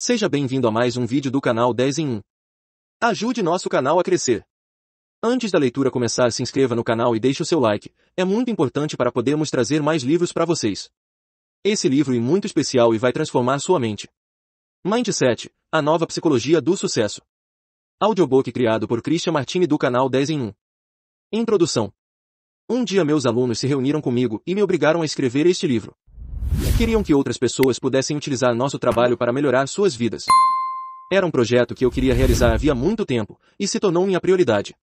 Seja bem-vindo a mais um vídeo do canal 10 em 1. Ajude nosso canal a crescer. Antes da leitura começar se inscreva no canal e deixe o seu like, é muito importante para podermos trazer mais livros para vocês. Esse livro é muito especial e vai transformar sua mente. Mindset, a nova psicologia do sucesso. Audiobook criado por Christian Martini do canal 10 em 1. Introdução. Um dia meus alunos se reuniram comigo e me obrigaram a escrever este livro. Queriam que outras pessoas pudessem utilizar nosso trabalho para melhorar suas vidas. Era um projeto que eu queria realizar havia muito tempo, e se tornou minha prioridade.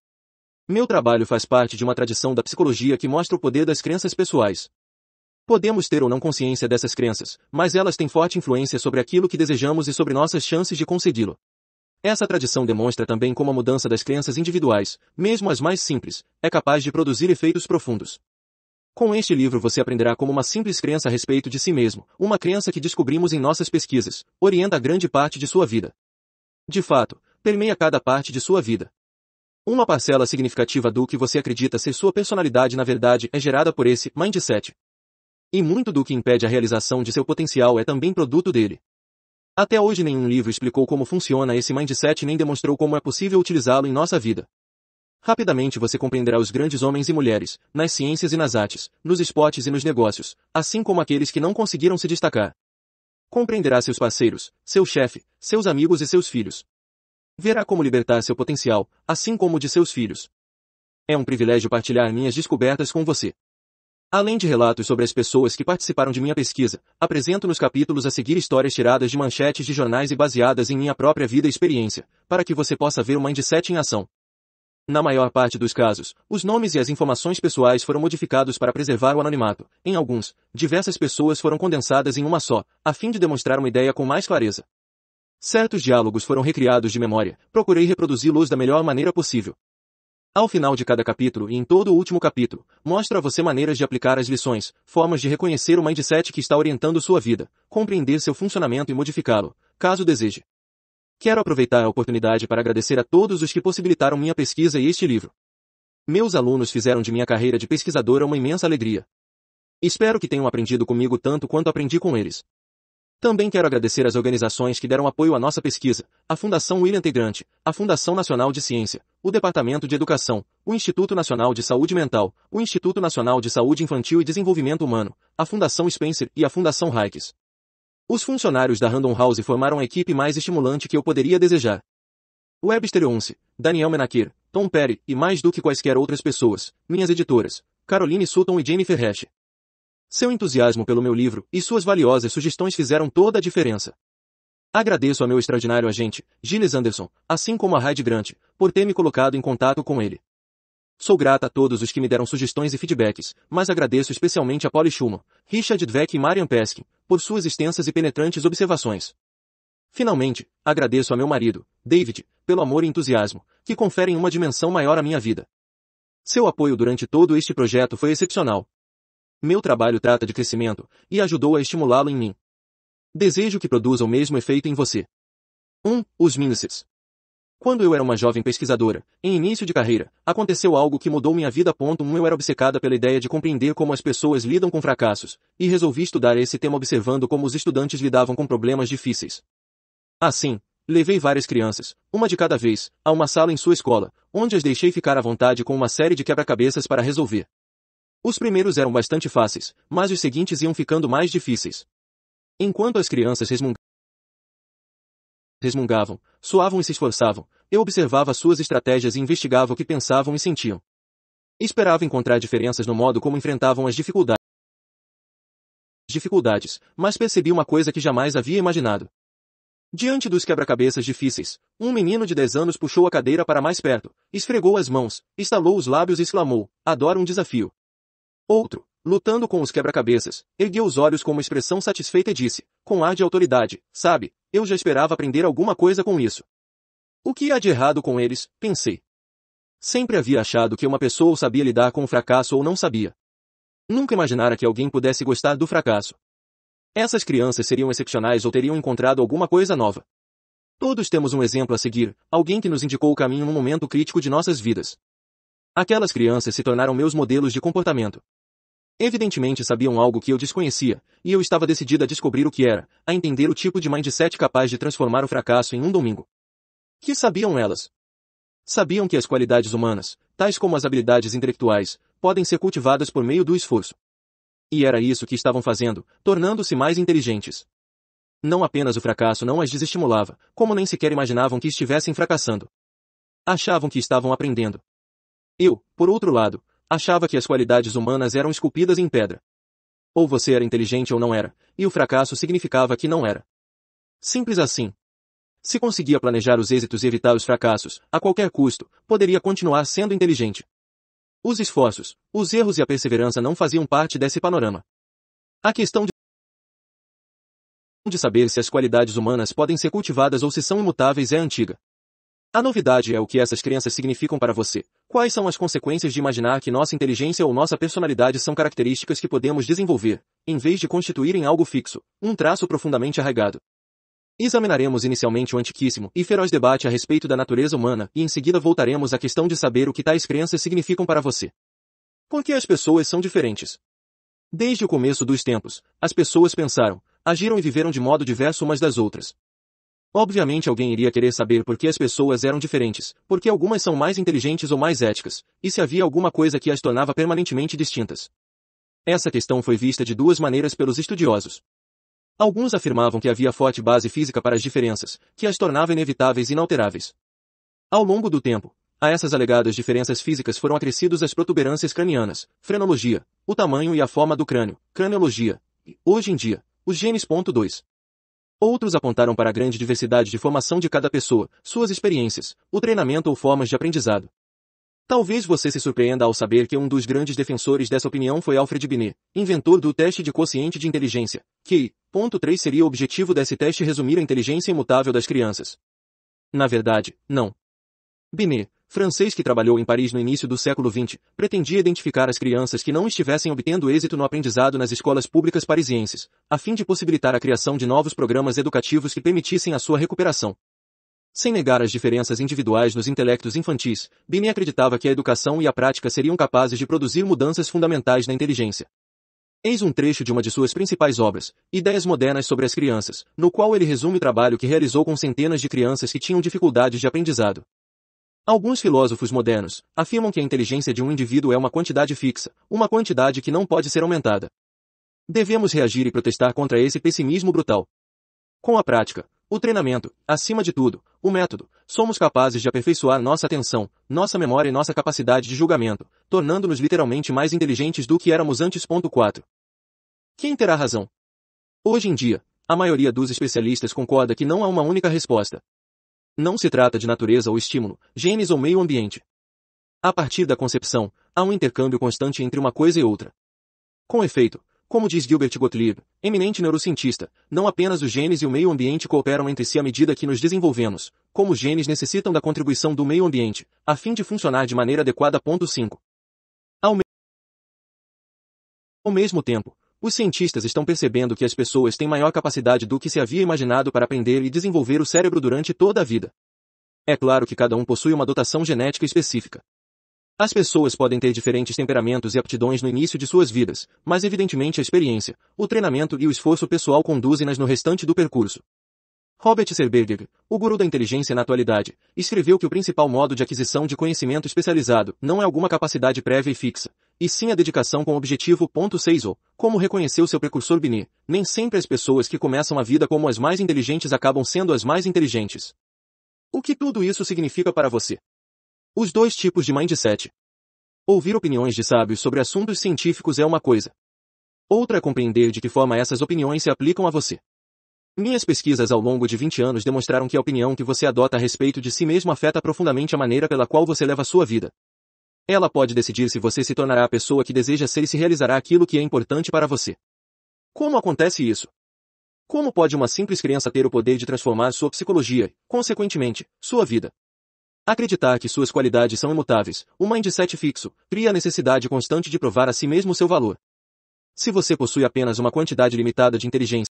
Meu trabalho faz parte de uma tradição da psicologia que mostra o poder das crenças pessoais. Podemos ter ou não consciência dessas crenças, mas elas têm forte influência sobre aquilo que desejamos e sobre nossas chances de consegui-lo. Essa tradição demonstra também como a mudança das crenças individuais, mesmo as mais simples, é capaz de produzir efeitos profundos. Com este livro você aprenderá como uma simples crença a respeito de si mesmo, uma crença que descobrimos em nossas pesquisas, orienta grande parte de sua vida. De fato, permeia cada parte de sua vida. Uma parcela significativa do que você acredita ser sua personalidade na verdade é gerada por esse mindset. E muito do que impede a realização de seu potencial é também produto dele. Até hoje nenhum livro explicou como funciona esse mindset nem demonstrou como é possível utilizá-lo em nossa vida. Rapidamente você compreenderá os grandes homens e mulheres, nas ciências e nas artes, nos esportes e nos negócios, assim como aqueles que não conseguiram se destacar. Compreenderá seus parceiros, seu chefe, seus amigos e seus filhos. Verá como libertar seu potencial, assim como o de seus filhos. É um privilégio partilhar minhas descobertas com você. Além de relatos sobre as pessoas que participaram de minha pesquisa, apresento nos capítulos a seguir histórias tiradas de manchetes de jornais e baseadas em minha própria vida e experiência, para que você possa ver o Mindset em ação. Na maior parte dos casos, os nomes e as informações pessoais foram modificados para preservar o anonimato. Em alguns, diversas pessoas foram condensadas em uma só, a fim de demonstrar uma ideia com mais clareza. Certos diálogos foram recriados de memória, procurei reproduzi-los da melhor maneira possível. Ao final de cada capítulo e em todo o último capítulo, mostro a você maneiras de aplicar as lições, formas de reconhecer o mindset que está orientando sua vida, compreender seu funcionamento e modificá-lo, caso deseje. Quero aproveitar a oportunidade para agradecer a todos os que possibilitaram minha pesquisa e este livro. Meus alunos fizeram de minha carreira de pesquisadora uma imensa alegria. Espero que tenham aprendido comigo tanto quanto aprendi com eles. Também quero agradecer às organizações que deram apoio à nossa pesquisa, a Fundação William T. Grant, a Fundação Nacional de Ciência, o Departamento de Educação, o Instituto Nacional de Saúde Mental, o Instituto Nacional de Saúde Infantil e Desenvolvimento Humano, a Fundação Spencer e a Fundação Hikes. Os funcionários da Random House formaram a equipe mais estimulante que eu poderia desejar. Webster 11, Daniel Menaker, Tom Perry e mais do que quaisquer outras pessoas, minhas editoras, Caroline Sutton e Jennifer Hesch. Seu entusiasmo pelo meu livro e suas valiosas sugestões fizeram toda a diferença. Agradeço a meu extraordinário agente, Gilles Anderson, assim como a Hyde Grant, por ter me colocado em contato com ele. Sou grata a todos os que me deram sugestões e feedbacks, mas agradeço especialmente a Polly Schumann, Richard Dweck e Marian Peskin, por suas extensas e penetrantes observações. Finalmente, agradeço a meu marido, David, pelo amor e entusiasmo, que conferem uma dimensão maior à minha vida. Seu apoio durante todo este projeto foi excepcional. Meu trabalho trata de crescimento e ajudou a estimulá-lo em mim. Desejo que produza o mesmo efeito em você. 1. Um, os mínuses. Quando eu era uma jovem pesquisadora, em início de carreira, aconteceu algo que mudou minha vida. Ponto 1 Eu era obcecada pela ideia de compreender como as pessoas lidam com fracassos, e resolvi estudar esse tema observando como os estudantes lidavam com problemas difíceis. Assim, levei várias crianças, uma de cada vez, a uma sala em sua escola, onde as deixei ficar à vontade com uma série de quebra-cabeças para resolver. Os primeiros eram bastante fáceis, mas os seguintes iam ficando mais difíceis. Enquanto as crianças resmungavam, resmungavam, suavam e se esforçavam, eu observava suas estratégias e investigava o que pensavam e sentiam. Esperava encontrar diferenças no modo como enfrentavam as dificuldades, dificuldades mas percebi uma coisa que jamais havia imaginado. Diante dos quebra-cabeças difíceis, um menino de 10 anos puxou a cadeira para mais perto, esfregou as mãos, estalou os lábios e exclamou, adoro um desafio. Outro, lutando com os quebra-cabeças, ergueu os olhos com uma expressão satisfeita e disse, com ar de autoridade, sabe, eu já esperava aprender alguma coisa com isso. O que há de errado com eles, pensei. Sempre havia achado que uma pessoa ou sabia lidar com o fracasso ou não sabia. Nunca imaginara que alguém pudesse gostar do fracasso. Essas crianças seriam excepcionais ou teriam encontrado alguma coisa nova. Todos temos um exemplo a seguir, alguém que nos indicou o caminho num momento crítico de nossas vidas. Aquelas crianças se tornaram meus modelos de comportamento. Evidentemente sabiam algo que eu desconhecia, e eu estava decidida a descobrir o que era, a entender o tipo de mindset capaz de transformar o fracasso em um domingo. Que sabiam elas? Sabiam que as qualidades humanas, tais como as habilidades intelectuais, podem ser cultivadas por meio do esforço. E era isso que estavam fazendo, tornando-se mais inteligentes. Não apenas o fracasso não as desestimulava, como nem sequer imaginavam que estivessem fracassando. Achavam que estavam aprendendo. Eu, por outro lado, Achava que as qualidades humanas eram esculpidas em pedra. Ou você era inteligente ou não era, e o fracasso significava que não era. Simples assim. Se conseguia planejar os êxitos e evitar os fracassos, a qualquer custo, poderia continuar sendo inteligente. Os esforços, os erros e a perseverança não faziam parte desse panorama. A questão de de saber se as qualidades humanas podem ser cultivadas ou se são imutáveis é antiga. A novidade é o que essas crenças significam para você, Quais são as consequências de imaginar que nossa inteligência ou nossa personalidade são características que podemos desenvolver, em vez de constituírem algo fixo, um traço profundamente arraigado? Examinaremos inicialmente o antiquíssimo e feroz debate a respeito da natureza humana e em seguida voltaremos à questão de saber o que tais crenças significam para você. Por que as pessoas são diferentes? Desde o começo dos tempos, as pessoas pensaram, agiram e viveram de modo diverso umas das outras. Obviamente alguém iria querer saber por que as pessoas eram diferentes, porque algumas são mais inteligentes ou mais éticas, e se havia alguma coisa que as tornava permanentemente distintas. Essa questão foi vista de duas maneiras pelos estudiosos. Alguns afirmavam que havia forte base física para as diferenças, que as tornava inevitáveis e inalteráveis. Ao longo do tempo, a essas alegadas diferenças físicas foram acrescidos as protuberâncias cranianas, frenologia, o tamanho e a forma do crânio, craniologia, e, hoje em dia, os genes. 2. Outros apontaram para a grande diversidade de formação de cada pessoa, suas experiências, o treinamento ou formas de aprendizado. Talvez você se surpreenda ao saber que um dos grandes defensores dessa opinião foi Alfred Binet, inventor do teste de quociente de inteligência, que, ponto 3 seria o objetivo desse teste resumir a inteligência imutável das crianças. Na verdade, não. Binet, francês que trabalhou em Paris no início do século XX, pretendia identificar as crianças que não estivessem obtendo êxito no aprendizado nas escolas públicas parisienses, a fim de possibilitar a criação de novos programas educativos que permitissem a sua recuperação. Sem negar as diferenças individuais nos intelectos infantis, Binet acreditava que a educação e a prática seriam capazes de produzir mudanças fundamentais na inteligência. Eis um trecho de uma de suas principais obras, Ideias Modernas sobre as Crianças, no qual ele resume o trabalho que realizou com centenas de crianças que tinham dificuldades de aprendizado. Alguns filósofos modernos afirmam que a inteligência de um indivíduo é uma quantidade fixa, uma quantidade que não pode ser aumentada. Devemos reagir e protestar contra esse pessimismo brutal. Com a prática, o treinamento, acima de tudo, o método, somos capazes de aperfeiçoar nossa atenção, nossa memória e nossa capacidade de julgamento, tornando-nos literalmente mais inteligentes do que éramos antes. 4. Quem terá razão? Hoje em dia, a maioria dos especialistas concorda que não há uma única resposta. Não se trata de natureza ou estímulo, genes ou meio ambiente. A partir da concepção, há um intercâmbio constante entre uma coisa e outra. Com efeito, como diz Gilbert Gottlieb, eminente neurocientista, não apenas os genes e o meio ambiente cooperam entre si à medida que nos desenvolvemos, como os genes necessitam da contribuição do meio ambiente, a fim de funcionar de maneira adequada. Ponto 5. Ao mesmo tempo, os cientistas estão percebendo que as pessoas têm maior capacidade do que se havia imaginado para aprender e desenvolver o cérebro durante toda a vida. É claro que cada um possui uma dotação genética específica. As pessoas podem ter diferentes temperamentos e aptidões no início de suas vidas, mas evidentemente a experiência, o treinamento e o esforço pessoal conduzem-nas no restante do percurso. Robert Serberger, o guru da inteligência na atualidade, escreveu que o principal modo de aquisição de conhecimento especializado não é alguma capacidade prévia e fixa, e sim a dedicação com objetivo. 6 ou como reconheceu seu precursor Bini, nem sempre as pessoas que começam a vida como as mais inteligentes acabam sendo as mais inteligentes. O que tudo isso significa para você? Os dois tipos de mindset. Ouvir opiniões de sábios sobre assuntos científicos é uma coisa. Outra é compreender de que forma essas opiniões se aplicam a você. Minhas pesquisas ao longo de 20 anos demonstraram que a opinião que você adota a respeito de si mesmo afeta profundamente a maneira pela qual você leva sua vida. Ela pode decidir se você se tornará a pessoa que deseja ser e se realizará aquilo que é importante para você. Como acontece isso? Como pode uma simples criança ter o poder de transformar sua psicologia, consequentemente, sua vida? Acreditar que suas qualidades são imutáveis, um mindset fixo, cria a necessidade constante de provar a si mesmo seu valor. Se você possui apenas uma quantidade limitada de inteligência,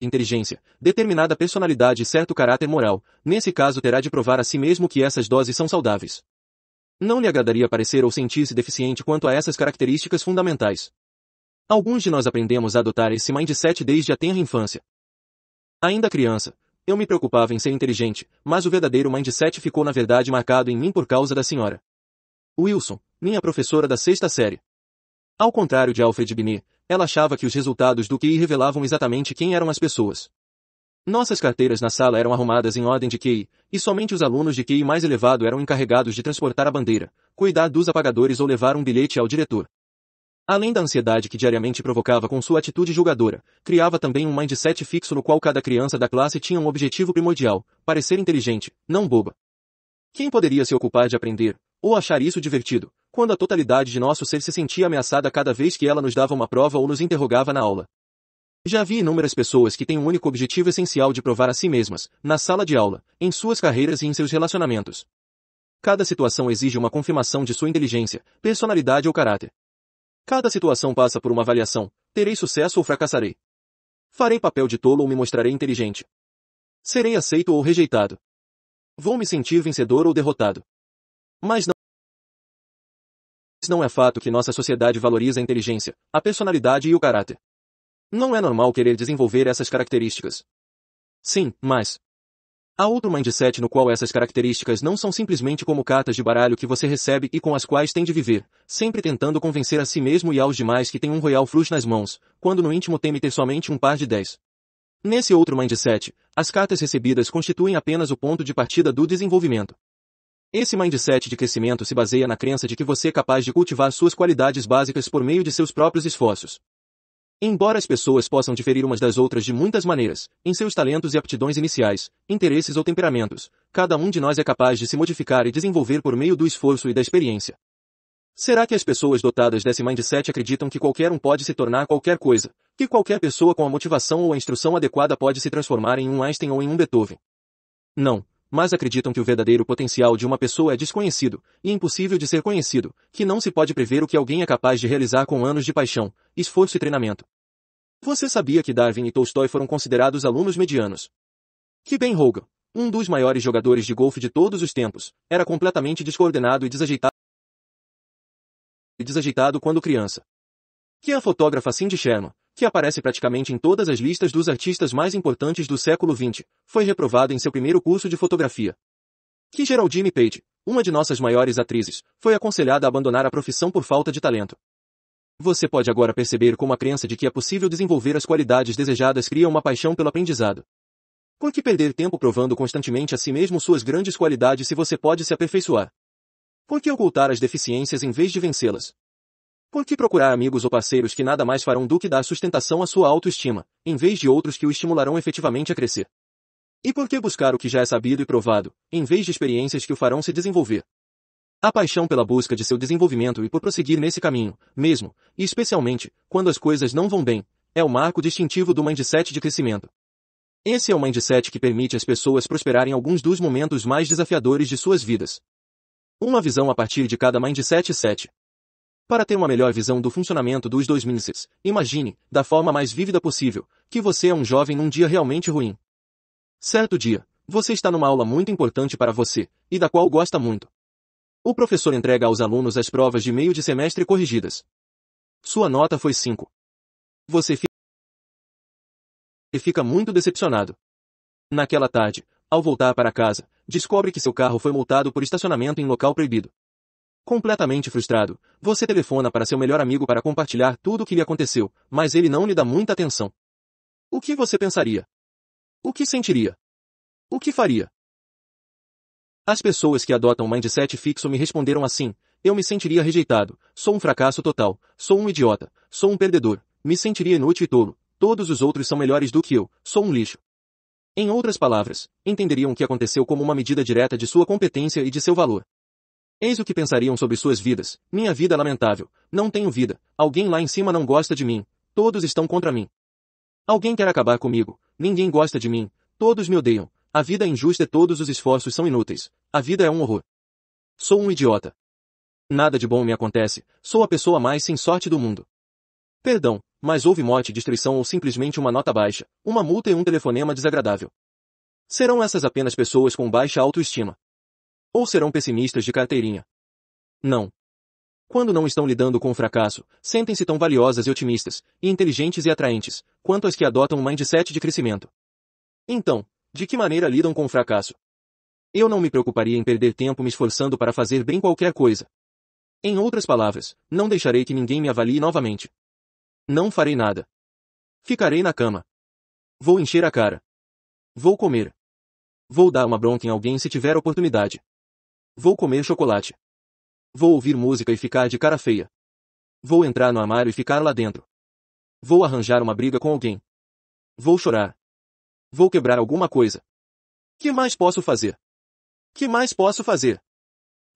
inteligência, determinada personalidade e certo caráter moral, nesse caso terá de provar a si mesmo que essas doses são saudáveis. Não lhe agradaria parecer ou sentir-se deficiente quanto a essas características fundamentais. Alguns de nós aprendemos a adotar esse mindset desde a tenra infância. Ainda criança, eu me preocupava em ser inteligente, mas o verdadeiro mindset ficou na verdade marcado em mim por causa da senhora. Wilson, minha professora da sexta série. Ao contrário de Alfred Binet, ela achava que os resultados do QI revelavam exatamente quem eram as pessoas. Nossas carteiras na sala eram arrumadas em ordem de QI, e somente os alunos de QI mais elevado eram encarregados de transportar a bandeira, cuidar dos apagadores ou levar um bilhete ao diretor. Além da ansiedade que diariamente provocava com sua atitude julgadora, criava também um mindset fixo no qual cada criança da classe tinha um objetivo primordial, parecer inteligente, não boba. Quem poderia se ocupar de aprender, ou achar isso divertido, quando a totalidade de nosso ser se sentia ameaçada cada vez que ela nos dava uma prova ou nos interrogava na aula? Já vi inúmeras pessoas que têm um único objetivo essencial de provar a si mesmas, na sala de aula, em suas carreiras e em seus relacionamentos. Cada situação exige uma confirmação de sua inteligência, personalidade ou caráter. Cada situação passa por uma avaliação, terei sucesso ou fracassarei. Farei papel de tolo ou me mostrarei inteligente. Serei aceito ou rejeitado. Vou me sentir vencedor ou derrotado. Mas não não é fato que nossa sociedade valoriza a inteligência, a personalidade e o caráter. Não é normal querer desenvolver essas características. Sim, mas. Há outro mindset no qual essas características não são simplesmente como cartas de baralho que você recebe e com as quais tem de viver, sempre tentando convencer a si mesmo e aos demais que tem um Royal Flush nas mãos, quando no íntimo teme ter somente um par de 10. Nesse outro mindset, as cartas recebidas constituem apenas o ponto de partida do desenvolvimento. Esse mindset de crescimento se baseia na crença de que você é capaz de cultivar suas qualidades básicas por meio de seus próprios esforços. Embora as pessoas possam diferir umas das outras de muitas maneiras, em seus talentos e aptidões iniciais, interesses ou temperamentos, cada um de nós é capaz de se modificar e desenvolver por meio do esforço e da experiência. Será que as pessoas dotadas desse mindset acreditam que qualquer um pode se tornar qualquer coisa, que qualquer pessoa com a motivação ou a instrução adequada pode se transformar em um Einstein ou em um Beethoven? Não, mas acreditam que o verdadeiro potencial de uma pessoa é desconhecido, e impossível de ser conhecido, que não se pode prever o que alguém é capaz de realizar com anos de paixão, esforço e treinamento. Você sabia que Darwin e Tolstói foram considerados alunos medianos? Que Ben Hogan, um dos maiores jogadores de golfe de todos os tempos, era completamente descoordenado e desajeitado, e desajeitado quando criança. Que a fotógrafa Cindy Sherman, que aparece praticamente em todas as listas dos artistas mais importantes do século XX, foi reprovada em seu primeiro curso de fotografia. Que Geraldine Page, uma de nossas maiores atrizes, foi aconselhada a abandonar a profissão por falta de talento. Você pode agora perceber como a crença de que é possível desenvolver as qualidades desejadas cria uma paixão pelo aprendizado. Por que perder tempo provando constantemente a si mesmo suas grandes qualidades se você pode se aperfeiçoar? Por que ocultar as deficiências em vez de vencê-las? Por que procurar amigos ou parceiros que nada mais farão do que dar sustentação à sua autoestima, em vez de outros que o estimularão efetivamente a crescer? E por que buscar o que já é sabido e provado, em vez de experiências que o farão se desenvolver? A paixão pela busca de seu desenvolvimento e por prosseguir nesse caminho, mesmo, e especialmente, quando as coisas não vão bem, é o marco distintivo do mindset de crescimento. Esse é o mindset que permite às pessoas prosperarem alguns dos momentos mais desafiadores de suas vidas. Uma visão a partir de cada mindset 7. Para ter uma melhor visão do funcionamento dos dois mindsets, imagine, da forma mais vívida possível, que você é um jovem num dia realmente ruim. Certo dia, você está numa aula muito importante para você, e da qual gosta muito. O professor entrega aos alunos as provas de meio de semestre corrigidas. Sua nota foi 5. Você fica muito decepcionado. Naquela tarde, ao voltar para casa, descobre que seu carro foi multado por estacionamento em local proibido. Completamente frustrado, você telefona para seu melhor amigo para compartilhar tudo o que lhe aconteceu, mas ele não lhe dá muita atenção. O que você pensaria? O que sentiria? O que faria? As pessoas que adotam mindset fixo me responderam assim, eu me sentiria rejeitado, sou um fracasso total, sou um idiota, sou um perdedor, me sentiria inútil e tolo, todos os outros são melhores do que eu, sou um lixo. Em outras palavras, entenderiam o que aconteceu como uma medida direta de sua competência e de seu valor. Eis o que pensariam sobre suas vidas, minha vida é lamentável, não tenho vida, alguém lá em cima não gosta de mim, todos estão contra mim. Alguém quer acabar comigo, ninguém gosta de mim, todos me odeiam, a vida é injusta e todos os esforços são inúteis. A vida é um horror. Sou um idiota. Nada de bom me acontece, sou a pessoa mais sem sorte do mundo. Perdão, mas houve morte, destruição ou simplesmente uma nota baixa, uma multa e um telefonema desagradável. Serão essas apenas pessoas com baixa autoestima? Ou serão pessimistas de carteirinha? Não. Quando não estão lidando com o fracasso, sentem-se tão valiosas e otimistas, e inteligentes e atraentes, quanto as que adotam um mindset de crescimento. Então, de que maneira lidam com o fracasso? Eu não me preocuparia em perder tempo me esforçando para fazer bem qualquer coisa. Em outras palavras, não deixarei que ninguém me avalie novamente. Não farei nada. Ficarei na cama. Vou encher a cara. Vou comer. Vou dar uma bronca em alguém se tiver oportunidade. Vou comer chocolate. Vou ouvir música e ficar de cara feia. Vou entrar no armário e ficar lá dentro. Vou arranjar uma briga com alguém. Vou chorar. Vou quebrar alguma coisa. Que mais posso fazer? Que mais posso fazer?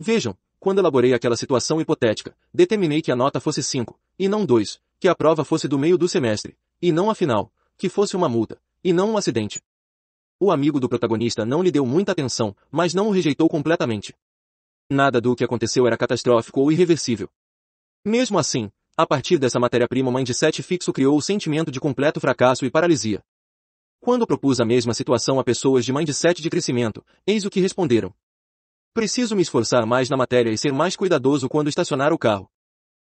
Vejam, quando elaborei aquela situação hipotética, determinei que a nota fosse 5, e não 2, que a prova fosse do meio do semestre, e não a final, que fosse uma multa, e não um acidente. O amigo do protagonista não lhe deu muita atenção, mas não o rejeitou completamente. Nada do que aconteceu era catastrófico ou irreversível. Mesmo assim, a partir dessa matéria-prima o mindset fixo criou o sentimento de completo fracasso e paralisia. Quando propus a mesma situação a pessoas de mindset de crescimento, eis o que responderam. Preciso me esforçar mais na matéria e ser mais cuidadoso quando estacionar o carro.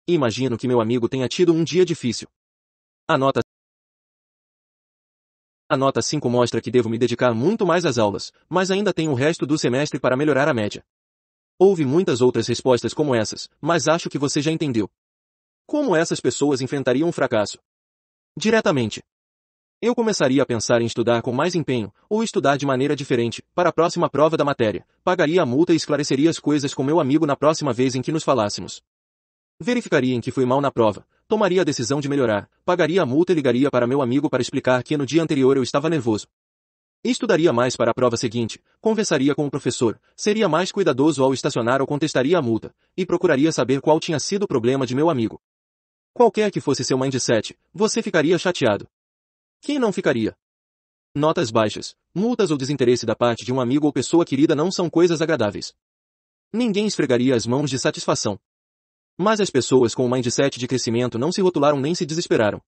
Imagino que meu amigo tenha tido um dia difícil. A nota a nota 5 mostra que devo me dedicar muito mais às aulas, mas ainda tenho o resto do semestre para melhorar a média. Houve muitas outras respostas como essas, mas acho que você já entendeu. Como essas pessoas enfrentariam o um fracasso? Diretamente. Eu começaria a pensar em estudar com mais empenho, ou estudar de maneira diferente, para a próxima prova da matéria. Pagaria a multa e esclareceria as coisas com meu amigo na próxima vez em que nos falássemos. Verificaria em que fui mal na prova, tomaria a decisão de melhorar, pagaria a multa e ligaria para meu amigo para explicar que no dia anterior eu estava nervoso. Estudaria mais para a prova seguinte, conversaria com o professor, seria mais cuidadoso ao estacionar ou contestaria a multa, e procuraria saber qual tinha sido o problema de meu amigo. Qualquer que fosse seu mindset, você ficaria chateado. Quem não ficaria? Notas baixas, multas ou desinteresse da parte de um amigo ou pessoa querida não são coisas agradáveis. Ninguém esfregaria as mãos de satisfação. Mas as pessoas com o mindset de crescimento não se rotularam nem se desesperaram.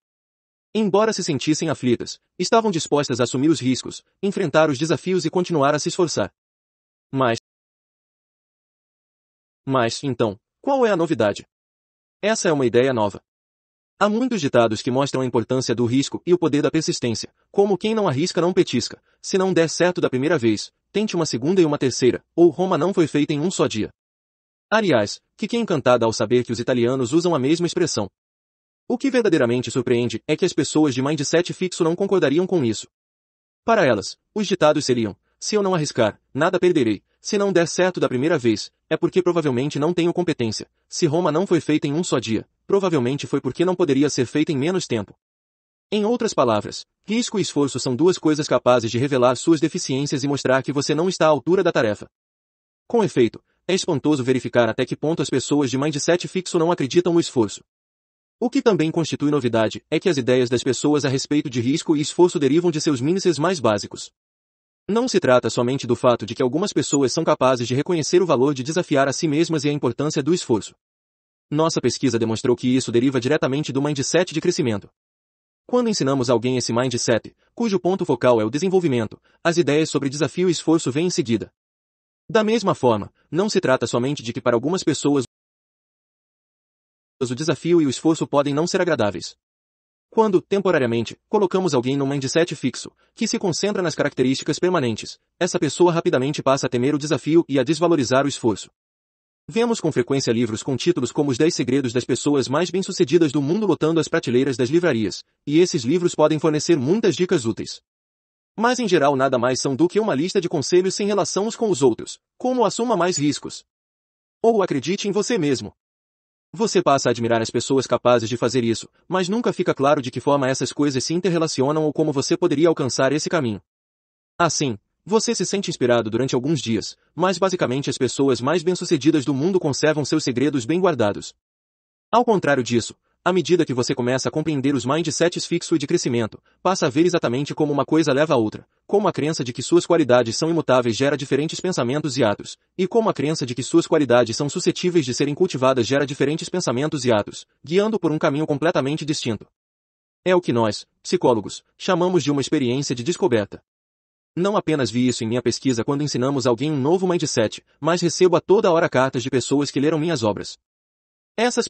Embora se sentissem aflitas, estavam dispostas a assumir os riscos, enfrentar os desafios e continuar a se esforçar. Mas, mas, então, qual é a novidade? Essa é uma ideia nova. Há muitos ditados que mostram a importância do risco e o poder da persistência, como quem não arrisca não petisca. Se não der certo da primeira vez, tente uma segunda e uma terceira, ou Roma não foi feita em um só dia. Aliás, fiquei encantada ao saber que os italianos usam a mesma expressão. O que verdadeiramente surpreende é que as pessoas de mindset fixo não concordariam com isso. Para elas, os ditados seriam, se eu não arriscar, nada perderei. Se não der certo da primeira vez, é porque provavelmente não tenho competência. Se Roma não foi feita em um só dia, provavelmente foi porque não poderia ser feita em menos tempo. Em outras palavras, risco e esforço são duas coisas capazes de revelar suas deficiências e mostrar que você não está à altura da tarefa. Com efeito, é espantoso verificar até que ponto as pessoas de mindset fixo não acreditam no esforço. O que também constitui novidade é que as ideias das pessoas a respeito de risco e esforço derivam de seus mínices mais básicos. Não se trata somente do fato de que algumas pessoas são capazes de reconhecer o valor de desafiar a si mesmas e a importância do esforço. Nossa pesquisa demonstrou que isso deriva diretamente do mindset de crescimento. Quando ensinamos alguém esse mindset, cujo ponto focal é o desenvolvimento, as ideias sobre desafio e esforço vêm em seguida. Da mesma forma, não se trata somente de que para algumas pessoas o desafio e o esforço podem não ser agradáveis. Quando, temporariamente, colocamos alguém num mindset fixo, que se concentra nas características permanentes, essa pessoa rapidamente passa a temer o desafio e a desvalorizar o esforço. Vemos com frequência livros com títulos como Os 10 Segredos das Pessoas Mais Bem-Sucedidas do Mundo lotando as prateleiras das livrarias, e esses livros podem fornecer muitas dicas úteis. Mas em geral nada mais são do que uma lista de conselhos sem relação uns com os outros, como assuma mais riscos. Ou acredite em você mesmo. Você passa a admirar as pessoas capazes de fazer isso, mas nunca fica claro de que forma essas coisas se interrelacionam ou como você poderia alcançar esse caminho. Assim, você se sente inspirado durante alguns dias, mas basicamente as pessoas mais bem-sucedidas do mundo conservam seus segredos bem guardados. Ao contrário disso, à medida que você começa a compreender os mindsets fixo e de crescimento, passa a ver exatamente como uma coisa leva a outra, como a crença de que suas qualidades são imutáveis gera diferentes pensamentos e atos, e como a crença de que suas qualidades são suscetíveis de serem cultivadas gera diferentes pensamentos e atos, guiando por um caminho completamente distinto. É o que nós, psicólogos, chamamos de uma experiência de descoberta. Não apenas vi isso em minha pesquisa quando ensinamos alguém um novo mindset, mas recebo a toda hora cartas de pessoas que leram minhas obras. Essas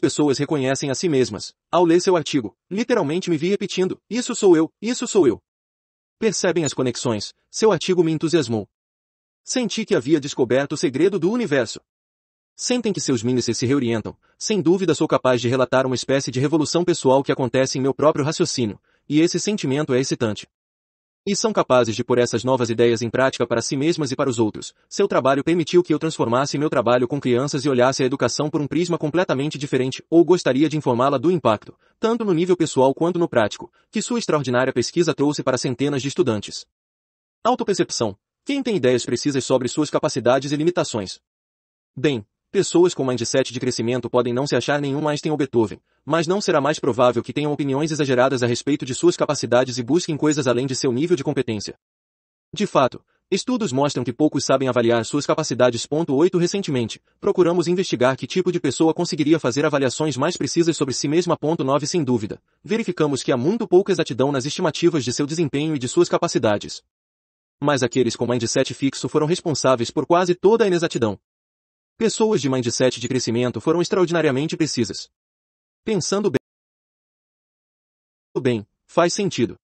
pessoas reconhecem a si mesmas. Ao ler seu artigo, literalmente me vi repetindo, isso sou eu, isso sou eu. Percebem as conexões, seu artigo me entusiasmou. Senti que havia descoberto o segredo do universo. Sentem que seus mínices se reorientam, sem dúvida sou capaz de relatar uma espécie de revolução pessoal que acontece em meu próprio raciocínio, e esse sentimento é excitante. E são capazes de pôr essas novas ideias em prática para si mesmas e para os outros. Seu trabalho permitiu que eu transformasse meu trabalho com crianças e olhasse a educação por um prisma completamente diferente, ou gostaria de informá-la do impacto, tanto no nível pessoal quanto no prático, que sua extraordinária pesquisa trouxe para centenas de estudantes. Autopercepção. Quem tem ideias precisas sobre suas capacidades e limitações? Bem, Pessoas com mindset de crescimento podem não se achar nenhum Einstein ou Beethoven, mas não será mais provável que tenham opiniões exageradas a respeito de suas capacidades e busquem coisas além de seu nível de competência. De fato, estudos mostram que poucos sabem avaliar suas capacidades. 8 Recentemente, procuramos investigar que tipo de pessoa conseguiria fazer avaliações mais precisas sobre si mesma. 9 Sem dúvida, verificamos que há muito pouca exatidão nas estimativas de seu desempenho e de suas capacidades. Mas aqueles com mindset fixo foram responsáveis por quase toda a inexatidão. Pessoas de mindset de crescimento foram extraordinariamente precisas. Pensando bem, faz sentido.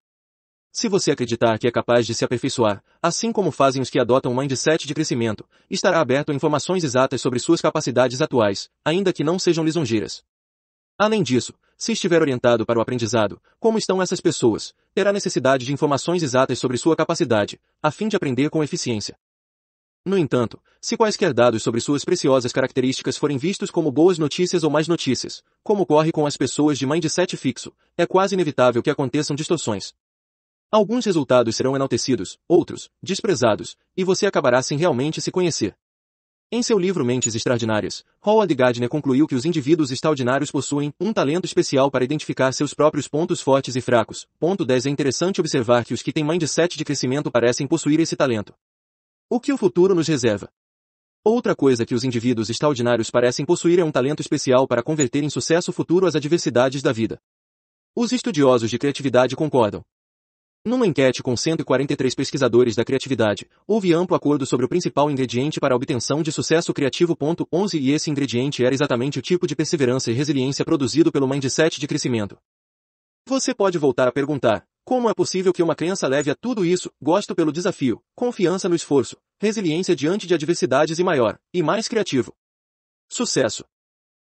Se você acreditar que é capaz de se aperfeiçoar, assim como fazem os que adotam um mindset de crescimento, estará aberto a informações exatas sobre suas capacidades atuais, ainda que não sejam lisonjeiras. Além disso, se estiver orientado para o aprendizado, como estão essas pessoas, terá necessidade de informações exatas sobre sua capacidade, a fim de aprender com eficiência. No entanto, se quaisquer dados sobre suas preciosas características forem vistos como boas notícias ou más notícias, como ocorre com as pessoas de mindset fixo, é quase inevitável que aconteçam distorções. Alguns resultados serão enaltecidos, outros, desprezados, e você acabará sem realmente se conhecer. Em seu livro Mentes Extraordinárias, Howard Gardner concluiu que os indivíduos extraordinários possuem um talento especial para identificar seus próprios pontos fortes e fracos. Ponto 10 É interessante observar que os que têm mindset de crescimento parecem possuir esse talento. O que o futuro nos reserva? Outra coisa que os indivíduos extraordinários parecem possuir é um talento especial para converter em sucesso futuro as adversidades da vida. Os estudiosos de criatividade concordam. Numa enquete com 143 pesquisadores da criatividade, houve amplo acordo sobre o principal ingrediente para a obtenção de sucesso criativo. 11 e esse ingrediente era exatamente o tipo de perseverança e resiliência produzido pelo mindset de crescimento. Você pode voltar a perguntar, como é possível que uma criança leve a tudo isso, gosto pelo desafio, confiança no esforço, resiliência diante de adversidades e maior, e mais criativo? Sucesso!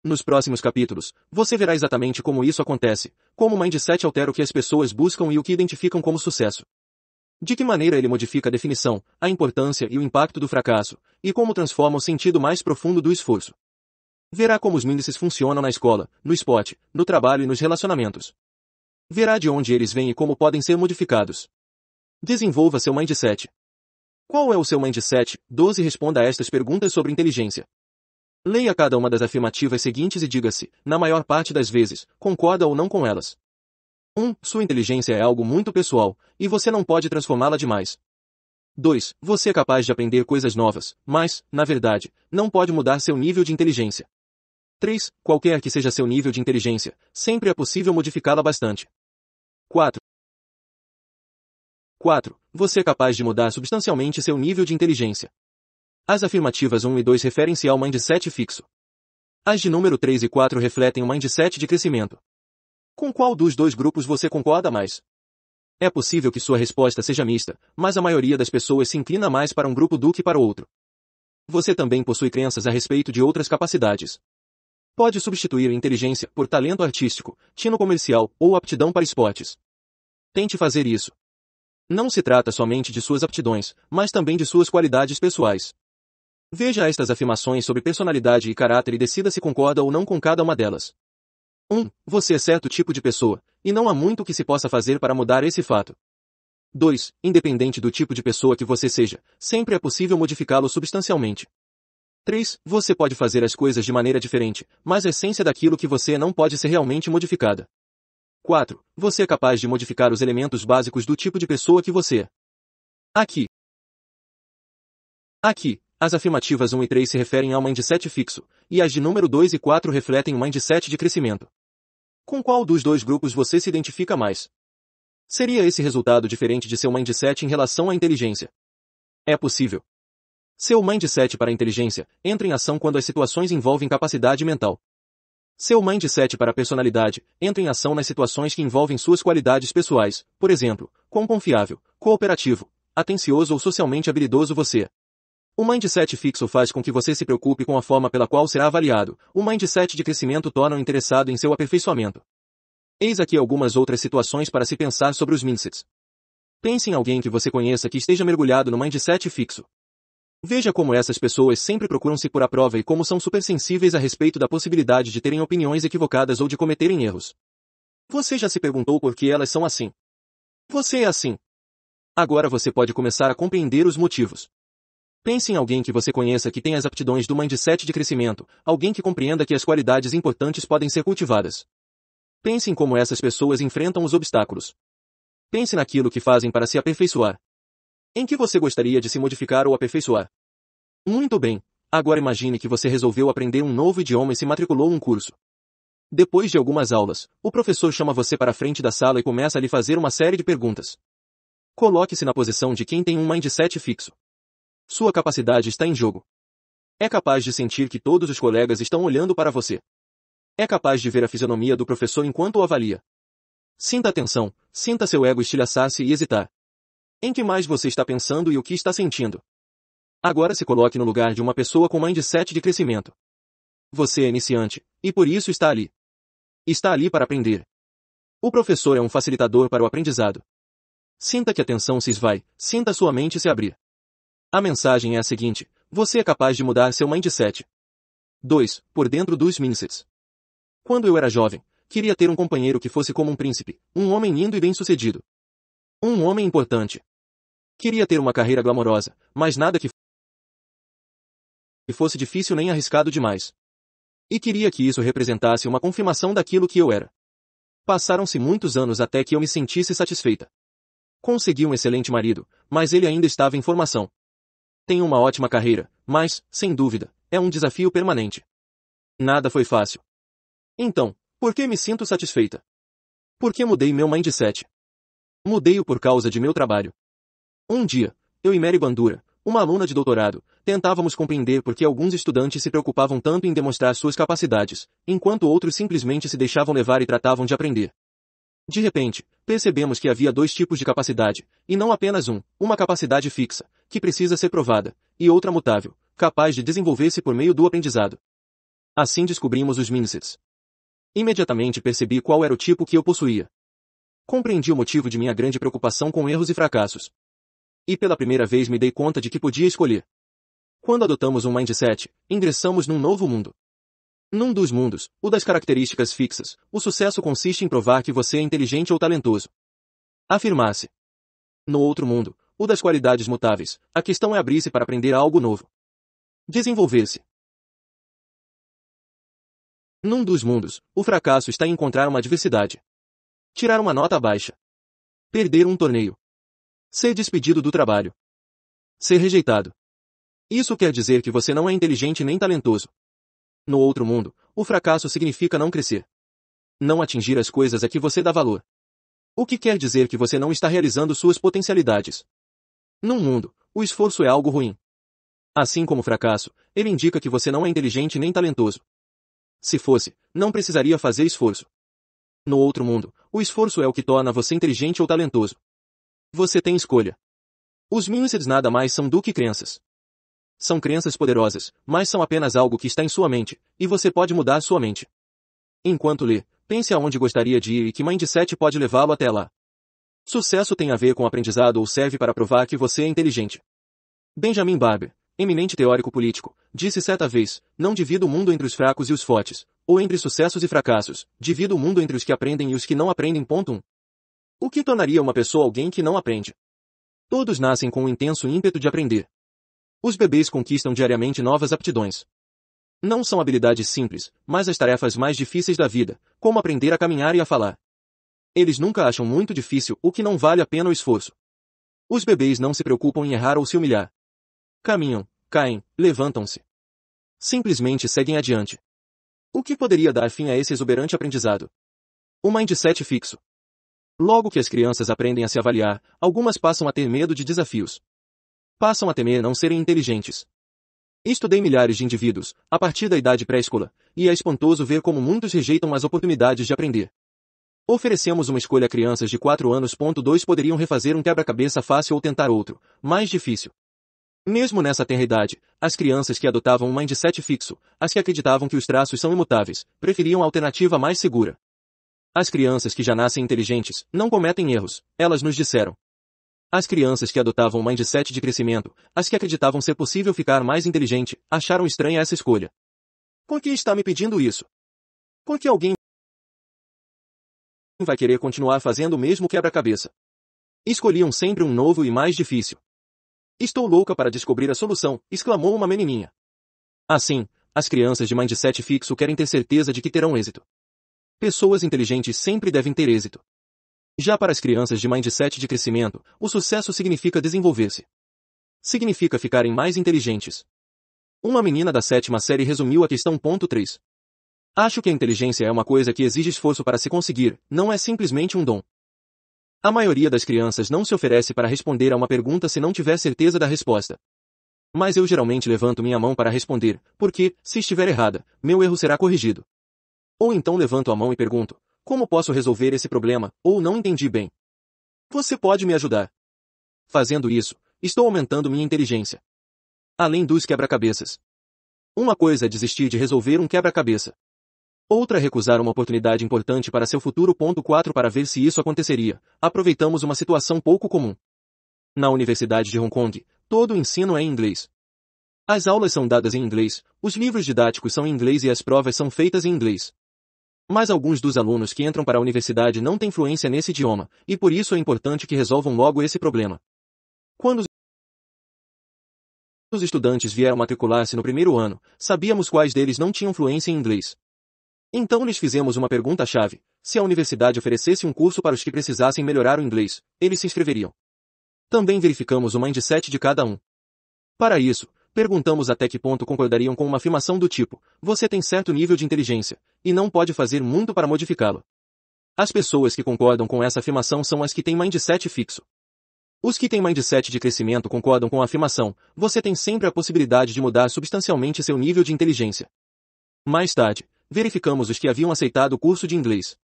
Nos próximos capítulos, você verá exatamente como isso acontece, como o mindset altera o que as pessoas buscam e o que identificam como sucesso. De que maneira ele modifica a definição, a importância e o impacto do fracasso, e como transforma o sentido mais profundo do esforço. Verá como os índices funcionam na escola, no esporte, no trabalho e nos relacionamentos. Verá de onde eles vêm e como podem ser modificados. Desenvolva seu mindset. Qual é o seu mindset? 12 Responda a estas perguntas sobre inteligência. Leia cada uma das afirmativas seguintes e diga-se, na maior parte das vezes, concorda ou não com elas. 1. Sua inteligência é algo muito pessoal, e você não pode transformá-la demais. 2. Você é capaz de aprender coisas novas, mas, na verdade, não pode mudar seu nível de inteligência. 3. Qualquer que seja seu nível de inteligência, sempre é possível modificá-la bastante. 4. 4. Você é capaz de mudar substancialmente seu nível de inteligência. As afirmativas 1 e 2 referem-se ao mindset fixo. As de número 3 e 4 refletem o mindset de crescimento. Com qual dos dois grupos você concorda mais? É possível que sua resposta seja mista, mas a maioria das pessoas se inclina mais para um grupo do que para outro. Você também possui crenças a respeito de outras capacidades. Pode substituir inteligência por talento artístico, tino comercial ou aptidão para esportes. Tente fazer isso. Não se trata somente de suas aptidões, mas também de suas qualidades pessoais. Veja estas afirmações sobre personalidade e caráter e decida se concorda ou não com cada uma delas. 1. Um, você é certo tipo de pessoa, e não há muito que se possa fazer para mudar esse fato. 2. Independente do tipo de pessoa que você seja, sempre é possível modificá-lo substancialmente. 3. Você pode fazer as coisas de maneira diferente, mas a essência daquilo que você não pode ser realmente modificada. 4. Você é capaz de modificar os elementos básicos do tipo de pessoa que você é. Aqui. Aqui, as afirmativas 1 e 3 se referem ao mindset fixo, e as de número 2 e 4 refletem o mindset de crescimento. Com qual dos dois grupos você se identifica mais? Seria esse resultado diferente de seu mindset em relação à inteligência? É possível. Seu mindset para inteligência entra em ação quando as situações envolvem capacidade mental. Seu mindset para personalidade entra em ação nas situações que envolvem suas qualidades pessoais, por exemplo, quão confiável, cooperativo, atencioso ou socialmente habilidoso você. O mindset fixo faz com que você se preocupe com a forma pela qual será avaliado. O mindset de crescimento torna-o interessado em seu aperfeiçoamento. Eis aqui algumas outras situações para se pensar sobre os mindsets. Pense em alguém que você conheça que esteja mergulhado no mindset fixo. Veja como essas pessoas sempre procuram se pôr à prova e como são supersensíveis a respeito da possibilidade de terem opiniões equivocadas ou de cometerem erros. Você já se perguntou por que elas são assim? Você é assim. Agora você pode começar a compreender os motivos. Pense em alguém que você conheça que tem as aptidões do mindset de crescimento, alguém que compreenda que as qualidades importantes podem ser cultivadas. Pense em como essas pessoas enfrentam os obstáculos. Pense naquilo que fazem para se aperfeiçoar. Em que você gostaria de se modificar ou aperfeiçoar? Muito bem. Agora imagine que você resolveu aprender um novo idioma e se matriculou um curso. Depois de algumas aulas, o professor chama você para a frente da sala e começa a lhe fazer uma série de perguntas. Coloque-se na posição de quem tem um mindset fixo. Sua capacidade está em jogo. É capaz de sentir que todos os colegas estão olhando para você. É capaz de ver a fisionomia do professor enquanto o avalia. Sinta a tensão, sinta seu ego estilhaçar-se e hesitar. Em que mais você está pensando e o que está sentindo? Agora se coloque no lugar de uma pessoa com mindset de crescimento. Você é iniciante, e por isso está ali. Está ali para aprender. O professor é um facilitador para o aprendizado. Sinta que a tensão se esvai, sinta sua mente se abrir. A mensagem é a seguinte, você é capaz de mudar seu mindset. 2. Por dentro dos mindsets. Quando eu era jovem, queria ter um companheiro que fosse como um príncipe, um homem lindo e bem-sucedido. Um homem importante. Queria ter uma carreira glamorosa, mas nada que fosse difícil nem arriscado demais. E queria que isso representasse uma confirmação daquilo que eu era. Passaram-se muitos anos até que eu me sentisse satisfeita. Consegui um excelente marido, mas ele ainda estava em formação. Tenho uma ótima carreira, mas, sem dúvida, é um desafio permanente. Nada foi fácil. Então, por que me sinto satisfeita? Por que mudei meu mindset? Mudei-o por causa de meu trabalho. Um dia, eu e Mary Bandura, uma aluna de doutorado, tentávamos compreender por que alguns estudantes se preocupavam tanto em demonstrar suas capacidades, enquanto outros simplesmente se deixavam levar e tratavam de aprender. De repente, percebemos que havia dois tipos de capacidade, e não apenas um, uma capacidade fixa, que precisa ser provada, e outra mutável, capaz de desenvolver-se por meio do aprendizado. Assim descobrimos os mindsets. Imediatamente percebi qual era o tipo que eu possuía. Compreendi o motivo de minha grande preocupação com erros e fracassos. E pela primeira vez me dei conta de que podia escolher. Quando adotamos um mindset, ingressamos num novo mundo. Num dos mundos, o das características fixas, o sucesso consiste em provar que você é inteligente ou talentoso. Afirmar-se. No outro mundo, o das qualidades mutáveis, a questão é abrir-se para aprender algo novo. Desenvolver-se. Num dos mundos, o fracasso está em encontrar uma adversidade. Tirar uma nota baixa. Perder um torneio. Ser despedido do trabalho. Ser rejeitado. Isso quer dizer que você não é inteligente nem talentoso. No outro mundo, o fracasso significa não crescer. Não atingir as coisas a que você dá valor. O que quer dizer que você não está realizando suas potencialidades. Num mundo, o esforço é algo ruim. Assim como o fracasso, ele indica que você não é inteligente nem talentoso. Se fosse, não precisaria fazer esforço. No outro mundo, o esforço é o que torna você inteligente ou talentoso. Você tem escolha. Os Minseds nada mais são do que crenças. São crenças poderosas, mas são apenas algo que está em sua mente, e você pode mudar sua mente. Enquanto lê, pense aonde gostaria de ir e que mindset pode levá-lo até lá. Sucesso tem a ver com aprendizado ou serve para provar que você é inteligente. Benjamin Barber, eminente teórico político, disse certa vez, não divida o mundo entre os fracos e os fortes, ou entre sucessos e fracassos, divida o mundo entre os que aprendem e os que não aprendem. Ponto 1. O que tornaria uma pessoa alguém que não aprende? Todos nascem com um intenso ímpeto de aprender. Os bebês conquistam diariamente novas aptidões. Não são habilidades simples, mas as tarefas mais difíceis da vida, como aprender a caminhar e a falar. Eles nunca acham muito difícil o que não vale a pena o esforço. Os bebês não se preocupam em errar ou se humilhar. Caminham, caem, levantam-se. Simplesmente seguem adiante. O que poderia dar fim a esse exuberante aprendizado? O mindset fixo. Logo que as crianças aprendem a se avaliar, algumas passam a ter medo de desafios. Passam a temer não serem inteligentes. Estudei milhares de indivíduos, a partir da idade pré escola e é espantoso ver como muitos rejeitam as oportunidades de aprender. Oferecemos uma escolha a crianças de 4 anos. Dois poderiam refazer um quebra-cabeça fácil ou tentar outro, mais difícil. Mesmo nessa tenra idade, as crianças que adotavam um mindset fixo, as que acreditavam que os traços são imutáveis, preferiam a alternativa mais segura. As crianças que já nascem inteligentes, não cometem erros, elas nos disseram. As crianças que adotavam de mindset de crescimento, as que acreditavam ser possível ficar mais inteligente, acharam estranha essa escolha. Por que está me pedindo isso? Por que alguém vai querer continuar fazendo o mesmo quebra-cabeça? Escolhiam sempre um novo e mais difícil. Estou louca para descobrir a solução, exclamou uma menininha. Assim, as crianças de mindset fixo querem ter certeza de que terão êxito. Pessoas inteligentes sempre devem ter êxito. Já para as crianças de mindset de crescimento, o sucesso significa desenvolver-se. Significa ficarem mais inteligentes. Uma menina da sétima série resumiu a questão ponto 3. Acho que a inteligência é uma coisa que exige esforço para se conseguir, não é simplesmente um dom. A maioria das crianças não se oferece para responder a uma pergunta se não tiver certeza da resposta. Mas eu geralmente levanto minha mão para responder, porque, se estiver errada, meu erro será corrigido. Ou então levanto a mão e pergunto, como posso resolver esse problema, ou não entendi bem? Você pode me ajudar. Fazendo isso, estou aumentando minha inteligência. Além dos quebra-cabeças. Uma coisa é desistir de resolver um quebra-cabeça. Outra é recusar uma oportunidade importante para seu futuro. Ponto 4 Para ver se isso aconteceria, aproveitamos uma situação pouco comum. Na Universidade de Hong Kong, todo o ensino é em inglês. As aulas são dadas em inglês, os livros didáticos são em inglês e as provas são feitas em inglês. Mas alguns dos alunos que entram para a universidade não têm fluência nesse idioma, e por isso é importante que resolvam logo esse problema. Quando os estudantes vieram matricular-se no primeiro ano, sabíamos quais deles não tinham fluência em inglês. Então lhes fizemos uma pergunta-chave. Se a universidade oferecesse um curso para os que precisassem melhorar o inglês, eles se inscreveriam. Também verificamos o mindset de cada um. Para isso, perguntamos até que ponto concordariam com uma afirmação do tipo, você tem certo nível de inteligência, e não pode fazer muito para modificá-lo. As pessoas que concordam com essa afirmação são as que têm mindset fixo. Os que têm mindset de crescimento concordam com a afirmação, você tem sempre a possibilidade de mudar substancialmente seu nível de inteligência. Mais tarde, verificamos os que haviam aceitado o curso de inglês.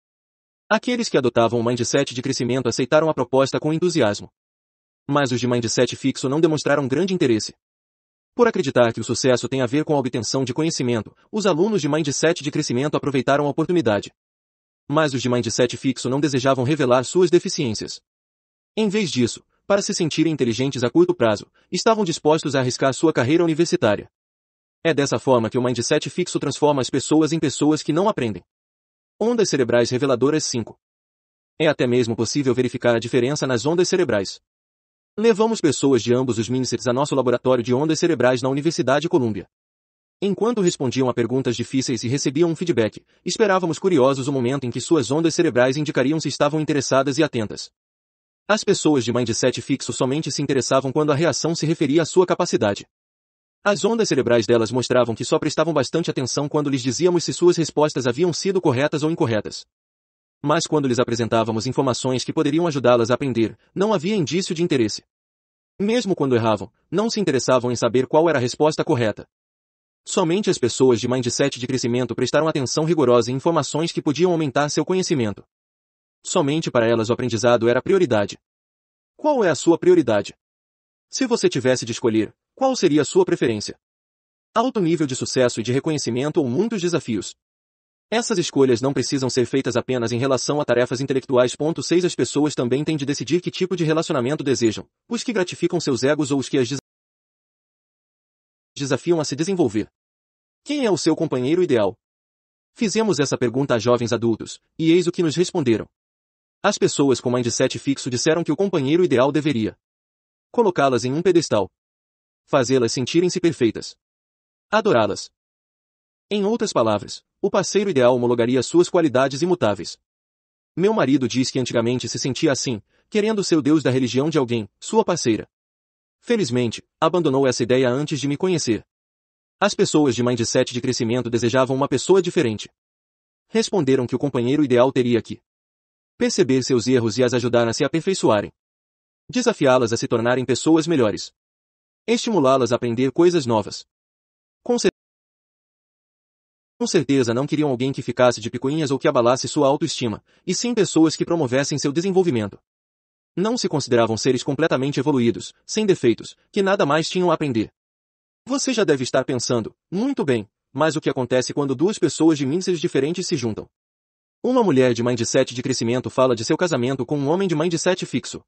Aqueles que adotavam o mindset de crescimento aceitaram a proposta com entusiasmo. Mas os de mindset fixo não demonstraram grande interesse. Por acreditar que o sucesso tem a ver com a obtenção de conhecimento, os alunos de Mindset de crescimento aproveitaram a oportunidade. Mas os de Mindset fixo não desejavam revelar suas deficiências. Em vez disso, para se sentirem inteligentes a curto prazo, estavam dispostos a arriscar sua carreira universitária. É dessa forma que o mindset fixo transforma as pessoas em pessoas que não aprendem. Ondas cerebrais reveladoras 5. É até mesmo possível verificar a diferença nas ondas cerebrais. Levamos pessoas de ambos os mindsets a nosso laboratório de ondas cerebrais na Universidade Columbia. Enquanto respondiam a perguntas difíceis e recebiam um feedback, esperávamos curiosos o momento em que suas ondas cerebrais indicariam se estavam interessadas e atentas. As pessoas de mindset fixo somente se interessavam quando a reação se referia à sua capacidade. As ondas cerebrais delas mostravam que só prestavam bastante atenção quando lhes dizíamos se suas respostas haviam sido corretas ou incorretas. Mas quando lhes apresentávamos informações que poderiam ajudá-las a aprender, não havia indício de interesse. Mesmo quando erravam, não se interessavam em saber qual era a resposta correta. Somente as pessoas de mindset de crescimento prestaram atenção rigorosa em informações que podiam aumentar seu conhecimento. Somente para elas o aprendizado era prioridade. Qual é a sua prioridade? Se você tivesse de escolher, qual seria a sua preferência? Alto nível de sucesso e de reconhecimento ou muitos desafios? Essas escolhas não precisam ser feitas apenas em relação a tarefas intelectuais. 6 As pessoas também têm de decidir que tipo de relacionamento desejam, os que gratificam seus egos ou os que as desafiam a se desenvolver. Quem é o seu companheiro ideal? Fizemos essa pergunta a jovens adultos, e eis o que nos responderam. As pessoas com mindset fixo disseram que o companheiro ideal deveria colocá-las em um pedestal, fazê-las sentirem-se perfeitas, adorá-las, em outras palavras, o parceiro ideal homologaria suas qualidades imutáveis. Meu marido diz que antigamente se sentia assim, querendo ser o Deus da religião de alguém, sua parceira. Felizmente, abandonou essa ideia antes de me conhecer. As pessoas de mindset de crescimento desejavam uma pessoa diferente. Responderam que o companheiro ideal teria que perceber seus erros e as ajudar a se aperfeiçoarem. Desafiá-las a se tornarem pessoas melhores. Estimulá-las a aprender coisas novas. Conceder com certeza não queriam alguém que ficasse de picuinhas ou que abalasse sua autoestima, e sim pessoas que promovessem seu desenvolvimento. Não se consideravam seres completamente evoluídos, sem defeitos, que nada mais tinham a aprender. Você já deve estar pensando, muito bem, mas o que acontece quando duas pessoas de mindsets diferentes se juntam? Uma mulher de mindset de crescimento fala de seu casamento com um homem de mindset fixo.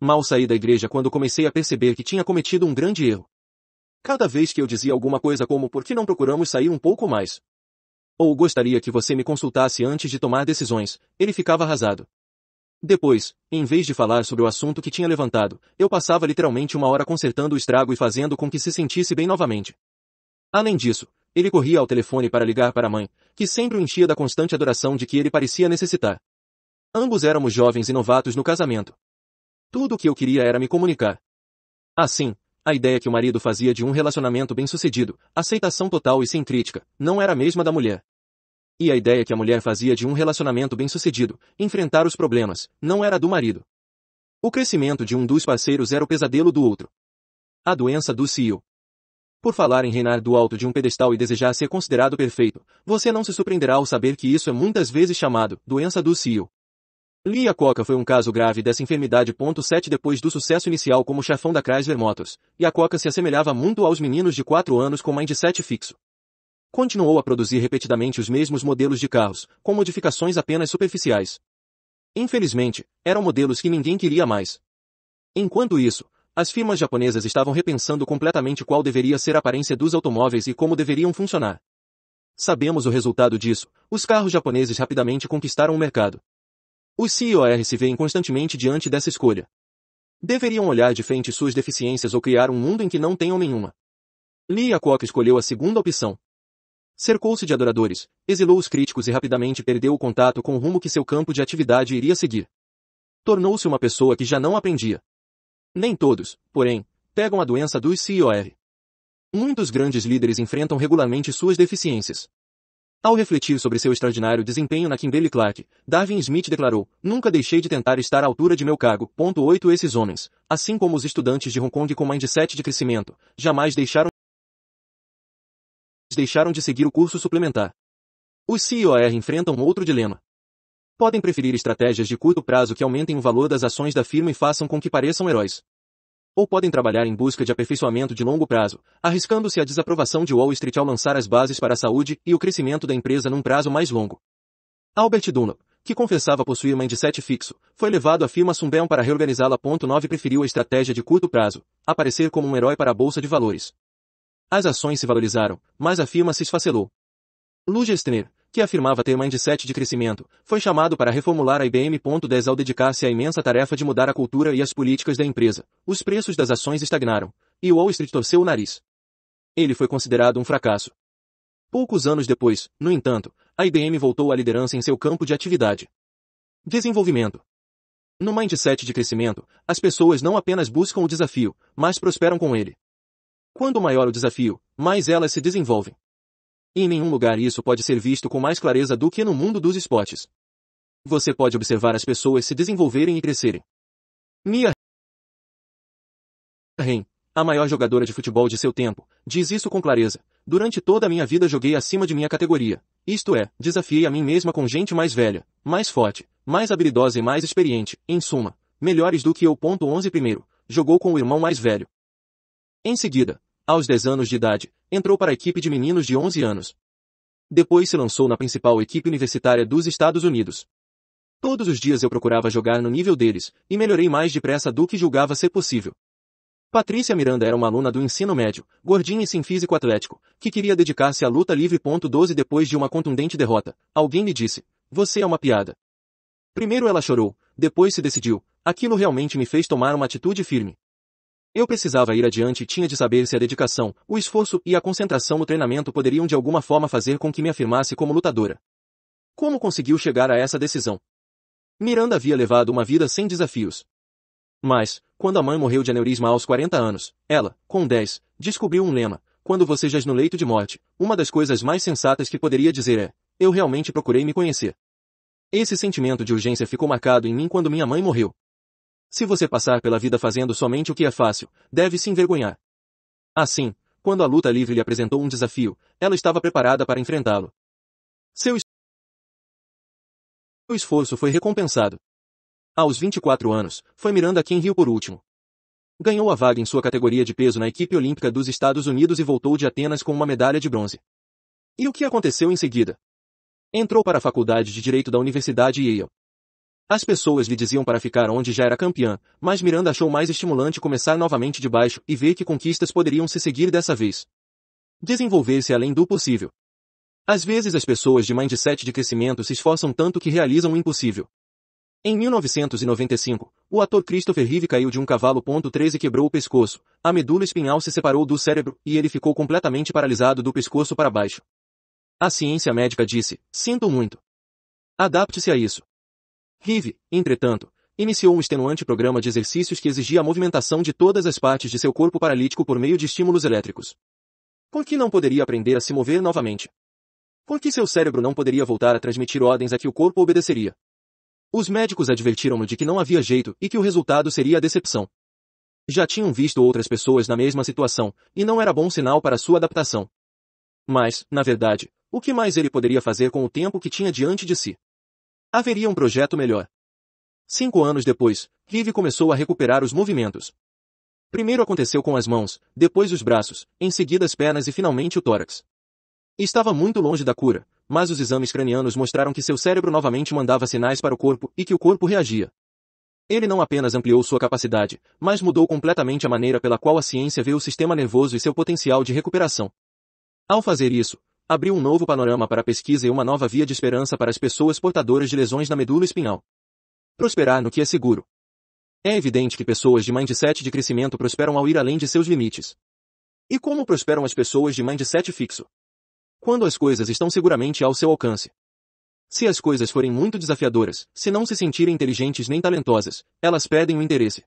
Mal saí da igreja quando comecei a perceber que tinha cometido um grande erro. Cada vez que eu dizia alguma coisa como por que não procuramos sair um pouco mais, ou gostaria que você me consultasse antes de tomar decisões, ele ficava arrasado. Depois, em vez de falar sobre o assunto que tinha levantado, eu passava literalmente uma hora consertando o estrago e fazendo com que se sentisse bem novamente. Além disso, ele corria ao telefone para ligar para a mãe, que sempre o enchia da constante adoração de que ele parecia necessitar. Ambos éramos jovens e novatos no casamento. Tudo o que eu queria era me comunicar. Assim, a ideia que o marido fazia de um relacionamento bem-sucedido, aceitação total e sem crítica, não era a mesma da mulher. E a ideia que a mulher fazia de um relacionamento bem-sucedido, enfrentar os problemas, não era do marido. O crescimento de um dos parceiros era o pesadelo do outro. A doença do CEO. Por falar em reinar do alto de um pedestal e desejar ser considerado perfeito, você não se surpreenderá ao saber que isso é muitas vezes chamado doença do CEO. Lia Coca foi um caso grave dessa enfermidade. 7 Depois do sucesso inicial como chafão da Chrysler Motors, e a Coca se assemelhava muito aos meninos de 4 anos com mindset fixo continuou a produzir repetidamente os mesmos modelos de carros, com modificações apenas superficiais. Infelizmente, eram modelos que ninguém queria mais. Enquanto isso, as firmas japonesas estavam repensando completamente qual deveria ser a aparência dos automóveis e como deveriam funcionar. Sabemos o resultado disso, os carros japoneses rapidamente conquistaram o mercado. Os CIOR se veem constantemente diante dessa escolha. Deveriam olhar de frente suas deficiências ou criar um mundo em que não tenham nenhuma. Lia Koch escolheu a segunda opção. Cercou-se de adoradores, exilou os críticos e rapidamente perdeu o contato com o rumo que seu campo de atividade iria seguir. Tornou-se uma pessoa que já não aprendia. Nem todos, porém, pegam a doença do CIOR. Muitos grandes líderes enfrentam regularmente suas deficiências. Ao refletir sobre seu extraordinário desempenho na Kimberly Clark, Darwin Smith declarou, nunca deixei de tentar estar à altura de meu cargo. 8 Esses homens, assim como os estudantes de Hong Kong com mindset de crescimento, jamais deixaram deixaram de seguir o curso suplementar. Os CIOR enfrentam outro dilema. Podem preferir estratégias de curto prazo que aumentem o valor das ações da firma e façam com que pareçam heróis. Ou podem trabalhar em busca de aperfeiçoamento de longo prazo, arriscando-se à desaprovação de Wall Street ao lançar as bases para a saúde e o crescimento da empresa num prazo mais longo. Albert Dunlop, que confessava possuir mindset fixo, foi levado à firma Sunbeam para reorganizá-la. 9 Preferiu a estratégia de curto prazo, aparecer como um herói para a bolsa de valores. As ações se valorizaram, mas a firma se esfacelou. Lugestner, que afirmava ter mindset de crescimento, foi chamado para reformular a IBM. ao dedicar-se à imensa tarefa de mudar a cultura e as políticas da empresa. Os preços das ações estagnaram, e Wall Street torceu o nariz. Ele foi considerado um fracasso. Poucos anos depois, no entanto, a IBM voltou à liderança em seu campo de atividade. Desenvolvimento. No mindset de crescimento, as pessoas não apenas buscam o desafio, mas prosperam com ele. Quanto maior o desafio, mais elas se desenvolvem. E em nenhum lugar isso pode ser visto com mais clareza do que no mundo dos esportes. Você pode observar as pessoas se desenvolverem e crescerem. Mia Ren, a maior jogadora de futebol de seu tempo, diz isso com clareza. Durante toda a minha vida joguei acima de minha categoria. Isto é, desafiei a mim mesma com gente mais velha, mais forte, mais habilidosa e mais experiente, em suma, melhores do que eu. 11 primeiro, jogou com o irmão mais velho, em seguida, aos 10 anos de idade, entrou para a equipe de meninos de 11 anos. Depois se lançou na principal equipe universitária dos Estados Unidos. Todos os dias eu procurava jogar no nível deles, e melhorei mais depressa do que julgava ser possível. Patrícia Miranda era uma aluna do ensino médio, gordinha e sem físico atlético, que queria dedicar-se à luta livre. 12 Depois de uma contundente derrota, alguém me disse, você é uma piada. Primeiro ela chorou, depois se decidiu, aquilo realmente me fez tomar uma atitude firme. Eu precisava ir adiante e tinha de saber se a dedicação, o esforço e a concentração no treinamento poderiam de alguma forma fazer com que me afirmasse como lutadora. Como conseguiu chegar a essa decisão? Miranda havia levado uma vida sem desafios. Mas, quando a mãe morreu de aneurisma aos 40 anos, ela, com 10, descobriu um lema, quando você jaz no leito de morte, uma das coisas mais sensatas que poderia dizer é, eu realmente procurei me conhecer. Esse sentimento de urgência ficou marcado em mim quando minha mãe morreu. Se você passar pela vida fazendo somente o que é fácil, deve se envergonhar. Assim, quando a luta livre lhe apresentou um desafio, ela estava preparada para enfrentá-lo. Seu esforço foi recompensado. Aos 24 anos, foi Miranda quem riu por último. Ganhou a vaga em sua categoria de peso na equipe olímpica dos Estados Unidos e voltou de Atenas com uma medalha de bronze. E o que aconteceu em seguida? Entrou para a Faculdade de Direito da Universidade Yale, as pessoas lhe diziam para ficar onde já era campeã, mas Miranda achou mais estimulante começar novamente de baixo e ver que conquistas poderiam se seguir dessa vez. Desenvolver-se além do possível. Às vezes as pessoas de mindset de crescimento se esforçam tanto que realizam o impossível. Em 1995, o ator Christopher Reeve caiu de um cavalo. 13 e quebrou o pescoço, a medula espinhal se separou do cérebro e ele ficou completamente paralisado do pescoço para baixo. A ciência médica disse, sinto muito. Adapte-se a isso. Rive, entretanto, iniciou um extenuante programa de exercícios que exigia a movimentação de todas as partes de seu corpo paralítico por meio de estímulos elétricos. Por que não poderia aprender a se mover novamente? Por que seu cérebro não poderia voltar a transmitir ordens a que o corpo obedeceria? Os médicos advertiram-no de que não havia jeito e que o resultado seria a decepção. Já tinham visto outras pessoas na mesma situação, e não era bom sinal para sua adaptação. Mas, na verdade, o que mais ele poderia fazer com o tempo que tinha diante de si? Haveria um projeto melhor. Cinco anos depois, Vive começou a recuperar os movimentos. Primeiro aconteceu com as mãos, depois os braços, em seguida as pernas e finalmente o tórax. Estava muito longe da cura, mas os exames cranianos mostraram que seu cérebro novamente mandava sinais para o corpo e que o corpo reagia. Ele não apenas ampliou sua capacidade, mas mudou completamente a maneira pela qual a ciência vê o sistema nervoso e seu potencial de recuperação. Ao fazer isso, abriu um novo panorama para a pesquisa e uma nova via de esperança para as pessoas portadoras de lesões na medula espinhal. Prosperar no que é seguro. É evidente que pessoas de mindset de crescimento prosperam ao ir além de seus limites. E como prosperam as pessoas de mindset fixo? Quando as coisas estão seguramente ao seu alcance. Se as coisas forem muito desafiadoras, se não se sentirem inteligentes nem talentosas, elas perdem o interesse.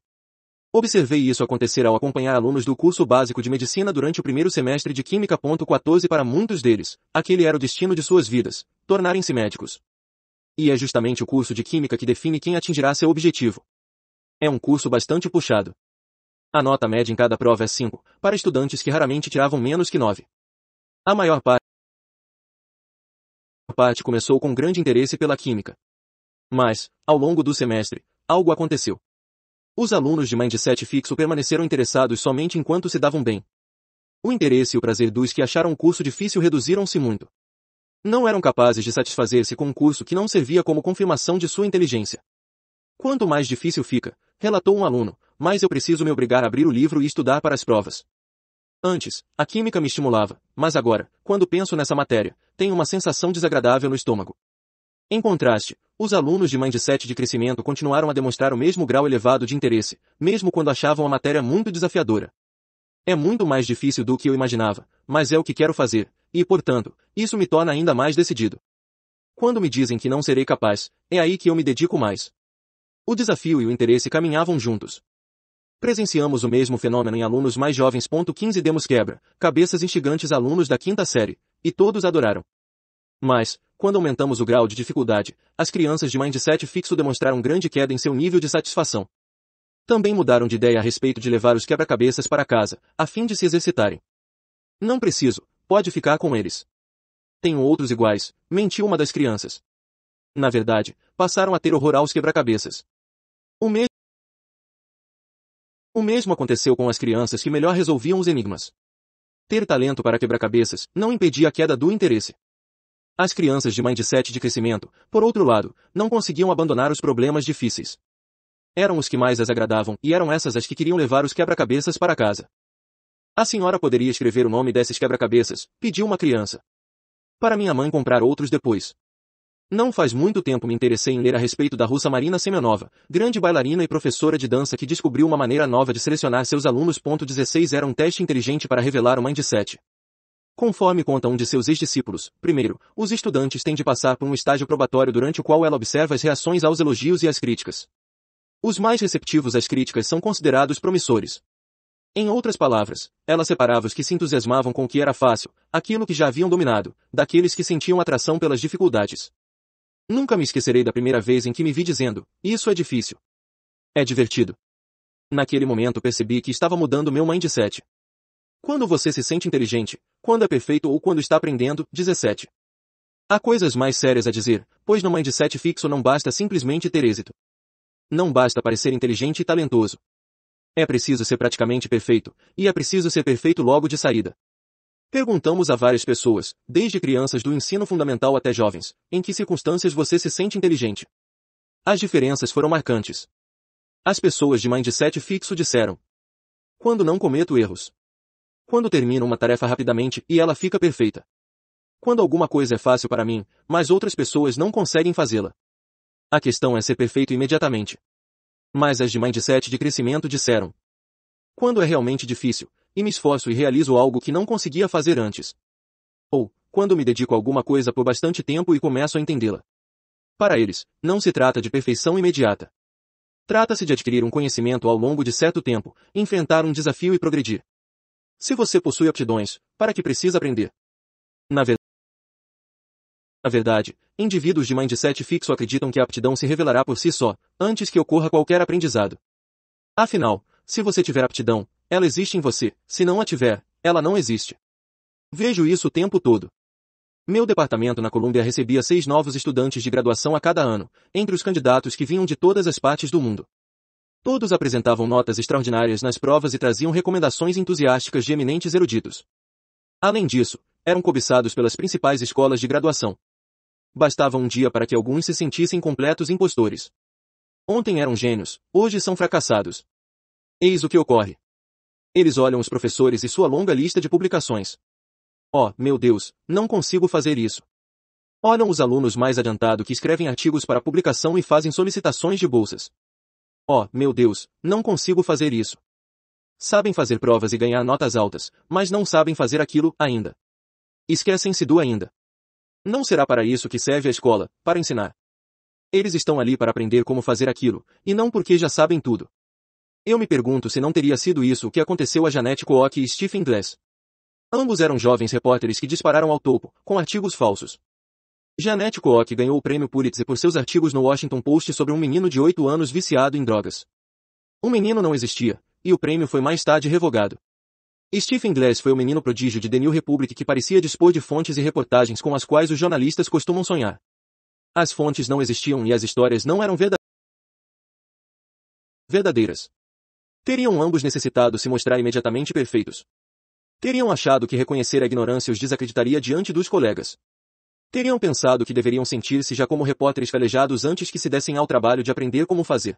Observei isso acontecer ao acompanhar alunos do curso básico de medicina durante o primeiro semestre de Química. 14 Para muitos deles, aquele era o destino de suas vidas, tornarem-se médicos. E é justamente o curso de Química que define quem atingirá seu objetivo. É um curso bastante puxado. A nota média em cada prova é 5, para estudantes que raramente tiravam menos que 9. A maior parte parte começou com grande interesse pela química. Mas, ao longo do semestre, algo aconteceu. Os alunos de Mindset Fixo permaneceram interessados somente enquanto se davam bem. O interesse e o prazer dos que acharam o curso difícil reduziram-se muito. Não eram capazes de satisfazer-se com um curso que não servia como confirmação de sua inteligência. Quanto mais difícil fica, relatou um aluno, mais eu preciso me obrigar a abrir o livro e estudar para as provas. Antes, a química me estimulava, mas agora, quando penso nessa matéria, tenho uma sensação desagradável no estômago. Em contraste, os alunos de Mindset de Crescimento continuaram a demonstrar o mesmo grau elevado de interesse, mesmo quando achavam a matéria muito desafiadora. É muito mais difícil do que eu imaginava, mas é o que quero fazer, e, portanto, isso me torna ainda mais decidido. Quando me dizem que não serei capaz, é aí que eu me dedico mais. O desafio e o interesse caminhavam juntos. Presenciamos o mesmo fenômeno em alunos mais jovens. 15 demos quebra, cabeças instigantes alunos da quinta série, e todos adoraram. Mas, quando aumentamos o grau de dificuldade, as crianças de mindset fixo demonstraram grande queda em seu nível de satisfação. Também mudaram de ideia a respeito de levar os quebra-cabeças para casa, a fim de se exercitarem. Não preciso, pode ficar com eles. Tenho outros iguais, mentiu uma das crianças. Na verdade, passaram a ter horror aos quebra-cabeças. O mesmo o mesmo aconteceu com as crianças que melhor resolviam os enigmas. Ter talento para quebra-cabeças não impedia a queda do interesse. As crianças de mindset de crescimento, por outro lado, não conseguiam abandonar os problemas difíceis. Eram os que mais as agradavam e eram essas as que queriam levar os quebra-cabeças para casa. A senhora poderia escrever o nome desses quebra-cabeças, pediu uma criança. Para minha mãe comprar outros depois. Não faz muito tempo me interessei em ler a respeito da russa Marina Semenova, grande bailarina e professora de dança que descobriu uma maneira nova de selecionar seus alunos. 16 era um teste inteligente para revelar o mindset. Conforme conta um de seus ex-discípulos, primeiro, os estudantes têm de passar por um estágio probatório durante o qual ela observa as reações aos elogios e às críticas. Os mais receptivos às críticas são considerados promissores. Em outras palavras, ela separava os que se entusiasmavam com o que era fácil, aquilo que já haviam dominado, daqueles que sentiam atração pelas dificuldades. Nunca me esquecerei da primeira vez em que me vi dizendo, isso é difícil. É divertido. Naquele momento percebi que estava mudando meu mindset. Quando você se sente inteligente, quando é perfeito ou quando está aprendendo, 17. Há coisas mais sérias a dizer, pois no mindset fixo não basta simplesmente ter êxito. Não basta parecer inteligente e talentoso. É preciso ser praticamente perfeito, e é preciso ser perfeito logo de saída. Perguntamos a várias pessoas, desde crianças do ensino fundamental até jovens, em que circunstâncias você se sente inteligente. As diferenças foram marcantes. As pessoas de mindset fixo disseram: Quando não cometo erros. Quando termino uma tarefa rapidamente e ela fica perfeita. Quando alguma coisa é fácil para mim, mas outras pessoas não conseguem fazê-la. A questão é ser perfeito imediatamente. Mas as de mindset de crescimento disseram. Quando é realmente difícil, e me esforço e realizo algo que não conseguia fazer antes. Ou, quando me dedico a alguma coisa por bastante tempo e começo a entendê-la. Para eles, não se trata de perfeição imediata. Trata-se de adquirir um conhecimento ao longo de certo tempo, enfrentar um desafio e progredir. Se você possui aptidões, para que precisa aprender? Na verdade, na verdade, indivíduos de mindset fixo acreditam que a aptidão se revelará por si só, antes que ocorra qualquer aprendizado. Afinal, se você tiver aptidão, ela existe em você, se não a tiver, ela não existe. Vejo isso o tempo todo. Meu departamento na Colômbia recebia seis novos estudantes de graduação a cada ano, entre os candidatos que vinham de todas as partes do mundo. Todos apresentavam notas extraordinárias nas provas e traziam recomendações entusiásticas de eminentes eruditos. Além disso, eram cobiçados pelas principais escolas de graduação. Bastava um dia para que alguns se sentissem completos impostores. Ontem eram gênios, hoje são fracassados. Eis o que ocorre. Eles olham os professores e sua longa lista de publicações. Oh, meu Deus, não consigo fazer isso. Olham os alunos mais adiantado que escrevem artigos para publicação e fazem solicitações de bolsas. Oh, meu Deus, não consigo fazer isso. Sabem fazer provas e ganhar notas altas, mas não sabem fazer aquilo ainda. Esquecem-se do ainda. Não será para isso que serve a escola, para ensinar. Eles estão ali para aprender como fazer aquilo, e não porque já sabem tudo. Eu me pergunto se não teria sido isso o que aconteceu a Janet Cook e Stephen Glass. Ambos eram jovens repórteres que dispararam ao topo, com artigos falsos. Jeanette Cook ganhou o prêmio Pulitzer por seus artigos no Washington Post sobre um menino de 8 anos viciado em drogas. Um menino não existia, e o prêmio foi mais tarde revogado. Stephen Glass foi o menino prodígio de The New Republic que parecia dispor de fontes e reportagens com as quais os jornalistas costumam sonhar. As fontes não existiam e as histórias não eram verdadeiras. Teriam ambos necessitado se mostrar imediatamente perfeitos. Teriam achado que reconhecer a ignorância os desacreditaria diante dos colegas. Teriam pensado que deveriam sentir-se já como repórteres calejados antes que se dessem ao trabalho de aprender como fazer.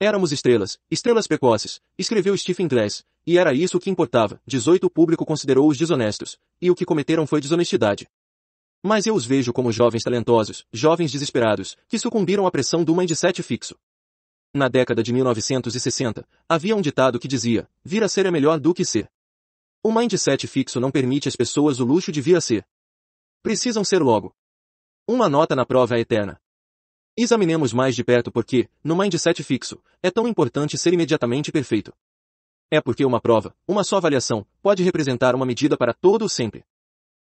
Éramos estrelas, estrelas precoces, escreveu Stephen Glass, e era isso que importava. 18 o público considerou os desonestos, e o que cometeram foi desonestidade. Mas eu os vejo como jovens talentosos, jovens desesperados, que sucumbiram à pressão do mindset fixo. Na década de 1960, havia um ditado que dizia, vir a ser é melhor do que ser. O mindset fixo não permite às pessoas o luxo de vir a ser. Precisam ser logo. Uma nota na prova é eterna. Examinemos mais de perto porque, no mindset fixo, é tão importante ser imediatamente perfeito. É porque uma prova, uma só avaliação, pode representar uma medida para todo o sempre.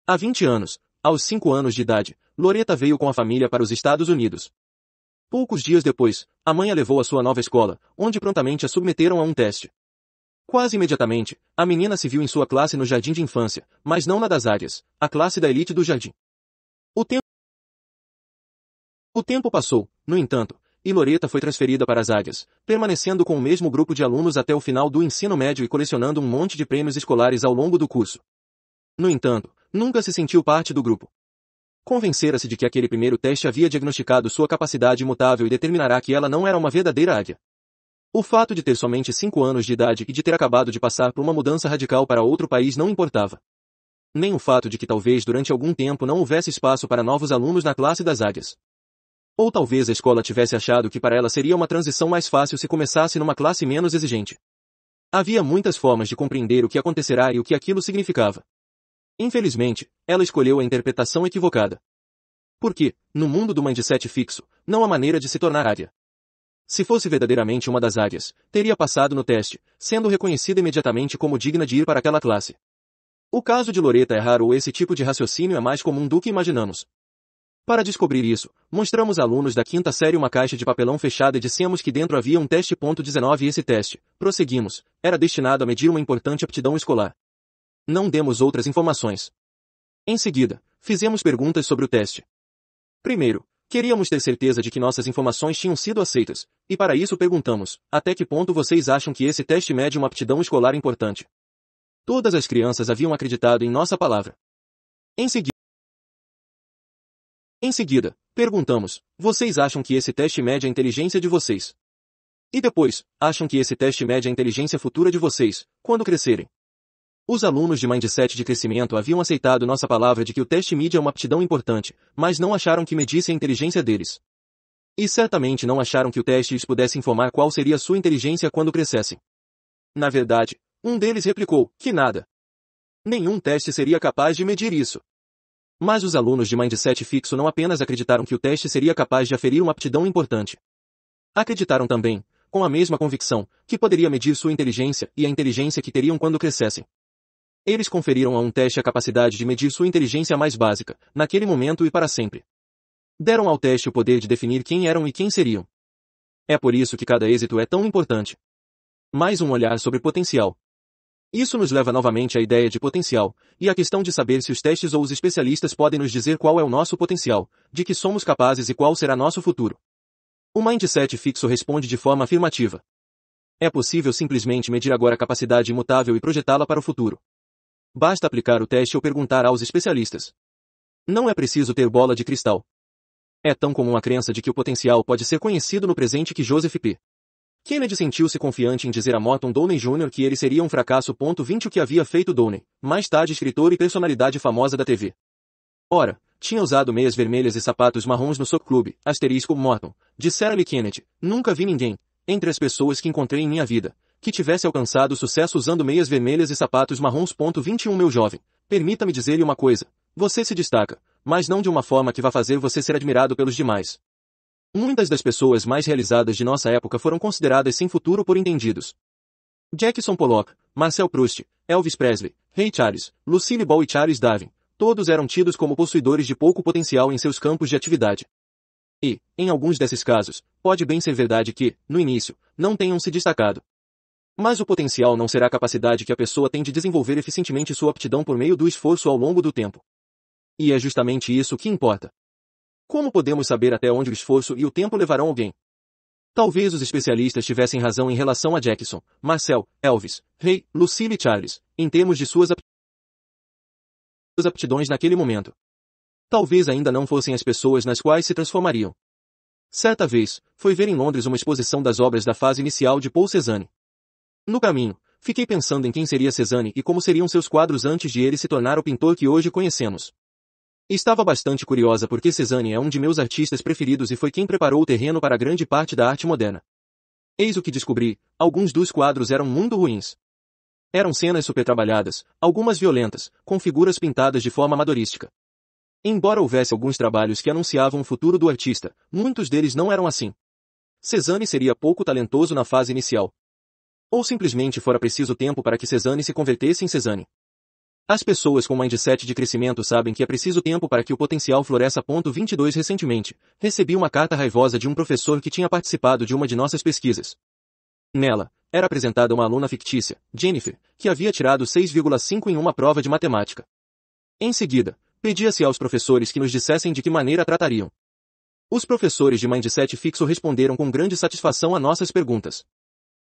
Há 20 anos, aos 5 anos de idade, Loreta veio com a família para os Estados Unidos. Poucos dias depois, a mãe a levou à sua nova escola, onde prontamente a submeteram a um teste. Quase imediatamente, a menina se viu em sua classe no jardim de infância, mas não na das áreas, a classe da elite do jardim. O tempo o tempo passou, no entanto, e Loreta foi transferida para as áreas, permanecendo com o mesmo grupo de alunos até o final do ensino médio e colecionando um monte de prêmios escolares ao longo do curso. No entanto, nunca se sentiu parte do grupo. Convencera-se de que aquele primeiro teste havia diagnosticado sua capacidade imutável e determinará que ela não era uma verdadeira águia. O fato de ter somente cinco anos de idade e de ter acabado de passar por uma mudança radical para outro país não importava. Nem o fato de que talvez durante algum tempo não houvesse espaço para novos alunos na classe das águias. Ou talvez a escola tivesse achado que para ela seria uma transição mais fácil se começasse numa classe menos exigente. Havia muitas formas de compreender o que acontecerá e o que aquilo significava. Infelizmente, ela escolheu a interpretação equivocada. Porque, no mundo do mindset fixo, não há maneira de se tornar águia. Se fosse verdadeiramente uma das áreas, teria passado no teste, sendo reconhecida imediatamente como digna de ir para aquela classe. O caso de Loreta é raro ou esse tipo de raciocínio é mais comum do que imaginamos. Para descobrir isso, mostramos alunos da quinta série uma caixa de papelão fechada e dissemos que dentro havia um teste ponto 19 e esse teste, prosseguimos, era destinado a medir uma importante aptidão escolar. Não demos outras informações. Em seguida, fizemos perguntas sobre o teste. Primeiro, Queríamos ter certeza de que nossas informações tinham sido aceitas, e para isso perguntamos, até que ponto vocês acham que esse teste mede uma aptidão escolar importante? Todas as crianças haviam acreditado em nossa palavra. Em seguida, em seguida, perguntamos, vocês acham que esse teste mede a inteligência de vocês? E depois, acham que esse teste mede a inteligência futura de vocês, quando crescerem? Os alunos de Mindset de Crescimento haviam aceitado nossa palavra de que o teste MID é uma aptidão importante, mas não acharam que medisse a inteligência deles. E certamente não acharam que o teste lhes pudesse informar qual seria sua inteligência quando crescessem. Na verdade, um deles replicou, que nada. Nenhum teste seria capaz de medir isso. Mas os alunos de Mindset fixo não apenas acreditaram que o teste seria capaz de aferir uma aptidão importante. Acreditaram também, com a mesma convicção, que poderia medir sua inteligência e a inteligência que teriam quando crescessem. Eles conferiram a um teste a capacidade de medir sua inteligência mais básica, naquele momento e para sempre. Deram ao teste o poder de definir quem eram e quem seriam. É por isso que cada êxito é tão importante. Mais um olhar sobre potencial. Isso nos leva novamente à ideia de potencial, e à questão de saber se os testes ou os especialistas podem nos dizer qual é o nosso potencial, de que somos capazes e qual será nosso futuro. O mindset fixo responde de forma afirmativa. É possível simplesmente medir agora a capacidade imutável e projetá-la para o futuro. Basta aplicar o teste ou perguntar aos especialistas. Não é preciso ter bola de cristal. É tão comum a crença de que o potencial pode ser conhecido no presente que Joseph P. Kennedy sentiu-se confiante em dizer a Morton Downey Jr. que ele seria um fracasso. 20 o que havia feito Downey, mais tarde escritor e personalidade famosa da TV. Ora, tinha usado meias vermelhas e sapatos marrons no soc Club, asterisco Morton. Dissera-lhe Kennedy, nunca vi ninguém, entre as pessoas que encontrei em minha vida, que tivesse alcançado sucesso usando meias vermelhas e sapatos marrons. 21 Meu jovem, permita-me dizer-lhe uma coisa. Você se destaca, mas não de uma forma que vá fazer você ser admirado pelos demais. Muitas das pessoas mais realizadas de nossa época foram consideradas sem futuro por entendidos. Jackson Pollock, Marcel Proust, Elvis Presley, Ray Charles, Lucille Ball e Charles Darwin, todos eram tidos como possuidores de pouco potencial em seus campos de atividade. E, em alguns desses casos, pode bem ser verdade que, no início, não tenham se destacado. Mas o potencial não será a capacidade que a pessoa tem de desenvolver eficientemente sua aptidão por meio do esforço ao longo do tempo. E é justamente isso que importa. Como podemos saber até onde o esforço e o tempo levarão alguém? Talvez os especialistas tivessem razão em relação a Jackson, Marcel, Elvis, Ray, Lucille e Charles, em termos de suas aptidões naquele momento. Talvez ainda não fossem as pessoas nas quais se transformariam. Certa vez, foi ver em Londres uma exposição das obras da fase inicial de Paul Cézanne. No caminho, fiquei pensando em quem seria Cézanne e como seriam seus quadros antes de ele se tornar o pintor que hoje conhecemos. Estava bastante curiosa porque Cézanne é um de meus artistas preferidos e foi quem preparou o terreno para grande parte da arte moderna. Eis o que descobri, alguns dos quadros eram muito ruins. Eram cenas supertrabalhadas, algumas violentas, com figuras pintadas de forma amadorística. Embora houvesse alguns trabalhos que anunciavam o futuro do artista, muitos deles não eram assim. Cézanne seria pouco talentoso na fase inicial, ou simplesmente fora preciso tempo para que Cezanne se convertesse em Cezanne. As pessoas com mindset de crescimento sabem que é preciso tempo para que o potencial floresça. 22 Recentemente, recebi uma carta raivosa de um professor que tinha participado de uma de nossas pesquisas. Nela, era apresentada uma aluna fictícia, Jennifer, que havia tirado 6,5 em uma prova de matemática. Em seguida, pedia-se aos professores que nos dissessem de que maneira tratariam. Os professores de mindset fixo responderam com grande satisfação a nossas perguntas.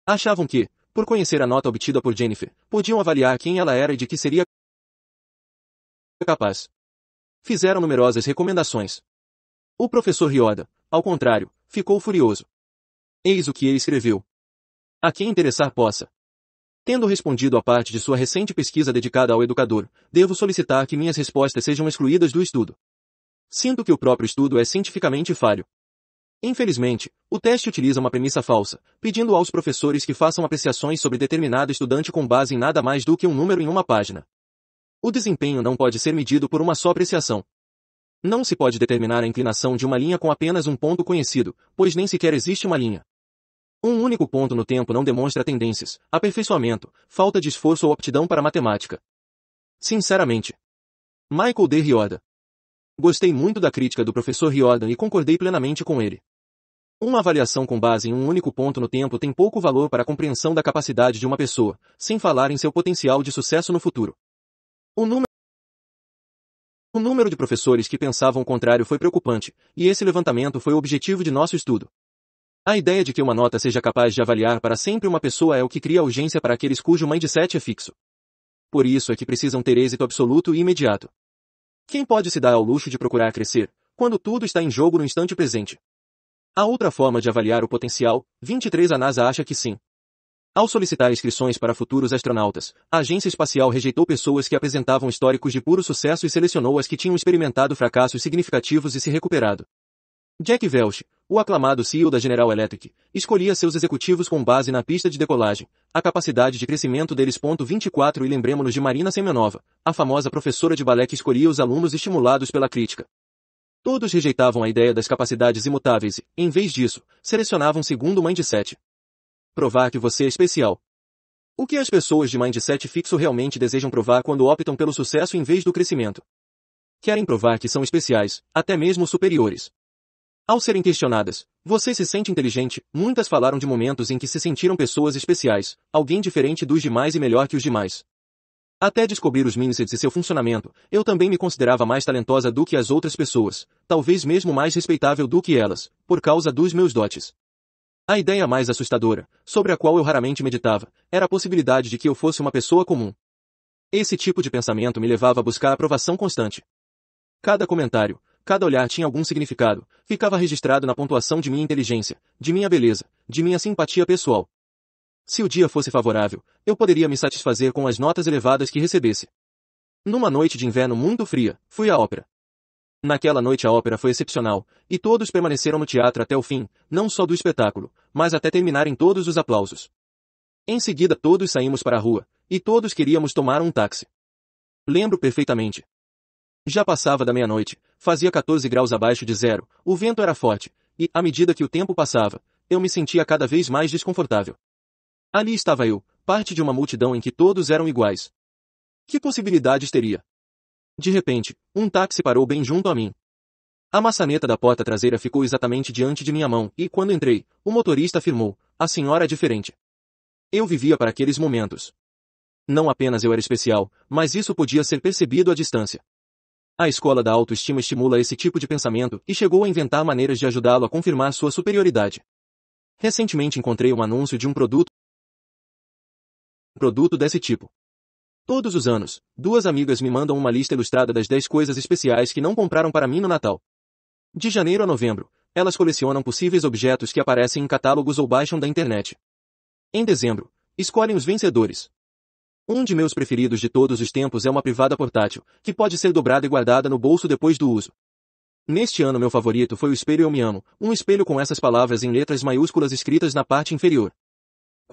Achavam que, por conhecer a nota obtida por Jennifer, podiam avaliar quem ela era e de que seria capaz. Fizeram numerosas recomendações. O professor Rioda, ao contrário, ficou furioso. Eis o que ele escreveu. A quem interessar possa. Tendo respondido a parte de sua recente pesquisa dedicada ao educador, devo solicitar que minhas respostas sejam excluídas do estudo. Sinto que o próprio estudo é cientificamente falho. Infelizmente, o teste utiliza uma premissa falsa, pedindo aos professores que façam apreciações sobre determinado estudante com base em nada mais do que um número em uma página. O desempenho não pode ser medido por uma só apreciação. Não se pode determinar a inclinação de uma linha com apenas um ponto conhecido, pois nem sequer existe uma linha. Um único ponto no tempo não demonstra tendências, aperfeiçoamento, falta de esforço ou aptidão para matemática. Sinceramente. Michael D. Riordan. Gostei muito da crítica do professor Riordan e concordei plenamente com ele. Uma avaliação com base em um único ponto no tempo tem pouco valor para a compreensão da capacidade de uma pessoa, sem falar em seu potencial de sucesso no futuro. O número o número de professores que pensavam o contrário foi preocupante, e esse levantamento foi o objetivo de nosso estudo. A ideia de que uma nota seja capaz de avaliar para sempre uma pessoa é o que cria urgência para aqueles cujo mindset é fixo. Por isso é que precisam ter êxito absoluto e imediato. Quem pode se dar ao luxo de procurar crescer, quando tudo está em jogo no instante presente? Há outra forma de avaliar o potencial? 23 A NASA acha que sim. Ao solicitar inscrições para futuros astronautas, a agência espacial rejeitou pessoas que apresentavam históricos de puro sucesso e selecionou as que tinham experimentado fracassos significativos e se recuperado. Jack Welch, o aclamado CEO da General Electric, escolhia seus executivos com base na pista de decolagem, a capacidade de crescimento deles. 24 E lembremos-nos de Marina Semenova, a famosa professora de balé que escolhia os alunos estimulados pela crítica, Todos rejeitavam a ideia das capacidades imutáveis e, em vez disso, selecionavam segundo o mindset. Provar que você é especial. O que as pessoas de mindset fixo realmente desejam provar quando optam pelo sucesso em vez do crescimento? Querem provar que são especiais, até mesmo superiores. Ao serem questionadas, você se sente inteligente, muitas falaram de momentos em que se sentiram pessoas especiais, alguém diferente dos demais e melhor que os demais. Até descobrir os Minisets e seu funcionamento, eu também me considerava mais talentosa do que as outras pessoas, talvez mesmo mais respeitável do que elas, por causa dos meus dotes. A ideia mais assustadora, sobre a qual eu raramente meditava, era a possibilidade de que eu fosse uma pessoa comum. Esse tipo de pensamento me levava a buscar aprovação constante. Cada comentário, cada olhar tinha algum significado, ficava registrado na pontuação de minha inteligência, de minha beleza, de minha simpatia pessoal, se o dia fosse favorável, eu poderia me satisfazer com as notas elevadas que recebesse. Numa noite de inverno muito fria, fui à ópera. Naquela noite a ópera foi excepcional, e todos permaneceram no teatro até o fim, não só do espetáculo, mas até terminarem todos os aplausos. Em seguida todos saímos para a rua, e todos queríamos tomar um táxi. Lembro perfeitamente. Já passava da meia-noite, fazia 14 graus abaixo de zero, o vento era forte, e, à medida que o tempo passava, eu me sentia cada vez mais desconfortável. Ali estava eu, parte de uma multidão em que todos eram iguais. Que possibilidades teria? De repente, um táxi parou bem junto a mim. A maçaneta da porta traseira ficou exatamente diante de minha mão, e quando entrei, o motorista afirmou, a senhora é diferente. Eu vivia para aqueles momentos. Não apenas eu era especial, mas isso podia ser percebido à distância. A escola da autoestima estimula esse tipo de pensamento e chegou a inventar maneiras de ajudá-lo a confirmar sua superioridade. Recentemente encontrei um anúncio de um produto produto desse tipo. Todos os anos, duas amigas me mandam uma lista ilustrada das 10 coisas especiais que não compraram para mim no Natal. De janeiro a novembro, elas colecionam possíveis objetos que aparecem em catálogos ou baixam da internet. Em dezembro, escolhem os vencedores. Um de meus preferidos de todos os tempos é uma privada portátil, que pode ser dobrada e guardada no bolso depois do uso. Neste ano meu favorito foi o espelho Eu Me Amo, um espelho com essas palavras em letras maiúsculas escritas na parte inferior.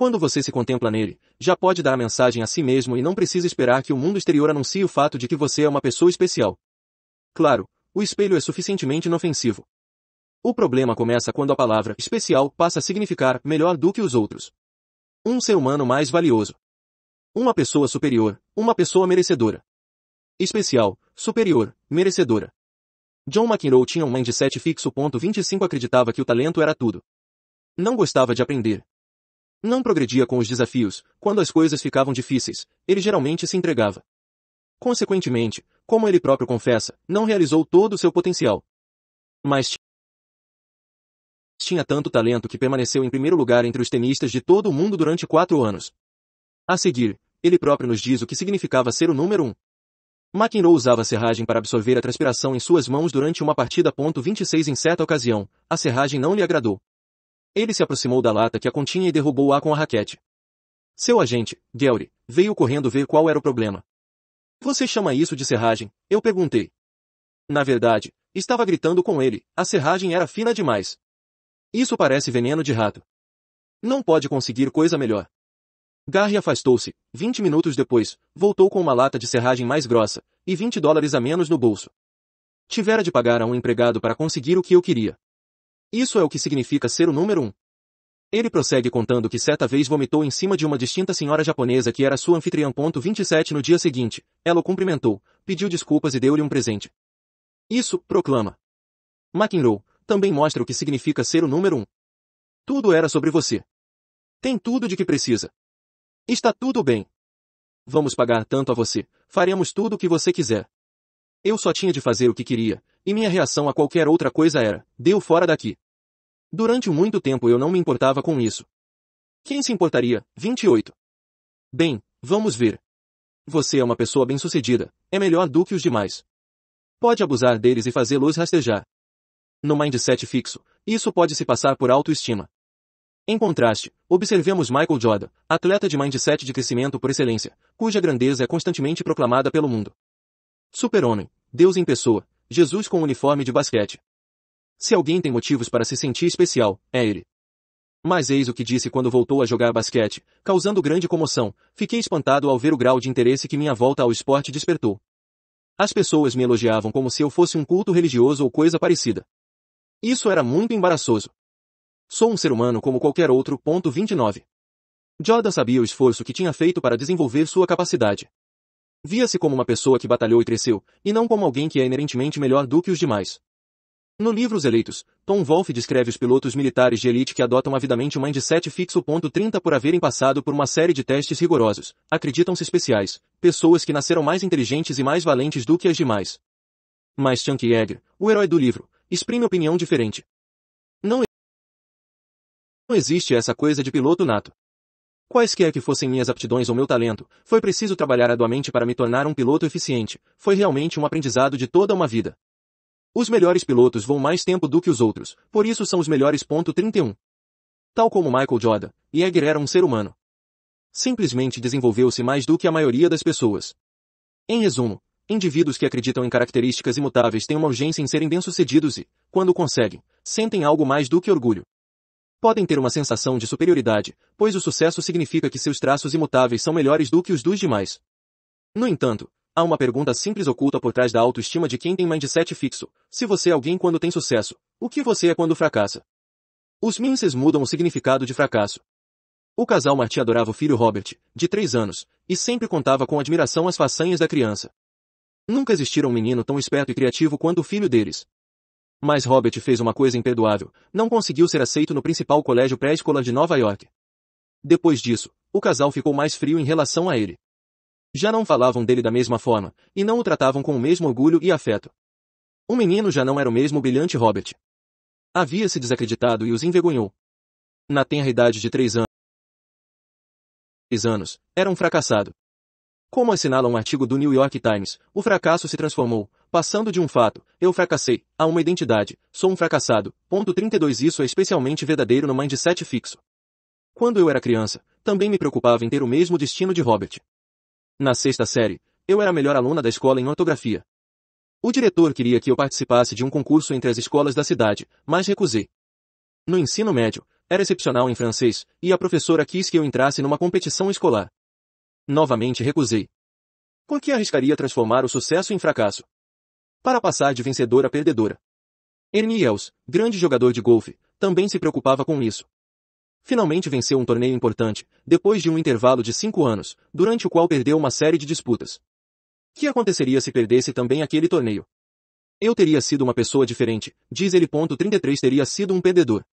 Quando você se contempla nele, já pode dar a mensagem a si mesmo e não precisa esperar que o mundo exterior anuncie o fato de que você é uma pessoa especial. Claro, o espelho é suficientemente inofensivo. O problema começa quando a palavra especial passa a significar melhor do que os outros. Um ser humano mais valioso. Uma pessoa superior, uma pessoa merecedora. Especial, superior, merecedora. John McEnroe tinha um mindset fixo. 25 acreditava que o talento era tudo. Não gostava de aprender, não progredia com os desafios, quando as coisas ficavam difíceis, ele geralmente se entregava. Consequentemente, como ele próprio confessa, não realizou todo o seu potencial. Mas tinha tanto talento que permaneceu em primeiro lugar entre os tenistas de todo o mundo durante quatro anos. A seguir, ele próprio nos diz o que significava ser o número um. McEnroe usava a serragem para absorver a transpiração em suas mãos durante uma partida. 26 em certa ocasião, a serragem não lhe agradou. Ele se aproximou da lata que a continha e derrubou-a com a raquete. Seu agente, Gary, veio correndo ver qual era o problema. Você chama isso de serragem? Eu perguntei. Na verdade, estava gritando com ele, a serragem era fina demais. Isso parece veneno de rato. Não pode conseguir coisa melhor. Garry afastou-se. Vinte minutos depois, voltou com uma lata de serragem mais grossa, e vinte dólares a menos no bolso. Tivera de pagar a um empregado para conseguir o que eu queria. Isso é o que significa ser o número um. Ele prossegue contando que certa vez vomitou em cima de uma distinta senhora japonesa que era sua anfitriã. 27 No dia seguinte, ela o cumprimentou, pediu desculpas e deu-lhe um presente. Isso, proclama. McEnroe, também mostra o que significa ser o número um. Tudo era sobre você. Tem tudo de que precisa. Está tudo bem. Vamos pagar tanto a você, faremos tudo o que você quiser. Eu só tinha de fazer o que queria, e minha reação a qualquer outra coisa era, deu fora daqui. Durante muito tempo eu não me importava com isso. Quem se importaria? 28. Bem, vamos ver. Você é uma pessoa bem-sucedida, é melhor do que os demais. Pode abusar deles e fazê-los rastejar. No mindset fixo, isso pode se passar por autoestima. Em contraste, observemos Michael Jordan, atleta de mindset de crescimento por excelência, cuja grandeza é constantemente proclamada pelo mundo. Super-homem, Deus em pessoa, Jesus com uniforme de basquete. Se alguém tem motivos para se sentir especial, é ele. Mas eis o que disse quando voltou a jogar basquete, causando grande comoção. Fiquei espantado ao ver o grau de interesse que minha volta ao esporte despertou. As pessoas me elogiavam como se eu fosse um culto religioso ou coisa parecida. Isso era muito embaraçoso. Sou um ser humano como qualquer outro. Ponto 29. Jordan sabia o esforço que tinha feito para desenvolver sua capacidade. Via-se como uma pessoa que batalhou e cresceu, e não como alguém que é inerentemente melhor do que os demais. No livro Os Eleitos, Tom Wolfe descreve os pilotos militares de elite que adotam avidamente uma mindset fixo. 30 por haverem passado por uma série de testes rigorosos, acreditam-se especiais, pessoas que nasceram mais inteligentes e mais valentes do que as demais. Mas Chunky Yeager, o herói do livro, exprime opinião diferente. Não existe essa coisa de piloto nato. Quaisquer que fossem minhas aptidões ou meu talento, foi preciso trabalhar arduamente para me tornar um piloto eficiente, foi realmente um aprendizado de toda uma vida. Os melhores pilotos vão mais tempo do que os outros, por isso são os melhores. 31. Tal como Michael Jordan, Jäger era um ser humano. Simplesmente desenvolveu-se mais do que a maioria das pessoas. Em resumo, indivíduos que acreditam em características imutáveis têm uma urgência em serem bem-sucedidos e, quando conseguem, sentem algo mais do que orgulho. Podem ter uma sensação de superioridade, pois o sucesso significa que seus traços imutáveis são melhores do que os dos demais. No entanto, Há uma pergunta simples oculta por trás da autoestima de quem tem mindset fixo. Se você é alguém quando tem sucesso, o que você é quando fracassa? Os Minces mudam o significado de fracasso. O casal Marti adorava o filho Robert, de 3 anos, e sempre contava com admiração as façanhas da criança. Nunca existira um menino tão esperto e criativo quanto o filho deles. Mas Robert fez uma coisa imperdoável, não conseguiu ser aceito no principal colégio pré-escolar de Nova York. Depois disso, o casal ficou mais frio em relação a ele já não falavam dele da mesma forma, e não o tratavam com o mesmo orgulho e afeto. O menino já não era o mesmo brilhante Robert. Havia se desacreditado e os envergonhou. Na tenra idade de três anos, era um fracassado. Como assinala um artigo do New York Times, o fracasso se transformou, passando de um fato, eu fracassei, a uma identidade, sou um fracassado. Ponto 32 Isso é especialmente verdadeiro no mindset fixo. Quando eu era criança, também me preocupava em ter o mesmo destino de Robert. Na sexta série, eu era a melhor aluna da escola em ortografia. O diretor queria que eu participasse de um concurso entre as escolas da cidade, mas recusei. No ensino médio, era excepcional em francês, e a professora quis que eu entrasse numa competição escolar. Novamente recusei. Por que arriscaria transformar o sucesso em fracasso? Para passar de vencedora a perdedora. Ernie Els, grande jogador de golfe, também se preocupava com isso. Finalmente venceu um torneio importante, depois de um intervalo de cinco anos, durante o qual perdeu uma série de disputas. Que aconteceria se perdesse também aquele torneio? Eu teria sido uma pessoa diferente, diz ele. 33 teria sido um perdedor.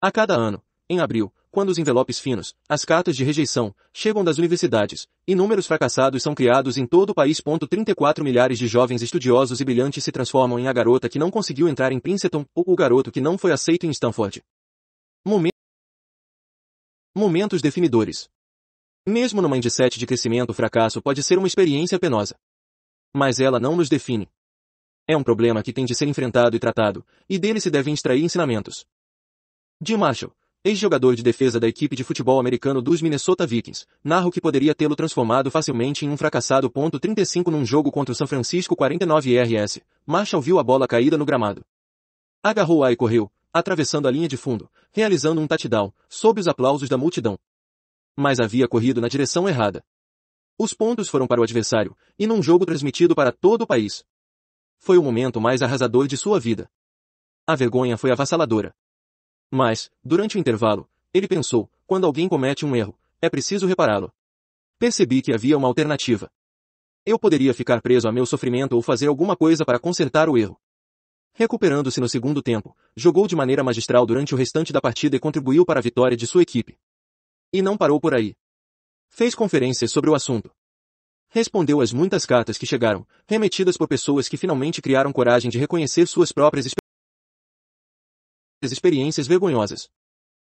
A cada ano, em abril, quando os envelopes finos, as cartas de rejeição, chegam das universidades, inúmeros fracassados são criados em todo o país. 34 milhares de jovens estudiosos e brilhantes se transformam em a garota que não conseguiu entrar em Princeton ou o garoto que não foi aceito em Stanford. Momento momentos definidores. Mesmo no mindset de crescimento, o fracasso pode ser uma experiência penosa. Mas ela não nos define. É um problema que tem de ser enfrentado e tratado, e dele se devem extrair ensinamentos. Jim Marshall, ex-jogador de defesa da equipe de futebol americano dos Minnesota Vikings, narra o que poderia tê-lo transformado facilmente em um fracassado. 35 num jogo contra o San Francisco 49 RS. Marshall viu a bola caída no gramado. Agarrou-a e correu, atravessando a linha de fundo, realizando um touchdown, sob os aplausos da multidão. Mas havia corrido na direção errada. Os pontos foram para o adversário, e num jogo transmitido para todo o país. Foi o momento mais arrasador de sua vida. A vergonha foi avassaladora. Mas, durante o intervalo, ele pensou, quando alguém comete um erro, é preciso repará-lo. Percebi que havia uma alternativa. Eu poderia ficar preso a meu sofrimento ou fazer alguma coisa para consertar o erro. Recuperando-se no segundo tempo, jogou de maneira magistral durante o restante da partida e contribuiu para a vitória de sua equipe. E não parou por aí. Fez conferências sobre o assunto. Respondeu às muitas cartas que chegaram, remetidas por pessoas que finalmente criaram coragem de reconhecer suas próprias experiências vergonhosas.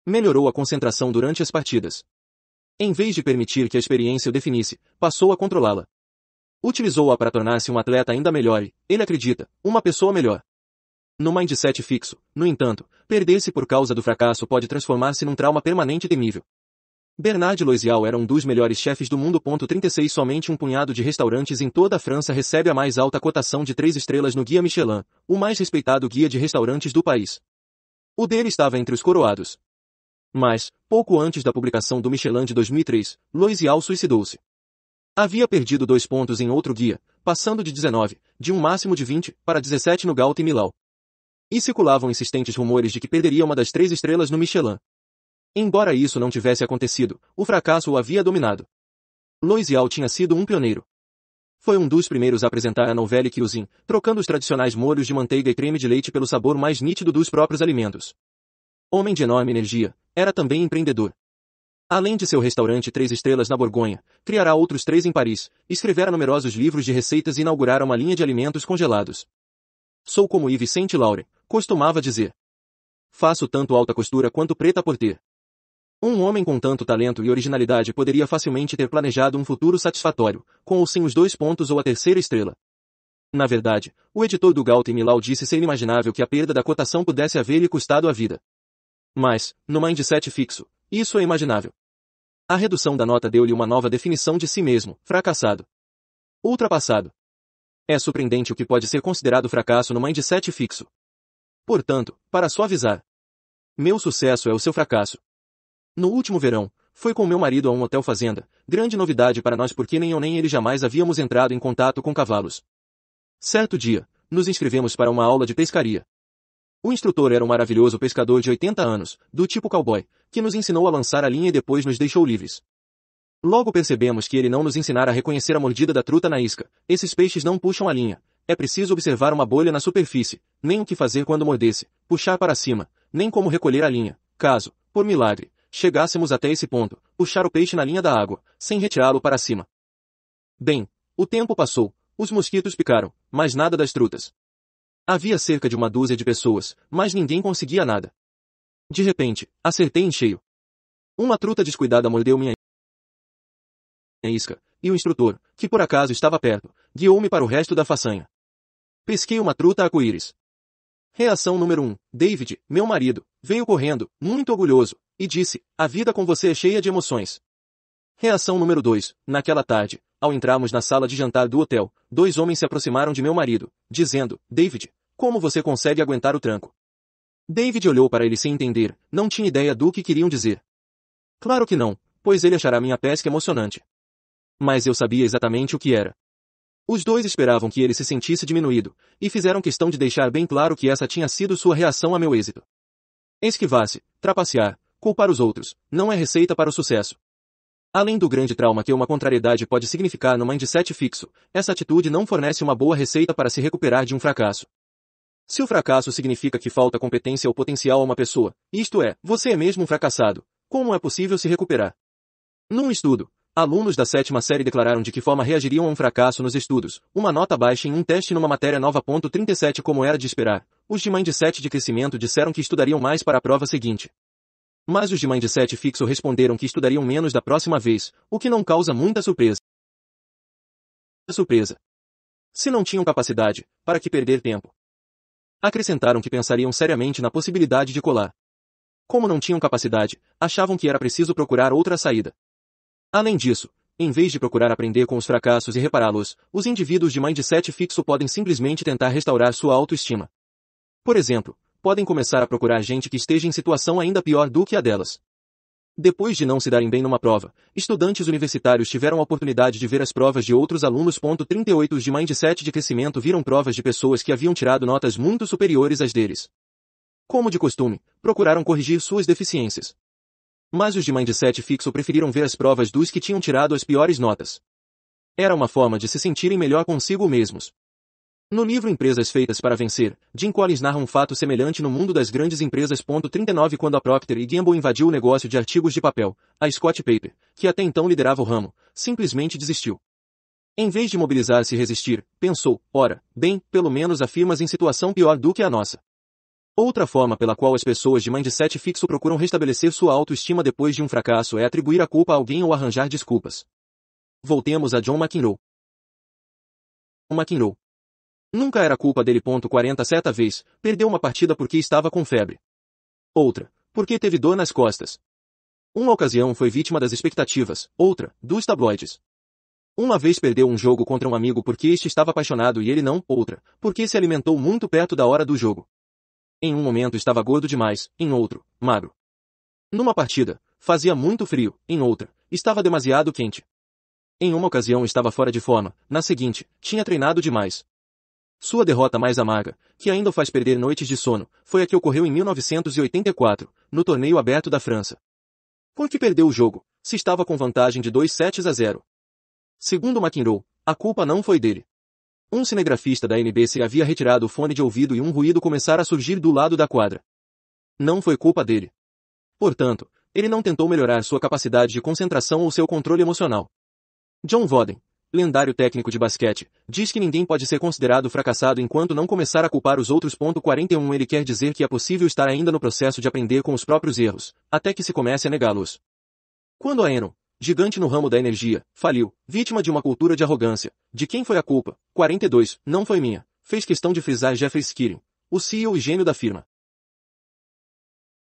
Melhorou a concentração durante as partidas. Em vez de permitir que a experiência o definisse, passou a controlá-la. Utilizou-a para tornar-se um atleta ainda melhor e, ele acredita, uma pessoa melhor. No mindset fixo, no entanto, perder-se por causa do fracasso pode transformar-se num trauma permanente e temível. Bernard Loisial era um dos melhores chefes do mundo. 36 Somente um punhado de restaurantes em toda a França recebe a mais alta cotação de 3 estrelas no Guia Michelin, o mais respeitado guia de restaurantes do país. O dele estava entre os coroados. Mas, pouco antes da publicação do Michelin de 2003, Loisial suicidou-se. Havia perdido dois pontos em outro guia, passando de 19, de um máximo de 20, para 17 no Galta e Milau. E circulavam insistentes rumores de que perderia uma das três estrelas no Michelin. Embora isso não tivesse acontecido, o fracasso o havia dominado. Loisial tinha sido um pioneiro. Foi um dos primeiros a apresentar a novela Cuisine, trocando os tradicionais molhos de manteiga e creme de leite pelo sabor mais nítido dos próprios alimentos. Homem de enorme energia, era também empreendedor. Além de seu restaurante Três Estrelas na Borgonha, criará outros três em Paris, escrevera numerosos livros de receitas e inaugurara uma linha de alimentos congelados. Sou como Yves Saint Laure, costumava dizer. Faço tanto alta costura quanto preta por ter. Um homem com tanto talento e originalidade poderia facilmente ter planejado um futuro satisfatório, com ou sem os dois pontos ou a terceira estrela. Na verdade, o editor do e Milau disse ser inimaginável que a perda da cotação pudesse haver-lhe custado a vida. Mas, no mindset fixo, isso é imaginável. A redução da nota deu-lhe uma nova definição de si mesmo, fracassado. Ultrapassado. É surpreendente o que pode ser considerado fracasso no mindset fixo portanto, para suavizar. Meu sucesso é o seu fracasso. No último verão, foi com meu marido a um hotel fazenda, grande novidade para nós porque nem eu nem ele jamais havíamos entrado em contato com cavalos. Certo dia, nos inscrevemos para uma aula de pescaria. O instrutor era um maravilhoso pescador de 80 anos, do tipo cowboy, que nos ensinou a lançar a linha e depois nos deixou livres. Logo percebemos que ele não nos ensinara a reconhecer a mordida da truta na isca. Esses peixes não puxam a linha, é preciso observar uma bolha na superfície, nem o que fazer quando mordesse, puxar para cima, nem como recolher a linha. Caso, por milagre, chegássemos até esse ponto, puxar o peixe na linha da água, sem retirá-lo para cima. Bem, o tempo passou, os mosquitos picaram, mas nada das trutas. Havia cerca de uma dúzia de pessoas, mas ninguém conseguia nada. De repente, acertei em cheio. Uma truta descuidada mordeu minha isca, e o instrutor, que por acaso estava perto, guiou-me para o resto da façanha. Pesquei uma truta arco-íris. Reação número 1. Um. David, meu marido, veio correndo, muito orgulhoso, e disse, a vida com você é cheia de emoções. Reação número 2. Naquela tarde, ao entrarmos na sala de jantar do hotel, dois homens se aproximaram de meu marido, dizendo, David, como você consegue aguentar o tranco? David olhou para ele sem entender, não tinha ideia do que queriam dizer. Claro que não, pois ele achará minha pesca emocionante. Mas eu sabia exatamente o que era. Os dois esperavam que ele se sentisse diminuído, e fizeram questão de deixar bem claro que essa tinha sido sua reação a meu êxito. Esquivar-se, trapacear, culpar os outros, não é receita para o sucesso. Além do grande trauma que uma contrariedade pode significar no mindset fixo, essa atitude não fornece uma boa receita para se recuperar de um fracasso. Se o fracasso significa que falta competência ou potencial a uma pessoa, isto é, você é mesmo um fracassado, como é possível se recuperar? Num estudo, Alunos da sétima série declararam de que forma reagiriam a um fracasso nos estudos, uma nota baixa em um teste numa matéria nova. 37 Como era de esperar, os de mindset de crescimento disseram que estudariam mais para a prova seguinte. Mas os de mindset fixo responderam que estudariam menos da próxima vez, o que não causa muita surpresa. Surpresa. Se não tinham capacidade, para que perder tempo? Acrescentaram que pensariam seriamente na possibilidade de colar. Como não tinham capacidade, achavam que era preciso procurar outra saída. Além disso, em vez de procurar aprender com os fracassos e repará-los, os indivíduos de mindset fixo podem simplesmente tentar restaurar sua autoestima. Por exemplo, podem começar a procurar gente que esteja em situação ainda pior do que a delas. Depois de não se darem bem numa prova, estudantes universitários tiveram a oportunidade de ver as provas de outros alunos. 38 de mindset de crescimento viram provas de pessoas que haviam tirado notas muito superiores às deles. Como de costume, procuraram corrigir suas deficiências. Mas os de mindset fixo preferiram ver as provas dos que tinham tirado as piores notas. Era uma forma de se sentirem melhor consigo mesmos. No livro Empresas Feitas para Vencer, Jim Collins narra um fato semelhante no mundo das grandes empresas. 39 Quando a Procter Gamble invadiu o negócio de artigos de papel, a Scott Paper, que até então liderava o ramo, simplesmente desistiu. Em vez de mobilizar-se e resistir, pensou, ora, bem, pelo menos há firmas em situação pior do que a nossa. Outra forma pela qual as pessoas de mindset fixo procuram restabelecer sua autoestima depois de um fracasso é atribuir a culpa a alguém ou arranjar desculpas. Voltemos a John McEnroe. McEnroe. Nunca era culpa dele. 40 certa vez, perdeu uma partida porque estava com febre. Outra, porque teve dor nas costas. Uma ocasião foi vítima das expectativas, outra, dos tabloides. Uma vez perdeu um jogo contra um amigo porque este estava apaixonado e ele não, outra, porque se alimentou muito perto da hora do jogo. Em um momento estava gordo demais, em outro, magro. Numa partida, fazia muito frio, em outra, estava demasiado quente. Em uma ocasião estava fora de forma, na seguinte, tinha treinado demais. Sua derrota mais amarga, que ainda o faz perder noites de sono, foi a que ocorreu em 1984, no torneio aberto da França. que perdeu o jogo, se estava com vantagem de 2 sets a 0. Segundo McEnroe, a culpa não foi dele. Um cinegrafista da NBC havia retirado o fone de ouvido e um ruído começara a surgir do lado da quadra. Não foi culpa dele. Portanto, ele não tentou melhorar sua capacidade de concentração ou seu controle emocional. John Voden, lendário técnico de basquete, diz que ninguém pode ser considerado fracassado enquanto não começar a culpar os outros. 41 Ele quer dizer que é possível estar ainda no processo de aprender com os próprios erros, até que se comece a negá-los. Quando a Enon, gigante no ramo da energia, faliu, vítima de uma cultura de arrogância. De quem foi a culpa? 42. Não foi minha. Fez questão de frisar Jeffrey Skirin, o CEO e gênio da firma.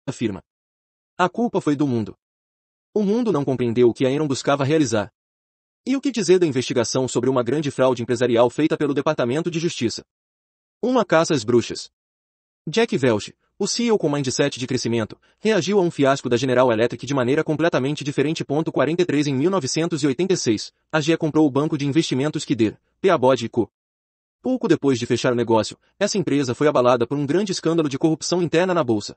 Afirma. A culpa foi do mundo. O mundo não compreendeu o que a Enron buscava realizar. E o que dizer da investigação sobre uma grande fraude empresarial feita pelo Departamento de Justiça? Uma caça às bruxas. Jack Welch, o CEO com mindset de crescimento reagiu a um fiasco da General Electric de maneira completamente diferente. 43 Em 1986, a GE comprou o banco de investimentos Kider, Peabody Co. Pouco depois de fechar o negócio, essa empresa foi abalada por um grande escândalo de corrupção interna na bolsa.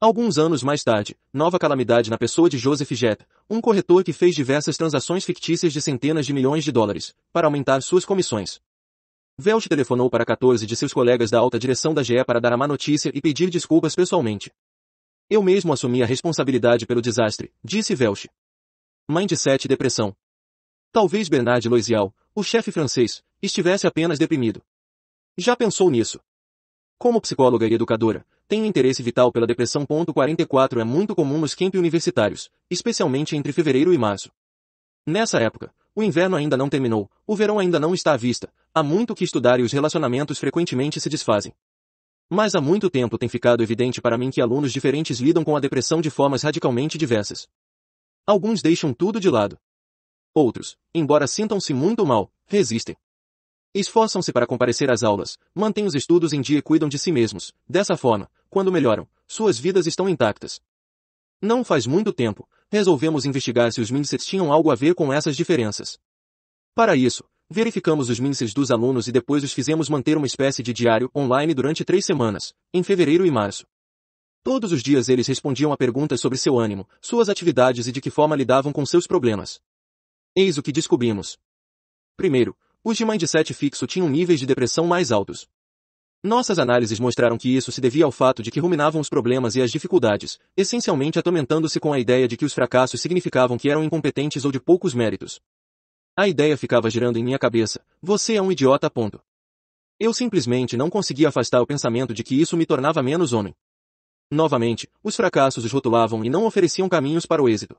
Alguns anos mais tarde, nova calamidade na pessoa de Joseph Jett, um corretor que fez diversas transações fictícias de centenas de milhões de dólares, para aumentar suas comissões. Velch telefonou para 14 de seus colegas da alta direção da GE para dar a má notícia e pedir desculpas pessoalmente. Eu mesmo assumi a responsabilidade pelo desastre, disse Velch. Mindset Depressão. Talvez Bernard Loisial, o chefe francês, estivesse apenas deprimido. Já pensou nisso? Como psicóloga e educadora, tenho interesse vital pela depressão. 44 é muito comum nos campi universitários, especialmente entre fevereiro e março. Nessa época, o inverno ainda não terminou, o verão ainda não está à vista, há muito que estudar e os relacionamentos frequentemente se desfazem. Mas há muito tempo tem ficado evidente para mim que alunos diferentes lidam com a depressão de formas radicalmente diversas. Alguns deixam tudo de lado. Outros, embora sintam-se muito mal, resistem. Esforçam-se para comparecer às aulas, mantêm os estudos em dia e cuidam de si mesmos. Dessa forma, quando melhoram, suas vidas estão intactas. Não faz muito tempo, resolvemos investigar se os mindsets tinham algo a ver com essas diferenças. Para isso, verificamos os mindsets dos alunos e depois os fizemos manter uma espécie de diário online durante três semanas, em fevereiro e março. Todos os dias eles respondiam a perguntas sobre seu ânimo, suas atividades e de que forma lidavam com seus problemas. Eis o que descobrimos. Primeiro, os de mindset fixo tinham níveis de depressão mais altos. Nossas análises mostraram que isso se devia ao fato de que ruminavam os problemas e as dificuldades, essencialmente atormentando-se com a ideia de que os fracassos significavam que eram incompetentes ou de poucos méritos. A ideia ficava girando em minha cabeça, você é um idiota ponto. Eu simplesmente não conseguia afastar o pensamento de que isso me tornava menos homem. Novamente, os fracassos os rotulavam e não ofereciam caminhos para o êxito.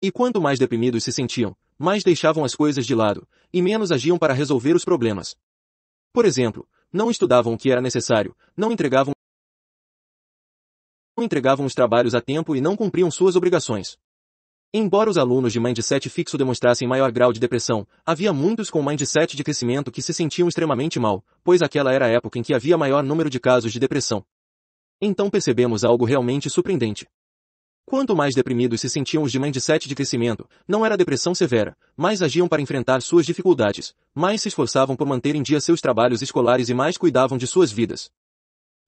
E quanto mais deprimidos se sentiam, mais deixavam as coisas de lado, e menos agiam para resolver os problemas. Por exemplo, não estudavam o que era necessário, não entregavam não entregavam os trabalhos a tempo e não cumpriam suas obrigações. Embora os alunos de mindset fixo demonstrassem maior grau de depressão, havia muitos com mindset de crescimento que se sentiam extremamente mal, pois aquela era a época em que havia maior número de casos de depressão. Então percebemos algo realmente surpreendente. Quanto mais deprimidos se sentiam os de mindset de crescimento, não era depressão severa, mais agiam para enfrentar suas dificuldades, mais se esforçavam por manter em dia seus trabalhos escolares e mais cuidavam de suas vidas.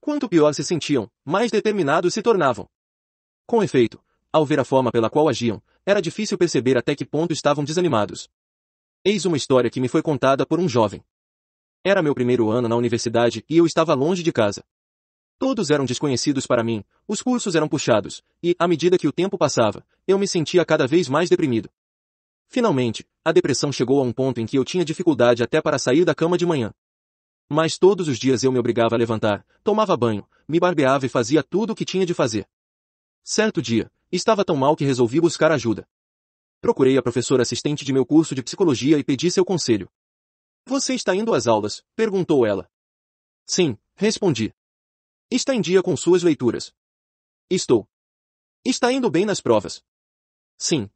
Quanto pior se sentiam, mais determinados se tornavam. Com efeito, ao ver a forma pela qual agiam, era difícil perceber até que ponto estavam desanimados. Eis uma história que me foi contada por um jovem. Era meu primeiro ano na universidade e eu estava longe de casa. Todos eram desconhecidos para mim, os cursos eram puxados, e, à medida que o tempo passava, eu me sentia cada vez mais deprimido. Finalmente, a depressão chegou a um ponto em que eu tinha dificuldade até para sair da cama de manhã. Mas todos os dias eu me obrigava a levantar, tomava banho, me barbeava e fazia tudo o que tinha de fazer. Certo dia, estava tão mal que resolvi buscar ajuda. Procurei a professora assistente de meu curso de psicologia e pedi seu conselho. Você está indo às aulas? perguntou ela. Sim, respondi. Está em dia com suas leituras. Estou. Está indo bem nas provas. Sim.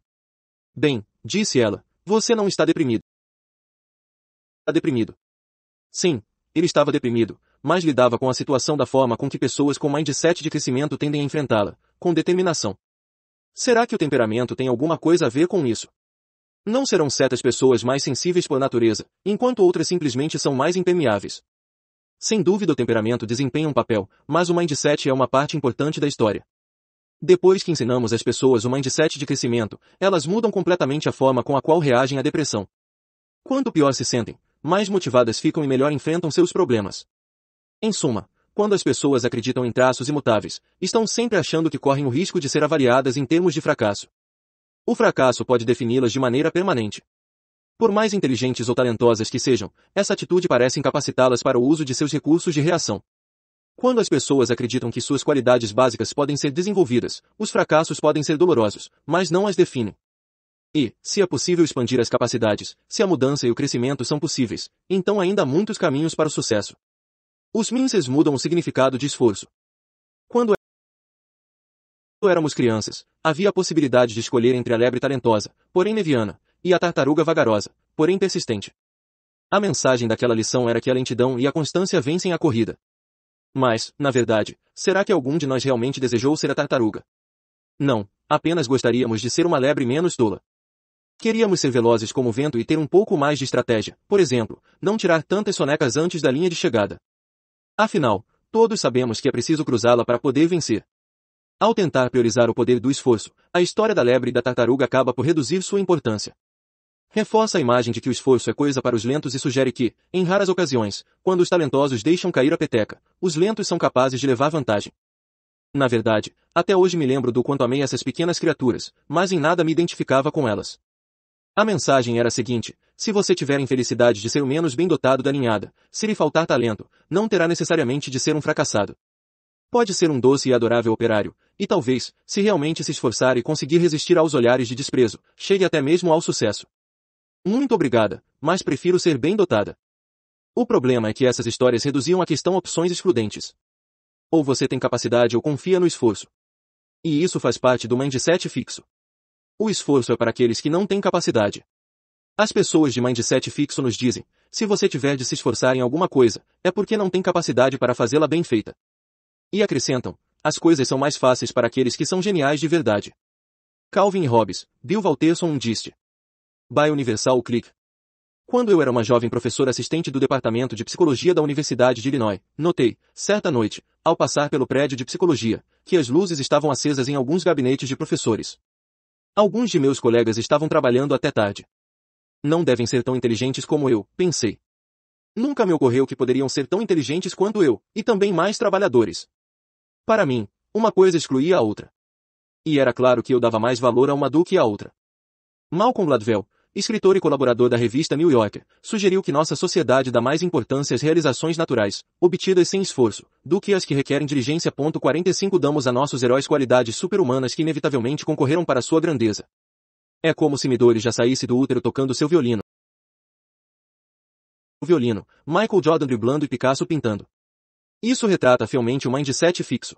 Bem, disse ela, você não está deprimido. Está deprimido. Sim, ele estava deprimido, mas lidava com a situação da forma com que pessoas com mindset de crescimento tendem a enfrentá-la, com determinação. Será que o temperamento tem alguma coisa a ver com isso? Não serão certas pessoas mais sensíveis por natureza, enquanto outras simplesmente são mais impermeáveis. Sem dúvida o temperamento desempenha um papel, mas o mindset é uma parte importante da história. Depois que ensinamos às pessoas o mindset de crescimento, elas mudam completamente a forma com a qual reagem à depressão. Quanto pior se sentem, mais motivadas ficam e melhor enfrentam seus problemas. Em suma, quando as pessoas acreditam em traços imutáveis, estão sempre achando que correm o risco de ser avaliadas em termos de fracasso. O fracasso pode defini-las de maneira permanente. Por mais inteligentes ou talentosas que sejam, essa atitude parece incapacitá-las para o uso de seus recursos de reação. Quando as pessoas acreditam que suas qualidades básicas podem ser desenvolvidas, os fracassos podem ser dolorosos, mas não as definem. E, se é possível expandir as capacidades, se a mudança e o crescimento são possíveis, então ainda há muitos caminhos para o sucesso. Os Minces mudam o significado de esforço. Quando éramos crianças, havia a possibilidade de escolher entre a lebre talentosa, porém neviana, e a tartaruga vagarosa, porém persistente. A mensagem daquela lição era que a lentidão e a constância vencem a corrida. Mas, na verdade, será que algum de nós realmente desejou ser a tartaruga? Não, apenas gostaríamos de ser uma lebre menos tola. Queríamos ser velozes como o vento e ter um pouco mais de estratégia, por exemplo, não tirar tantas sonecas antes da linha de chegada. Afinal, todos sabemos que é preciso cruzá-la para poder vencer. Ao tentar priorizar o poder do esforço, a história da lebre e da tartaruga acaba por reduzir sua importância. Reforça a imagem de que o esforço é coisa para os lentos e sugere que, em raras ocasiões, quando os talentosos deixam cair a peteca, os lentos são capazes de levar vantagem. Na verdade, até hoje me lembro do quanto amei essas pequenas criaturas, mas em nada me identificava com elas. A mensagem era a seguinte, se você tiver a infelicidade de ser o menos bem dotado da ninhada, se lhe faltar talento, não terá necessariamente de ser um fracassado. Pode ser um doce e adorável operário, e talvez, se realmente se esforçar e conseguir resistir aos olhares de desprezo, chegue até mesmo ao sucesso. Muito obrigada, mas prefiro ser bem dotada. O problema é que essas histórias reduziam a questão opções excludentes. Ou você tem capacidade ou confia no esforço. E isso faz parte do mindset fixo. O esforço é para aqueles que não têm capacidade. As pessoas de mindset fixo nos dizem, se você tiver de se esforçar em alguma coisa, é porque não tem capacidade para fazê-la bem feita. E acrescentam, as coisas são mais fáceis para aqueles que são geniais de verdade. Calvin Hobbes, Bill Valterson disse by Universal Click. Quando eu era uma jovem professora assistente do Departamento de Psicologia da Universidade de Illinois, notei, certa noite, ao passar pelo prédio de psicologia, que as luzes estavam acesas em alguns gabinetes de professores. Alguns de meus colegas estavam trabalhando até tarde. Não devem ser tão inteligentes como eu, pensei. Nunca me ocorreu que poderiam ser tão inteligentes quanto eu, e também mais trabalhadores. Para mim, uma coisa excluía a outra. E era claro que eu dava mais valor a uma do que a outra. Malcolm Gladwell, escritor e colaborador da revista New Yorker, sugeriu que nossa sociedade dá mais importância às realizações naturais, obtidas sem esforço, do que às que requerem diligência. 45 Damos a nossos heróis qualidades superhumanas que inevitavelmente concorreram para sua grandeza. É como se Midori já saísse do útero tocando seu violino. O violino, Michael Jordan driblando e Picasso pintando. Isso retrata fielmente o mindset fixo.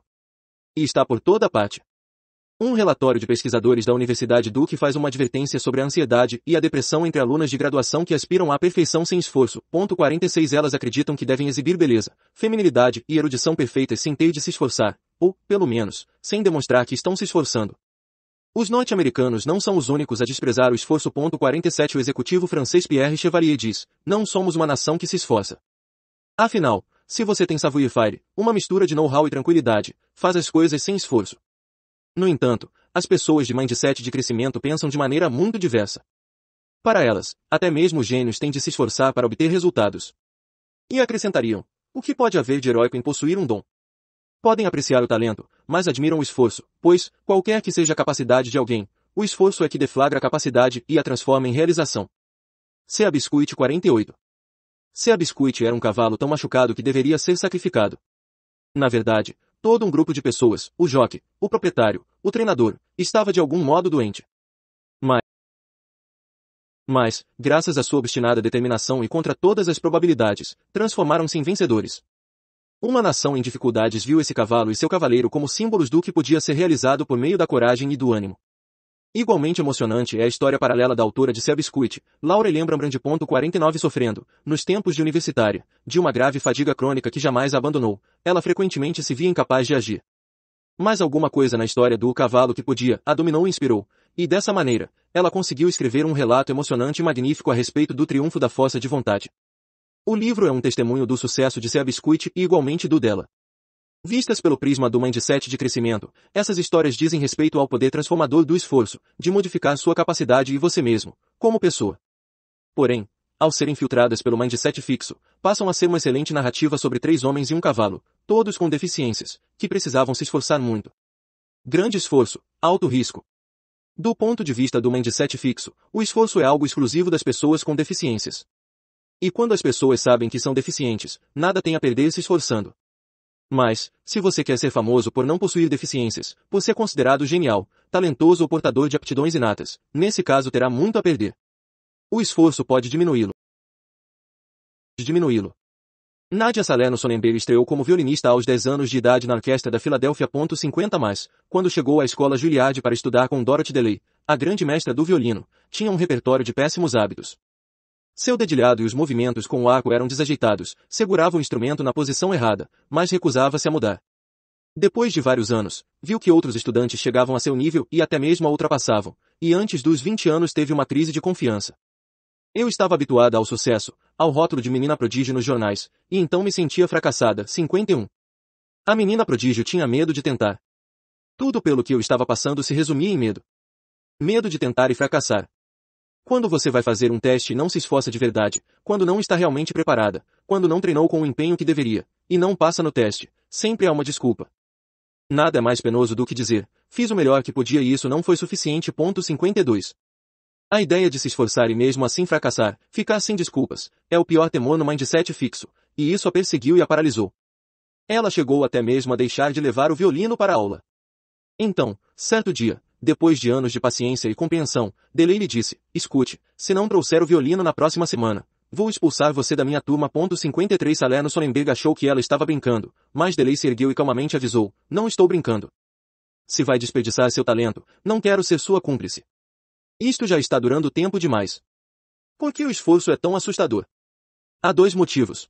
E está por toda parte. Um relatório de pesquisadores da Universidade Duke faz uma advertência sobre a ansiedade e a depressão entre alunas de graduação que aspiram à perfeição sem esforço. Ponto 46 Elas acreditam que devem exibir beleza, feminilidade e erudição perfeitas sem ter de se esforçar, ou, pelo menos, sem demonstrar que estão se esforçando. Os norte-americanos não são os únicos a desprezar o esforço. Ponto 47 O executivo francês Pierre Chevalier diz, não somos uma nação que se esforça. Afinal, se você tem Savoy Fire, uma mistura de know-how e tranquilidade, faz as coisas sem esforço no entanto, as pessoas de mindset de crescimento pensam de maneira muito diversa. Para elas, até mesmo os gênios têm de se esforçar para obter resultados. E acrescentariam, o que pode haver de heróico em possuir um dom? Podem apreciar o talento, mas admiram o esforço, pois, qualquer que seja a capacidade de alguém, o esforço é que deflagra a capacidade e a transforma em realização. C. Biscuit 48 C. Biscuit era um cavalo tão machucado que deveria ser sacrificado. Na verdade, Todo um grupo de pessoas, o jockey, o proprietário, o treinador, estava de algum modo doente. Mas, mas, graças à sua obstinada determinação e contra todas as probabilidades, transformaram-se em vencedores. Uma nação em dificuldades viu esse cavalo e seu cavaleiro como símbolos do que podia ser realizado por meio da coragem e do ânimo. Igualmente emocionante é a história paralela da autora de Seabiscuit, Biscuit, Laura Lembrambran de sofrendo, nos tempos de universitária, de uma grave fadiga crônica que jamais abandonou, ela frequentemente se via incapaz de agir. Mas alguma coisa na história do cavalo que podia, a dominou e inspirou, e dessa maneira, ela conseguiu escrever um relato emocionante e magnífico a respeito do triunfo da força de vontade. O livro é um testemunho do sucesso de Seabiscuit Biscuit e igualmente do dela. Vistas pelo prisma do mindset de crescimento, essas histórias dizem respeito ao poder transformador do esforço, de modificar sua capacidade e você mesmo, como pessoa. Porém, ao serem filtradas pelo mindset fixo, passam a ser uma excelente narrativa sobre três homens e um cavalo, todos com deficiências, que precisavam se esforçar muito. Grande esforço, alto risco. Do ponto de vista do mindset fixo, o esforço é algo exclusivo das pessoas com deficiências. E quando as pessoas sabem que são deficientes, nada tem a perder se esforçando. Mas, se você quer ser famoso por não possuir deficiências, por ser considerado genial, talentoso ou portador de aptidões inatas. Nesse caso terá muito a perder. O esforço pode diminuí-lo. Diminuí-lo. Nadia Salerno Sonnenberg estreou como violinista aos 10 anos de idade na orquestra da Filadélfia. 50 mais, quando chegou à escola Juilliard para estudar com Dorothy Delay, a grande mestra do violino, tinha um repertório de péssimos hábitos. Seu dedilhado e os movimentos com o arco eram desajeitados, segurava o instrumento na posição errada, mas recusava-se a mudar. Depois de vários anos, viu que outros estudantes chegavam a seu nível e até mesmo a ultrapassavam, e antes dos 20 anos teve uma crise de confiança. Eu estava habituada ao sucesso, ao rótulo de menina prodígio nos jornais, e então me sentia fracassada. 51. A menina prodígio tinha medo de tentar. Tudo pelo que eu estava passando se resumia em medo. Medo de tentar e fracassar, quando você vai fazer um teste e não se esforça de verdade, quando não está realmente preparada, quando não treinou com o empenho que deveria, e não passa no teste, sempre há uma desculpa. Nada é mais penoso do que dizer, fiz o melhor que podia e isso não foi suficiente. Ponto 52. A ideia de se esforçar e mesmo assim fracassar, ficar sem desculpas, é o pior temor no mindset fixo, e isso a perseguiu e a paralisou. Ela chegou até mesmo a deixar de levar o violino para a aula. Então, certo dia, depois de anos de paciência e compreensão, Delay lhe disse, escute, se não trouxer o violino na próxima semana, vou expulsar você da minha turma. 53 Salerno Sonnenberg achou que ela estava brincando, mas Delay se ergueu e calmamente avisou, não estou brincando. Se vai desperdiçar seu talento, não quero ser sua cúmplice. Isto já está durando tempo demais. Por que o esforço é tão assustador? Há dois motivos.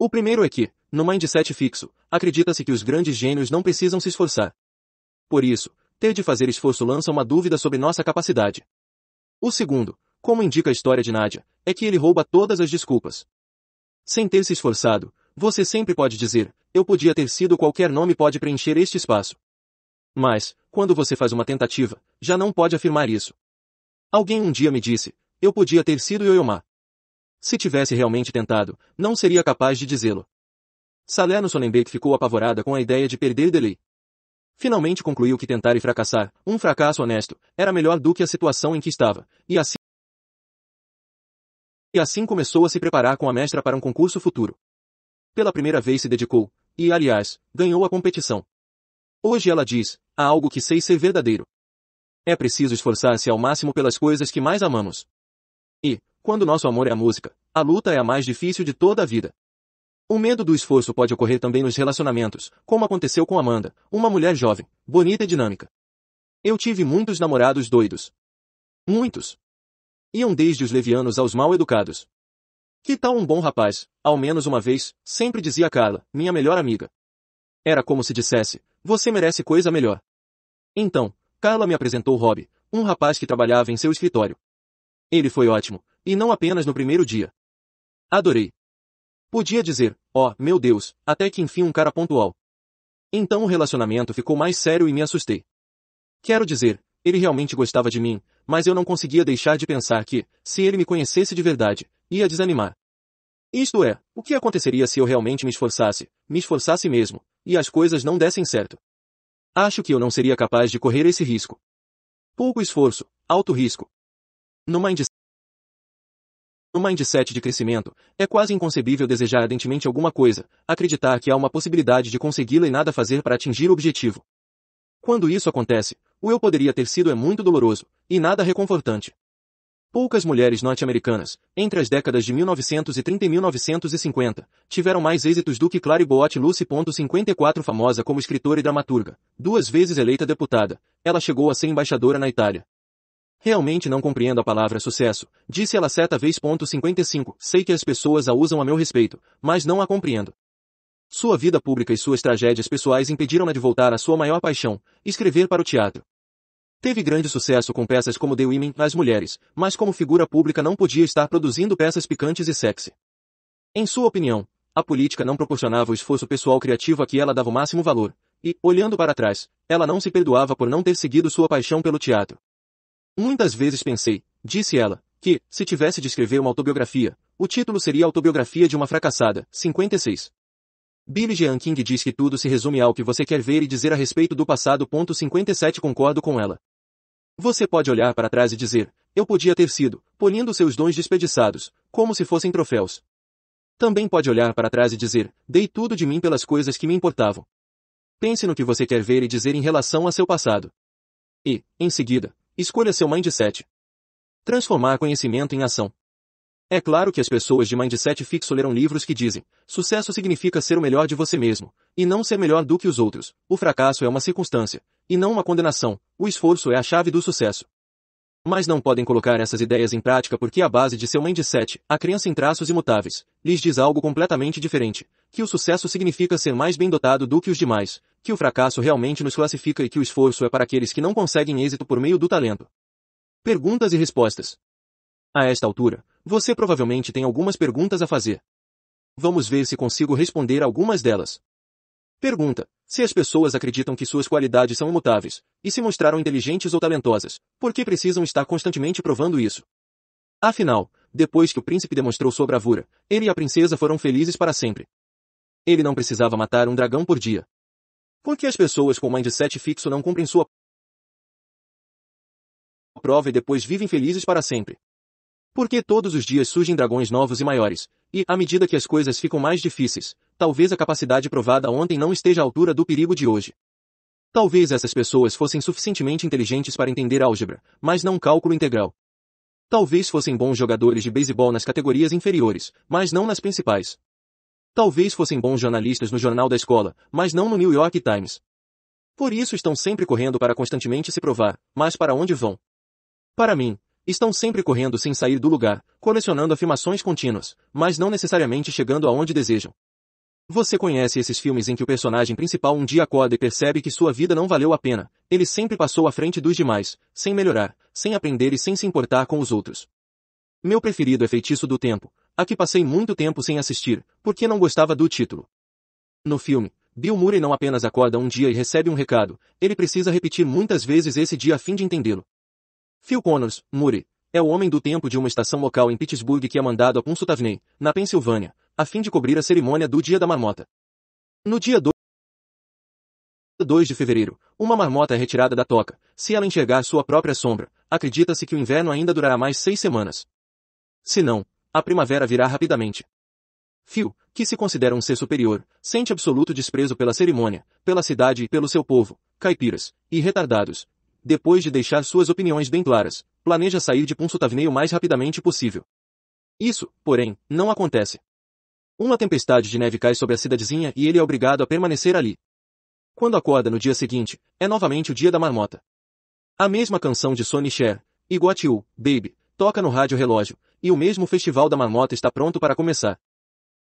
O primeiro é que, no mindset fixo, acredita-se que os grandes gênios não precisam se esforçar. Por isso, ter de fazer esforço lança uma dúvida sobre nossa capacidade. O segundo, como indica a história de Nadia, é que ele rouba todas as desculpas. Sem ter se esforçado, você sempre pode dizer, eu podia ter sido qualquer nome pode preencher este espaço. Mas, quando você faz uma tentativa, já não pode afirmar isso. Alguém um dia me disse, eu podia ter sido Yoyoma. Se tivesse realmente tentado, não seria capaz de dizê-lo. Salerno Sonnenberg ficou apavorada com a ideia de perder Delay. Finalmente concluiu que tentar e fracassar, um fracasso honesto, era melhor do que a situação em que estava, e assim, e assim começou a se preparar com a mestra para um concurso futuro. Pela primeira vez se dedicou, e aliás, ganhou a competição. Hoje ela diz, há algo que sei ser verdadeiro. É preciso esforçar-se ao máximo pelas coisas que mais amamos. E, quando nosso amor é a música, a luta é a mais difícil de toda a vida. O medo do esforço pode ocorrer também nos relacionamentos, como aconteceu com Amanda, uma mulher jovem, bonita e dinâmica. Eu tive muitos namorados doidos. Muitos. Iam desde os levianos aos mal-educados. Que tal um bom rapaz, ao menos uma vez, sempre dizia Carla, minha melhor amiga. Era como se dissesse, você merece coisa melhor. Então, Carla me apresentou Rob, um rapaz que trabalhava em seu escritório. Ele foi ótimo, e não apenas no primeiro dia. Adorei. Podia dizer, oh, meu Deus, até que enfim um cara pontual. Então o relacionamento ficou mais sério e me assustei. Quero dizer, ele realmente gostava de mim, mas eu não conseguia deixar de pensar que, se ele me conhecesse de verdade, ia desanimar. Isto é, o que aconteceria se eu realmente me esforçasse, me esforçasse mesmo, e as coisas não dessem certo? Acho que eu não seria capaz de correr esse risco. Pouco esforço, alto risco. Numa no mindset de crescimento, é quase inconcebível desejar ardentemente alguma coisa, acreditar que há uma possibilidade de consegui-la e nada fazer para atingir o objetivo. Quando isso acontece, o eu poderia ter sido é muito doloroso, e nada reconfortante. Poucas mulheres norte-americanas, entre as décadas de 1930 e 1950, tiveram mais êxitos do que Clary Boat Lucy. 54 famosa como escritora e dramaturga, duas vezes eleita deputada, ela chegou a ser embaixadora na Itália. Realmente não compreendo a palavra sucesso, disse ela certa vez. 55. Sei que as pessoas a usam a meu respeito, mas não a compreendo. Sua vida pública e suas tragédias pessoais impediram-na de voltar à sua maior paixão, escrever para o teatro. Teve grande sucesso com peças como The Women, As Mulheres, mas como figura pública não podia estar produzindo peças picantes e sexy. Em sua opinião, a política não proporcionava o esforço pessoal criativo a que ela dava o máximo valor, e, olhando para trás, ela não se perdoava por não ter seguido sua paixão pelo teatro. Muitas vezes pensei, disse ela, que, se tivesse de escrever uma autobiografia, o título seria Autobiografia de uma Fracassada, 56. Billy Jean King diz que tudo se resume ao que você quer ver e dizer a respeito do passado. 57 Concordo com ela. Você pode olhar para trás e dizer, eu podia ter sido, polindo seus dons desperdiçados, como se fossem troféus. Também pode olhar para trás e dizer, dei tudo de mim pelas coisas que me importavam. Pense no que você quer ver e dizer em relação a seu passado. E, em seguida, Escolha seu mindset. Transformar conhecimento em ação. É claro que as pessoas de mindset fixo leram livros que dizem: sucesso significa ser o melhor de você mesmo, e não ser melhor do que os outros. O fracasso é uma circunstância, e não uma condenação. O esforço é a chave do sucesso. Mas não podem colocar essas ideias em prática porque a base de seu mindset, a crença em traços imutáveis, lhes diz algo completamente diferente, que o sucesso significa ser mais bem dotado do que os demais, que o fracasso realmente nos classifica e que o esforço é para aqueles que não conseguem êxito por meio do talento. Perguntas e respostas. A esta altura, você provavelmente tem algumas perguntas a fazer. Vamos ver se consigo responder algumas delas. Pergunta. Se as pessoas acreditam que suas qualidades são imutáveis, e se mostraram inteligentes ou talentosas, por que precisam estar constantemente provando isso? Afinal, depois que o príncipe demonstrou sua bravura, ele e a princesa foram felizes para sempre. Ele não precisava matar um dragão por dia. Por que as pessoas com mindset fixo não cumprem sua prova e depois vivem felizes para sempre? Porque todos os dias surgem dragões novos e maiores, e, à medida que as coisas ficam mais difíceis, talvez a capacidade provada ontem não esteja à altura do perigo de hoje. Talvez essas pessoas fossem suficientemente inteligentes para entender álgebra, mas não cálculo integral. Talvez fossem bons jogadores de beisebol nas categorias inferiores, mas não nas principais. Talvez fossem bons jornalistas no jornal da escola, mas não no New York Times. Por isso estão sempre correndo para constantemente se provar, mas para onde vão? Para mim, Estão sempre correndo sem sair do lugar, colecionando afirmações contínuas, mas não necessariamente chegando aonde desejam. Você conhece esses filmes em que o personagem principal um dia acorda e percebe que sua vida não valeu a pena, ele sempre passou à frente dos demais, sem melhorar, sem aprender e sem se importar com os outros. Meu preferido é Feitiço do Tempo, a que passei muito tempo sem assistir, porque não gostava do título. No filme, Bill Murray não apenas acorda um dia e recebe um recado, ele precisa repetir muitas vezes esse dia a fim de entendê-lo. Phil Connors, Murray, é o homem do tempo de uma estação local em Pittsburgh que é mandado a Punxsutawney, na Pensilvânia, a fim de cobrir a cerimônia do Dia da Marmota. No dia 2 de fevereiro, uma marmota é retirada da toca. Se ela enxergar sua própria sombra, acredita-se que o inverno ainda durará mais seis semanas. Se não, a primavera virá rapidamente. Phil, que se considera um ser superior, sente absoluto desprezo pela cerimônia, pela cidade e pelo seu povo, caipiras, e retardados, depois de deixar suas opiniões bem claras, planeja sair de Punsutavnei o mais rapidamente possível. Isso, porém, não acontece. Uma tempestade de neve cai sobre a cidadezinha e ele é obrigado a permanecer ali. Quando acorda no dia seguinte, é novamente o dia da marmota. A mesma canção de Sonny Cher, Iguatiu, Got You, Baby, toca no rádio relógio, e o mesmo festival da marmota está pronto para começar.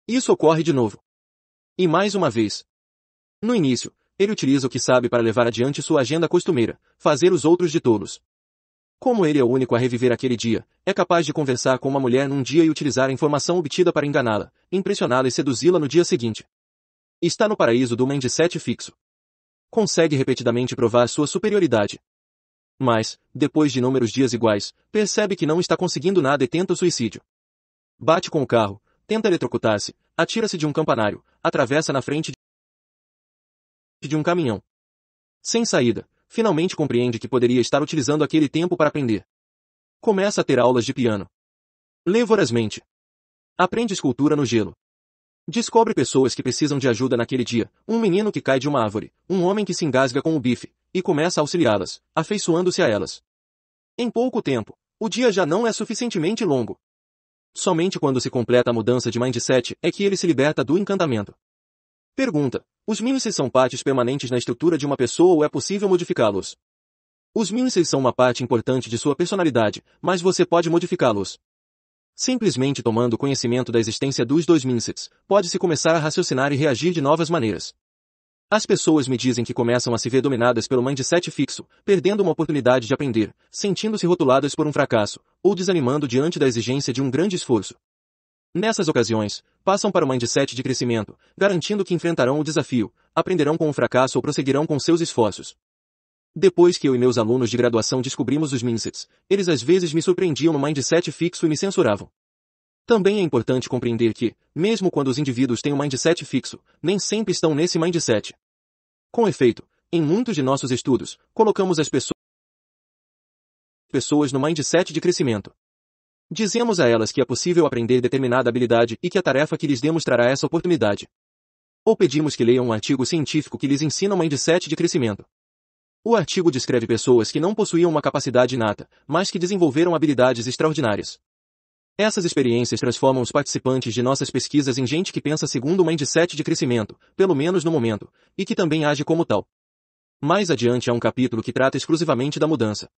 Isso ocorre de novo. E mais uma vez. No início, ele utiliza o que sabe para levar adiante sua agenda costumeira, fazer os outros de tolos. Como ele é o único a reviver aquele dia, é capaz de conversar com uma mulher num dia e utilizar a informação obtida para enganá-la, impressioná-la e seduzi-la no dia seguinte. Está no paraíso do mindset fixo. Consegue repetidamente provar sua superioridade. Mas, depois de inúmeros dias iguais, percebe que não está conseguindo nada e tenta o suicídio. Bate com o carro, tenta eletrocutar-se, atira-se de um campanário, atravessa na frente de um caminhão. Sem saída, finalmente compreende que poderia estar utilizando aquele tempo para aprender. Começa a ter aulas de piano. Lê vorazmente. Aprende escultura no gelo. Descobre pessoas que precisam de ajuda naquele dia, um menino que cai de uma árvore, um homem que se engasga com o bife, e começa a auxiliá-las, afeiçoando-se a elas. Em pouco tempo, o dia já não é suficientemente longo. Somente quando se completa a mudança de mindset é que ele se liberta do encantamento. Pergunta. Os mínices são partes permanentes na estrutura de uma pessoa ou é possível modificá-los? Os mínices são uma parte importante de sua personalidade, mas você pode modificá-los. Simplesmente tomando conhecimento da existência dos dois mínices, pode-se começar a raciocinar e reagir de novas maneiras. As pessoas me dizem que começam a se ver dominadas pelo mindset fixo, perdendo uma oportunidade de aprender, sentindo-se rotuladas por um fracasso, ou desanimando diante da exigência de um grande esforço. Nessas ocasiões, passam para o mindset de crescimento, garantindo que enfrentarão o desafio, aprenderão com o fracasso ou prosseguirão com seus esforços. Depois que eu e meus alunos de graduação descobrimos os mindsets, eles às vezes me surpreendiam no mindset fixo e me censuravam. Também é importante compreender que, mesmo quando os indivíduos têm um mindset fixo, nem sempre estão nesse mindset. Com efeito, em muitos de nossos estudos, colocamos as pessoas no mindset de crescimento. Dizemos a elas que é possível aprender determinada habilidade e que a tarefa que lhes demos trará essa oportunidade. Ou pedimos que leiam um artigo científico que lhes ensina uma mindset de crescimento. O artigo descreve pessoas que não possuíam uma capacidade inata, mas que desenvolveram habilidades extraordinárias. Essas experiências transformam os participantes de nossas pesquisas em gente que pensa segundo uma mindset de crescimento, pelo menos no momento, e que também age como tal. Mais adiante há um capítulo que trata exclusivamente da mudança.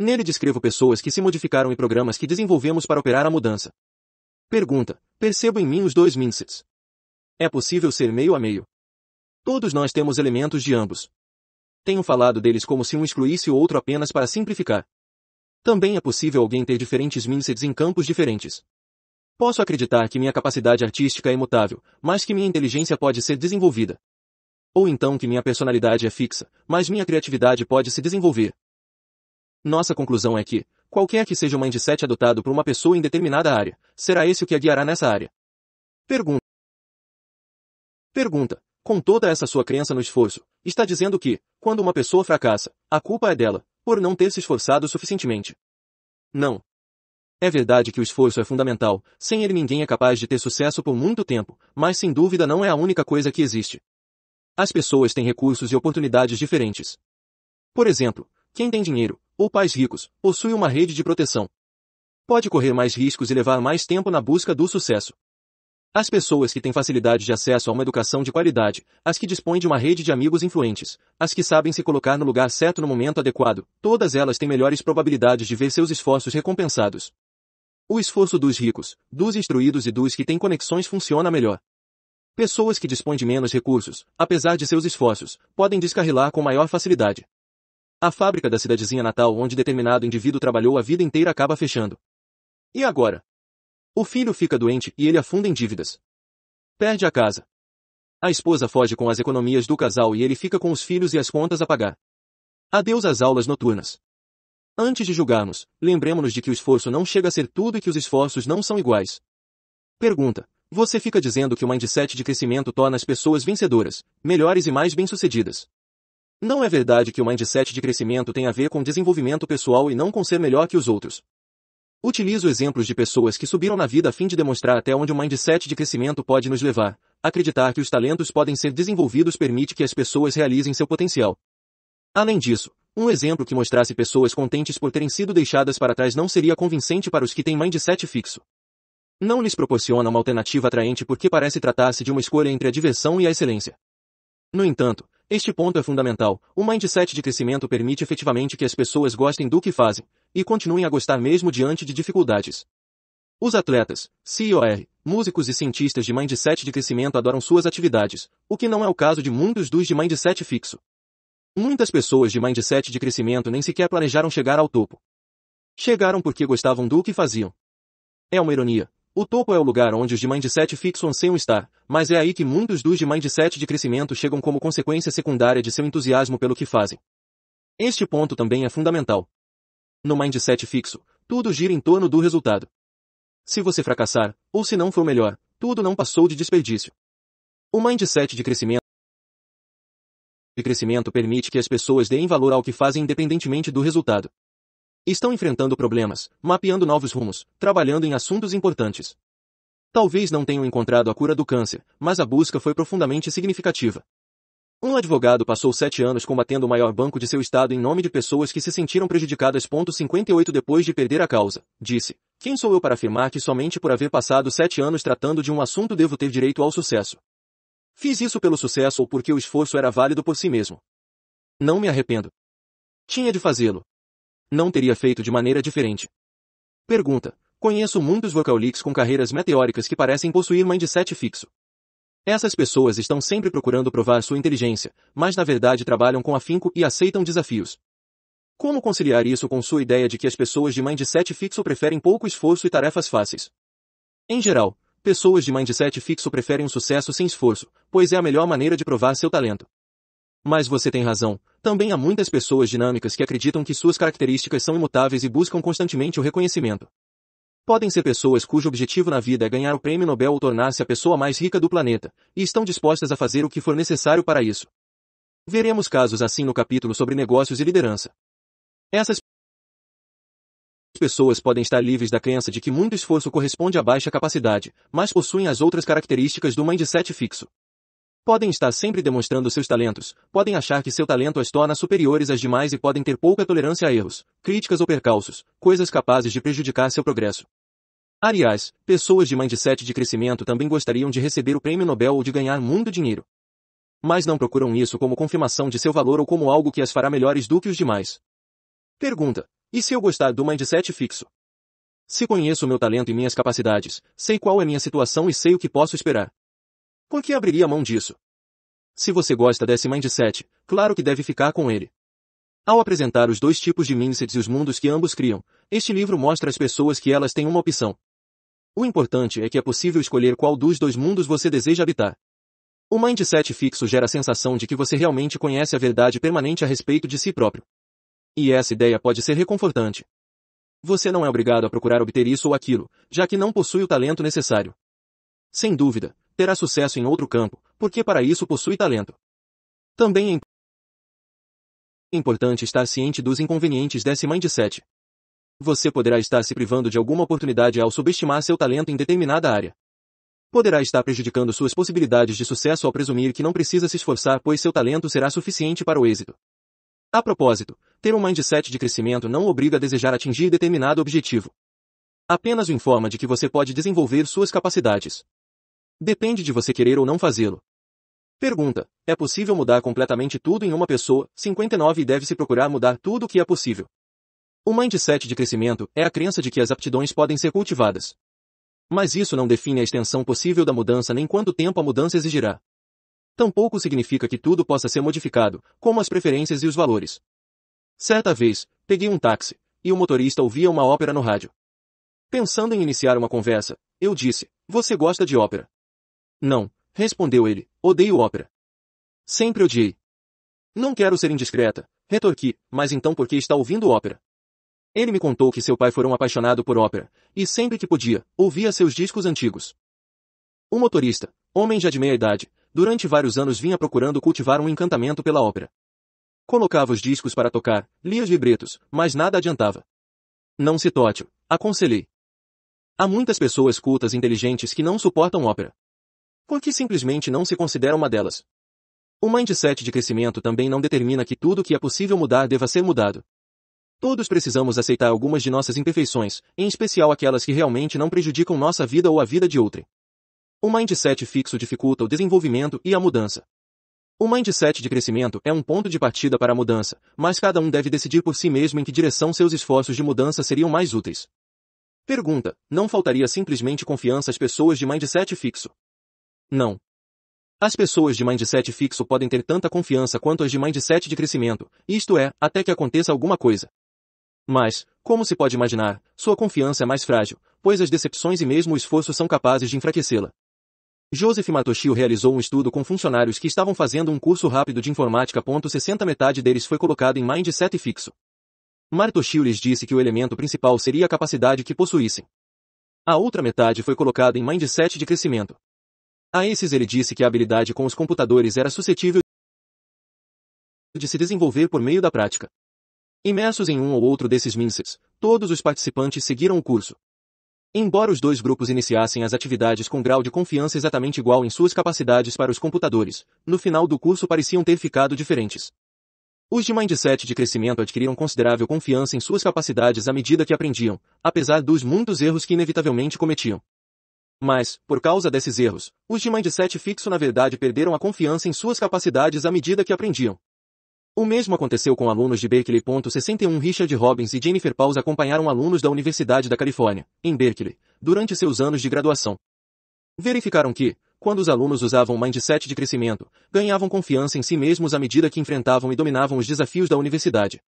Nele descrevo pessoas que se modificaram e programas que desenvolvemos para operar a mudança. Pergunta. Percebo em mim os dois mindsets. É possível ser meio a meio. Todos nós temos elementos de ambos. Tenho falado deles como se um excluísse o outro apenas para simplificar. Também é possível alguém ter diferentes mindsets em campos diferentes. Posso acreditar que minha capacidade artística é imutável, mas que minha inteligência pode ser desenvolvida. Ou então que minha personalidade é fixa, mas minha criatividade pode se desenvolver. Nossa conclusão é que, qualquer que seja o mindset adotado por uma pessoa em determinada área, será esse o que a guiará nessa área. Pergunta. Pergunta. Com toda essa sua crença no esforço, está dizendo que, quando uma pessoa fracassa, a culpa é dela, por não ter se esforçado suficientemente. Não. É verdade que o esforço é fundamental, sem ele ninguém é capaz de ter sucesso por muito tempo, mas sem dúvida não é a única coisa que existe. As pessoas têm recursos e oportunidades diferentes. Por exemplo, quem tem dinheiro, ou pais ricos, possui uma rede de proteção. Pode correr mais riscos e levar mais tempo na busca do sucesso. As pessoas que têm facilidade de acesso a uma educação de qualidade, as que dispõem de uma rede de amigos influentes, as que sabem se colocar no lugar certo no momento adequado, todas elas têm melhores probabilidades de ver seus esforços recompensados. O esforço dos ricos, dos instruídos e dos que têm conexões funciona melhor. Pessoas que dispõem de menos recursos, apesar de seus esforços, podem descarrilar com maior facilidade. A fábrica da cidadezinha natal onde determinado indivíduo trabalhou a vida inteira acaba fechando. E agora? O filho fica doente e ele afunda em dívidas. Perde a casa. A esposa foge com as economias do casal e ele fica com os filhos e as contas a pagar. Adeus às aulas noturnas. Antes de julgarmos, lembremos-nos de que o esforço não chega a ser tudo e que os esforços não são iguais. Pergunta. Você fica dizendo que o mindset de crescimento torna as pessoas vencedoras, melhores e mais bem-sucedidas. Não é verdade que o mindset de crescimento tem a ver com desenvolvimento pessoal e não com ser melhor que os outros. Utilizo exemplos de pessoas que subiram na vida a fim de demonstrar até onde o mindset de crescimento pode nos levar. Acreditar que os talentos podem ser desenvolvidos permite que as pessoas realizem seu potencial. Além disso, um exemplo que mostrasse pessoas contentes por terem sido deixadas para trás não seria convincente para os que têm mindset fixo. Não lhes proporciona uma alternativa atraente porque parece tratar-se de uma escolha entre a diversão e a excelência. No entanto, este ponto é fundamental. O mindset de crescimento permite efetivamente que as pessoas gostem do que fazem e continuem a gostar mesmo diante de dificuldades. Os atletas, CIOR, músicos e cientistas de mindset de crescimento adoram suas atividades, o que não é o caso de muitos dos de mindset fixo. Muitas pessoas de mindset de crescimento nem sequer planejaram chegar ao topo. Chegaram porque gostavam do que faziam. É uma ironia, o topo é o lugar onde os de mindset fixo anseiam estar, mas é aí que muitos dos de mindset de crescimento chegam como consequência secundária de seu entusiasmo pelo que fazem. Este ponto também é fundamental. No mindset fixo, tudo gira em torno do resultado. Se você fracassar, ou se não for melhor, tudo não passou de desperdício. O mindset de crescimento de crescimento permite que as pessoas deem valor ao que fazem independentemente do resultado. Estão enfrentando problemas, mapeando novos rumos, trabalhando em assuntos importantes. Talvez não tenham encontrado a cura do câncer, mas a busca foi profundamente significativa. Um advogado passou sete anos combatendo o maior banco de seu estado em nome de pessoas que se sentiram prejudicadas. 58 Depois de perder a causa, disse: Quem sou eu para afirmar que somente por haver passado sete anos tratando de um assunto devo ter direito ao sucesso? Fiz isso pelo sucesso ou porque o esforço era válido por si mesmo. Não me arrependo. Tinha de fazê-lo. Não teria feito de maneira diferente. Pergunta. Conheço muitos vocalics com carreiras meteóricas que parecem possuir mindset fixo. Essas pessoas estão sempre procurando provar sua inteligência, mas na verdade trabalham com afinco e aceitam desafios. Como conciliar isso com sua ideia de que as pessoas de mindset fixo preferem pouco esforço e tarefas fáceis? Em geral, pessoas de mindset fixo preferem o sucesso sem esforço, pois é a melhor maneira de provar seu talento. Mas você tem razão. Também há muitas pessoas dinâmicas que acreditam que suas características são imutáveis e buscam constantemente o reconhecimento. Podem ser pessoas cujo objetivo na vida é ganhar o prêmio Nobel ou tornar-se a pessoa mais rica do planeta, e estão dispostas a fazer o que for necessário para isso. Veremos casos assim no capítulo sobre negócios e liderança. Essas pessoas podem estar livres da crença de que muito esforço corresponde a baixa capacidade, mas possuem as outras características do mindset fixo. Podem estar sempre demonstrando seus talentos, podem achar que seu talento as torna superiores às demais e podem ter pouca tolerância a erros, críticas ou percalços, coisas capazes de prejudicar seu progresso. Aliás, pessoas de mindset de crescimento também gostariam de receber o prêmio Nobel ou de ganhar muito dinheiro. Mas não procuram isso como confirmação de seu valor ou como algo que as fará melhores do que os demais. Pergunta: E se eu gostar do mindset fixo? Se conheço meu talento e minhas capacidades, sei qual é minha situação e sei o que posso esperar, por que abriria mão disso? Se você gosta desse mindset, claro que deve ficar com ele. Ao apresentar os dois tipos de mindsets e os mundos que ambos criam, este livro mostra às pessoas que elas têm uma opção. O importante é que é possível escolher qual dos dois mundos você deseja habitar. O mindset fixo gera a sensação de que você realmente conhece a verdade permanente a respeito de si próprio. E essa ideia pode ser reconfortante. Você não é obrigado a procurar obter isso ou aquilo, já que não possui o talento necessário. Sem dúvida, terá sucesso em outro campo, porque para isso possui talento. Também é importante estar ciente dos inconvenientes desse mindset. Você poderá estar se privando de alguma oportunidade ao subestimar seu talento em determinada área. Poderá estar prejudicando suas possibilidades de sucesso ao presumir que não precisa se esforçar pois seu talento será suficiente para o êxito. A propósito, ter um mindset de crescimento não obriga a desejar atingir determinado objetivo. Apenas o informa de que você pode desenvolver suas capacidades. Depende de você querer ou não fazê-lo. Pergunta: É possível mudar completamente tudo em uma pessoa? 59 deve-se procurar mudar tudo o que é possível. O mindset de crescimento é a crença de que as aptidões podem ser cultivadas. Mas isso não define a extensão possível da mudança nem quanto tempo a mudança exigirá. Tampouco significa que tudo possa ser modificado, como as preferências e os valores. Certa vez, peguei um táxi, e o motorista ouvia uma ópera no rádio. Pensando em iniciar uma conversa, eu disse, você gosta de ópera? Não, respondeu ele, odeio ópera. Sempre odiei. Não quero ser indiscreta, retorqui, mas então por que está ouvindo ópera? Ele me contou que seu pai foi um apaixonado por ópera, e sempre que podia, ouvia seus discos antigos. O motorista, homem já de meia idade, durante vários anos vinha procurando cultivar um encantamento pela ópera. Colocava os discos para tocar, lia os libretos, mas nada adiantava. Não se tote, aconselhei. Há muitas pessoas cultas e inteligentes que não suportam ópera. Por que simplesmente não se considera uma delas? O mindset de crescimento também não determina que tudo que é possível mudar deva ser mudado. Todos precisamos aceitar algumas de nossas imperfeições, em especial aquelas que realmente não prejudicam nossa vida ou a vida de outrem. O mindset fixo dificulta o desenvolvimento e a mudança. O mindset de crescimento é um ponto de partida para a mudança, mas cada um deve decidir por si mesmo em que direção seus esforços de mudança seriam mais úteis. Pergunta: Não faltaria simplesmente confiança às pessoas de mindset fixo? Não. As pessoas de mindset fixo podem ter tanta confiança quanto as de mindset de crescimento, isto é, até que aconteça alguma coisa. Mas, como se pode imaginar, sua confiança é mais frágil, pois as decepções e mesmo o esforço são capazes de enfraquecê-la. Joseph Matoshio realizou um estudo com funcionários que estavam fazendo um curso rápido de informática. 60 metade deles foi colocado em mindset fixo. Martoshio lhes disse que o elemento principal seria a capacidade que possuíssem. A outra metade foi colocada em mindset de crescimento. A esses ele disse que a habilidade com os computadores era suscetível de se desenvolver por meio da prática. Imersos em um ou outro desses minces, todos os participantes seguiram o curso. Embora os dois grupos iniciassem as atividades com grau de confiança exatamente igual em suas capacidades para os computadores, no final do curso pareciam ter ficado diferentes. Os de mindset de crescimento adquiriam considerável confiança em suas capacidades à medida que aprendiam, apesar dos muitos erros que inevitavelmente cometiam. Mas, por causa desses erros, os de mindset fixo na verdade perderam a confiança em suas capacidades à medida que aprendiam. O mesmo aconteceu com alunos de Berkeley. 61 Richard Robbins e Jennifer Paus acompanharam alunos da Universidade da Califórnia, em Berkeley, durante seus anos de graduação. Verificaram que, quando os alunos usavam o mindset de crescimento, ganhavam confiança em si mesmos à medida que enfrentavam e dominavam os desafios da universidade.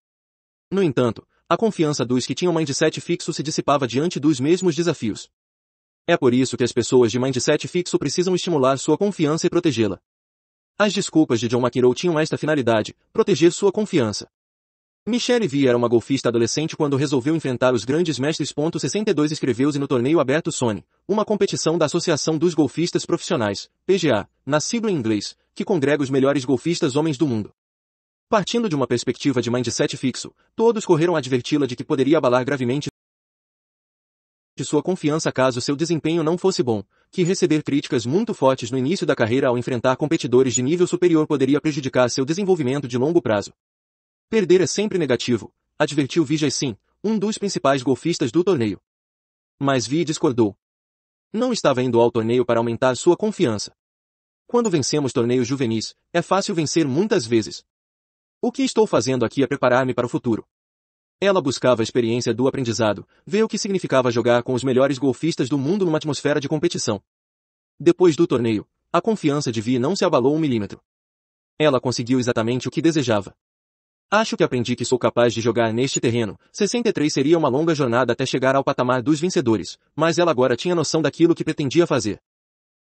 No entanto, a confiança dos que tinham mindset fixo se dissipava diante dos mesmos desafios. É por isso que as pessoas de mindset fixo precisam estimular sua confiança e protegê-la. As desculpas de John McEnroe tinham esta finalidade, proteger sua confiança. Michelle V era uma golfista adolescente quando resolveu enfrentar os grandes mestres. 62 escreveu se no torneio aberto Sony, uma competição da Associação dos Golfistas Profissionais, PGA, nascido em inglês, que congrega os melhores golfistas homens do mundo. Partindo de uma perspectiva de mindset fixo, todos correram adverti-la de que poderia abalar gravemente sua confiança caso seu desempenho não fosse bom, que receber críticas muito fortes no início da carreira ao enfrentar competidores de nível superior poderia prejudicar seu desenvolvimento de longo prazo. Perder é sempre negativo, advertiu Vijay Singh, um dos principais golfistas do torneio. Mas Vi discordou. Não estava indo ao torneio para aumentar sua confiança. Quando vencemos torneios juvenis, é fácil vencer muitas vezes. O que estou fazendo aqui é preparar-me para o futuro. Ela buscava a experiência do aprendizado, ver o que significava jogar com os melhores golfistas do mundo numa atmosfera de competição. Depois do torneio, a confiança de Vi não se abalou um milímetro. Ela conseguiu exatamente o que desejava. Acho que aprendi que sou capaz de jogar neste terreno. 63 seria uma longa jornada até chegar ao patamar dos vencedores, mas ela agora tinha noção daquilo que pretendia fazer.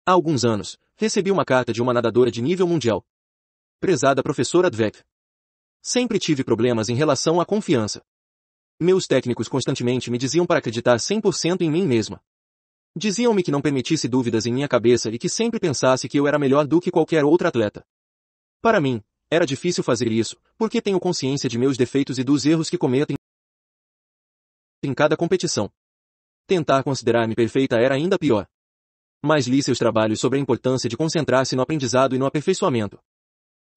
Há alguns anos, recebi uma carta de uma nadadora de nível mundial. Prezada professora Dvek. Sempre tive problemas em relação à confiança. Meus técnicos constantemente me diziam para acreditar 100% em mim mesma. Diziam-me que não permitisse dúvidas em minha cabeça e que sempre pensasse que eu era melhor do que qualquer outro atleta. Para mim, era difícil fazer isso, porque tenho consciência de meus defeitos e dos erros que cometo em cada competição. Tentar considerar-me perfeita era ainda pior. Mas li seus trabalhos sobre a importância de concentrar-se no aprendizado e no aperfeiçoamento.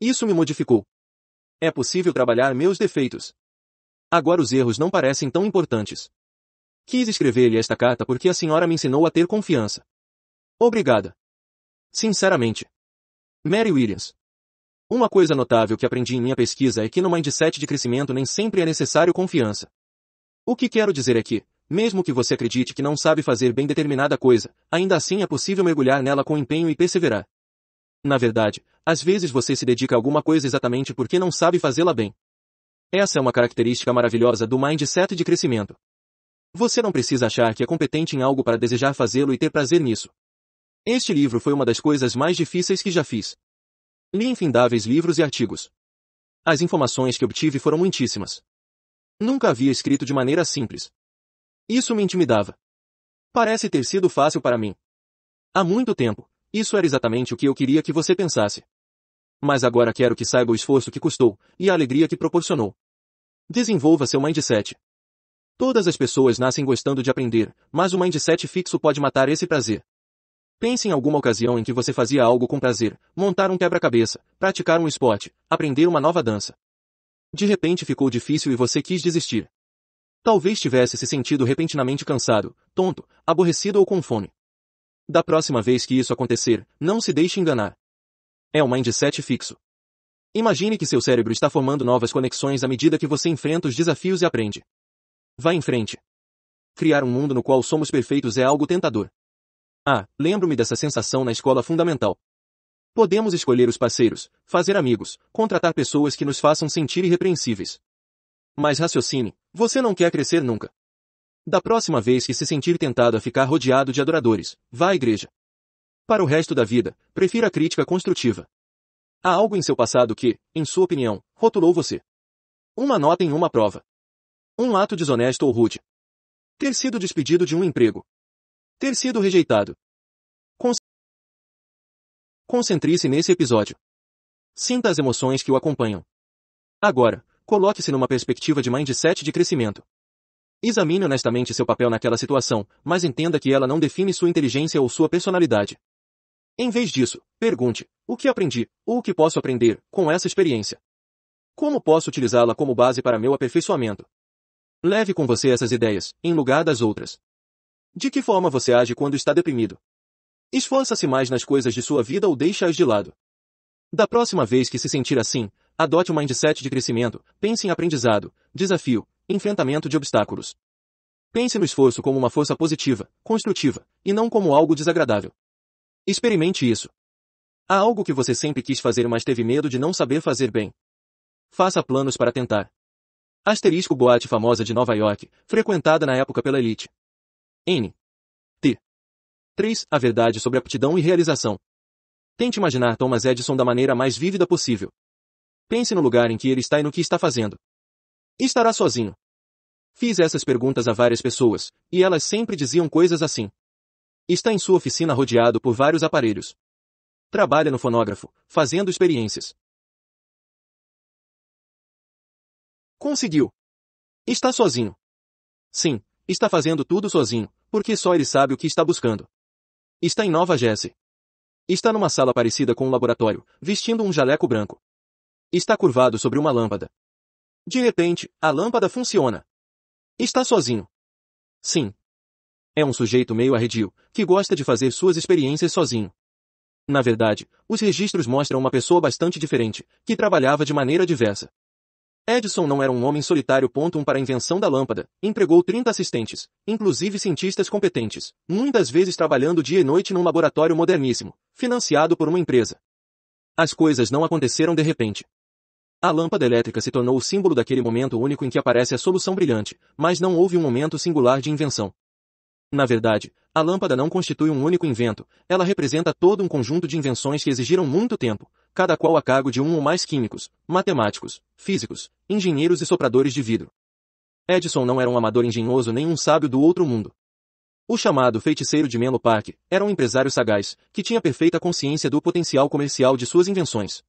Isso me modificou. É possível trabalhar meus defeitos, Agora os erros não parecem tão importantes. Quis escrever-lhe esta carta porque a senhora me ensinou a ter confiança. Obrigada. Sinceramente. Mary Williams. Uma coisa notável que aprendi em minha pesquisa é que no mindset de crescimento nem sempre é necessário confiança. O que quero dizer é que, mesmo que você acredite que não sabe fazer bem determinada coisa, ainda assim é possível mergulhar nela com empenho e perseverar. Na verdade, às vezes você se dedica a alguma coisa exatamente porque não sabe fazê-la bem. Essa é uma característica maravilhosa do mindset de crescimento. Você não precisa achar que é competente em algo para desejar fazê-lo e ter prazer nisso. Este livro foi uma das coisas mais difíceis que já fiz. Li infindáveis livros e artigos. As informações que obtive foram muitíssimas. Nunca havia escrito de maneira simples. Isso me intimidava. Parece ter sido fácil para mim. Há muito tempo, isso era exatamente o que eu queria que você pensasse. Mas agora quero que saiba o esforço que custou e a alegria que proporcionou. Desenvolva seu mindset. Todas as pessoas nascem gostando de aprender, mas o mindset fixo pode matar esse prazer. Pense em alguma ocasião em que você fazia algo com prazer, montar um quebra-cabeça, praticar um esporte, aprender uma nova dança. De repente ficou difícil e você quis desistir. Talvez tivesse se sentido repentinamente cansado, tonto, aborrecido ou com fome. Da próxima vez que isso acontecer, não se deixe enganar. É um mindset fixo. Imagine que seu cérebro está formando novas conexões à medida que você enfrenta os desafios e aprende. Vá em frente. Criar um mundo no qual somos perfeitos é algo tentador. Ah, lembro-me dessa sensação na escola fundamental. Podemos escolher os parceiros, fazer amigos, contratar pessoas que nos façam sentir irrepreensíveis. Mas raciocine, você não quer crescer nunca. Da próxima vez que se sentir tentado a ficar rodeado de adoradores, vá à igreja. Para o resto da vida, prefira a crítica construtiva. Há algo em seu passado que, em sua opinião, rotulou você. Uma nota em uma prova. Um ato desonesto ou rude. Ter sido despedido de um emprego. Ter sido rejeitado. Concentre-se nesse episódio. Sinta as emoções que o acompanham. Agora, coloque-se numa perspectiva de mindset de crescimento. Examine honestamente seu papel naquela situação, mas entenda que ela não define sua inteligência ou sua personalidade. Em vez disso, pergunte, o que aprendi, ou o que posso aprender, com essa experiência? Como posso utilizá-la como base para meu aperfeiçoamento? Leve com você essas ideias, em lugar das outras. De que forma você age quando está deprimido? Esforça-se mais nas coisas de sua vida ou deixa-as de lado. Da próxima vez que se sentir assim, adote um mindset de crescimento, pense em aprendizado, desafio, enfrentamento de obstáculos. Pense no esforço como uma força positiva, construtiva, e não como algo desagradável. Experimente isso. Há algo que você sempre quis fazer mas teve medo de não saber fazer bem. Faça planos para tentar. Asterisco boate famosa de Nova York, frequentada na época pela elite. N. T. 3. A verdade sobre aptidão e realização. Tente imaginar Thomas Edison da maneira mais vívida possível. Pense no lugar em que ele está e no que está fazendo. Estará sozinho. Fiz essas perguntas a várias pessoas, e elas sempre diziam coisas assim. Está em sua oficina rodeado por vários aparelhos. Trabalha no fonógrafo, fazendo experiências. Conseguiu. Está sozinho. Sim, está fazendo tudo sozinho, porque só ele sabe o que está buscando. Está em Nova Jesse. Está numa sala parecida com um laboratório, vestindo um jaleco branco. Está curvado sobre uma lâmpada. De repente, a lâmpada funciona. Está sozinho. Sim, é um sujeito meio arredio, que gosta de fazer suas experiências sozinho. Na verdade, os registros mostram uma pessoa bastante diferente, que trabalhava de maneira diversa. Edison não era um homem solitário. Um para a invenção da lâmpada, empregou 30 assistentes, inclusive cientistas competentes, muitas vezes trabalhando dia e noite num laboratório moderníssimo, financiado por uma empresa. As coisas não aconteceram de repente. A lâmpada elétrica se tornou o símbolo daquele momento único em que aparece a solução brilhante, mas não houve um momento singular de invenção. Na verdade, a lâmpada não constitui um único invento, ela representa todo um conjunto de invenções que exigiram muito tempo, cada qual a cargo de um ou mais químicos, matemáticos, físicos, engenheiros e sopradores de vidro. Edison não era um amador engenhoso nem um sábio do outro mundo. O chamado feiticeiro de Menlo Park era um empresário sagaz, que tinha perfeita consciência do potencial comercial de suas invenções.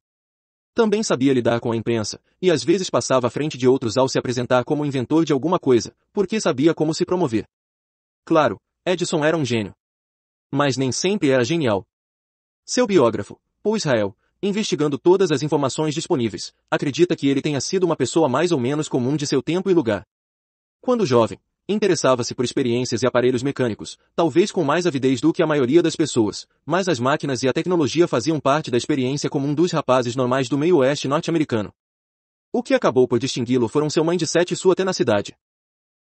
Também sabia lidar com a imprensa, e às vezes passava à frente de outros ao se apresentar como inventor de alguma coisa, porque sabia como se promover. Claro, Edison era um gênio. Mas nem sempre era genial. Seu biógrafo, Paul Israel, investigando todas as informações disponíveis, acredita que ele tenha sido uma pessoa mais ou menos comum de seu tempo e lugar. Quando jovem, interessava-se por experiências e aparelhos mecânicos, talvez com mais avidez do que a maioria das pessoas, mas as máquinas e a tecnologia faziam parte da experiência comum dos rapazes normais do meio oeste norte-americano. O que acabou por distingui-lo foram seu mãe de sete e sua tenacidade.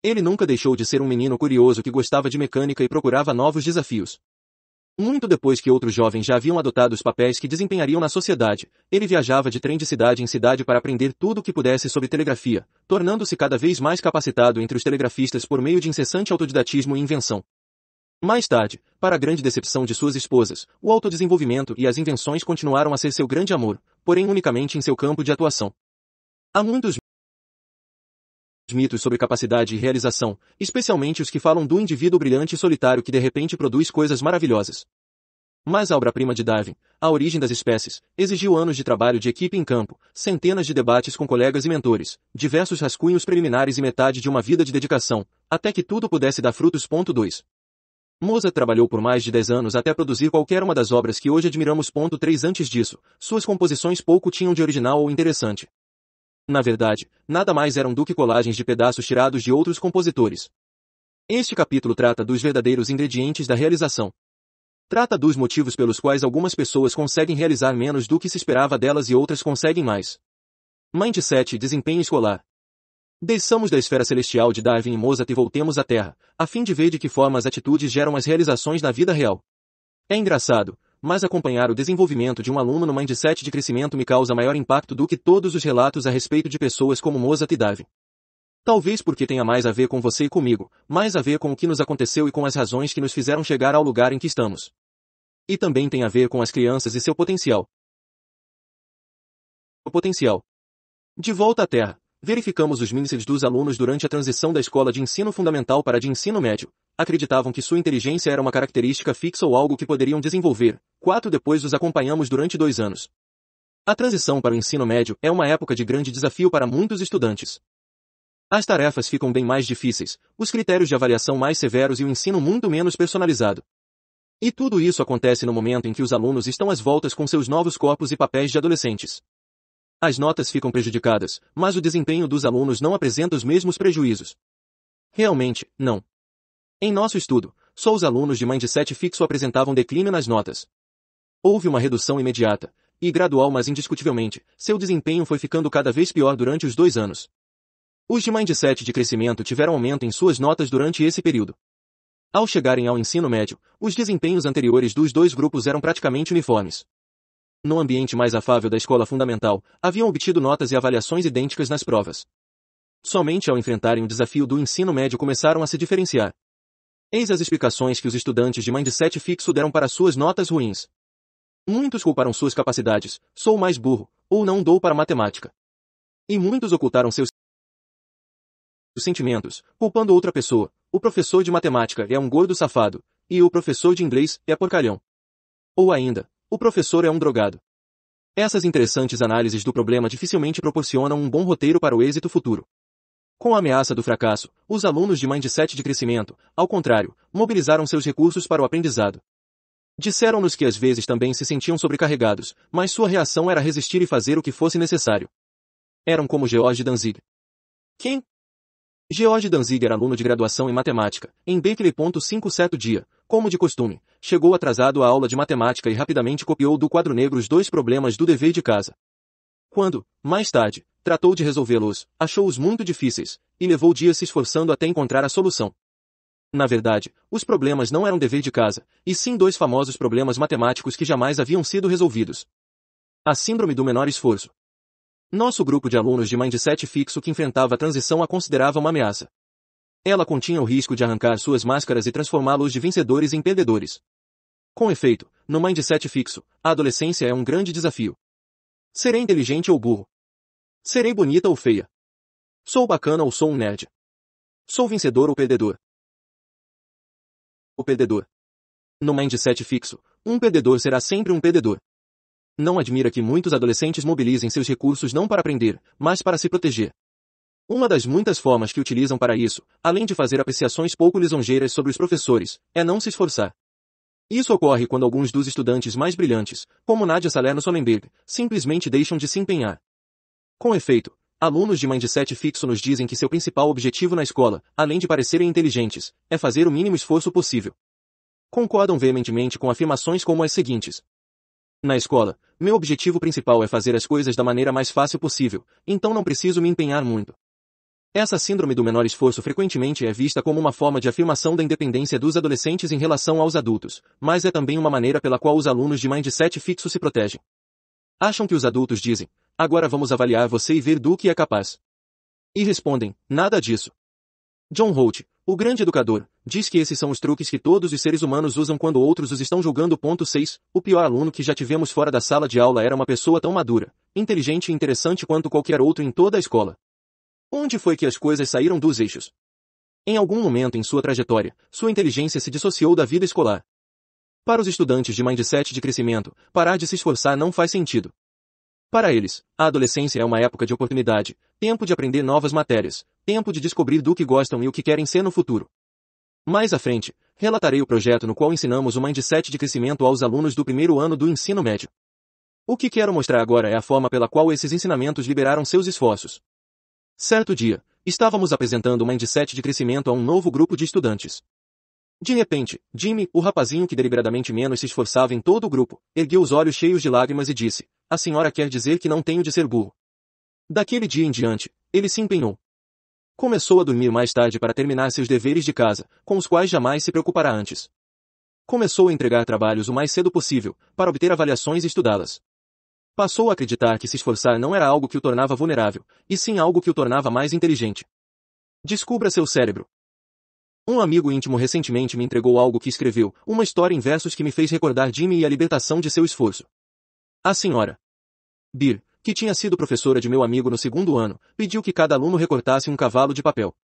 Ele nunca deixou de ser um menino curioso que gostava de mecânica e procurava novos desafios. Muito depois que outros jovens já haviam adotado os papéis que desempenhariam na sociedade, ele viajava de trem de cidade em cidade para aprender tudo o que pudesse sobre telegrafia, tornando-se cada vez mais capacitado entre os telegrafistas por meio de incessante autodidatismo e invenção. Mais tarde, para a grande decepção de suas esposas, o autodesenvolvimento e as invenções continuaram a ser seu grande amor, porém unicamente em seu campo de atuação. Há muitos mitos sobre capacidade e realização, especialmente os que falam do indivíduo brilhante e solitário que de repente produz coisas maravilhosas. Mas a obra-prima de Darwin, A Origem das Espécies, exigiu anos de trabalho de equipe em campo, centenas de debates com colegas e mentores, diversos rascunhos preliminares e metade de uma vida de dedicação, até que tudo pudesse dar frutos. 2. Mozart trabalhou por mais de 10 anos até produzir qualquer uma das obras que hoje admiramos. 3 Antes disso, suas composições pouco tinham de original ou interessante. Na verdade, nada mais eram do que colagens de pedaços tirados de outros compositores. Este capítulo trata dos verdadeiros ingredientes da realização. Trata dos motivos pelos quais algumas pessoas conseguem realizar menos do que se esperava delas e outras conseguem mais. Mindset e desempenho escolar. Desçamos da esfera celestial de Darwin e Mozart e voltemos à Terra, a fim de ver de que forma as atitudes geram as realizações na vida real. É engraçado, mas acompanhar o desenvolvimento de um aluno no mindset de crescimento me causa maior impacto do que todos os relatos a respeito de pessoas como Mozart e Davi. Talvez porque tenha mais a ver com você e comigo, mais a ver com o que nos aconteceu e com as razões que nos fizeram chegar ao lugar em que estamos. E também tem a ver com as crianças e seu potencial. O potencial. De volta à Terra, verificamos os mínices dos alunos durante a transição da escola de ensino fundamental para de ensino médio. Acreditavam que sua inteligência era uma característica fixa ou algo que poderiam desenvolver, quatro depois os acompanhamos durante dois anos. A transição para o ensino médio é uma época de grande desafio para muitos estudantes. As tarefas ficam bem mais difíceis, os critérios de avaliação mais severos e o ensino muito menos personalizado. E tudo isso acontece no momento em que os alunos estão às voltas com seus novos corpos e papéis de adolescentes. As notas ficam prejudicadas, mas o desempenho dos alunos não apresenta os mesmos prejuízos. Realmente, não. Em nosso estudo, só os alunos de Mindset fixo apresentavam declínio nas notas. Houve uma redução imediata, e gradual mas indiscutivelmente, seu desempenho foi ficando cada vez pior durante os dois anos. Os de mindset de crescimento tiveram aumento em suas notas durante esse período. Ao chegarem ao ensino médio, os desempenhos anteriores dos dois grupos eram praticamente uniformes. No ambiente mais afável da escola fundamental, haviam obtido notas e avaliações idênticas nas provas. Somente ao enfrentarem o desafio do ensino médio começaram a se diferenciar. Eis as explicações que os estudantes de mindset fixo deram para suas notas ruins. Muitos culparam suas capacidades, sou mais burro, ou não dou para matemática. E muitos ocultaram seus sentimentos, culpando outra pessoa. O professor de matemática é um gordo safado, e o professor de inglês é porcalhão. Ou ainda, o professor é um drogado. Essas interessantes análises do problema dificilmente proporcionam um bom roteiro para o êxito futuro. Com a ameaça do fracasso, os alunos de Mindset de crescimento, ao contrário, mobilizaram seus recursos para o aprendizado. Disseram-nos que às vezes também se sentiam sobrecarregados, mas sua reação era resistir e fazer o que fosse necessário. Eram como George Danzig. Quem? George Danzig era aluno de graduação em matemática, em Berkeley.5 certo dia, como de costume, chegou atrasado à aula de matemática e rapidamente copiou do quadro negro os dois problemas do dever de casa. Quando, mais tarde, tratou de resolvê-los, achou-os muito difíceis, e levou dias se esforçando até encontrar a solução. Na verdade, os problemas não eram dever de casa, e sim dois famosos problemas matemáticos que jamais haviam sido resolvidos. A síndrome do menor esforço. Nosso grupo de alunos de mindset fixo que enfrentava a transição a considerava uma ameaça. Ela continha o risco de arrancar suas máscaras e transformá-los de vencedores em perdedores. Com efeito, no mindset fixo, a adolescência é um grande desafio. Serei inteligente ou burro? Serei bonita ou feia? Sou bacana ou sou um nerd? Sou vencedor ou perdedor? o perdedor. No mindset fixo, um perdedor será sempre um perdedor. Não admira que muitos adolescentes mobilizem seus recursos não para aprender, mas para se proteger. Uma das muitas formas que utilizam para isso, além de fazer apreciações pouco lisonjeiras sobre os professores, é não se esforçar. Isso ocorre quando alguns dos estudantes mais brilhantes, como Nadia Salerno Solenberg, simplesmente deixam de se empenhar. Com efeito, Alunos de mindset fixo nos dizem que seu principal objetivo na escola, além de parecerem inteligentes, é fazer o mínimo esforço possível. Concordam veementemente com afirmações como as seguintes. Na escola, meu objetivo principal é fazer as coisas da maneira mais fácil possível, então não preciso me empenhar muito. Essa síndrome do menor esforço frequentemente é vista como uma forma de afirmação da independência dos adolescentes em relação aos adultos, mas é também uma maneira pela qual os alunos de mindset fixo se protegem. Acham que os adultos dizem, Agora vamos avaliar você e ver do que é capaz. E respondem, nada disso. John Holt, o grande educador, diz que esses são os truques que todos os seres humanos usam quando outros os estão julgando. Ponto 6. O pior aluno que já tivemos fora da sala de aula era uma pessoa tão madura, inteligente e interessante quanto qualquer outro em toda a escola. Onde foi que as coisas saíram dos eixos? Em algum momento em sua trajetória, sua inteligência se dissociou da vida escolar. Para os estudantes de mindset de crescimento, parar de se esforçar não faz sentido. Para eles, a adolescência é uma época de oportunidade, tempo de aprender novas matérias, tempo de descobrir do que gostam e o que querem ser no futuro. Mais à frente, relatarei o projeto no qual ensinamos o mindset de crescimento aos alunos do primeiro ano do ensino médio. O que quero mostrar agora é a forma pela qual esses ensinamentos liberaram seus esforços. Certo dia, estávamos apresentando o mindset de crescimento a um novo grupo de estudantes. De repente, Jimmy, o rapazinho que deliberadamente menos se esforçava em todo o grupo, ergueu os olhos cheios de lágrimas e disse, a senhora quer dizer que não tenho de ser burro. Daquele dia em diante, ele se empenhou. Começou a dormir mais tarde para terminar seus deveres de casa, com os quais jamais se preocupara antes. Começou a entregar trabalhos o mais cedo possível, para obter avaliações e estudá-las. Passou a acreditar que se esforçar não era algo que o tornava vulnerável, e sim algo que o tornava mais inteligente. Descubra seu cérebro. Um amigo íntimo recentemente me entregou algo que escreveu, uma história em versos que me fez recordar Jimmy e a libertação de seu esforço. A senhora Bir, que tinha sido professora de meu amigo no segundo ano, pediu que cada aluno recortasse um cavalo de papel.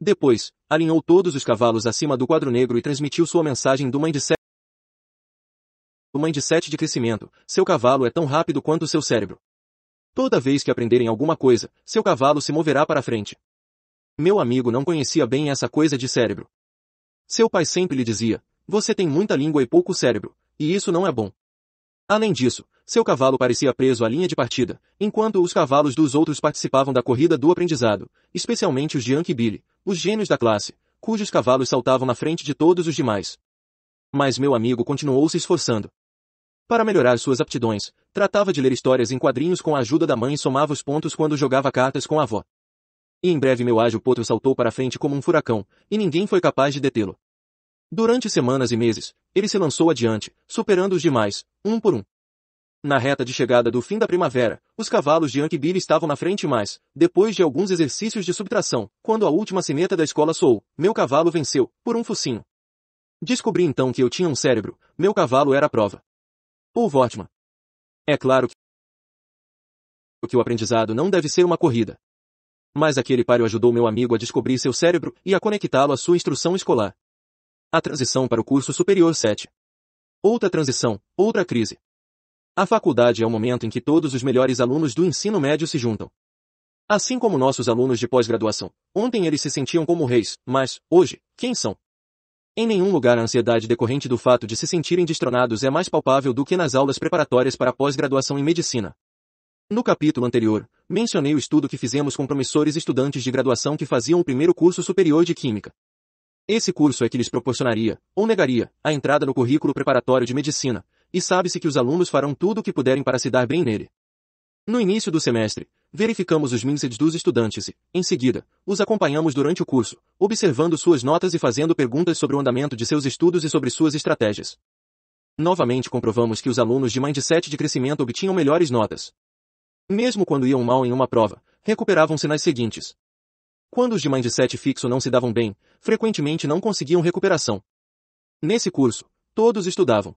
Depois, alinhou todos os cavalos acima do quadro negro e transmitiu sua mensagem do mindset do mindset de crescimento, seu cavalo é tão rápido quanto seu cérebro. Toda vez que aprenderem alguma coisa, seu cavalo se moverá para frente. Meu amigo não conhecia bem essa coisa de cérebro. Seu pai sempre lhe dizia, você tem muita língua e pouco cérebro, e isso não é bom. Além disso, seu cavalo parecia preso à linha de partida, enquanto os cavalos dos outros participavam da corrida do aprendizado, especialmente os de Anki Billy, os gênios da classe, cujos cavalos saltavam na frente de todos os demais. Mas meu amigo continuou se esforçando. Para melhorar suas aptidões, tratava de ler histórias em quadrinhos com a ajuda da mãe e somava os pontos quando jogava cartas com a avó. E em breve meu ágil potro saltou para a frente como um furacão, e ninguém foi capaz de detê-lo. Durante semanas e meses, ele se lançou adiante, superando os demais, um por um. Na reta de chegada do fim da primavera, os cavalos de Billy estavam na frente mais, depois de alguns exercícios de subtração, quando a última sineta da escola soou, meu cavalo venceu, por um focinho. Descobri então que eu tinha um cérebro, meu cavalo era a prova. O Vortman. É claro que o aprendizado não deve ser uma corrida mas aquele páreo ajudou meu amigo a descobrir seu cérebro e a conectá-lo à sua instrução escolar. A transição para o curso superior 7. Outra transição, outra crise. A faculdade é o momento em que todos os melhores alunos do ensino médio se juntam. Assim como nossos alunos de pós-graduação, ontem eles se sentiam como reis, mas, hoje, quem são? Em nenhum lugar a ansiedade decorrente do fato de se sentirem destronados é mais palpável do que nas aulas preparatórias para a pós-graduação em medicina. No capítulo anterior, mencionei o estudo que fizemos com promissores estudantes de graduação que faziam o primeiro curso superior de Química. Esse curso é que lhes proporcionaria, ou negaria, a entrada no currículo preparatório de Medicina, e sabe-se que os alunos farão tudo o que puderem para se dar bem nele. No início do semestre, verificamos os MINSEDs dos estudantes e, em seguida, os acompanhamos durante o curso, observando suas notas e fazendo perguntas sobre o andamento de seus estudos e sobre suas estratégias. Novamente comprovamos que os alunos de Mindset de crescimento obtinham melhores notas. Mesmo quando iam mal em uma prova, recuperavam-se nas seguintes. Quando os de mindset fixo não se davam bem, frequentemente não conseguiam recuperação. Nesse curso, todos estudavam.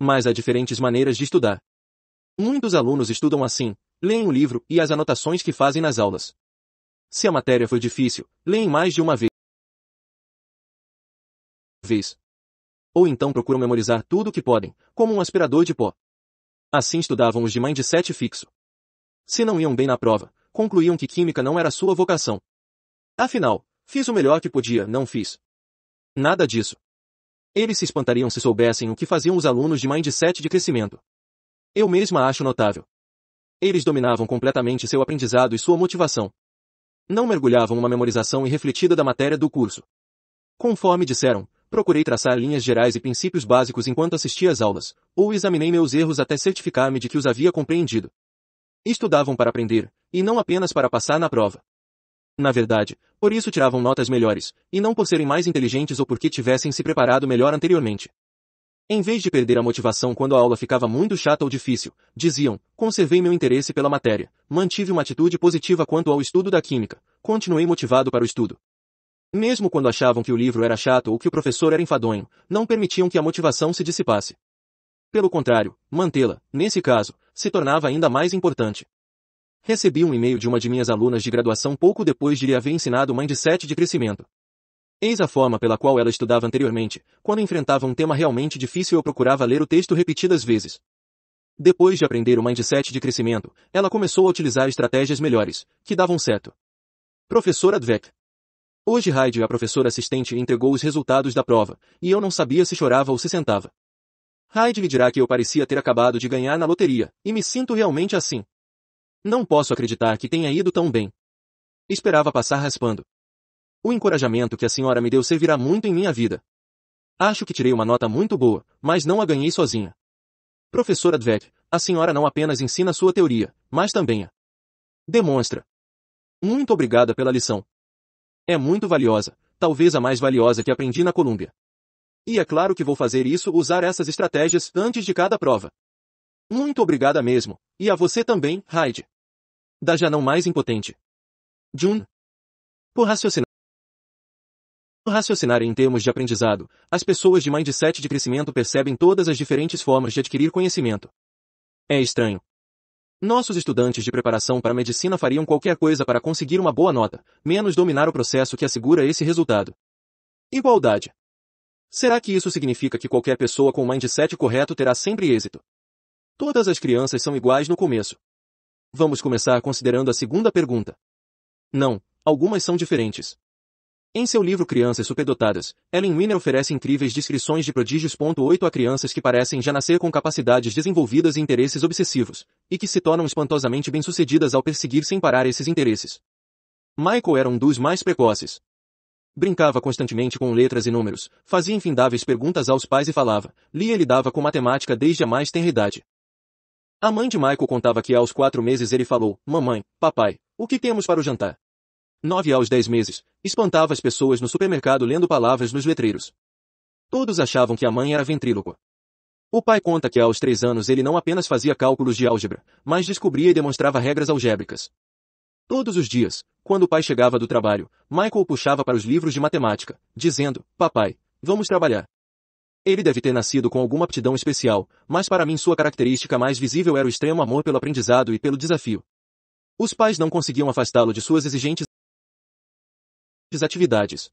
Mas há diferentes maneiras de estudar. Muitos alunos estudam assim, leem o livro e as anotações que fazem nas aulas. Se a matéria for difícil, leem mais de uma vez. Ou então procuram memorizar tudo o que podem, como um aspirador de pó. Assim estudavam os de mindset fixo. Se não iam bem na prova, concluíam que química não era sua vocação. Afinal, fiz o melhor que podia, não fiz. Nada disso. Eles se espantariam se soubessem o que faziam os alunos de mindset de crescimento. Eu mesma acho notável. Eles dominavam completamente seu aprendizado e sua motivação. Não mergulhavam uma memorização irrefletida da matéria do curso. Conforme disseram, procurei traçar linhas gerais e princípios básicos enquanto assistia às aulas, ou examinei meus erros até certificar-me de que os havia compreendido. Estudavam para aprender, e não apenas para passar na prova. Na verdade, por isso tiravam notas melhores, e não por serem mais inteligentes ou porque tivessem se preparado melhor anteriormente. Em vez de perder a motivação quando a aula ficava muito chata ou difícil, diziam, conservei meu interesse pela matéria, mantive uma atitude positiva quanto ao estudo da química, continuei motivado para o estudo. Mesmo quando achavam que o livro era chato ou que o professor era enfadonho, não permitiam que a motivação se dissipasse. Pelo contrário, mantê-la, nesse caso, se tornava ainda mais importante. Recebi um e-mail de uma de minhas alunas de graduação pouco depois de lhe haver ensinado mindset de crescimento. Eis a forma pela qual ela estudava anteriormente, quando enfrentava um tema realmente difícil eu procurava ler o texto repetidas vezes. Depois de aprender o mindset de crescimento, ela começou a utilizar estratégias melhores, que davam certo. Professor Advek, Hoje Heidi, a professora assistente, entregou os resultados da prova, e eu não sabia se chorava ou se sentava. Hyde lhe dirá que eu parecia ter acabado de ganhar na loteria, e me sinto realmente assim. Não posso acreditar que tenha ido tão bem. Esperava passar raspando. O encorajamento que a senhora me deu servirá muito em minha vida. Acho que tirei uma nota muito boa, mas não a ganhei sozinha. Professor Dweck, a senhora não apenas ensina sua teoria, mas também a demonstra. Muito obrigada pela lição. É muito valiosa, talvez a mais valiosa que aprendi na Colômbia. E é claro que vou fazer isso usar essas estratégias antes de cada prova. Muito obrigada mesmo. E a você também, Hyde. Da já não mais impotente. Jun. Por raciocinar. Por raciocinar em termos de aprendizado, as pessoas de mindset de crescimento percebem todas as diferentes formas de adquirir conhecimento. É estranho. Nossos estudantes de preparação para medicina fariam qualquer coisa para conseguir uma boa nota, menos dominar o processo que assegura esse resultado. Igualdade. Será que isso significa que qualquer pessoa com o mindset correto terá sempre êxito? Todas as crianças são iguais no começo. Vamos começar considerando a segunda pergunta. Não, algumas são diferentes. Em seu livro Crianças Superdotadas, Ellen Winner oferece incríveis descrições de prodígios. a crianças que parecem já nascer com capacidades desenvolvidas e interesses obsessivos, e que se tornam espantosamente bem-sucedidas ao perseguir sem parar esses interesses. Michael era um dos mais precoces. Brincava constantemente com letras e números, fazia infindáveis perguntas aos pais e falava, lia e lidava com matemática desde a mais tenra idade. A mãe de Michael contava que aos quatro meses ele falou, Mamãe, papai, o que temos para o jantar? Nove aos dez meses, espantava as pessoas no supermercado lendo palavras nos letreiros. Todos achavam que a mãe era ventríloco. O pai conta que aos três anos ele não apenas fazia cálculos de álgebra, mas descobria e demonstrava regras algébricas. Todos os dias, quando o pai chegava do trabalho, Michael puxava para os livros de matemática, dizendo, papai, vamos trabalhar. Ele deve ter nascido com alguma aptidão especial, mas para mim sua característica mais visível era o extremo amor pelo aprendizado e pelo desafio. Os pais não conseguiam afastá-lo de suas exigentes atividades.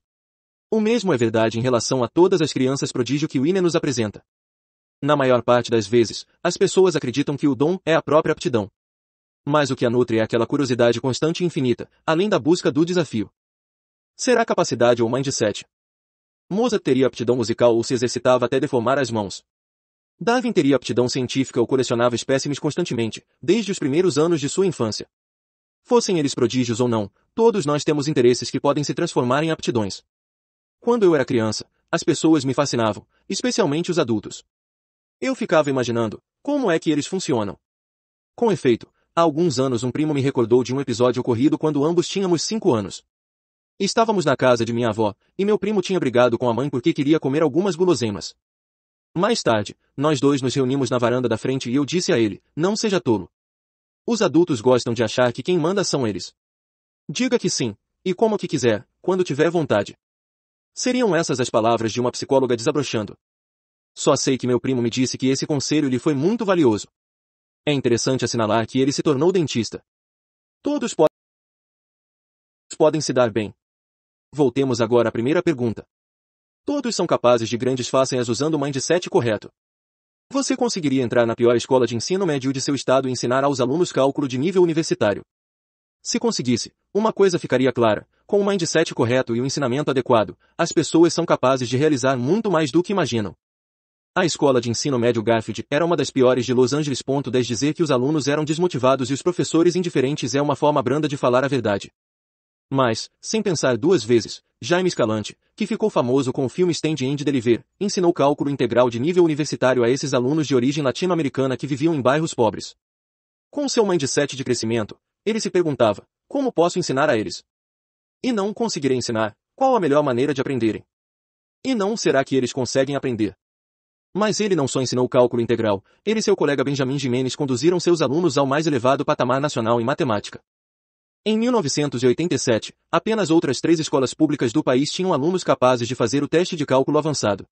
O mesmo é verdade em relação a todas as crianças prodígio que Winner nos apresenta. Na maior parte das vezes, as pessoas acreditam que o dom é a própria aptidão, mas o que a nutre é aquela curiosidade constante e infinita, além da busca do desafio. Será capacidade ou mindset? Mozart teria aptidão musical ou se exercitava até deformar as mãos. Darwin teria aptidão científica ou colecionava espécimes constantemente, desde os primeiros anos de sua infância. Fossem eles prodígios ou não, todos nós temos interesses que podem se transformar em aptidões. Quando eu era criança, as pessoas me fascinavam, especialmente os adultos. Eu ficava imaginando como é que eles funcionam. Com efeito, Há alguns anos um primo me recordou de um episódio ocorrido quando ambos tínhamos cinco anos. Estávamos na casa de minha avó, e meu primo tinha brigado com a mãe porque queria comer algumas guloseimas. Mais tarde, nós dois nos reunimos na varanda da frente e eu disse a ele, não seja tolo. Os adultos gostam de achar que quem manda são eles. Diga que sim, e como que quiser, quando tiver vontade. Seriam essas as palavras de uma psicóloga desabrochando. Só sei que meu primo me disse que esse conselho lhe foi muito valioso. É interessante assinalar que ele se tornou dentista. Todos po podem se dar bem. Voltemos agora à primeira pergunta. Todos são capazes de grandes façanhas usando o mindset correto. Você conseguiria entrar na pior escola de ensino médio de seu estado e ensinar aos alunos cálculo de nível universitário. Se conseguisse, uma coisa ficaria clara, com o mindset correto e o ensinamento adequado, as pessoas são capazes de realizar muito mais do que imaginam. A escola de ensino médio Garfield era uma das piores de Los Angeles. 10 Dizer que os alunos eram desmotivados e os professores indiferentes é uma forma branda de falar a verdade. Mas, sem pensar duas vezes, Jaime Escalante, que ficou famoso com o filme Stand End Deliver, ensinou cálculo integral de nível universitário a esses alunos de origem latino-americana que viviam em bairros pobres. Com seu mindset de crescimento, ele se perguntava, como posso ensinar a eles? E não conseguirei ensinar, qual a melhor maneira de aprenderem? E não será que eles conseguem aprender? Mas ele não só ensinou cálculo integral, ele e seu colega Benjamin Jimenez conduziram seus alunos ao mais elevado patamar nacional em matemática. Em 1987, apenas outras três escolas públicas do país tinham alunos capazes de fazer o teste de cálculo avançado.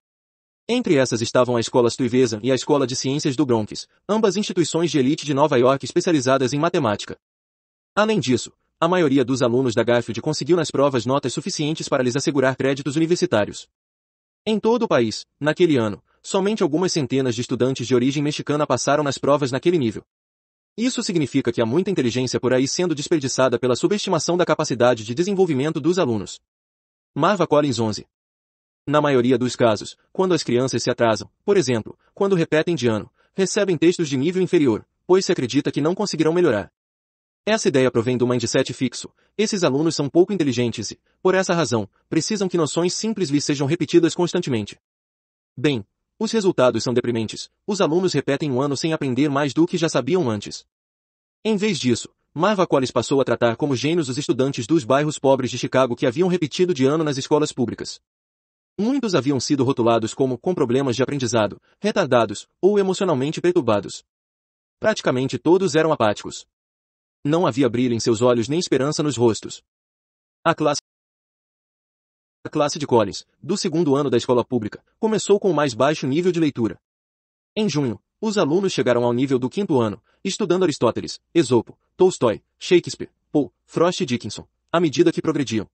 Entre essas estavam a Escola Stuyvesant e a Escola de Ciências do Bronx, ambas instituições de elite de Nova York especializadas em matemática. Além disso, a maioria dos alunos da Garfield conseguiu nas provas notas suficientes para lhes assegurar créditos universitários. Em todo o país, naquele ano, somente algumas centenas de estudantes de origem mexicana passaram nas provas naquele nível. Isso significa que há muita inteligência por aí sendo desperdiçada pela subestimação da capacidade de desenvolvimento dos alunos. Marva Collins 11. Na maioria dos casos, quando as crianças se atrasam, por exemplo, quando repetem de ano, recebem textos de nível inferior, pois se acredita que não conseguirão melhorar. Essa ideia provém do mindset fixo. Esses alunos são pouco inteligentes e, por essa razão, precisam que noções simples lhes sejam repetidas constantemente. Bem, os resultados são deprimentes. Os alunos repetem um ano sem aprender mais do que já sabiam antes. Em vez disso, Marva Collis passou a tratar como gênios os estudantes dos bairros pobres de Chicago que haviam repetido de ano nas escolas públicas. Muitos haviam sido rotulados como com problemas de aprendizado, retardados ou emocionalmente perturbados. Praticamente todos eram apáticos. Não havia brilho em seus olhos nem esperança nos rostos. A classe a classe de Collins, do segundo ano da escola pública, começou com o mais baixo nível de leitura. Em junho, os alunos chegaram ao nível do quinto ano, estudando Aristóteles, Esopo, Tolstói, Shakespeare, Poe, Frost e Dickinson, à medida que progrediam.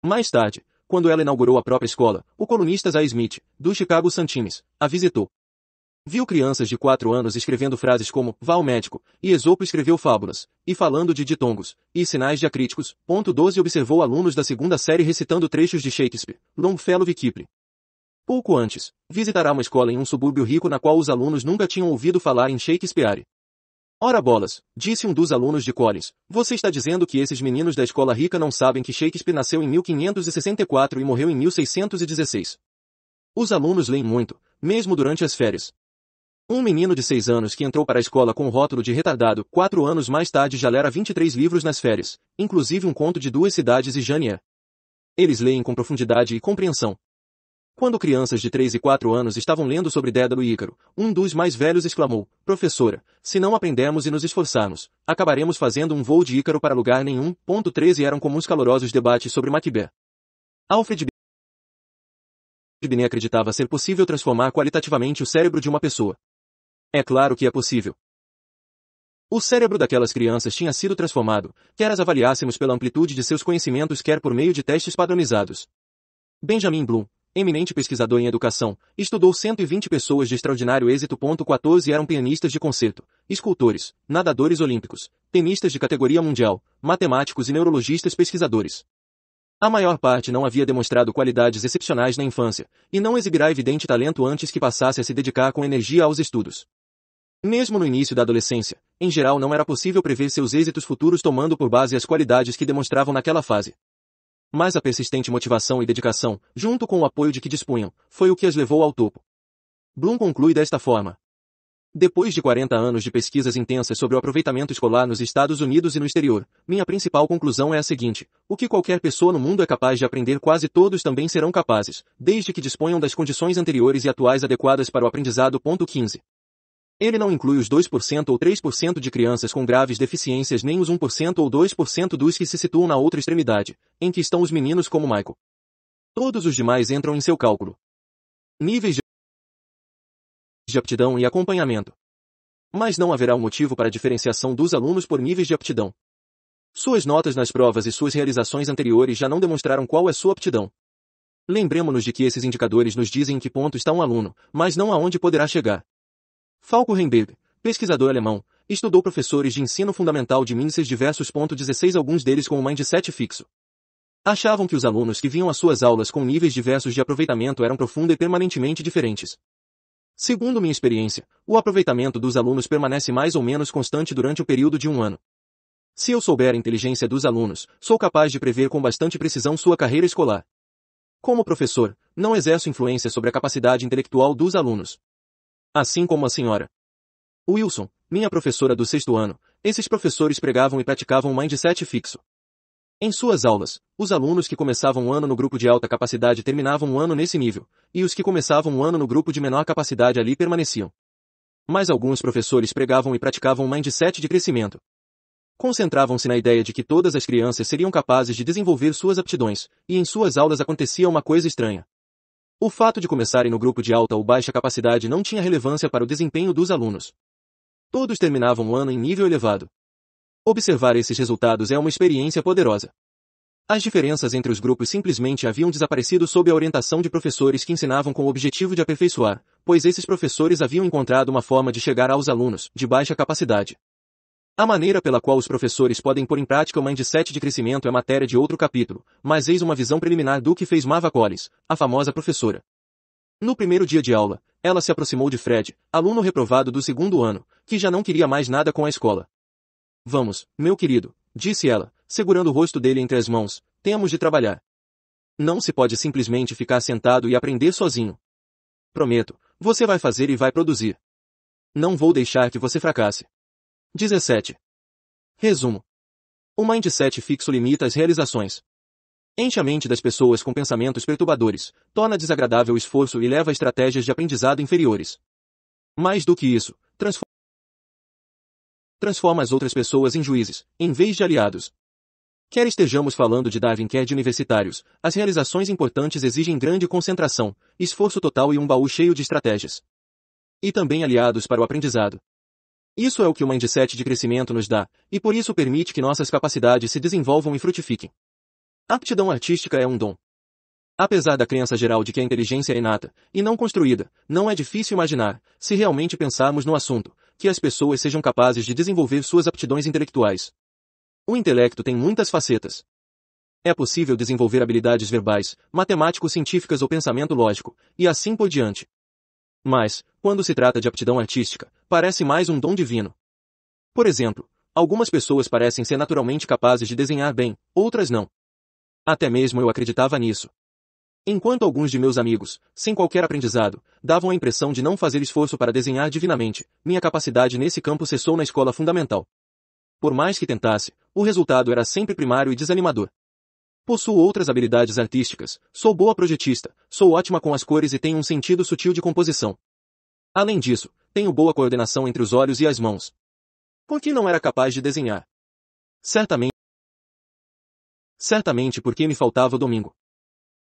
Mais tarde, quando ela inaugurou a própria escola, o colunista Zay Smith, do Chicago Sun-Times, a visitou. Viu crianças de quatro anos escrevendo frases como vá ao médico, e Esopo escreveu fábulas, e falando de ditongos, e sinais diacríticos. Ponto 12 observou alunos da segunda série recitando trechos de Shakespeare, Longfellow e Kipling. Pouco antes, visitará uma escola em um subúrbio rico na qual os alunos nunca tinham ouvido falar em Shakespeare. Ora bolas, disse um dos alunos de Collins, você está dizendo que esses meninos da escola rica não sabem que Shakespeare nasceu em 1564 e morreu em 1616. Os alunos leem muito, mesmo durante as férias. Um menino de seis anos que entrou para a escola com o rótulo de retardado, quatro anos mais tarde já lera 23 livros nas férias, inclusive um conto de duas cidades e Jânia. Eles leem com profundidade e compreensão. Quando crianças de 3 e 4 anos estavam lendo sobre Dédalo e Ícaro, um dos mais velhos exclamou, Professora, se não aprendermos e nos esforçarmos, acabaremos fazendo um voo de Ícaro para lugar nenhum. Ponto 13 eram comuns calorosos debates sobre Macbeth. Alfred Binet acreditava ser possível transformar qualitativamente o cérebro de uma pessoa, é claro que é possível. O cérebro daquelas crianças tinha sido transformado, quer as avaliássemos pela amplitude de seus conhecimentos quer por meio de testes padronizados. Benjamin Bloom, eminente pesquisador em educação, estudou 120 pessoas de extraordinário êxito. 14 eram pianistas de concerto, escultores, nadadores olímpicos, tenistas de categoria mundial, matemáticos e neurologistas pesquisadores. A maior parte não havia demonstrado qualidades excepcionais na infância, e não exibirá evidente talento antes que passasse a se dedicar com energia aos estudos. Mesmo no início da adolescência, em geral não era possível prever seus êxitos futuros tomando por base as qualidades que demonstravam naquela fase. Mas a persistente motivação e dedicação, junto com o apoio de que dispunham, foi o que as levou ao topo. Bloom conclui desta forma. Depois de 40 anos de pesquisas intensas sobre o aproveitamento escolar nos Estados Unidos e no exterior, minha principal conclusão é a seguinte: o que qualquer pessoa no mundo é capaz de aprender, quase todos também serão capazes, desde que disponham das condições anteriores e atuais adequadas para o aprendizado. Ponto 15. Ele não inclui os 2% ou 3% de crianças com graves deficiências nem os 1% ou 2% dos que se situam na outra extremidade, em que estão os meninos como Michael. Todos os demais entram em seu cálculo. Níveis de aptidão e acompanhamento. Mas não haverá um motivo para diferenciação dos alunos por níveis de aptidão. Suas notas nas provas e suas realizações anteriores já não demonstraram qual é sua aptidão. Lembremos-nos de que esses indicadores nos dizem em que ponto está um aluno, mas não aonde poderá chegar. Falco Falkenberg, pesquisador alemão, estudou professores de ensino fundamental de Mises diversos. 16 Alguns deles com o mindset fixo. Achavam que os alunos que vinham às suas aulas com níveis diversos de aproveitamento eram profunda e permanentemente diferentes. Segundo minha experiência, o aproveitamento dos alunos permanece mais ou menos constante durante o período de um ano. Se eu souber a inteligência dos alunos, sou capaz de prever com bastante precisão sua carreira escolar. Como professor, não exerço influência sobre a capacidade intelectual dos alunos. Assim como a senhora. Wilson, minha professora do sexto ano, esses professores pregavam e praticavam um mindset fixo. Em suas aulas, os alunos que começavam um ano no grupo de alta capacidade terminavam um ano nesse nível, e os que começavam um ano no grupo de menor capacidade ali permaneciam. Mas alguns professores pregavam e praticavam um mindset de crescimento. Concentravam-se na ideia de que todas as crianças seriam capazes de desenvolver suas aptidões, e em suas aulas acontecia uma coisa estranha. O fato de começarem no grupo de alta ou baixa capacidade não tinha relevância para o desempenho dos alunos. Todos terminavam o ano em nível elevado. Observar esses resultados é uma experiência poderosa. As diferenças entre os grupos simplesmente haviam desaparecido sob a orientação de professores que ensinavam com o objetivo de aperfeiçoar, pois esses professores haviam encontrado uma forma de chegar aos alunos de baixa capacidade. A maneira pela qual os professores podem pôr em prática o mindset de crescimento é matéria de outro capítulo, mas eis uma visão preliminar do que fez Mava Collins, a famosa professora. No primeiro dia de aula, ela se aproximou de Fred, aluno reprovado do segundo ano, que já não queria mais nada com a escola. Vamos, meu querido, disse ela, segurando o rosto dele entre as mãos, temos de trabalhar. Não se pode simplesmente ficar sentado e aprender sozinho. Prometo, você vai fazer e vai produzir. Não vou deixar que você fracasse. 17. Resumo. O mindset fixo limita as realizações. Enche a mente das pessoas com pensamentos perturbadores, torna desagradável o esforço e leva a estratégias de aprendizado inferiores. Mais do que isso, transforma as outras pessoas em juízes, em vez de aliados. Quer estejamos falando de Darwin quer de universitários, as realizações importantes exigem grande concentração, esforço total e um baú cheio de estratégias. E também aliados para o aprendizado. Isso é o que o mindset de crescimento nos dá, e por isso permite que nossas capacidades se desenvolvam e frutifiquem. aptidão artística é um dom. Apesar da crença geral de que a inteligência é inata, e não construída, não é difícil imaginar, se realmente pensarmos no assunto, que as pessoas sejam capazes de desenvolver suas aptidões intelectuais. O intelecto tem muitas facetas. É possível desenvolver habilidades verbais, matemático-científicas ou pensamento lógico, e assim por diante. Mas, quando se trata de aptidão artística, parece mais um dom divino. Por exemplo, algumas pessoas parecem ser naturalmente capazes de desenhar bem, outras não. Até mesmo eu acreditava nisso. Enquanto alguns de meus amigos, sem qualquer aprendizado, davam a impressão de não fazer esforço para desenhar divinamente, minha capacidade nesse campo cessou na escola fundamental. Por mais que tentasse, o resultado era sempre primário e desanimador. Possuo outras habilidades artísticas, sou boa projetista, sou ótima com as cores e tenho um sentido sutil de composição. Além disso, tenho boa coordenação entre os olhos e as mãos. Por que não era capaz de desenhar? Certamente. Certamente porque me faltava o domingo.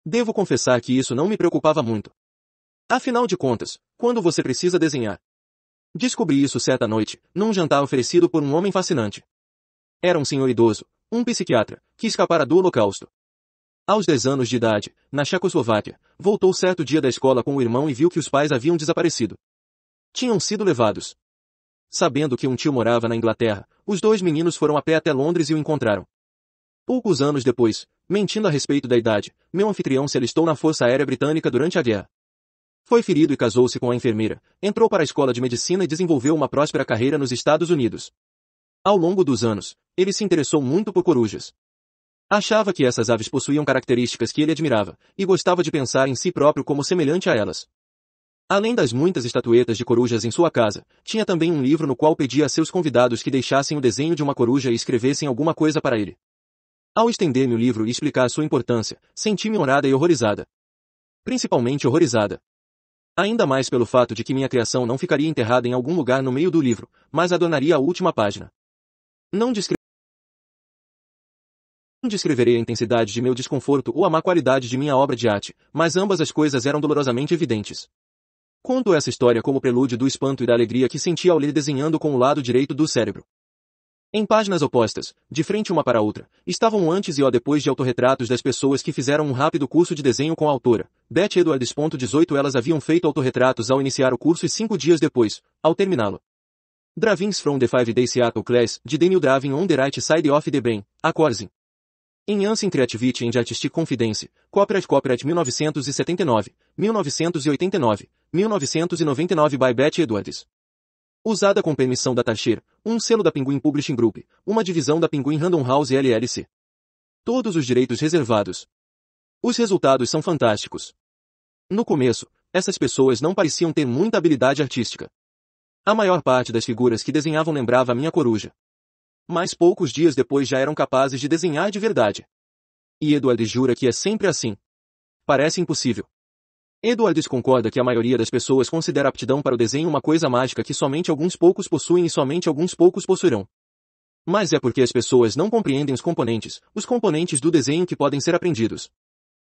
Devo confessar que isso não me preocupava muito. Afinal de contas, quando você precisa desenhar? Descobri isso certa noite, num jantar oferecido por um homem fascinante. Era um senhor idoso, um psiquiatra, que escapara do Holocausto. Aos 10 anos de idade, na Checoslováquia, voltou certo dia da escola com o irmão e viu que os pais haviam desaparecido. Tinham sido levados. Sabendo que um tio morava na Inglaterra, os dois meninos foram a pé até Londres e o encontraram. Poucos anos depois, mentindo a respeito da idade, meu anfitrião se alistou na Força Aérea Britânica durante a guerra. Foi ferido e casou-se com a enfermeira, entrou para a escola de medicina e desenvolveu uma próspera carreira nos Estados Unidos. Ao longo dos anos, ele se interessou muito por corujas. Achava que essas aves possuíam características que ele admirava, e gostava de pensar em si próprio como semelhante a elas. Além das muitas estatuetas de corujas em sua casa, tinha também um livro no qual pedia a seus convidados que deixassem o desenho de uma coruja e escrevessem alguma coisa para ele. Ao estender-me o livro e explicar sua importância, senti-me honrada e horrorizada. Principalmente horrorizada. Ainda mais pelo fato de que minha criação não ficaria enterrada em algum lugar no meio do livro, mas adornaria a última página. Não descre... descreverei a intensidade de meu desconforto ou a má qualidade de minha obra de arte, mas ambas as coisas eram dolorosamente evidentes. Conto essa história como prelúdio do espanto e da alegria que senti ao ler desenhando com o lado direito do cérebro. Em páginas opostas, de frente uma para outra, estavam antes e o depois de autorretratos das pessoas que fizeram um rápido curso de desenho com a autora. Beth Edwards. 18 Elas haviam feito autorretratos ao iniciar o curso e cinco dias depois, ao terminá-lo, Dravins from the five Days Seattle class, de Daniel Dravin on the right side of the brain, according. In Ansem Creativity and Artistic Confidence, Copyright Copyright 1979, 1989, 1999 by Betty Edwards. Usada com permissão da Tarshir, um selo da Penguin Publishing Group, uma divisão da Penguin Random House LLC. Todos os direitos reservados. Os resultados são fantásticos. No começo, essas pessoas não pareciam ter muita habilidade artística. A maior parte das figuras que desenhavam lembrava a minha coruja. Mas poucos dias depois já eram capazes de desenhar de verdade. E Edward jura que é sempre assim. Parece impossível. Edwards concorda que a maioria das pessoas considera aptidão para o desenho uma coisa mágica que somente alguns poucos possuem e somente alguns poucos possuirão. Mas é porque as pessoas não compreendem os componentes, os componentes do desenho que podem ser aprendidos.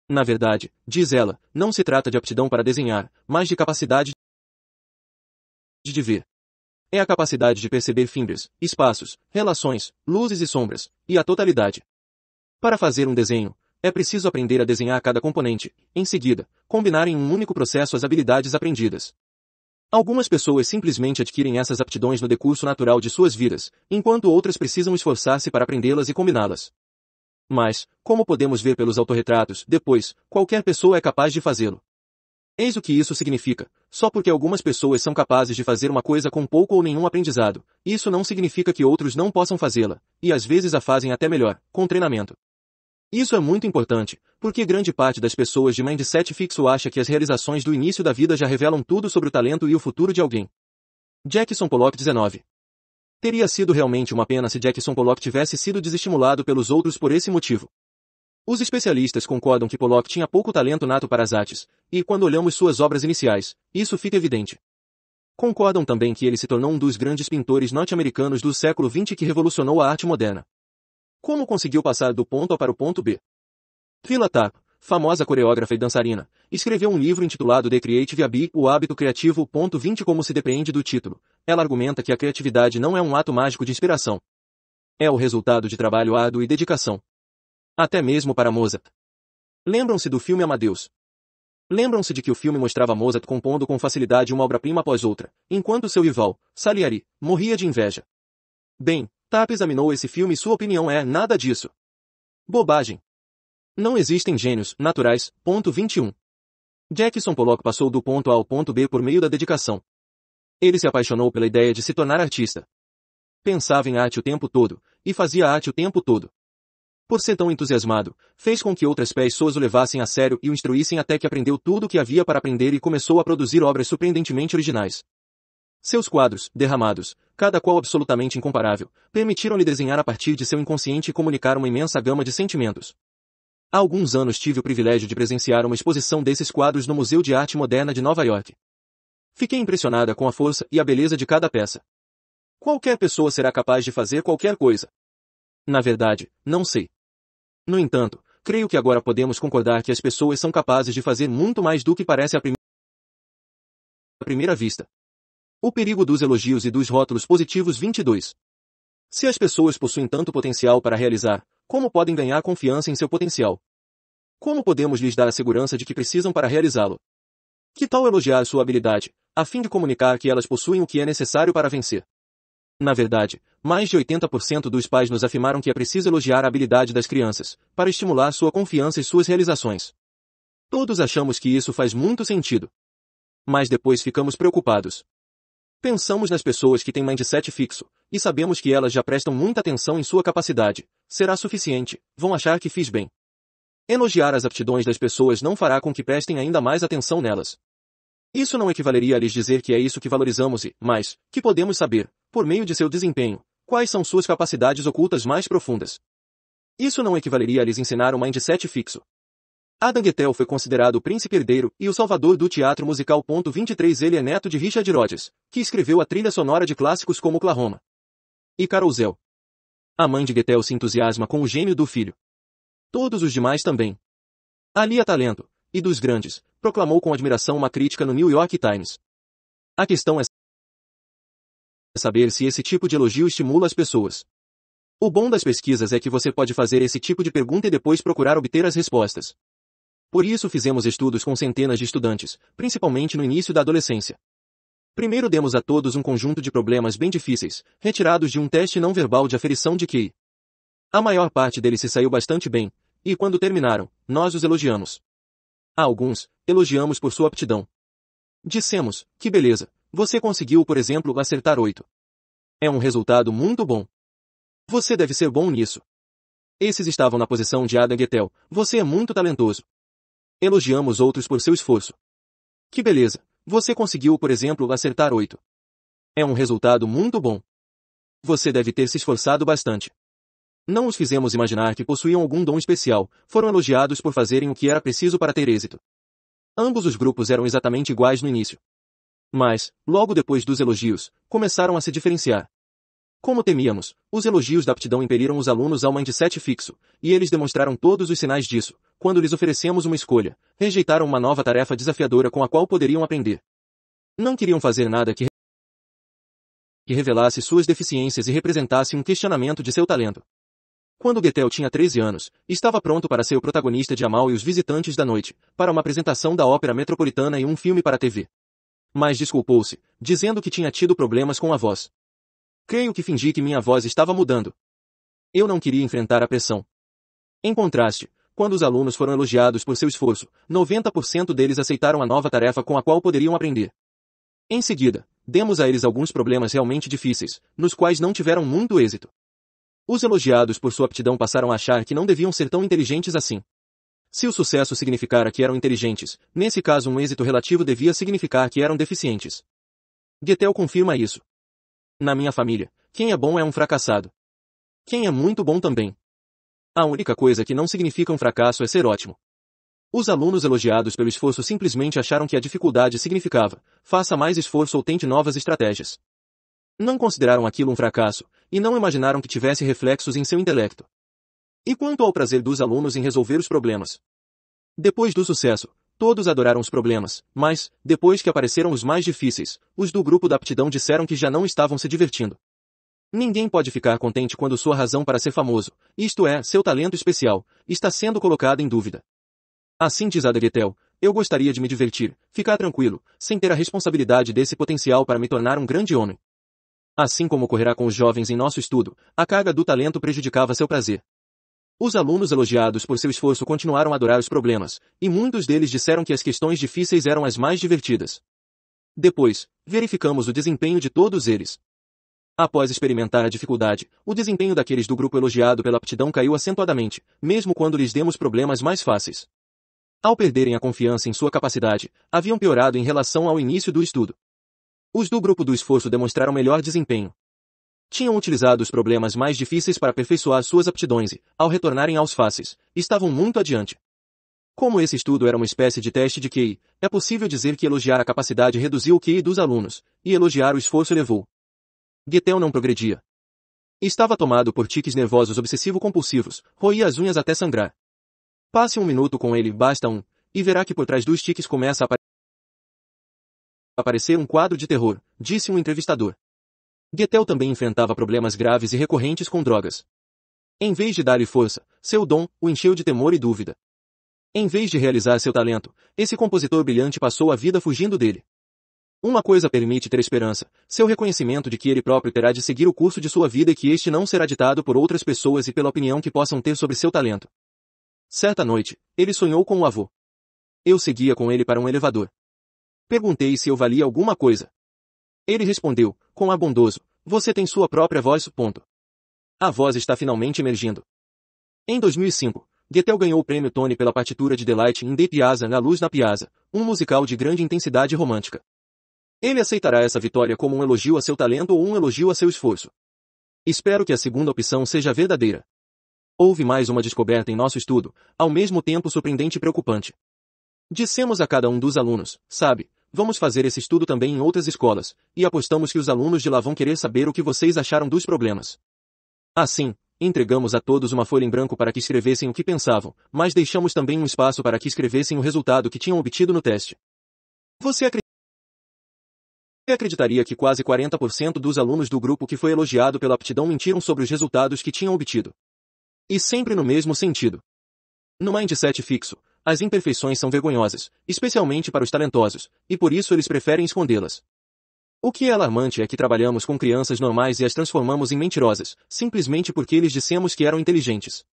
Na verdade, diz ela, não se trata de aptidão para desenhar, mas de capacidade de viver. É a capacidade de perceber fimbres, espaços, relações, luzes e sombras, e a totalidade. Para fazer um desenho, é preciso aprender a desenhar cada componente, em seguida, combinar em um único processo as habilidades aprendidas. Algumas pessoas simplesmente adquirem essas aptidões no decurso natural de suas vidas, enquanto outras precisam esforçar-se para aprendê-las e combiná-las. Mas, como podemos ver pelos autorretratos, depois, qualquer pessoa é capaz de fazê-lo. Eis o que isso significa. Só porque algumas pessoas são capazes de fazer uma coisa com pouco ou nenhum aprendizado, isso não significa que outros não possam fazê-la, e às vezes a fazem até melhor, com treinamento. Isso é muito importante, porque grande parte das pessoas de mindset fixo acha que as realizações do início da vida já revelam tudo sobre o talento e o futuro de alguém. Jackson Pollock 19 Teria sido realmente uma pena se Jackson Pollock tivesse sido desestimulado pelos outros por esse motivo. Os especialistas concordam que Pollock tinha pouco talento nato para as artes, e quando olhamos suas obras iniciais, isso fica evidente. Concordam também que ele se tornou um dos grandes pintores norte-americanos do século XX que revolucionou a arte moderna. Como conseguiu passar do ponto A para o ponto B? Trila Tarp, famosa coreógrafa e dançarina, escreveu um livro intitulado The Creative Habit, o hábito criativo. 20 Como se depreende do título, ela argumenta que a criatividade não é um ato mágico de inspiração. É o resultado de trabalho árduo e dedicação, até mesmo para Mozart. Lembram-se do filme Amadeus. Lembram-se de que o filme mostrava Mozart compondo com facilidade uma obra-prima após outra, enquanto seu rival, Salieri, morria de inveja. Bem, Tap examinou esse filme e sua opinião é nada disso. Bobagem. Não existem gênios naturais. Ponto 21. Jackson Pollock passou do ponto A ao ponto B por meio da dedicação. Ele se apaixonou pela ideia de se tornar artista. Pensava em arte o tempo todo, e fazia arte o tempo todo por ser tão entusiasmado, fez com que outras pessoas o levassem a sério e o instruíssem até que aprendeu tudo o que havia para aprender e começou a produzir obras surpreendentemente originais. Seus quadros, derramados, cada qual absolutamente incomparável, permitiram-lhe desenhar a partir de seu inconsciente e comunicar uma imensa gama de sentimentos. Há alguns anos tive o privilégio de presenciar uma exposição desses quadros no Museu de Arte Moderna de Nova York. Fiquei impressionada com a força e a beleza de cada peça. Qualquer pessoa será capaz de fazer qualquer coisa. Na verdade, não sei. No entanto, creio que agora podemos concordar que as pessoas são capazes de fazer muito mais do que parece à primeira vista. O perigo dos elogios e dos rótulos positivos 22. Se as pessoas possuem tanto potencial para realizar, como podem ganhar confiança em seu potencial? Como podemos lhes dar a segurança de que precisam para realizá-lo? Que tal elogiar sua habilidade, a fim de comunicar que elas possuem o que é necessário para vencer? Na verdade, mais de 80% dos pais nos afirmaram que é preciso elogiar a habilidade das crianças, para estimular sua confiança e suas realizações. Todos achamos que isso faz muito sentido. Mas depois ficamos preocupados. Pensamos nas pessoas que têm mindset fixo, e sabemos que elas já prestam muita atenção em sua capacidade. Será suficiente, vão achar que fiz bem. Elogiar as aptidões das pessoas não fará com que prestem ainda mais atenção nelas. Isso não equivaleria a lhes dizer que é isso que valorizamos e, mais, que podemos saber, por meio de seu desempenho, quais são suas capacidades ocultas mais profundas. Isso não equivaleria a lhes ensinar um mindset fixo. Adam Gettel foi considerado o príncipe herdeiro e o salvador do teatro musical. 23 Ele é neto de Richard Rodgers, que escreveu a trilha sonora de clássicos como Oklahoma e Carousel. A mãe de Gettel se entusiasma com o gênio do filho. Todos os demais também. Ali há talento, e dos grandes, proclamou com admiração uma crítica no New York Times. A questão é saber se esse tipo de elogio estimula as pessoas. O bom das pesquisas é que você pode fazer esse tipo de pergunta e depois procurar obter as respostas. Por isso fizemos estudos com centenas de estudantes, principalmente no início da adolescência. Primeiro demos a todos um conjunto de problemas bem difíceis, retirados de um teste não verbal de aferição de QI. A maior parte deles se saiu bastante bem, e quando terminaram, nós os elogiamos. A alguns, elogiamos por sua aptidão. Dissemos, que beleza, você conseguiu, por exemplo, acertar 8. É um resultado muito bom. Você deve ser bom nisso. Esses estavam na posição de Adam Gettel. Você é muito talentoso. Elogiamos outros por seu esforço. Que beleza. Você conseguiu, por exemplo, acertar 8. É um resultado muito bom. Você deve ter se esforçado bastante. Não os fizemos imaginar que possuíam algum dom especial, foram elogiados por fazerem o que era preciso para ter êxito. Ambos os grupos eram exatamente iguais no início. Mas, logo depois dos elogios, começaram a se diferenciar. Como temíamos, os elogios da aptidão impeliram os alunos ao mindset fixo, e eles demonstraram todos os sinais disso, quando lhes oferecemos uma escolha, rejeitaram uma nova tarefa desafiadora com a qual poderiam aprender. Não queriam fazer nada que revelasse suas deficiências e representasse um questionamento de seu talento. Quando Getel tinha 13 anos, estava pronto para ser o protagonista de Amal e os Visitantes da Noite, para uma apresentação da Ópera Metropolitana e um filme para a TV. Mas desculpou-se, dizendo que tinha tido problemas com a voz. Creio que fingi que minha voz estava mudando. Eu não queria enfrentar a pressão. Em contraste, quando os alunos foram elogiados por seu esforço, 90% deles aceitaram a nova tarefa com a qual poderiam aprender. Em seguida, demos a eles alguns problemas realmente difíceis, nos quais não tiveram muito êxito. Os elogiados por sua aptidão passaram a achar que não deviam ser tão inteligentes assim. Se o sucesso significara que eram inteligentes, nesse caso um êxito relativo devia significar que eram deficientes. Gettel confirma isso. Na minha família, quem é bom é um fracassado. Quem é muito bom também. A única coisa que não significa um fracasso é ser ótimo. Os alunos elogiados pelo esforço simplesmente acharam que a dificuldade significava, faça mais esforço ou tente novas estratégias. Não consideraram aquilo um fracasso, e não imaginaram que tivesse reflexos em seu intelecto. E quanto ao prazer dos alunos em resolver os problemas? Depois do sucesso, todos adoraram os problemas, mas, depois que apareceram os mais difíceis, os do grupo da aptidão disseram que já não estavam se divertindo. Ninguém pode ficar contente quando sua razão para ser famoso, isto é, seu talento especial, está sendo colocada em dúvida. Assim diz Adagietel, eu gostaria de me divertir, ficar tranquilo, sem ter a responsabilidade desse potencial para me tornar um grande homem. Assim como ocorrerá com os jovens em nosso estudo, a carga do talento prejudicava seu prazer. Os alunos elogiados por seu esforço continuaram a adorar os problemas, e muitos deles disseram que as questões difíceis eram as mais divertidas. Depois, verificamos o desempenho de todos eles. Após experimentar a dificuldade, o desempenho daqueles do grupo elogiado pela aptidão caiu acentuadamente, mesmo quando lhes demos problemas mais fáceis. Ao perderem a confiança em sua capacidade, haviam piorado em relação ao início do estudo. Os do grupo do esforço demonstraram melhor desempenho, tinham utilizado os problemas mais difíceis para aperfeiçoar suas aptidões e, ao retornarem aos faces, estavam muito adiante. Como esse estudo era uma espécie de teste de QI, é possível dizer que elogiar a capacidade reduziu o QI dos alunos, e elogiar o esforço elevou. Guetel não progredia. Estava tomado por tiques nervosos obsessivo-compulsivos, roía as unhas até sangrar. Passe um minuto com ele, basta um, e verá que por trás dos tiques começa a aparecer um quadro de terror, disse um entrevistador. Getel também enfrentava problemas graves e recorrentes com drogas. Em vez de dar-lhe força, seu dom o encheu de temor e dúvida. Em vez de realizar seu talento, esse compositor brilhante passou a vida fugindo dele. Uma coisa permite ter esperança, seu reconhecimento de que ele próprio terá de seguir o curso de sua vida e que este não será ditado por outras pessoas e pela opinião que possam ter sobre seu talento. Certa noite, ele sonhou com o avô. Eu seguia com ele para um elevador. Perguntei se eu valia alguma coisa. Ele respondeu, com abundoso, você tem sua própria voz. Ponto. A voz está finalmente emergindo. Em 2005, Gettel ganhou o prêmio Tony pela partitura de Delight in the Piazza na Luz na Piazza, um musical de grande intensidade romântica. Ele aceitará essa vitória como um elogio a seu talento ou um elogio a seu esforço. Espero que a segunda opção seja verdadeira. Houve mais uma descoberta em nosso estudo, ao mesmo tempo surpreendente e preocupante. Dissemos a cada um dos alunos, sabe, Vamos fazer esse estudo também em outras escolas, e apostamos que os alunos de lá vão querer saber o que vocês acharam dos problemas. Assim, entregamos a todos uma folha em branco para que escrevessem o que pensavam, mas deixamos também um espaço para que escrevessem o resultado que tinham obtido no teste. Você acreditaria que quase 40% dos alunos do grupo que foi elogiado pela aptidão mentiram sobre os resultados que tinham obtido? E sempre no mesmo sentido. No mindset fixo, as imperfeições são vergonhosas, especialmente para os talentosos, e por isso eles preferem escondê-las. O que é alarmante é que trabalhamos com crianças normais e as transformamos em mentirosas, simplesmente porque lhes dissemos que eram inteligentes.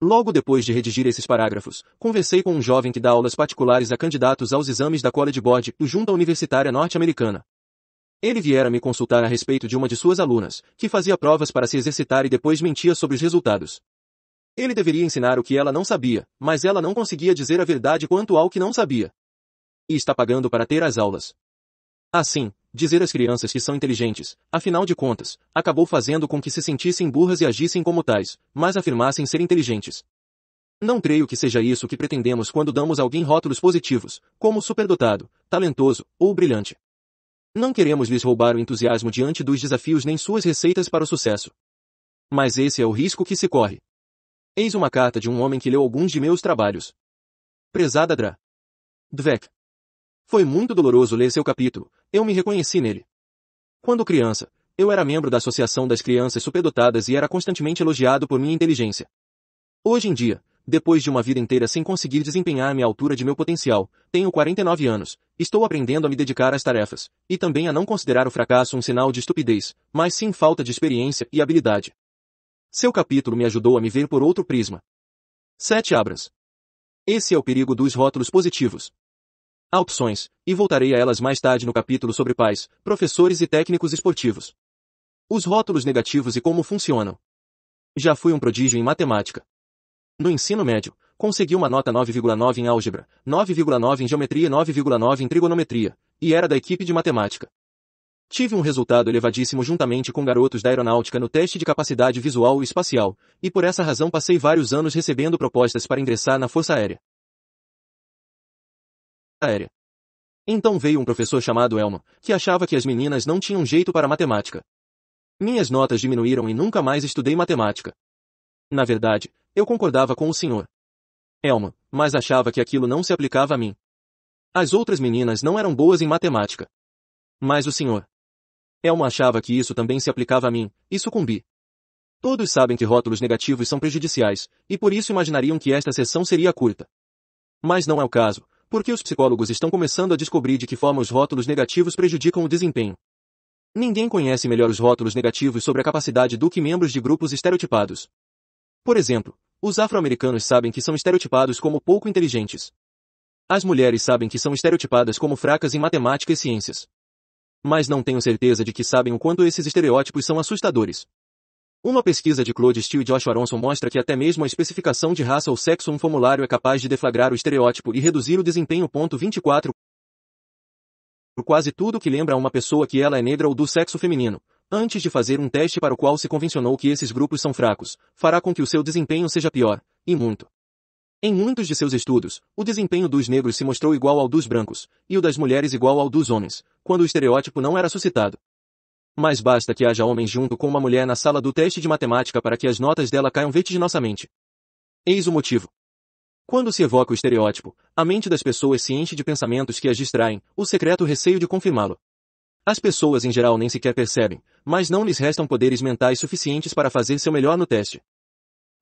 Logo depois de redigir esses parágrafos, conversei com um jovem que dá aulas particulares a candidatos aos exames da College Board, junta universitária norte-americana. Ele viera me consultar a respeito de uma de suas alunas, que fazia provas para se exercitar e depois mentia sobre os resultados. Ele deveria ensinar o que ela não sabia, mas ela não conseguia dizer a verdade quanto ao que não sabia. E está pagando para ter as aulas. Assim, dizer às crianças que são inteligentes, afinal de contas, acabou fazendo com que se sentissem burras e agissem como tais, mas afirmassem ser inteligentes. Não creio que seja isso que pretendemos quando damos a alguém rótulos positivos, como superdotado, talentoso ou brilhante. Não queremos lhes roubar o entusiasmo diante dos desafios nem suas receitas para o sucesso. Mas esse é o risco que se corre. Eis uma carta de um homem que leu alguns de meus trabalhos. Prezada Dra. Dvek. Foi muito doloroso ler seu capítulo, eu me reconheci nele. Quando criança, eu era membro da Associação das Crianças Superdotadas e era constantemente elogiado por minha inteligência. Hoje em dia, depois de uma vida inteira sem conseguir desempenhar-me à altura de meu potencial, tenho 49 anos, estou aprendendo a me dedicar às tarefas, e também a não considerar o fracasso um sinal de estupidez, mas sim falta de experiência e habilidade. Seu capítulo me ajudou a me ver por outro prisma. 7 abras. Esse é o perigo dos rótulos positivos. Há opções, e voltarei a elas mais tarde no capítulo sobre pais, professores e técnicos esportivos. Os rótulos negativos e como funcionam. Já fui um prodígio em matemática. No ensino médio, consegui uma nota 9,9 em álgebra, 9,9 em geometria e 9,9 em trigonometria, e era da equipe de matemática. Tive um resultado elevadíssimo juntamente com garotos da aeronáutica no teste de capacidade visual e espacial, e por essa razão passei vários anos recebendo propostas para ingressar na Força Aérea. Aérea. Então veio um professor chamado Elma, que achava que as meninas não tinham jeito para matemática. Minhas notas diminuíram e nunca mais estudei matemática. Na verdade, eu concordava com o senhor. Elma, mas achava que aquilo não se aplicava a mim. As outras meninas não eram boas em matemática. Mas o senhor. Elma achava que isso também se aplicava a mim, e sucumbi. Todos sabem que rótulos negativos são prejudiciais, e por isso imaginariam que esta sessão seria curta. Mas não é o caso, porque os psicólogos estão começando a descobrir de que forma os rótulos negativos prejudicam o desempenho. Ninguém conhece melhor os rótulos negativos sobre a capacidade do que membros de grupos estereotipados. Por exemplo, os afro-americanos sabem que são estereotipados como pouco inteligentes. As mulheres sabem que são estereotipadas como fracas em matemática e ciências mas não tenho certeza de que sabem o quanto esses estereótipos são assustadores. Uma pesquisa de Claude Steele e Joshua Aronson mostra que até mesmo a especificação de raça ou sexo um formulário é capaz de deflagrar o estereótipo e reduzir o desempenho. Ponto 24. Quase tudo que lembra a uma pessoa que ela é negra ou do sexo feminino, antes de fazer um teste para o qual se convencionou que esses grupos são fracos, fará com que o seu desempenho seja pior, e muito. Em muitos de seus estudos, o desempenho dos negros se mostrou igual ao dos brancos, e o das mulheres igual ao dos homens, quando o estereótipo não era suscitado. Mas basta que haja homem junto com uma mulher na sala do teste de matemática para que as notas dela caiam vertiginosamente. Eis o motivo. Quando se evoca o estereótipo, a mente das pessoas se enche de pensamentos que as distraem, o secreto receio de confirmá-lo. As pessoas em geral nem sequer percebem, mas não lhes restam poderes mentais suficientes para fazer seu melhor no teste.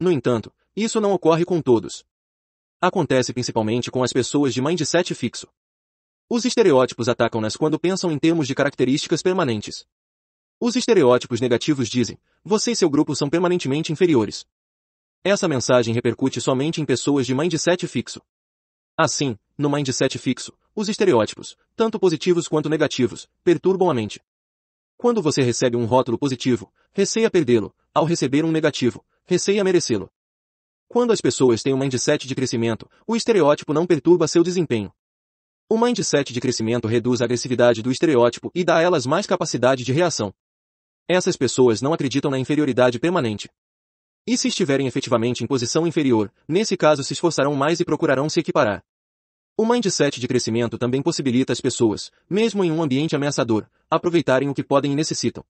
No entanto, isso não ocorre com todos. Acontece principalmente com as pessoas de mindset fixo. Os estereótipos atacam-nas quando pensam em termos de características permanentes. Os estereótipos negativos dizem, você e seu grupo são permanentemente inferiores. Essa mensagem repercute somente em pessoas de mindset fixo. Assim, no mindset fixo, os estereótipos, tanto positivos quanto negativos, perturbam a mente. Quando você recebe um rótulo positivo, receia perdê-lo, ao receber um negativo, receia merecê-lo. Quando as pessoas têm um mindset de crescimento, o estereótipo não perturba seu desempenho. O mindset de crescimento reduz a agressividade do estereótipo e dá a elas mais capacidade de reação. Essas pessoas não acreditam na inferioridade permanente. E se estiverem efetivamente em posição inferior, nesse caso se esforçarão mais e procurarão se equiparar. O mindset de crescimento também possibilita às pessoas, mesmo em um ambiente ameaçador, aproveitarem o que podem e necessitam.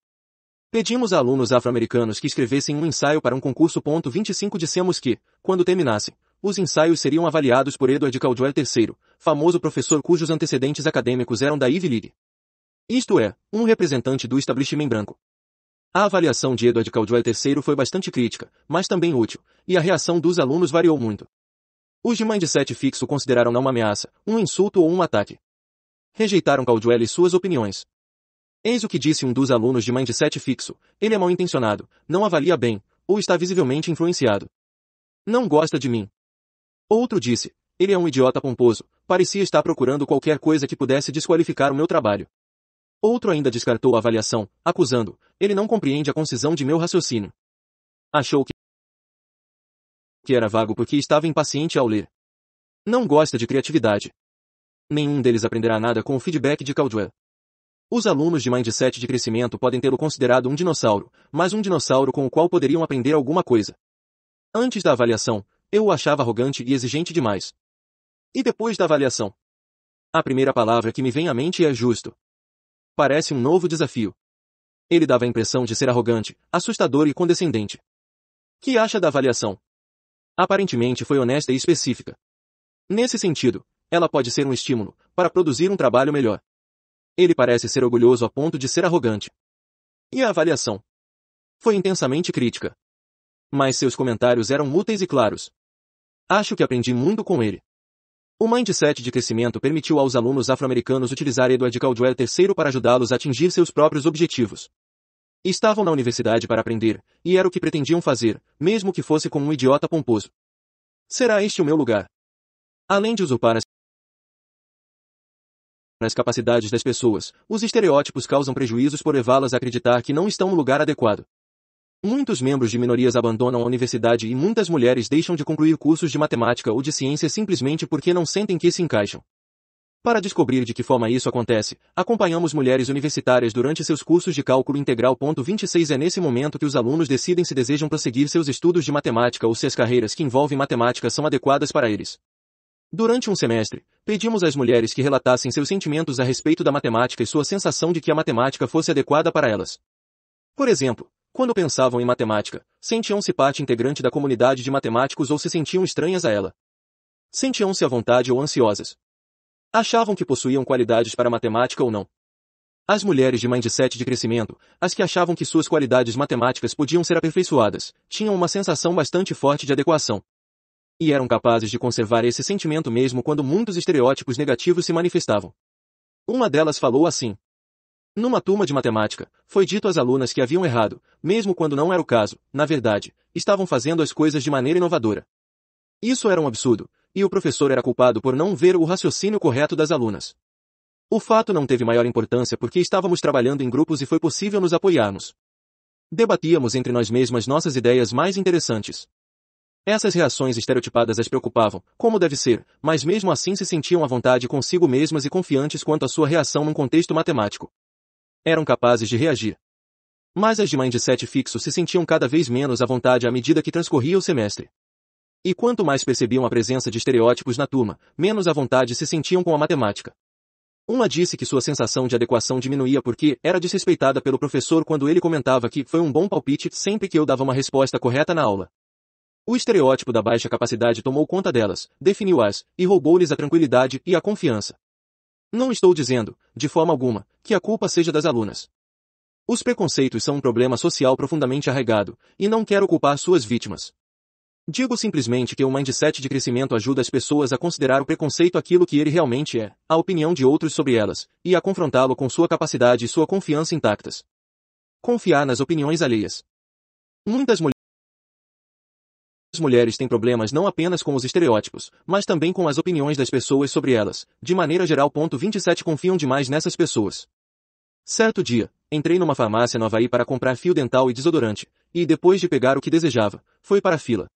Pedimos a alunos afro-americanos que escrevessem um ensaio para um concurso. 25 Dissemos que, quando terminassem, os ensaios seriam avaliados por Edward Caldwell III, famoso professor cujos antecedentes acadêmicos eram da Ivy League. Isto é, um representante do establishment branco. A avaliação de Edward Caldwell III foi bastante crítica, mas também útil, e a reação dos alunos variou muito. Os de mindset fixo consideraram não uma ameaça, um insulto ou um ataque. Rejeitaram Caldwell e suas opiniões, Eis o que disse um dos alunos de Mindset fixo. Ele é mal intencionado, não avalia bem, ou está visivelmente influenciado. Não gosta de mim. Outro disse, ele é um idiota pomposo, parecia estar procurando qualquer coisa que pudesse desqualificar o meu trabalho. Outro ainda descartou a avaliação, acusando, ele não compreende a concisão de meu raciocínio. Achou que era vago porque estava impaciente ao ler. Não gosta de criatividade. Nenhum deles aprenderá nada com o feedback de Caldwell. Os alunos de Mindset de crescimento podem tê-lo considerado um dinossauro, mas um dinossauro com o qual poderiam aprender alguma coisa. Antes da avaliação, eu o achava arrogante e exigente demais. E depois da avaliação? A primeira palavra que me vem à mente é justo. Parece um novo desafio. Ele dava a impressão de ser arrogante, assustador e condescendente. Que acha da avaliação? Aparentemente foi honesta e específica. Nesse sentido, ela pode ser um estímulo para produzir um trabalho melhor. Ele parece ser orgulhoso a ponto de ser arrogante. E a avaliação? Foi intensamente crítica. Mas seus comentários eram úteis e claros. Acho que aprendi muito com ele. O mindset de crescimento permitiu aos alunos afro-americanos utilizar Edward Caldwell III para ajudá-los a atingir seus próprios objetivos. Estavam na universidade para aprender, e era o que pretendiam fazer, mesmo que fosse com um idiota pomposo. Será este o meu lugar? Além de usurpar as nas capacidades das pessoas, os estereótipos causam prejuízos por levá-las a acreditar que não estão no lugar adequado. Muitos membros de minorias abandonam a universidade e muitas mulheres deixam de concluir cursos de matemática ou de ciência simplesmente porque não sentem que se encaixam. Para descobrir de que forma isso acontece, acompanhamos mulheres universitárias durante seus cursos de cálculo integral. 26 É nesse momento que os alunos decidem se desejam prosseguir seus estudos de matemática ou se as carreiras que envolvem matemática são adequadas para eles. Durante um semestre, Pedimos às mulheres que relatassem seus sentimentos a respeito da matemática e sua sensação de que a matemática fosse adequada para elas. Por exemplo, quando pensavam em matemática, sentiam-se parte integrante da comunidade de matemáticos ou se sentiam estranhas a ela. Sentiam-se à vontade ou ansiosas. Achavam que possuíam qualidades para matemática ou não. As mulheres de mindset de crescimento, as que achavam que suas qualidades matemáticas podiam ser aperfeiçoadas, tinham uma sensação bastante forte de adequação e eram capazes de conservar esse sentimento mesmo quando muitos estereótipos negativos se manifestavam. Uma delas falou assim. Numa turma de matemática, foi dito às alunas que haviam errado, mesmo quando não era o caso, na verdade, estavam fazendo as coisas de maneira inovadora. Isso era um absurdo, e o professor era culpado por não ver o raciocínio correto das alunas. O fato não teve maior importância porque estávamos trabalhando em grupos e foi possível nos apoiarmos. Debatíamos entre nós mesmas nossas ideias mais interessantes. Essas reações estereotipadas as preocupavam, como deve ser, mas mesmo assim se sentiam à vontade consigo mesmas e confiantes quanto à sua reação num contexto matemático. Eram capazes de reagir. Mas as de mindset fixo se sentiam cada vez menos à vontade à medida que transcorria o semestre. E quanto mais percebiam a presença de estereótipos na turma, menos à vontade se sentiam com a matemática. Uma disse que sua sensação de adequação diminuía porque era desrespeitada pelo professor quando ele comentava que foi um bom palpite sempre que eu dava uma resposta correta na aula. O estereótipo da baixa capacidade tomou conta delas, definiu-as, e roubou-lhes a tranquilidade e a confiança. Não estou dizendo, de forma alguma, que a culpa seja das alunas. Os preconceitos são um problema social profundamente arraigado, e não quero culpar suas vítimas. Digo simplesmente que o mindset de crescimento ajuda as pessoas a considerar o preconceito aquilo que ele realmente é, a opinião de outros sobre elas, e a confrontá-lo com sua capacidade e sua confiança intactas. Confiar nas opiniões alheias. Muitas mulheres mulheres têm problemas não apenas com os estereótipos, mas também com as opiniões das pessoas sobre elas. De maneira geral, 27 confiam demais nessas pessoas. Certo dia, entrei numa farmácia no Havaí para comprar fio dental e desodorante, e depois de pegar o que desejava, foi para a fila.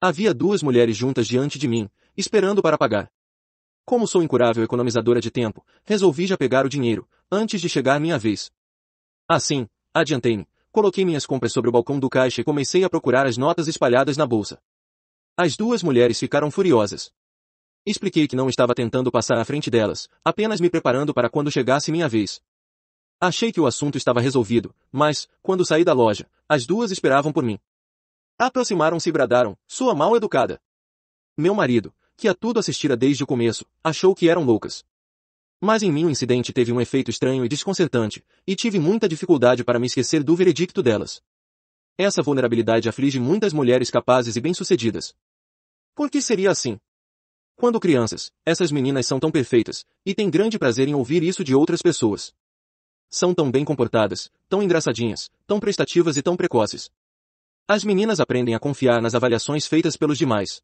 Havia duas mulheres juntas diante de mim, esperando para pagar. Como sou incurável economizadora de tempo, resolvi já pegar o dinheiro, antes de chegar minha vez. Assim, adiantei-me, Coloquei minhas compras sobre o balcão do caixa e comecei a procurar as notas espalhadas na bolsa. As duas mulheres ficaram furiosas. Expliquei que não estava tentando passar à frente delas, apenas me preparando para quando chegasse minha vez. Achei que o assunto estava resolvido, mas, quando saí da loja, as duas esperavam por mim. Aproximaram-se e bradaram, sua mal educada. Meu marido, que a tudo assistira desde o começo, achou que eram loucas. Mas em mim o incidente teve um efeito estranho e desconcertante, e tive muita dificuldade para me esquecer do veredicto delas. Essa vulnerabilidade aflige muitas mulheres capazes e bem-sucedidas. Por que seria assim? Quando crianças, essas meninas são tão perfeitas, e têm grande prazer em ouvir isso de outras pessoas. São tão bem comportadas, tão engraçadinhas, tão prestativas e tão precoces. As meninas aprendem a confiar nas avaliações feitas pelos demais.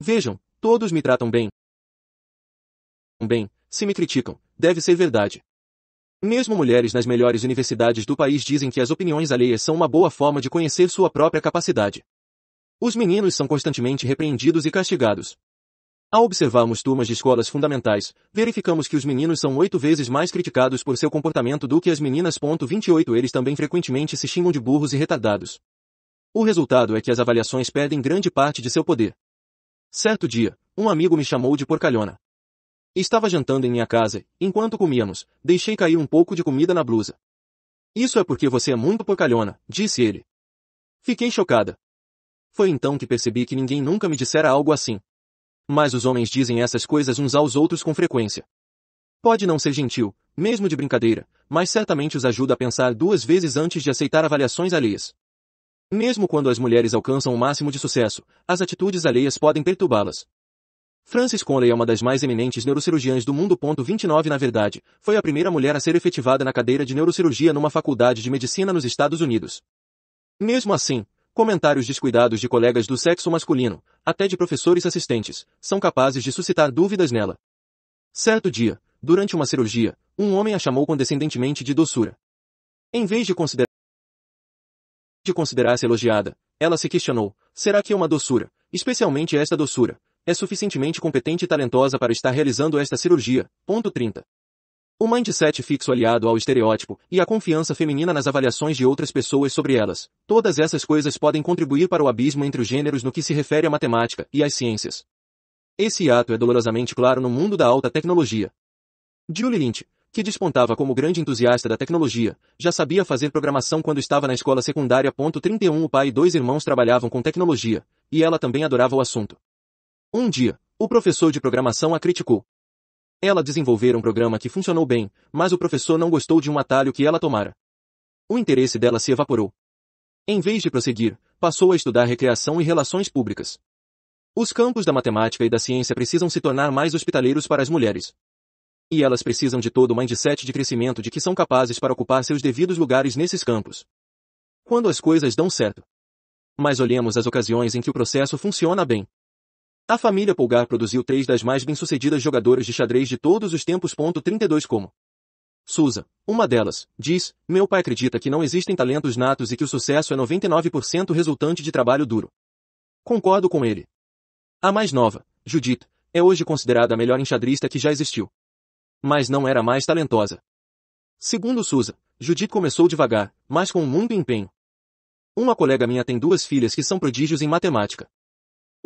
Vejam, todos me tratam bem. Bem, se me criticam, deve ser verdade. Mesmo mulheres nas melhores universidades do país dizem que as opiniões alheias são uma boa forma de conhecer sua própria capacidade. Os meninos são constantemente repreendidos e castigados. Ao observarmos turmas de escolas fundamentais, verificamos que os meninos são oito vezes mais criticados por seu comportamento do que as meninas. 28 Eles também frequentemente se xingam de burros e retardados. O resultado é que as avaliações perdem grande parte de seu poder. Certo dia, um amigo me chamou de porcalhona. Estava jantando em minha casa, enquanto comíamos, deixei cair um pouco de comida na blusa. Isso é porque você é muito porcalhona, disse ele. Fiquei chocada. Foi então que percebi que ninguém nunca me dissera algo assim. Mas os homens dizem essas coisas uns aos outros com frequência. Pode não ser gentil, mesmo de brincadeira, mas certamente os ajuda a pensar duas vezes antes de aceitar avaliações alheias. Mesmo quando as mulheres alcançam o máximo de sucesso, as atitudes alheias podem perturbá-las. Frances Conley é uma das mais eminentes neurocirurgiãs do mundo. 29 Na verdade, foi a primeira mulher a ser efetivada na cadeira de neurocirurgia numa faculdade de medicina nos Estados Unidos. Mesmo assim, comentários descuidados de colegas do sexo masculino, até de professores assistentes, são capazes de suscitar dúvidas nela. Certo dia, durante uma cirurgia, um homem a chamou condescendentemente de doçura. Em vez de, de considerar-se elogiada, ela se questionou, será que é uma doçura, especialmente esta doçura, é suficientemente competente e talentosa para estar realizando esta cirurgia. Ponto 30. O mindset fixo aliado ao estereótipo e a confiança feminina nas avaliações de outras pessoas sobre elas. Todas essas coisas podem contribuir para o abismo entre os gêneros no que se refere à matemática e às ciências. Esse ato é dolorosamente claro no mundo da alta tecnologia. Julie Lynch, que despontava como grande entusiasta da tecnologia, já sabia fazer programação quando estava na escola secundária. 31 O pai e dois irmãos trabalhavam com tecnologia, e ela também adorava o assunto. Um dia, o professor de programação a criticou. Ela desenvolvera um programa que funcionou bem, mas o professor não gostou de um atalho que ela tomara. O interesse dela se evaporou. Em vez de prosseguir, passou a estudar recreação e relações públicas. Os campos da matemática e da ciência precisam se tornar mais hospitaleiros para as mulheres. E elas precisam de todo o mindset de crescimento de que são capazes para ocupar seus devidos lugares nesses campos. Quando as coisas dão certo. Mas olhemos as ocasiões em que o processo funciona bem. A família Polgar produziu três das mais bem-sucedidas jogadoras de xadrez de todos os tempos. 32 como Susa, uma delas, diz, meu pai acredita que não existem talentos natos e que o sucesso é 99% resultante de trabalho duro. Concordo com ele. A mais nova, Judith, é hoje considerada a melhor enxadrista que já existiu. Mas não era mais talentosa. Segundo Susa, Judith começou devagar, mas com muito empenho. Uma colega minha tem duas filhas que são prodígios em matemática.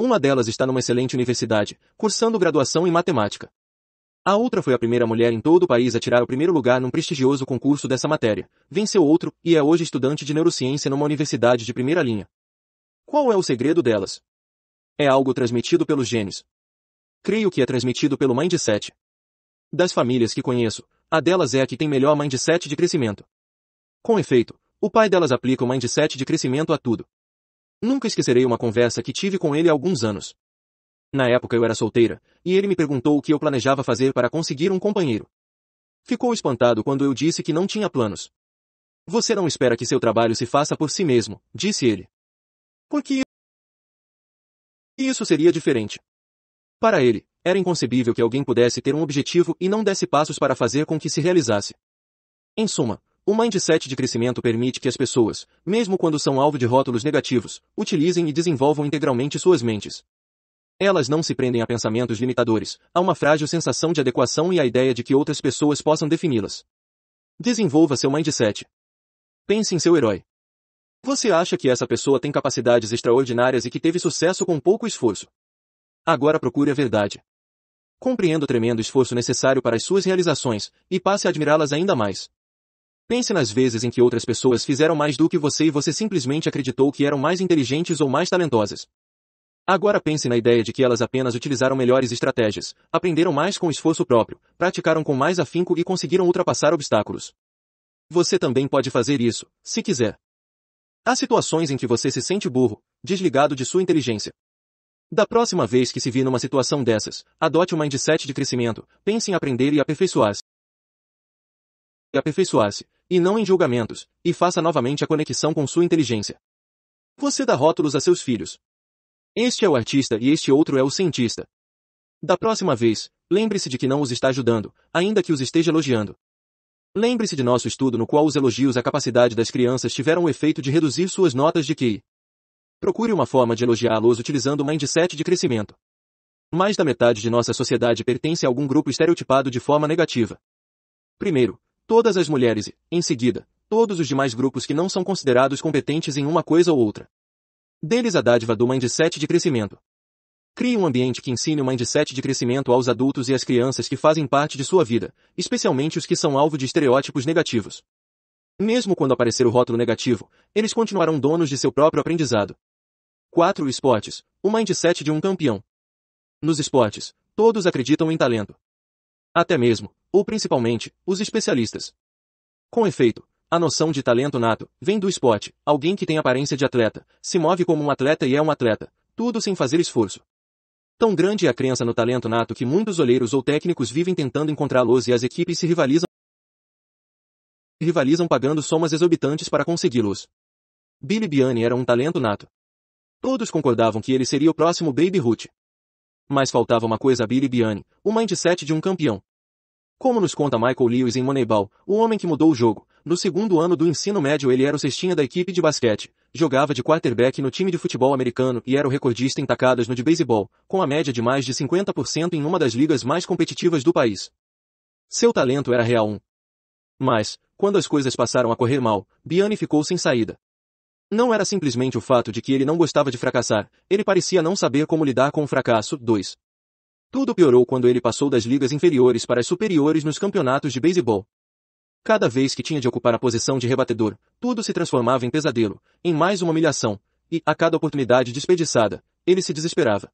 Uma delas está numa excelente universidade, cursando graduação em matemática. A outra foi a primeira mulher em todo o país a tirar o primeiro lugar num prestigioso concurso dessa matéria, venceu outro e é hoje estudante de neurociência numa universidade de primeira linha. Qual é o segredo delas? É algo transmitido pelos genes. Creio que é transmitido pelo mindset. Das famílias que conheço, a delas é a que tem melhor mindset de crescimento. Com efeito, o pai delas aplica o mindset de crescimento a tudo. Nunca esquecerei uma conversa que tive com ele há alguns anos. Na época eu era solteira, e ele me perguntou o que eu planejava fazer para conseguir um companheiro. Ficou espantado quando eu disse que não tinha planos. Você não espera que seu trabalho se faça por si mesmo, disse ele. Porque isso seria diferente. Para ele, era inconcebível que alguém pudesse ter um objetivo e não desse passos para fazer com que se realizasse. Em suma, o mindset de crescimento permite que as pessoas, mesmo quando são alvo de rótulos negativos, utilizem e desenvolvam integralmente suas mentes. Elas não se prendem a pensamentos limitadores, a uma frágil sensação de adequação e à ideia de que outras pessoas possam defini-las. Desenvolva seu mindset. Pense em seu herói. Você acha que essa pessoa tem capacidades extraordinárias e que teve sucesso com pouco esforço. Agora procure a verdade. Compreenda o tremendo esforço necessário para as suas realizações, e passe a admirá-las ainda mais. Pense nas vezes em que outras pessoas fizeram mais do que você e você simplesmente acreditou que eram mais inteligentes ou mais talentosas. Agora pense na ideia de que elas apenas utilizaram melhores estratégias, aprenderam mais com esforço próprio, praticaram com mais afinco e conseguiram ultrapassar obstáculos. Você também pode fazer isso, se quiser. Há situações em que você se sente burro, desligado de sua inteligência. Da próxima vez que se vir numa situação dessas, adote um mindset de crescimento, pense em aprender e aperfeiçoar-se. E aperfeiçoar-se, e não em julgamentos, e faça novamente a conexão com sua inteligência. Você dá rótulos a seus filhos. Este é o artista e este outro é o cientista. Da próxima vez, lembre-se de que não os está ajudando, ainda que os esteja elogiando. Lembre-se de nosso estudo no qual os elogios à capacidade das crianças tiveram o efeito de reduzir suas notas de QI. Procure uma forma de elogiá-los utilizando uma mindset de crescimento. Mais da metade de nossa sociedade pertence a algum grupo estereotipado de forma negativa. Primeiro, todas as mulheres e, em seguida, todos os demais grupos que não são considerados competentes em uma coisa ou outra. Deles a dádiva do mindset de crescimento. Crie um ambiente que ensine o mindset de crescimento aos adultos e às crianças que fazem parte de sua vida, especialmente os que são alvo de estereótipos negativos. Mesmo quando aparecer o rótulo negativo, eles continuarão donos de seu próprio aprendizado. 4. Esportes. O mindset de um campeão. Nos esportes, todos acreditam em talento até mesmo, ou principalmente, os especialistas. Com efeito, a noção de talento nato vem do esporte, alguém que tem aparência de atleta, se move como um atleta e é um atleta, tudo sem fazer esforço. Tão grande é a crença no talento nato que muitos olheiros ou técnicos vivem tentando encontrá-los e as equipes se rivalizam rivalizam pagando somas exorbitantes para consegui-los. Billy Biani era um talento nato. Todos concordavam que ele seria o próximo Baby Ruth. Mas faltava uma coisa a Billy Biani, o mindset de um campeão, como nos conta Michael Lewis em Moneyball, o homem que mudou o jogo, no segundo ano do ensino médio ele era o cestinha da equipe de basquete, jogava de quarterback no time de futebol americano e era o recordista em tacadas no de beisebol, com a média de mais de 50% em uma das ligas mais competitivas do país. Seu talento era real um. Mas, quando as coisas passaram a correr mal, Biane ficou sem saída. Não era simplesmente o fato de que ele não gostava de fracassar, ele parecia não saber como lidar com o fracasso. 2. Tudo piorou quando ele passou das ligas inferiores para as superiores nos campeonatos de beisebol. Cada vez que tinha de ocupar a posição de rebatedor, tudo se transformava em pesadelo, em mais uma humilhação, e, a cada oportunidade desperdiçada, ele se desesperava.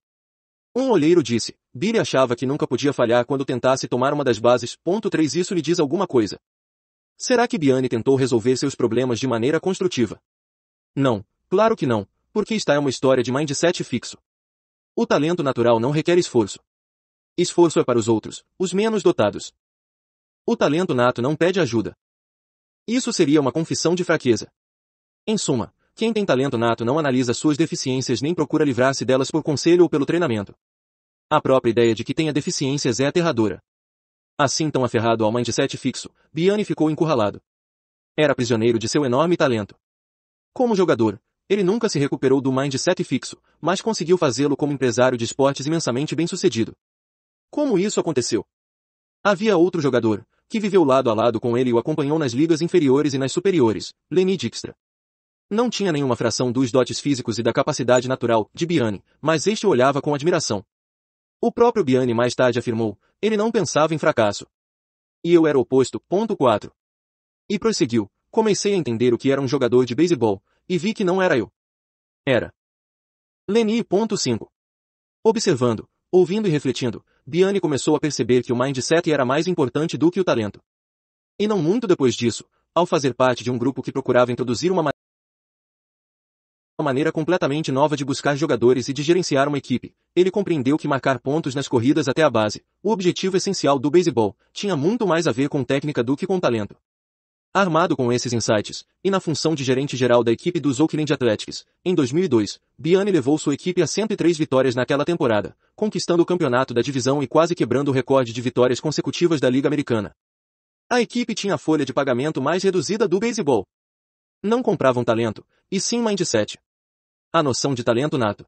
Um olheiro disse, Billy achava que nunca podia falhar quando tentasse tomar uma das bases, ponto 3 isso lhe diz alguma coisa. Será que Biane tentou resolver seus problemas de maneira construtiva? Não, claro que não, porque está é uma história de mindset fixo. O talento natural não requer esforço. Esforço é para os outros, os menos dotados. O talento nato não pede ajuda. Isso seria uma confissão de fraqueza. Em suma, quem tem talento nato não analisa suas deficiências nem procura livrar-se delas por conselho ou pelo treinamento. A própria ideia de que tenha deficiências é aterradora. Assim tão aferrado ao mindset fixo, Biani ficou encurralado. Era prisioneiro de seu enorme talento. Como jogador, ele nunca se recuperou do mindset fixo, mas conseguiu fazê-lo como empresário de esportes imensamente bem-sucedido. Como isso aconteceu? Havia outro jogador, que viveu lado a lado com ele e o acompanhou nas ligas inferiores e nas superiores, Lenny Dijkstra. Não tinha nenhuma fração dos dotes físicos e da capacidade natural de Biani, mas este olhava com admiração. O próprio Biani mais tarde afirmou, ele não pensava em fracasso. E eu era oposto, ponto 4. E prosseguiu, comecei a entender o que era um jogador de beisebol, e vi que não era eu. Era. 5. Observando, ouvindo e refletindo, Biane começou a perceber que o mindset era mais importante do que o talento. E não muito depois disso, ao fazer parte de um grupo que procurava introduzir uma, ma uma maneira completamente nova de buscar jogadores e de gerenciar uma equipe, ele compreendeu que marcar pontos nas corridas até a base, o objetivo essencial do beisebol, tinha muito mais a ver com técnica do que com talento. Armado com esses insights, e na função de gerente geral da equipe dos Oakland Athletics, em 2002, Biani levou sua equipe a 103 vitórias naquela temporada, conquistando o campeonato da divisão e quase quebrando o recorde de vitórias consecutivas da Liga Americana. A equipe tinha a folha de pagamento mais reduzida do beisebol. Não compravam talento, e sim mindset. A noção de talento nato.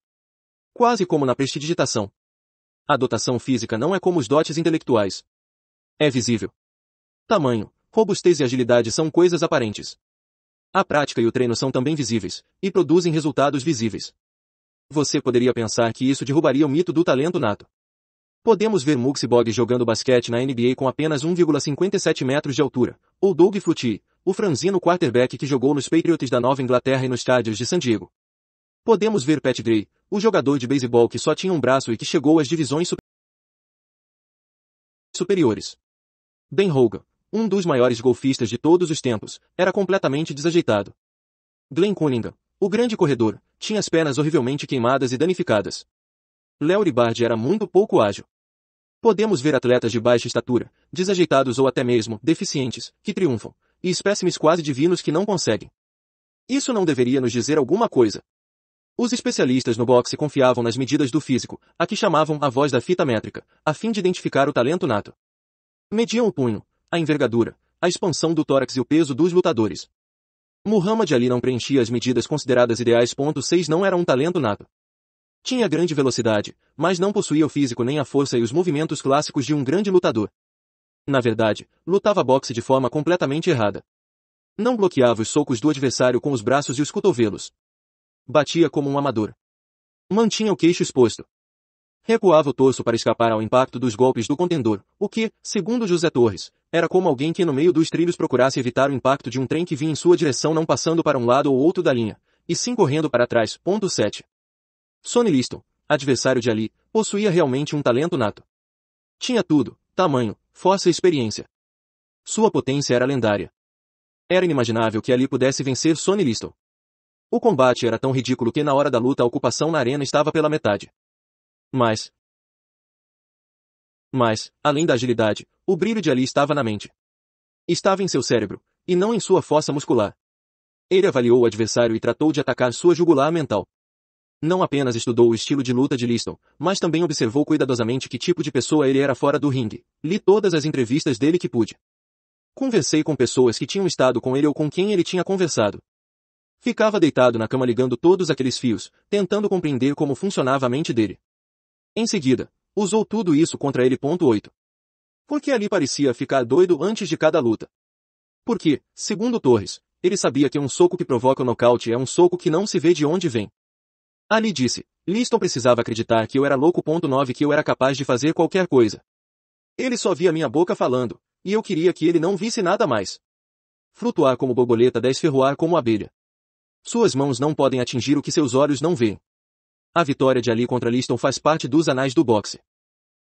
Quase como na prestidigitação. A dotação física não é como os dotes intelectuais. É visível. Tamanho, Robustez e agilidade são coisas aparentes. A prática e o treino são também visíveis, e produzem resultados visíveis. Você poderia pensar que isso derrubaria o mito do talento nato. Podemos ver Bogues jogando basquete na NBA com apenas 1,57 metros de altura, ou Doug Flutie, o franzino quarterback que jogou nos Patriots da Nova Inglaterra e nos estádios de San Diego. Podemos ver Pat Gray, o jogador de beisebol que só tinha um braço e que chegou às divisões superiores. Ben Hogan, um dos maiores golfistas de todos os tempos, era completamente desajeitado. Glenn Cunningham, o grande corredor, tinha as pernas horrivelmente queimadas e danificadas. Larry Bard era muito pouco ágil. Podemos ver atletas de baixa estatura, desajeitados ou até mesmo deficientes, que triunfam, e espécimes quase divinos que não conseguem. Isso não deveria nos dizer alguma coisa. Os especialistas no boxe confiavam nas medidas do físico, a que chamavam a voz da fita métrica, a fim de identificar o talento nato. Mediam o punho, a envergadura, a expansão do tórax e o peso dos lutadores. Muhammad Ali não preenchia as medidas consideradas ideais. 6 Não era um talento nato. Tinha grande velocidade, mas não possuía o físico nem a força e os movimentos clássicos de um grande lutador. Na verdade, lutava boxe de forma completamente errada. Não bloqueava os socos do adversário com os braços e os cotovelos. Batia como um amador. Mantinha o queixo exposto. Recuava o torso para escapar ao impacto dos golpes do contendor, o que, segundo José Torres, era como alguém que no meio dos trilhos procurasse evitar o impacto de um trem que vinha em sua direção não passando para um lado ou outro da linha, e sim correndo para trás. Ponto 7. Sonny Liston, adversário de Ali, possuía realmente um talento nato. Tinha tudo, tamanho, força e experiência. Sua potência era lendária. Era inimaginável que Ali pudesse vencer Sonny Liston. O combate era tão ridículo que na hora da luta a ocupação na arena estava pela metade. Mas. Mas, além da agilidade, o brilho de Ali estava na mente. Estava em seu cérebro, e não em sua fossa muscular. Ele avaliou o adversário e tratou de atacar sua jugular mental. Não apenas estudou o estilo de luta de Liston, mas também observou cuidadosamente que tipo de pessoa ele era fora do ringue. Li todas as entrevistas dele que pude. Conversei com pessoas que tinham estado com ele ou com quem ele tinha conversado. Ficava deitado na cama ligando todos aqueles fios, tentando compreender como funcionava a mente dele. Em seguida, usou tudo isso contra ele. 8. Porque ali parecia ficar doido antes de cada luta. Porque, segundo Torres, ele sabia que um soco que provoca o nocaute é um soco que não se vê de onde vem. Ali disse, Liston precisava acreditar que eu era louco. 9 que eu era capaz de fazer qualquer coisa. Ele só via minha boca falando, e eu queria que ele não visse nada mais. Flutuar como borboleta desferroar como abelha. Suas mãos não podem atingir o que seus olhos não veem. A vitória de Ali contra Liston faz parte dos anais do boxe.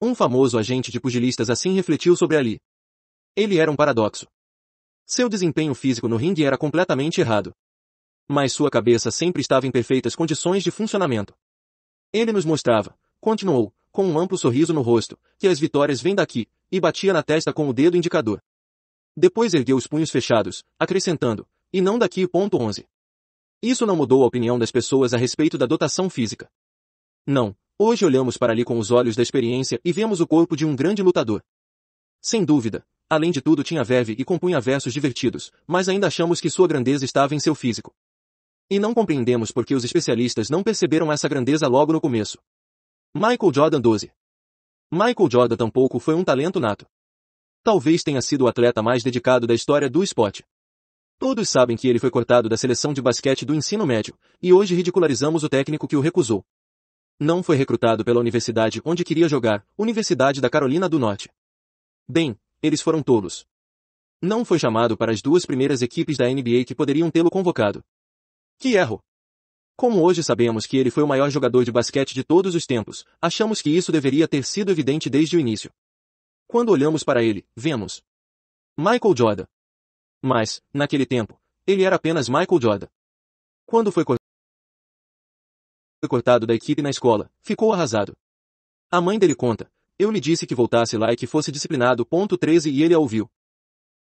Um famoso agente de pugilistas assim refletiu sobre Ali. Ele era um paradoxo. Seu desempenho físico no ringue era completamente errado. Mas sua cabeça sempre estava em perfeitas condições de funcionamento. Ele nos mostrava, continuou, com um amplo sorriso no rosto, que as vitórias vêm daqui, e batia na testa com o dedo indicador. Depois ergueu os punhos fechados, acrescentando, e não daqui. Ponto 11. Isso não mudou a opinião das pessoas a respeito da dotação física. Não, hoje olhamos para ali com os olhos da experiência e vemos o corpo de um grande lutador. Sem dúvida, além de tudo tinha verve e compunha versos divertidos, mas ainda achamos que sua grandeza estava em seu físico. E não compreendemos por que os especialistas não perceberam essa grandeza logo no começo. Michael Jordan 12 Michael Jordan tampouco foi um talento nato. Talvez tenha sido o atleta mais dedicado da história do esporte. Todos sabem que ele foi cortado da seleção de basquete do ensino médio, e hoje ridicularizamos o técnico que o recusou. Não foi recrutado pela universidade onde queria jogar, Universidade da Carolina do Norte. Bem, eles foram tolos. Não foi chamado para as duas primeiras equipes da NBA que poderiam tê-lo convocado. Que erro! Como hoje sabemos que ele foi o maior jogador de basquete de todos os tempos, achamos que isso deveria ter sido evidente desde o início. Quando olhamos para ele, vemos Michael Jordan, mas, naquele tempo, ele era apenas Michael Jordan. Quando foi cortado da equipe na escola, ficou arrasado. A mãe dele conta, eu lhe disse que voltasse lá e que fosse disciplinado. Ponto 13 e ele a ouviu.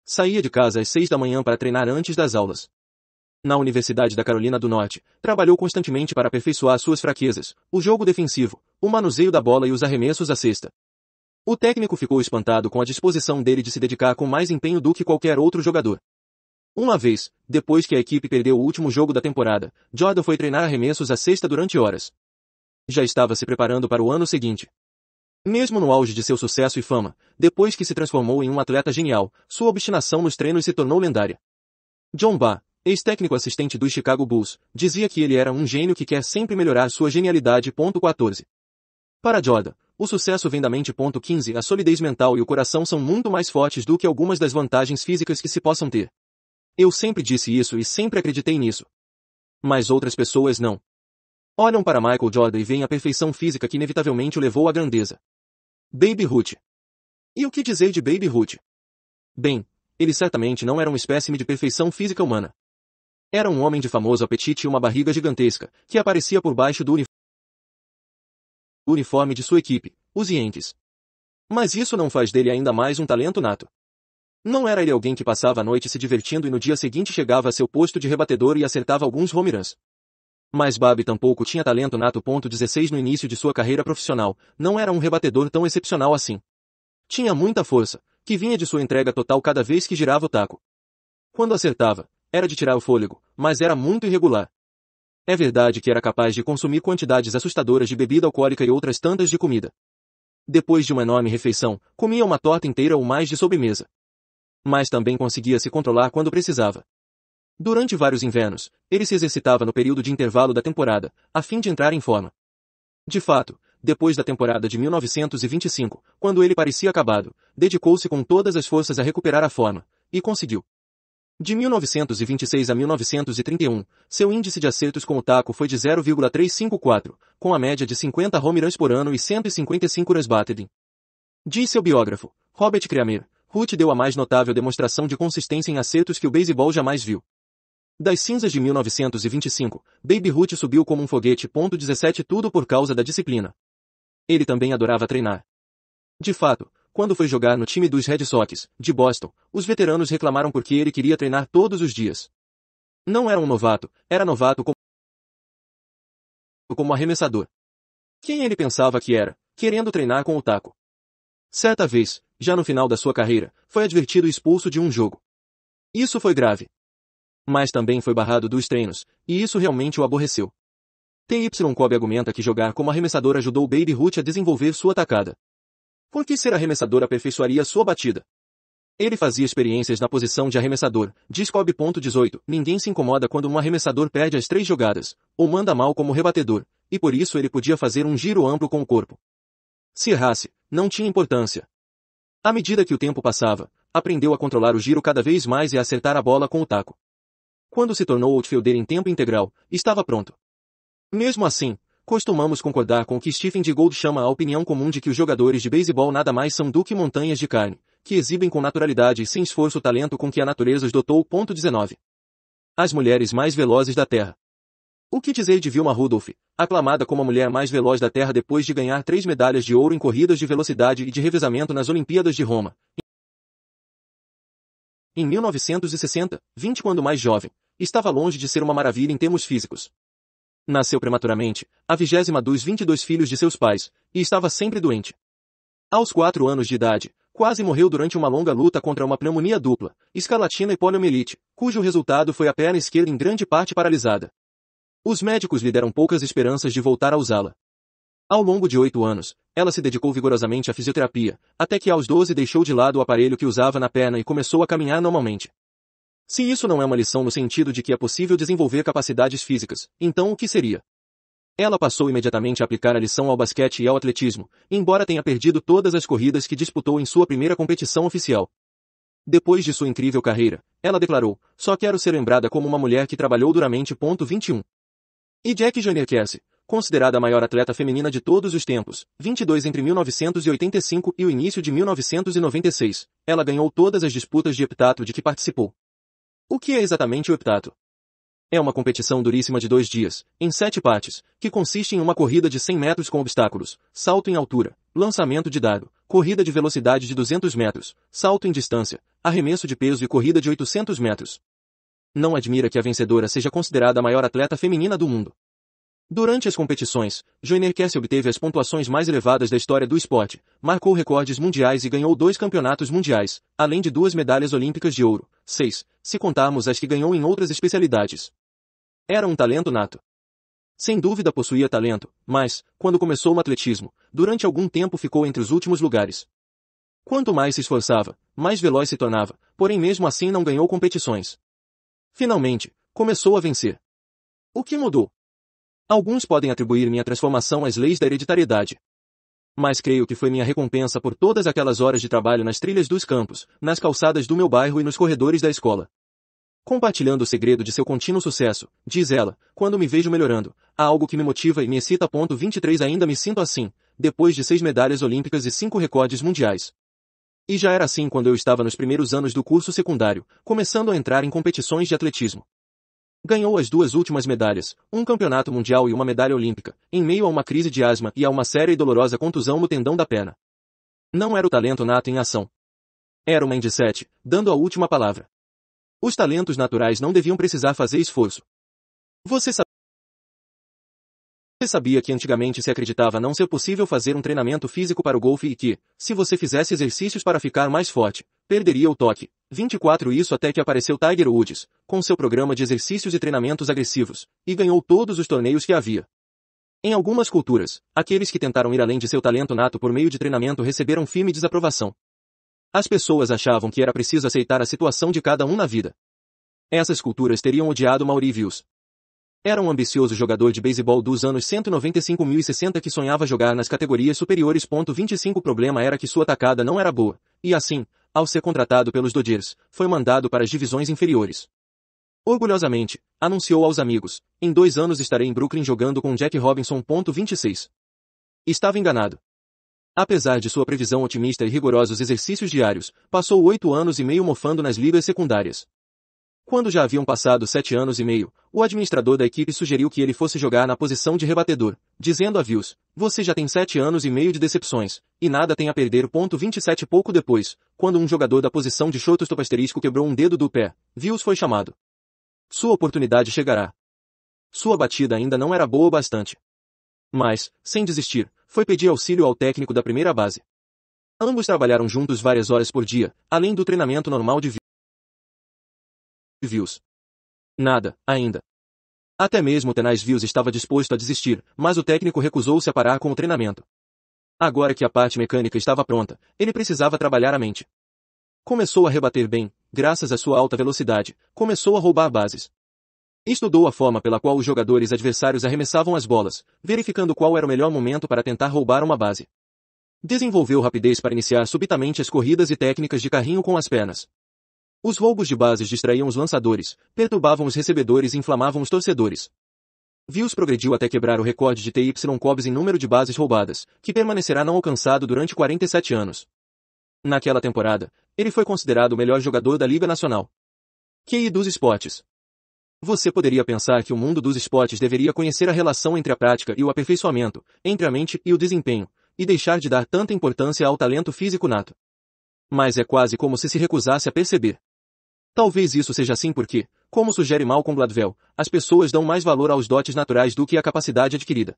Saía de casa às 6 da manhã para treinar antes das aulas. Na Universidade da Carolina do Norte, trabalhou constantemente para aperfeiçoar suas fraquezas, o jogo defensivo, o manuseio da bola e os arremessos à cesta. O técnico ficou espantado com a disposição dele de se dedicar com mais empenho do que qualquer outro jogador. Uma vez, depois que a equipe perdeu o último jogo da temporada, Jordan foi treinar arremessos à sexta durante horas. Já estava se preparando para o ano seguinte. Mesmo no auge de seu sucesso e fama, depois que se transformou em um atleta genial, sua obstinação nos treinos se tornou lendária. John Ba, ex-técnico assistente dos Chicago Bulls, dizia que ele era um gênio que quer sempre melhorar sua genialidade. 14. Para Jordan, o sucesso vem da mente. 15. A solidez mental e o coração são muito mais fortes do que algumas das vantagens físicas que se possam ter. Eu sempre disse isso e sempre acreditei nisso. Mas outras pessoas não. Olham para Michael Jordan e veem a perfeição física que inevitavelmente o levou à grandeza. Baby Ruth. E o que dizer de Baby Ruth? Bem, ele certamente não era um espécime de perfeição física humana. Era um homem de famoso apetite e uma barriga gigantesca, que aparecia por baixo do uniforme de sua equipe, os Yankees. Mas isso não faz dele ainda mais um talento nato. Não era ele alguém que passava a noite se divertindo e no dia seguinte chegava a seu posto de rebatedor e acertava alguns homeruns. Mas Babi tampouco tinha talento nato. 16 no início de sua carreira profissional, não era um rebatedor tão excepcional assim. Tinha muita força, que vinha de sua entrega total cada vez que girava o taco. Quando acertava, era de tirar o fôlego, mas era muito irregular. É verdade que era capaz de consumir quantidades assustadoras de bebida alcoólica e outras tantas de comida. Depois de uma enorme refeição, comia uma torta inteira ou mais de sobremesa mas também conseguia se controlar quando precisava. Durante vários invernos, ele se exercitava no período de intervalo da temporada, a fim de entrar em forma. De fato, depois da temporada de 1925, quando ele parecia acabado, dedicou-se com todas as forças a recuperar a forma, e conseguiu. De 1926 a 1931, seu índice de acertos com o taco foi de 0,354, com a média de 50 home runs por ano e 155 runs batted. Diz seu biógrafo, Robert Creamer, Ruth deu a mais notável demonstração de consistência em acertos que o beisebol jamais viu. Das cinzas de 1925, Baby Ruth subiu como um foguete. 17 Tudo por causa da disciplina. Ele também adorava treinar. De fato, quando foi jogar no time dos Red Sox, de Boston, os veteranos reclamaram porque ele queria treinar todos os dias. Não era um novato, era novato como, como arremessador. Quem ele pensava que era, querendo treinar com o taco? Certa vez, já no final da sua carreira, foi advertido e expulso de um jogo. Isso foi grave. Mas também foi barrado dos treinos, e isso realmente o aborreceu. TY Kobe argumenta que jogar como arremessador ajudou Baby Ruth a desenvolver sua atacada. Por que ser arremessador aperfeiçoaria sua batida? Ele fazia experiências na posição de arremessador, diz Cobb.18. Ninguém se incomoda quando um arremessador perde as três jogadas, ou manda mal como rebatedor, e por isso ele podia fazer um giro amplo com o corpo. Se errasse, não tinha importância, à medida que o tempo passava, aprendeu a controlar o giro cada vez mais e a acertar a bola com o taco. Quando se tornou outfielder em tempo integral, estava pronto. Mesmo assim, costumamos concordar com o que Stephen de Gold chama a opinião comum de que os jogadores de beisebol nada mais são do que montanhas de carne, que exibem com naturalidade e sem esforço o talento com que a natureza os dotou. Ponto 19. As mulheres mais velozes da Terra. O que dizer de Vilma Rudolph, aclamada como a mulher mais veloz da Terra depois de ganhar três medalhas de ouro em corridas de velocidade e de revezamento nas Olimpíadas de Roma? Em 1960, 20 quando mais jovem, estava longe de ser uma maravilha em termos físicos. Nasceu prematuramente, a vigésima dos 22 filhos de seus pais, e estava sempre doente. Aos quatro anos de idade, quase morreu durante uma longa luta contra uma pneumonia dupla, escarlatina e poliomielite, cujo resultado foi a perna esquerda em grande parte paralisada. Os médicos lhe deram poucas esperanças de voltar a usá-la. Ao longo de oito anos, ela se dedicou vigorosamente à fisioterapia, até que aos 12 deixou de lado o aparelho que usava na perna e começou a caminhar normalmente. Se isso não é uma lição no sentido de que é possível desenvolver capacidades físicas, então o que seria? Ela passou imediatamente a aplicar a lição ao basquete e ao atletismo, embora tenha perdido todas as corridas que disputou em sua primeira competição oficial. Depois de sua incrível carreira, ela declarou, só quero ser lembrada como uma mulher que trabalhou duramente. 21. E Jack Joynerkes, considerada a maior atleta feminina de todos os tempos, 22 entre 1985 e o início de 1996, ela ganhou todas as disputas de heptato de que participou. O que é exatamente o heptato? É uma competição duríssima de dois dias, em sete partes, que consiste em uma corrida de 100 metros com obstáculos, salto em altura, lançamento de dado, corrida de velocidade de 200 metros, salto em distância, arremesso de peso e corrida de 800 metros não admira que a vencedora seja considerada a maior atleta feminina do mundo. Durante as competições, Joyner Kessel obteve as pontuações mais elevadas da história do esporte, marcou recordes mundiais e ganhou dois campeonatos mundiais, além de duas medalhas olímpicas de ouro, seis, se contarmos as que ganhou em outras especialidades. Era um talento nato. Sem dúvida possuía talento, mas, quando começou o atletismo, durante algum tempo ficou entre os últimos lugares. Quanto mais se esforçava, mais veloz se tornava, porém mesmo assim não ganhou competições. Finalmente, começou a vencer. O que mudou? Alguns podem atribuir minha transformação às leis da hereditariedade. Mas creio que foi minha recompensa por todas aquelas horas de trabalho nas trilhas dos campos, nas calçadas do meu bairro e nos corredores da escola. Compartilhando o segredo de seu contínuo sucesso, diz ela, quando me vejo melhorando, há algo que me motiva e me excita. Ponto 23 Ainda me sinto assim, depois de seis medalhas olímpicas e cinco recordes mundiais. E já era assim quando eu estava nos primeiros anos do curso secundário, começando a entrar em competições de atletismo. Ganhou as duas últimas medalhas, um campeonato mundial e uma medalha olímpica, em meio a uma crise de asma e a uma séria e dolorosa contusão no tendão da perna. Não era o talento nato em ação. Era o Mindset, dando a última palavra. Os talentos naturais não deviam precisar fazer esforço. Você sabe você sabia que antigamente se acreditava não ser possível fazer um treinamento físico para o golfe e que, se você fizesse exercícios para ficar mais forte, perderia o toque. 24 Isso até que apareceu Tiger Woods, com seu programa de exercícios e treinamentos agressivos, e ganhou todos os torneios que havia. Em algumas culturas, aqueles que tentaram ir além de seu talento nato por meio de treinamento receberam firme desaprovação. As pessoas achavam que era preciso aceitar a situação de cada um na vida. Essas culturas teriam odiado Views. Era um ambicioso jogador de beisebol dos anos 195.060 que sonhava jogar nas categorias superiores. 25 problema era que sua tacada não era boa, e assim, ao ser contratado pelos Dodgers, foi mandado para as divisões inferiores. Orgulhosamente, anunciou aos amigos, em dois anos estarei em Brooklyn jogando com Jack Robinson. 26. Estava enganado. Apesar de sua previsão otimista e rigorosos exercícios diários, passou oito anos e meio mofando nas ligas secundárias. Quando já haviam passado sete anos e meio, o administrador da equipe sugeriu que ele fosse jogar na posição de rebatedor, dizendo a Vils, você já tem sete anos e meio de decepções, e nada tem a perder. Ponto 27 Pouco depois, quando um jogador da posição de shortstop asterisco quebrou um dedo do pé, Vils foi chamado. Sua oportunidade chegará. Sua batida ainda não era boa o bastante. Mas, sem desistir, foi pedir auxílio ao técnico da primeira base. Ambos trabalharam juntos várias horas por dia, além do treinamento normal de views. Nada, ainda. Até mesmo Tenais Views estava disposto a desistir, mas o técnico recusou-se a parar com o treinamento. Agora que a parte mecânica estava pronta, ele precisava trabalhar a mente. Começou a rebater bem, graças à sua alta velocidade, começou a roubar bases. Estudou a forma pela qual os jogadores adversários arremessavam as bolas, verificando qual era o melhor momento para tentar roubar uma base. Desenvolveu rapidez para iniciar subitamente as corridas e técnicas de carrinho com as pernas. Os roubos de bases distraíam os lançadores, perturbavam os recebedores e inflamavam os torcedores. Vius progrediu até quebrar o recorde de TY Cobbs em número de bases roubadas, que permanecerá não alcançado durante 47 anos. Naquela temporada, ele foi considerado o melhor jogador da Liga Nacional. QI dos esportes. Você poderia pensar que o mundo dos esportes deveria conhecer a relação entre a prática e o aperfeiçoamento, entre a mente e o desempenho, e deixar de dar tanta importância ao talento físico nato. Mas é quase como se se recusasse a perceber. Talvez isso seja assim porque, como sugere Malcolm Gladwell, as pessoas dão mais valor aos dotes naturais do que à capacidade adquirida.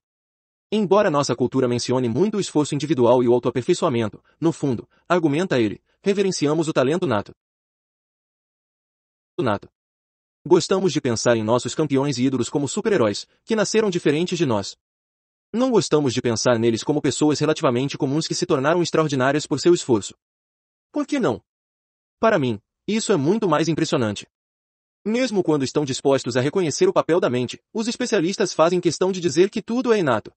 Embora nossa cultura mencione muito o esforço individual e o autoaperfeiçoamento, no fundo, argumenta ele, reverenciamos o talento nato. nato. Gostamos de pensar em nossos campeões e ídolos como super-heróis, que nasceram diferentes de nós. Não gostamos de pensar neles como pessoas relativamente comuns que se tornaram extraordinárias por seu esforço. Por que não? Para mim, isso é muito mais impressionante. Mesmo quando estão dispostos a reconhecer o papel da mente, os especialistas fazem questão de dizer que tudo é inato.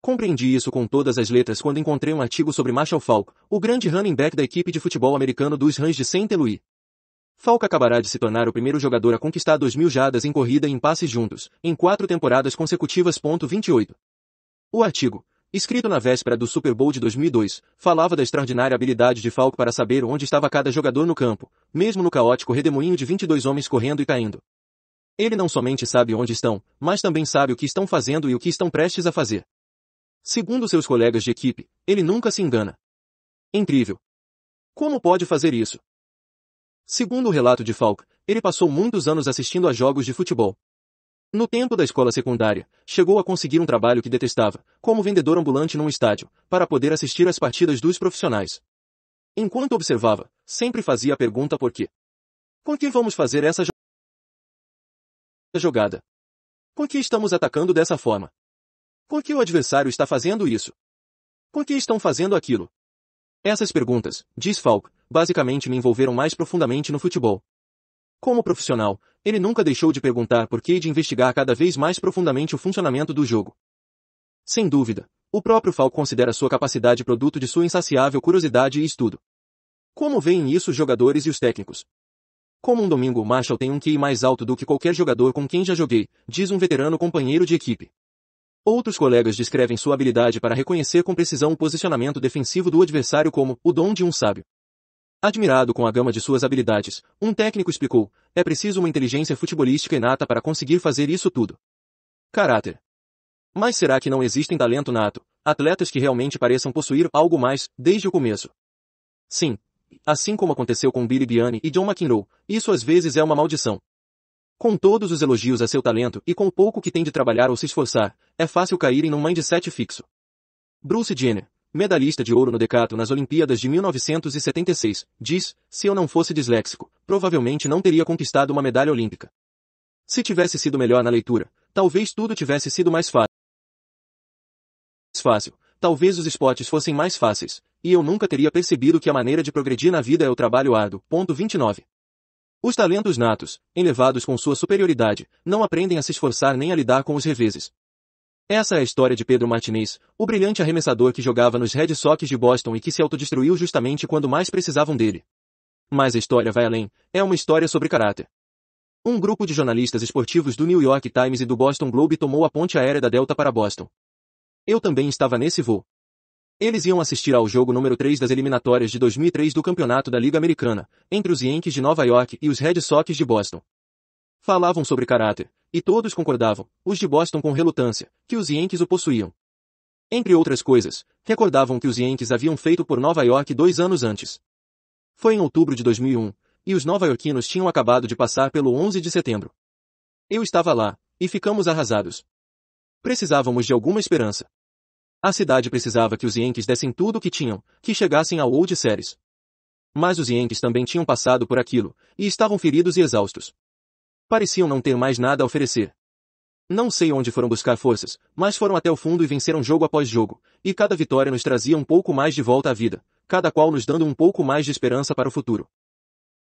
Compreendi isso com todas as letras quando encontrei um artigo sobre Marshall Falk, o grande running back da equipe de futebol americano dos Rams de Saint Louis. Falk acabará de se tornar o primeiro jogador a conquistar 2.000 jadas em corrida e em passes juntos, em quatro temporadas consecutivas. 28. O artigo, escrito na véspera do Super Bowl de 2002, falava da extraordinária habilidade de Falk para saber onde estava cada jogador no campo, mesmo no caótico redemoinho de 22 homens correndo e caindo. Ele não somente sabe onde estão, mas também sabe o que estão fazendo e o que estão prestes a fazer. Segundo seus colegas de equipe, ele nunca se engana. Incrível. Como pode fazer isso? Segundo o relato de Falk, ele passou muitos anos assistindo a jogos de futebol, no tempo da escola secundária, chegou a conseguir um trabalho que detestava, como vendedor ambulante num estádio, para poder assistir às partidas dos profissionais. Enquanto observava, sempre fazia a pergunta por quê. Por que vamos fazer essa jogada? Por que estamos atacando dessa forma? Por que o adversário está fazendo isso? Por que estão fazendo aquilo? Essas perguntas, diz Falk, basicamente me envolveram mais profundamente no futebol. Como profissional, ele nunca deixou de perguntar por que e de investigar cada vez mais profundamente o funcionamento do jogo. Sem dúvida, o próprio Falk considera sua capacidade produto de sua insaciável curiosidade e estudo. Como veem isso os jogadores e os técnicos? Como um domingo Marshall tem um QI mais alto do que qualquer jogador com quem já joguei, diz um veterano companheiro de equipe. Outros colegas descrevem sua habilidade para reconhecer com precisão o posicionamento defensivo do adversário como o dom de um sábio. Admirado com a gama de suas habilidades, um técnico explicou, é preciso uma inteligência futebolística inata para conseguir fazer isso tudo. Caráter. Mas será que não existem talento nato, atletas que realmente pareçam possuir algo mais, desde o começo? Sim. Assim como aconteceu com Billy Biani e John McEnroe, isso às vezes é uma maldição. Com todos os elogios a seu talento e com o pouco que tem de trabalhar ou se esforçar, é fácil cair em um mindset fixo. Bruce Jenner, medalhista de ouro no decato nas Olimpíadas de 1976, diz, se eu não fosse disléxico, provavelmente não teria conquistado uma medalha olímpica. Se tivesse sido melhor na leitura, talvez tudo tivesse sido mais fácil. Talvez os esportes fossem mais fáceis, e eu nunca teria percebido que a maneira de progredir na vida é o trabalho árduo. Ponto 29. Os talentos natos, elevados com sua superioridade, não aprendem a se esforçar nem a lidar com os reveses. Essa é a história de Pedro Martinez, o brilhante arremessador que jogava nos Red Sox de Boston e que se autodestruiu justamente quando mais precisavam dele. Mas a história vai além, é uma história sobre caráter. Um grupo de jornalistas esportivos do New York Times e do Boston Globe tomou a ponte aérea da Delta para Boston. Eu também estava nesse voo. Eles iam assistir ao jogo número 3 das eliminatórias de 2003 do Campeonato da Liga Americana, entre os Yankees de Nova York e os Red Sox de Boston. Falavam sobre caráter, e todos concordavam, os de Boston com relutância, que os Yankees o possuíam. Entre outras coisas, recordavam que os Yankees haviam feito por Nova York dois anos antes. Foi em outubro de 2001, e os nova-iorquinos tinham acabado de passar pelo 11 de setembro. Eu estava lá, e ficamos arrasados. Precisávamos de alguma esperança. A cidade precisava que os Yankees dessem tudo o que tinham, que chegassem ao Old Series. Mas os Yankees também tinham passado por aquilo, e estavam feridos e exaustos. Pareciam não ter mais nada a oferecer. Não sei onde foram buscar forças, mas foram até o fundo e venceram jogo após jogo, e cada vitória nos trazia um pouco mais de volta à vida, cada qual nos dando um pouco mais de esperança para o futuro.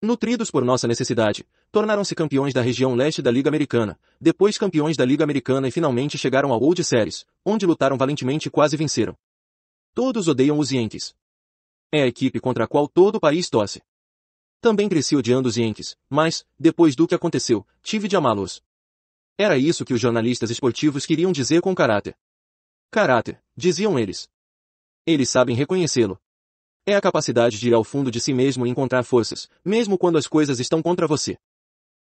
Nutridos por nossa necessidade, tornaram-se campeões da região leste da Liga Americana, depois campeões da Liga Americana e finalmente chegaram ao Old Series, onde lutaram valentemente e quase venceram. Todos odeiam os Yankees. É a equipe contra a qual todo o país tosse. Também cresci odiando os Yankees, mas, depois do que aconteceu, tive de amá-los. Era isso que os jornalistas esportivos queriam dizer com caráter. Caráter, diziam eles. Eles sabem reconhecê-lo. É a capacidade de ir ao fundo de si mesmo e encontrar forças, mesmo quando as coisas estão contra você.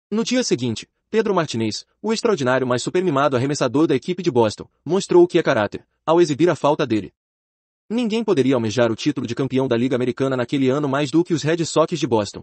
No dia seguinte, Pedro Martinez, o extraordinário mas supermimado arremessador da equipe de Boston, mostrou o que é caráter, ao exibir a falta dele. Ninguém poderia almejar o título de campeão da Liga Americana naquele ano mais do que os Red Sox de Boston.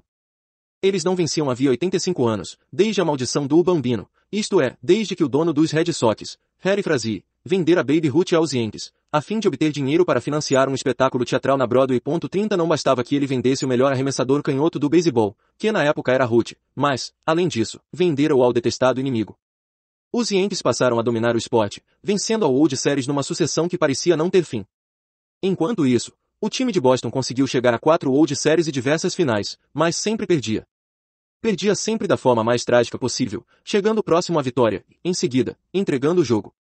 Eles não venciam havia 85 anos, desde a maldição do Bambino, isto é, desde que o dono dos Red Sox, Harry Frazee, vendera Baby Ruth aos Yankees, a fim de obter dinheiro para financiar um espetáculo teatral na Broadway. 30 não bastava que ele vendesse o melhor arremessador canhoto do beisebol, que na época era Ruth, mas, além disso, vendera-o ao detestado inimigo. Os Yankees passaram a dominar o esporte, vencendo ao World Series numa sucessão que parecia não ter fim. Enquanto isso, o time de Boston conseguiu chegar a quatro Old Series e diversas finais, mas sempre perdia. Perdia sempre da forma mais trágica possível, chegando próximo à vitória, em seguida, entregando o jogo.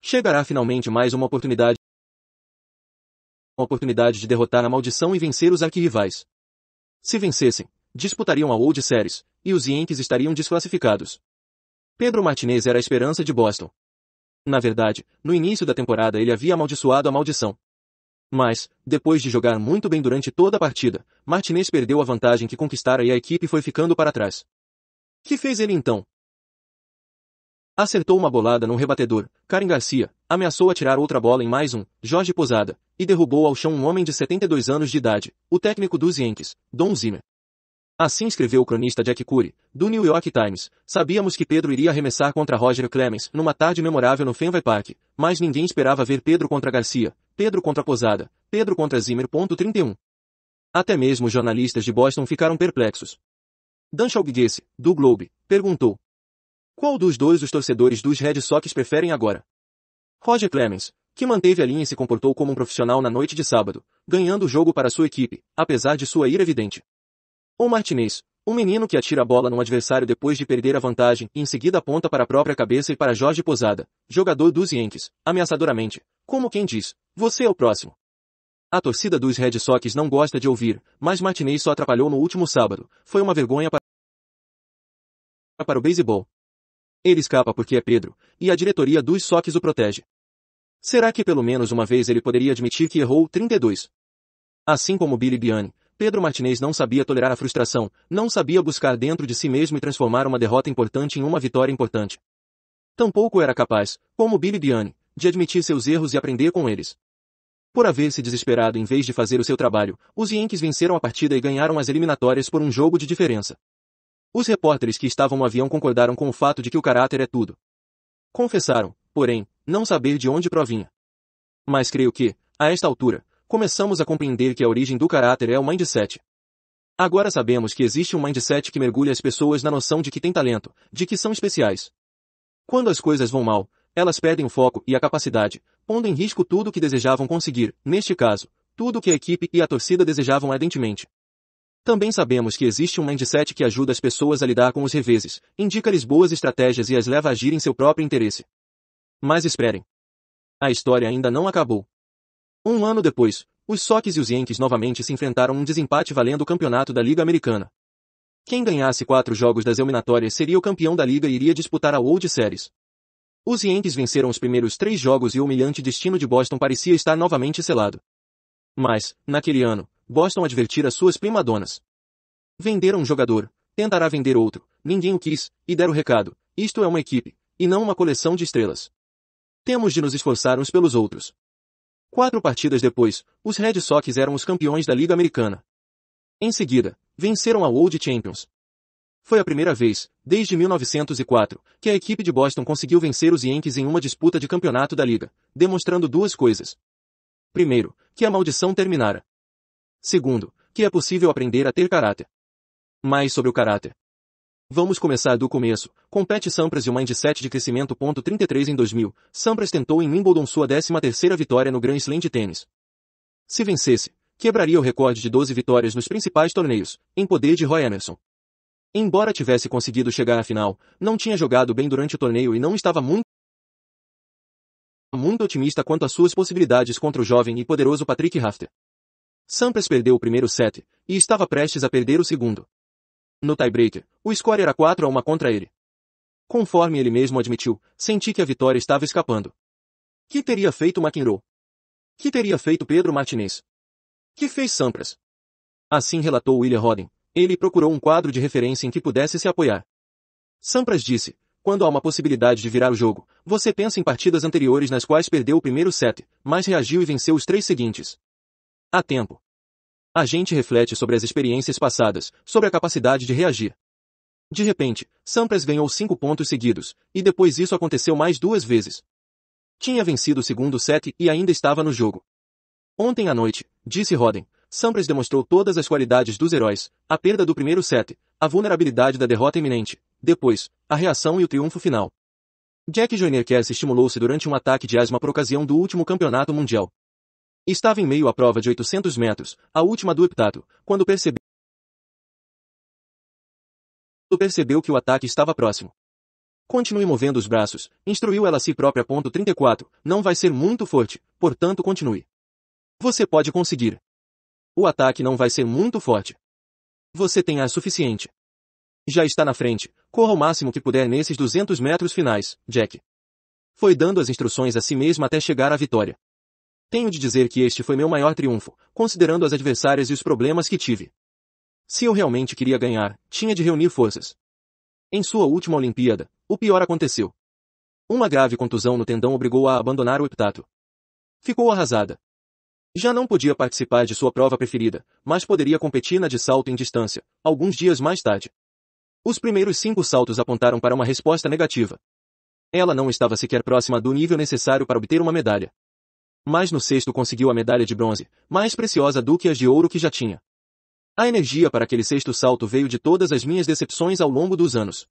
Chegará finalmente mais uma oportunidade uma oportunidade de derrotar a maldição e vencer os arquirrivais. Se vencessem, disputariam a Old Series, e os Yankees estariam desclassificados. Pedro Martinez era a esperança de Boston. Na verdade, no início da temporada ele havia amaldiçoado a maldição. Mas, depois de jogar muito bem durante toda a partida, Martinez perdeu a vantagem que conquistara e a equipe foi ficando para trás. Que fez ele então? Acertou uma bolada num rebatedor, Karen Garcia, ameaçou atirar outra bola em mais um, Jorge Posada, e derrubou ao chão um homem de 72 anos de idade, o técnico dos Yankees, Don Zimmer. Assim escreveu o cronista Jack Curry, do New York Times, sabíamos que Pedro iria arremessar contra Roger Clemens numa tarde memorável no Fenway Park, mas ninguém esperava ver Pedro contra Garcia, Pedro contra Posada, Pedro contra Zimmer.31. Até mesmo os jornalistas de Boston ficaram perplexos. Dan Schaubgesse, do Globe, perguntou. Qual dos dois os torcedores dos Red Sox preferem agora? Roger Clemens, que manteve a linha e se comportou como um profissional na noite de sábado, ganhando o jogo para sua equipe, apesar de sua ira evidente. Ou Martinez, um menino que atira a bola num adversário depois de perder a vantagem e em seguida aponta para a própria cabeça e para Jorge Posada, jogador dos Yankees, ameaçadoramente, como quem diz, você é o próximo. A torcida dos Red Sox não gosta de ouvir, mas Martinez só atrapalhou no último sábado. Foi uma vergonha para, para o beisebol. Ele escapa porque é Pedro, e a diretoria dos Sox o protege. Será que pelo menos uma vez ele poderia admitir que errou 32? Assim como Billy Biani, Pedro Martinez não sabia tolerar a frustração, não sabia buscar dentro de si mesmo e transformar uma derrota importante em uma vitória importante. Tampouco era capaz, como Billy Diane, de admitir seus erros e aprender com eles. Por haver se desesperado em vez de fazer o seu trabalho, os Yankees venceram a partida e ganharam as eliminatórias por um jogo de diferença. Os repórteres que estavam no avião concordaram com o fato de que o caráter é tudo. Confessaram, porém, não saber de onde provinha. Mas creio que, a esta altura, começamos a compreender que a origem do caráter é o mindset. Agora sabemos que existe um mindset que mergulha as pessoas na noção de que têm talento, de que são especiais. Quando as coisas vão mal, elas perdem o foco e a capacidade, pondo em risco tudo o que desejavam conseguir, neste caso, tudo o que a equipe e a torcida desejavam ardentemente. Também sabemos que existe um mindset que ajuda as pessoas a lidar com os reveses, indica-lhes boas estratégias e as leva a agir em seu próprio interesse. Mas esperem. A história ainda não acabou. Um ano depois, os Sox e os Yankees novamente se enfrentaram um desempate valendo o campeonato da Liga Americana. Quem ganhasse quatro jogos das eliminatórias seria o campeão da liga e iria disputar a World Series. Os Yankees venceram os primeiros três jogos e o humilhante destino de Boston parecia estar novamente selado. Mas, naquele ano, Boston advertira suas primadonas. Venderam um jogador, tentará vender outro, ninguém o quis, e deram o recado, isto é uma equipe, e não uma coleção de estrelas. Temos de nos esforçarmos pelos outros. Quatro partidas depois, os Red Sox eram os campeões da Liga Americana. Em seguida, venceram a World Champions. Foi a primeira vez, desde 1904, que a equipe de Boston conseguiu vencer os Yankees em uma disputa de campeonato da liga, demonstrando duas coisas. Primeiro, que a maldição terminara. Segundo, que é possível aprender a ter caráter. Mais sobre o caráter. Vamos começar do começo, Compete Sampras e o mindset de crescimento. Em 2000, Sampras tentou em Wimbledon sua 13ª vitória no Grand Slam de tênis. Se vencesse, quebraria o recorde de 12 vitórias nos principais torneios, em poder de Roy Emerson. Embora tivesse conseguido chegar à final, não tinha jogado bem durante o torneio e não estava muito muito otimista quanto às suas possibilidades contra o jovem e poderoso Patrick Rafter. Sampras perdeu o primeiro set, e estava prestes a perder o segundo. No tiebreaker, o score era 4 a 1 contra ele. Conforme ele mesmo admitiu, senti que a vitória estava escapando. Que teria feito McEnroe? Que teria feito Pedro Martinez? Que fez Sampras? Assim relatou William Rodden. Ele procurou um quadro de referência em que pudesse se apoiar. Sampras disse, quando há uma possibilidade de virar o jogo, você pensa em partidas anteriores nas quais perdeu o primeiro set, mas reagiu e venceu os três seguintes. Há tempo. A gente reflete sobre as experiências passadas, sobre a capacidade de reagir. De repente, Sampras ganhou cinco pontos seguidos, e depois isso aconteceu mais duas vezes. Tinha vencido o segundo set e ainda estava no jogo. Ontem à noite, disse Roden, Sampras demonstrou todas as qualidades dos heróis, a perda do primeiro set, a vulnerabilidade da derrota iminente, depois, a reação e o triunfo final. Jack Joyner Kers estimulou-se durante um ataque de asma por ocasião do último campeonato mundial. Estava em meio à prova de 800 metros, a última do heptato, quando percebeu percebeu que o ataque estava próximo. Continue movendo os braços, instruiu ela a si própria. Ponto 34, não vai ser muito forte, portanto continue. Você pode conseguir. O ataque não vai ser muito forte. Você tem ar suficiente. Já está na frente, corra o máximo que puder nesses 200 metros finais, Jack. Foi dando as instruções a si mesma até chegar à vitória. Tenho de dizer que este foi meu maior triunfo, considerando as adversárias e os problemas que tive. Se eu realmente queria ganhar, tinha de reunir forças. Em sua última Olimpíada, o pior aconteceu. Uma grave contusão no tendão obrigou-a a abandonar o heptato. Ficou arrasada. Já não podia participar de sua prova preferida, mas poderia competir na de salto em distância, alguns dias mais tarde. Os primeiros cinco saltos apontaram para uma resposta negativa. Ela não estava sequer próxima do nível necessário para obter uma medalha mas no sexto conseguiu a medalha de bronze, mais preciosa do que as de ouro que já tinha. A energia para aquele sexto salto veio de todas as minhas decepções ao longo dos anos.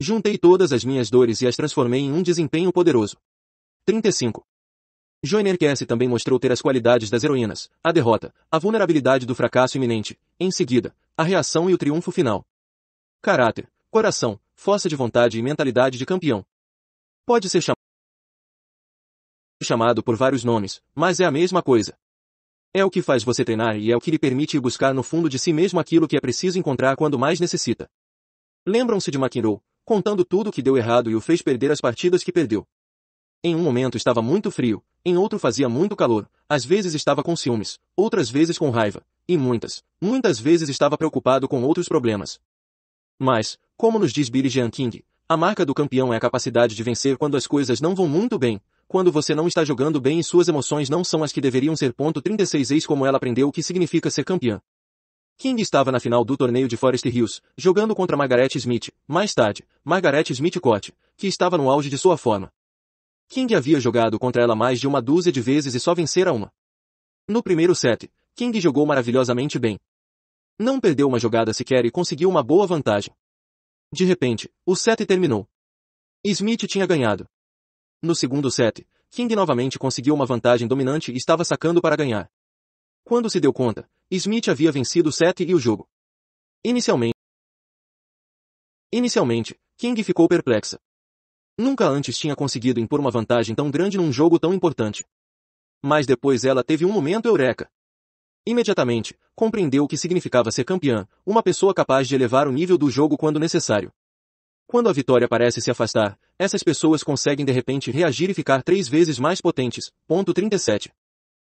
Juntei todas as minhas dores e as transformei em um desempenho poderoso. 35. Joiner Cassie também mostrou ter as qualidades das heroínas, a derrota, a vulnerabilidade do fracasso iminente, em seguida, a reação e o triunfo final. Caráter, coração, força de vontade e mentalidade de campeão. Pode ser chamado chamado por vários nomes, mas é a mesma coisa. É o que faz você treinar e é o que lhe permite buscar no fundo de si mesmo aquilo que é preciso encontrar quando mais necessita. Lembram-se de McEnroe, contando tudo o que deu errado e o fez perder as partidas que perdeu. Em um momento estava muito frio, em outro fazia muito calor, às vezes estava com ciúmes, outras vezes com raiva, e muitas, muitas vezes estava preocupado com outros problemas. Mas, como nos diz Billy Jean King, a marca do campeão é a capacidade de vencer quando as coisas não vão muito bem, quando você não está jogando bem e suas emoções não são as que deveriam ser. 36 Eis como ela aprendeu o que significa ser campeã. King estava na final do torneio de Forest Hills, jogando contra Margaret Smith, mais tarde, Margaret Smith Cott, que estava no auge de sua forma. King havia jogado contra ela mais de uma dúzia de vezes e só vencera uma. No primeiro set, King jogou maravilhosamente bem. Não perdeu uma jogada sequer e conseguiu uma boa vantagem. De repente, o set terminou. Smith tinha ganhado. No segundo set, King novamente conseguiu uma vantagem dominante e estava sacando para ganhar. Quando se deu conta, Smith havia vencido o set e o jogo. Inicialmente, Inicialmente, King ficou perplexa. Nunca antes tinha conseguido impor uma vantagem tão grande num jogo tão importante. Mas depois ela teve um momento eureka. Imediatamente, compreendeu o que significava ser campeã, uma pessoa capaz de elevar o nível do jogo quando necessário. Quando a vitória parece se afastar, essas pessoas conseguem de repente reagir e ficar três vezes mais potentes. Ponto 37.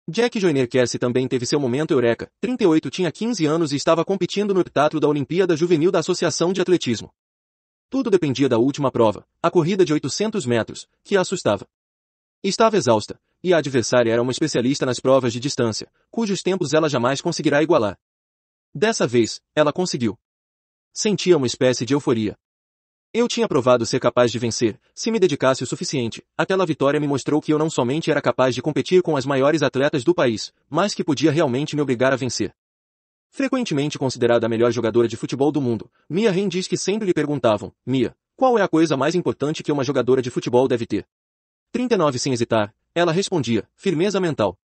Jack Joyner Cassie também teve seu momento eureka. 38 tinha 15 anos e estava competindo no heptatlo da Olimpíada Juvenil da Associação de Atletismo. Tudo dependia da última prova, a corrida de 800 metros, que a assustava. Estava exausta, e a adversária era uma especialista nas provas de distância, cujos tempos ela jamais conseguirá igualar. Dessa vez, ela conseguiu. Sentia uma espécie de euforia, eu tinha provado ser capaz de vencer, se me dedicasse o suficiente. Aquela vitória me mostrou que eu não somente era capaz de competir com as maiores atletas do país, mas que podia realmente me obrigar a vencer. Frequentemente considerada a melhor jogadora de futebol do mundo, Mia Ren diz que sempre lhe perguntavam, Mia, qual é a coisa mais importante que uma jogadora de futebol deve ter? 39 sem hesitar, ela respondia, firmeza mental.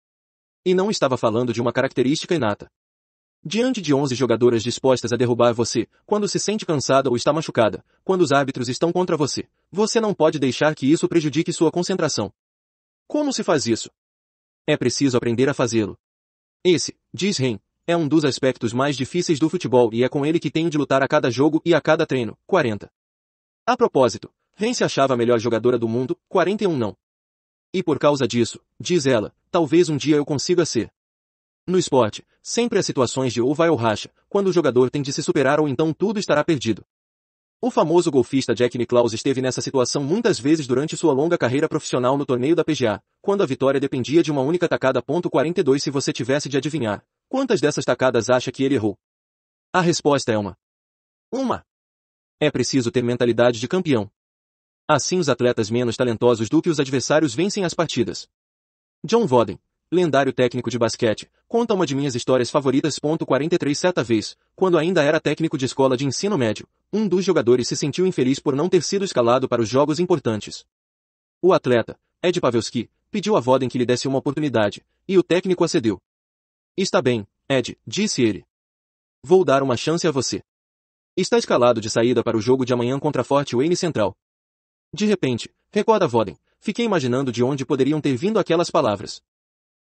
E não estava falando de uma característica inata. Diante de 11 jogadoras dispostas a derrubar você, quando se sente cansada ou está machucada, quando os árbitros estão contra você, você não pode deixar que isso prejudique sua concentração. Como se faz isso? É preciso aprender a fazê-lo. Esse, diz Ren, é um dos aspectos mais difíceis do futebol e é com ele que tenho de lutar a cada jogo e a cada treino. 40. A propósito, Ren se achava a melhor jogadora do mundo, 41 não. E por causa disso, diz ela, talvez um dia eu consiga ser. No esporte, sempre há situações de ou vai ou racha, quando o jogador tem de se superar ou então tudo estará perdido. O famoso golfista Jack Nicklaus esteve nessa situação muitas vezes durante sua longa carreira profissional no torneio da PGA, quando a vitória dependia de uma única tacada. 42 Se você tivesse de adivinhar, quantas dessas tacadas acha que ele errou? A resposta é uma. Uma. É preciso ter mentalidade de campeão. Assim os atletas menos talentosos do que os adversários vencem as partidas. John Voden, lendário técnico de basquete, conta uma de minhas histórias favoritas. 43 Certa vez, quando ainda era técnico de escola de ensino médio, um dos jogadores se sentiu infeliz por não ter sido escalado para os jogos importantes. O atleta, Ed Pavelski, pediu a Voden que lhe desse uma oportunidade, e o técnico acedeu. Está bem, Ed, disse ele. Vou dar uma chance a você. Está escalado de saída para o jogo de amanhã contra Fort Wayne Central. De repente, recorda Voden, fiquei imaginando de onde poderiam ter vindo aquelas palavras.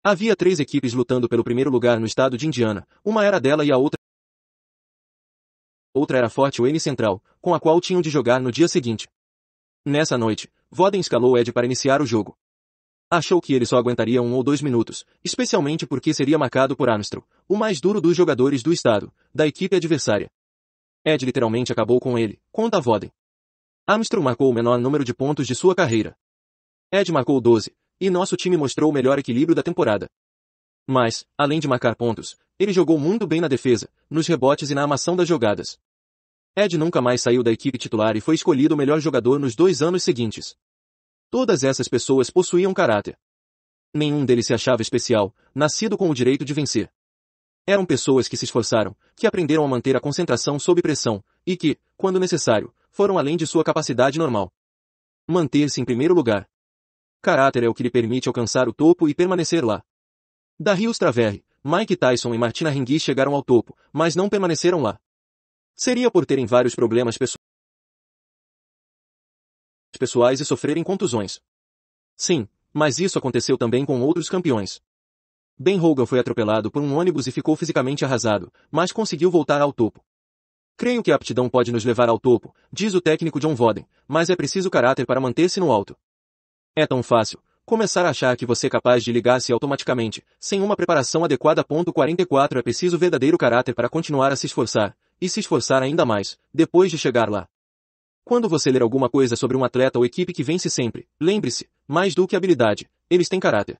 Havia três equipes lutando pelo primeiro lugar no estado de Indiana, uma era dela e a outra outra era Forte o N Central, com a qual tinham de jogar no dia seguinte. Nessa noite, Voden escalou Ed para iniciar o jogo. Achou que ele só aguentaria um ou dois minutos, especialmente porque seria marcado por Armstrong, o mais duro dos jogadores do estado, da equipe adversária. Ed literalmente acabou com ele, conta Voden. Armstrong marcou o menor número de pontos de sua carreira. Ed marcou 12, e nosso time mostrou o melhor equilíbrio da temporada. Mas, além de marcar pontos, ele jogou muito bem na defesa, nos rebotes e na amação das jogadas. Ed nunca mais saiu da equipe titular e foi escolhido o melhor jogador nos dois anos seguintes. Todas essas pessoas possuíam caráter. Nenhum deles se achava especial, nascido com o direito de vencer. Eram pessoas que se esforçaram, que aprenderam a manter a concentração sob pressão, e que, quando necessário, foram além de sua capacidade normal. Manter-se em primeiro lugar, Caráter é o que lhe permite alcançar o topo e permanecer lá. Darius Traveri, Mike Tyson e Martina Hingis chegaram ao topo, mas não permaneceram lá. Seria por terem vários problemas pessoais pessoais e sofrerem contusões. Sim, mas isso aconteceu também com outros campeões. Ben Hogan foi atropelado por um ônibus e ficou fisicamente arrasado, mas conseguiu voltar ao topo. Creio que a aptidão pode nos levar ao topo, diz o técnico John Voden, mas é preciso caráter para manter-se no alto. É tão fácil começar a achar que você é capaz de ligar-se automaticamente, sem uma preparação adequada. Ponto 44 É preciso verdadeiro caráter para continuar a se esforçar, e se esforçar ainda mais, depois de chegar lá. Quando você ler alguma coisa sobre um atleta ou equipe que vence sempre, lembre-se, mais do que habilidade, eles têm caráter.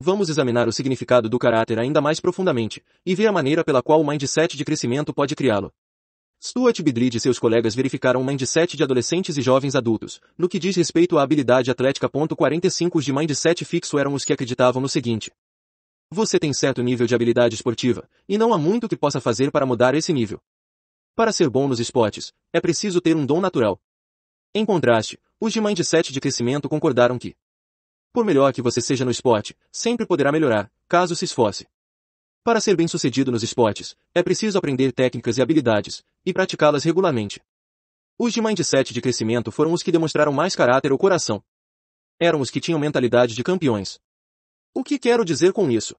Vamos examinar o significado do caráter ainda mais profundamente, e ver a maneira pela qual o mindset de crescimento pode criá-lo. Stuart Bidlid e seus colegas verificaram um mindset de adolescentes e jovens adultos. No que diz respeito à habilidade atlética, 45 os de mindset fixo eram os que acreditavam no seguinte. Você tem certo nível de habilidade esportiva, e não há muito que possa fazer para mudar esse nível. Para ser bom nos esportes, é preciso ter um dom natural. Em contraste, os de mindset de crescimento concordaram que, por melhor que você seja no esporte, sempre poderá melhorar, caso se esforce. Para ser bem-sucedido nos esportes, é preciso aprender técnicas e habilidades, e praticá-las regularmente. Os de mindset de crescimento foram os que demonstraram mais caráter ou coração. Eram os que tinham mentalidade de campeões. O que quero dizer com isso?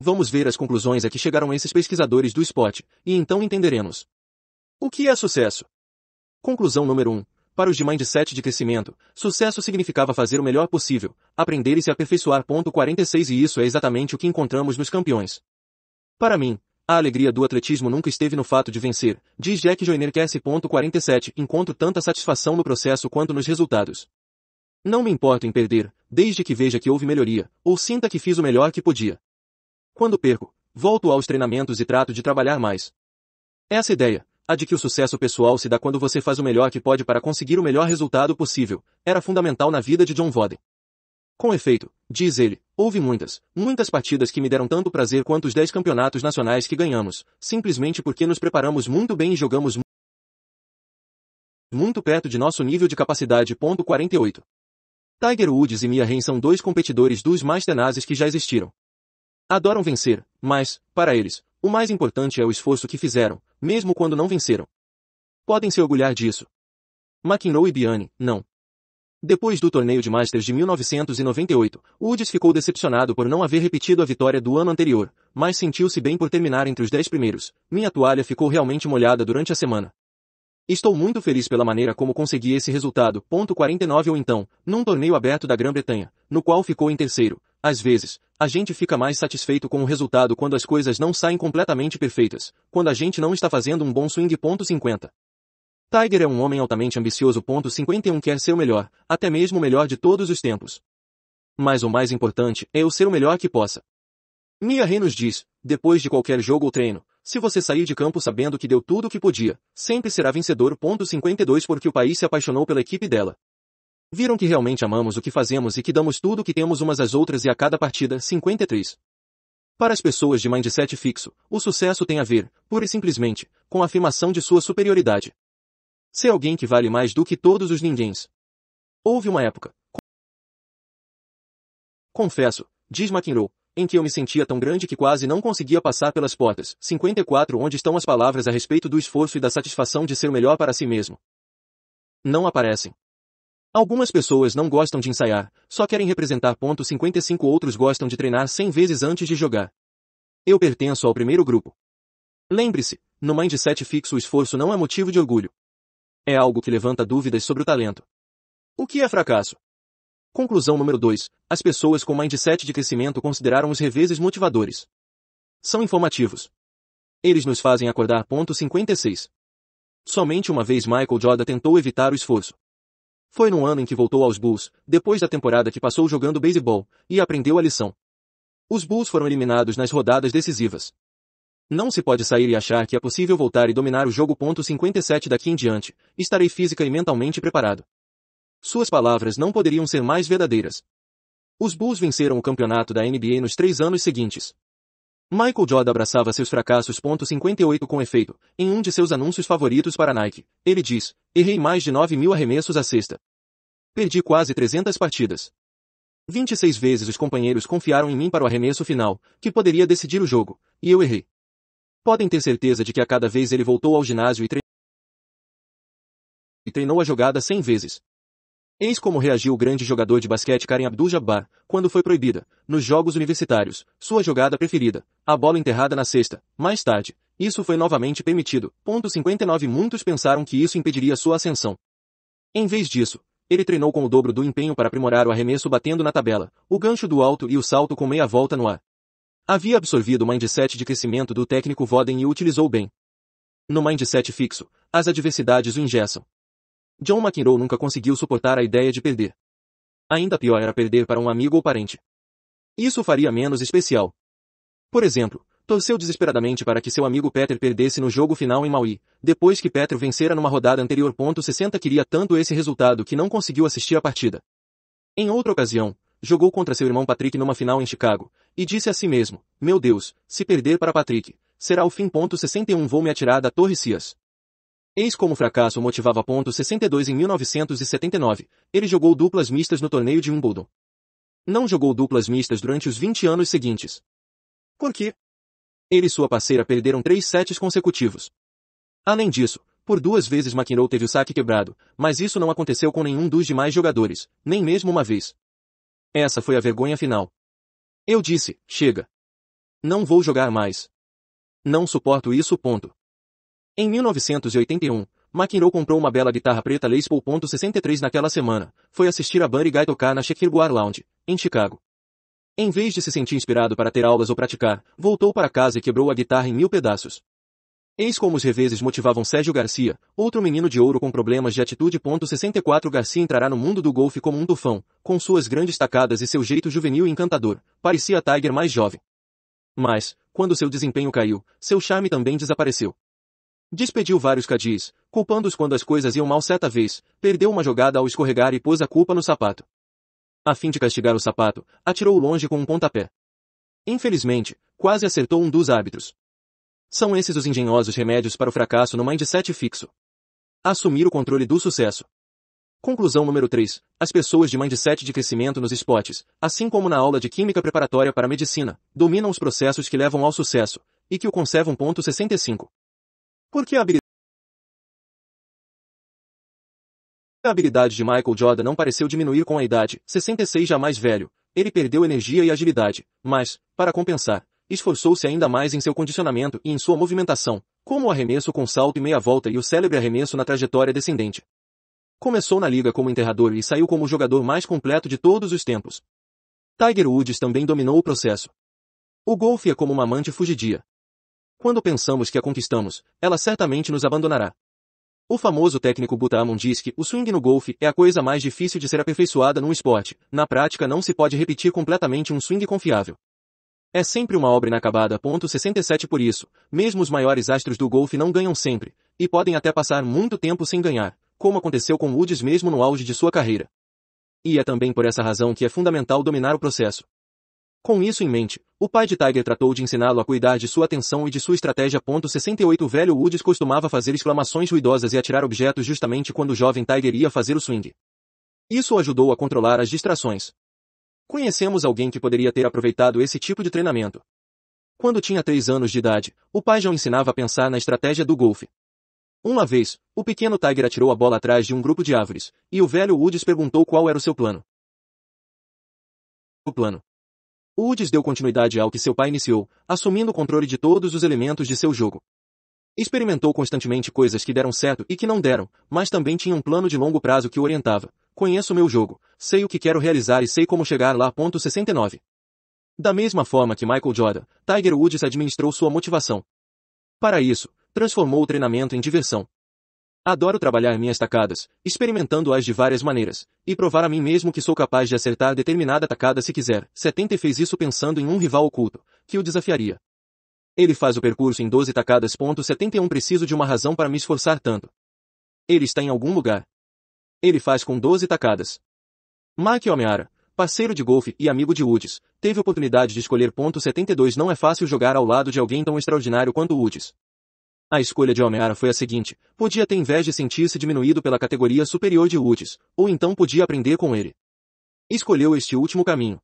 Vamos ver as conclusões a que chegaram esses pesquisadores do esporte, e então entenderemos. O que é sucesso? Conclusão número 1. Um, para os de mindset de crescimento, sucesso significava fazer o melhor possível, aprender e se aperfeiçoar. 46 E isso é exatamente o que encontramos nos campeões. Para mim, a alegria do atletismo nunca esteve no fato de vencer, diz Jack Joyner 47 Encontro tanta satisfação no processo quanto nos resultados. Não me importo em perder, desde que veja que houve melhoria, ou sinta que fiz o melhor que podia. Quando perco, volto aos treinamentos e trato de trabalhar mais. Essa ideia, a de que o sucesso pessoal se dá quando você faz o melhor que pode para conseguir o melhor resultado possível, era fundamental na vida de John Voden. Com efeito, diz ele, houve muitas, muitas partidas que me deram tanto prazer quanto os dez campeonatos nacionais que ganhamos, simplesmente porque nos preparamos muito bem e jogamos muito perto de nosso nível de capacidade. 48. Tiger Woods e Mia Hen são dois competidores dos mais tenazes que já existiram. Adoram vencer, mas, para eles, o mais importante é o esforço que fizeram, mesmo quando não venceram. Podem se orgulhar disso. McEnroe e Biani, não. Depois do torneio de Masters de 1998, Woods ficou decepcionado por não haver repetido a vitória do ano anterior, mas sentiu-se bem por terminar entre os dez primeiros. Minha toalha ficou realmente molhada durante a semana. Estou muito feliz pela maneira como consegui esse resultado. Ponto 49 ou então, num torneio aberto da Grã-Bretanha, no qual ficou em terceiro. Às vezes, a gente fica mais satisfeito com o resultado quando as coisas não saem completamente perfeitas, quando a gente não está fazendo um bom swing. Ponto 50. Tiger é um homem altamente ambicioso. 51 Quer ser o melhor, até mesmo o melhor de todos os tempos. Mas o mais importante é o ser o melhor que possa. Mia Rey nos diz, depois de qualquer jogo ou treino, se você sair de campo sabendo que deu tudo o que podia, sempre será vencedor. 52 Porque o país se apaixonou pela equipe dela. Viram que realmente amamos o que fazemos e que damos tudo o que temos umas às outras e a cada partida. 53. Para as pessoas de mindset fixo, o sucesso tem a ver, pura e simplesmente, com a afirmação de sua superioridade. Ser alguém que vale mais do que todos os ninguéms. Houve uma época. Confesso, diz McEnroe, em que eu me sentia tão grande que quase não conseguia passar pelas portas. 54 Onde estão as palavras a respeito do esforço e da satisfação de ser o melhor para si mesmo? Não aparecem. Algumas pessoas não gostam de ensaiar, só querem representar. 55 Outros gostam de treinar 100 vezes antes de jogar. Eu pertenço ao primeiro grupo. Lembre-se, no mindset fixo o esforço não é motivo de orgulho. É algo que levanta dúvidas sobre o talento. O que é fracasso? Conclusão número 2. As pessoas com mindset de crescimento consideraram os reveses motivadores. São informativos. Eles nos fazem acordar. Ponto 56. Somente uma vez Michael Jordan tentou evitar o esforço. Foi num ano em que voltou aos Bulls, depois da temporada que passou jogando beisebol, e aprendeu a lição. Os Bulls foram eliminados nas rodadas decisivas. Não se pode sair e achar que é possível voltar e dominar o jogo. 57 Daqui em diante, estarei física e mentalmente preparado. Suas palavras não poderiam ser mais verdadeiras. Os Bulls venceram o campeonato da NBA nos três anos seguintes. Michael Jordan abraçava seus fracassos. 58 Com efeito, em um de seus anúncios favoritos para Nike, ele diz, errei mais de 9 mil arremessos à sexta. Perdi quase 300 partidas. 26 vezes os companheiros confiaram em mim para o arremesso final, que poderia decidir o jogo, e eu errei. Podem ter certeza de que a cada vez ele voltou ao ginásio e, tre... e treinou a jogada cem vezes. Eis como reagiu o grande jogador de basquete Karim Abdul-Jabbar, quando foi proibida, nos Jogos Universitários, sua jogada preferida, a bola enterrada na cesta. Mais tarde, isso foi novamente permitido. Ponto 59 Muitos pensaram que isso impediria sua ascensão. Em vez disso, ele treinou com o dobro do empenho para aprimorar o arremesso batendo na tabela, o gancho do alto e o salto com meia volta no ar. Havia absorvido o mindset de crescimento do técnico Voden e o utilizou bem. No mindset fixo, as adversidades o engessam. John McEnroe nunca conseguiu suportar a ideia de perder. Ainda pior era perder para um amigo ou parente. Isso faria menos especial. Por exemplo, torceu desesperadamente para que seu amigo Peter perdesse no jogo final em Maui, depois que Peter vencera numa rodada anterior. 60 queria tanto esse resultado que não conseguiu assistir a partida. Em outra ocasião, jogou contra seu irmão Patrick numa final em Chicago, e disse a si mesmo, meu Deus, se perder para Patrick, será o fim. 61 Vou me atirar da Torre Cias. Eis como o fracasso motivava. 62 Em 1979, ele jogou duplas mistas no torneio de Wimbledon. Não jogou duplas mistas durante os 20 anos seguintes. Por quê? Ele e sua parceira perderam três sets consecutivos. Além disso, por duas vezes McEnroe teve o saque quebrado, mas isso não aconteceu com nenhum dos demais jogadores, nem mesmo uma vez. Essa foi a vergonha final. Eu disse, chega. Não vou jogar mais. Não suporto isso. Ponto. Em 1981, McEnroe comprou uma bela guitarra preta Les Paul .63 naquela semana, foi assistir a Buddy Guy tocar na Shakirguar Lounge, em Chicago. Em vez de se sentir inspirado para ter aulas ou praticar, voltou para casa e quebrou a guitarra em mil pedaços. Eis como os reveses motivavam Sérgio Garcia, outro menino de ouro com problemas de atitude. 64 Garcia entrará no mundo do golfe como um tufão, com suas grandes tacadas e seu jeito juvenil e encantador, parecia Tiger mais jovem. Mas, quando seu desempenho caiu, seu charme também desapareceu. Despediu vários cadis, culpando-os quando as coisas iam mal certa vez, perdeu uma jogada ao escorregar e pôs a culpa no sapato. A fim de castigar o sapato, atirou longe com um pontapé. Infelizmente, quase acertou um dos árbitros. São esses os engenhosos remédios para o fracasso no mindset fixo. Assumir o controle do sucesso. Conclusão número 3. As pessoas de mindset de crescimento nos esportes, assim como na aula de química preparatória para medicina, dominam os processos que levam ao sucesso, e que o conservam. 65. que a habilidade A habilidade de Michael Jordan não pareceu diminuir com a idade, 66 já mais velho. Ele perdeu energia e agilidade, mas, para compensar, esforçou-se ainda mais em seu condicionamento e em sua movimentação, como o arremesso com salto e meia volta e o célebre arremesso na trajetória descendente. Começou na liga como enterrador e saiu como o jogador mais completo de todos os tempos. Tiger Woods também dominou o processo. O golfe é como uma amante fugidia. Quando pensamos que a conquistamos, ela certamente nos abandonará. O famoso técnico Buta Amon diz que o swing no golfe é a coisa mais difícil de ser aperfeiçoada num esporte. Na prática não se pode repetir completamente um swing confiável. É sempre uma obra inacabada. 67 Por isso, mesmo os maiores astros do golfe não ganham sempre, e podem até passar muito tempo sem ganhar, como aconteceu com Woods mesmo no auge de sua carreira. E é também por essa razão que é fundamental dominar o processo. Com isso em mente, o pai de Tiger tratou de ensiná-lo a cuidar de sua atenção e de sua estratégia. 68 O velho Woods costumava fazer exclamações ruidosas e atirar objetos justamente quando o jovem Tiger ia fazer o swing. Isso o ajudou a controlar as distrações. Conhecemos alguém que poderia ter aproveitado esse tipo de treinamento. Quando tinha três anos de idade, o pai já o ensinava a pensar na estratégia do golfe. Uma vez, o pequeno Tiger atirou a bola atrás de um grupo de árvores, e o velho Woods perguntou qual era o seu plano. O plano. Woods deu continuidade ao que seu pai iniciou, assumindo o controle de todos os elementos de seu jogo. Experimentou constantemente coisas que deram certo e que não deram, mas também tinha um plano de longo prazo que o orientava, Conheço meu jogo, sei o que quero realizar e sei como chegar lá. 69. Da mesma forma que Michael Jordan, Tiger Woods administrou sua motivação. Para isso, transformou o treinamento em diversão. Adoro trabalhar minhas tacadas, experimentando-as de várias maneiras, e provar a mim mesmo que sou capaz de acertar determinada tacada se quiser. 70 fez isso pensando em um rival oculto, que o desafiaria. Ele faz o percurso em 12 tacadas. 71 Preciso de uma razão para me esforçar tanto. Ele está em algum lugar. Ele faz com 12 tacadas. Mike O'Meara, parceiro de golfe e amigo de Woods, teve oportunidade de escolher ponto 72 não é fácil jogar ao lado de alguém tão extraordinário quanto Woods. A escolha de O'Meara foi a seguinte, podia ter inveja e sentir-se diminuído pela categoria superior de Woods, ou então podia aprender com ele. Escolheu este último caminho.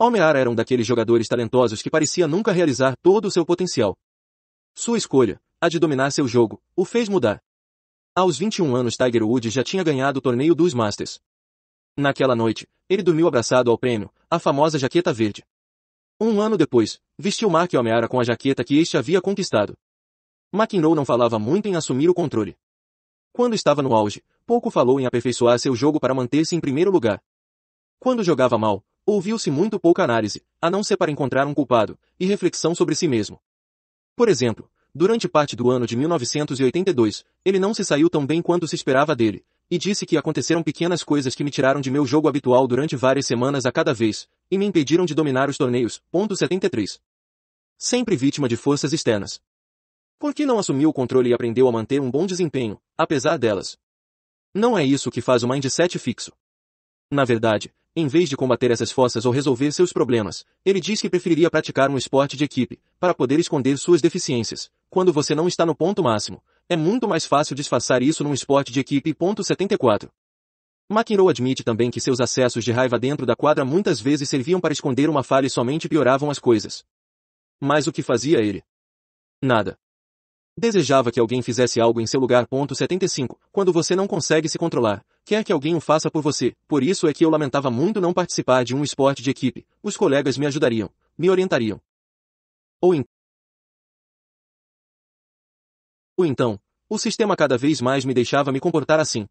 O'Meara era um daqueles jogadores talentosos que parecia nunca realizar todo o seu potencial. Sua escolha, a de dominar seu jogo, o fez mudar. Aos 21 anos Tiger Woods já tinha ganhado o torneio dos Masters. Naquela noite, ele dormiu abraçado ao prêmio, a famosa jaqueta verde. Um ano depois, vestiu Mark O'Meara com a jaqueta que este havia conquistado. McEnroe não falava muito em assumir o controle. Quando estava no auge, pouco falou em aperfeiçoar seu jogo para manter-se em primeiro lugar. Quando jogava mal, ouviu-se muito pouca análise, a não ser para encontrar um culpado, e reflexão sobre si mesmo. Por exemplo, Durante parte do ano de 1982, ele não se saiu tão bem quanto se esperava dele, e disse que aconteceram pequenas coisas que me tiraram de meu jogo habitual durante várias semanas a cada vez, e me impediram de dominar os torneios. 73. Sempre vítima de forças externas. Por que não assumiu o controle e aprendeu a manter um bom desempenho, apesar delas? Não é isso que faz o mindset fixo. Na verdade, em vez de combater essas forças ou resolver seus problemas, ele diz que preferiria praticar um esporte de equipe, para poder esconder suas deficiências. Quando você não está no ponto máximo, é muito mais fácil disfarçar isso num esporte de equipe. 74. McEnroe admite também que seus acessos de raiva dentro da quadra muitas vezes serviam para esconder uma falha e somente pioravam as coisas. Mas o que fazia ele? Nada. Desejava que alguém fizesse algo em seu lugar. 75. Quando você não consegue se controlar, quer que alguém o faça por você, por isso é que eu lamentava muito não participar de um esporte de equipe, os colegas me ajudariam, me orientariam. Ou então, ou então, o sistema cada vez mais me deixava me comportar assim.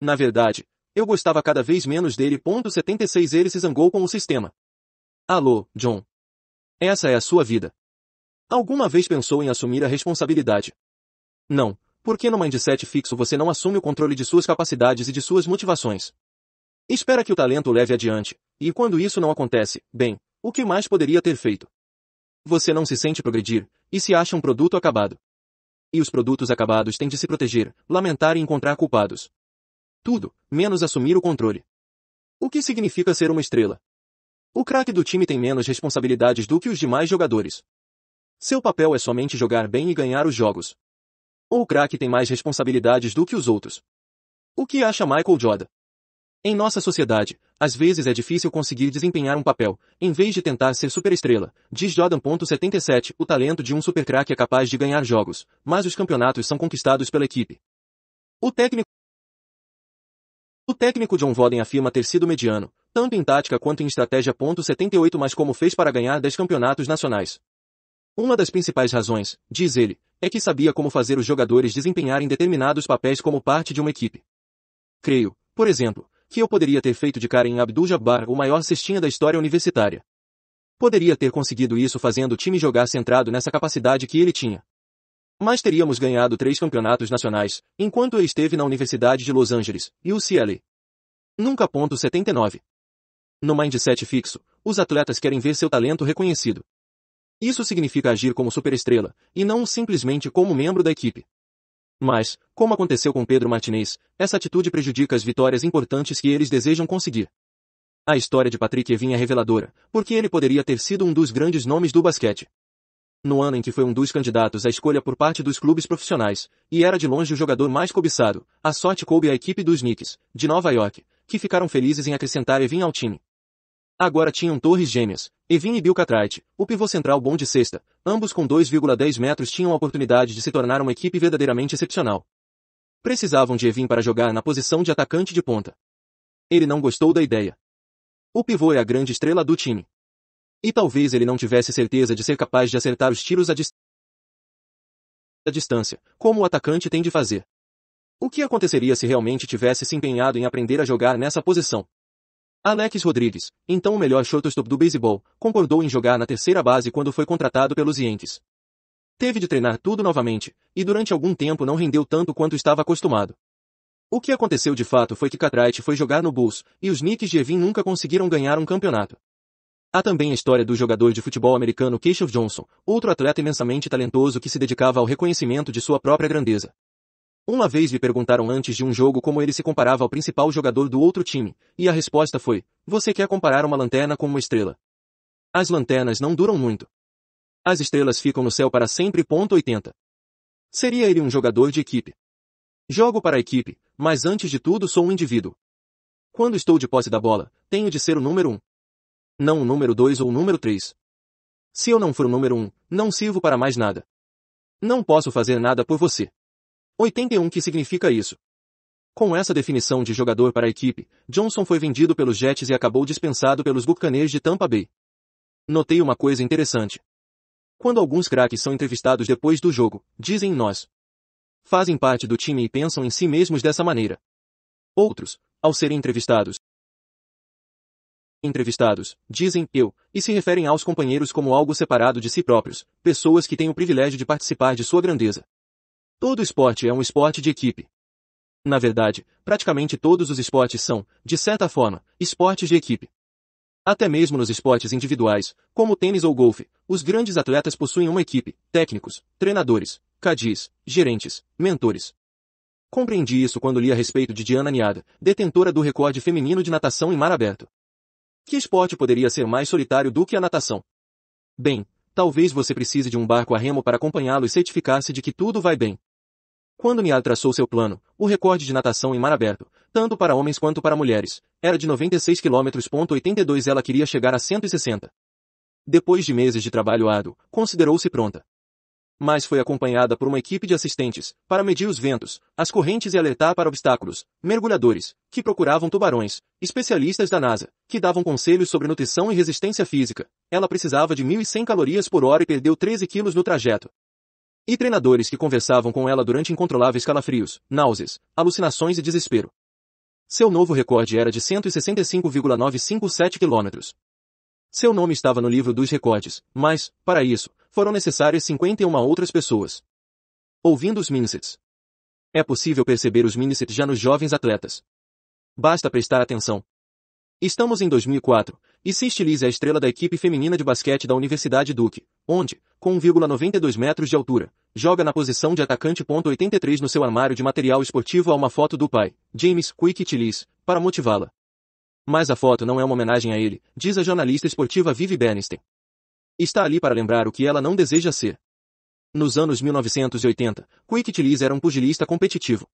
Na verdade, eu gostava cada vez menos dele. 76 Ele se zangou com o sistema. Alô, John. Essa é a sua vida. Alguma vez pensou em assumir a responsabilidade? Não, por que no mindset fixo você não assume o controle de suas capacidades e de suas motivações? Espera que o talento o leve adiante, e quando isso não acontece, bem, o que mais poderia ter feito? Você não se sente progredir, e se acha um produto acabado. E os produtos acabados têm de se proteger, lamentar e encontrar culpados. Tudo, menos assumir o controle. O que significa ser uma estrela? O craque do time tem menos responsabilidades do que os demais jogadores. Seu papel é somente jogar bem e ganhar os jogos ou o craque tem mais responsabilidades do que os outros? O que acha Michael Jordan? Em nossa sociedade, às vezes é difícil conseguir desempenhar um papel, em vez de tentar ser superestrela, diz Jordan.77, o talento de um supercraque é capaz de ganhar jogos, mas os campeonatos são conquistados pela equipe. O técnico o técnico John Voden afirma ter sido mediano, tanto em tática quanto em estratégia. mas como fez para ganhar 10 campeonatos nacionais. Uma das principais razões, diz ele, é que sabia como fazer os jogadores desempenharem determinados papéis como parte de uma equipe. Creio, por exemplo, que eu poderia ter feito de Karen Abdul-Jabbar o maior cestinha da história universitária. Poderia ter conseguido isso fazendo o time jogar centrado nessa capacidade que ele tinha. Mas teríamos ganhado três campeonatos nacionais, enquanto eu esteve na Universidade de Los Angeles, UCLA. Nunca ponto 79. No mindset fixo, os atletas querem ver seu talento reconhecido. Isso significa agir como superestrela, e não simplesmente como membro da equipe. Mas, como aconteceu com Pedro Martinez, essa atitude prejudica as vitórias importantes que eles desejam conseguir. A história de Patrick Evin é reveladora, porque ele poderia ter sido um dos grandes nomes do basquete. No ano em que foi um dos candidatos à escolha por parte dos clubes profissionais, e era de longe o jogador mais cobiçado, a sorte coube à equipe dos Knicks, de Nova York, que ficaram felizes em acrescentar Evin ao time. Agora tinham torres gêmeas. Evin e Bill Cartwright, o pivô central bom de sexta, ambos com 2,10 metros tinham a oportunidade de se tornar uma equipe verdadeiramente excepcional. Precisavam de Evin para jogar na posição de atacante de ponta. Ele não gostou da ideia. O pivô é a grande estrela do time. E talvez ele não tivesse certeza de ser capaz de acertar os tiros à dist... distância, como o atacante tem de fazer. O que aconteceria se realmente tivesse se empenhado em aprender a jogar nessa posição? Alex Rodrigues, então o melhor shortstop do beisebol, concordou em jogar na terceira base quando foi contratado pelos Yankees. Teve de treinar tudo novamente, e durante algum tempo não rendeu tanto quanto estava acostumado. O que aconteceu de fato foi que Catrite foi jogar no Bulls, e os Knicks de Evin nunca conseguiram ganhar um campeonato. Há também a história do jogador de futebol americano Keishaw Johnson, outro atleta imensamente talentoso que se dedicava ao reconhecimento de sua própria grandeza. Uma vez lhe perguntaram antes de um jogo como ele se comparava ao principal jogador do outro time, e a resposta foi, você quer comparar uma lanterna com uma estrela. As lanternas não duram muito. As estrelas ficam no céu para sempre. 80. Seria ele um jogador de equipe. Jogo para a equipe, mas antes de tudo sou um indivíduo. Quando estou de posse da bola, tenho de ser o número 1. Um. Não o número 2 ou o número 3. Se eu não for o número 1, um, não sirvo para mais nada. Não posso fazer nada por você. 81 que significa isso? Com essa definição de jogador para a equipe, Johnson foi vendido pelos Jets e acabou dispensado pelos Buccaneers de Tampa Bay. Notei uma coisa interessante. Quando alguns craques são entrevistados depois do jogo, dizem nós. Fazem parte do time e pensam em si mesmos dessa maneira. Outros, ao serem entrevistados, entrevistados, dizem eu, e se referem aos companheiros como algo separado de si próprios, pessoas que têm o privilégio de participar de sua grandeza. Todo esporte é um esporte de equipe. Na verdade, praticamente todos os esportes são, de certa forma, esportes de equipe. Até mesmo nos esportes individuais, como tênis ou golfe, os grandes atletas possuem uma equipe, técnicos, treinadores, cadis, gerentes, mentores. Compreendi isso quando li a respeito de Diana Niada, detentora do recorde feminino de natação em mar aberto. Que esporte poderia ser mais solitário do que a natação? Bem, talvez você precise de um barco a remo para acompanhá-lo e certificar-se de que tudo vai bem. Quando Niar traçou seu plano, o recorde de natação em mar aberto, tanto para homens quanto para mulheres, era de 96 km.82 ela queria chegar a 160. Depois de meses de trabalho árduo, considerou-se pronta. Mas foi acompanhada por uma equipe de assistentes, para medir os ventos, as correntes e alertar para obstáculos, mergulhadores, que procuravam tubarões, especialistas da NASA, que davam conselhos sobre nutrição e resistência física. Ela precisava de 1.100 calorias por hora e perdeu 13 quilos no trajeto. E treinadores que conversavam com ela durante incontroláveis calafrios, náuseas, alucinações e desespero. Seu novo recorde era de 165,957 quilômetros. Seu nome estava no livro dos recordes, mas, para isso, foram necessárias 51 outras pessoas. Ouvindo os minisets. É possível perceber os minisets já nos jovens atletas. Basta prestar atenção. Estamos em 2004, e se estiliza a estrela da equipe feminina de basquete da Universidade Duke, onde, com 1,92 metros de altura. Joga na posição de atacante. 83 no seu armário de material esportivo há uma foto do pai, James Quick Tillis, para motivá-la. Mas a foto não é uma homenagem a ele, diz a jornalista esportiva Vivi Bernstein. Está ali para lembrar o que ela não deseja ser. Nos anos 1980, Quick Tillis era um pugilista competitivo.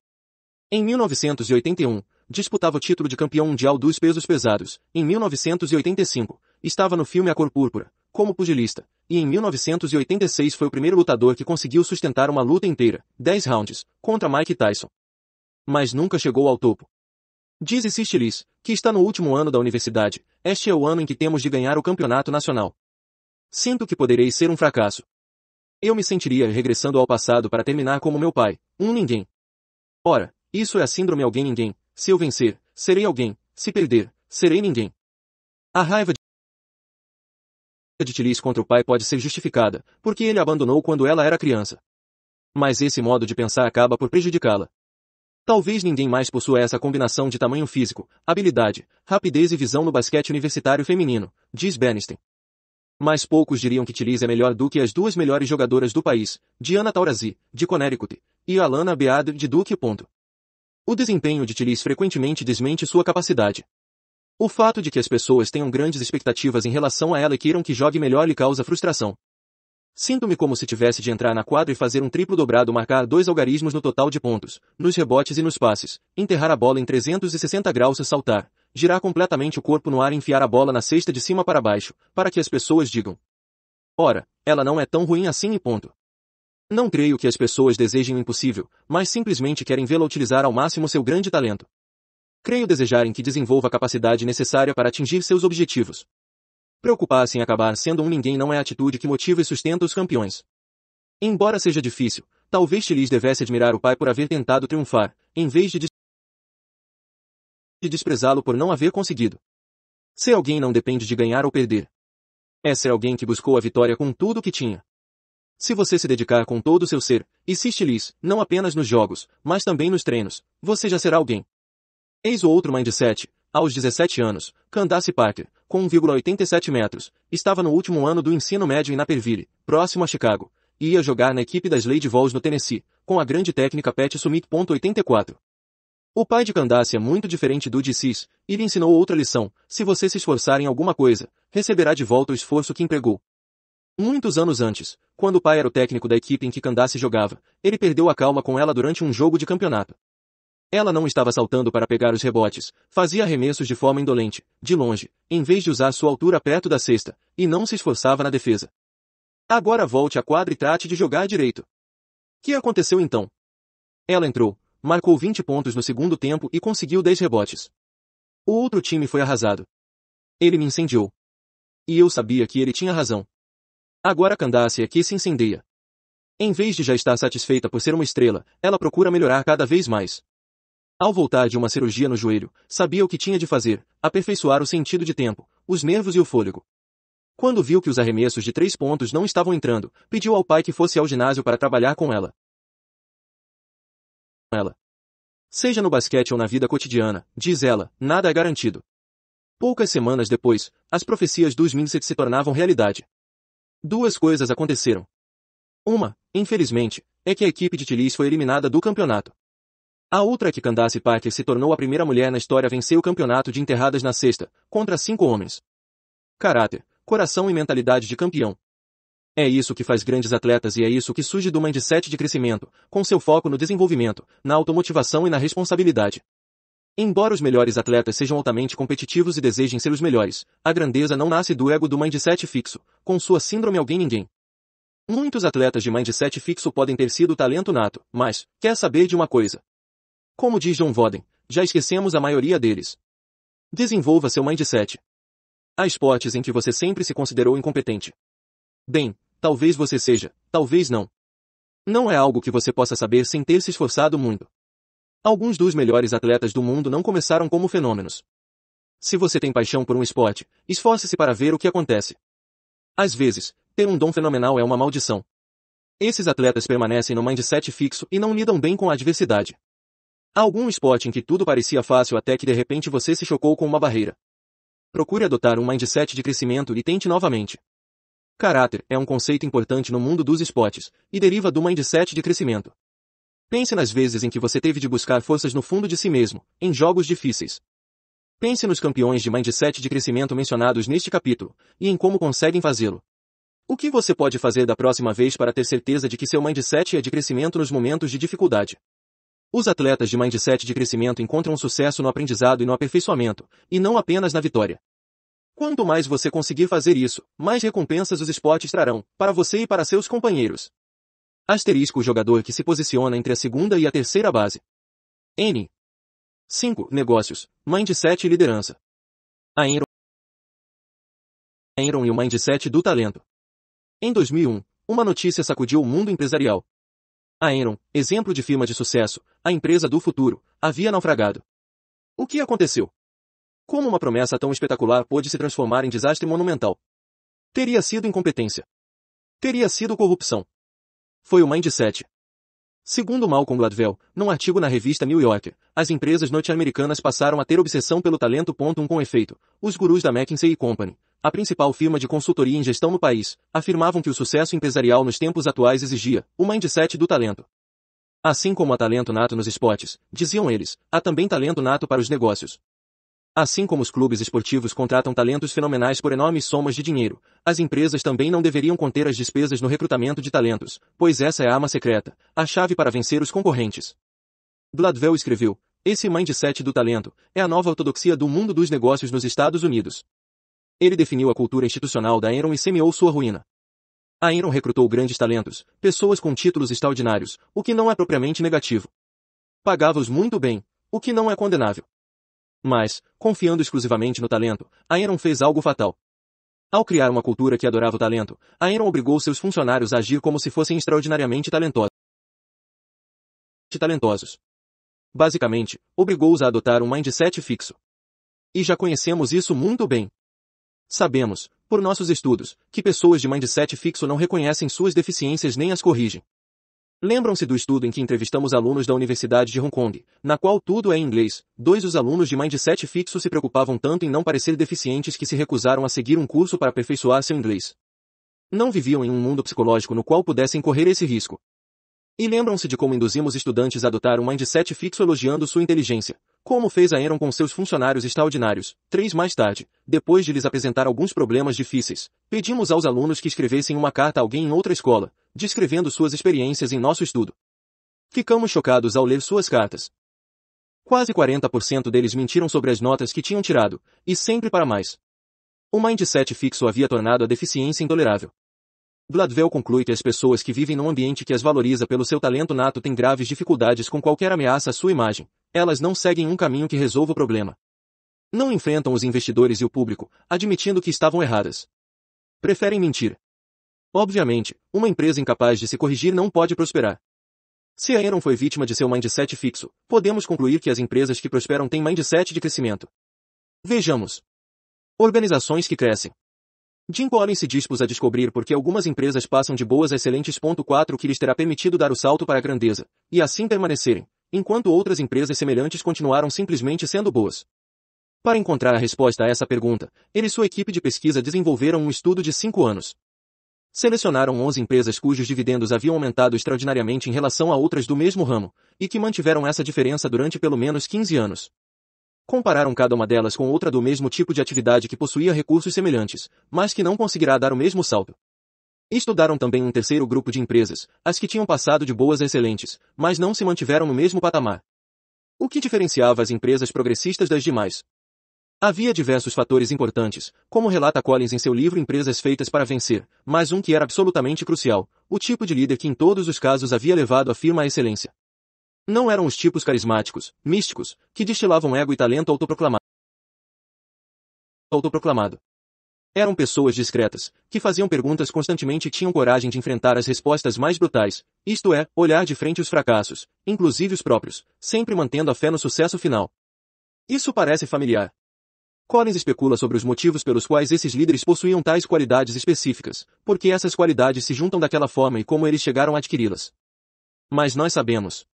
Em 1981, disputava o título de campeão mundial dos pesos pesados. Em 1985, estava no filme A Cor Púrpura, como pugilista, e em 1986 foi o primeiro lutador que conseguiu sustentar uma luta inteira, 10 rounds, contra Mike Tyson. Mas nunca chegou ao topo. Diz Sistilis, que está no último ano da universidade, este é o ano em que temos de ganhar o campeonato nacional. Sinto que poderei ser um fracasso. Eu me sentiria regressando ao passado para terminar como meu pai, um ninguém. Ora, isso é a síndrome alguém ninguém, se eu vencer, serei alguém, se perder, serei ninguém. A raiva de de Tilis contra o pai pode ser justificada, porque ele abandonou quando ela era criança. Mas esse modo de pensar acaba por prejudicá-la. Talvez ninguém mais possua essa combinação de tamanho físico, habilidade, rapidez e visão no basquete universitário feminino, diz Bernstein. Mas poucos diriam que Tilis é melhor do que as duas melhores jogadoras do país, Diana Taurasi, de Connecticut, e Alana Beard, de Duke. O desempenho de Tilis frequentemente desmente sua capacidade. O fato de que as pessoas tenham grandes expectativas em relação a ela e queiram que jogue melhor lhe causa frustração. Sinto-me como se tivesse de entrar na quadra e fazer um triplo dobrado marcar dois algarismos no total de pontos, nos rebotes e nos passes, enterrar a bola em 360 graus e saltar, girar completamente o corpo no ar e enfiar a bola na cesta de cima para baixo, para que as pessoas digam. Ora, ela não é tão ruim assim e ponto. Não creio que as pessoas desejem o impossível, mas simplesmente querem vê-la utilizar ao máximo seu grande talento creio desejarem que desenvolva a capacidade necessária para atingir seus objetivos. Preocupar-se em acabar sendo um ninguém não é a atitude que motiva e sustenta os campeões. Embora seja difícil, talvez Chilis devesse admirar o pai por haver tentado triunfar, em vez de, des... de desprezá-lo por não haver conseguido. Ser alguém não depende de ganhar ou perder. É ser alguém que buscou a vitória com tudo o que tinha. Se você se dedicar com todo o seu ser, e se Chilis, não apenas nos jogos, mas também nos treinos, você já será alguém. Eis o outro mindset. Aos 17 anos, Candace Parker, com 1,87 metros, estava no último ano do ensino médio em Naperville, próximo a Chicago, e ia jogar na equipe das Lady Vols no Tennessee, com a grande técnica Pat Summit.84. O pai de Candace é muito diferente do de Cis, e lhe ensinou outra lição, se você se esforçar em alguma coisa, receberá de volta o esforço que empregou. Muitos anos antes, quando o pai era o técnico da equipe em que Candace jogava, ele perdeu a calma com ela durante um jogo de campeonato. Ela não estava saltando para pegar os rebotes, fazia arremessos de forma indolente, de longe, em vez de usar sua altura perto da cesta, e não se esforçava na defesa. Agora volte à quadra e trate de jogar direito. Que aconteceu então? Ela entrou, marcou 20 pontos no segundo tempo e conseguiu 10 rebotes. O outro time foi arrasado. Ele me incendiou. E eu sabia que ele tinha razão. Agora Candace aqui se incendeia. Em vez de já estar satisfeita por ser uma estrela, ela procura melhorar cada vez mais. Ao voltar de uma cirurgia no joelho, sabia o que tinha de fazer, aperfeiçoar o sentido de tempo, os nervos e o fôlego. Quando viu que os arremessos de três pontos não estavam entrando, pediu ao pai que fosse ao ginásio para trabalhar com ela. Ela. Seja no basquete ou na vida cotidiana, diz ela, nada é garantido. Poucas semanas depois, as profecias dos Minset se tornavam realidade. Duas coisas aconteceram. Uma, infelizmente, é que a equipe de Tilis foi eliminada do campeonato. A outra é que Candace Parker se tornou a primeira mulher na história a vencer o campeonato de enterradas na sexta, contra cinco homens. Caráter, coração e mentalidade de campeão. É isso que faz grandes atletas e é isso que surge do mindset de crescimento, com seu foco no desenvolvimento, na automotivação e na responsabilidade. Embora os melhores atletas sejam altamente competitivos e desejem ser os melhores, a grandeza não nasce do ego do mindset fixo, com sua síndrome alguém ninguém. Muitos atletas de mindset fixo podem ter sido talento nato, mas, quer saber de uma coisa? Como diz John Voden, já esquecemos a maioria deles. Desenvolva seu mindset. Há esportes em que você sempre se considerou incompetente. Bem, talvez você seja, talvez não. Não é algo que você possa saber sem ter se esforçado muito. Alguns dos melhores atletas do mundo não começaram como fenômenos. Se você tem paixão por um esporte, esforce-se para ver o que acontece. Às vezes, ter um dom fenomenal é uma maldição. Esses atletas permanecem no mindset fixo e não lidam bem com a adversidade algum esporte em que tudo parecia fácil até que de repente você se chocou com uma barreira. Procure adotar um mindset de crescimento e tente novamente. Caráter é um conceito importante no mundo dos esportes e deriva do mindset de crescimento. Pense nas vezes em que você teve de buscar forças no fundo de si mesmo, em jogos difíceis. Pense nos campeões de mindset de crescimento mencionados neste capítulo e em como conseguem fazê-lo. O que você pode fazer da próxima vez para ter certeza de que seu mindset é de crescimento nos momentos de dificuldade? Os atletas de mindset de crescimento encontram sucesso no aprendizado e no aperfeiçoamento, e não apenas na vitória. Quanto mais você conseguir fazer isso, mais recompensas os esportes trarão, para você e para seus companheiros. Asterisco o jogador que se posiciona entre a segunda e a terceira base. N. 5. Negócios, Mindset e Liderança. A Enron, Enron e o Mindset do Talento. Em 2001, uma notícia sacudiu o mundo empresarial, a Enron, exemplo de firma de sucesso, a empresa do futuro, havia naufragado. O que aconteceu? Como uma promessa tão espetacular pôde se transformar em desastre monumental? Teria sido incompetência. Teria sido corrupção. Foi o Mindset. Segundo Malcolm Gladwell, num artigo na revista New Yorker, as empresas norte-americanas passaram a ter obsessão pelo talento. Um com efeito, os gurus da McKinsey Company, a principal firma de consultoria em gestão no país, afirmavam que o sucesso empresarial nos tempos atuais exigia o mindset do talento. Assim como há talento nato nos esportes, diziam eles, há também talento nato para os negócios. Assim como os clubes esportivos contratam talentos fenomenais por enormes somas de dinheiro, as empresas também não deveriam conter as despesas no recrutamento de talentos, pois essa é a arma secreta, a chave para vencer os concorrentes. Gladwell escreveu, esse mindset do talento é a nova ortodoxia do mundo dos negócios nos Estados Unidos. Ele definiu a cultura institucional da Enron e semeou sua ruína. A Enron recrutou grandes talentos, pessoas com títulos extraordinários, o que não é propriamente negativo. Pagava-os muito bem, o que não é condenável. Mas, confiando exclusivamente no talento, a Enron fez algo fatal. Ao criar uma cultura que adorava o talento, a Enron obrigou seus funcionários a agir como se fossem extraordinariamente talentosos. talentosos. Basicamente, obrigou-os a adotar um mindset fixo. E já conhecemos isso muito bem. Sabemos, por nossos estudos, que pessoas de mindset fixo não reconhecem suas deficiências nem as corrigem. Lembram-se do estudo em que entrevistamos alunos da Universidade de Hong Kong, na qual tudo é em inglês, dois dos alunos de mindset fixo se preocupavam tanto em não parecer deficientes que se recusaram a seguir um curso para aperfeiçoar seu inglês. Não viviam em um mundo psicológico no qual pudessem correr esse risco. E lembram-se de como induzimos estudantes a adotar um mindset fixo elogiando sua inteligência, como fez a Aeron com seus funcionários extraordinários. Três mais tarde, depois de lhes apresentar alguns problemas difíceis, pedimos aos alunos que escrevessem uma carta a alguém em outra escola, descrevendo suas experiências em nosso estudo. Ficamos chocados ao ler suas cartas. Quase 40% deles mentiram sobre as notas que tinham tirado, e sempre para mais. O mindset fixo havia tornado a deficiência intolerável. Gladwell conclui que as pessoas que vivem num ambiente que as valoriza pelo seu talento nato têm graves dificuldades com qualquer ameaça à sua imagem. Elas não seguem um caminho que resolva o problema. Não enfrentam os investidores e o público, admitindo que estavam erradas. Preferem mentir. Obviamente, uma empresa incapaz de se corrigir não pode prosperar. Se a Aaron foi vítima de seu mindset fixo, podemos concluir que as empresas que prosperam têm mindset de crescimento. Vejamos. Organizações que crescem. Jim Collins se dispôs a descobrir por que algumas empresas passam de boas a excelentes. 4 que lhes terá permitido dar o salto para a grandeza, e assim permanecerem, enquanto outras empresas semelhantes continuaram simplesmente sendo boas. Para encontrar a resposta a essa pergunta, ele e sua equipe de pesquisa desenvolveram um estudo de cinco anos. Selecionaram 11 empresas cujos dividendos haviam aumentado extraordinariamente em relação a outras do mesmo ramo, e que mantiveram essa diferença durante pelo menos 15 anos. Compararam cada uma delas com outra do mesmo tipo de atividade que possuía recursos semelhantes, mas que não conseguirá dar o mesmo salto. Estudaram também um terceiro grupo de empresas, as que tinham passado de boas a excelentes, mas não se mantiveram no mesmo patamar. O que diferenciava as empresas progressistas das demais? Havia diversos fatores importantes, como relata Collins em seu livro Empresas Feitas para Vencer, mas um que era absolutamente crucial, o tipo de líder que em todos os casos havia levado a firma à excelência. Não eram os tipos carismáticos, místicos, que destilavam ego e talento autoproclamado. autoproclamado. Eram pessoas discretas, que faziam perguntas constantemente e tinham coragem de enfrentar as respostas mais brutais, isto é, olhar de frente os fracassos, inclusive os próprios, sempre mantendo a fé no sucesso final. Isso parece familiar. Collins especula sobre os motivos pelos quais esses líderes possuíam tais qualidades específicas, porque essas qualidades se juntam daquela forma e como eles chegaram a adquiri-las. Mas nós sabemos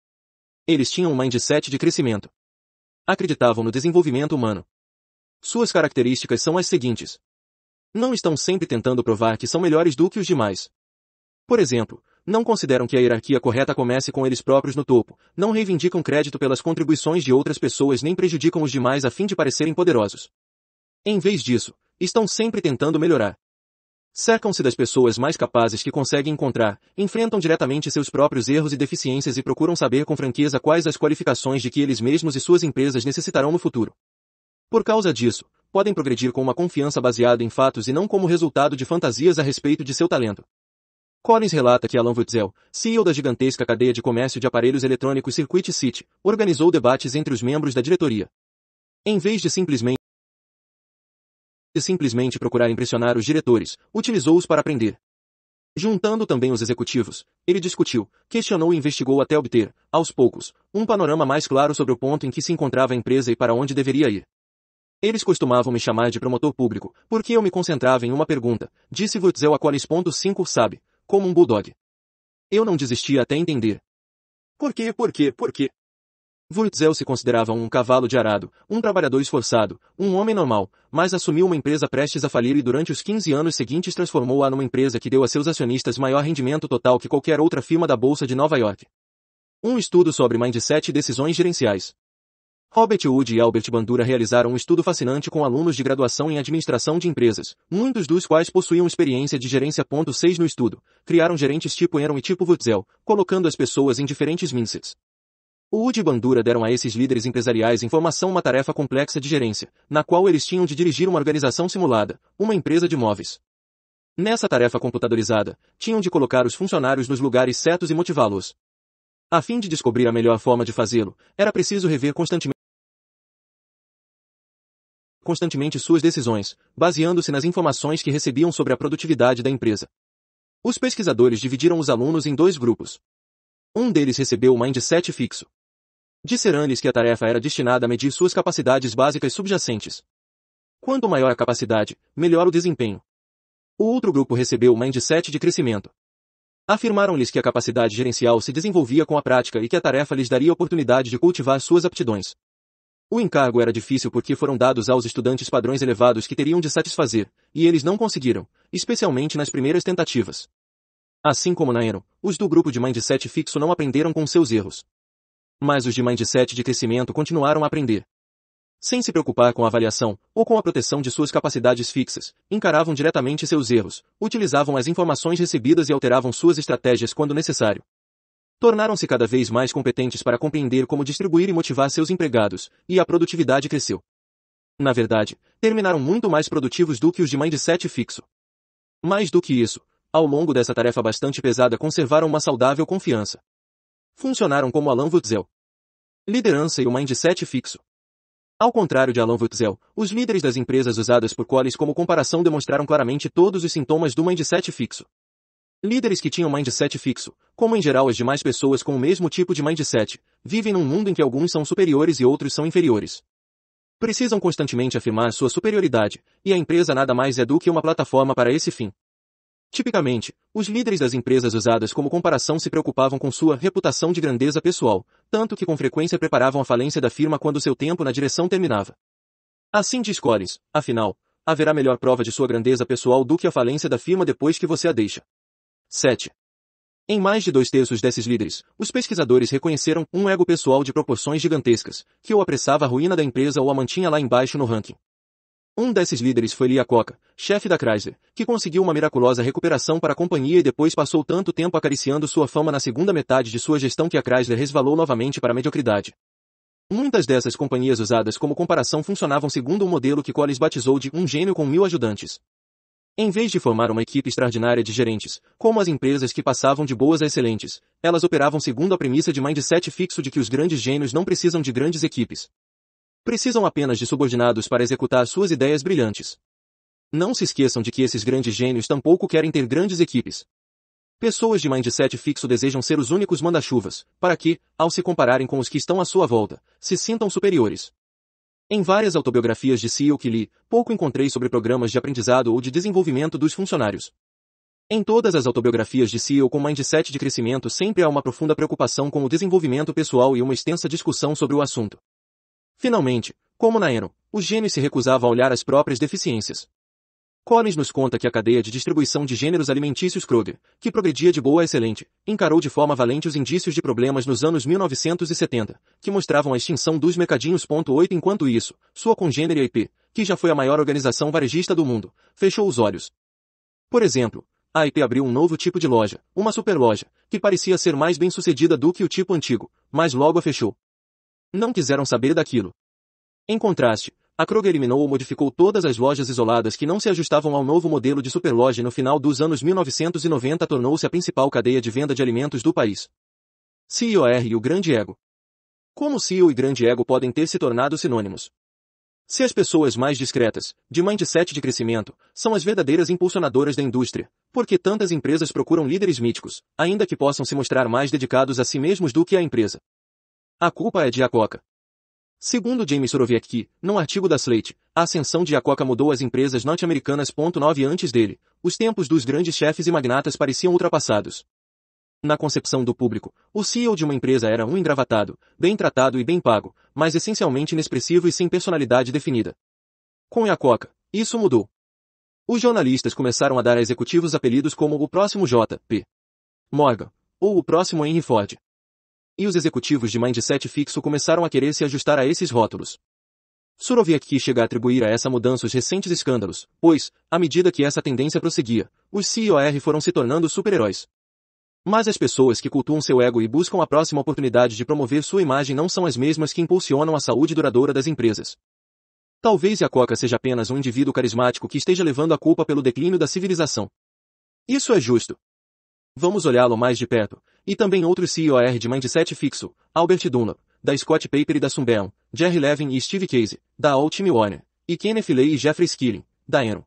eles tinham um mindset de crescimento. Acreditavam no desenvolvimento humano. Suas características são as seguintes. Não estão sempre tentando provar que são melhores do que os demais. Por exemplo, não consideram que a hierarquia correta comece com eles próprios no topo, não reivindicam crédito pelas contribuições de outras pessoas nem prejudicam os demais a fim de parecerem poderosos. Em vez disso, estão sempre tentando melhorar. Cercam-se das pessoas mais capazes que conseguem encontrar, enfrentam diretamente seus próprios erros e deficiências e procuram saber com franqueza quais as qualificações de que eles mesmos e suas empresas necessitarão no futuro. Por causa disso, podem progredir com uma confiança baseada em fatos e não como resultado de fantasias a respeito de seu talento. Collins relata que Alan Wutzel, CEO da gigantesca cadeia de comércio de aparelhos eletrônicos Circuit City, organizou debates entre os membros da diretoria. Em vez de simplesmente e simplesmente procurar impressionar os diretores, utilizou-os para aprender. Juntando também os executivos, ele discutiu, questionou e investigou até obter, aos poucos, um panorama mais claro sobre o ponto em que se encontrava a empresa e para onde deveria ir. Eles costumavam me chamar de promotor público, porque eu me concentrava em uma pergunta, disse Wurtzel a Qualis.5 sabe, como um bulldog. Eu não desistia até entender. Por quê, por quê, por quê? Wurzel se considerava um cavalo de arado, um trabalhador esforçado, um homem normal, mas assumiu uma empresa prestes a falir e durante os 15 anos seguintes transformou-a numa empresa que deu a seus acionistas maior rendimento total que qualquer outra firma da Bolsa de Nova York. Um estudo sobre mindset e decisões gerenciais. Robert Wood e Albert Bandura realizaram um estudo fascinante com alunos de graduação em administração de empresas, muitos dos quais possuíam experiência de gerência. 6 no estudo, criaram gerentes tipo Aaron e tipo Wurzel, colocando as pessoas em diferentes mindsets. O UD e Bandura deram a esses líderes empresariais em formação uma tarefa complexa de gerência, na qual eles tinham de dirigir uma organização simulada, uma empresa de móveis. Nessa tarefa computadorizada, tinham de colocar os funcionários nos lugares certos e motivá-los. A fim de descobrir a melhor forma de fazê-lo, era preciso rever constantemente constantemente suas decisões, baseando-se nas informações que recebiam sobre a produtividade da empresa. Os pesquisadores dividiram os alunos em dois grupos. Um deles recebeu o mindset fixo, Disseram-lhes que a tarefa era destinada a medir suas capacidades básicas subjacentes. Quanto maior a capacidade, melhor o desempenho. O outro grupo recebeu o mindset de crescimento. Afirmaram-lhes que a capacidade gerencial se desenvolvia com a prática e que a tarefa lhes daria oportunidade de cultivar suas aptidões. O encargo era difícil porque foram dados aos estudantes padrões elevados que teriam de satisfazer, e eles não conseguiram, especialmente nas primeiras tentativas. Assim como Naero, os do grupo de mindset fixo não aprenderam com seus erros. Mas os de mindset de crescimento continuaram a aprender. Sem se preocupar com a avaliação ou com a proteção de suas capacidades fixas, encaravam diretamente seus erros, utilizavam as informações recebidas e alteravam suas estratégias quando necessário. Tornaram-se cada vez mais competentes para compreender como distribuir e motivar seus empregados, e a produtividade cresceu. Na verdade, terminaram muito mais produtivos do que os de mindset fixo. Mais do que isso, ao longo dessa tarefa bastante pesada conservaram uma saudável confiança. Funcionaram como Alan Wutzel liderança e um mindset fixo. Ao contrário de Alan Wutzel, os líderes das empresas usadas por Collins como comparação demonstraram claramente todos os sintomas do mindset fixo. Líderes que tinham mindset fixo, como em geral as demais pessoas com o mesmo tipo de mindset, vivem num mundo em que alguns são superiores e outros são inferiores. Precisam constantemente afirmar sua superioridade, e a empresa nada mais é do que uma plataforma para esse fim. Tipicamente, os líderes das empresas usadas como comparação se preocupavam com sua reputação de grandeza pessoal, tanto que com frequência preparavam a falência da firma quando seu tempo na direção terminava. Assim diz Collins, afinal, haverá melhor prova de sua grandeza pessoal do que a falência da firma depois que você a deixa. 7. Em mais de dois terços desses líderes, os pesquisadores reconheceram um ego pessoal de proporções gigantescas, que ou apressava a ruína da empresa ou a mantinha lá embaixo no ranking. Um desses líderes foi Lia Coca, chefe da Chrysler, que conseguiu uma miraculosa recuperação para a companhia e depois passou tanto tempo acariciando sua fama na segunda metade de sua gestão que a Chrysler resvalou novamente para a mediocridade. Muitas dessas companhias usadas como comparação funcionavam segundo o um modelo que Collins batizou de um gênio com mil ajudantes. Em vez de formar uma equipe extraordinária de gerentes, como as empresas que passavam de boas a excelentes, elas operavam segundo a premissa de mindset fixo de que os grandes gênios não precisam de grandes equipes. Precisam apenas de subordinados para executar suas ideias brilhantes. Não se esqueçam de que esses grandes gênios tampouco querem ter grandes equipes. Pessoas de mindset fixo desejam ser os únicos manda-chuvas, para que, ao se compararem com os que estão à sua volta, se sintam superiores. Em várias autobiografias de CEO que li, pouco encontrei sobre programas de aprendizado ou de desenvolvimento dos funcionários. Em todas as autobiografias de CEO com mindset de crescimento sempre há uma profunda preocupação com o desenvolvimento pessoal e uma extensa discussão sobre o assunto. Finalmente, como na Eno, o gênio se recusava a olhar as próprias deficiências. Collins nos conta que a cadeia de distribuição de gêneros alimentícios Kroger, que progredia de boa a excelente, encarou de forma valente os indícios de problemas nos anos 1970, que mostravam a extinção dos mercadinhos. 8 Enquanto isso, sua congênere IP, que já foi a maior organização varejista do mundo, fechou os olhos. Por exemplo, a IP abriu um novo tipo de loja, uma superloja, que parecia ser mais bem-sucedida do que o tipo antigo, mas logo a fechou. Não quiseram saber daquilo. Em contraste, a Kroger eliminou ou modificou todas as lojas isoladas que não se ajustavam ao novo modelo de superloja e no final dos anos 1990 tornou-se a principal cadeia de venda de alimentos do país. CIOR e o Grande Ego. Como CEO e Grande Ego podem ter se tornado sinônimos? Se as pessoas mais discretas, de mindset de crescimento, são as verdadeiras impulsionadoras da indústria, porque tantas empresas procuram líderes míticos, ainda que possam se mostrar mais dedicados a si mesmos do que à empresa. A culpa é de Acoca. Segundo James Soroviecki, num artigo da Slate, a ascensão de Acoca mudou as empresas norte-americanas. Antes dele, os tempos dos grandes chefes e magnatas pareciam ultrapassados. Na concepção do público, o CEO de uma empresa era um engravatado, bem tratado e bem pago, mas essencialmente inexpressivo e sem personalidade definida. Com Acoca, isso mudou. Os jornalistas começaram a dar a executivos apelidos como o próximo J.P. Morgan, ou o próximo Henry Ford. E os executivos de mindset fixo começaram a querer se ajustar a esses rótulos. Suroviaki chega a atribuir a essa mudança os recentes escândalos, pois, à medida que essa tendência prosseguia, os CIOR foram se tornando super-heróis. Mas as pessoas que cultuam seu ego e buscam a próxima oportunidade de promover sua imagem não são as mesmas que impulsionam a saúde duradoura das empresas. Talvez a Coca seja apenas um indivíduo carismático que esteja levando a culpa pelo declínio da civilização. Isso é justo. Vamos olhá-lo mais de perto, e também outros CEOR de Mindset Fixo, Albert Dunlop, da Scott Paper e da Sunbeam, Jerry Levin e Steve Casey, da All Warner, e Kenneth Lay e Jeffrey Skilling, da Enron.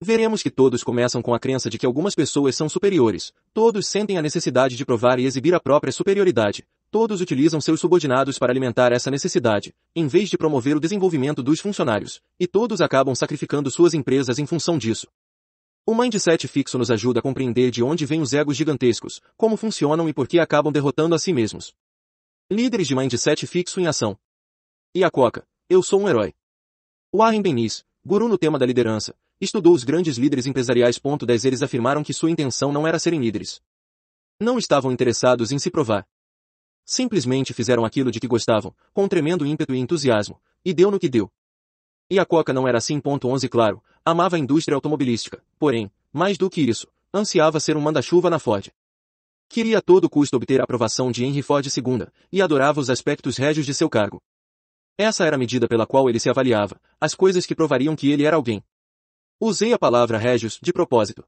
Veremos que todos começam com a crença de que algumas pessoas são superiores, todos sentem a necessidade de provar e exibir a própria superioridade, todos utilizam seus subordinados para alimentar essa necessidade, em vez de promover o desenvolvimento dos funcionários, e todos acabam sacrificando suas empresas em função disso. O mindset fixo nos ajuda a compreender de onde vêm os egos gigantescos, como funcionam e por que acabam derrotando a si mesmos. Líderes de mindset fixo em ação. E a Coca, eu sou um herói. Warren Benis, guru no tema da liderança, estudou os grandes líderes empresariais. 10 Eles afirmaram que sua intenção não era serem líderes. Não estavam interessados em se provar. Simplesmente fizeram aquilo de que gostavam, com tremendo ímpeto e entusiasmo, e deu no que deu. E a Coca não era assim. 11 Claro, Amava a indústria automobilística, porém, mais do que isso, ansiava ser um manda-chuva na Ford. Queria a todo custo obter a aprovação de Henry Ford II, e adorava os aspectos régios de seu cargo. Essa era a medida pela qual ele se avaliava, as coisas que provariam que ele era alguém. Usei a palavra régios de propósito.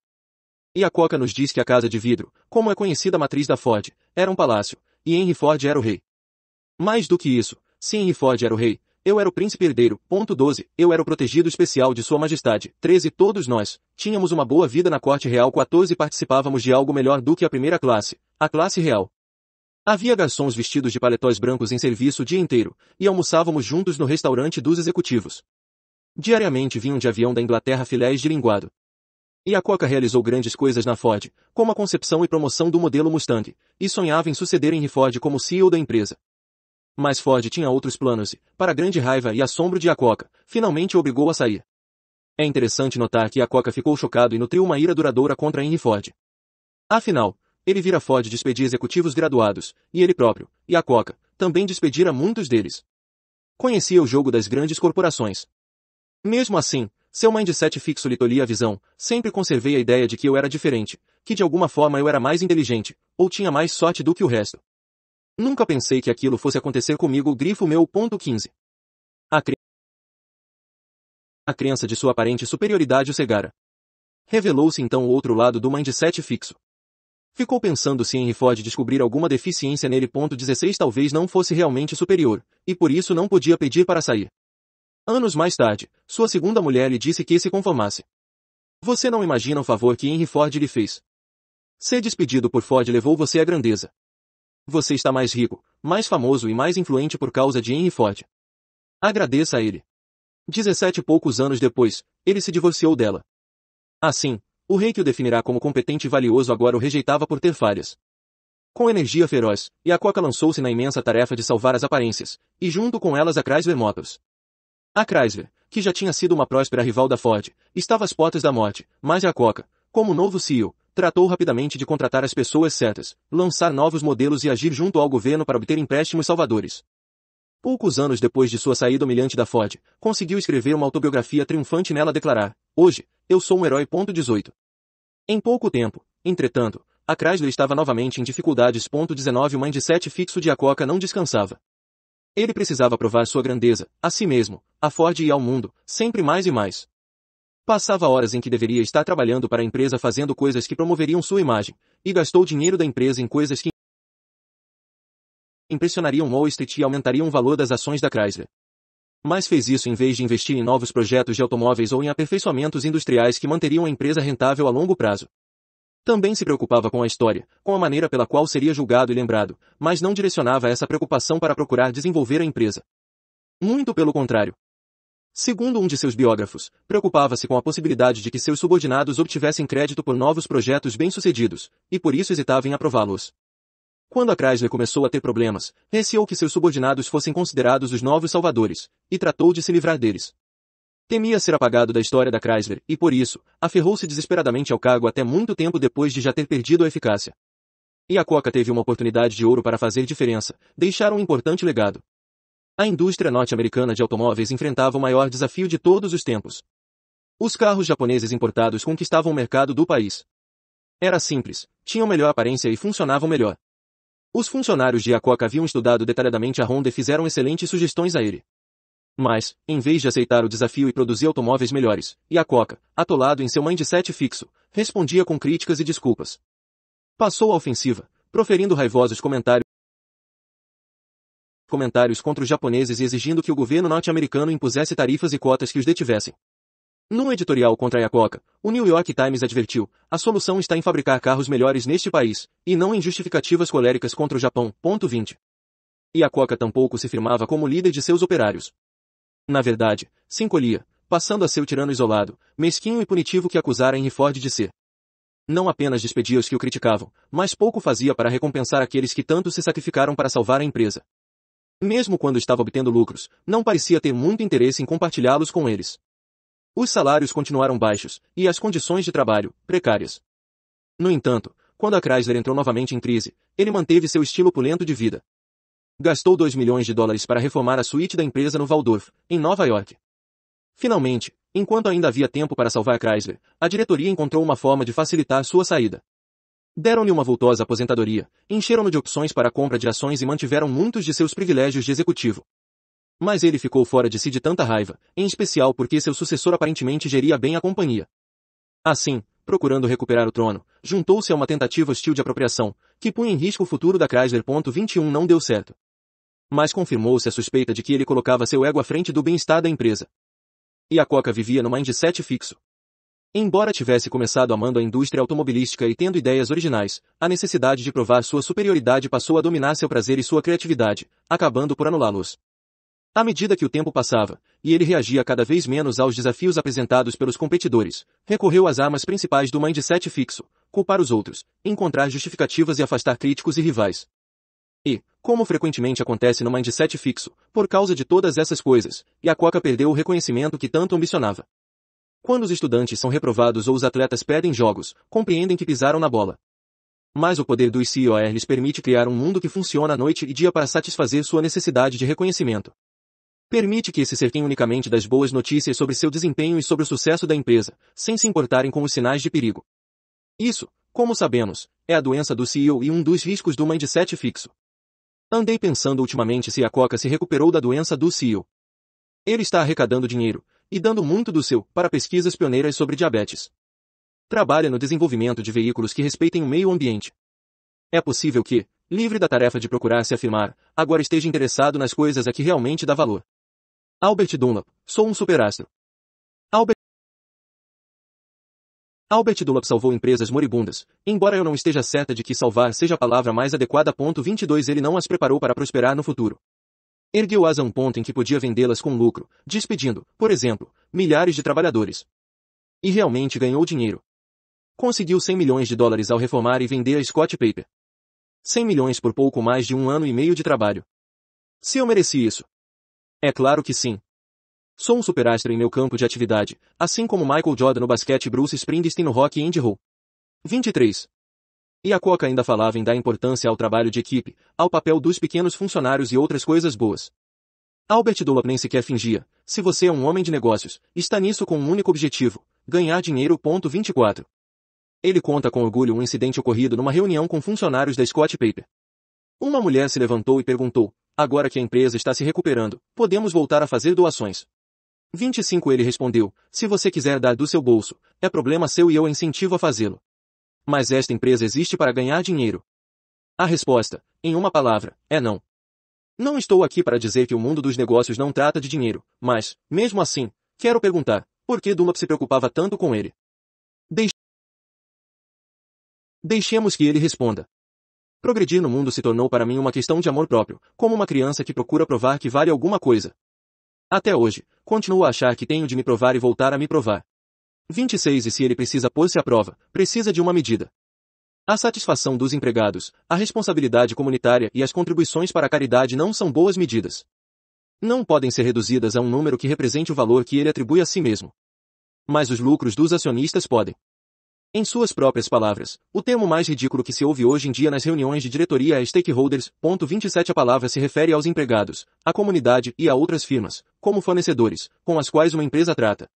E a Coca nos diz que a Casa de Vidro, como é conhecida a matriz da Ford, era um palácio, e Henry Ford era o rei. Mais do que isso, se Henry Ford era o rei, eu era o príncipe herdeiro. Ponto 12. Eu era o protegido especial de Sua Majestade. 13. Todos nós tínhamos uma boa vida na corte real. 14. Participávamos de algo melhor do que a primeira classe, a classe real. Havia garçons vestidos de paletós brancos em serviço o dia inteiro, e almoçávamos juntos no restaurante dos executivos. Diariamente vinham de avião da Inglaterra filéis de linguado. E a Coca realizou grandes coisas na Ford, como a concepção e promoção do modelo Mustang, e sonhava em suceder Henry Ford como CEO da empresa. Mas Ford tinha outros planos e, para grande raiva e assombro de Acoca, finalmente obrigou a sair. É interessante notar que Acoca ficou chocado e nutriu uma ira duradoura contra Henry Ford. Afinal, ele vira Ford despedir executivos graduados, e ele próprio, e Acoca, também despedira muitos deles. Conhecia o jogo das grandes corporações. Mesmo assim, seu mindset fixo lhe tolhia a visão, sempre conservei a ideia de que eu era diferente, que de alguma forma eu era mais inteligente, ou tinha mais sorte do que o resto. Nunca pensei que aquilo fosse acontecer comigo. Grifo meu. Ponto 15. A, cre... a crença de sua aparente superioridade o cegara. Revelou-se então o outro lado do mindset fixo. Ficou pensando se Henry Ford descobrir alguma deficiência nele. Ponto 16 talvez não fosse realmente superior, e por isso não podia pedir para sair. Anos mais tarde, sua segunda mulher lhe disse que se conformasse. Você não imagina o favor que Henry Ford lhe fez. Ser despedido por Ford levou você à grandeza. Você está mais rico, mais famoso e mais influente por causa de Henry Ford. Agradeça a ele. 17 poucos anos depois, ele se divorciou dela. Assim, o rei que o definirá como competente e valioso agora o rejeitava por ter falhas. Com energia feroz, Coca lançou-se na imensa tarefa de salvar as aparências, e junto com elas a Chrysler Motors. A Chrysler, que já tinha sido uma próspera rival da Ford, estava às portas da morte, mas Coca, como novo CEO, tratou rapidamente de contratar as pessoas certas, lançar novos modelos e agir junto ao governo para obter empréstimos salvadores. Poucos anos depois de sua saída humilhante da Ford, conseguiu escrever uma autobiografia triunfante nela declarar, hoje, eu sou um herói. 18. Em pouco tempo, entretanto, a Chrysler estava novamente em dificuldades. 19 O mindset fixo de Acoca não descansava. Ele precisava provar sua grandeza, a si mesmo, a Ford e ao mundo, sempre mais e mais. Passava horas em que deveria estar trabalhando para a empresa fazendo coisas que promoveriam sua imagem, e gastou dinheiro da empresa em coisas que impressionariam Wall Street e aumentariam o valor das ações da Chrysler. Mas fez isso em vez de investir em novos projetos de automóveis ou em aperfeiçoamentos industriais que manteriam a empresa rentável a longo prazo. Também se preocupava com a história, com a maneira pela qual seria julgado e lembrado, mas não direcionava essa preocupação para procurar desenvolver a empresa. Muito pelo contrário, Segundo um de seus biógrafos, preocupava-se com a possibilidade de que seus subordinados obtivessem crédito por novos projetos bem-sucedidos, e por isso hesitava em aprová-los. Quando a Chrysler começou a ter problemas, receou que seus subordinados fossem considerados os novos salvadores, e tratou de se livrar deles. Temia ser apagado da história da Chrysler e, por isso, aferrou-se desesperadamente ao cargo até muito tempo depois de já ter perdido a eficácia. E a Coca teve uma oportunidade de ouro para fazer diferença, deixar um importante legado a indústria norte-americana de automóveis enfrentava o maior desafio de todos os tempos. Os carros japoneses importados conquistavam o mercado do país. Era simples, tinham melhor aparência e funcionavam melhor. Os funcionários de Akoka haviam estudado detalhadamente a Honda e fizeram excelentes sugestões a ele. Mas, em vez de aceitar o desafio e produzir automóveis melhores, Yakoca, atolado em seu mindset fixo, respondia com críticas e desculpas. Passou a ofensiva, proferindo raivosos comentários comentários contra os japoneses e exigindo que o governo norte-americano impusesse tarifas e cotas que os detivessem. Num editorial contra a coca, o New York Times advertiu, a solução está em fabricar carros melhores neste país, e não em justificativas coléricas contra o Japão. Ponto 20. coca tampouco se firmava como líder de seus operários. Na verdade, se encolhia, passando a ser o tirano isolado, mesquinho e punitivo que acusara Henry Ford de ser. Não apenas despedia os que o criticavam, mas pouco fazia para recompensar aqueles que tanto se sacrificaram para salvar a empresa. Mesmo quando estava obtendo lucros, não parecia ter muito interesse em compartilhá-los com eles. Os salários continuaram baixos, e as condições de trabalho, precárias. No entanto, quando a Chrysler entrou novamente em crise, ele manteve seu estilo opulento de vida. Gastou 2 milhões de dólares para reformar a suíte da empresa no Waldorf, em Nova York. Finalmente, enquanto ainda havia tempo para salvar a Chrysler, a diretoria encontrou uma forma de facilitar sua saída. Deram-lhe uma vultosa aposentadoria, encheram-no de opções para a compra de ações e mantiveram muitos de seus privilégios de executivo. Mas ele ficou fora de si de tanta raiva, em especial porque seu sucessor aparentemente geria bem a companhia. Assim, procurando recuperar o trono, juntou-se a uma tentativa hostil de apropriação, que punha em risco o futuro da Chrysler. 21 não deu certo. Mas confirmou-se a suspeita de que ele colocava seu ego à frente do bem-estar da empresa. E a Coca vivia numa mindset fixo. Embora tivesse começado amando a indústria automobilística e tendo ideias originais, a necessidade de provar sua superioridade passou a dominar seu prazer e sua criatividade, acabando por anulá-los. À medida que o tempo passava, e ele reagia cada vez menos aos desafios apresentados pelos competidores, recorreu às armas principais do mindset fixo, culpar os outros, encontrar justificativas e afastar críticos e rivais. E, como frequentemente acontece no mindset fixo, por causa de todas essas coisas, Coca perdeu o reconhecimento que tanto ambicionava. Quando os estudantes são reprovados ou os atletas perdem jogos, compreendem que pisaram na bola. Mas o poder dos CIOR lhes permite criar um mundo que funciona noite e dia para satisfazer sua necessidade de reconhecimento. Permite que se cerquem unicamente das boas notícias sobre seu desempenho e sobre o sucesso da empresa, sem se importarem com os sinais de perigo. Isso, como sabemos, é a doença do CEO e um dos riscos do mindset fixo. Andei pensando ultimamente se a Coca se recuperou da doença do CEO. Ele está arrecadando dinheiro, e dando muito do seu para pesquisas pioneiras sobre diabetes. Trabalha no desenvolvimento de veículos que respeitem o meio ambiente. É possível que, livre da tarefa de procurar se afirmar, agora esteja interessado nas coisas a que realmente dá valor. Albert Dunlop, sou um superastro. Albert Albert Dunlop salvou empresas moribundas, embora eu não esteja certa de que salvar seja a palavra mais adequada. 22 Ele não as preparou para prosperar no futuro. Ergueu-as a um ponto em que podia vendê-las com lucro, despedindo, por exemplo, milhares de trabalhadores. E realmente ganhou dinheiro. Conseguiu 100 milhões de dólares ao reformar e vender a Scott Paper. 100 milhões por pouco mais de um ano e meio de trabalho. Se eu mereci isso? É claro que sim. Sou um superastro em meu campo de atividade, assim como Michael Jordan no basquete e Bruce Springsteen no rock e indie roll. 23. E a Coca ainda falava em dar importância ao trabalho de equipe, ao papel dos pequenos funcionários e outras coisas boas. Albert Dula nem sequer fingia, se você é um homem de negócios, está nisso com um único objetivo, ganhar dinheiro. 24. Ele conta com orgulho um incidente ocorrido numa reunião com funcionários da Scott Paper. Uma mulher se levantou e perguntou, agora que a empresa está se recuperando, podemos voltar a fazer doações. 25 ele respondeu, se você quiser dar do seu bolso, é problema seu e eu incentivo a fazê-lo. Mas esta empresa existe para ganhar dinheiro. A resposta, em uma palavra, é não. Não estou aqui para dizer que o mundo dos negócios não trata de dinheiro, mas, mesmo assim, quero perguntar, por que Dunlop se preocupava tanto com ele? Deix... Deixemos que ele responda. Progredir no mundo se tornou para mim uma questão de amor próprio, como uma criança que procura provar que vale alguma coisa. Até hoje, continuo a achar que tenho de me provar e voltar a me provar. 26 E se ele precisa pôr-se à prova, precisa de uma medida. A satisfação dos empregados, a responsabilidade comunitária e as contribuições para a caridade não são boas medidas. Não podem ser reduzidas a um número que represente o valor que ele atribui a si mesmo. Mas os lucros dos acionistas podem. Em suas próprias palavras, o termo mais ridículo que se ouve hoje em dia nas reuniões de diretoria é stakeholders. 27 A palavra se refere aos empregados, à comunidade e a outras firmas, como fornecedores, com as quais uma empresa trata,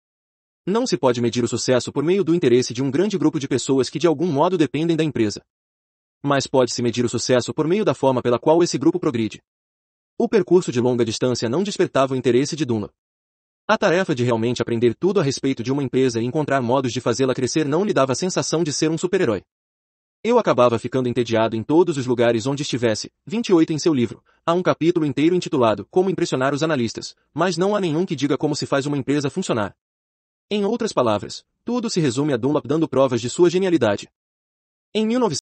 não se pode medir o sucesso por meio do interesse de um grande grupo de pessoas que de algum modo dependem da empresa. Mas pode-se medir o sucesso por meio da forma pela qual esse grupo progride. O percurso de longa distância não despertava o interesse de Dunlop. A tarefa de realmente aprender tudo a respeito de uma empresa e encontrar modos de fazê-la crescer não lhe dava a sensação de ser um super-herói. Eu acabava ficando entediado em todos os lugares onde estivesse, 28 em seu livro, há um capítulo inteiro intitulado Como Impressionar os Analistas, mas não há nenhum que diga como se faz uma empresa funcionar. Em outras palavras, tudo se resume a Dunlap dando provas de sua genialidade. Em 19...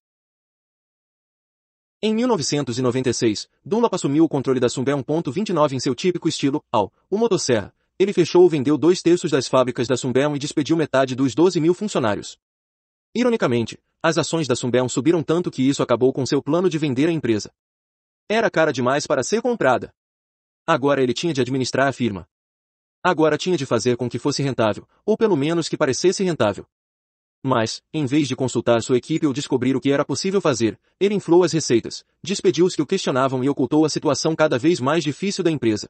Em 1996, Dunlap assumiu o controle da Sunbeam 1.29 em seu típico estilo, ao, o motosserra. Ele fechou ou vendeu dois terços das fábricas da Sunbeam e despediu metade dos 12 mil funcionários. Ironicamente, as ações da Sunbeam subiram tanto que isso acabou com seu plano de vender a empresa. Era cara demais para ser comprada. Agora ele tinha de administrar a firma, Agora tinha de fazer com que fosse rentável, ou pelo menos que parecesse rentável. Mas, em vez de consultar sua equipe ou descobrir o que era possível fazer, ele inflou as receitas, despediu os que o questionavam e ocultou a situação cada vez mais difícil da empresa.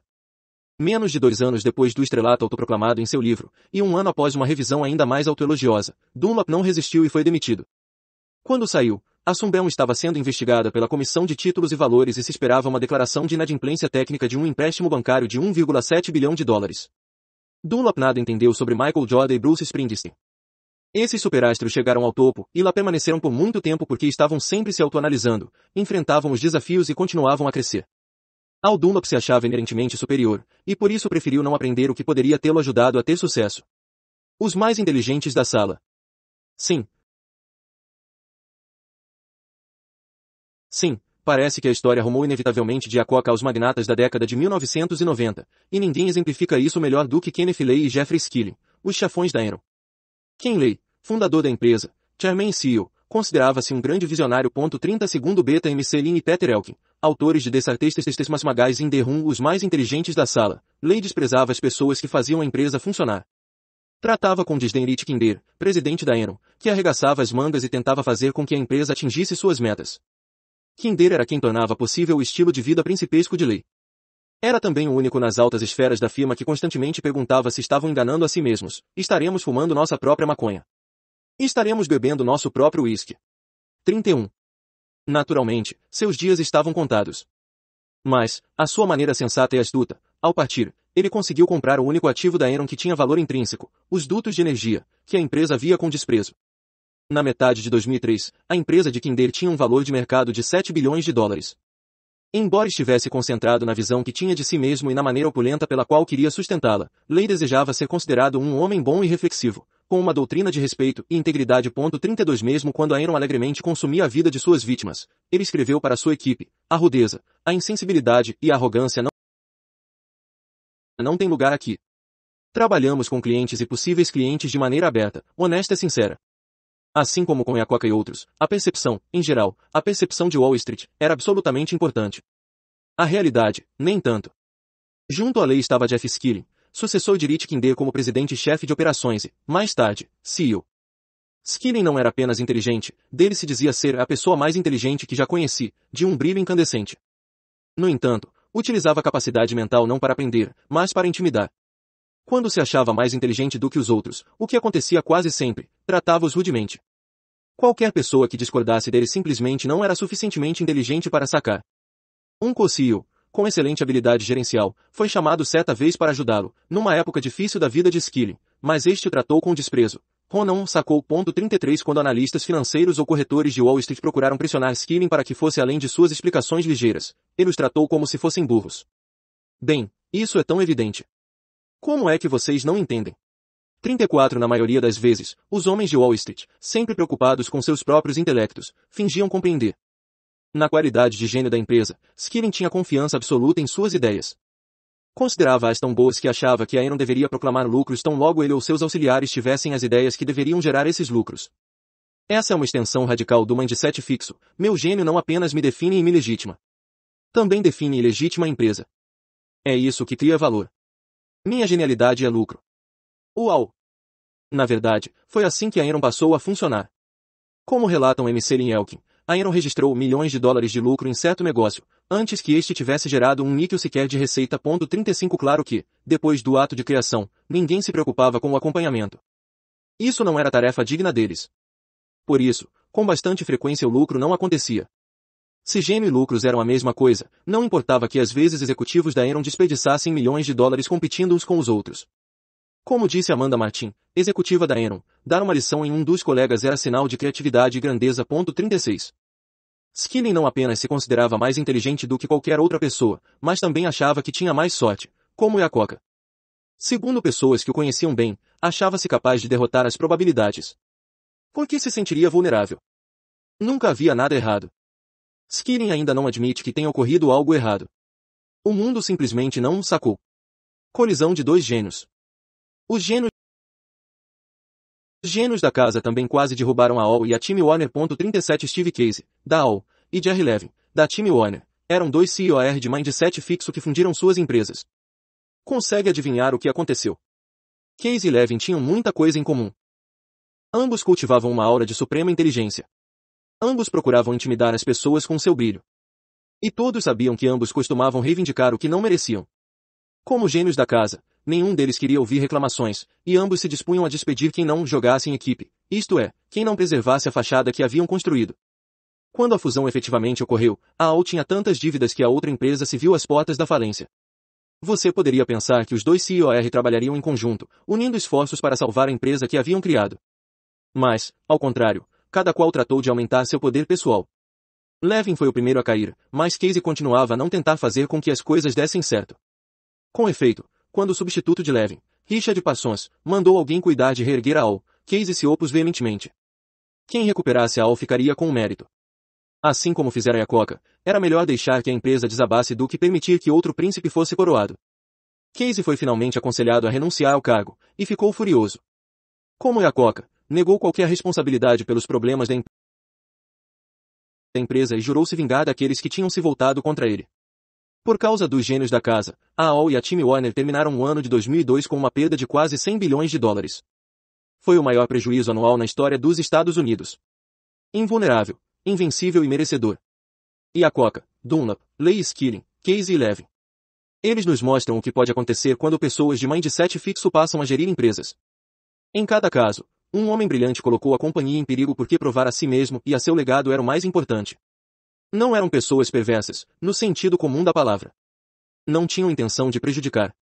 Menos de dois anos depois do estrelato autoproclamado em seu livro, e um ano após uma revisão ainda mais autoelogiosa, Dunlop não resistiu e foi demitido. Quando saiu, a Sumbel estava sendo investigada pela Comissão de Títulos e Valores e se esperava uma declaração de inadimplência técnica de um empréstimo bancário de 1,7 bilhão de dólares. Dunlop nada entendeu sobre Michael Jordan e Bruce Springsteen. Esses superastros chegaram ao topo e lá permaneceram por muito tempo porque estavam sempre se autoanalisando, enfrentavam os desafios e continuavam a crescer. Al Dunlop se achava inerentemente superior, e por isso preferiu não aprender o que poderia tê-lo ajudado a ter sucesso. Os mais inteligentes da sala. Sim. Sim, Parece que a história rumou inevitavelmente de a coca aos magnatas da década de 1990, e ninguém exemplifica isso melhor do que Kenneth Lay e Jeffrey Skilling, os chefões da Enron. Ken Lay, fundador da empresa, chairman CEO, considerava-se um grande visionário. 30 segundo Beta M. Lin e Peter Elkin, autores de Desartistas Testes Magais e the os mais inteligentes da sala, Lay desprezava as pessoas que faziam a empresa funcionar. Tratava com desdém Rich Kinder, presidente da Enron, que arregaçava as mangas e tentava fazer com que a empresa atingisse suas metas. Kinder era quem tornava possível o estilo de vida principesco de lei. Era também o único nas altas esferas da firma que constantemente perguntava se estavam enganando a si mesmos. Estaremos fumando nossa própria maconha. Estaremos bebendo nosso próprio uísque. 31. Naturalmente, seus dias estavam contados. Mas, à sua maneira sensata e astuta, ao partir, ele conseguiu comprar o único ativo da Enron que tinha valor intrínseco, os dutos de energia, que a empresa via com desprezo. Na metade de 2003, a empresa de Kinder tinha um valor de mercado de 7 bilhões de dólares. Embora estivesse concentrado na visão que tinha de si mesmo e na maneira opulenta pela qual queria sustentá-la, Lei desejava ser considerado um homem bom e reflexivo, com uma doutrina de respeito e integridade. 32 Mesmo quando Aaron alegremente consumia a vida de suas vítimas, ele escreveu para sua equipe, a rudeza, a insensibilidade e a arrogância não, não tem lugar aqui. Trabalhamos com clientes e possíveis clientes de maneira aberta, honesta e sincera. Assim como com Yakoca e outros, a percepção, em geral, a percepção de Wall Street, era absolutamente importante. A realidade, nem tanto. Junto à lei estava Jeff Skilling, sucessor de Rich Kinder como presidente e chefe de operações e, mais tarde, CEO. Skilling não era apenas inteligente, dele se dizia ser a pessoa mais inteligente que já conheci, de um brilho incandescente. No entanto, utilizava a capacidade mental não para aprender, mas para intimidar. Quando se achava mais inteligente do que os outros, o que acontecia quase sempre, tratava-os rudemente. Qualquer pessoa que discordasse dele simplesmente não era suficientemente inteligente para sacar. Um cocio, com excelente habilidade gerencial, foi chamado certa vez para ajudá-lo, numa época difícil da vida de Skilling, mas este o tratou com desprezo. Ronan sacou ponto 33 quando analistas financeiros ou corretores de Wall Street procuraram pressionar Skilling para que fosse além de suas explicações ligeiras. Ele os tratou como se fossem burros. Bem, isso é tão evidente. Como é que vocês não entendem? 34 Na maioria das vezes, os homens de Wall Street, sempre preocupados com seus próprios intelectos, fingiam compreender. Na qualidade de gênio da empresa, Skilling tinha confiança absoluta em suas ideias. Considerava-as tão boas que achava que a Enon deveria proclamar lucros tão logo ele ou seus auxiliares tivessem as ideias que deveriam gerar esses lucros. Essa é uma extensão radical do mindset fixo. Meu gênio não apenas me define e me legitima. Também define e legitima a empresa. É isso que cria valor. Minha genialidade é lucro. Uau! Na verdade, foi assim que a Enron passou a funcionar. Como relatam MC e Elkin, a Enron registrou milhões de dólares de lucro em certo negócio, antes que este tivesse gerado um níquel sequer de receita. 35 Claro que, depois do ato de criação, ninguém se preocupava com o acompanhamento. Isso não era tarefa digna deles. Por isso, com bastante frequência o lucro não acontecia. Se gênio e lucros eram a mesma coisa, não importava que às vezes executivos da Enron desperdiçassem milhões de dólares competindo uns com os outros. Como disse Amanda Martin, executiva da Enron, dar uma lição em um dos colegas era sinal de criatividade e grandeza. 36. Skinner não apenas se considerava mais inteligente do que qualquer outra pessoa, mas também achava que tinha mais sorte, como é a Coca. Segundo pessoas que o conheciam bem, achava-se capaz de derrotar as probabilidades. Por que se sentiria vulnerável? Nunca havia nada errado. Skilling ainda não admite que tenha ocorrido algo errado. O mundo simplesmente não o sacou. Colisão de dois gênios. Os gênios os gênios da casa também quase derrubaram a AOL e a Time Warner. 37 Steve Casey, da AOL, e Jerry Levin, da Time Warner, eram dois CEOR de mindset fixo que fundiram suas empresas. Consegue adivinhar o que aconteceu? Casey e Levin tinham muita coisa em comum. Ambos cultivavam uma aura de suprema inteligência. Ambos procuravam intimidar as pessoas com seu brilho. E todos sabiam que ambos costumavam reivindicar o que não mereciam. Como gênios da casa, nenhum deles queria ouvir reclamações, e ambos se dispunham a despedir quem não jogasse em equipe, isto é, quem não preservasse a fachada que haviam construído. Quando a fusão efetivamente ocorreu, a AOL tinha tantas dívidas que a outra empresa se viu às portas da falência. Você poderia pensar que os dois CIOR trabalhariam em conjunto, unindo esforços para salvar a empresa que haviam criado. Mas, ao contrário, cada qual tratou de aumentar seu poder pessoal. Levin foi o primeiro a cair, mas Casey continuava a não tentar fazer com que as coisas dessem certo. Com efeito, quando o substituto de Levin, Richard Passons, mandou alguém cuidar de reerguer a Al, Casey se opôs veementemente. Quem recuperasse a Al ficaria com o mérito. Assim como fizeram a Coca, era melhor deixar que a empresa desabasse do que permitir que outro príncipe fosse coroado. Casey foi finalmente aconselhado a renunciar ao cargo, e ficou furioso. Como é Coca negou qualquer responsabilidade pelos problemas da, empresa e jurou se vingar daqueles que tinham se voltado contra ele. Por causa dos gênios da casa, a AOL e a Time Warner terminaram o ano de 2002 com uma perda de quase 100 bilhões de dólares. Foi o maior prejuízo anual na história dos Estados Unidos. Invulnerável, invencível e merecedor. E a Coca, Dunlap, Lay Skilling, Casey e Levin. Eles nos mostram o que pode acontecer quando pessoas de mindset fixo passam a gerir empresas. Em cada caso, um homem brilhante colocou a companhia em perigo porque provar a si mesmo e a seu legado era o mais importante. Não eram pessoas perversas, no sentido comum da palavra. Não tinham intenção de prejudicar.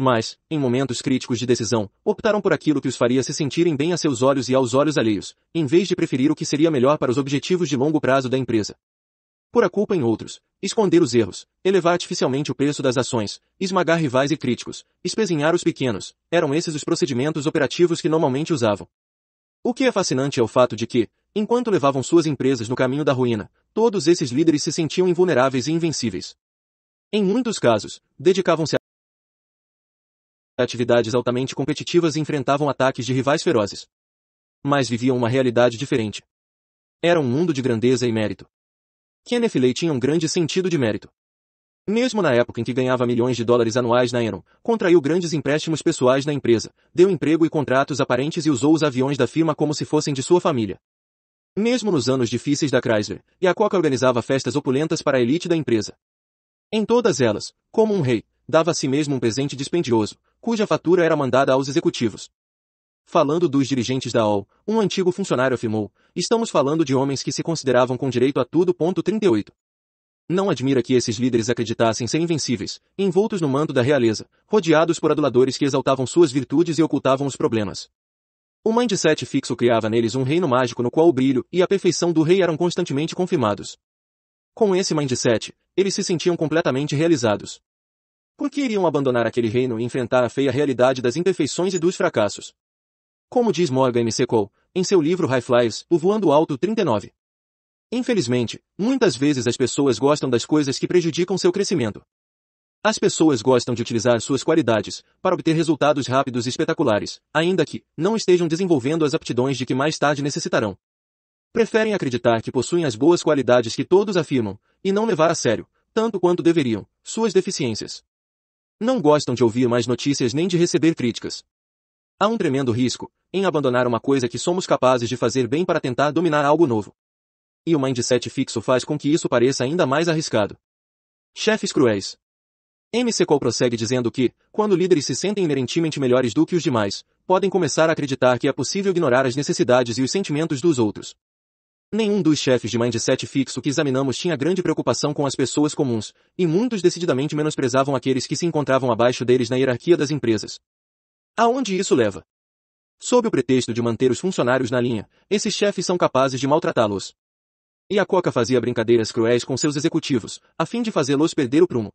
Mas, em momentos críticos de decisão, optaram por aquilo que os faria se sentirem bem a seus olhos e aos olhos alheios, em vez de preferir o que seria melhor para os objetivos de longo prazo da empresa pôr a culpa em outros, esconder os erros, elevar artificialmente o preço das ações, esmagar rivais e críticos, espezinhar os pequenos, eram esses os procedimentos operativos que normalmente usavam. O que é fascinante é o fato de que, enquanto levavam suas empresas no caminho da ruína, todos esses líderes se sentiam invulneráveis e invencíveis. Em muitos casos, dedicavam-se a atividades altamente competitivas e enfrentavam ataques de rivais ferozes. Mas viviam uma realidade diferente. Era um mundo de grandeza e mérito. Kenneth Lay tinha um grande sentido de mérito. Mesmo na época em que ganhava milhões de dólares anuais na Enron, contraiu grandes empréstimos pessoais na empresa, deu emprego e contratos a parentes e usou os aviões da firma como se fossem de sua família. Mesmo nos anos difíceis da Chrysler, Iacocca organizava festas opulentas para a elite da empresa. Em todas elas, como um rei, dava a si mesmo um presente dispendioso, cuja fatura era mandada aos executivos. Falando dos dirigentes da OL, um antigo funcionário afirmou, estamos falando de homens que se consideravam com direito a tudo. 38. Não admira que esses líderes acreditassem ser invencíveis, envoltos no manto da realeza, rodeados por aduladores que exaltavam suas virtudes e ocultavam os problemas. O mindset fixo criava neles um reino mágico no qual o brilho e a perfeição do rei eram constantemente confirmados. Com esse mindset, eles se sentiam completamente realizados. Por que iriam abandonar aquele reino e enfrentar a feia realidade das imperfeições e dos fracassos? Como diz Morgan M. Sekou, em seu livro High Flyers, O Voando Alto 39. Infelizmente, muitas vezes as pessoas gostam das coisas que prejudicam seu crescimento. As pessoas gostam de utilizar suas qualidades para obter resultados rápidos e espetaculares, ainda que não estejam desenvolvendo as aptidões de que mais tarde necessitarão. Preferem acreditar que possuem as boas qualidades que todos afirmam e não levar a sério, tanto quanto deveriam, suas deficiências. Não gostam de ouvir mais notícias nem de receber críticas. Há um tremendo risco em abandonar uma coisa que somos capazes de fazer bem para tentar dominar algo novo. E o mindset fixo faz com que isso pareça ainda mais arriscado. Chefes cruéis. M. Secol prossegue dizendo que, quando líderes se sentem inerentemente melhores do que os demais, podem começar a acreditar que é possível ignorar as necessidades e os sentimentos dos outros. Nenhum dos chefes de mindset fixo que examinamos tinha grande preocupação com as pessoas comuns, e muitos decididamente menosprezavam aqueles que se encontravam abaixo deles na hierarquia das empresas. Aonde isso leva? Sob o pretexto de manter os funcionários na linha, esses chefes são capazes de maltratá-los. E a Coca fazia brincadeiras cruéis com seus executivos, a fim de fazê-los perder o prumo.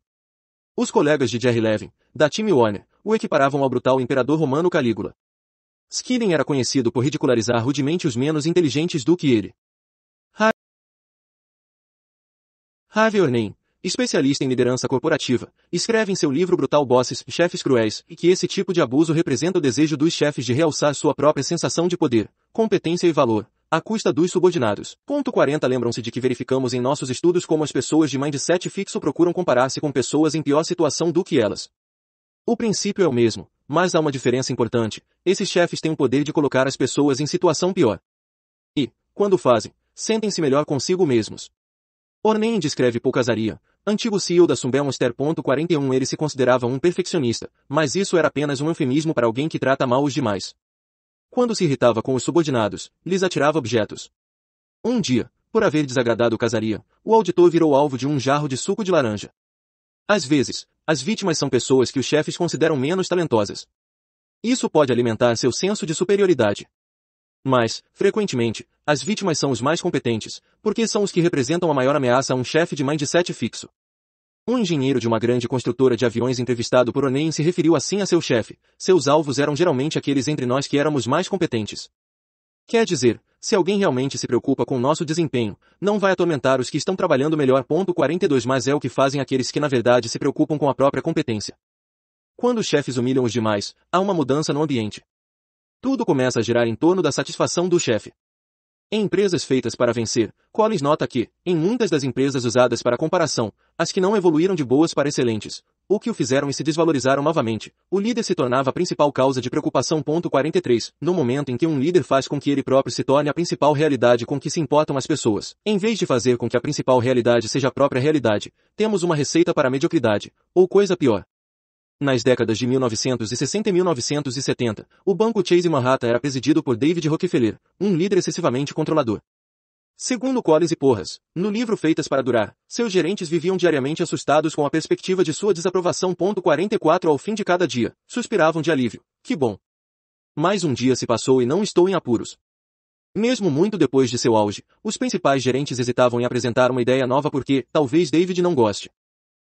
Os colegas de Jerry Levin, da Time Warner, o equiparavam ao brutal imperador romano Calígula. Skilling era conhecido por ridicularizar rudemente os menos inteligentes do que ele. Harvey Ornein, especialista em liderança corporativa, escreve em seu livro Brutal Bosses, Chefes Cruéis, que esse tipo de abuso representa o desejo dos chefes de realçar sua própria sensação de poder, competência e valor, à custa dos subordinados. Ponto 40 Lembram-se de que verificamos em nossos estudos como as pessoas de mindset fixo procuram comparar-se com pessoas em pior situação do que elas. O princípio é o mesmo, mas há uma diferença importante. Esses chefes têm o poder de colocar as pessoas em situação pior. E, quando fazem, sentem-se melhor consigo mesmos. escreve descreve poucasaria, Antigo CEO da Sumbelmonster.41 ele se considerava um perfeccionista, mas isso era apenas um eufemismo para alguém que trata mal os demais. Quando se irritava com os subordinados, lhes atirava objetos. Um dia, por haver desagradado o casaria, o auditor virou alvo de um jarro de suco de laranja. Às vezes, as vítimas são pessoas que os chefes consideram menos talentosas. Isso pode alimentar seu senso de superioridade. Mas, frequentemente, as vítimas são os mais competentes, porque são os que representam a maior ameaça a um chefe de mindset fixo. Um engenheiro de uma grande construtora de aviões entrevistado por Onein se referiu assim a seu chefe, seus alvos eram geralmente aqueles entre nós que éramos mais competentes. Quer dizer, se alguém realmente se preocupa com nosso desempenho, não vai atormentar os que estão trabalhando melhor. 42 Mas é o que fazem aqueles que na verdade se preocupam com a própria competência. Quando os chefes humilham os demais, há uma mudança no ambiente. Tudo começa a girar em torno da satisfação do chefe. Em empresas feitas para vencer, Collins nota que, em muitas das empresas usadas para comparação, as que não evoluíram de boas para excelentes, ou que o fizeram e se desvalorizaram novamente, o líder se tornava a principal causa de preocupação. 43. No momento em que um líder faz com que ele próprio se torne a principal realidade com que se importam as pessoas, em vez de fazer com que a principal realidade seja a própria realidade, temos uma receita para a mediocridade, ou coisa pior. Nas décadas de 1960 e 1970, o Banco Chase Manhattan era presidido por David Rockefeller, um líder excessivamente controlador. Segundo Collins e Porras, no livro Feitas para Durar, seus gerentes viviam diariamente assustados com a perspectiva de sua desaprovação. 44 Ao fim de cada dia, suspiravam de alívio. Que bom! Mais um dia se passou e não estou em apuros. Mesmo muito depois de seu auge, os principais gerentes hesitavam em apresentar uma ideia nova porque, talvez David não goste.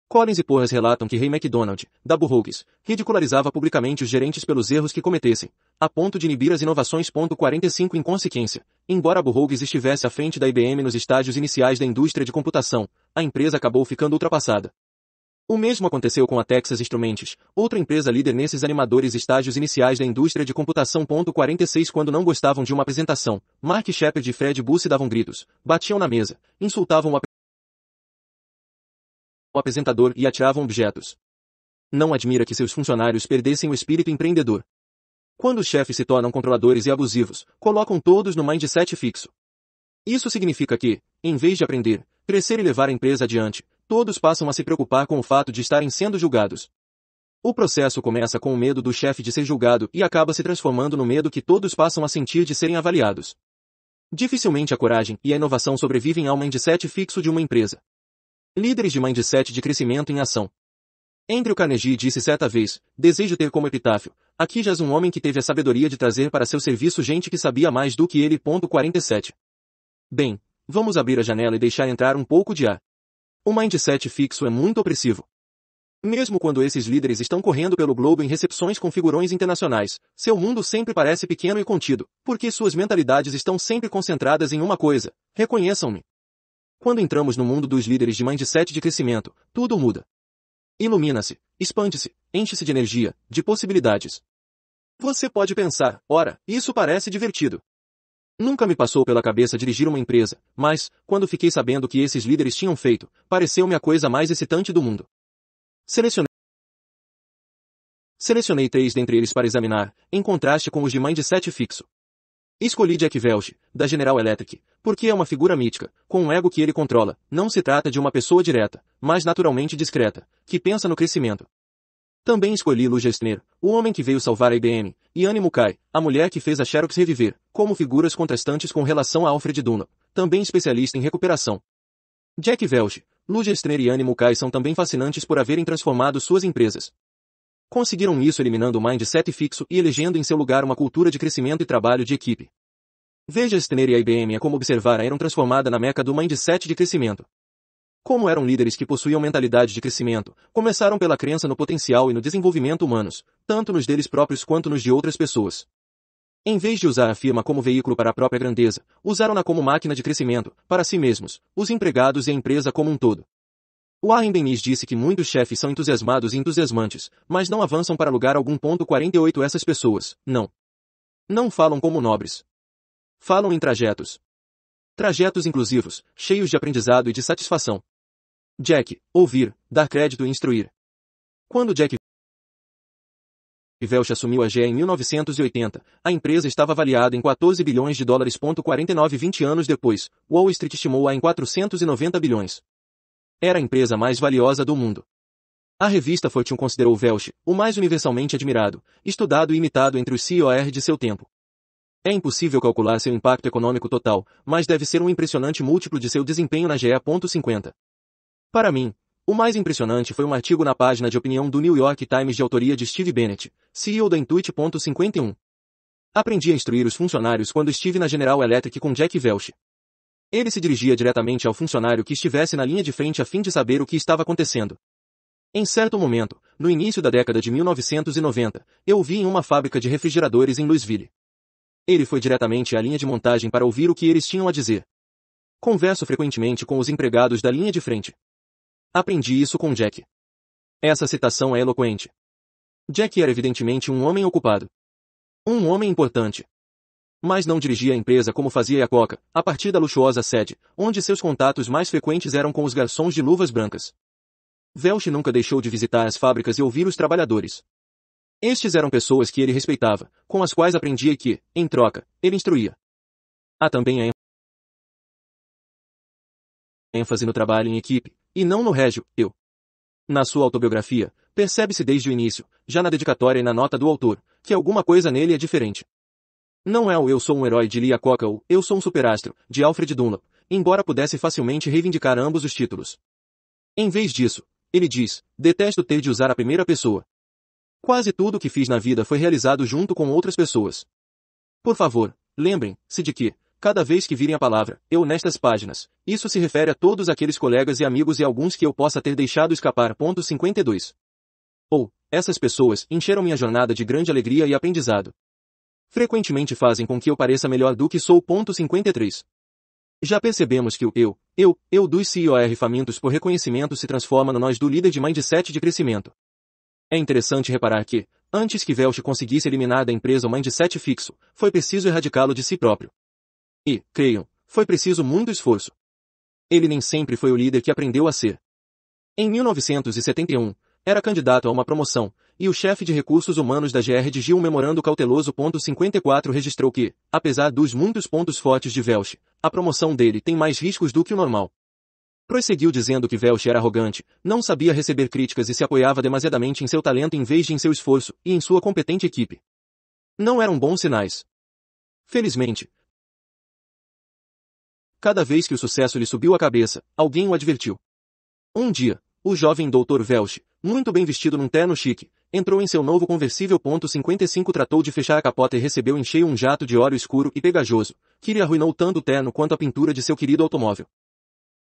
Collins e Porras relatam que Ray McDonald, da Burroughs, ridicularizava publicamente os gerentes pelos erros que cometessem, a ponto de inibir as inovações. 45 Em consequência, embora a Burroughs estivesse à frente da IBM nos estágios iniciais da indústria de computação, a empresa acabou ficando ultrapassada. O mesmo aconteceu com a Texas Instruments, outra empresa líder nesses animadores estágios iniciais da indústria de computação. 46 Quando não gostavam de uma apresentação, Mark Shepard e Fred Busse davam gritos, batiam na mesa, insultavam a o apresentador e atiravam objetos. Não admira que seus funcionários perdessem o espírito empreendedor. Quando os chefes se tornam controladores e abusivos, colocam todos no mindset fixo. Isso significa que, em vez de aprender, crescer e levar a empresa adiante, todos passam a se preocupar com o fato de estarem sendo julgados. O processo começa com o medo do chefe de ser julgado e acaba se transformando no medo que todos passam a sentir de serem avaliados. Dificilmente a coragem e a inovação sobrevivem ao mindset fixo de uma empresa. Líderes de mindset de crescimento em ação. Andrew Carnegie disse certa vez, desejo ter como epitáfio, aqui jaz um homem que teve a sabedoria de trazer para seu serviço gente que sabia mais do que ele. 47. Bem, vamos abrir a janela e deixar entrar um pouco de ar. O mindset fixo é muito opressivo. Mesmo quando esses líderes estão correndo pelo globo em recepções com figurões internacionais, seu mundo sempre parece pequeno e contido, porque suas mentalidades estão sempre concentradas em uma coisa, reconheçam-me. Quando entramos no mundo dos líderes de mindset de crescimento, tudo muda. Ilumina-se, expande-se, enche-se de energia, de possibilidades. Você pode pensar, ora, isso parece divertido. Nunca me passou pela cabeça dirigir uma empresa, mas, quando fiquei sabendo que esses líderes tinham feito, pareceu-me a coisa mais excitante do mundo. Selecionei Selecionei três dentre eles para examinar, em contraste com os de mindset fixo. Escolhi Jack Welch, da General Electric, porque é uma figura mítica, com um ego que ele controla. Não se trata de uma pessoa direta, mas naturalmente discreta, que pensa no crescimento. Também escolhi Lou Gessner, o homem que veio salvar a IBM, e Anne Mukai, a mulher que fez a Xerox reviver, como figuras contrastantes com relação a Alfred Dunham, também especialista em recuperação. Jack Welch, Lou Gessner e Anne Mukai são também fascinantes por haverem transformado suas empresas. Conseguiram isso eliminando o mindset fixo e elegendo em seu lugar uma cultura de crescimento e trabalho de equipe. Veja Stener e a IBM é como observar eram transformada na meca do mindset de crescimento. Como eram líderes que possuíam mentalidade de crescimento, começaram pela crença no potencial e no desenvolvimento humanos, tanto nos deles próprios quanto nos de outras pessoas. Em vez de usar a firma como veículo para a própria grandeza, usaram-na como máquina de crescimento, para si mesmos, os empregados e a empresa como um todo. O Arendenis disse que muitos chefes são entusiasmados e entusiasmantes, mas não avançam para lugar algum. 48 Essas pessoas, não. Não falam como nobres. Falam em trajetos. Trajetos inclusivos, cheios de aprendizado e de satisfação. Jack, ouvir, dar crédito e instruir. Quando Jack Velch assumiu a GE em 1980, a empresa estava avaliada em 14 bilhões de dólares. 49 20 anos depois, Wall Street estimou-a em 490 bilhões era a empresa mais valiosa do mundo. A revista Fortune considerou Welch o mais universalmente admirado, estudado e imitado entre os C.O.R. de seu tempo. É impossível calcular seu impacto econômico total, mas deve ser um impressionante múltiplo de seu desempenho na GE.50. Para mim, o mais impressionante foi um artigo na página de opinião do New York Times de autoria de Steve Bennett, CEO da Intuit.51. Aprendi a instruir os funcionários quando estive na General Electric com Jack Welch. Ele se dirigia diretamente ao funcionário que estivesse na linha de frente a fim de saber o que estava acontecendo. Em certo momento, no início da década de 1990, eu vi em uma fábrica de refrigeradores em Louisville. Ele foi diretamente à linha de montagem para ouvir o que eles tinham a dizer. Converso frequentemente com os empregados da linha de frente. Aprendi isso com Jack. Essa citação é eloquente. Jack era evidentemente um homem ocupado. Um homem importante. Mas não dirigia a empresa como fazia a Coca, a partir da luxuosa sede, onde seus contatos mais frequentes eram com os garçons de luvas brancas. Welch nunca deixou de visitar as fábricas e ouvir os trabalhadores. Estes eram pessoas que ele respeitava, com as quais aprendia que, em troca, ele instruía. Há também a ênfase no trabalho em equipe, e não no régio, eu. Na sua autobiografia, percebe-se desde o início, já na dedicatória e na nota do autor, que alguma coisa nele é diferente. Não é o Eu Sou um Herói de Lia ou Eu Sou um Superastro, de Alfred Dunlap, embora pudesse facilmente reivindicar ambos os títulos. Em vez disso, ele diz, detesto ter de usar a primeira pessoa. Quase tudo o que fiz na vida foi realizado junto com outras pessoas. Por favor, lembrem-se de que, cada vez que virem a palavra, eu nestas páginas, isso se refere a todos aqueles colegas e amigos e alguns que eu possa ter deixado escapar. 52. Ou, essas pessoas encheram minha jornada de grande alegria e aprendizado frequentemente fazem com que eu pareça melhor do que sou. 53. Já percebemos que o eu, eu, eu dos CIOR famintos por reconhecimento se transforma no nós do líder de mindset de crescimento. É interessante reparar que, antes que Welch conseguisse eliminar da empresa o mindset fixo, foi preciso erradicá-lo de si próprio. E, creiam, foi preciso muito esforço. Ele nem sempre foi o líder que aprendeu a ser. Em 1971, era candidato a uma promoção, e o chefe de recursos humanos da GR digiu, um memorando cauteloso. 54 registrou que, apesar dos muitos pontos fortes de Welsh, a promoção dele tem mais riscos do que o normal. Prosseguiu dizendo que Welsh era arrogante, não sabia receber críticas e se apoiava demasiadamente em seu talento em vez de em seu esforço e em sua competente equipe. Não eram bons sinais. Felizmente, cada vez que o sucesso lhe subiu a cabeça, alguém o advertiu. Um dia, o jovem Dr. Welsh, muito bem vestido num terno chique, entrou em seu novo conversível. 55 Tratou de fechar a capota e recebeu em cheio um jato de óleo escuro e pegajoso, que lhe arruinou tanto o terno quanto a pintura de seu querido automóvel.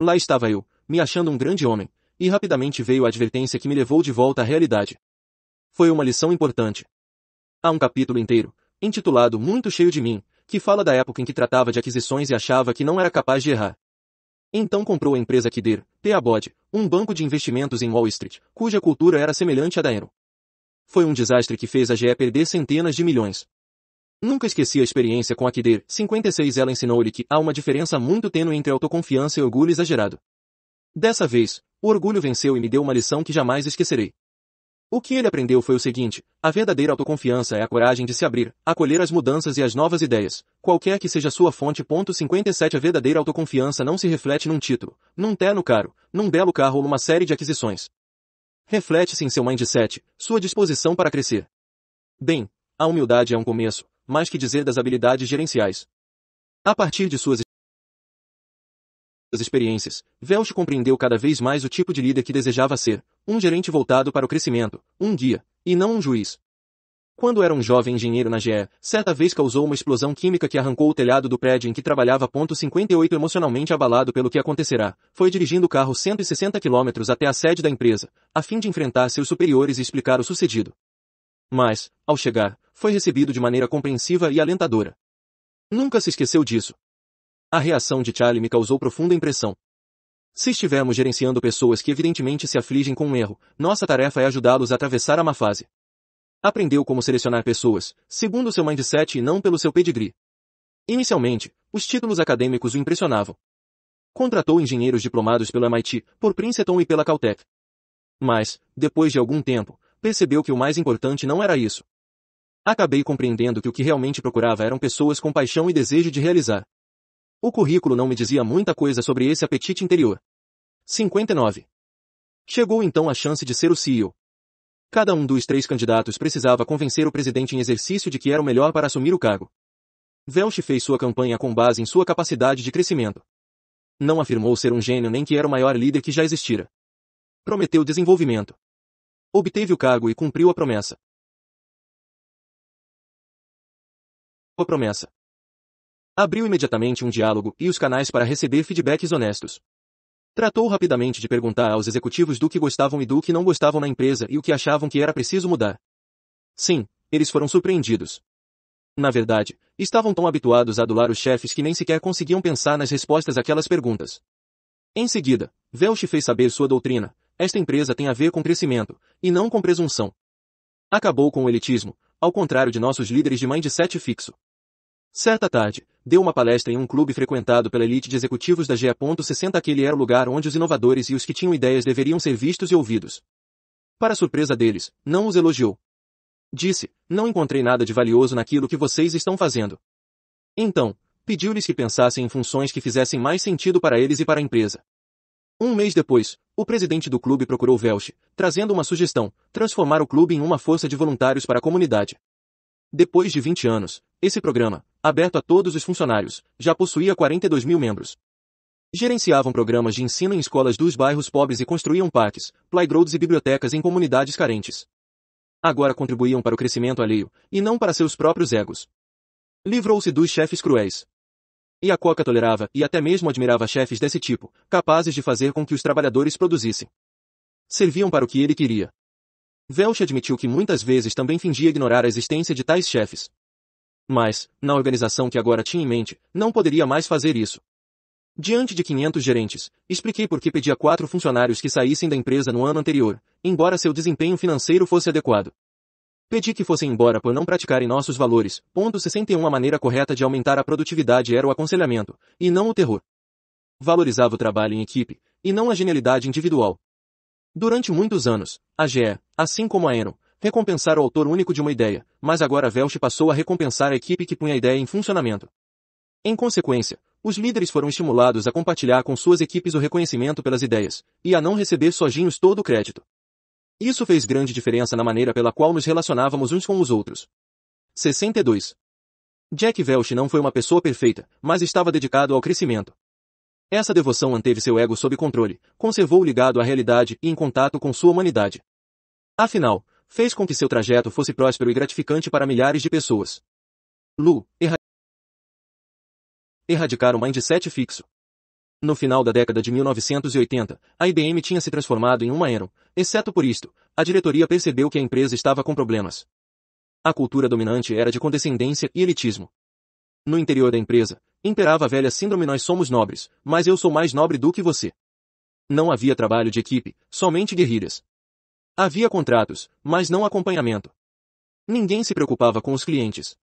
Lá estava eu, me achando um grande homem, e rapidamente veio a advertência que me levou de volta à realidade. Foi uma lição importante. Há um capítulo inteiro, intitulado Muito Cheio de Mim, que fala da época em que tratava de aquisições e achava que não era capaz de errar. Então comprou a empresa Kider, Peabod, um banco de investimentos em Wall Street, cuja cultura era semelhante à da Aero foi um desastre que fez a GE perder centenas de milhões. Nunca esqueci a experiência com a Kider 56 ela ensinou-lhe que há uma diferença muito tênue entre autoconfiança e orgulho exagerado. Dessa vez, o orgulho venceu e me deu uma lição que jamais esquecerei. O que ele aprendeu foi o seguinte, a verdadeira autoconfiança é a coragem de se abrir, acolher as mudanças e as novas ideias, qualquer que seja sua fonte. 57 A verdadeira autoconfiança não se reflete num título, num terno caro, num belo carro ou numa série de aquisições. Reflete-se em seu mindset, sua disposição para crescer. Bem, a humildade é um começo, mais que dizer das habilidades gerenciais. A partir de suas experiências, Welch compreendeu cada vez mais o tipo de líder que desejava ser, um gerente voltado para o crescimento, um guia, e não um juiz. Quando era um jovem engenheiro na GE, certa vez causou uma explosão química que arrancou o telhado do prédio em que trabalhava. 58 emocionalmente abalado pelo que acontecerá, foi dirigindo o carro 160 km até a sede da empresa, a fim de enfrentar seus superiores e explicar o sucedido. Mas, ao chegar, foi recebido de maneira compreensiva e alentadora. Nunca se esqueceu disso. A reação de Charlie me causou profunda impressão. Se estivermos gerenciando pessoas que evidentemente se afligem com um erro, nossa tarefa é ajudá-los a atravessar a má fase. Aprendeu como selecionar pessoas, segundo seu mindset e não pelo seu pedigree. Inicialmente, os títulos acadêmicos o impressionavam. Contratou engenheiros diplomados pelo MIT, por Princeton e pela Caltech. Mas, depois de algum tempo, percebeu que o mais importante não era isso. Acabei compreendendo que o que realmente procurava eram pessoas com paixão e desejo de realizar. O currículo não me dizia muita coisa sobre esse apetite interior. 59. Chegou então a chance de ser o CEO. Cada um dos três candidatos precisava convencer o presidente em exercício de que era o melhor para assumir o cargo. Velch fez sua campanha com base em sua capacidade de crescimento. Não afirmou ser um gênio nem que era o maior líder que já existira. Prometeu desenvolvimento. Obteve o cargo e cumpriu a promessa. A promessa. Abriu imediatamente um diálogo e os canais para receber feedbacks honestos. Tratou rapidamente de perguntar aos executivos do que gostavam e do que não gostavam na empresa e o que achavam que era preciso mudar. Sim, eles foram surpreendidos. Na verdade, estavam tão habituados a adular os chefes que nem sequer conseguiam pensar nas respostas àquelas perguntas. Em seguida, Velch fez saber sua doutrina. Esta empresa tem a ver com crescimento, e não com presunção. Acabou com o elitismo, ao contrário de nossos líderes de mindset fixo. Certa tarde, deu uma palestra em um clube frequentado pela elite de executivos da GE.60 aquele era o lugar onde os inovadores e os que tinham ideias deveriam ser vistos e ouvidos. Para surpresa deles, não os elogiou. Disse, não encontrei nada de valioso naquilo que vocês estão fazendo. Então, pediu-lhes que pensassem em funções que fizessem mais sentido para eles e para a empresa. Um mês depois, o presidente do clube procurou Welsh, trazendo uma sugestão, transformar o clube em uma força de voluntários para a comunidade. Depois de 20 anos, esse programa, aberto a todos os funcionários, já possuía 42 mil membros. Gerenciavam programas de ensino em escolas dos bairros pobres e construíam parques, playgrounds e bibliotecas em comunidades carentes. Agora contribuíam para o crescimento alheio, e não para seus próprios egos. Livrou-se dos chefes cruéis. E a Coca tolerava e até mesmo admirava chefes desse tipo, capazes de fazer com que os trabalhadores produzissem. Serviam para o que ele queria. Welch admitiu que muitas vezes também fingia ignorar a existência de tais chefes. Mas, na organização que agora tinha em mente, não poderia mais fazer isso. Diante de 500 gerentes, expliquei por que pedia quatro funcionários que saíssem da empresa no ano anterior, embora seu desempenho financeiro fosse adequado. Pedi que fossem embora por não praticarem nossos valores. Ponto 61 A maneira correta de aumentar a produtividade era o aconselhamento, e não o terror. Valorizava o trabalho em equipe, e não a genialidade individual. Durante muitos anos, a GE, assim como a Eno, recompensar o autor único de uma ideia, mas agora Welch passou a recompensar a equipe que punha a ideia em funcionamento. Em consequência, os líderes foram estimulados a compartilhar com suas equipes o reconhecimento pelas ideias, e a não receber sozinhos todo o crédito. Isso fez grande diferença na maneira pela qual nos relacionávamos uns com os outros. 62. Jack Welch não foi uma pessoa perfeita, mas estava dedicado ao crescimento. Essa devoção manteve seu ego sob controle, conservou-o ligado à realidade e em contato com sua humanidade. Afinal, fez com que seu trajeto fosse próspero e gratificante para milhares de pessoas. Lu, erra... erradicar o mindset fixo. No final da década de 1980, a IBM tinha se transformado em uma Eron. Exceto por isto, a diretoria percebeu que a empresa estava com problemas. A cultura dominante era de condescendência e elitismo. No interior da empresa, imperava a velha síndrome nós somos nobres, mas eu sou mais nobre do que você. Não havia trabalho de equipe, somente guerrilhas. Havia contratos, mas não acompanhamento. Ninguém se preocupava com os clientes.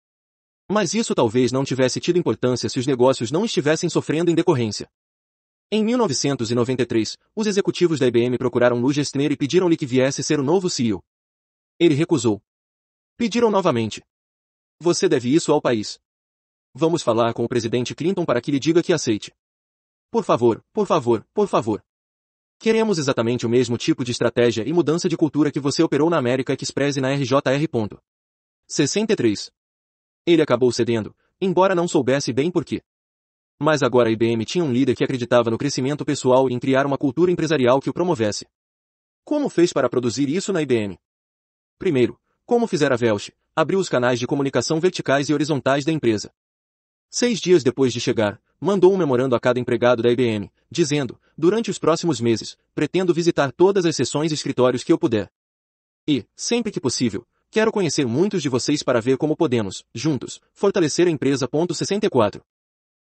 Mas isso talvez não tivesse tido importância se os negócios não estivessem sofrendo em decorrência. Em 1993, os executivos da IBM procuraram Lou Gestner e pediram-lhe que viesse ser o novo CEO. Ele recusou. Pediram novamente. Você deve isso ao país. Vamos falar com o presidente Clinton para que lhe diga que aceite. Por favor, por favor, por favor. Queremos exatamente o mesmo tipo de estratégia e mudança de cultura que você operou na América Express e na RJR. 63. Ele acabou cedendo, embora não soubesse bem porquê. Mas agora a IBM tinha um líder que acreditava no crescimento pessoal e em criar uma cultura empresarial que o promovesse. Como fez para produzir isso na IBM? Primeiro, como fizera Welsh, abriu os canais de comunicação verticais e horizontais da empresa. Seis dias depois de chegar, mandou um memorando a cada empregado da IBM, dizendo, durante os próximos meses, pretendo visitar todas as sessões e escritórios que eu puder. E, sempre que possível, quero conhecer muitos de vocês para ver como podemos, juntos, fortalecer a empresa. 64.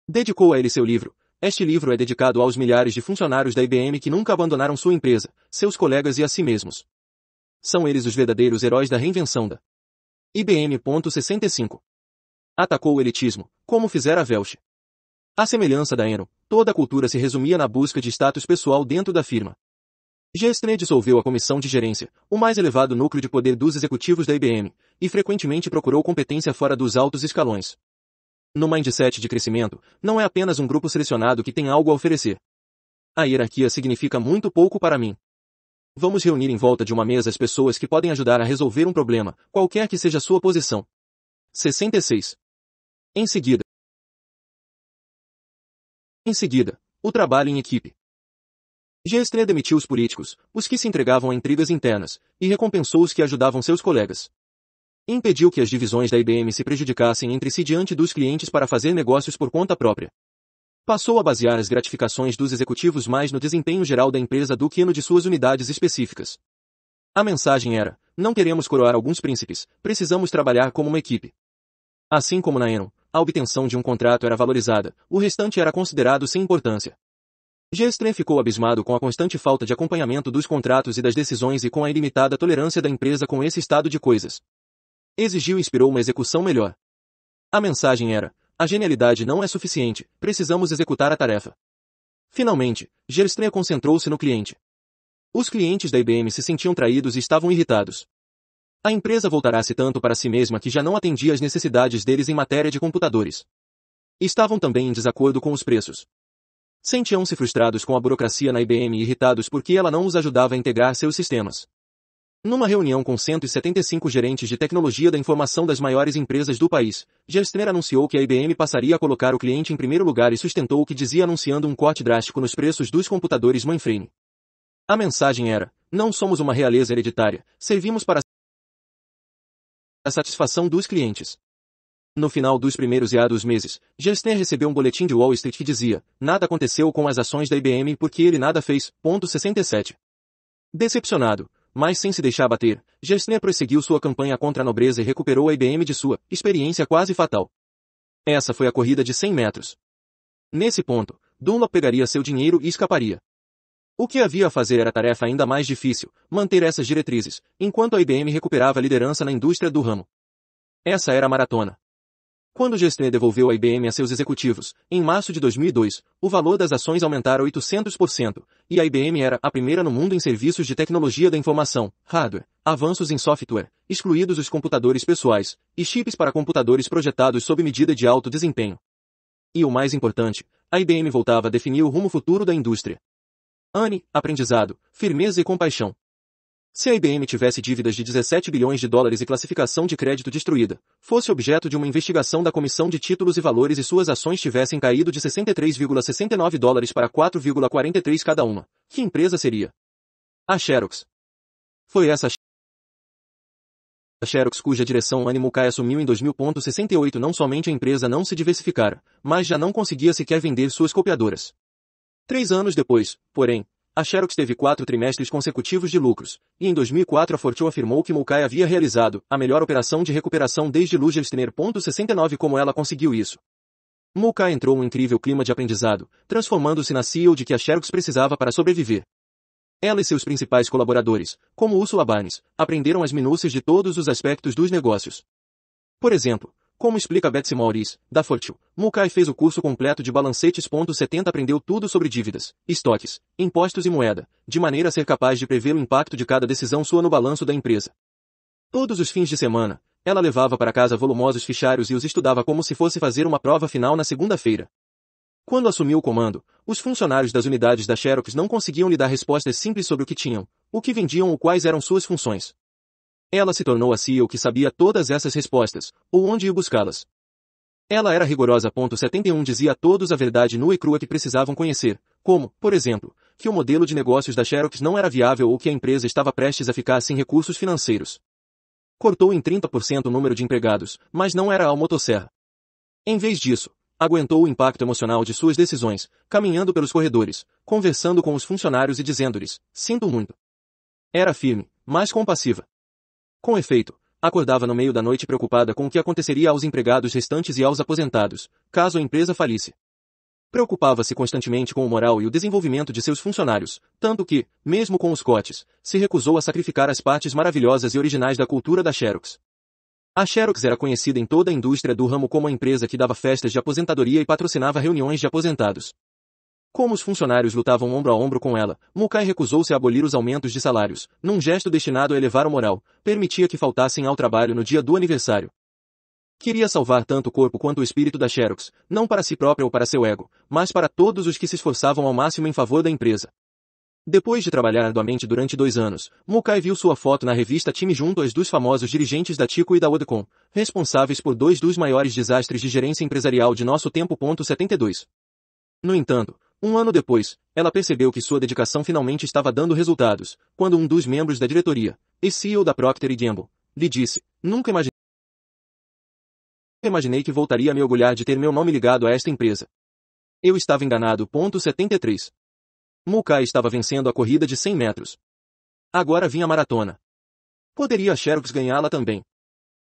Dedicou a ele seu livro. Este livro é dedicado aos milhares de funcionários da IBM que nunca abandonaram sua empresa, seus colegas e a si mesmos. São eles os verdadeiros heróis da reinvenção da IBM. 65. Atacou o elitismo, como fizera Welch. À semelhança da Enron, toda a cultura se resumia na busca de status pessoal dentro da firma. Gestre dissolveu a comissão de gerência, o mais elevado núcleo de poder dos executivos da IBM, e frequentemente procurou competência fora dos altos escalões. No mindset de crescimento, não é apenas um grupo selecionado que tem algo a oferecer. A hierarquia significa muito pouco para mim. Vamos reunir em volta de uma mesa as pessoas que podem ajudar a resolver um problema, qualquer que seja a sua posição. 66. Em seguida, em seguida, o trabalho em equipe. Gestre demitiu os políticos, os que se entregavam a intrigas internas, e recompensou os que ajudavam seus colegas. Impediu que as divisões da IBM se prejudicassem entre si diante dos clientes para fazer negócios por conta própria. Passou a basear as gratificações dos executivos mais no desempenho geral da empresa do que no de suas unidades específicas. A mensagem era, não queremos coroar alguns príncipes, precisamos trabalhar como uma equipe. Assim como na Enon, a obtenção de um contrato era valorizada, o restante era considerado sem importância. Gestren ficou abismado com a constante falta de acompanhamento dos contratos e das decisões e com a ilimitada tolerância da empresa com esse estado de coisas. Exigiu e inspirou uma execução melhor. A mensagem era, a genialidade não é suficiente, precisamos executar a tarefa. Finalmente, Gerstren concentrou-se no cliente. Os clientes da IBM se sentiam traídos e estavam irritados. A empresa voltará-se tanto para si mesma que já não atendia às necessidades deles em matéria de computadores. Estavam também em desacordo com os preços. Sentiam-se frustrados com a burocracia na IBM e irritados porque ela não os ajudava a integrar seus sistemas. Numa reunião com 175 gerentes de tecnologia da informação das maiores empresas do país, Gerstner anunciou que a IBM passaria a colocar o cliente em primeiro lugar e sustentou o que dizia anunciando um corte drástico nos preços dos computadores mainframe. A mensagem era, não somos uma realeza hereditária, servimos para a satisfação dos clientes. No final dos primeiros e a dos meses, Gerstner recebeu um boletim de Wall Street que dizia, nada aconteceu com as ações da IBM porque ele nada fez, ponto 67. Decepcionado, mas sem se deixar bater, Gerstner prosseguiu sua campanha contra a nobreza e recuperou a IBM de sua experiência quase fatal. Essa foi a corrida de 100 metros. Nesse ponto, Dunlop pegaria seu dinheiro e escaparia. O que havia a fazer era tarefa ainda mais difícil, manter essas diretrizes, enquanto a IBM recuperava a liderança na indústria do ramo. Essa era a maratona. Quando Gestre devolveu a IBM a seus executivos, em março de 2002, o valor das ações aumentara 800%, e a IBM era a primeira no mundo em serviços de tecnologia da informação, hardware, avanços em software, excluídos os computadores pessoais, e chips para computadores projetados sob medida de alto desempenho. E o mais importante, a IBM voltava a definir o rumo futuro da indústria. ANI, aprendizado, firmeza e compaixão. Se a IBM tivesse dívidas de 17 bilhões de dólares e classificação de crédito destruída, fosse objeto de uma investigação da Comissão de Títulos e Valores e suas ações tivessem caído de 63,69 dólares para 4,43 cada uma, que empresa seria? A Xerox. Foi essa a Xerox cuja direção Annie Mukai assumiu em 2000.68 não somente a empresa não se diversificara, mas já não conseguia sequer vender suas copiadoras. Três anos depois, porém, a Xerox teve quatro trimestres consecutivos de lucros, e em 2004 a Fortune afirmou que Mulcahy havia realizado a melhor operação de recuperação desde Lugerstner.69 como ela conseguiu isso. Mulcahy entrou um incrível clima de aprendizado, transformando-se na CEO de que a Xerox precisava para sobreviver. Ela e seus principais colaboradores, como Ursula Barnes, aprenderam as minúcias de todos os aspectos dos negócios. Por exemplo, como explica Betsy Mauris, da Fortune, Mukai fez o curso completo de balancetes.70 aprendeu tudo sobre dívidas, estoques, impostos e moeda, de maneira a ser capaz de prever o impacto de cada decisão sua no balanço da empresa. Todos os fins de semana, ela levava para casa volumosos fichários e os estudava como se fosse fazer uma prova final na segunda-feira. Quando assumiu o comando, os funcionários das unidades da Xerox não conseguiam lhe dar respostas simples sobre o que tinham, o que vendiam ou quais eram suas funções. Ela se tornou a CEO que sabia todas essas respostas, ou onde ir buscá-las. Ela era rigorosa. 71 dizia a todos a verdade nua e crua que precisavam conhecer, como, por exemplo, que o modelo de negócios da Xerox não era viável ou que a empresa estava prestes a ficar sem recursos financeiros. Cortou em 30% o número de empregados, mas não era ao motosserra. Em vez disso, aguentou o impacto emocional de suas decisões, caminhando pelos corredores, conversando com os funcionários e dizendo-lhes, sinto muito. Era firme, mas compassiva. Com efeito, acordava no meio da noite preocupada com o que aconteceria aos empregados restantes e aos aposentados, caso a empresa falisse. Preocupava-se constantemente com o moral e o desenvolvimento de seus funcionários, tanto que, mesmo com os cotes, se recusou a sacrificar as partes maravilhosas e originais da cultura da Xerox. A Xerox era conhecida em toda a indústria do ramo como a empresa que dava festas de aposentadoria e patrocinava reuniões de aposentados. Como os funcionários lutavam ombro a ombro com ela, Mukai recusou-se a abolir os aumentos de salários, num gesto destinado a elevar o moral, permitia que faltassem ao trabalho no dia do aniversário. Queria salvar tanto o corpo quanto o espírito da Xerox, não para si própria ou para seu ego, mas para todos os que se esforçavam ao máximo em favor da empresa. Depois de trabalhar arduamente durante dois anos, Mukai viu sua foto na revista Time junto às dos famosos dirigentes da Tico e da Odecon, responsáveis por dois dos maiores desastres de gerência empresarial de nosso tempo. 72. No entanto, um ano depois, ela percebeu que sua dedicação finalmente estava dando resultados, quando um dos membros da diretoria, e CEO da Procter Gamble, lhe disse, nunca imaginei que voltaria a me orgulhar de ter meu nome ligado a esta empresa. Eu estava enganado. 73. Mulcahy estava vencendo a corrida de 100 metros. Agora vinha a maratona. Poderia a Xerox ganhá-la também.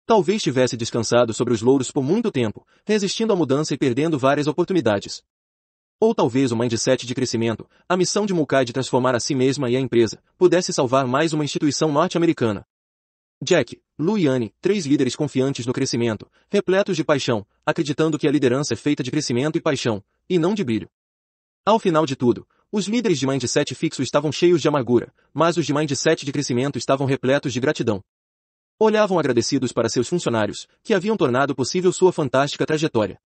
Talvez tivesse descansado sobre os louros por muito tempo, resistindo à mudança e perdendo várias oportunidades. Ou talvez o mindset de crescimento, a missão de Mulcahy de transformar a si mesma e a empresa, pudesse salvar mais uma instituição norte-americana. Jack, Lou e Anne, três líderes confiantes no crescimento, repletos de paixão, acreditando que a liderança é feita de crescimento e paixão, e não de brilho. Ao final de tudo, os líderes de mindset fixo estavam cheios de amargura, mas os de mindset de crescimento estavam repletos de gratidão. Olhavam agradecidos para seus funcionários, que haviam tornado possível sua fantástica trajetória.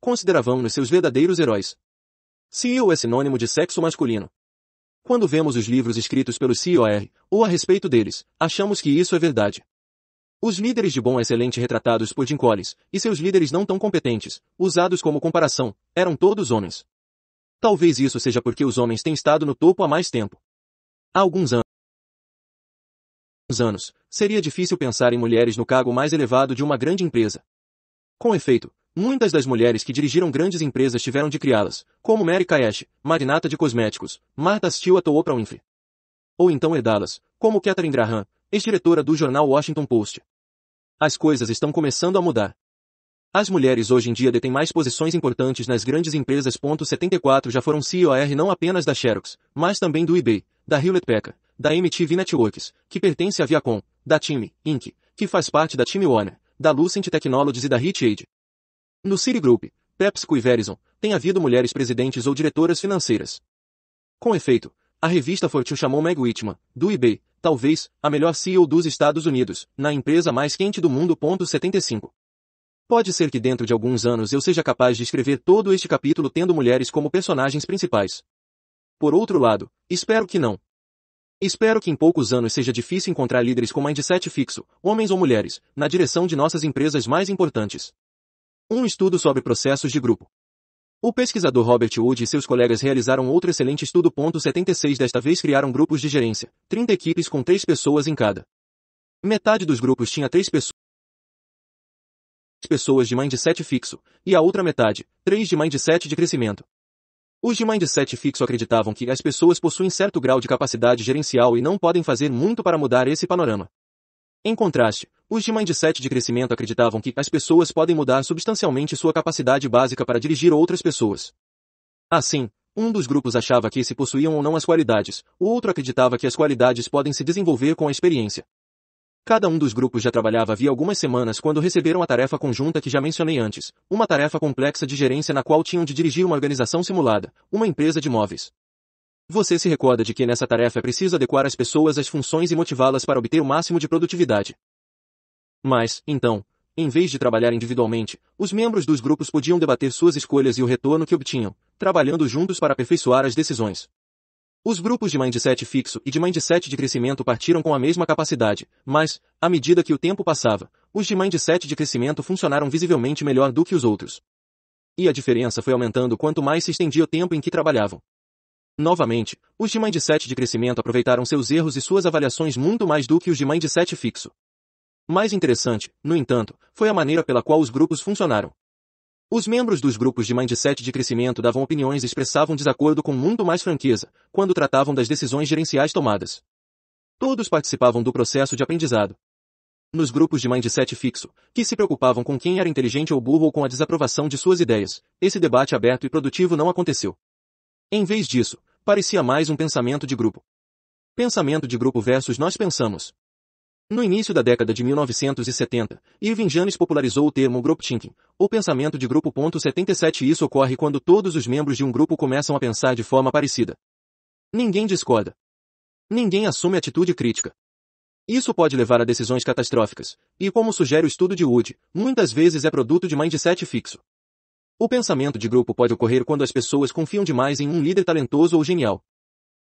Consideravam-nos seus verdadeiros heróis. CEO é sinônimo de sexo masculino. Quando vemos os livros escritos pelos COR, ou a respeito deles, achamos que isso é verdade. Os líderes de bom excelente retratados por Jim Collins, e seus líderes não tão competentes, usados como comparação, eram todos homens. Talvez isso seja porque os homens têm estado no topo há mais tempo. Há alguns anos, seria difícil pensar em mulheres no cargo mais elevado de uma grande empresa. Com efeito, Muitas das mulheres que dirigiram grandes empresas tiveram de criá-las, como Mary Kaesh, magnata de cosméticos, Martha Stewart ou Oprah Winfrey. Ou então herdá-las, como Catherine Graham, ex-diretora do jornal Washington Post. As coisas estão começando a mudar. As mulheres hoje em dia detêm mais posições importantes nas grandes empresas. 74 já foram CEOR não apenas da Xerox, mas também do eBay, da Hewlett-Packard, da MTV Networks, que pertence à Viacom, da Time, Inc., que faz parte da Time Warner, da Lucent Technologies e da Rite no Citigroup, PepsiCo e Verizon, tem havido mulheres presidentes ou diretoras financeiras. Com efeito, a revista Fortune chamou Meg Whitman, do eBay, talvez, a melhor CEO dos Estados Unidos, na empresa mais quente do mundo. 75. Pode ser que dentro de alguns anos eu seja capaz de escrever todo este capítulo tendo mulheres como personagens principais. Por outro lado, espero que não. Espero que em poucos anos seja difícil encontrar líderes com mindset fixo, homens ou mulheres, na direção de nossas empresas mais importantes. Um estudo sobre processos de grupo. O pesquisador Robert Wood e seus colegas realizaram outro excelente estudo. 76 Desta vez criaram grupos de gerência, 30 equipes com 3 pessoas em cada. Metade dos grupos tinha 3 pessoas pessoas de mindset fixo, e a outra metade, 3 de mindset de crescimento. Os de mindset fixo acreditavam que as pessoas possuem certo grau de capacidade gerencial e não podem fazer muito para mudar esse panorama. Em contraste, os de mindset de crescimento acreditavam que as pessoas podem mudar substancialmente sua capacidade básica para dirigir outras pessoas. Assim, um dos grupos achava que se possuíam ou não as qualidades, o outro acreditava que as qualidades podem se desenvolver com a experiência. Cada um dos grupos já trabalhava havia algumas semanas quando receberam a tarefa conjunta que já mencionei antes, uma tarefa complexa de gerência na qual tinham de dirigir uma organização simulada, uma empresa de móveis. Você se recorda de que nessa tarefa é preciso adequar as pessoas às funções e motivá-las para obter o máximo de produtividade. Mas, então, em vez de trabalhar individualmente, os membros dos grupos podiam debater suas escolhas e o retorno que obtinham, trabalhando juntos para aperfeiçoar as decisões. Os grupos de mindset fixo e de mindset de crescimento partiram com a mesma capacidade, mas, à medida que o tempo passava, os de mindset de crescimento funcionaram visivelmente melhor do que os outros. E a diferença foi aumentando quanto mais se estendia o tempo em que trabalhavam. Novamente, os de mindset de crescimento aproveitaram seus erros e suas avaliações muito mais do que os de mindset fixo. Mais interessante, no entanto, foi a maneira pela qual os grupos funcionaram. Os membros dos grupos de mindset de crescimento davam opiniões e expressavam desacordo com muito mais franqueza, quando tratavam das decisões gerenciais tomadas. Todos participavam do processo de aprendizado. Nos grupos de mindset fixo, que se preocupavam com quem era inteligente ou burro ou com a desaprovação de suas ideias, esse debate aberto e produtivo não aconteceu. Em vez disso, parecia mais um pensamento de grupo. Pensamento de grupo versus nós pensamos. No início da década de 1970, Irving Janes popularizou o termo group thinking, ou pensamento de grupo. 77 Isso ocorre quando todos os membros de um grupo começam a pensar de forma parecida. Ninguém discorda. Ninguém assume atitude crítica. Isso pode levar a decisões catastróficas, e como sugere o estudo de Wood, muitas vezes é produto de mindset fixo. O pensamento de grupo pode ocorrer quando as pessoas confiam demais em um líder talentoso ou genial,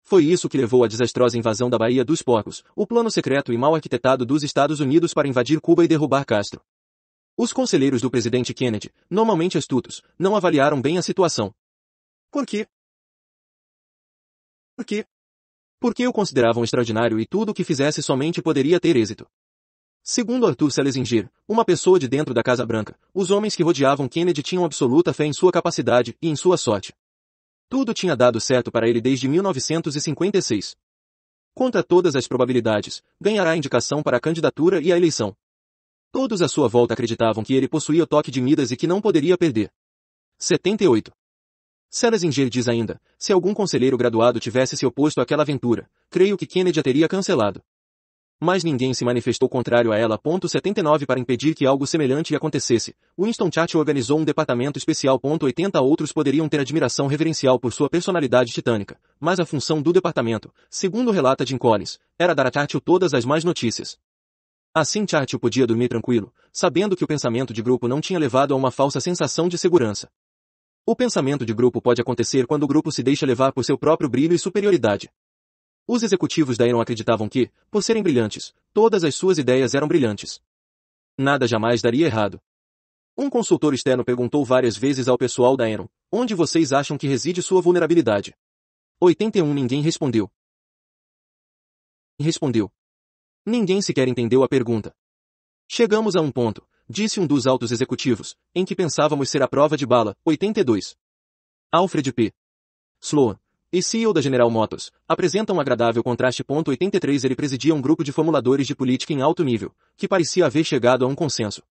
foi isso que levou à desastrosa invasão da Bahia dos Porcos, o plano secreto e mal arquitetado dos Estados Unidos para invadir Cuba e derrubar Castro. Os conselheiros do presidente Kennedy, normalmente astutos, não avaliaram bem a situação. Por quê? Por quê? Porque eu considerava extraordinário e tudo o que fizesse somente poderia ter êxito. Segundo Arthur Selezinger, uma pessoa de dentro da Casa Branca, os homens que rodeavam Kennedy tinham absoluta fé em sua capacidade e em sua sorte. Tudo tinha dado certo para ele desde 1956. Contra todas as probabilidades, ganhará a indicação para a candidatura e a eleição. Todos à sua volta acreditavam que ele possuía o toque de Midas e que não poderia perder. 78. Selesinger diz ainda, se algum conselheiro graduado tivesse se oposto àquela aventura, creio que Kennedy a teria cancelado. Mas ninguém se manifestou contrário a ela. 79 Para impedir que algo semelhante acontecesse, Winston Churchill organizou um departamento especial. 80 Outros poderiam ter admiração reverencial por sua personalidade titânica, mas a função do departamento, segundo relata Jim Collins, era dar a Churchill todas as más notícias. Assim Churchill podia dormir tranquilo, sabendo que o pensamento de grupo não tinha levado a uma falsa sensação de segurança. O pensamento de grupo pode acontecer quando o grupo se deixa levar por seu próprio brilho e superioridade. Os executivos da Eon acreditavam que, por serem brilhantes, todas as suas ideias eram brilhantes. Nada jamais daria errado. Um consultor externo perguntou várias vezes ao pessoal da Eon, onde vocês acham que reside sua vulnerabilidade? 81 Ninguém respondeu. Respondeu. Ninguém sequer entendeu a pergunta. Chegamos a um ponto, disse um dos altos executivos, em que pensávamos ser a prova de bala, 82. Alfred P. Sloan, e CEO da General Motors, apresenta um agradável contraste. 83 Ele presidia um grupo de formuladores de política em alto nível, que parecia haver chegado a um consenso.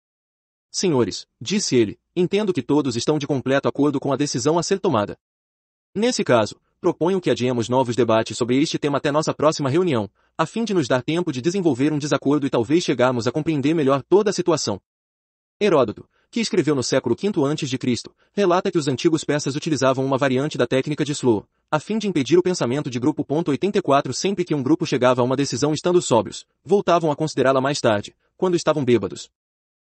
Senhores, disse ele, entendo que todos estão de completo acordo com a decisão a ser tomada. Nesse caso, proponho que adiemos novos debates sobre este tema até nossa próxima reunião, a fim de nos dar tempo de desenvolver um desacordo e talvez chegarmos a compreender melhor toda a situação. Heródoto, que escreveu no século V a.C., relata que os antigos persas utilizavam uma variante da técnica de slow, a fim de impedir o pensamento de grupo. 84 Sempre que um grupo chegava a uma decisão estando sóbrios, voltavam a considerá-la mais tarde, quando estavam bêbados.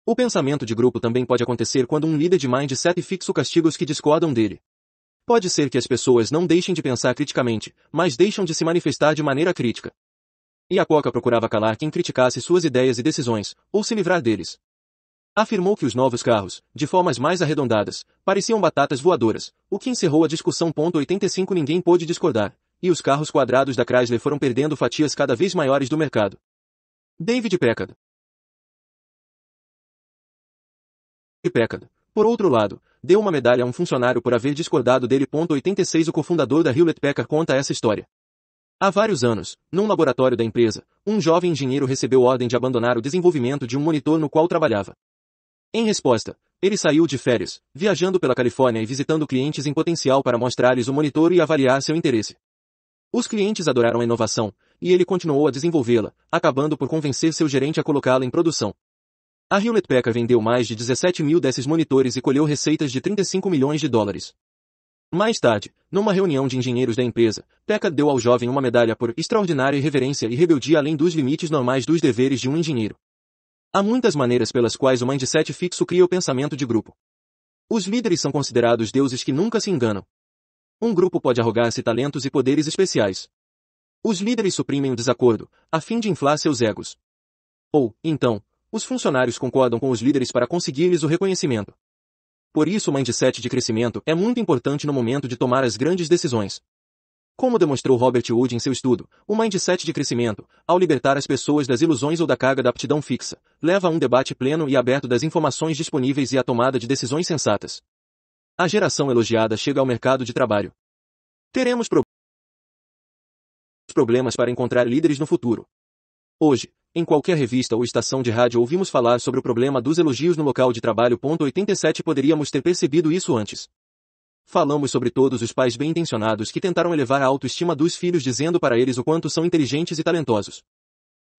O pensamento de grupo também pode acontecer quando um líder de mindset fixo castigos que discordam dele. Pode ser que as pessoas não deixem de pensar criticamente, mas deixam de se manifestar de maneira crítica. E a Coca procurava calar quem criticasse suas ideias e decisões, ou se livrar deles. Afirmou que os novos carros, de formas mais arredondadas, pareciam batatas voadoras, o que encerrou a discussão. 85 Ninguém pôde discordar, e os carros quadrados da Chrysler foram perdendo fatias cada vez maiores do mercado. David Packard Packard, por outro lado, deu uma medalha a um funcionário por haver discordado dele. 86 O cofundador da Hewlett Packard conta essa história. Há vários anos, num laboratório da empresa, um jovem engenheiro recebeu ordem de abandonar o desenvolvimento de um monitor no qual trabalhava. Em resposta, ele saiu de férias, viajando pela Califórnia e visitando clientes em potencial para mostrar-lhes o monitor e avaliar seu interesse. Os clientes adoraram a inovação, e ele continuou a desenvolvê-la, acabando por convencer seu gerente a colocá-la em produção. A Hewlett Packard vendeu mais de 17 mil desses monitores e colheu receitas de 35 milhões de dólares. Mais tarde, numa reunião de engenheiros da empresa, Packard deu ao jovem uma medalha por extraordinária irreverência e rebeldia além dos limites normais dos deveres de um engenheiro. Há muitas maneiras pelas quais o mindset fixo cria o pensamento de grupo. Os líderes são considerados deuses que nunca se enganam. Um grupo pode arrogar-se talentos e poderes especiais. Os líderes suprimem o desacordo, a fim de inflar seus egos. Ou, então, os funcionários concordam com os líderes para conseguir-lhes o reconhecimento. Por isso o mindset de crescimento é muito importante no momento de tomar as grandes decisões. Como demonstrou Robert Wood em seu estudo, o mindset de crescimento, ao libertar as pessoas das ilusões ou da carga da aptidão fixa, leva a um debate pleno e aberto das informações disponíveis e à tomada de decisões sensatas. A geração elogiada chega ao mercado de trabalho. Teremos pro problemas para encontrar líderes no futuro. Hoje, em qualquer revista ou estação de rádio ouvimos falar sobre o problema dos elogios no local de trabalho. 87 Poderíamos ter percebido isso antes. Falamos sobre todos os pais bem-intencionados que tentaram elevar a autoestima dos filhos dizendo para eles o quanto são inteligentes e talentosos.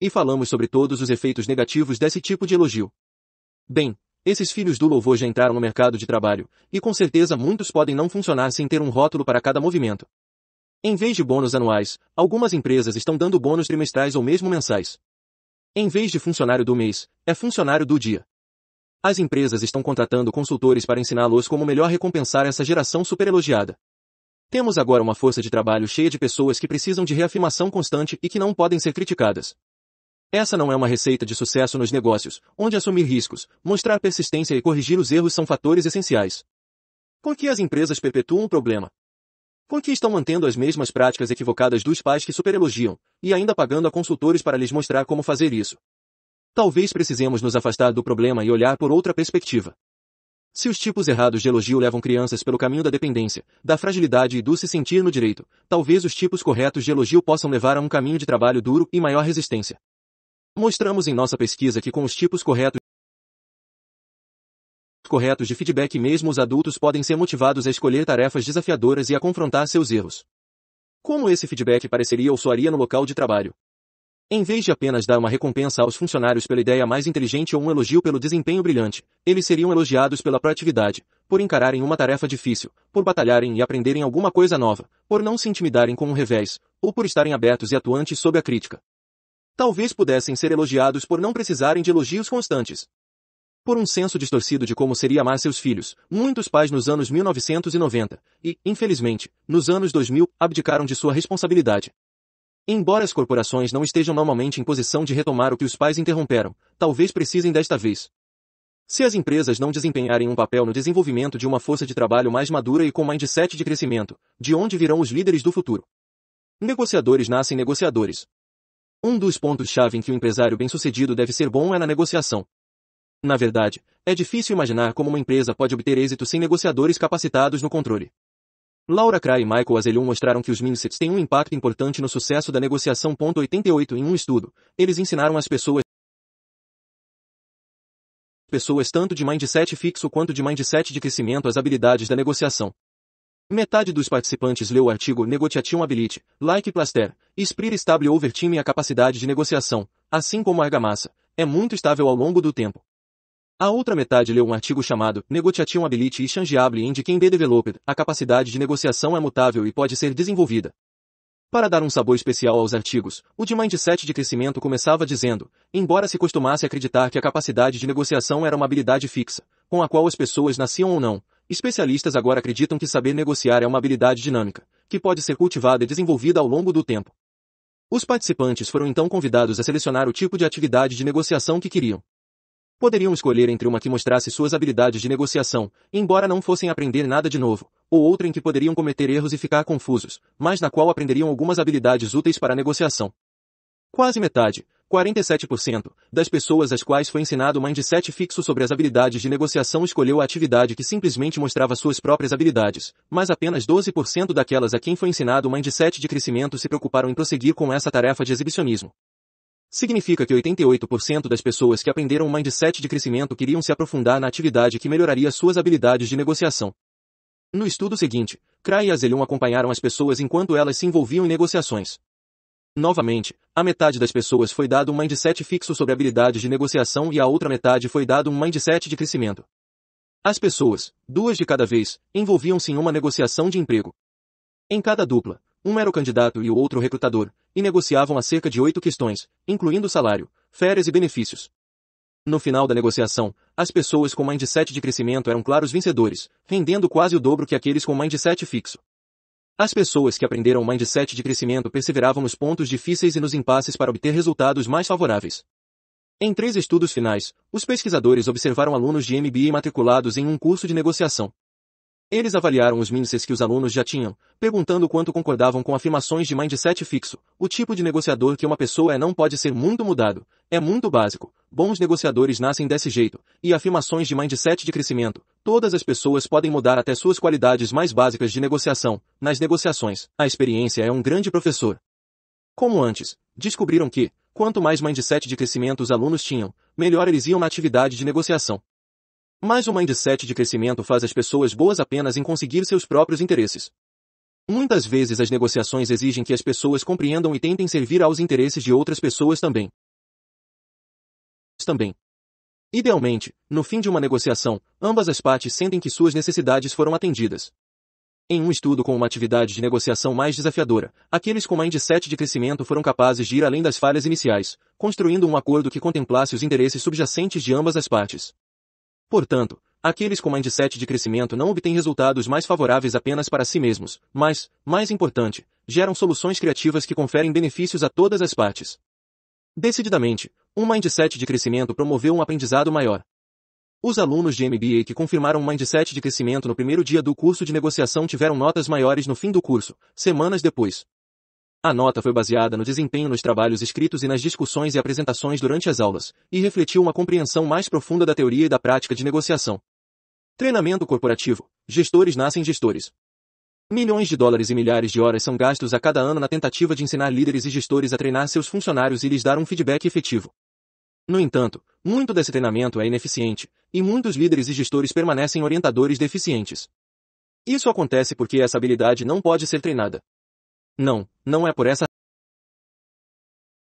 E falamos sobre todos os efeitos negativos desse tipo de elogio. Bem, esses filhos do louvor já entraram no mercado de trabalho, e com certeza muitos podem não funcionar sem ter um rótulo para cada movimento. Em vez de bônus anuais, algumas empresas estão dando bônus trimestrais ou mesmo mensais. Em vez de funcionário do mês, é funcionário do dia. As empresas estão contratando consultores para ensiná-los como melhor recompensar essa geração superelogiada. Temos agora uma força de trabalho cheia de pessoas que precisam de reafirmação constante e que não podem ser criticadas. Essa não é uma receita de sucesso nos negócios, onde assumir riscos, mostrar persistência e corrigir os erros são fatores essenciais. Por que as empresas perpetuam o problema? Por que estão mantendo as mesmas práticas equivocadas dos pais que superelogiam, e ainda pagando a consultores para lhes mostrar como fazer isso? Talvez precisemos nos afastar do problema e olhar por outra perspectiva. Se os tipos errados de elogio levam crianças pelo caminho da dependência, da fragilidade e do se sentir no direito, talvez os tipos corretos de elogio possam levar a um caminho de trabalho duro e maior resistência. Mostramos em nossa pesquisa que com os tipos corretos corretos de feedback mesmo os adultos podem ser motivados a escolher tarefas desafiadoras e a confrontar seus erros. Como esse feedback pareceria ou soaria no local de trabalho? Em vez de apenas dar uma recompensa aos funcionários pela ideia mais inteligente ou um elogio pelo desempenho brilhante, eles seriam elogiados pela proatividade, por encararem uma tarefa difícil, por batalharem e aprenderem alguma coisa nova, por não se intimidarem com um revés, ou por estarem abertos e atuantes sob a crítica. Talvez pudessem ser elogiados por não precisarem de elogios constantes. Por um senso distorcido de como seria amar seus filhos, muitos pais nos anos 1990 e, infelizmente, nos anos 2000, abdicaram de sua responsabilidade, Embora as corporações não estejam normalmente em posição de retomar o que os pais interromperam, talvez precisem desta vez. Se as empresas não desempenharem um papel no desenvolvimento de uma força de trabalho mais madura e com mindset de crescimento, de onde virão os líderes do futuro? Negociadores nascem negociadores. Um dos pontos-chave em que o empresário bem-sucedido deve ser bom é na negociação. Na verdade, é difícil imaginar como uma empresa pode obter êxito sem negociadores capacitados no controle. Laura Cray e Michael Azelhon mostraram que os mindsets têm um impacto importante no sucesso da negociação. 88 Em um estudo, eles ensinaram as pessoas pessoas tanto de mindset fixo quanto de mindset de crescimento as habilidades da negociação. Metade dos participantes leu o artigo Negotiation Ability, Like Plaster, Sprir Stable Over Time e a capacidade de negociação, assim como a argamassa, é muito estável ao longo do tempo. A outra metade leu um artigo chamado Negotiation Ability e Changeable in Quem Be Developed, a capacidade de negociação é mutável e pode ser desenvolvida. Para dar um sabor especial aos artigos, o de Mindset de Crescimento começava dizendo, embora se costumasse acreditar que a capacidade de negociação era uma habilidade fixa, com a qual as pessoas nasciam ou não, especialistas agora acreditam que saber negociar é uma habilidade dinâmica, que pode ser cultivada e desenvolvida ao longo do tempo. Os participantes foram então convidados a selecionar o tipo de atividade de negociação que queriam. Poderiam escolher entre uma que mostrasse suas habilidades de negociação, embora não fossem aprender nada de novo, ou outra em que poderiam cometer erros e ficar confusos, mas na qual aprenderiam algumas habilidades úteis para a negociação. Quase metade, 47%, das pessoas às quais foi ensinado um mindset fixo sobre as habilidades de negociação escolheu a atividade que simplesmente mostrava suas próprias habilidades, mas apenas 12% daquelas a quem foi ensinado um mindset de crescimento se preocuparam em prosseguir com essa tarefa de exibicionismo. Significa que 88% das pessoas que aprenderam o mindset de crescimento queriam se aprofundar na atividade que melhoraria suas habilidades de negociação. No estudo seguinte, Cray e Azelion acompanharam as pessoas enquanto elas se envolviam em negociações. Novamente, a metade das pessoas foi dado um mindset fixo sobre habilidades de negociação e a outra metade foi dado um mindset de crescimento. As pessoas, duas de cada vez, envolviam-se em uma negociação de emprego. Em cada dupla, um era o candidato e o outro o recrutador, e negociavam acerca de oito questões, incluindo salário, férias e benefícios. No final da negociação, as pessoas com mindset de crescimento eram claros vencedores, rendendo quase o dobro que aqueles com mindset fixo. As pessoas que aprenderam o mindset de crescimento perseveravam nos pontos difíceis e nos impasses para obter resultados mais favoráveis. Em três estudos finais, os pesquisadores observaram alunos de MBA matriculados em um curso de negociação. Eles avaliaram os mindsets que os alunos já tinham, perguntando quanto concordavam com afirmações de mindset fixo. O tipo de negociador que uma pessoa é não pode ser muito mudado. É muito básico. Bons negociadores nascem desse jeito. E afirmações de mindset de crescimento. Todas as pessoas podem mudar até suas qualidades mais básicas de negociação. Nas negociações, a experiência é um grande professor. Como antes, descobriram que, quanto mais mindset de crescimento os alunos tinham, melhor eles iam na atividade de negociação. Mas o mindset de crescimento faz as pessoas boas apenas em conseguir seus próprios interesses. Muitas vezes as negociações exigem que as pessoas compreendam e tentem servir aos interesses de outras pessoas também. Também. Idealmente, no fim de uma negociação, ambas as partes sentem que suas necessidades foram atendidas. Em um estudo com uma atividade de negociação mais desafiadora, aqueles com mindset de crescimento foram capazes de ir além das falhas iniciais, construindo um acordo que contemplasse os interesses subjacentes de ambas as partes. Portanto, aqueles com mindset de crescimento não obtêm resultados mais favoráveis apenas para si mesmos, mas, mais importante, geram soluções criativas que conferem benefícios a todas as partes. Decididamente, um mindset de crescimento promoveu um aprendizado maior. Os alunos de MBA que confirmaram um mindset de crescimento no primeiro dia do curso de negociação tiveram notas maiores no fim do curso, semanas depois, a nota foi baseada no desempenho nos trabalhos escritos e nas discussões e apresentações durante as aulas, e refletiu uma compreensão mais profunda da teoria e da prática de negociação. Treinamento corporativo. Gestores nascem gestores. Milhões de dólares e milhares de horas são gastos a cada ano na tentativa de ensinar líderes e gestores a treinar seus funcionários e lhes dar um feedback efetivo. No entanto, muito desse treinamento é ineficiente, e muitos líderes e gestores permanecem orientadores deficientes. Isso acontece porque essa habilidade não pode ser treinada. Não, não é por essa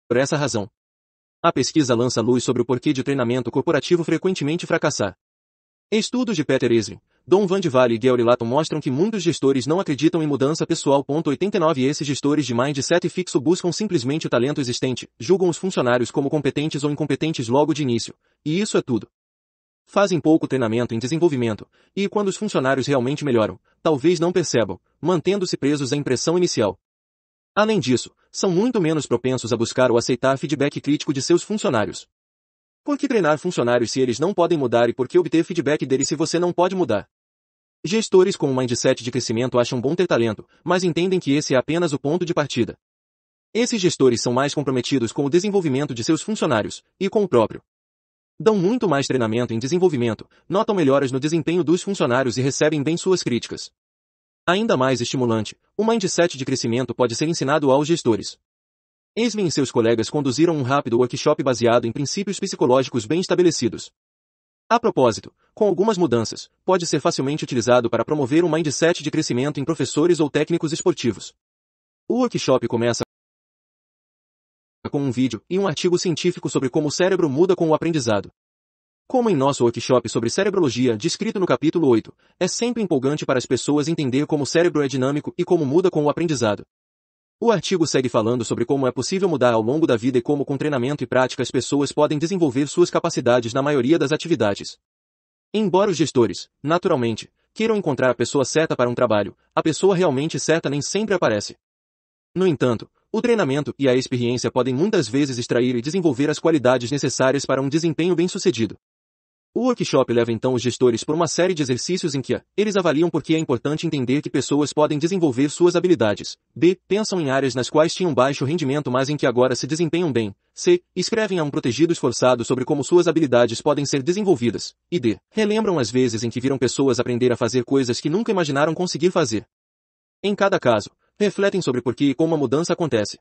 por essa razão. A pesquisa lança luz sobre o porquê de treinamento corporativo frequentemente fracassar. Estudos de Peter Esvin, Don Van de Valle e Gary mostram que muitos gestores não acreditam em mudança pessoal. 89 Esses gestores de mindset fixo buscam simplesmente o talento existente, julgam os funcionários como competentes ou incompetentes logo de início, e isso é tudo. Fazem pouco treinamento em desenvolvimento, e quando os funcionários realmente melhoram, talvez não percebam, mantendo-se presos à impressão inicial. Além disso, são muito menos propensos a buscar ou aceitar feedback crítico de seus funcionários. Por que treinar funcionários se eles não podem mudar e por que obter feedback deles se você não pode mudar? Gestores com um mindset de crescimento acham bom ter talento, mas entendem que esse é apenas o ponto de partida. Esses gestores são mais comprometidos com o desenvolvimento de seus funcionários, e com o próprio. Dão muito mais treinamento em desenvolvimento, notam melhoras no desempenho dos funcionários e recebem bem suas críticas. Ainda mais estimulante, o mindset de crescimento pode ser ensinado aos gestores. Esme e seus colegas conduziram um rápido workshop baseado em princípios psicológicos bem estabelecidos. A propósito, com algumas mudanças, pode ser facilmente utilizado para promover um mindset de crescimento em professores ou técnicos esportivos. O workshop começa com um vídeo e um artigo científico sobre como o cérebro muda com o aprendizado. Como em nosso workshop sobre cerebrologia, descrito no capítulo 8, é sempre empolgante para as pessoas entender como o cérebro é dinâmico e como muda com o aprendizado. O artigo segue falando sobre como é possível mudar ao longo da vida e como com treinamento e prática as pessoas podem desenvolver suas capacidades na maioria das atividades. Embora os gestores, naturalmente, queiram encontrar a pessoa certa para um trabalho, a pessoa realmente certa nem sempre aparece. No entanto, o treinamento e a experiência podem muitas vezes extrair e desenvolver as qualidades necessárias para um desempenho bem-sucedido. O workshop leva então os gestores por uma série de exercícios em que a, eles avaliam por que é importante entender que pessoas podem desenvolver suas habilidades, b. pensam em áreas nas quais tinham baixo rendimento mas em que agora se desempenham bem, c. escrevem a um protegido esforçado sobre como suas habilidades podem ser desenvolvidas, e d. relembram as vezes em que viram pessoas aprender a fazer coisas que nunca imaginaram conseguir fazer. Em cada caso, refletem sobre por que e como a mudança acontece.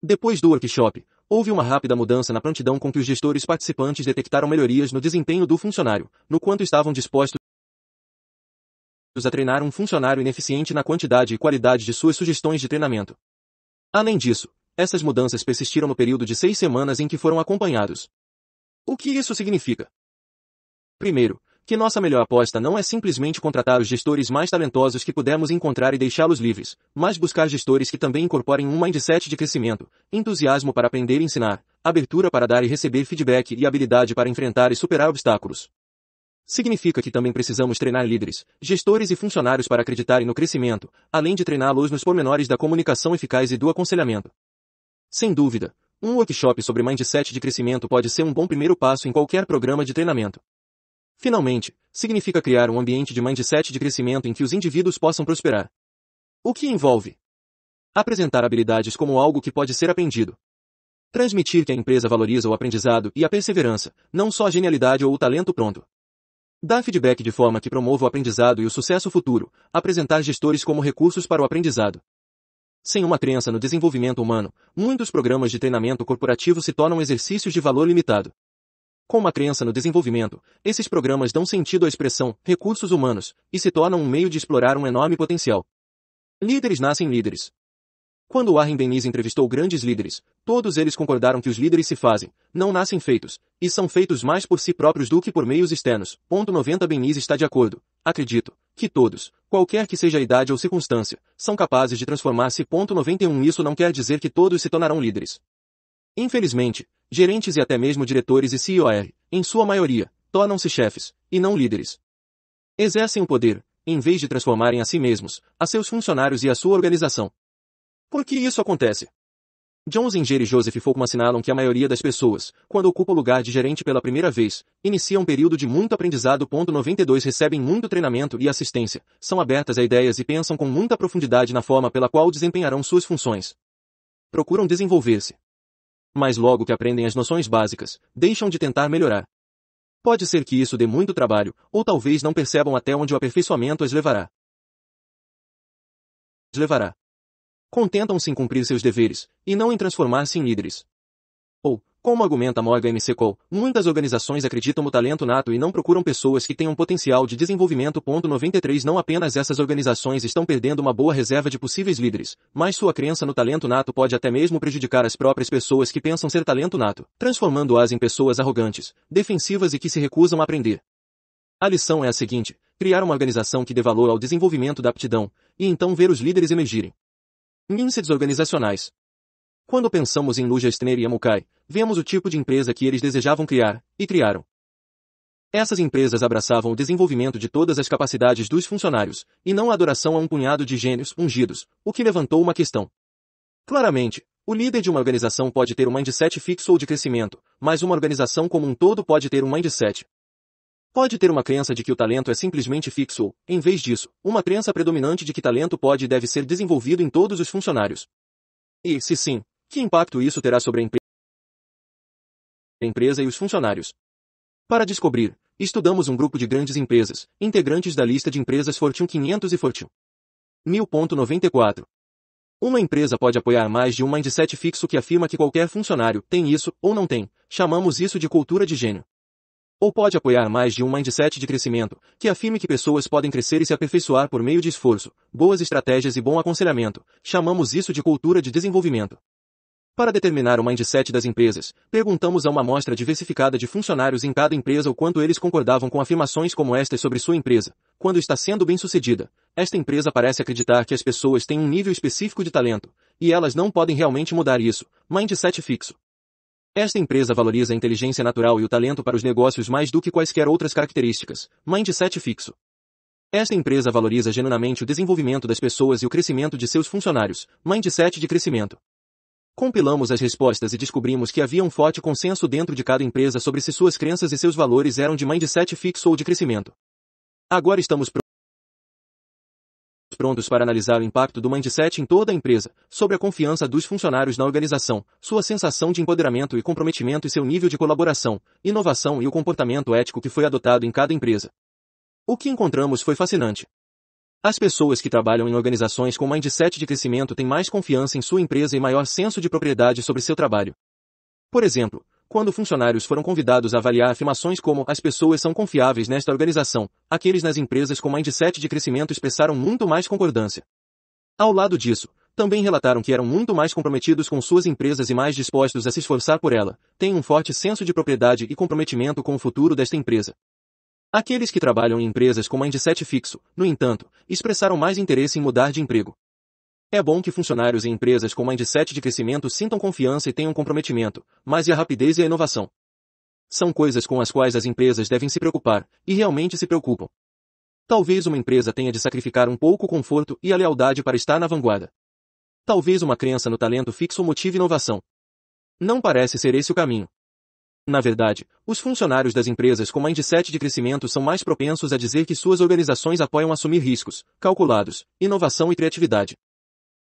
Depois do workshop, Houve uma rápida mudança na prontidão com que os gestores participantes detectaram melhorias no desempenho do funcionário, no quanto estavam dispostos a treinar um funcionário ineficiente na quantidade e qualidade de suas sugestões de treinamento. Além disso, essas mudanças persistiram no período de seis semanas em que foram acompanhados. O que isso significa? Primeiro, que nossa melhor aposta não é simplesmente contratar os gestores mais talentosos que pudermos encontrar e deixá-los livres, mas buscar gestores que também incorporem um mindset de crescimento, entusiasmo para aprender e ensinar, abertura para dar e receber feedback e habilidade para enfrentar e superar obstáculos. Significa que também precisamos treinar líderes, gestores e funcionários para acreditarem no crescimento, além de treiná-los nos pormenores da comunicação eficaz e do aconselhamento. Sem dúvida, um workshop sobre mindset de crescimento pode ser um bom primeiro passo em qualquer programa de treinamento. Finalmente, significa criar um ambiente de mindset de crescimento em que os indivíduos possam prosperar. O que envolve? Apresentar habilidades como algo que pode ser aprendido. Transmitir que a empresa valoriza o aprendizado e a perseverança, não só a genialidade ou o talento pronto. Dar feedback de forma que promova o aprendizado e o sucesso futuro. Apresentar gestores como recursos para o aprendizado. Sem uma crença no desenvolvimento humano, muitos programas de treinamento corporativo se tornam exercícios de valor limitado. Com uma crença no desenvolvimento, esses programas dão sentido à expressão recursos humanos e se tornam um meio de explorar um enorme potencial. Líderes nascem líderes. Quando Warren Denise entrevistou grandes líderes, todos eles concordaram que os líderes se fazem, não nascem feitos, e são feitos mais por si próprios do que por meios externos. Ponto 90 Denise está de acordo. Acredito que todos, qualquer que seja a idade ou circunstância, são capazes de transformar-se. Ponto 91 Isso não quer dizer que todos se tornarão líderes. Infelizmente, gerentes e até mesmo diretores e CIOR, em sua maioria, tornam-se chefes, e não líderes. Exercem o poder, em vez de transformarem a si mesmos, a seus funcionários e a sua organização. Por que isso acontece? John Zinger e Joseph Foucault assinalam que a maioria das pessoas, quando ocupa o lugar de gerente pela primeira vez, inicia um período de muito aprendizado. 92 recebem muito treinamento e assistência, são abertas a ideias e pensam com muita profundidade na forma pela qual desempenharão suas funções. Procuram desenvolver-se mas logo que aprendem as noções básicas, deixam de tentar melhorar. Pode ser que isso dê muito trabalho, ou talvez não percebam até onde o aperfeiçoamento as levará. Levará. Contentam-se em cumprir seus deveres, e não em transformar-se em líderes. Ou, como argumenta Morgan M. Secol, muitas organizações acreditam no talento nato e não procuram pessoas que tenham potencial de desenvolvimento. 93 Não apenas essas organizações estão perdendo uma boa reserva de possíveis líderes, mas sua crença no talento nato pode até mesmo prejudicar as próprias pessoas que pensam ser talento nato, transformando-as em pessoas arrogantes, defensivas e que se recusam a aprender. A lição é a seguinte, criar uma organização que dê valor ao desenvolvimento da aptidão, e então ver os líderes emergirem. Índices organizacionais quando pensamos em Lujastner e Amukai, vemos o tipo de empresa que eles desejavam criar, e criaram. Essas empresas abraçavam o desenvolvimento de todas as capacidades dos funcionários, e não a adoração a um punhado de gênios ungidos, o que levantou uma questão. Claramente, o líder de uma organização pode ter um mindset fixo ou de crescimento, mas uma organização como um todo pode ter um mindset. Pode ter uma crença de que o talento é simplesmente fixo ou, em vez disso, uma crença predominante de que talento pode e deve ser desenvolvido em todos os funcionários. E, se sim, que impacto isso terá sobre a empresa e os funcionários? Para descobrir, estudamos um grupo de grandes empresas, integrantes da lista de empresas Fortune 500 e Fortune 1000.94. Uma empresa pode apoiar mais de um mindset fixo que afirma que qualquer funcionário tem isso ou não tem, chamamos isso de cultura de gênio. Ou pode apoiar mais de um mindset de crescimento, que afirme que pessoas podem crescer e se aperfeiçoar por meio de esforço, boas estratégias e bom aconselhamento, chamamos isso de cultura de desenvolvimento. Para determinar o mindset das empresas, perguntamos a uma amostra diversificada de funcionários em cada empresa o quanto eles concordavam com afirmações como estas sobre sua empresa. Quando está sendo bem sucedida, esta empresa parece acreditar que as pessoas têm um nível específico de talento, e elas não podem realmente mudar isso. Mindset fixo. Esta empresa valoriza a inteligência natural e o talento para os negócios mais do que quaisquer outras características. Mindset fixo. Esta empresa valoriza genuinamente o desenvolvimento das pessoas e o crescimento de seus funcionários. Mindset de crescimento. Compilamos as respostas e descobrimos que havia um forte consenso dentro de cada empresa sobre se suas crenças e seus valores eram de mindset fixo ou de crescimento. Agora estamos prontos para analisar o impacto do mindset em toda a empresa, sobre a confiança dos funcionários na organização, sua sensação de empoderamento e comprometimento e seu nível de colaboração, inovação e o comportamento ético que foi adotado em cada empresa. O que encontramos foi fascinante. As pessoas que trabalham em organizações com mindset de crescimento têm mais confiança em sua empresa e maior senso de propriedade sobre seu trabalho. Por exemplo, quando funcionários foram convidados a avaliar afirmações como as pessoas são confiáveis nesta organização, aqueles nas empresas com mindset de crescimento expressaram muito mais concordância. Ao lado disso, também relataram que eram muito mais comprometidos com suas empresas e mais dispostos a se esforçar por ela, têm um forte senso de propriedade e comprometimento com o futuro desta empresa. Aqueles que trabalham em empresas com mindset fixo, no entanto, expressaram mais interesse em mudar de emprego. É bom que funcionários em empresas com mindset de crescimento sintam confiança e tenham comprometimento, mas e a rapidez e a inovação? São coisas com as quais as empresas devem se preocupar, e realmente se preocupam. Talvez uma empresa tenha de sacrificar um pouco o conforto e a lealdade para estar na vanguarda. Talvez uma crença no talento fixo motive inovação. Não parece ser esse o caminho. Na verdade, os funcionários das empresas com mindset de crescimento são mais propensos a dizer que suas organizações apoiam assumir riscos, calculados, inovação e criatividade.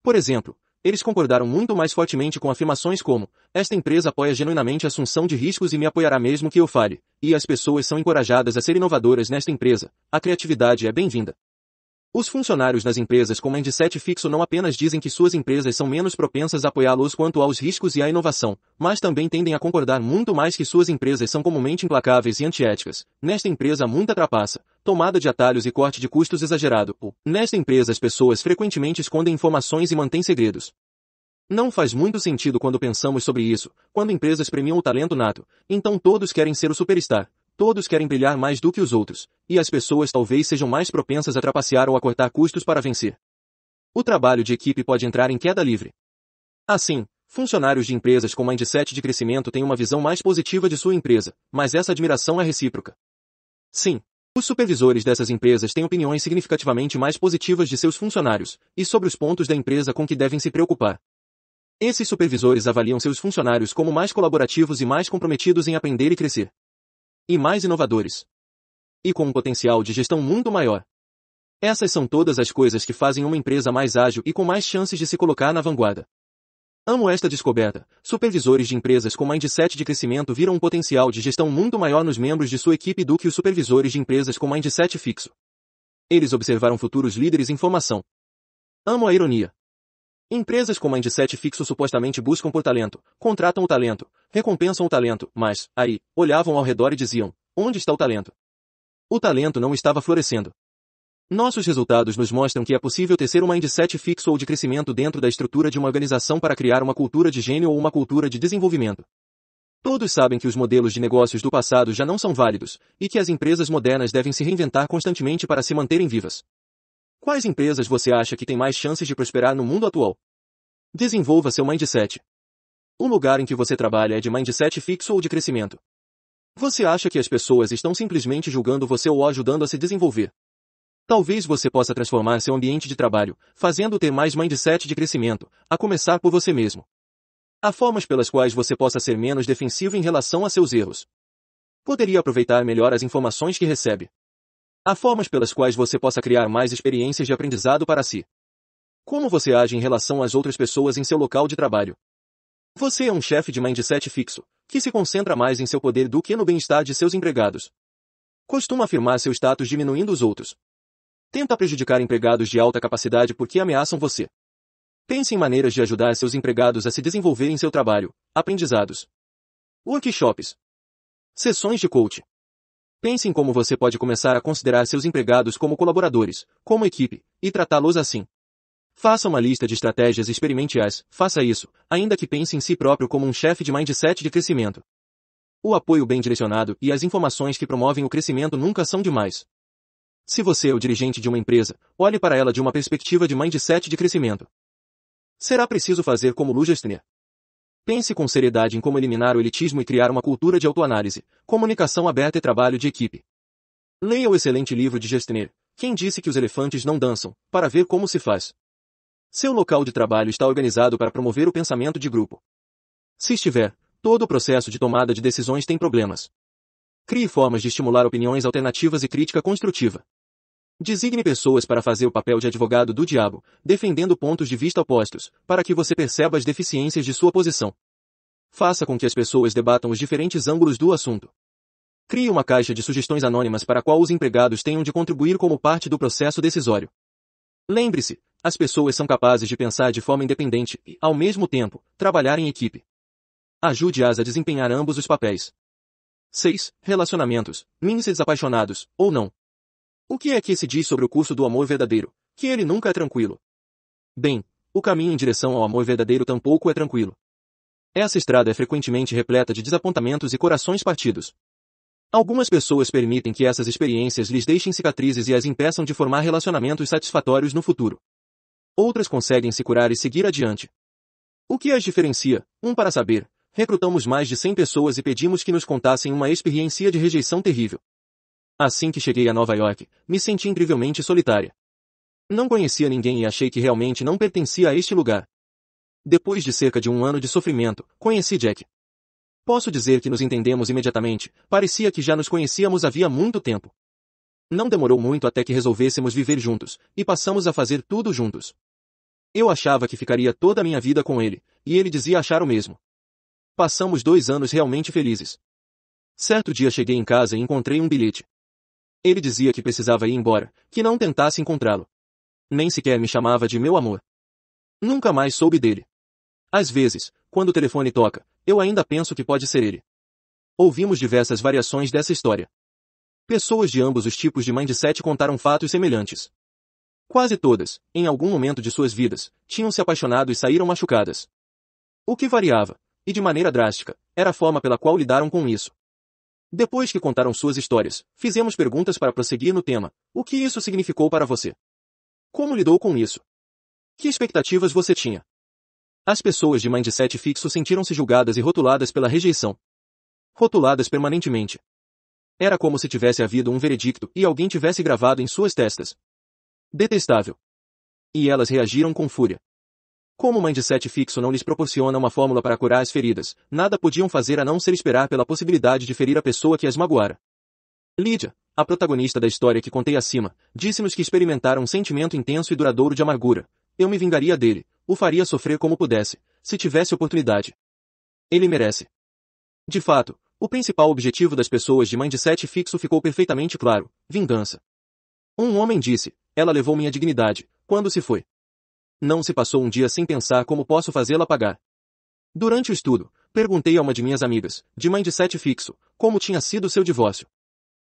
Por exemplo, eles concordaram muito mais fortemente com afirmações como esta empresa apoia genuinamente a assunção de riscos e me apoiará mesmo que eu fale, e as pessoas são encorajadas a ser inovadoras nesta empresa, a criatividade é bem-vinda. Os funcionários nas empresas com mindset fixo não apenas dizem que suas empresas são menos propensas a apoiá-los quanto aos riscos e à inovação, mas também tendem a concordar muito mais que suas empresas são comumente implacáveis e antiéticas. Nesta empresa há muita trapaça, tomada de atalhos e corte de custos exagerado. Nesta empresa as pessoas frequentemente escondem informações e mantêm segredos. Não faz muito sentido quando pensamos sobre isso, quando empresas premiam o talento nato, então todos querem ser o superstar, Todos querem brilhar mais do que os outros, e as pessoas talvez sejam mais propensas a trapacear ou a cortar custos para vencer. O trabalho de equipe pode entrar em queda livre. Assim, funcionários de empresas com mindset de crescimento têm uma visão mais positiva de sua empresa, mas essa admiração é recíproca. Sim, os supervisores dessas empresas têm opiniões significativamente mais positivas de seus funcionários, e sobre os pontos da empresa com que devem se preocupar. Esses supervisores avaliam seus funcionários como mais colaborativos e mais comprometidos em aprender e crescer e mais inovadores. E com um potencial de gestão muito maior. Essas são todas as coisas que fazem uma empresa mais ágil e com mais chances de se colocar na vanguarda. Amo esta descoberta. Supervisores de empresas com mindset de crescimento viram um potencial de gestão muito maior nos membros de sua equipe do que os supervisores de empresas com mindset fixo. Eles observaram futuros líderes em formação. Amo a ironia. Empresas como a Indeset Fixo supostamente buscam por talento, contratam o talento, recompensam o talento, mas, aí, olhavam ao redor e diziam, onde está o talento? O talento não estava florescendo. Nossos resultados nos mostram que é possível tecer uma Indeset Fixo ou de crescimento dentro da estrutura de uma organização para criar uma cultura de gênio ou uma cultura de desenvolvimento. Todos sabem que os modelos de negócios do passado já não são válidos, e que as empresas modernas devem se reinventar constantemente para se manterem vivas. Quais empresas você acha que tem mais chances de prosperar no mundo atual? Desenvolva seu mindset. O lugar em que você trabalha é de mindset fixo ou de crescimento? Você acha que as pessoas estão simplesmente julgando você ou ajudando a se desenvolver? Talvez você possa transformar seu ambiente de trabalho, fazendo ter mais mindset de crescimento, a começar por você mesmo. Há formas pelas quais você possa ser menos defensivo em relação a seus erros. Poderia aproveitar melhor as informações que recebe. Há formas pelas quais você possa criar mais experiências de aprendizado para si. Como você age em relação às outras pessoas em seu local de trabalho? Você é um chefe de mindset fixo, que se concentra mais em seu poder do que no bem-estar de seus empregados. Costuma afirmar seu status diminuindo os outros. Tenta prejudicar empregados de alta capacidade porque ameaçam você. Pense em maneiras de ajudar seus empregados a se desenvolverem em seu trabalho, aprendizados. Workshops. Sessões de coaching. Pense em como você pode começar a considerar seus empregados como colaboradores, como equipe, e tratá-los assim. Faça uma lista de estratégias e experimente-as, faça isso, ainda que pense em si próprio como um chefe de mindset de crescimento. O apoio bem direcionado e as informações que promovem o crescimento nunca são demais. Se você é o dirigente de uma empresa, olhe para ela de uma perspectiva de mindset de crescimento. Será preciso fazer como Lugestner, Pense com seriedade em como eliminar o elitismo e criar uma cultura de autoanálise, comunicação aberta e trabalho de equipe. Leia o excelente livro de Gestner, Quem disse que os elefantes não dançam, para ver como se faz. Seu local de trabalho está organizado para promover o pensamento de grupo. Se estiver, todo o processo de tomada de decisões tem problemas. Crie formas de estimular opiniões alternativas e crítica construtiva. Designe pessoas para fazer o papel de advogado do diabo, defendendo pontos de vista opostos, para que você perceba as deficiências de sua posição. Faça com que as pessoas debatam os diferentes ângulos do assunto. Crie uma caixa de sugestões anônimas para a qual os empregados tenham de contribuir como parte do processo decisório. Lembre-se, as pessoas são capazes de pensar de forma independente e, ao mesmo tempo, trabalhar em equipe. Ajude-as a desempenhar ambos os papéis. 6. Relacionamentos. Mindsets apaixonados, ou não. O que é que se diz sobre o curso do amor verdadeiro? Que ele nunca é tranquilo. Bem, o caminho em direção ao amor verdadeiro tampouco é tranquilo. Essa estrada é frequentemente repleta de desapontamentos e corações partidos. Algumas pessoas permitem que essas experiências lhes deixem cicatrizes e as impeçam de formar relacionamentos satisfatórios no futuro. Outras conseguem se curar e seguir adiante. O que as diferencia? Um para saber. Recrutamos mais de 100 pessoas e pedimos que nos contassem uma experiência de rejeição terrível. Assim que cheguei a Nova York, me senti incrivelmente solitária. Não conhecia ninguém e achei que realmente não pertencia a este lugar. Depois de cerca de um ano de sofrimento, conheci Jack. Posso dizer que nos entendemos imediatamente, parecia que já nos conhecíamos havia muito tempo. Não demorou muito até que resolvêssemos viver juntos, e passamos a fazer tudo juntos. Eu achava que ficaria toda a minha vida com ele, e ele dizia achar o mesmo. Passamos dois anos realmente felizes. Certo dia cheguei em casa e encontrei um bilhete. Ele dizia que precisava ir embora, que não tentasse encontrá-lo. Nem sequer me chamava de meu amor. Nunca mais soube dele. Às vezes, quando o telefone toca, eu ainda penso que pode ser ele. Ouvimos diversas variações dessa história. Pessoas de ambos os tipos de mindset contaram fatos semelhantes. Quase todas, em algum momento de suas vidas, tinham se apaixonado e saíram machucadas. O que variava, e de maneira drástica, era a forma pela qual lidaram com isso. Depois que contaram suas histórias, fizemos perguntas para prosseguir no tema. O que isso significou para você? Como lidou com isso? Que expectativas você tinha? As pessoas de mindset fixo sentiram-se julgadas e rotuladas pela rejeição. Rotuladas permanentemente. Era como se tivesse havido um veredicto e alguém tivesse gravado em suas testas. Detestável. E elas reagiram com fúria. Como o mindset fixo não lhes proporciona uma fórmula para curar as feridas, nada podiam fazer a não ser esperar pela possibilidade de ferir a pessoa que as magoara. Lídia, a protagonista da história que contei acima, disse-nos que experimentara um sentimento intenso e duradouro de amargura. Eu me vingaria dele, o faria sofrer como pudesse, se tivesse oportunidade. Ele merece. De fato, o principal objetivo das pessoas de mindset fixo ficou perfeitamente claro, vingança. Um homem disse, ela levou minha dignidade, quando se foi. Não se passou um dia sem pensar como posso fazê-la pagar. Durante o estudo, perguntei a uma de minhas amigas, de mãe de sete fixo, como tinha sido seu divórcio.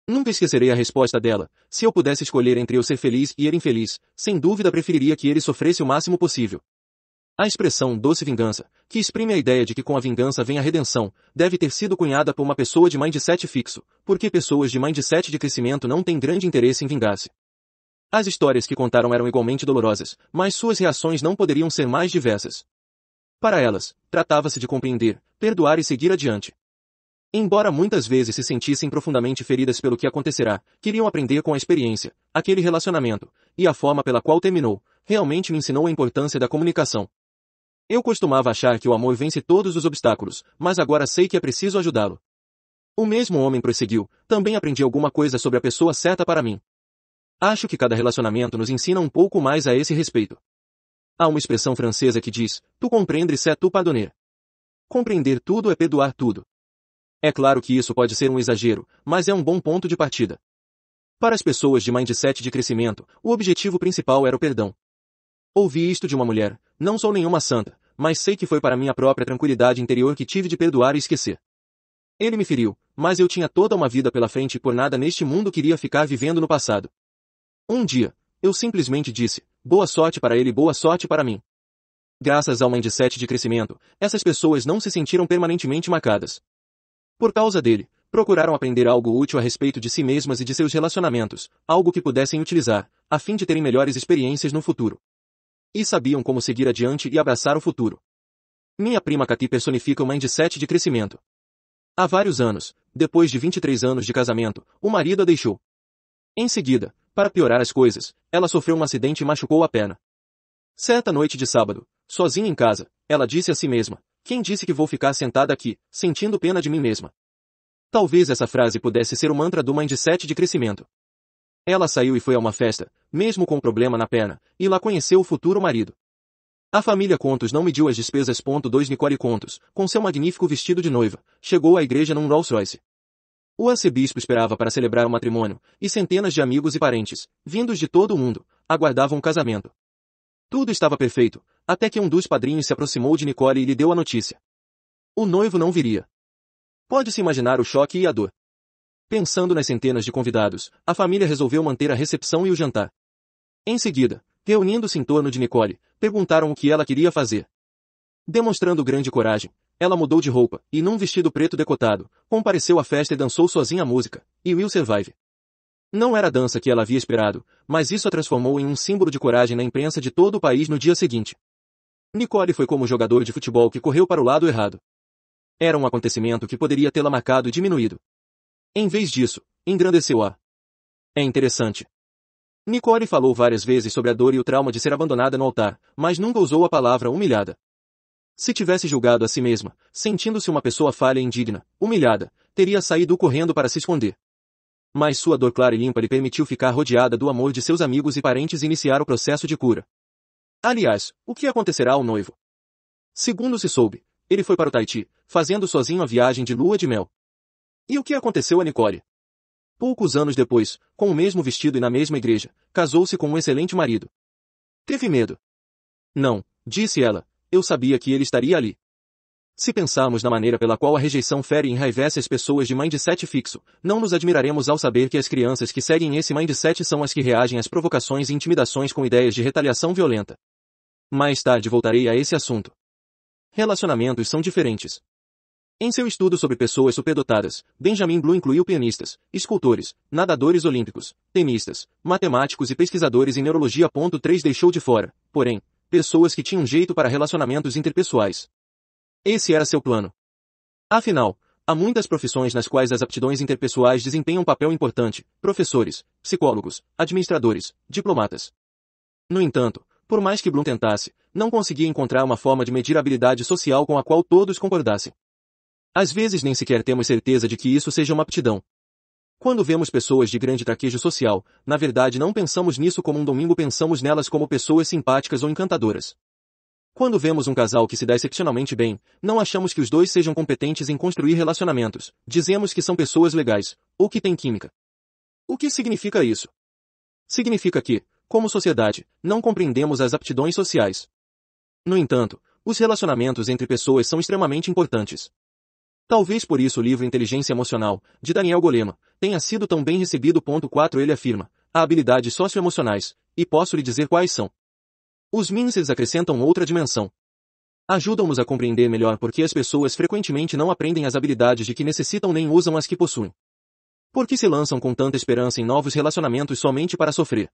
Nunca esquecerei a resposta dela. Se eu pudesse escolher entre eu ser feliz e ele infeliz, sem dúvida preferiria que ele sofresse o máximo possível. A expressão doce vingança, que exprime a ideia de que com a vingança vem a redenção, deve ter sido cunhada por uma pessoa de mãe de sete fixo, porque pessoas de mãe de sete de crescimento não têm grande interesse em vingar-se. As histórias que contaram eram igualmente dolorosas, mas suas reações não poderiam ser mais diversas. Para elas, tratava-se de compreender, perdoar e seguir adiante. Embora muitas vezes se sentissem profundamente feridas pelo que acontecerá, queriam aprender com a experiência, aquele relacionamento, e a forma pela qual terminou, realmente me ensinou a importância da comunicação. Eu costumava achar que o amor vence todos os obstáculos, mas agora sei que é preciso ajudá-lo. O mesmo homem prosseguiu, também aprendi alguma coisa sobre a pessoa certa para mim. Acho que cada relacionamento nos ensina um pouco mais a esse respeito. Há uma expressão francesa que diz, tu compreendes c'est tu pardonner. Compreender tudo é perdoar tudo. É claro que isso pode ser um exagero, mas é um bom ponto de partida. Para as pessoas de mindset de crescimento, o objetivo principal era o perdão. Ouvi isto de uma mulher, não sou nenhuma santa, mas sei que foi para minha própria tranquilidade interior que tive de perdoar e esquecer. Ele me feriu, mas eu tinha toda uma vida pela frente e por nada neste mundo queria ficar vivendo no passado. Um dia, eu simplesmente disse, boa sorte para ele boa sorte para mim. Graças ao mindset de crescimento, essas pessoas não se sentiram permanentemente marcadas. Por causa dele, procuraram aprender algo útil a respeito de si mesmas e de seus relacionamentos, algo que pudessem utilizar, a fim de terem melhores experiências no futuro. E sabiam como seguir adiante e abraçar o futuro. Minha prima Katy personifica o mindset de crescimento. Há vários anos, depois de 23 anos de casamento, o marido a deixou. Em seguida, para piorar as coisas, ela sofreu um acidente e machucou a perna. Certa noite de sábado, sozinha em casa, ela disse a si mesma, quem disse que vou ficar sentada aqui, sentindo pena de mim mesma? Talvez essa frase pudesse ser o mantra do mindset de crescimento. Ela saiu e foi a uma festa, mesmo com um problema na perna, e lá conheceu o futuro marido. A família Contos não mediu as despesas. 2 Nicole Contos, com seu magnífico vestido de noiva, chegou à igreja num Rolls Royce. O arcebispo esperava para celebrar o matrimônio, e centenas de amigos e parentes, vindos de todo o mundo, aguardavam o casamento. Tudo estava perfeito, até que um dos padrinhos se aproximou de Nicole e lhe deu a notícia. O noivo não viria. Pode-se imaginar o choque e a dor. Pensando nas centenas de convidados, a família resolveu manter a recepção e o jantar. Em seguida, reunindo-se em torno de Nicole, perguntaram o que ela queria fazer. Demonstrando grande coragem, ela mudou de roupa, e num vestido preto decotado, compareceu à festa e dançou sozinha a música, e Will Survive. Não era a dança que ela havia esperado, mas isso a transformou em um símbolo de coragem na imprensa de todo o país no dia seguinte. Nicole foi como o jogador de futebol que correu para o lado errado. Era um acontecimento que poderia tê-la marcado e diminuído. Em vez disso, engrandeceu-a. É interessante. Nicole falou várias vezes sobre a dor e o trauma de ser abandonada no altar, mas nunca usou a palavra humilhada. Se tivesse julgado a si mesma, sentindo-se uma pessoa falha e indigna, humilhada, teria saído correndo para se esconder. Mas sua dor clara e limpa lhe permitiu ficar rodeada do amor de seus amigos e parentes e iniciar o processo de cura. Aliás, o que acontecerá ao noivo? Segundo se soube, ele foi para o Taiti, fazendo sozinho a viagem de lua de mel. E o que aconteceu a Nicole? Poucos anos depois, com o mesmo vestido e na mesma igreja, casou-se com um excelente marido. Teve medo. Não, disse ela, eu sabia que ele estaria ali. Se pensarmos na maneira pela qual a rejeição fere e enraivece as pessoas de mindset fixo, não nos admiraremos ao saber que as crianças que seguem esse mindset são as que reagem às provocações e intimidações com ideias de retaliação violenta. Mais tarde voltarei a esse assunto. Relacionamentos são diferentes. Em seu estudo sobre pessoas superdotadas, Benjamin Blue incluiu pianistas, escultores, nadadores olímpicos, tenistas, matemáticos e pesquisadores em neurologia. 3 deixou de fora, porém, pessoas que tinham jeito para relacionamentos interpessoais. Esse era seu plano. Afinal, há muitas profissões nas quais as aptidões interpessoais desempenham um papel importante, professores, psicólogos, administradores, diplomatas. No entanto, por mais que Bloom tentasse, não conseguia encontrar uma forma de medir a habilidade social com a qual todos concordassem. Às vezes nem sequer temos certeza de que isso seja uma aptidão, quando vemos pessoas de grande traquejo social, na verdade não pensamos nisso como um domingo pensamos nelas como pessoas simpáticas ou encantadoras. Quando vemos um casal que se dá excepcionalmente bem, não achamos que os dois sejam competentes em construir relacionamentos, dizemos que são pessoas legais, ou que têm química. O que significa isso? Significa que, como sociedade, não compreendemos as aptidões sociais. No entanto, os relacionamentos entre pessoas são extremamente importantes. Talvez por isso o livro Inteligência Emocional, de Daniel Goleman, tenha sido tão bem recebido. 4 Ele afirma, há habilidades socioemocionais, e posso lhe dizer quais são. Os Minces acrescentam outra dimensão. Ajudam-nos a compreender melhor por que as pessoas frequentemente não aprendem as habilidades de que necessitam nem usam as que possuem. Por que se lançam com tanta esperança em novos relacionamentos somente para sofrer?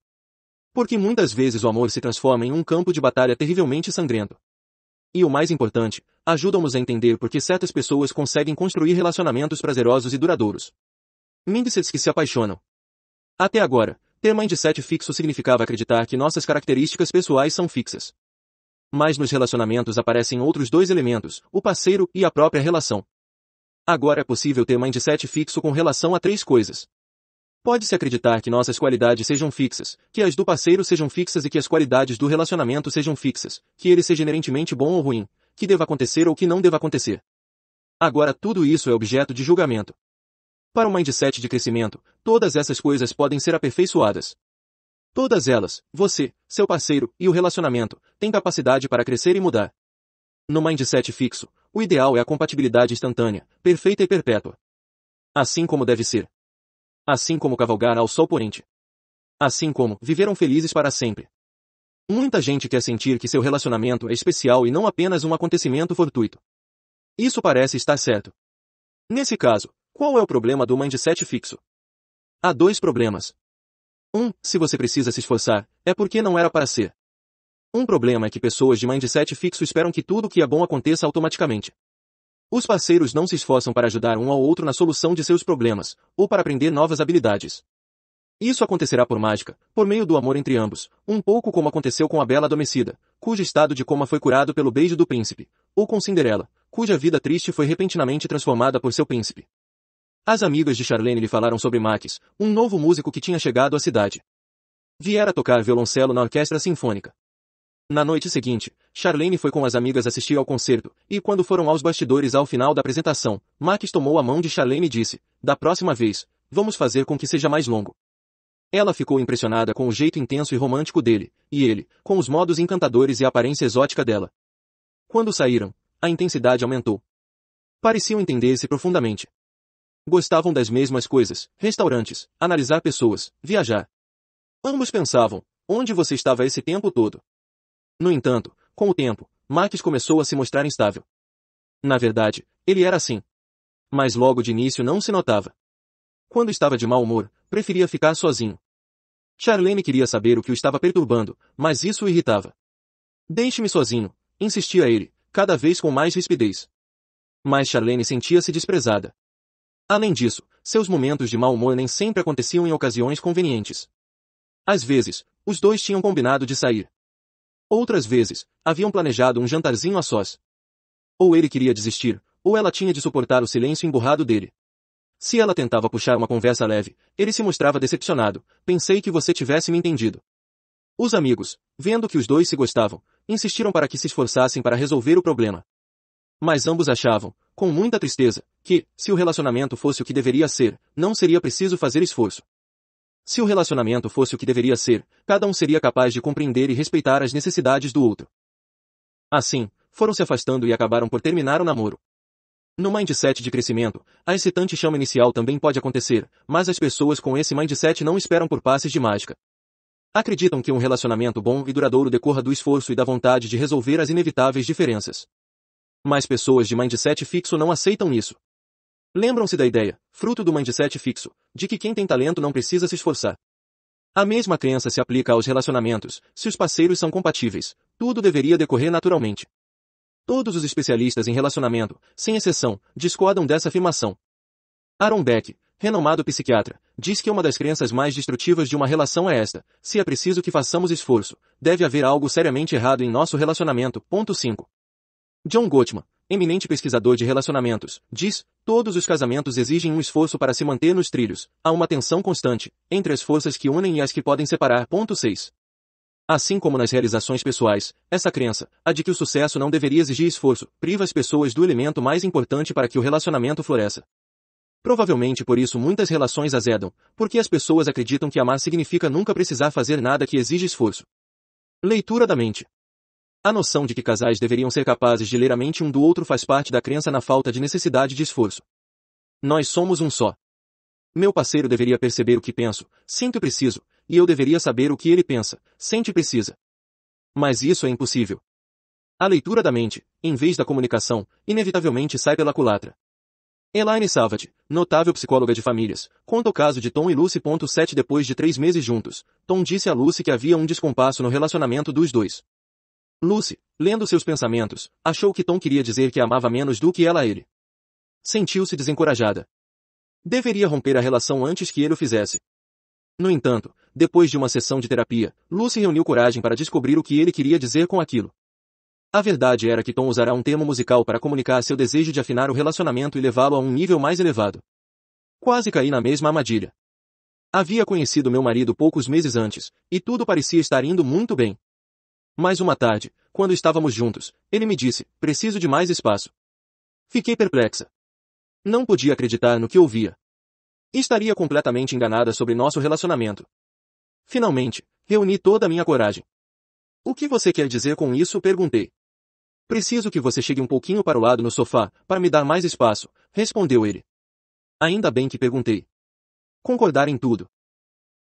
Porque muitas vezes o amor se transforma em um campo de batalha terrivelmente sangrento. E o mais importante, ajudam-nos a entender por que certas pessoas conseguem construir relacionamentos prazerosos e duradouros. Mindsets que se apaixonam. Até agora, ter mindset fixo significava acreditar que nossas características pessoais são fixas. Mas nos relacionamentos aparecem outros dois elementos, o parceiro e a própria relação. Agora é possível ter mindset fixo com relação a três coisas. Pode-se acreditar que nossas qualidades sejam fixas, que as do parceiro sejam fixas e que as qualidades do relacionamento sejam fixas, que ele seja inerentemente bom ou ruim, que deva acontecer ou que não deva acontecer. Agora tudo isso é objeto de julgamento. Para um mindset de crescimento, todas essas coisas podem ser aperfeiçoadas. Todas elas, você, seu parceiro e o relacionamento, têm capacidade para crescer e mudar. No mindset fixo, o ideal é a compatibilidade instantânea, perfeita e perpétua. Assim como deve ser. Assim como cavalgar ao sol porente. Assim como viveram felizes para sempre. Muita gente quer sentir que seu relacionamento é especial e não apenas um acontecimento fortuito. Isso parece estar certo. Nesse caso, qual é o problema do mindset fixo? Há dois problemas. Um, se você precisa se esforçar, é porque não era para ser. Um problema é que pessoas de mindset fixo esperam que tudo que é bom aconteça automaticamente. Os parceiros não se esforçam para ajudar um ao outro na solução de seus problemas, ou para aprender novas habilidades. Isso acontecerá por mágica, por meio do amor entre ambos, um pouco como aconteceu com a bela adormecida, cujo estado de coma foi curado pelo beijo do príncipe, ou com Cinderela, cuja vida triste foi repentinamente transformada por seu príncipe. As amigas de Charlene lhe falaram sobre Max, um novo músico que tinha chegado à cidade. Viera tocar violoncelo na orquestra sinfônica. Na noite seguinte, Charlene foi com as amigas assistir ao concerto, e quando foram aos bastidores ao final da apresentação, Max tomou a mão de Charlene e disse, da próxima vez, vamos fazer com que seja mais longo. Ela ficou impressionada com o jeito intenso e romântico dele, e ele, com os modos encantadores e a aparência exótica dela. Quando saíram, a intensidade aumentou. Pareciam entender-se profundamente. Gostavam das mesmas coisas, restaurantes, analisar pessoas, viajar. Ambos pensavam, onde você estava esse tempo todo? No entanto, com o tempo, Marques começou a se mostrar instável. Na verdade, ele era assim. Mas logo de início não se notava. Quando estava de mau humor, preferia ficar sozinho. Charlene queria saber o que o estava perturbando, mas isso o irritava. Deixe-me sozinho, insistia ele, cada vez com mais rispidez. Mas Charlene sentia-se desprezada. Além disso, seus momentos de mau humor nem sempre aconteciam em ocasiões convenientes. Às vezes, os dois tinham combinado de sair. Outras vezes, haviam planejado um jantarzinho a sós. Ou ele queria desistir, ou ela tinha de suportar o silêncio emburrado dele. Se ela tentava puxar uma conversa leve, ele se mostrava decepcionado. Pensei que você tivesse me entendido. Os amigos, vendo que os dois se gostavam, insistiram para que se esforçassem para resolver o problema. Mas ambos achavam, com muita tristeza, que, se o relacionamento fosse o que deveria ser, não seria preciso fazer esforço. Se o relacionamento fosse o que deveria ser, cada um seria capaz de compreender e respeitar as necessidades do outro. Assim, foram se afastando e acabaram por terminar o namoro. No mindset de crescimento, a excitante chama inicial também pode acontecer, mas as pessoas com esse mindset não esperam por passes de mágica. Acreditam que um relacionamento bom e duradouro decorra do esforço e da vontade de resolver as inevitáveis diferenças. Mas pessoas de mindset fixo não aceitam isso. Lembram-se da ideia, fruto do mindset fixo, de que quem tem talento não precisa se esforçar. A mesma crença se aplica aos relacionamentos, se os parceiros são compatíveis, tudo deveria decorrer naturalmente. Todos os especialistas em relacionamento, sem exceção, discordam dessa afirmação. Aaron Beck, renomado psiquiatra, diz que uma das crenças mais destrutivas de uma relação é esta: se é preciso que façamos esforço, deve haver algo seriamente errado em nosso relacionamento. Ponto 5. John Gottman, eminente pesquisador de relacionamentos, diz, todos os casamentos exigem um esforço para se manter nos trilhos, há uma tensão constante, entre as forças que unem e as que podem separar. Ponto 6. Assim como nas realizações pessoais, essa crença, a de que o sucesso não deveria exigir esforço, priva as pessoas do elemento mais importante para que o relacionamento floresça. Provavelmente por isso muitas relações azedam, porque as pessoas acreditam que amar significa nunca precisar fazer nada que exige esforço. Leitura da mente. A noção de que casais deveriam ser capazes de ler a mente um do outro faz parte da crença na falta de necessidade de esforço. Nós somos um só. Meu parceiro deveria perceber o que penso, sinto e preciso, e eu deveria saber o que ele pensa, sente e precisa. Mas isso é impossível. A leitura da mente, em vez da comunicação, inevitavelmente sai pela culatra. Elaine Savage, notável psicóloga de famílias, conta o caso de Tom e Lucy. Sete Depois de três meses juntos, Tom disse a Lucy que havia um descompasso no relacionamento dos dois. Lucy, lendo seus pensamentos, achou que Tom queria dizer que amava menos do que ela a ele. Sentiu-se desencorajada. Deveria romper a relação antes que ele o fizesse. No entanto, depois de uma sessão de terapia, Lucy reuniu coragem para descobrir o que ele queria dizer com aquilo. A verdade era que Tom usará um termo musical para comunicar seu desejo de afinar o relacionamento e levá-lo a um nível mais elevado. Quase caí na mesma armadilha. Havia conhecido meu marido poucos meses antes, e tudo parecia estar indo muito bem. Mais uma tarde, quando estávamos juntos, ele me disse, preciso de mais espaço. Fiquei perplexa. Não podia acreditar no que ouvia. Estaria completamente enganada sobre nosso relacionamento. Finalmente, reuni toda a minha coragem. O que você quer dizer com isso? Perguntei. Preciso que você chegue um pouquinho para o lado no sofá, para me dar mais espaço, respondeu ele. Ainda bem que perguntei. Concordar em tudo.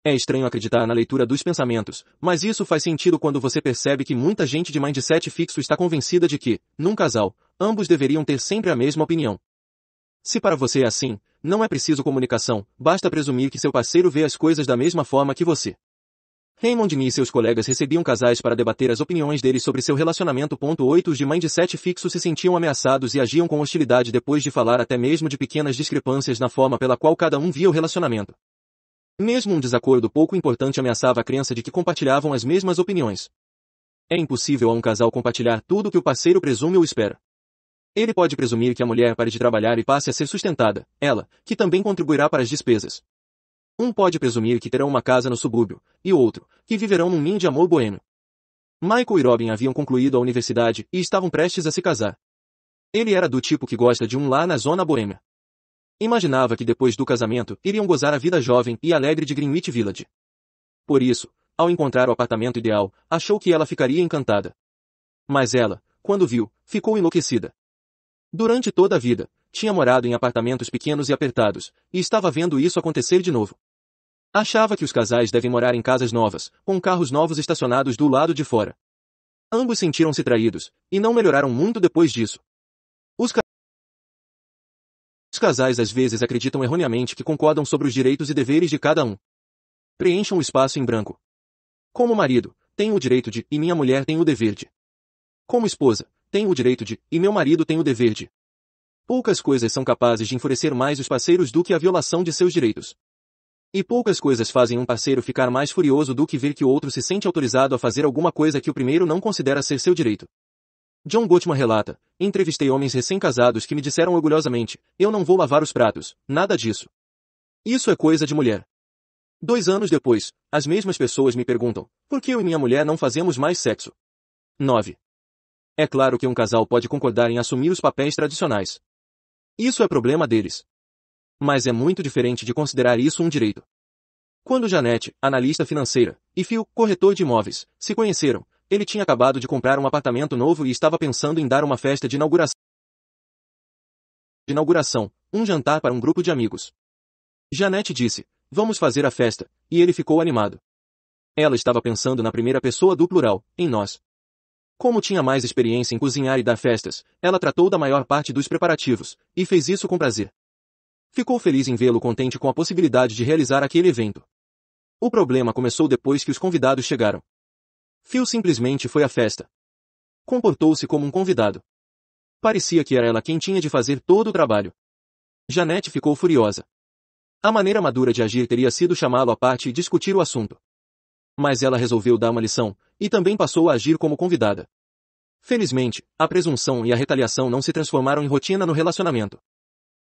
É estranho acreditar na leitura dos pensamentos, mas isso faz sentido quando você percebe que muita gente de mindset fixo está convencida de que, num casal, ambos deveriam ter sempre a mesma opinião. Se para você é assim, não é preciso comunicação, basta presumir que seu parceiro vê as coisas da mesma forma que você. Raymond Nee e seus colegas recebiam casais para debater as opiniões deles sobre seu relacionamento. 8 Os de mindset fixo se sentiam ameaçados e agiam com hostilidade depois de falar até mesmo de pequenas discrepâncias na forma pela qual cada um via o relacionamento. Mesmo um desacordo pouco importante ameaçava a crença de que compartilhavam as mesmas opiniões. É impossível a um casal compartilhar tudo o que o parceiro presume ou espera. Ele pode presumir que a mulher pare de trabalhar e passe a ser sustentada, ela, que também contribuirá para as despesas. Um pode presumir que terão uma casa no subúrbio, e outro, que viverão num ninho de amor boêmio. Michael e Robin haviam concluído a universidade e estavam prestes a se casar. Ele era do tipo que gosta de um lá na zona boêmia. Imaginava que depois do casamento, iriam gozar a vida jovem e alegre de Greenwich Village. Por isso, ao encontrar o apartamento ideal, achou que ela ficaria encantada. Mas ela, quando viu, ficou enlouquecida. Durante toda a vida, tinha morado em apartamentos pequenos e apertados, e estava vendo isso acontecer de novo. Achava que os casais devem morar em casas novas, com carros novos estacionados do lado de fora. Ambos sentiram-se traídos, e não melhoraram muito depois disso. Os os casais às vezes acreditam erroneamente que concordam sobre os direitos e deveres de cada um. Preencham o espaço em branco. Como marido, tenho o direito de, e minha mulher tem o dever de. Como esposa, tenho o direito de, e meu marido tem o dever de. Poucas coisas são capazes de enfurecer mais os parceiros do que a violação de seus direitos. E poucas coisas fazem um parceiro ficar mais furioso do que ver que o outro se sente autorizado a fazer alguma coisa que o primeiro não considera ser seu direito. John Gottman relata, entrevistei homens recém-casados que me disseram orgulhosamente, eu não vou lavar os pratos, nada disso. Isso é coisa de mulher. Dois anos depois, as mesmas pessoas me perguntam, por que eu e minha mulher não fazemos mais sexo? 9. É claro que um casal pode concordar em assumir os papéis tradicionais. Isso é problema deles. Mas é muito diferente de considerar isso um direito. Quando Janete, analista financeira, e Phil, corretor de imóveis, se conheceram, ele tinha acabado de comprar um apartamento novo e estava pensando em dar uma festa de inauguração. De inauguração, um jantar para um grupo de amigos. Janete disse, vamos fazer a festa, e ele ficou animado. Ela estava pensando na primeira pessoa do plural, em nós. Como tinha mais experiência em cozinhar e dar festas, ela tratou da maior parte dos preparativos, e fez isso com prazer. Ficou feliz em vê-lo contente com a possibilidade de realizar aquele evento. O problema começou depois que os convidados chegaram. Phil simplesmente foi à festa. Comportou-se como um convidado. Parecia que era ela quem tinha de fazer todo o trabalho. Janete ficou furiosa. A maneira madura de agir teria sido chamá-lo à parte e discutir o assunto. Mas ela resolveu dar uma lição, e também passou a agir como convidada. Felizmente, a presunção e a retaliação não se transformaram em rotina no relacionamento.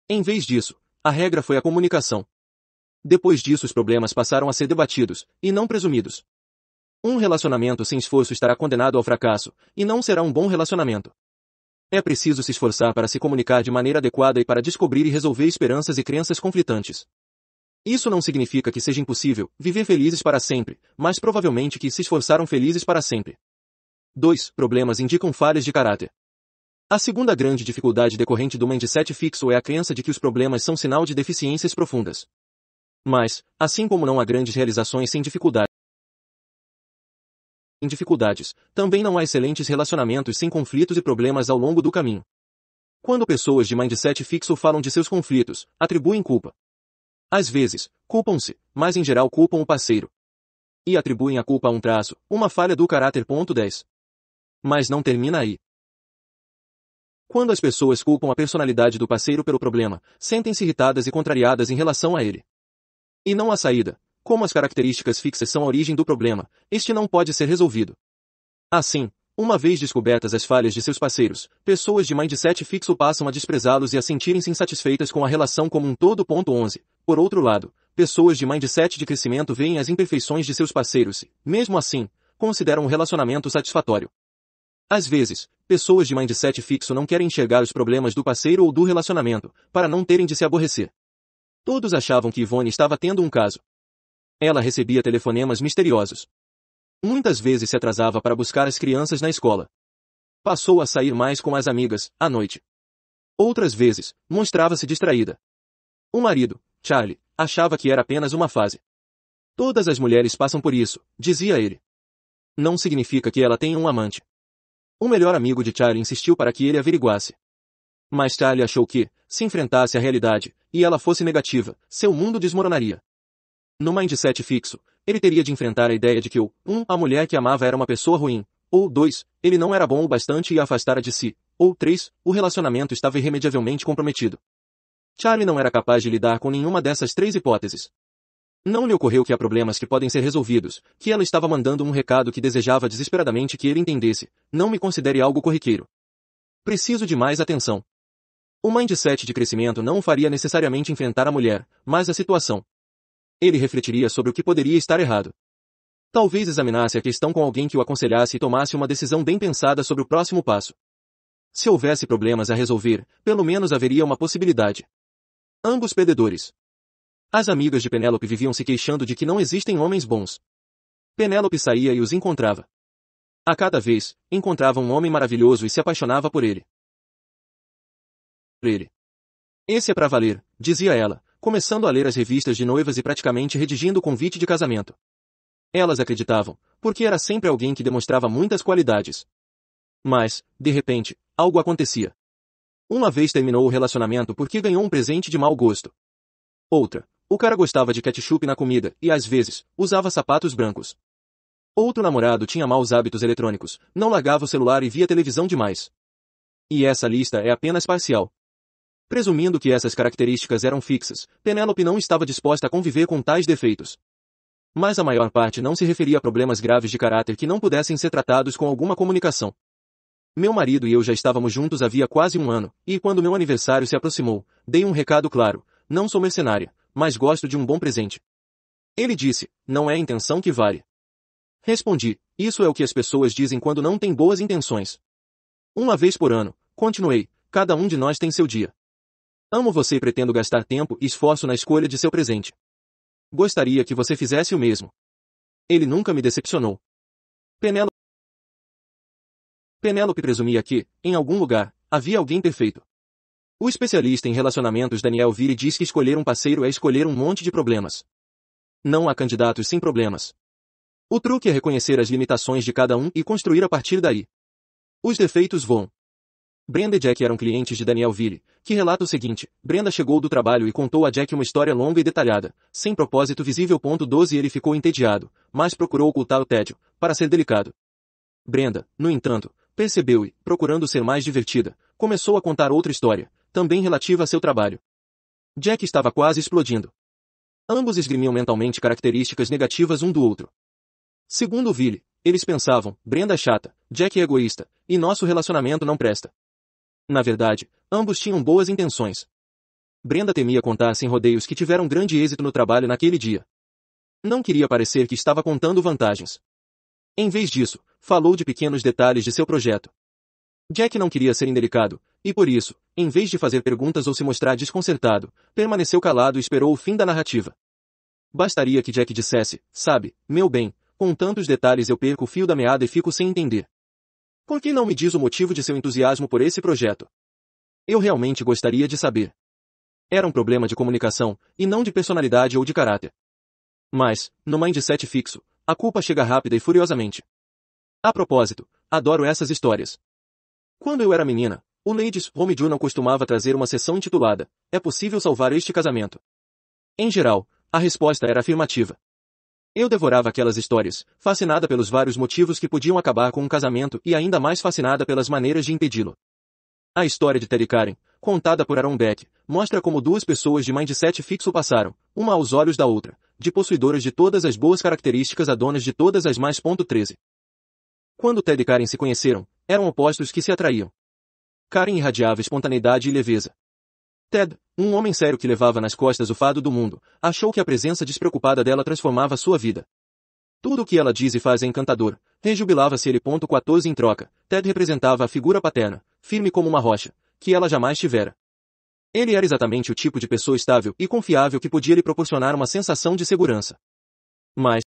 Em vez disso, a regra foi a comunicação. Depois disso os problemas passaram a ser debatidos, e não presumidos. Um relacionamento sem esforço estará condenado ao fracasso, e não será um bom relacionamento. É preciso se esforçar para se comunicar de maneira adequada e para descobrir e resolver esperanças e crenças conflitantes. Isso não significa que seja impossível viver felizes para sempre, mas provavelmente que se esforçaram felizes para sempre. 2. Problemas indicam falhas de caráter. A segunda grande dificuldade decorrente do mindset fixo é a crença de que os problemas são sinal de deficiências profundas. Mas, assim como não há grandes realizações sem dificuldade, em dificuldades, também não há excelentes relacionamentos sem conflitos e problemas ao longo do caminho. Quando pessoas de mindset fixo falam de seus conflitos, atribuem culpa. Às vezes, culpam-se, mas em geral culpam o parceiro. E atribuem a culpa a um traço, uma falha do caráter. 10. Mas não termina aí. Quando as pessoas culpam a personalidade do parceiro pelo problema, sentem-se irritadas e contrariadas em relação a ele. E não há saída, como as características fixas são a origem do problema, este não pode ser resolvido. Assim, uma vez descobertas as falhas de seus parceiros, pessoas de mindset fixo passam a desprezá-los e a sentirem-se insatisfeitas com a relação como um todo. 11. Por outro lado, pessoas de mindset de crescimento veem as imperfeições de seus parceiros e, mesmo assim, consideram o um relacionamento satisfatório. Às vezes, pessoas de mindset fixo não querem enxergar os problemas do parceiro ou do relacionamento, para não terem de se aborrecer. Todos achavam que Ivone estava tendo um caso, ela recebia telefonemas misteriosos. Muitas vezes se atrasava para buscar as crianças na escola. Passou a sair mais com as amigas, à noite. Outras vezes, mostrava-se distraída. O marido, Charlie, achava que era apenas uma fase. Todas as mulheres passam por isso, dizia ele. Não significa que ela tenha um amante. O melhor amigo de Charlie insistiu para que ele averiguasse. Mas Charlie achou que, se enfrentasse a realidade, e ela fosse negativa, seu mundo desmoronaria. No mindset fixo, ele teria de enfrentar a ideia de que ou, um, a mulher que amava era uma pessoa ruim, ou dois, ele não era bom o bastante e a afastara de si, ou três, o relacionamento estava irremediavelmente comprometido. Charlie não era capaz de lidar com nenhuma dessas três hipóteses. Não lhe ocorreu que há problemas que podem ser resolvidos, que ela estava mandando um recado que desejava desesperadamente que ele entendesse, não me considere algo corriqueiro. Preciso de mais atenção. O mindset de crescimento não o faria necessariamente enfrentar a mulher, mas a situação. Ele refletiria sobre o que poderia estar errado. Talvez examinasse a questão com alguém que o aconselhasse e tomasse uma decisão bem pensada sobre o próximo passo. Se houvesse problemas a resolver, pelo menos haveria uma possibilidade. Ambos perdedores. As amigas de Penélope viviam se queixando de que não existem homens bons. Penélope saía e os encontrava. A cada vez, encontrava um homem maravilhoso e se apaixonava por ele. Por ele. Esse é para valer, dizia ela, começando a ler as revistas de noivas e praticamente redigindo o convite de casamento. Elas acreditavam, porque era sempre alguém que demonstrava muitas qualidades. Mas, de repente, algo acontecia. Uma vez terminou o relacionamento porque ganhou um presente de mau gosto. Outra, o cara gostava de ketchup na comida e, às vezes, usava sapatos brancos. Outro namorado tinha maus hábitos eletrônicos, não largava o celular e via televisão demais. E essa lista é apenas parcial. Presumindo que essas características eram fixas, Penélope não estava disposta a conviver com tais defeitos. Mas a maior parte não se referia a problemas graves de caráter que não pudessem ser tratados com alguma comunicação. Meu marido e eu já estávamos juntos havia quase um ano, e quando meu aniversário se aproximou, dei um recado claro: não sou mercenária, mas gosto de um bom presente. Ele disse: não é intenção que vale. Respondi: isso é o que as pessoas dizem quando não têm boas intenções. Uma vez por ano, continuei, cada um de nós tem seu dia. Amo você e pretendo gastar tempo e esforço na escolha de seu presente. Gostaria que você fizesse o mesmo. Ele nunca me decepcionou. Penélope Penélope presumia que, em algum lugar, havia alguém perfeito. O especialista em relacionamentos Daniel Vire diz que escolher um parceiro é escolher um monte de problemas. Não há candidatos sem problemas. O truque é reconhecer as limitações de cada um e construir a partir daí. Os defeitos vão Brenda e Jack eram clientes de Daniel Ville, que relata o seguinte, Brenda chegou do trabalho e contou a Jack uma história longa e detalhada, sem propósito visível. 12 Ele ficou entediado, mas procurou ocultar o tédio, para ser delicado. Brenda, no entanto, percebeu e, procurando ser mais divertida, começou a contar outra história, também relativa a seu trabalho. Jack estava quase explodindo. Ambos esgrimiam mentalmente características negativas um do outro. Segundo Ville, eles pensavam, Brenda é chata, Jack é egoísta, e nosso relacionamento não presta. Na verdade, ambos tinham boas intenções. Brenda temia contar sem rodeios que tiveram grande êxito no trabalho naquele dia. Não queria parecer que estava contando vantagens. Em vez disso, falou de pequenos detalhes de seu projeto. Jack não queria ser indelicado, e por isso, em vez de fazer perguntas ou se mostrar desconcertado, permaneceu calado e esperou o fim da narrativa. Bastaria que Jack dissesse, sabe, meu bem, com tantos detalhes eu perco o fio da meada e fico sem entender. Por que não me diz o motivo de seu entusiasmo por esse projeto? Eu realmente gostaria de saber. Era um problema de comunicação, e não de personalidade ou de caráter. Mas, no mindset fixo, a culpa chega rápida e furiosamente. A propósito, adoro essas histórias. Quando eu era menina, o Ladies Home Journal costumava trazer uma sessão intitulada É possível salvar este casamento? Em geral, a resposta era afirmativa. Eu devorava aquelas histórias, fascinada pelos vários motivos que podiam acabar com um casamento e ainda mais fascinada pelas maneiras de impedi-lo. A história de Ted Karen, contada por Aaron Beck, mostra como duas pessoas de mindset fixo passaram, uma aos olhos da outra, de possuidoras de todas as boas características a donas de todas as mais. 13. Quando Ted e Karen se conheceram, eram opostos que se atraíam. Karen irradiava espontaneidade e leveza. Ted, um homem sério que levava nas costas o fado do mundo, achou que a presença despreocupada dela transformava sua vida. Tudo o que ela diz e faz é encantador, rejubilava-se ele. 14 Em troca, Ted representava a figura paterna, firme como uma rocha, que ela jamais tivera. Ele era exatamente o tipo de pessoa estável e confiável que podia lhe proporcionar uma sensação de segurança. Mas,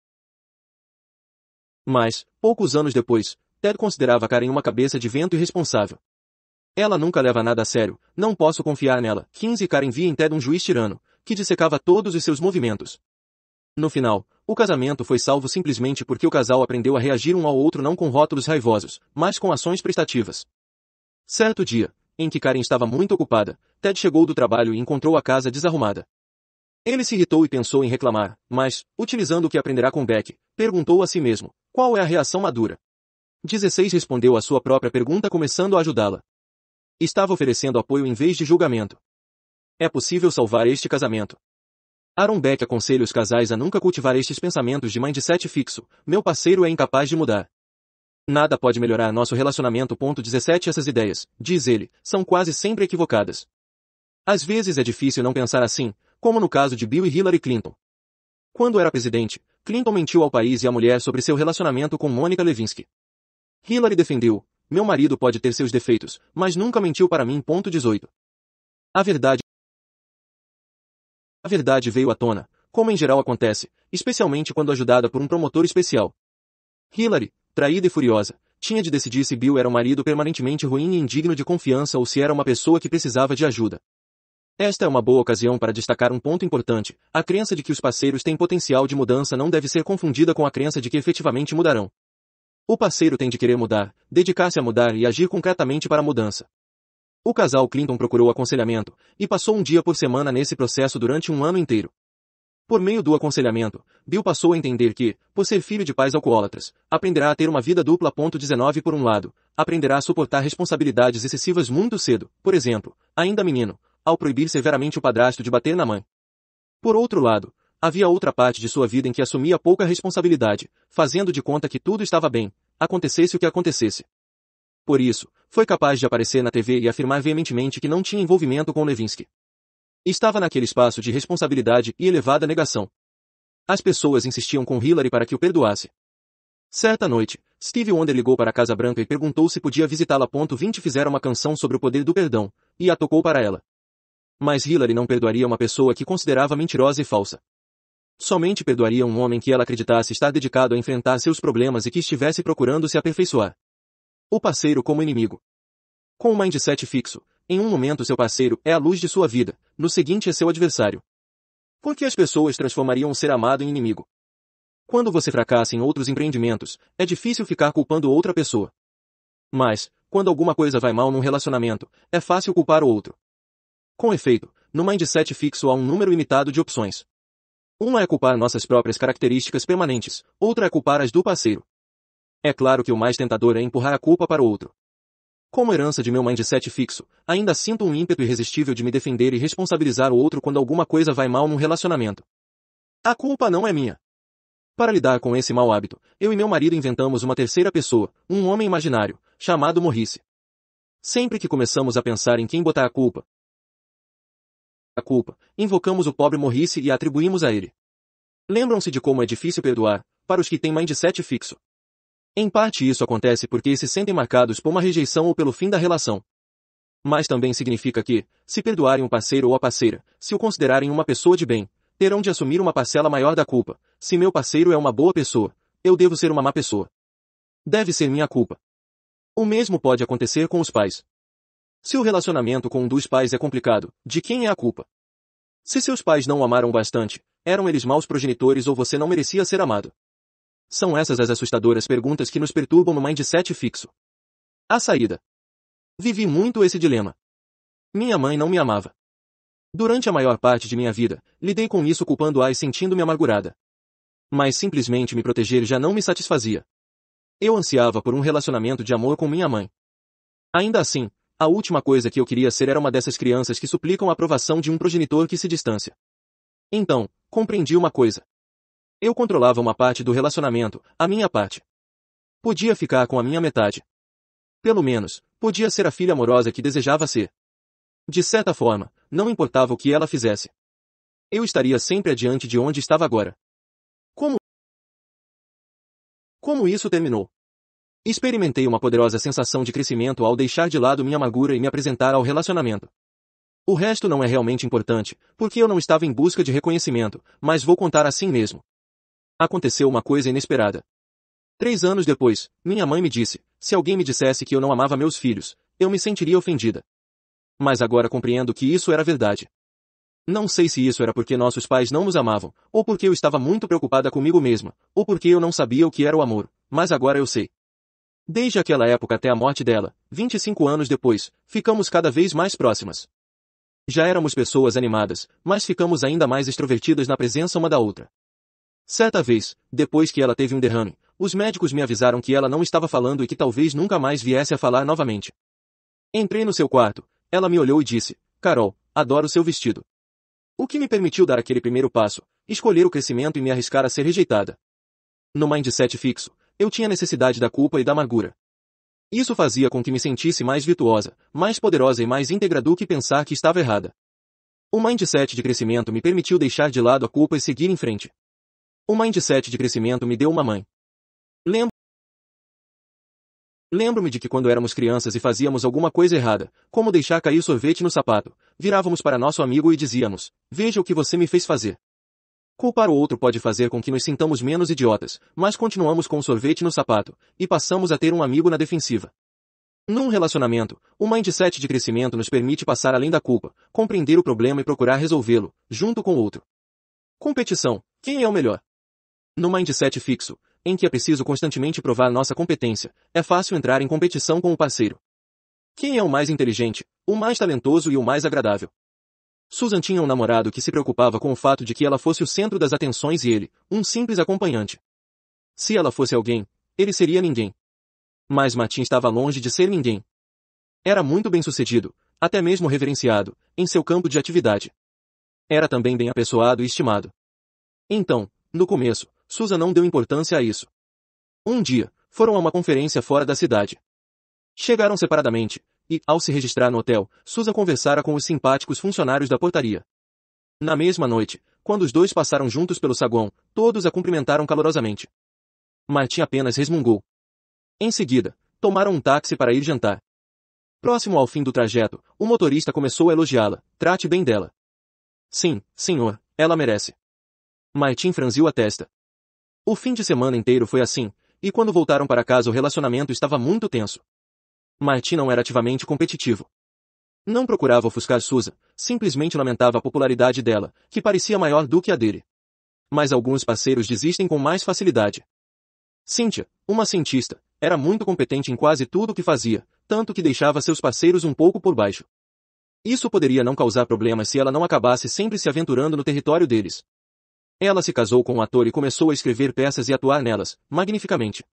mas, poucos anos depois, Ted considerava Karen uma cabeça de vento irresponsável. Ela nunca leva nada a sério, não posso confiar nela. 15 Karen via em Ted um juiz tirano, que dissecava todos os seus movimentos. No final, o casamento foi salvo simplesmente porque o casal aprendeu a reagir um ao outro não com rótulos raivosos, mas com ações prestativas. Certo dia, em que Karen estava muito ocupada, Ted chegou do trabalho e encontrou a casa desarrumada. Ele se irritou e pensou em reclamar, mas, utilizando o que aprenderá com Beck, perguntou a si mesmo, qual é a reação madura? 16 respondeu à sua própria pergunta começando a ajudá-la. Estava oferecendo apoio em vez de julgamento. É possível salvar este casamento. Aaron Beck aconselha os casais a nunca cultivar estes pensamentos de mãe de sete fixo. Meu parceiro é incapaz de mudar. Nada pode melhorar nosso relacionamento. Ponto 17 Essas ideias, diz ele, são quase sempre equivocadas. Às vezes é difícil não pensar assim, como no caso de Bill e Hillary Clinton. Quando era presidente, Clinton mentiu ao país e à mulher sobre seu relacionamento com Mônica Levinsky. Hillary defendeu, meu marido pode ter seus defeitos, mas nunca mentiu para mim. Ponto 18. A verdade. A verdade veio à tona, como em geral acontece, especialmente quando ajudada por um promotor especial. Hillary, traída e furiosa, tinha de decidir se Bill era um marido permanentemente ruim e indigno de confiança ou se era uma pessoa que precisava de ajuda. Esta é uma boa ocasião para destacar um ponto importante. A crença de que os parceiros têm potencial de mudança não deve ser confundida com a crença de que efetivamente mudarão. O parceiro tem de querer mudar, dedicar-se a mudar e agir concretamente para a mudança. O casal Clinton procurou aconselhamento e passou um dia por semana nesse processo durante um ano inteiro. Por meio do aconselhamento, Bill passou a entender que, por ser filho de pais alcoólatras, aprenderá a ter uma vida dupla. 19 Por um lado, aprenderá a suportar responsabilidades excessivas muito cedo, por exemplo, ainda menino, ao proibir severamente o padrasto de bater na mãe. Por outro lado, Havia outra parte de sua vida em que assumia pouca responsabilidade, fazendo de conta que tudo estava bem, acontecesse o que acontecesse. Por isso, foi capaz de aparecer na TV e afirmar veementemente que não tinha envolvimento com Levinsky. Estava naquele espaço de responsabilidade e elevada negação. As pessoas insistiam com Hillary para que o perdoasse. Certa noite, Steve Wonder ligou para a Casa Branca e perguntou se podia visitá-la. 20 fizeram uma canção sobre o poder do perdão, e a tocou para ela. Mas Hillary não perdoaria uma pessoa que considerava mentirosa e falsa. Somente perdoaria um homem que ela acreditasse estar dedicado a enfrentar seus problemas e que estivesse procurando se aperfeiçoar. O parceiro como inimigo. Com o mindset fixo, em um momento seu parceiro é a luz de sua vida, no seguinte é seu adversário. Por que as pessoas transformariam um ser amado em inimigo? Quando você fracassa em outros empreendimentos, é difícil ficar culpando outra pessoa. Mas, quando alguma coisa vai mal num relacionamento, é fácil culpar o outro. Com efeito, no mindset fixo há um número limitado de opções. Uma é culpar nossas próprias características permanentes, outra é culpar as do parceiro. É claro que o mais tentador é empurrar a culpa para o outro. Como herança de meu mindset fixo, ainda sinto um ímpeto irresistível de me defender e responsabilizar o outro quando alguma coisa vai mal num relacionamento. A culpa não é minha. Para lidar com esse mau hábito, eu e meu marido inventamos uma terceira pessoa, um homem imaginário, chamado Morrice. Sempre que começamos a pensar em quem botar a culpa, a culpa, invocamos o pobre Morrice e a atribuímos a ele. Lembram-se de como é difícil perdoar, para os que têm mindset fixo. Em parte isso acontece porque se sentem marcados por uma rejeição ou pelo fim da relação. Mas também significa que, se perdoarem um parceiro ou a parceira, se o considerarem uma pessoa de bem, terão de assumir uma parcela maior da culpa. Se meu parceiro é uma boa pessoa, eu devo ser uma má pessoa. Deve ser minha culpa. O mesmo pode acontecer com os pais. Se o relacionamento com um dos pais é complicado, de quem é a culpa? Se seus pais não o amaram bastante, eram eles maus progenitores ou você não merecia ser amado? São essas as assustadoras perguntas que nos perturbam no mindset fixo. A saída. Vivi muito esse dilema. Minha mãe não me amava. Durante a maior parte de minha vida, lidei com isso culpando-a e sentindo-me amargurada. Mas simplesmente me proteger já não me satisfazia. Eu ansiava por um relacionamento de amor com minha mãe. Ainda assim, a última coisa que eu queria ser era uma dessas crianças que suplicam a aprovação de um progenitor que se distancia. Então, compreendi uma coisa. Eu controlava uma parte do relacionamento, a minha parte. Podia ficar com a minha metade. Pelo menos, podia ser a filha amorosa que desejava ser. De certa forma, não importava o que ela fizesse. Eu estaria sempre adiante de onde estava agora. Como Como isso terminou? Experimentei uma poderosa sensação de crescimento ao deixar de lado minha amargura e me apresentar ao relacionamento. O resto não é realmente importante, porque eu não estava em busca de reconhecimento, mas vou contar assim mesmo. Aconteceu uma coisa inesperada. Três anos depois, minha mãe me disse, se alguém me dissesse que eu não amava meus filhos, eu me sentiria ofendida. Mas agora compreendo que isso era verdade. Não sei se isso era porque nossos pais não nos amavam, ou porque eu estava muito preocupada comigo mesma, ou porque eu não sabia o que era o amor, mas agora eu sei. Desde aquela época até a morte dela, 25 anos depois, ficamos cada vez mais próximas. Já éramos pessoas animadas, mas ficamos ainda mais extrovertidas na presença uma da outra. Certa vez, depois que ela teve um derrame, os médicos me avisaram que ela não estava falando e que talvez nunca mais viesse a falar novamente. Entrei no seu quarto, ela me olhou e disse, Carol, adoro seu vestido. O que me permitiu dar aquele primeiro passo, escolher o crescimento e me arriscar a ser rejeitada. No mindset fixo, eu tinha necessidade da culpa e da amargura. Isso fazia com que me sentisse mais virtuosa, mais poderosa e mais íntegra do que pensar que estava errada. O mindset de crescimento me permitiu deixar de lado a culpa e seguir em frente. O mindset de crescimento me deu uma mãe. Lembro Lembro-me de que quando éramos crianças e fazíamos alguma coisa errada, como deixar cair sorvete no sapato, virávamos para nosso amigo e dizíamos, veja o que você me fez fazer. Culpar o outro pode fazer com que nos sintamos menos idiotas, mas continuamos com o sorvete no sapato, e passamos a ter um amigo na defensiva. Num relacionamento, o mindset de crescimento nos permite passar além da culpa, compreender o problema e procurar resolvê-lo, junto com o outro. Competição. Quem é o melhor? No mindset fixo, em que é preciso constantemente provar nossa competência, é fácil entrar em competição com o parceiro. Quem é o mais inteligente, o mais talentoso e o mais agradável? Susan tinha um namorado que se preocupava com o fato de que ela fosse o centro das atenções e ele, um simples acompanhante. Se ela fosse alguém, ele seria ninguém. Mas Martin estava longe de ser ninguém. Era muito bem sucedido, até mesmo reverenciado, em seu campo de atividade. Era também bem apessoado e estimado. Então, no começo, Susan não deu importância a isso. Um dia, foram a uma conferência fora da cidade. Chegaram separadamente, e, ao se registrar no hotel, Susan conversara com os simpáticos funcionários da portaria. Na mesma noite, quando os dois passaram juntos pelo saguão, todos a cumprimentaram calorosamente. Martin apenas resmungou. Em seguida, tomaram um táxi para ir jantar. Próximo ao fim do trajeto, o motorista começou a elogiá-la. Trate bem dela. Sim, senhor, ela merece. Martin franziu a testa. O fim de semana inteiro foi assim, e quando voltaram para casa o relacionamento estava muito tenso. Marty não era ativamente competitivo. Não procurava ofuscar Susa, simplesmente lamentava a popularidade dela, que parecia maior do que a dele. Mas alguns parceiros desistem com mais facilidade. Cynthia, uma cientista, era muito competente em quase tudo o que fazia, tanto que deixava seus parceiros um pouco por baixo. Isso poderia não causar problemas se ela não acabasse sempre se aventurando no território deles. Ela se casou com um ator e começou a escrever peças e atuar nelas, magnificamente.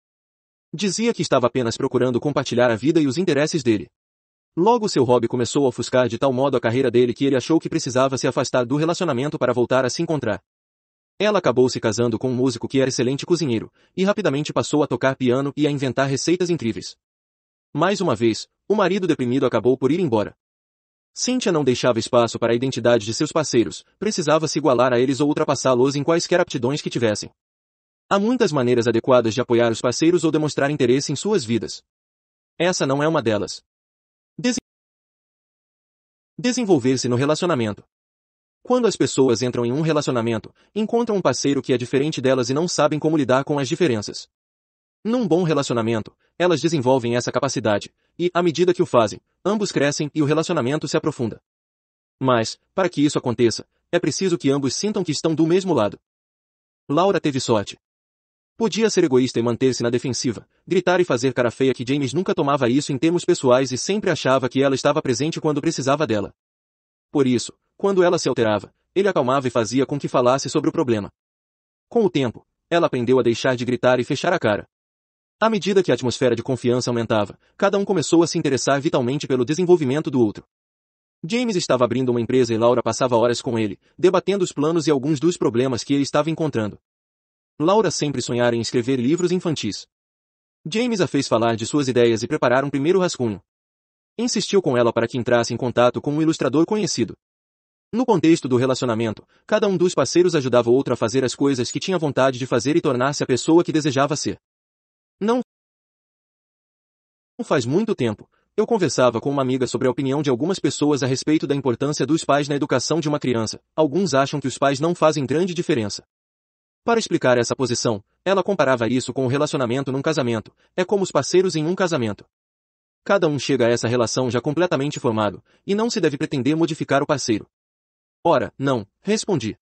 Dizia que estava apenas procurando compartilhar a vida e os interesses dele. Logo seu hobby começou a ofuscar de tal modo a carreira dele que ele achou que precisava se afastar do relacionamento para voltar a se encontrar. Ela acabou se casando com um músico que era excelente cozinheiro, e rapidamente passou a tocar piano e a inventar receitas incríveis. Mais uma vez, o marido deprimido acabou por ir embora. Cynthia não deixava espaço para a identidade de seus parceiros, precisava se igualar a eles ou ultrapassá-los em quaisquer aptidões que tivessem. Há muitas maneiras adequadas de apoiar os parceiros ou demonstrar interesse em suas vidas. Essa não é uma delas. Desen... Desenvolver-se no relacionamento. Quando as pessoas entram em um relacionamento, encontram um parceiro que é diferente delas e não sabem como lidar com as diferenças. Num bom relacionamento, elas desenvolvem essa capacidade, e, à medida que o fazem, ambos crescem e o relacionamento se aprofunda. Mas, para que isso aconteça, é preciso que ambos sintam que estão do mesmo lado. Laura teve sorte. Podia ser egoísta e manter-se na defensiva, gritar e fazer cara feia que James nunca tomava isso em termos pessoais e sempre achava que ela estava presente quando precisava dela. Por isso, quando ela se alterava, ele acalmava e fazia com que falasse sobre o problema. Com o tempo, ela aprendeu a deixar de gritar e fechar a cara. À medida que a atmosfera de confiança aumentava, cada um começou a se interessar vitalmente pelo desenvolvimento do outro. James estava abrindo uma empresa e Laura passava horas com ele, debatendo os planos e alguns dos problemas que ele estava encontrando. Laura sempre sonhara em escrever livros infantis. James a fez falar de suas ideias e preparar um primeiro rascunho. Insistiu com ela para que entrasse em contato com um ilustrador conhecido. No contexto do relacionamento, cada um dos parceiros ajudava o outro a fazer as coisas que tinha vontade de fazer e tornar-se a pessoa que desejava ser. Não faz muito tempo, eu conversava com uma amiga sobre a opinião de algumas pessoas a respeito da importância dos pais na educação de uma criança. Alguns acham que os pais não fazem grande diferença. Para explicar essa posição, ela comparava isso com o relacionamento num casamento, é como os parceiros em um casamento. Cada um chega a essa relação já completamente formado, e não se deve pretender modificar o parceiro. Ora, não, respondi.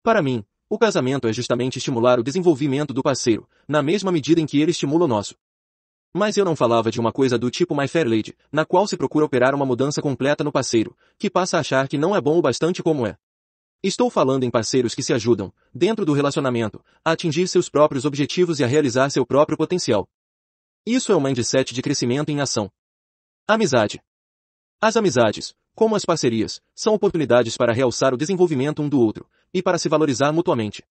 Para mim, o casamento é justamente estimular o desenvolvimento do parceiro, na mesma medida em que ele estimula o nosso. Mas eu não falava de uma coisa do tipo My Fair Lady, na qual se procura operar uma mudança completa no parceiro, que passa a achar que não é bom o bastante como é. Estou falando em parceiros que se ajudam, dentro do relacionamento, a atingir seus próprios objetivos e a realizar seu próprio potencial. Isso é o mindset de crescimento em ação. Amizade. As amizades, como as parcerias, são oportunidades para realçar o desenvolvimento um do outro, e para se valorizar mutuamente.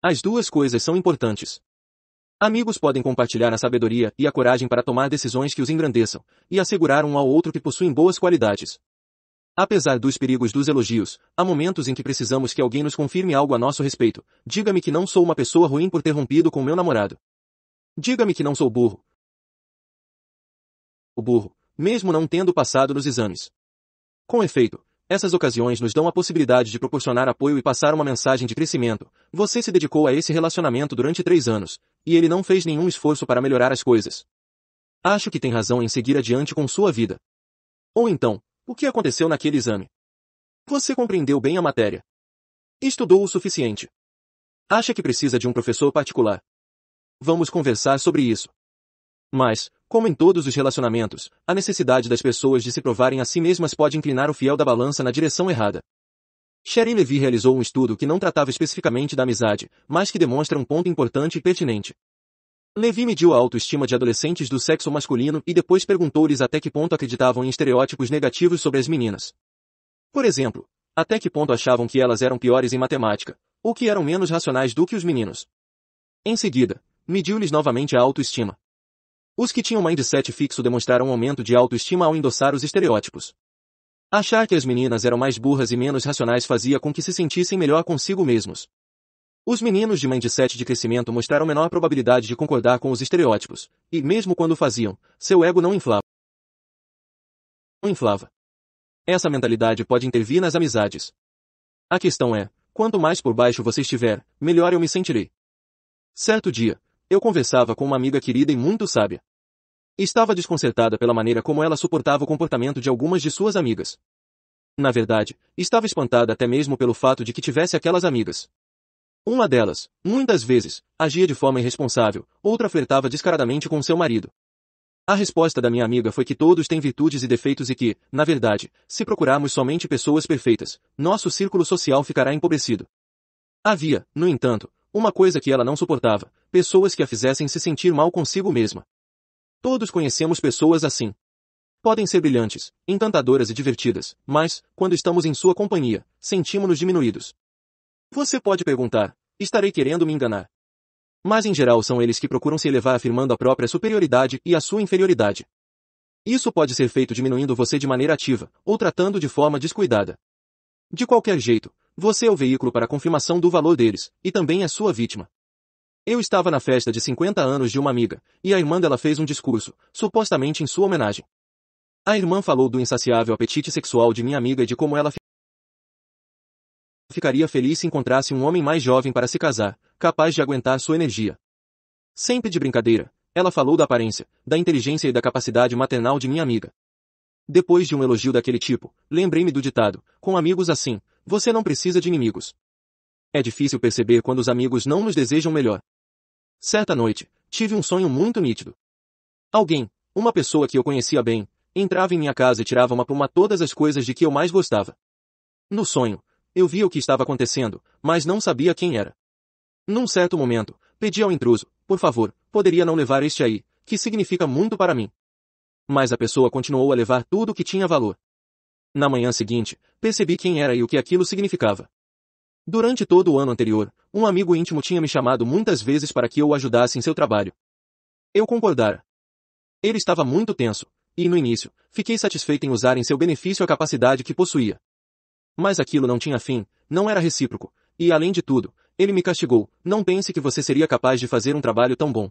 As duas coisas são importantes. Amigos podem compartilhar a sabedoria e a coragem para tomar decisões que os engrandeçam, e assegurar um ao outro que possuem boas qualidades. Apesar dos perigos dos elogios, há momentos em que precisamos que alguém nos confirme algo a nosso respeito. Diga-me que não sou uma pessoa ruim por ter rompido com meu namorado. Diga-me que não sou burro. O burro, mesmo não tendo passado nos exames. Com efeito, essas ocasiões nos dão a possibilidade de proporcionar apoio e passar uma mensagem de crescimento. Você se dedicou a esse relacionamento durante três anos, e ele não fez nenhum esforço para melhorar as coisas. Acho que tem razão em seguir adiante com sua vida. Ou então, o que aconteceu naquele exame? Você compreendeu bem a matéria. Estudou o suficiente. Acha que precisa de um professor particular. Vamos conversar sobre isso. Mas, como em todos os relacionamentos, a necessidade das pessoas de se provarem a si mesmas pode inclinar o fiel da balança na direção errada. Sherry Levy realizou um estudo que não tratava especificamente da amizade, mas que demonstra um ponto importante e pertinente. Levi mediu a autoestima de adolescentes do sexo masculino e depois perguntou-lhes até que ponto acreditavam em estereótipos negativos sobre as meninas. Por exemplo, até que ponto achavam que elas eram piores em matemática, ou que eram menos racionais do que os meninos. Em seguida, mediu-lhes novamente a autoestima. Os que tinham mindset fixo demonstraram um aumento de autoestima ao endossar os estereótipos. Achar que as meninas eram mais burras e menos racionais fazia com que se sentissem melhor consigo mesmos. Os meninos de mindset de crescimento mostraram menor probabilidade de concordar com os estereótipos, e mesmo quando faziam, seu ego não inflava. Não inflava. Essa mentalidade pode intervir nas amizades. A questão é, quanto mais por baixo você estiver, melhor eu me sentirei. Certo dia, eu conversava com uma amiga querida e muito sábia. Estava desconcertada pela maneira como ela suportava o comportamento de algumas de suas amigas. Na verdade, estava espantada até mesmo pelo fato de que tivesse aquelas amigas. Uma delas, muitas vezes, agia de forma irresponsável, outra flertava descaradamente com seu marido. A resposta da minha amiga foi que todos têm virtudes e defeitos e que, na verdade, se procurarmos somente pessoas perfeitas, nosso círculo social ficará empobrecido. Havia, no entanto, uma coisa que ela não suportava, pessoas que a fizessem se sentir mal consigo mesma. Todos conhecemos pessoas assim. Podem ser brilhantes, encantadoras e divertidas, mas, quando estamos em sua companhia, sentimos-nos diminuídos. Você pode perguntar, estarei querendo me enganar. Mas em geral são eles que procuram se elevar afirmando a própria superioridade e a sua inferioridade. Isso pode ser feito diminuindo você de maneira ativa, ou tratando de forma descuidada. De qualquer jeito, você é o veículo para a confirmação do valor deles, e também é sua vítima. Eu estava na festa de 50 anos de uma amiga, e a irmã dela fez um discurso, supostamente em sua homenagem. A irmã falou do insaciável apetite sexual de minha amiga e de como ela Ficaria feliz se encontrasse um homem mais jovem para se casar, capaz de aguentar sua energia. Sempre de brincadeira, ela falou da aparência, da inteligência e da capacidade maternal de minha amiga. Depois de um elogio daquele tipo, lembrei-me do ditado, com amigos assim, você não precisa de inimigos. É difícil perceber quando os amigos não nos desejam melhor. Certa noite, tive um sonho muito nítido. Alguém, uma pessoa que eu conhecia bem, entrava em minha casa e tirava uma pluma todas as coisas de que eu mais gostava. No sonho, eu via o que estava acontecendo, mas não sabia quem era. Num certo momento, pedi ao intruso, por favor, poderia não levar este aí, que significa muito para mim. Mas a pessoa continuou a levar tudo o que tinha valor. Na manhã seguinte, percebi quem era e o que aquilo significava. Durante todo o ano anterior, um amigo íntimo tinha me chamado muitas vezes para que eu o ajudasse em seu trabalho. Eu concordara. Ele estava muito tenso, e no início, fiquei satisfeito em usar em seu benefício a capacidade que possuía. Mas aquilo não tinha fim, não era recíproco, e além de tudo, ele me castigou, não pense que você seria capaz de fazer um trabalho tão bom.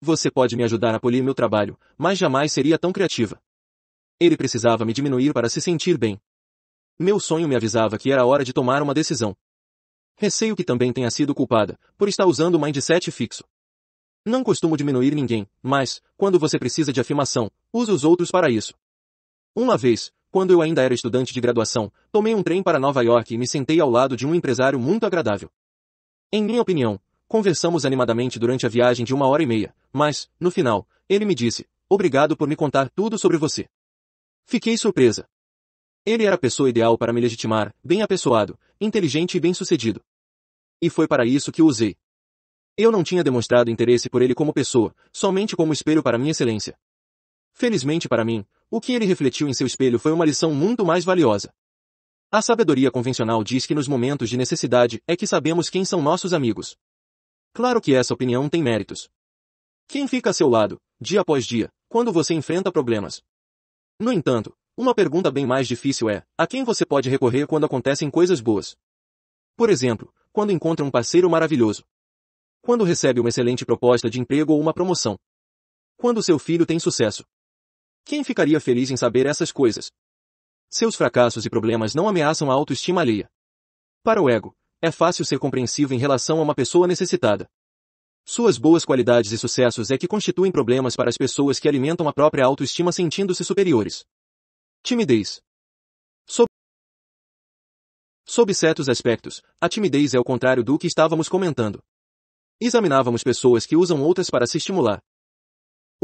Você pode me ajudar a polir meu trabalho, mas jamais seria tão criativa. Ele precisava me diminuir para se sentir bem. Meu sonho me avisava que era hora de tomar uma decisão. Receio que também tenha sido culpada, por estar usando o mindset fixo. Não costumo diminuir ninguém, mas, quando você precisa de afirmação, use os outros para isso. Uma vez, quando eu ainda era estudante de graduação, tomei um trem para Nova York e me sentei ao lado de um empresário muito agradável. Em minha opinião, conversamos animadamente durante a viagem de uma hora e meia, mas, no final, ele me disse, obrigado por me contar tudo sobre você. Fiquei surpresa. Ele era a pessoa ideal para me legitimar, bem apessoado, inteligente e bem-sucedido. E foi para isso que o usei. Eu não tinha demonstrado interesse por ele como pessoa, somente como espelho para minha excelência. Felizmente para mim, o que ele refletiu em seu espelho foi uma lição muito mais valiosa. A sabedoria convencional diz que nos momentos de necessidade é que sabemos quem são nossos amigos. Claro que essa opinião tem méritos. Quem fica a seu lado, dia após dia, quando você enfrenta problemas? No entanto, uma pergunta bem mais difícil é, a quem você pode recorrer quando acontecem coisas boas? Por exemplo, quando encontra um parceiro maravilhoso. Quando recebe uma excelente proposta de emprego ou uma promoção. Quando seu filho tem sucesso. Quem ficaria feliz em saber essas coisas? Seus fracassos e problemas não ameaçam a autoestima alheia. Para o ego, é fácil ser compreensivo em relação a uma pessoa necessitada. Suas boas qualidades e sucessos é que constituem problemas para as pessoas que alimentam a própria autoestima sentindo-se superiores. Timidez. Sob... Sob certos aspectos, a timidez é o contrário do que estávamos comentando. Examinávamos pessoas que usam outras para se estimular,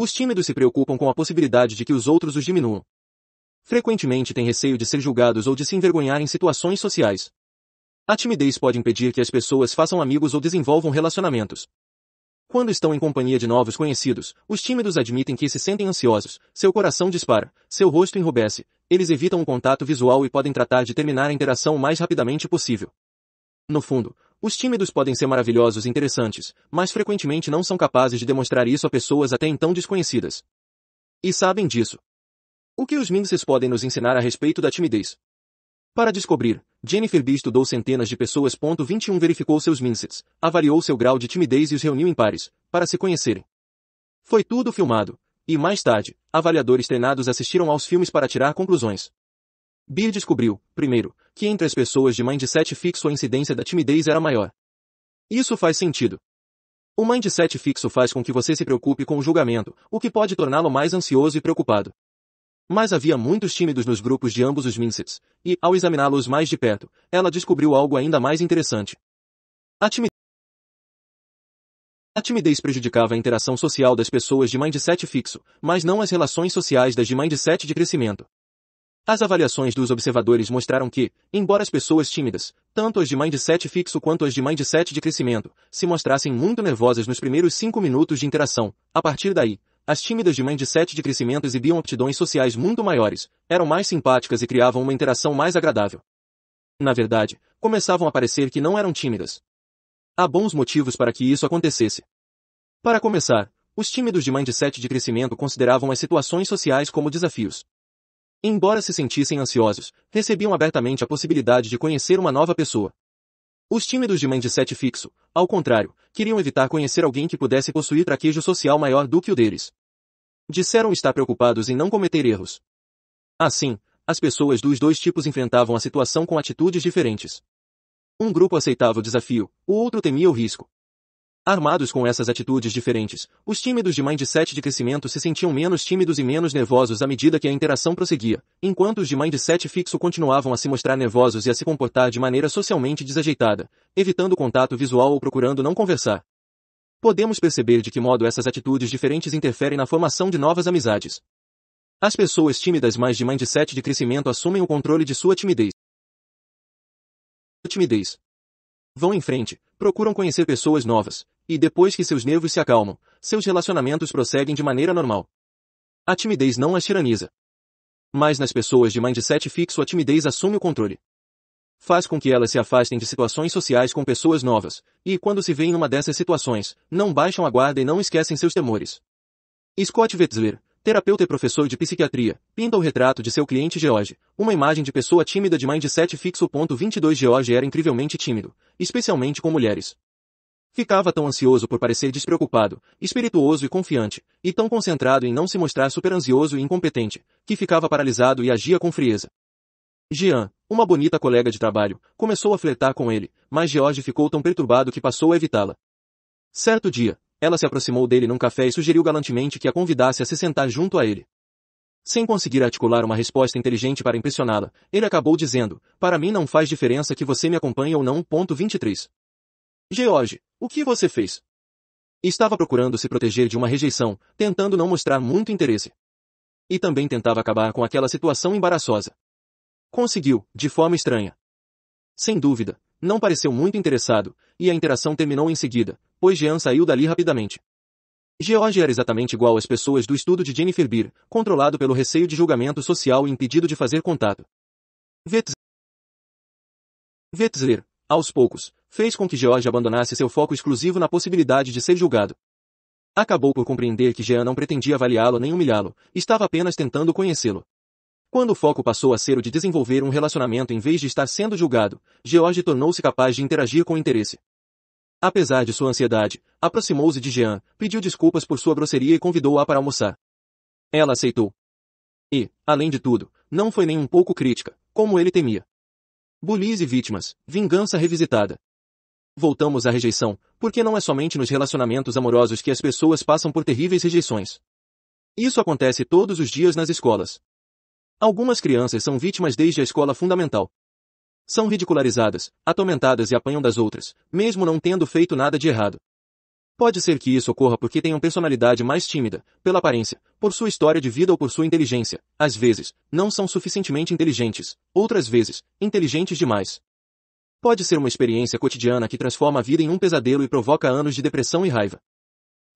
os tímidos se preocupam com a possibilidade de que os outros os diminuam. Frequentemente têm receio de ser julgados ou de se envergonhar em situações sociais. A timidez pode impedir que as pessoas façam amigos ou desenvolvam relacionamentos. Quando estão em companhia de novos conhecidos, os tímidos admitem que se sentem ansiosos, seu coração dispara, seu rosto enrubesce, eles evitam o contato visual e podem tratar de terminar a interação o mais rapidamente possível. No fundo, os tímidos podem ser maravilhosos e interessantes, mas frequentemente não são capazes de demonstrar isso a pessoas até então desconhecidas. E sabem disso. O que os Minxes podem nos ensinar a respeito da timidez? Para descobrir, Jennifer B estudou centenas de pessoas. 21 verificou seus Minxes, avaliou seu grau de timidez e os reuniu em pares, para se conhecerem. Foi tudo filmado, e mais tarde, avaliadores treinados assistiram aos filmes para tirar conclusões. Beer descobriu, primeiro, que entre as pessoas de mindset fixo a incidência da timidez era maior. Isso faz sentido. O mindset fixo faz com que você se preocupe com o julgamento, o que pode torná-lo mais ansioso e preocupado. Mas havia muitos tímidos nos grupos de ambos os mindsets, e, ao examiná-los mais de perto, ela descobriu algo ainda mais interessante. A timidez a timidez prejudicava a interação social das pessoas de mindset fixo, mas não as relações sociais das de mindset de crescimento. As avaliações dos observadores mostraram que, embora as pessoas tímidas, tanto as de mindset fixo quanto as de mindset de crescimento, se mostrassem muito nervosas nos primeiros cinco minutos de interação, a partir daí, as tímidas de mindset de crescimento exibiam aptidões sociais muito maiores, eram mais simpáticas e criavam uma interação mais agradável. Na verdade, começavam a parecer que não eram tímidas. Há bons motivos para que isso acontecesse. Para começar, os tímidos de mindset de crescimento consideravam as situações sociais como desafios. Embora se sentissem ansiosos, recebiam abertamente a possibilidade de conhecer uma nova pessoa. Os tímidos de mindset fixo, ao contrário, queriam evitar conhecer alguém que pudesse possuir traquejo social maior do que o deles. Disseram estar preocupados em não cometer erros. Assim, as pessoas dos dois tipos enfrentavam a situação com atitudes diferentes. Um grupo aceitava o desafio, o outro temia o risco. Armados com essas atitudes diferentes, os tímidos de mindset de crescimento se sentiam menos tímidos e menos nervosos à medida que a interação prosseguia, enquanto os de mindset fixo continuavam a se mostrar nervosos e a se comportar de maneira socialmente desajeitada, evitando contato visual ou procurando não conversar. Podemos perceber de que modo essas atitudes diferentes interferem na formação de novas amizades. As pessoas tímidas mais de mindset de crescimento assumem o controle de sua timidez. Timidez. Vão em frente, procuram conhecer pessoas novas, e depois que seus nervos se acalmam, seus relacionamentos prosseguem de maneira normal. A timidez não as tiraniza. Mas nas pessoas de mindset fixo a timidez assume o controle. Faz com que elas se afastem de situações sociais com pessoas novas, e quando se veem numa dessas situações, não baixam a guarda e não esquecem seus temores. Scott Wetzler, terapeuta e professor de psiquiatria, pinta o retrato de seu cliente George, uma imagem de pessoa tímida de mindset fixo. 22 George era incrivelmente tímido, especialmente com mulheres. Ficava tão ansioso por parecer despreocupado, espirituoso e confiante, e tão concentrado em não se mostrar superansioso e incompetente, que ficava paralisado e agia com frieza. Jean, uma bonita colega de trabalho, começou a flertar com ele, mas George ficou tão perturbado que passou a evitá-la. Certo dia, ela se aproximou dele num café e sugeriu galantemente que a convidasse a se sentar junto a ele. Sem conseguir articular uma resposta inteligente para impressioná-la, ele acabou dizendo, para mim não faz diferença que você me acompanhe ou não. Ponto 23. George, o que você fez? Estava procurando se proteger de uma rejeição, tentando não mostrar muito interesse. E também tentava acabar com aquela situação embaraçosa. Conseguiu, de forma estranha. Sem dúvida, não pareceu muito interessado, e a interação terminou em seguida, pois Jean saiu dali rapidamente. George era exatamente igual às pessoas do estudo de Jennifer Beer, controlado pelo receio de julgamento social e impedido de fazer contato. Vetzler, aos poucos, fez com que George abandonasse seu foco exclusivo na possibilidade de ser julgado. Acabou por compreender que Jean não pretendia avaliá-lo nem humilhá-lo, estava apenas tentando conhecê-lo. Quando o foco passou a ser o de desenvolver um relacionamento em vez de estar sendo julgado, George tornou-se capaz de interagir com interesse. Apesar de sua ansiedade, aproximou-se de Jean, pediu desculpas por sua grosseria e convidou-a para almoçar. Ela aceitou. E, além de tudo, não foi nem um pouco crítica, como ele temia. Bullies e vítimas, vingança revisitada. Voltamos à rejeição, porque não é somente nos relacionamentos amorosos que as pessoas passam por terríveis rejeições. Isso acontece todos os dias nas escolas. Algumas crianças são vítimas desde a escola fundamental. São ridicularizadas, atormentadas e apanham das outras, mesmo não tendo feito nada de errado. Pode ser que isso ocorra porque tenham personalidade mais tímida, pela aparência, por sua história de vida ou por sua inteligência. Às vezes, não são suficientemente inteligentes, outras vezes, inteligentes demais. Pode ser uma experiência cotidiana que transforma a vida em um pesadelo e provoca anos de depressão e raiva.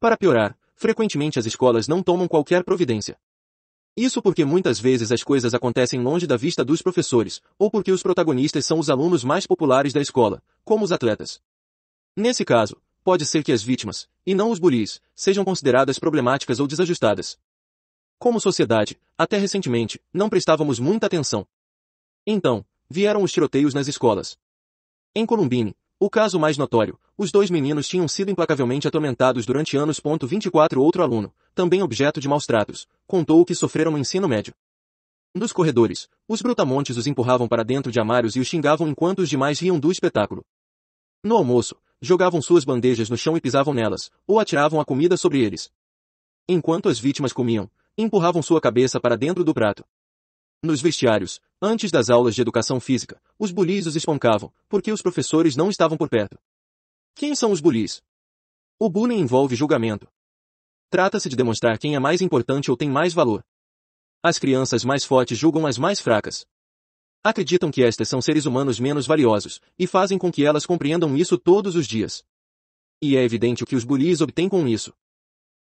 Para piorar, frequentemente as escolas não tomam qualquer providência. Isso porque muitas vezes as coisas acontecem longe da vista dos professores, ou porque os protagonistas são os alunos mais populares da escola, como os atletas. Nesse caso, pode ser que as vítimas, e não os bullies, sejam consideradas problemáticas ou desajustadas. Como sociedade, até recentemente, não prestávamos muita atenção. Então, vieram os tiroteios nas escolas. Em Columbine, o caso mais notório, os dois meninos tinham sido implacavelmente atormentados durante anos. 24 Outro aluno, também objeto de maus tratos, contou o que sofreram no ensino médio. Nos corredores, os brutamontes os empurravam para dentro de armários e os xingavam enquanto os demais riam do espetáculo. No almoço, jogavam suas bandejas no chão e pisavam nelas, ou atiravam a comida sobre eles. Enquanto as vítimas comiam, empurravam sua cabeça para dentro do prato. Nos vestiários, antes das aulas de educação física, os bullies os espancavam, porque os professores não estavam por perto. Quem são os bullies? O bullying envolve julgamento. Trata-se de demonstrar quem é mais importante ou tem mais valor. As crianças mais fortes julgam as mais fracas. Acreditam que estas são seres humanos menos valiosos, e fazem com que elas compreendam isso todos os dias. E é evidente o que os bullies obtêm com isso.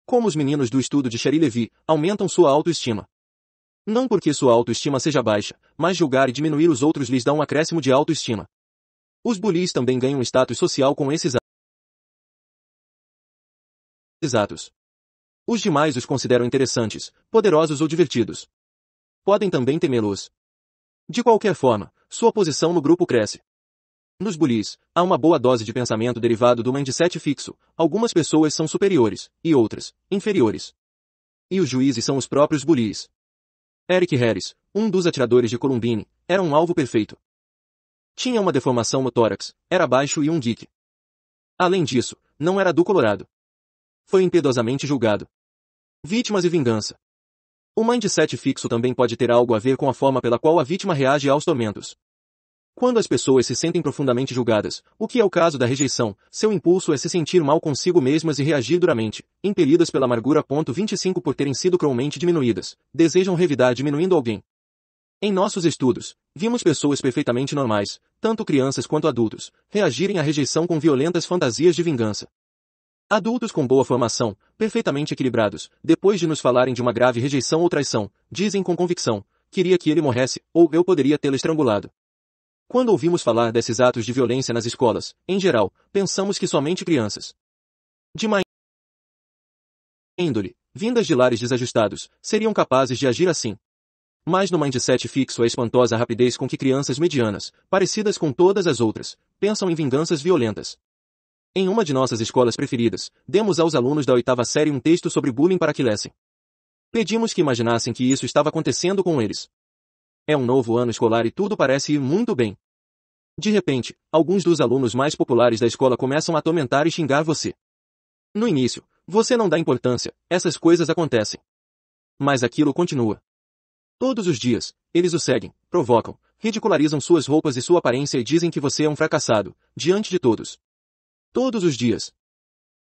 Como os meninos do estudo de Sherry Levy, aumentam sua autoestima. Não porque sua autoestima seja baixa, mas julgar e diminuir os outros lhes dá um acréscimo de autoestima. Os bullies também ganham status social com esses atos. Os demais os consideram interessantes, poderosos ou divertidos. Podem também temê-los. De qualquer forma, sua posição no grupo cresce. Nos bullies, há uma boa dose de pensamento derivado do mindset fixo. Algumas pessoas são superiores, e outras, inferiores. E os juízes são os próprios bullies. Eric Harris, um dos atiradores de Columbine, era um alvo perfeito. Tinha uma deformação no tórax, era baixo e um dique. Além disso, não era do Colorado. Foi impiedosamente julgado. Vítimas e vingança. O mindset fixo também pode ter algo a ver com a forma pela qual a vítima reage aos tormentos. Quando as pessoas se sentem profundamente julgadas, o que é o caso da rejeição, seu impulso é se sentir mal consigo mesmas e reagir duramente, impelidas pela amargura. 25 Por terem sido cruelmente diminuídas, desejam revidar diminuindo alguém. Em nossos estudos, vimos pessoas perfeitamente normais, tanto crianças quanto adultos, reagirem à rejeição com violentas fantasias de vingança. Adultos com boa formação, perfeitamente equilibrados, depois de nos falarem de uma grave rejeição ou traição, dizem com convicção, queria que ele morresse, ou eu poderia tê-lo estrangulado. Quando ouvimos falar desses atos de violência nas escolas, em geral, pensamos que somente crianças de má índole, vindas de lares desajustados, seriam capazes de agir assim. Mas no mindset fixo a espantosa rapidez com que crianças medianas, parecidas com todas as outras, pensam em vinganças violentas. Em uma de nossas escolas preferidas, demos aos alunos da oitava série um texto sobre bullying para que lessem. Pedimos que imaginassem que isso estava acontecendo com eles. É um novo ano escolar e tudo parece ir muito bem. De repente, alguns dos alunos mais populares da escola começam a atormentar e xingar você. No início, você não dá importância, essas coisas acontecem. Mas aquilo continua. Todos os dias, eles o seguem, provocam, ridicularizam suas roupas e sua aparência e dizem que você é um fracassado, diante de todos. Todos os dias.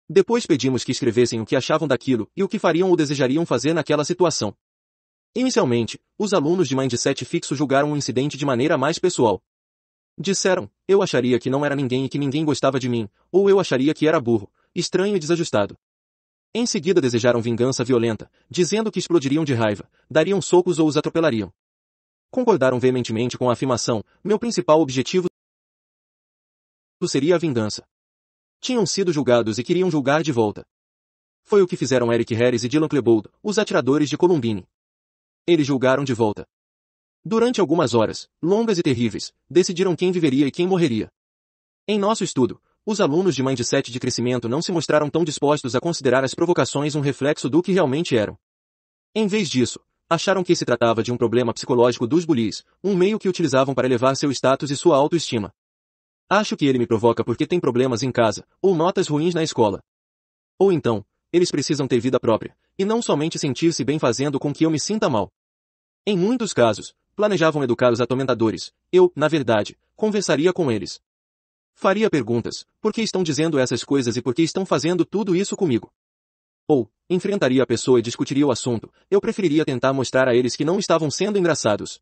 Depois pedimos que escrevessem o que achavam daquilo e o que fariam ou desejariam fazer naquela situação. Inicialmente, os alunos de Mindset Fixo julgaram o incidente de maneira mais pessoal. Disseram, eu acharia que não era ninguém e que ninguém gostava de mim, ou eu acharia que era burro, estranho e desajustado. Em seguida desejaram vingança violenta, dizendo que explodiriam de raiva, dariam socos ou os atropelariam. Concordaram veementemente com a afirmação, meu principal objetivo seria a vingança. Tinham sido julgados e queriam julgar de volta. Foi o que fizeram Eric Harris e Dylan Klebold, os atiradores de Columbine. Eles julgaram de volta. Durante algumas horas, longas e terríveis, decidiram quem viveria e quem morreria. Em nosso estudo, os alunos de Mindset de crescimento não se mostraram tão dispostos a considerar as provocações um reflexo do que realmente eram. Em vez disso, acharam que se tratava de um problema psicológico dos bullies, um meio que utilizavam para elevar seu status e sua autoestima. Acho que ele me provoca porque tem problemas em casa, ou notas ruins na escola. Ou então, eles precisam ter vida própria, e não somente sentir-se bem fazendo com que eu me sinta mal. Em muitos casos, planejavam educar os atormentadores. Eu, na verdade, conversaria com eles. Faria perguntas, por que estão dizendo essas coisas e por que estão fazendo tudo isso comigo? Ou, enfrentaria a pessoa e discutiria o assunto, eu preferiria tentar mostrar a eles que não estavam sendo engraçados.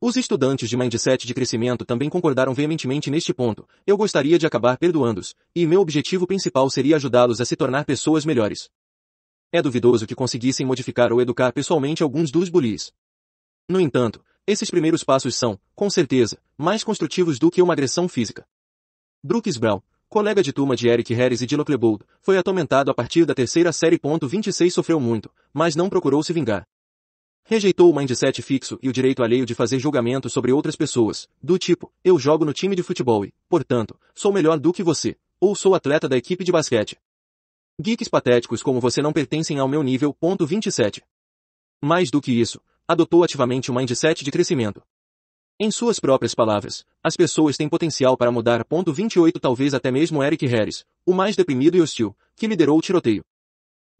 Os estudantes de Mindset de Crescimento também concordaram veementemente neste ponto. Eu gostaria de acabar perdoando-os, e meu objetivo principal seria ajudá-los a se tornar pessoas melhores. É duvidoso que conseguissem modificar ou educar pessoalmente alguns dos bullies. No entanto, esses primeiros passos são, com certeza, mais construtivos do que uma agressão física. Brooks Brown, colega de turma de Eric Harris e de Loclebold, foi atormentado a partir da terceira série. 26 sofreu muito, mas não procurou se vingar. Rejeitou o mindset fixo e o direito alheio de fazer julgamentos sobre outras pessoas, do tipo, eu jogo no time de futebol e, portanto, sou melhor do que você, ou sou atleta da equipe de basquete. Geeks patéticos como você não pertencem ao meu nível. Ponto 27. Mais do que isso, adotou ativamente o mindset de crescimento. Em suas próprias palavras, as pessoas têm potencial para mudar. Ponto 28 Talvez até mesmo Eric Harris, o mais deprimido e hostil, que liderou o tiroteio,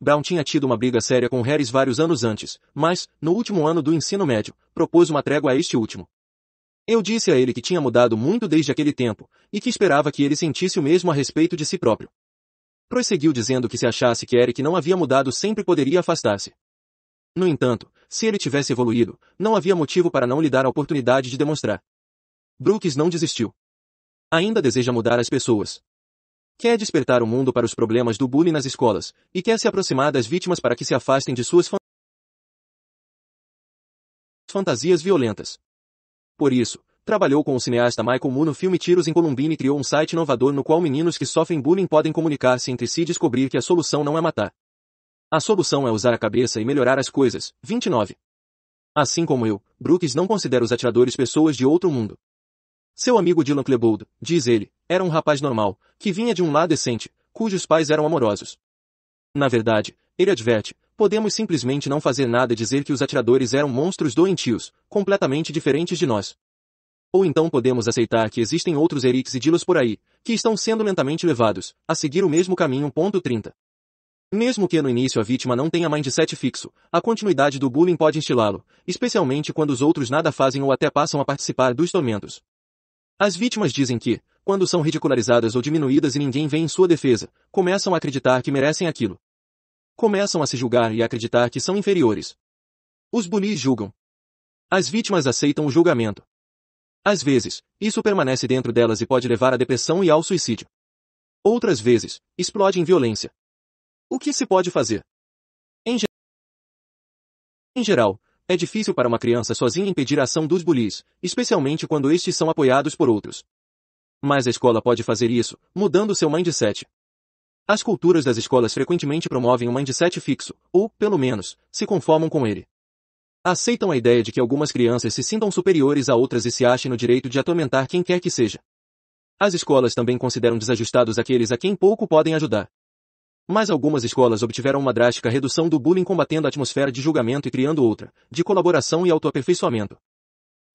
Brown tinha tido uma briga séria com Harris vários anos antes, mas, no último ano do ensino médio, propôs uma trégua a este último. Eu disse a ele que tinha mudado muito desde aquele tempo, e que esperava que ele sentisse o mesmo a respeito de si próprio. Prosseguiu dizendo que se achasse que Eric não havia mudado sempre poderia afastar-se. No entanto, se ele tivesse evoluído, não havia motivo para não lhe dar a oportunidade de demonstrar. Brooks não desistiu. Ainda deseja mudar as pessoas, Quer despertar o mundo para os problemas do bullying nas escolas, e quer se aproximar das vítimas para que se afastem de suas fan fantasias violentas. Por isso, trabalhou com o cineasta Michael Moore no filme Tiros em Columbine e criou um site inovador no qual meninos que sofrem bullying podem comunicar-se entre si e descobrir que a solução não é matar. A solução é usar a cabeça e melhorar as coisas. 29. Assim como eu, Brooks não considera os atiradores pessoas de outro mundo. Seu amigo Dylan Klebold, diz ele, era um rapaz normal, que vinha de um lar decente, cujos pais eram amorosos. Na verdade, ele adverte, podemos simplesmente não fazer nada e dizer que os atiradores eram monstros doentios, completamente diferentes de nós. Ou então podemos aceitar que existem outros Erics e Dilos por aí, que estão sendo lentamente levados, a seguir o mesmo caminho. Ponto 30. Mesmo que no início a vítima não tenha mindset fixo, a continuidade do bullying pode instilá-lo, especialmente quando os outros nada fazem ou até passam a participar dos tormentos. As vítimas dizem que, quando são ridicularizadas ou diminuídas e ninguém vem em sua defesa, começam a acreditar que merecem aquilo. Começam a se julgar e a acreditar que são inferiores. Os bullies julgam. As vítimas aceitam o julgamento. Às vezes, isso permanece dentro delas e pode levar à depressão e ao suicídio. Outras vezes, explode em violência. O que se pode fazer? Em, ge em geral, é difícil para uma criança sozinha impedir a ação dos bullies, especialmente quando estes são apoiados por outros. Mas a escola pode fazer isso, mudando seu mindset. As culturas das escolas frequentemente promovem um mindset fixo, ou, pelo menos, se conformam com ele. Aceitam a ideia de que algumas crianças se sintam superiores a outras e se achem no direito de atormentar quem quer que seja. As escolas também consideram desajustados aqueles a quem pouco podem ajudar. Mas algumas escolas obtiveram uma drástica redução do bullying combatendo a atmosfera de julgamento e criando outra, de colaboração e autoaperfeiçoamento.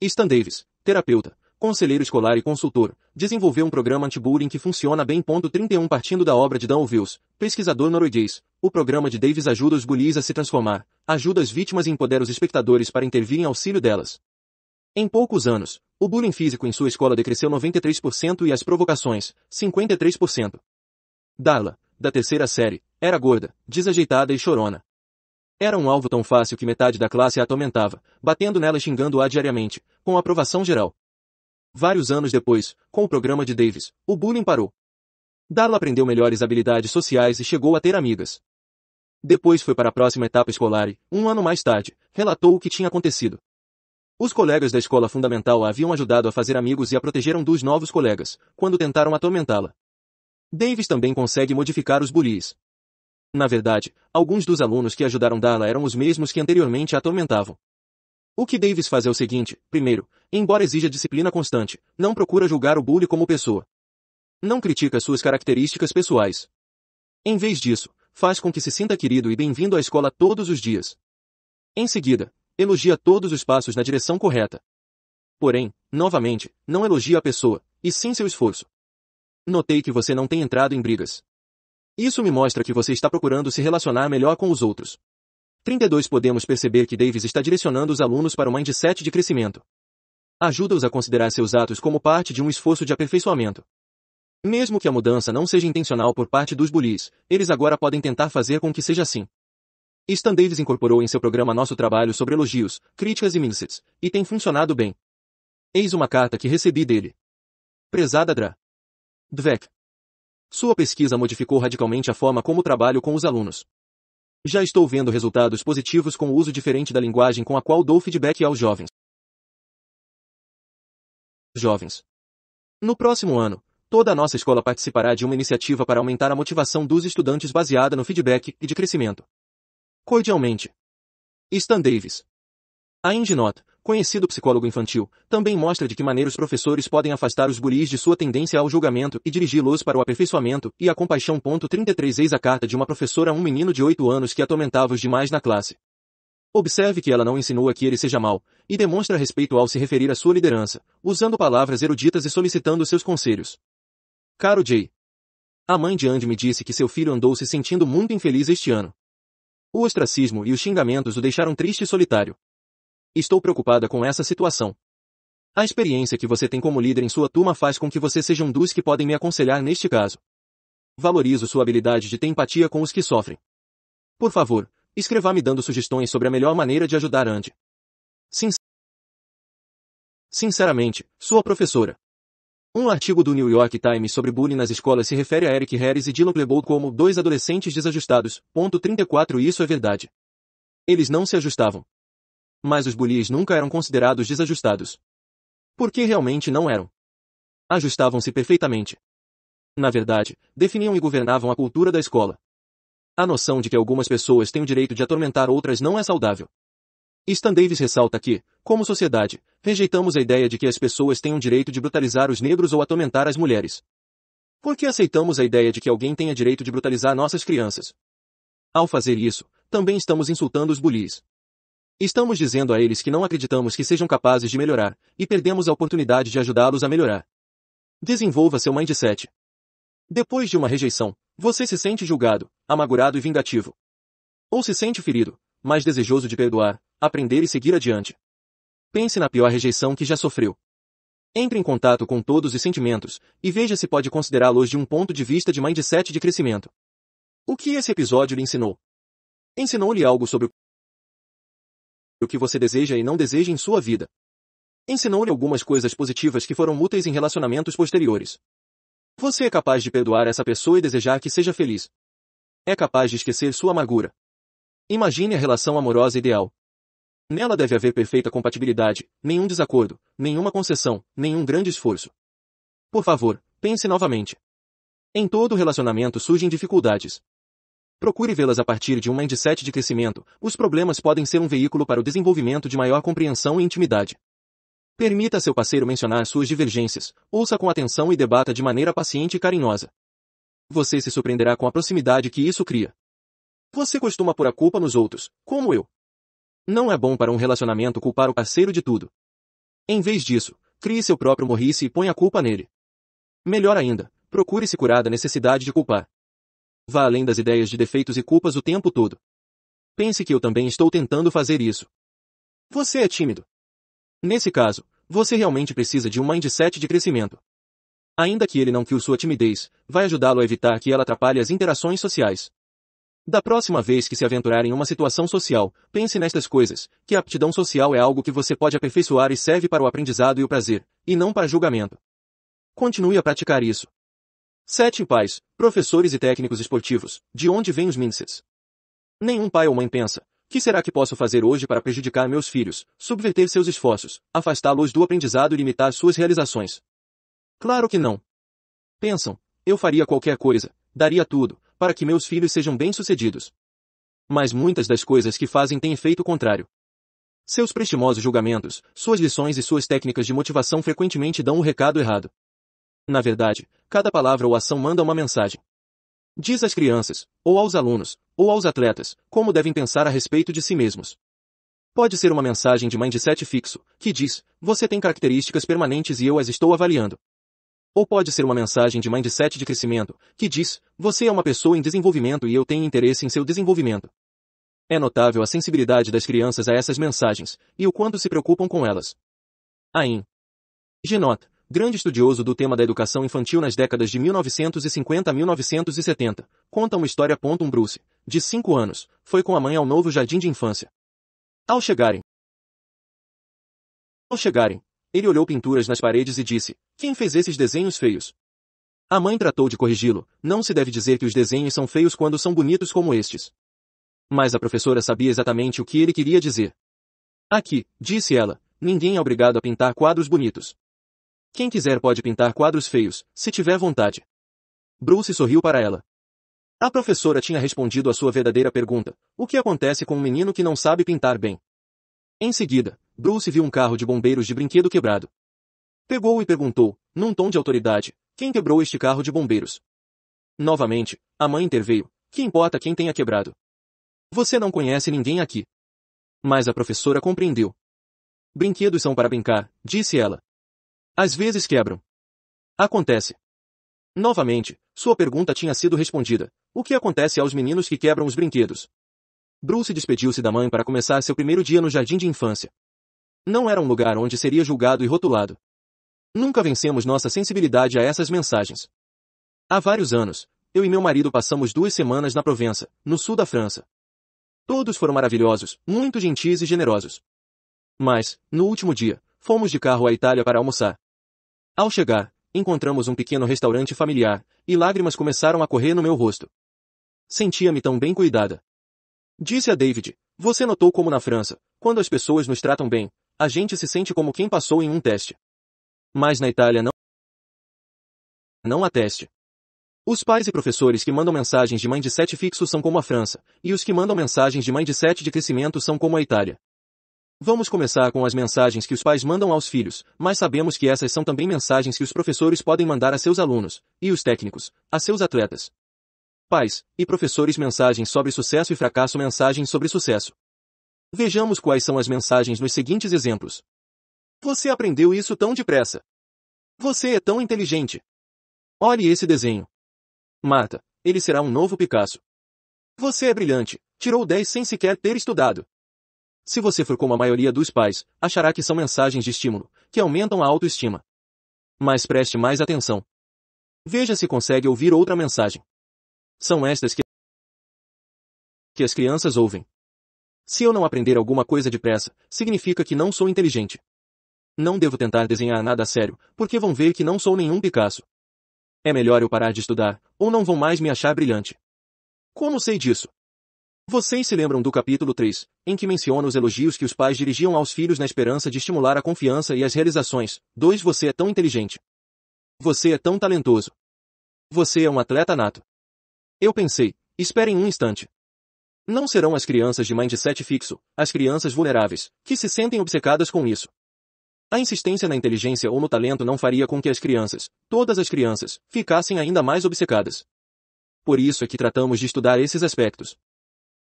Stan Davis, terapeuta, conselheiro escolar e consultor, desenvolveu um programa anti-bullying que funciona bem. 31 Partindo da obra de Dan Ovilles, pesquisador norueguês, o programa de Davis ajuda os bullies a se transformar, ajuda as vítimas e empodera os espectadores para intervir em auxílio delas. Em poucos anos, o bullying físico em sua escola decresceu 93% e as provocações, 53%. Darla, da terceira série, era gorda, desajeitada e chorona. Era um alvo tão fácil que metade da classe a atormentava, batendo nela e xingando-a diariamente, com aprovação geral. Vários anos depois, com o programa de Davis, o bullying parou. Darla aprendeu melhores habilidades sociais e chegou a ter amigas. Depois foi para a próxima etapa escolar e, um ano mais tarde, relatou o que tinha acontecido. Os colegas da escola fundamental a haviam ajudado a fazer amigos e a protegeram dos novos colegas, quando tentaram atormentá-la. Davis também consegue modificar os bullies. Na verdade, alguns dos alunos que ajudaram Darla eram os mesmos que anteriormente a atormentavam. O que Davis faz é o seguinte, primeiro, embora exija disciplina constante, não procura julgar o bully como pessoa. Não critica suas características pessoais. Em vez disso, faz com que se sinta querido e bem-vindo à escola todos os dias. Em seguida, elogia todos os passos na direção correta. Porém, novamente, não elogia a pessoa, e sim seu esforço. Notei que você não tem entrado em brigas. Isso me mostra que você está procurando se relacionar melhor com os outros. 32 Podemos perceber que Davis está direcionando os alunos para o mindset de crescimento ajuda-os a considerar seus atos como parte de um esforço de aperfeiçoamento. Mesmo que a mudança não seja intencional por parte dos bullies, eles agora podem tentar fazer com que seja assim. Stan Davis incorporou em seu programa nosso trabalho sobre elogios, críticas e mindsets, e tem funcionado bem. Eis uma carta que recebi dele. Prezada Dra. Dvek. Sua pesquisa modificou radicalmente a forma como trabalho com os alunos. Já estou vendo resultados positivos com o uso diferente da linguagem com a qual dou feedback aos jovens jovens. No próximo ano, toda a nossa escola participará de uma iniciativa para aumentar a motivação dos estudantes baseada no feedback e de crescimento. Cordialmente. Stan Davis. A Inginot, conhecido psicólogo infantil, também mostra de que maneira os professores podem afastar os guris de sua tendência ao julgamento e dirigi-los para o aperfeiçoamento e a compaixão. 33 Eis a carta de uma professora a um menino de 8 anos que atormentava os demais na classe. Observe que ela não insinua que ele seja mau, e demonstra respeito ao se referir à sua liderança, usando palavras eruditas e solicitando seus conselhos. Caro Jay. A mãe de Andy me disse que seu filho andou se sentindo muito infeliz este ano. O ostracismo e os xingamentos o deixaram triste e solitário. Estou preocupada com essa situação. A experiência que você tem como líder em sua turma faz com que você seja um dos que podem me aconselhar neste caso. Valorizo sua habilidade de ter empatia com os que sofrem. Por favor, Escreva-me dando sugestões sobre a melhor maneira de ajudar Andy. Sin Sinceramente, sua professora. Um artigo do New York Times sobre bullying nas escolas se refere a Eric Harris e Dylan Klebold como dois adolescentes desajustados. Ponto 34 Isso é verdade. Eles não se ajustavam. Mas os bullies nunca eram considerados desajustados. Porque realmente não eram. Ajustavam-se perfeitamente. Na verdade, definiam e governavam a cultura da escola. A noção de que algumas pessoas têm o direito de atormentar outras não é saudável. Stan Davis ressalta que, como sociedade, rejeitamos a ideia de que as pessoas têm o direito de brutalizar os negros ou atormentar as mulheres. Por que aceitamos a ideia de que alguém tenha direito de brutalizar nossas crianças? Ao fazer isso, também estamos insultando os bullies. Estamos dizendo a eles que não acreditamos que sejam capazes de melhorar, e perdemos a oportunidade de ajudá-los a melhorar. Desenvolva seu mindset. Depois de uma rejeição, você se sente julgado, amargurado e vingativo. Ou se sente ferido, mas desejoso de perdoar, aprender e seguir adiante. Pense na pior rejeição que já sofreu. Entre em contato com todos os sentimentos e veja se pode considerá-los de um ponto de vista de mindset de crescimento. O que esse episódio lhe ensinou? Ensinou-lhe algo sobre o que você deseja e não deseja em sua vida. Ensinou-lhe algumas coisas positivas que foram úteis em relacionamentos posteriores. Você é capaz de perdoar essa pessoa e desejar que seja feliz. É capaz de esquecer sua amargura. Imagine a relação amorosa ideal. Nela deve haver perfeita compatibilidade, nenhum desacordo, nenhuma concessão, nenhum grande esforço. Por favor, pense novamente. Em todo relacionamento surgem dificuldades. Procure vê-las a partir de um mindset de crescimento, os problemas podem ser um veículo para o desenvolvimento de maior compreensão e intimidade. Permita a seu parceiro mencionar suas divergências, ouça com atenção e debata de maneira paciente e carinhosa. Você se surpreenderá com a proximidade que isso cria. Você costuma pôr a culpa nos outros, como eu. Não é bom para um relacionamento culpar o parceiro de tudo. Em vez disso, crie seu próprio morrice e ponha a culpa nele. Melhor ainda, procure se curar da necessidade de culpar. Vá além das ideias de defeitos e culpas o tempo todo. Pense que eu também estou tentando fazer isso. Você é tímido. Nesse caso, você realmente precisa de um mindset de crescimento. Ainda que ele não cure sua timidez, vai ajudá-lo a evitar que ela atrapalhe as interações sociais. Da próxima vez que se aventurar em uma situação social, pense nestas coisas, que a aptidão social é algo que você pode aperfeiçoar e serve para o aprendizado e o prazer, e não para julgamento. Continue a praticar isso. 7. Pais, professores e técnicos esportivos, de onde vêm os mindsets? Nenhum pai ou mãe pensa, que será que posso fazer hoje para prejudicar meus filhos, subverter seus esforços, afastá-los do aprendizado e limitar suas realizações? Claro que não. Pensam, eu faria qualquer coisa, daria tudo, para que meus filhos sejam bem-sucedidos. Mas muitas das coisas que fazem têm efeito contrário. Seus prestimosos julgamentos, suas lições e suas técnicas de motivação frequentemente dão o um recado errado. Na verdade, cada palavra ou ação manda uma mensagem. Diz às crianças, ou aos alunos, ou aos atletas, como devem pensar a respeito de si mesmos. Pode ser uma mensagem de mindset fixo, que diz, você tem características permanentes e eu as estou avaliando. Ou pode ser uma mensagem de mindset de crescimento, que diz, você é uma pessoa em desenvolvimento e eu tenho interesse em seu desenvolvimento. É notável a sensibilidade das crianças a essas mensagens, e o quanto se preocupam com elas. Ain. nota grande estudioso do tema da educação infantil nas décadas de 1950 a 1970, conta uma história. Um Bruce, de 5 anos, foi com a mãe ao novo jardim de infância. Ao chegarem, ao chegarem, ele olhou pinturas nas paredes e disse, quem fez esses desenhos feios? A mãe tratou de corrigi-lo, não se deve dizer que os desenhos são feios quando são bonitos como estes. Mas a professora sabia exatamente o que ele queria dizer. Aqui, disse ela, ninguém é obrigado a pintar quadros bonitos. Quem quiser pode pintar quadros feios, se tiver vontade. Bruce sorriu para ela. A professora tinha respondido à sua verdadeira pergunta, o que acontece com um menino que não sabe pintar bem? Em seguida, Bruce viu um carro de bombeiros de brinquedo quebrado. pegou e perguntou, num tom de autoridade, quem quebrou este carro de bombeiros? Novamente, a mãe interveio, que importa quem tenha quebrado? Você não conhece ninguém aqui. Mas a professora compreendeu. Brinquedos são para brincar, disse ela. Às vezes quebram. Acontece. Novamente, sua pergunta tinha sido respondida. O que acontece aos meninos que quebram os brinquedos? Bruce despediu-se da mãe para começar seu primeiro dia no jardim de infância. Não era um lugar onde seria julgado e rotulado. Nunca vencemos nossa sensibilidade a essas mensagens. Há vários anos, eu e meu marido passamos duas semanas na Provença, no sul da França. Todos foram maravilhosos, muito gentis e generosos. Mas, no último dia, fomos de carro à Itália para almoçar. Ao chegar, encontramos um pequeno restaurante familiar, e lágrimas começaram a correr no meu rosto. Sentia-me tão bem cuidada. Disse a David, você notou como na França, quando as pessoas nos tratam bem, a gente se sente como quem passou em um teste. Mas na Itália não. Não há teste. Os pais e professores que mandam mensagens de mãe de sete fixo são como a França, e os que mandam mensagens de mãe de sete de crescimento são como a Itália. Vamos começar com as mensagens que os pais mandam aos filhos, mas sabemos que essas são também mensagens que os professores podem mandar a seus alunos, e os técnicos, a seus atletas. Pais e professores mensagens sobre sucesso e fracasso mensagens sobre sucesso. Vejamos quais são as mensagens nos seguintes exemplos. Você aprendeu isso tão depressa. Você é tão inteligente. Olhe esse desenho. Marta, ele será um novo Picasso. Você é brilhante, tirou 10 sem sequer ter estudado. Se você for como a maioria dos pais, achará que são mensagens de estímulo, que aumentam a autoestima. Mas preste mais atenção. Veja se consegue ouvir outra mensagem. São estas que, que as crianças ouvem. Se eu não aprender alguma coisa depressa, significa que não sou inteligente. Não devo tentar desenhar nada a sério, porque vão ver que não sou nenhum Picasso. É melhor eu parar de estudar, ou não vão mais me achar brilhante. Como sei disso? Vocês se lembram do capítulo 3, em que menciona os elogios que os pais dirigiam aos filhos na esperança de estimular a confiança e as realizações. 2. Você é tão inteligente. Você é tão talentoso. Você é um atleta nato. Eu pensei, esperem um instante. Não serão as crianças de mindset fixo, as crianças vulneráveis, que se sentem obcecadas com isso. A insistência na inteligência ou no talento não faria com que as crianças, todas as crianças, ficassem ainda mais obcecadas. Por isso é que tratamos de estudar esses aspectos.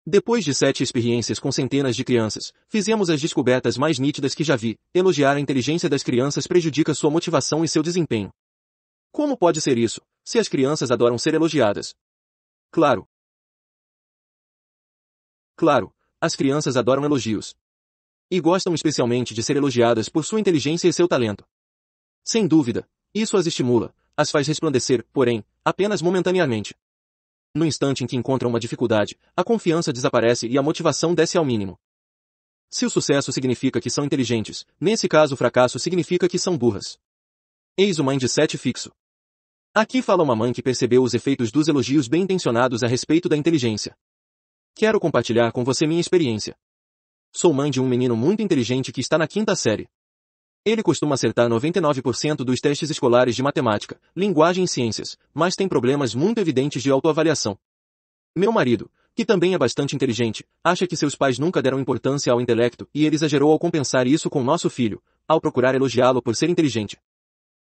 Depois de sete experiências com centenas de crianças, fizemos as descobertas mais nítidas que já vi. Elogiar a inteligência das crianças prejudica sua motivação e seu desempenho. Como pode ser isso, se as crianças adoram ser elogiadas? Claro. Claro, as crianças adoram elogios. E gostam especialmente de ser elogiadas por sua inteligência e seu talento. Sem dúvida, isso as estimula, as faz resplandecer, porém, apenas momentaneamente. No instante em que encontra uma dificuldade, a confiança desaparece e a motivação desce ao mínimo. Se o sucesso significa que são inteligentes, nesse caso o fracasso significa que são burras. Eis o mindset fixo. Aqui fala uma mãe que percebeu os efeitos dos elogios bem intencionados a respeito da inteligência. Quero compartilhar com você minha experiência. Sou mãe de um menino muito inteligente que está na quinta série. Ele costuma acertar 99% dos testes escolares de matemática, linguagem e ciências, mas tem problemas muito evidentes de autoavaliação. Meu marido, que também é bastante inteligente, acha que seus pais nunca deram importância ao intelecto e ele exagerou ao compensar isso com nosso filho, ao procurar elogiá-lo por ser inteligente.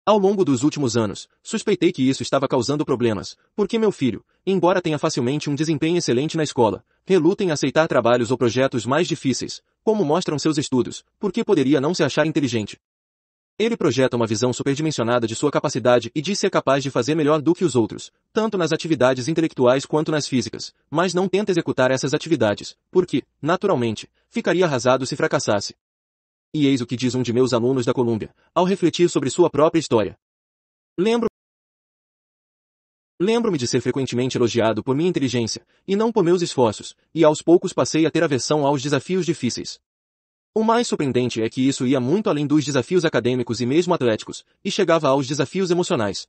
Ao longo dos últimos anos, suspeitei que isso estava causando problemas, porque meu filho, embora tenha facilmente um desempenho excelente na escola, reluta em aceitar trabalhos ou projetos mais difíceis, como mostram seus estudos, porque poderia não se achar inteligente. Ele projeta uma visão superdimensionada de sua capacidade e diz ser capaz de fazer melhor do que os outros, tanto nas atividades intelectuais quanto nas físicas, mas não tenta executar essas atividades, porque, naturalmente, ficaria arrasado se fracassasse. E eis o que diz um de meus alunos da Colômbia, ao refletir sobre sua própria história. Lembro Lembro-me de ser frequentemente elogiado por minha inteligência, e não por meus esforços, e aos poucos passei a ter aversão aos desafios difíceis. O mais surpreendente é que isso ia muito além dos desafios acadêmicos e mesmo atléticos, e chegava aos desafios emocionais.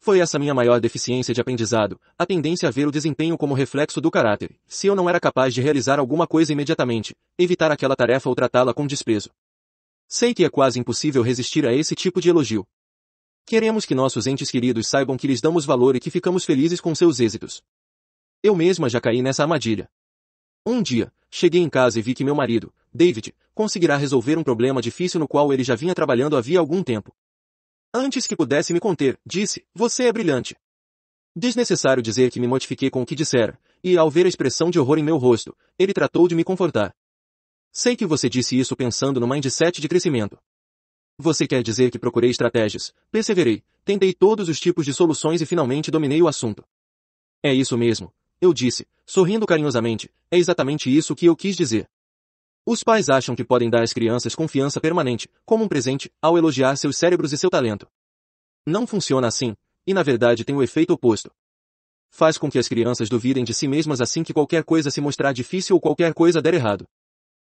Foi essa minha maior deficiência de aprendizado, a tendência a ver o desempenho como reflexo do caráter. Se eu não era capaz de realizar alguma coisa imediatamente, evitar aquela tarefa ou tratá-la com desprezo. Sei que é quase impossível resistir a esse tipo de elogio. Queremos que nossos entes queridos saibam que lhes damos valor e que ficamos felizes com seus êxitos. Eu mesma já caí nessa armadilha. Um dia, cheguei em casa e vi que meu marido, David, conseguirá resolver um problema difícil no qual ele já vinha trabalhando havia algum tempo. Antes que pudesse me conter, disse, você é brilhante. Desnecessário dizer que me modifiquei com o que dissera, e ao ver a expressão de horror em meu rosto, ele tratou de me confortar. Sei que você disse isso pensando no mindset de crescimento. Você quer dizer que procurei estratégias, perseverei, tentei todos os tipos de soluções e finalmente dominei o assunto. É isso mesmo, eu disse, sorrindo carinhosamente, é exatamente isso que eu quis dizer. Os pais acham que podem dar às crianças confiança permanente, como um presente, ao elogiar seus cérebros e seu talento. Não funciona assim, e na verdade tem o efeito oposto. Faz com que as crianças duvidem de si mesmas assim que qualquer coisa se mostrar difícil ou qualquer coisa der errado.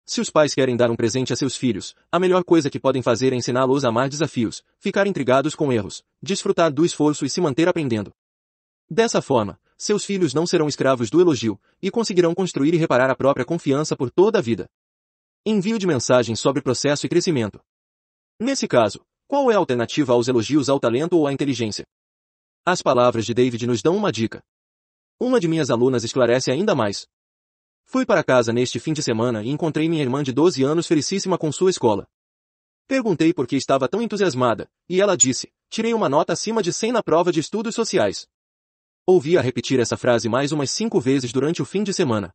Se os pais querem dar um presente a seus filhos, a melhor coisa que podem fazer é ensiná-los a amar desafios, ficar intrigados com erros, desfrutar do esforço e se manter aprendendo. Dessa forma, seus filhos não serão escravos do elogio, e conseguirão construir e reparar a própria confiança por toda a vida. Envio de mensagens sobre processo e crescimento. Nesse caso, qual é a alternativa aos elogios ao talento ou à inteligência? As palavras de David nos dão uma dica. Uma de minhas alunas esclarece ainda mais, Fui para casa neste fim de semana e encontrei minha irmã de 12 anos felicíssima com sua escola. Perguntei por que estava tão entusiasmada, e ela disse, tirei uma nota acima de 100 na prova de estudos sociais. Ouvi-a repetir essa frase mais umas cinco vezes durante o fim de semana.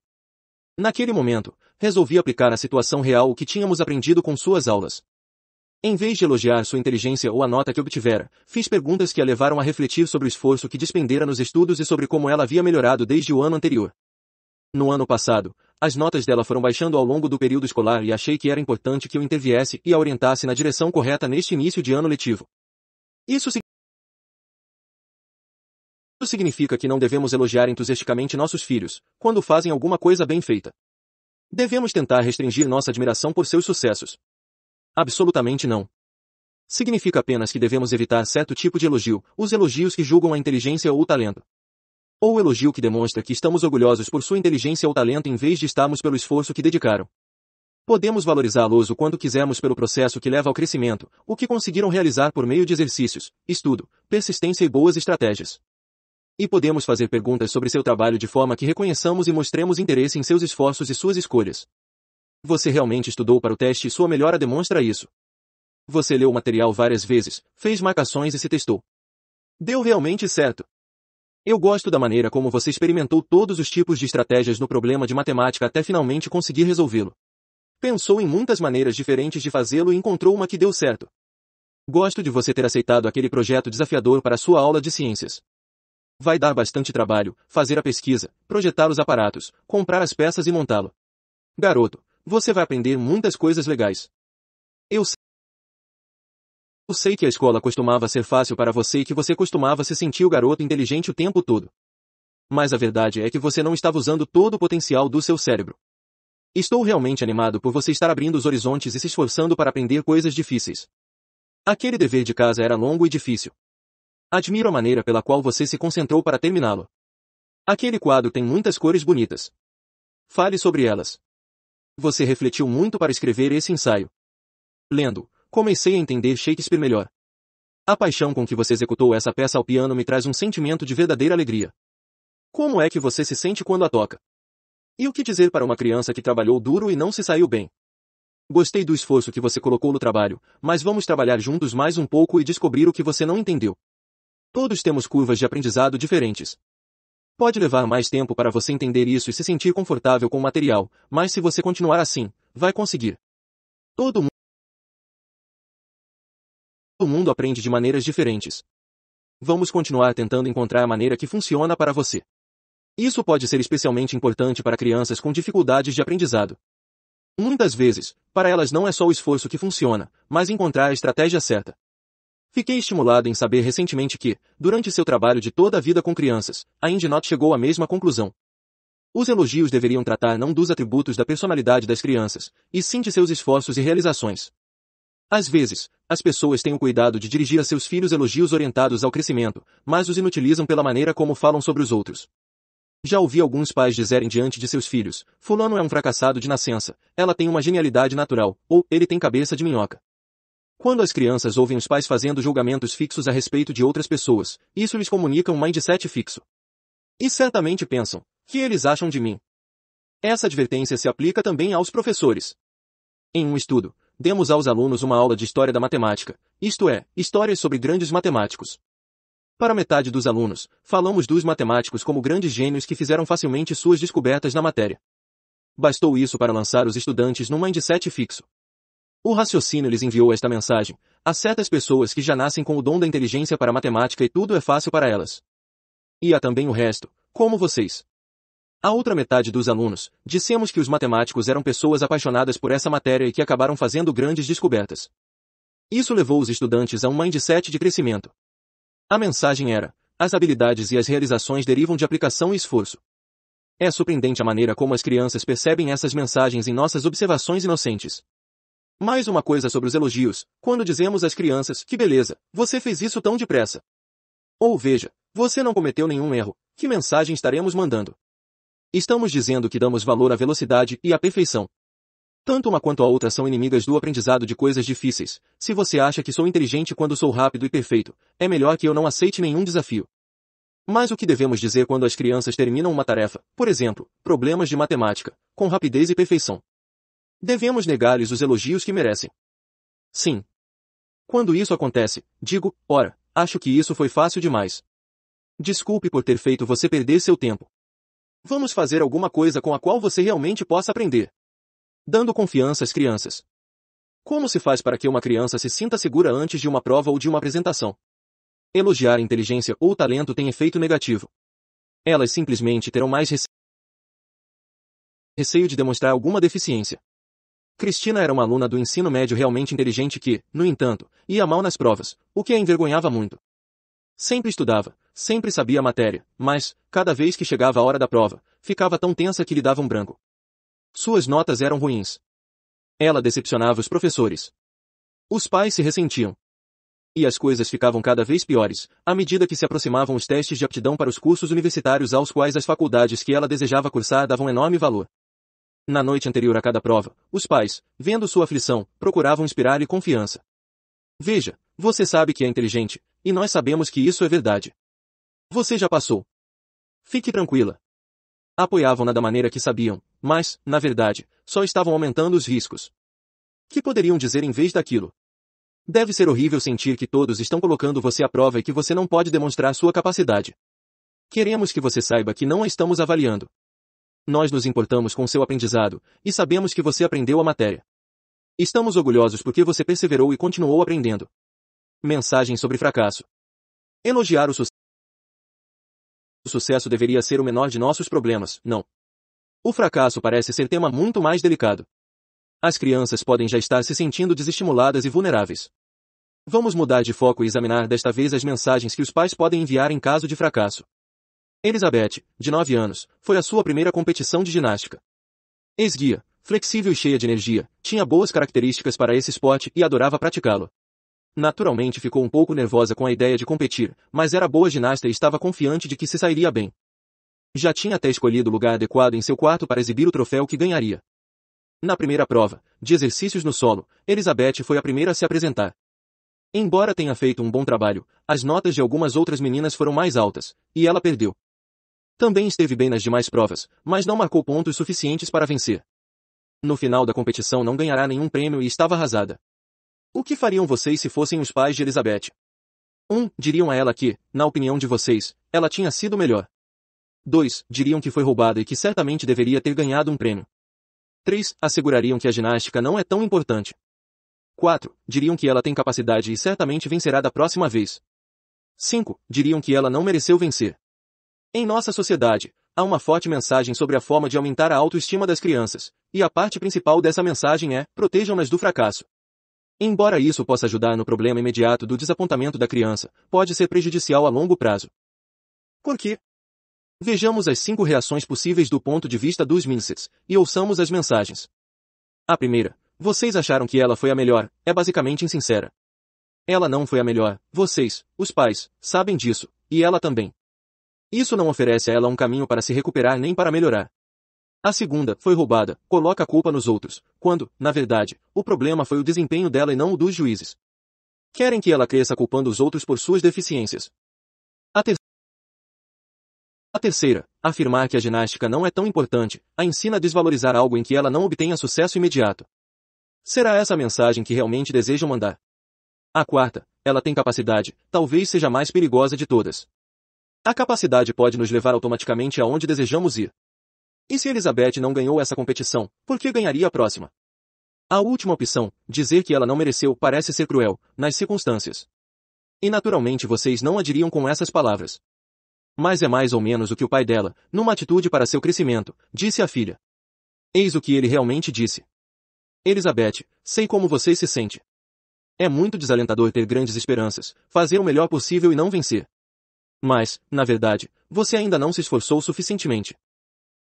Naquele momento, resolvi aplicar à situação real o que tínhamos aprendido com suas aulas. Em vez de elogiar sua inteligência ou a nota que obtivera, fiz perguntas que a levaram a refletir sobre o esforço que despendera nos estudos e sobre como ela havia melhorado desde o ano anterior. No ano passado, as notas dela foram baixando ao longo do período escolar e achei que era importante que eu interviesse e a orientasse na direção correta neste início de ano letivo. Isso significa que não devemos elogiar entusiasticamente nossos filhos, quando fazem alguma coisa bem feita. Devemos tentar restringir nossa admiração por seus sucessos. Absolutamente não. Significa apenas que devemos evitar certo tipo de elogio, os elogios que julgam a inteligência ou o talento. Ou elogio que demonstra que estamos orgulhosos por sua inteligência ou talento em vez de estarmos pelo esforço que dedicaram. Podemos valorizá-los o quanto quisermos pelo processo que leva ao crescimento, o que conseguiram realizar por meio de exercícios, estudo, persistência e boas estratégias. E podemos fazer perguntas sobre seu trabalho de forma que reconheçamos e mostremos interesse em seus esforços e suas escolhas. Você realmente estudou para o teste e sua melhora demonstra isso. Você leu o material várias vezes, fez marcações e se testou. Deu realmente certo. Eu gosto da maneira como você experimentou todos os tipos de estratégias no problema de matemática até finalmente conseguir resolvê-lo. Pensou em muitas maneiras diferentes de fazê-lo e encontrou uma que deu certo. Gosto de você ter aceitado aquele projeto desafiador para sua aula de ciências. Vai dar bastante trabalho, fazer a pesquisa, projetar os aparatos, comprar as peças e montá-lo. Garoto, você vai aprender muitas coisas legais. Eu eu sei que a escola costumava ser fácil para você e que você costumava se sentir o garoto inteligente o tempo todo. Mas a verdade é que você não estava usando todo o potencial do seu cérebro. Estou realmente animado por você estar abrindo os horizontes e se esforçando para aprender coisas difíceis. Aquele dever de casa era longo e difícil. Admiro a maneira pela qual você se concentrou para terminá-lo. Aquele quadro tem muitas cores bonitas. Fale sobre elas. Você refletiu muito para escrever esse ensaio. Lendo, Comecei a entender Shakespeare melhor. A paixão com que você executou essa peça ao piano me traz um sentimento de verdadeira alegria. Como é que você se sente quando a toca? E o que dizer para uma criança que trabalhou duro e não se saiu bem? Gostei do esforço que você colocou no trabalho, mas vamos trabalhar juntos mais um pouco e descobrir o que você não entendeu. Todos temos curvas de aprendizado diferentes. Pode levar mais tempo para você entender isso e se sentir confortável com o material, mas se você continuar assim, vai conseguir. Todo mundo mundo aprende de maneiras diferentes. Vamos continuar tentando encontrar a maneira que funciona para você. Isso pode ser especialmente importante para crianças com dificuldades de aprendizado. Muitas vezes, para elas não é só o esforço que funciona, mas encontrar a estratégia certa. Fiquei estimulado em saber recentemente que, durante seu trabalho de toda a vida com crianças, a Indinot chegou à mesma conclusão. Os elogios deveriam tratar não dos atributos da personalidade das crianças, e sim de seus esforços e realizações. Às vezes, as pessoas têm o cuidado de dirigir a seus filhos elogios orientados ao crescimento, mas os inutilizam pela maneira como falam sobre os outros. Já ouvi alguns pais dizerem diante de seus filhos, fulano é um fracassado de nascença, ela tem uma genialidade natural, ou ele tem cabeça de minhoca. Quando as crianças ouvem os pais fazendo julgamentos fixos a respeito de outras pessoas, isso lhes comunica um mindset fixo. E certamente pensam, que eles acham de mim? Essa advertência se aplica também aos professores. Em um estudo, demos aos alunos uma aula de história da matemática, isto é, histórias sobre grandes matemáticos. Para metade dos alunos, falamos dos matemáticos como grandes gênios que fizeram facilmente suas descobertas na matéria. Bastou isso para lançar os estudantes num mindset fixo. O raciocínio lhes enviou esta mensagem, há certas pessoas que já nascem com o dom da inteligência para matemática e tudo é fácil para elas. E há também o resto, como vocês. A outra metade dos alunos, dissemos que os matemáticos eram pessoas apaixonadas por essa matéria e que acabaram fazendo grandes descobertas. Isso levou os estudantes a um mindset de crescimento. A mensagem era, as habilidades e as realizações derivam de aplicação e esforço. É surpreendente a maneira como as crianças percebem essas mensagens em nossas observações inocentes. Mais uma coisa sobre os elogios, quando dizemos às crianças, que beleza, você fez isso tão depressa. Ou veja, você não cometeu nenhum erro, que mensagem estaremos mandando? Estamos dizendo que damos valor à velocidade e à perfeição. Tanto uma quanto a outra são inimigas do aprendizado de coisas difíceis. Se você acha que sou inteligente quando sou rápido e perfeito, é melhor que eu não aceite nenhum desafio. Mas o que devemos dizer quando as crianças terminam uma tarefa, por exemplo, problemas de matemática, com rapidez e perfeição? Devemos negar-lhes os elogios que merecem. Sim. Quando isso acontece, digo, ora, acho que isso foi fácil demais. Desculpe por ter feito você perder seu tempo. Vamos fazer alguma coisa com a qual você realmente possa aprender. Dando confiança às crianças. Como se faz para que uma criança se sinta segura antes de uma prova ou de uma apresentação? Elogiar inteligência ou talento tem efeito negativo. Elas simplesmente terão mais rece... receio de demonstrar alguma deficiência. Cristina era uma aluna do ensino médio realmente inteligente que, no entanto, ia mal nas provas, o que a envergonhava muito. Sempre estudava, sempre sabia a matéria, mas, cada vez que chegava a hora da prova, ficava tão tensa que lhe dava um branco. Suas notas eram ruins. Ela decepcionava os professores. Os pais se ressentiam. E as coisas ficavam cada vez piores, à medida que se aproximavam os testes de aptidão para os cursos universitários aos quais as faculdades que ela desejava cursar davam enorme valor. Na noite anterior a cada prova, os pais, vendo sua aflição, procuravam inspirar-lhe confiança. Veja, você sabe que é inteligente, e nós sabemos que isso é verdade. Você já passou. Fique tranquila. Apoiavam-na da maneira que sabiam, mas, na verdade, só estavam aumentando os riscos. Que poderiam dizer em vez daquilo? Deve ser horrível sentir que todos estão colocando você à prova e que você não pode demonstrar sua capacidade. Queremos que você saiba que não a estamos avaliando. Nós nos importamos com seu aprendizado, e sabemos que você aprendeu a matéria. Estamos orgulhosos porque você perseverou e continuou aprendendo. Mensagem sobre fracasso. Elogiar o, su o sucesso deveria ser o menor de nossos problemas, não. O fracasso parece ser tema muito mais delicado. As crianças podem já estar se sentindo desestimuladas e vulneráveis. Vamos mudar de foco e examinar desta vez as mensagens que os pais podem enviar em caso de fracasso. Elizabeth, de 9 anos, foi a sua primeira competição de ginástica. Ex-guia, flexível e cheia de energia, tinha boas características para esse esporte e adorava praticá-lo. Naturalmente ficou um pouco nervosa com a ideia de competir, mas era boa ginasta e estava confiante de que se sairia bem. Já tinha até escolhido o lugar adequado em seu quarto para exibir o troféu que ganharia. Na primeira prova, de exercícios no solo, Elizabeth foi a primeira a se apresentar. Embora tenha feito um bom trabalho, as notas de algumas outras meninas foram mais altas, e ela perdeu. Também esteve bem nas demais provas, mas não marcou pontos suficientes para vencer. No final da competição não ganhará nenhum prêmio e estava arrasada. O que fariam vocês se fossem os pais de Elizabeth? 1. Um, diriam a ela que, na opinião de vocês, ela tinha sido melhor. 2. Diriam que foi roubada e que certamente deveria ter ganhado um prêmio. 3. Assegurariam que a ginástica não é tão importante. 4. Diriam que ela tem capacidade e certamente vencerá da próxima vez. 5. Diriam que ela não mereceu vencer. Em nossa sociedade, há uma forte mensagem sobre a forma de aumentar a autoestima das crianças, e a parte principal dessa mensagem é: protejam-nas do fracasso. Embora isso possa ajudar no problema imediato do desapontamento da criança, pode ser prejudicial a longo prazo. Por quê? Vejamos as cinco reações possíveis do ponto de vista dos Minsets, e ouçamos as mensagens. A primeira, vocês acharam que ela foi a melhor, é basicamente insincera. Ela não foi a melhor, vocês, os pais, sabem disso, e ela também. Isso não oferece a ela um caminho para se recuperar nem para melhorar. A segunda, foi roubada, coloca a culpa nos outros, quando, na verdade, o problema foi o desempenho dela e não o dos juízes. Querem que ela cresça culpando os outros por suas deficiências. A, ter... a terceira, afirmar que a ginástica não é tão importante, a ensina a desvalorizar algo em que ela não obtenha sucesso imediato. Será essa a mensagem que realmente desejam mandar? A quarta, ela tem capacidade, talvez seja a mais perigosa de todas. A capacidade pode nos levar automaticamente aonde desejamos ir. E se Elizabeth não ganhou essa competição, por que ganharia a próxima? A última opção, dizer que ela não mereceu, parece ser cruel, nas circunstâncias. E naturalmente vocês não adiriam com essas palavras. Mas é mais ou menos o que o pai dela, numa atitude para seu crescimento, disse à filha. Eis o que ele realmente disse. Elizabeth, sei como você se sente. É muito desalentador ter grandes esperanças, fazer o melhor possível e não vencer. Mas, na verdade, você ainda não se esforçou suficientemente.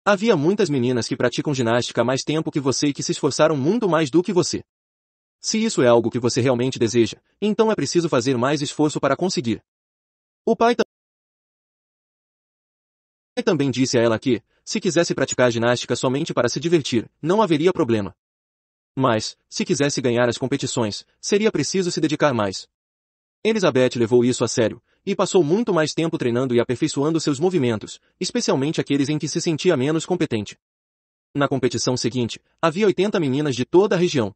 Havia muitas meninas que praticam ginástica há mais tempo que você e que se esforçaram muito mais do que você. Se isso é algo que você realmente deseja, então é preciso fazer mais esforço para conseguir. O pai também disse a ela que, se quisesse praticar ginástica somente para se divertir, não haveria problema. Mas, se quisesse ganhar as competições, seria preciso se dedicar mais. Elizabeth levou isso a sério, e passou muito mais tempo treinando e aperfeiçoando seus movimentos, especialmente aqueles em que se sentia menos competente. Na competição seguinte, havia 80 meninas de toda a região.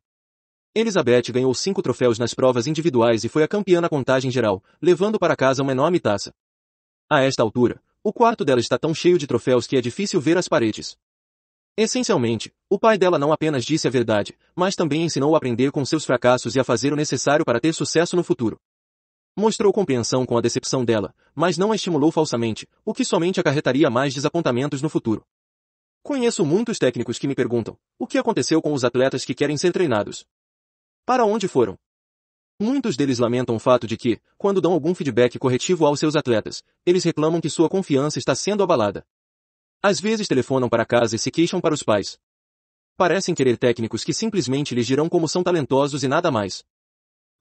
Elizabeth ganhou cinco troféus nas provas individuais e foi a campeã na contagem geral, levando para casa uma enorme taça. A esta altura, o quarto dela está tão cheio de troféus que é difícil ver as paredes. Essencialmente, o pai dela não apenas disse a verdade, mas também ensinou a aprender com seus fracassos e a fazer o necessário para ter sucesso no futuro. Mostrou compreensão com a decepção dela, mas não a estimulou falsamente, o que somente acarretaria mais desapontamentos no futuro. Conheço muitos técnicos que me perguntam, o que aconteceu com os atletas que querem ser treinados? Para onde foram? Muitos deles lamentam o fato de que, quando dão algum feedback corretivo aos seus atletas, eles reclamam que sua confiança está sendo abalada. Às vezes telefonam para casa e se queixam para os pais. Parecem querer técnicos que simplesmente lhes dirão como são talentosos e nada mais.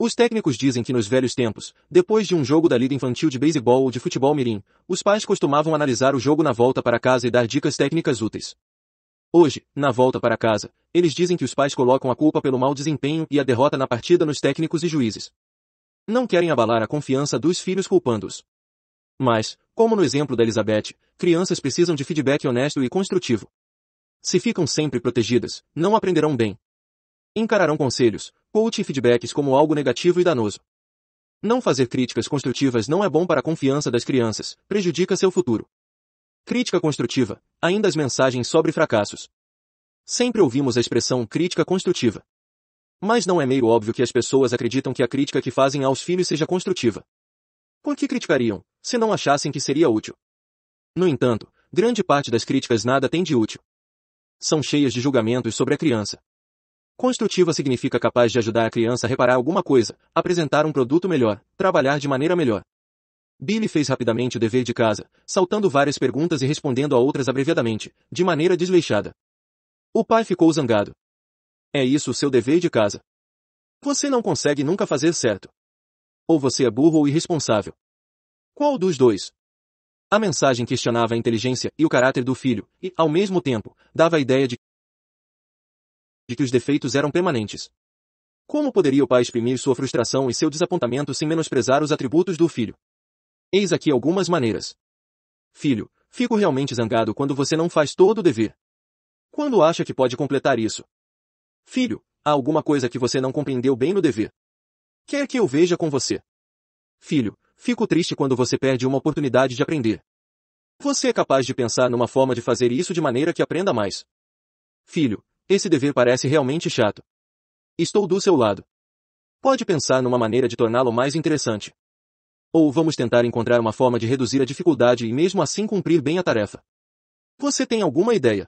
Os técnicos dizem que nos velhos tempos, depois de um jogo da liga infantil de beisebol ou de futebol mirim, os pais costumavam analisar o jogo na volta para casa e dar dicas técnicas úteis. Hoje, na volta para casa, eles dizem que os pais colocam a culpa pelo mau desempenho e a derrota na partida nos técnicos e juízes. Não querem abalar a confiança dos filhos culpando-os. Mas, como no exemplo da Elizabeth, crianças precisam de feedback honesto e construtivo. Se ficam sempre protegidas, não aprenderão bem. Encararão conselhos, coach e feedbacks como algo negativo e danoso. Não fazer críticas construtivas não é bom para a confiança das crianças, prejudica seu futuro. Crítica construtiva, ainda as mensagens sobre fracassos. Sempre ouvimos a expressão crítica construtiva. Mas não é meio óbvio que as pessoas acreditam que a crítica que fazem aos filhos seja construtiva. Por que criticariam, se não achassem que seria útil? No entanto, grande parte das críticas nada tem de útil. São cheias de julgamentos sobre a criança. Construtiva significa capaz de ajudar a criança a reparar alguma coisa, apresentar um produto melhor, trabalhar de maneira melhor. Billy fez rapidamente o dever de casa, saltando várias perguntas e respondendo a outras abreviadamente, de maneira desleixada. O pai ficou zangado. É isso o seu dever de casa. Você não consegue nunca fazer certo. Ou você é burro ou irresponsável. Qual dos dois? A mensagem questionava a inteligência e o caráter do filho, e, ao mesmo tempo, dava a ideia de de que os defeitos eram permanentes. Como poderia o pai exprimir sua frustração e seu desapontamento sem menosprezar os atributos do filho? Eis aqui algumas maneiras. Filho, fico realmente zangado quando você não faz todo o dever. Quando acha que pode completar isso? Filho, há alguma coisa que você não compreendeu bem no dever. Quer que eu veja com você? Filho, fico triste quando você perde uma oportunidade de aprender. Você é capaz de pensar numa forma de fazer isso de maneira que aprenda mais. Filho, esse dever parece realmente chato. Estou do seu lado. Pode pensar numa maneira de torná-lo mais interessante. Ou vamos tentar encontrar uma forma de reduzir a dificuldade e mesmo assim cumprir bem a tarefa. Você tem alguma ideia?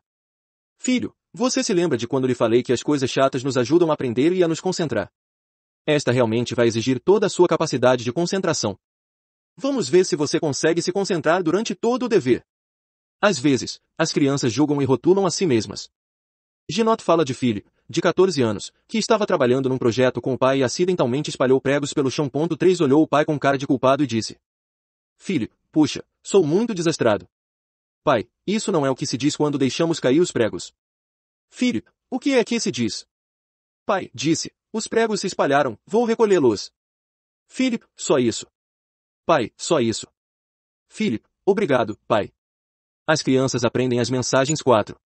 Filho, você se lembra de quando lhe falei que as coisas chatas nos ajudam a aprender e a nos concentrar? Esta realmente vai exigir toda a sua capacidade de concentração. Vamos ver se você consegue se concentrar durante todo o dever. Às vezes, as crianças julgam e rotulam a si mesmas. Ginot fala de filho, de 14 anos, que estava trabalhando num projeto com o pai e acidentalmente espalhou pregos pelo chão. 3 olhou o pai com cara de culpado e disse. Filho, puxa, sou muito desastrado. Pai, isso não é o que se diz quando deixamos cair os pregos. Filho, o que é que se diz? Pai, disse, os pregos se espalharam, vou recolhê-los. Filho, só isso. Pai, só isso. Filho, obrigado, pai. As crianças aprendem as mensagens 4.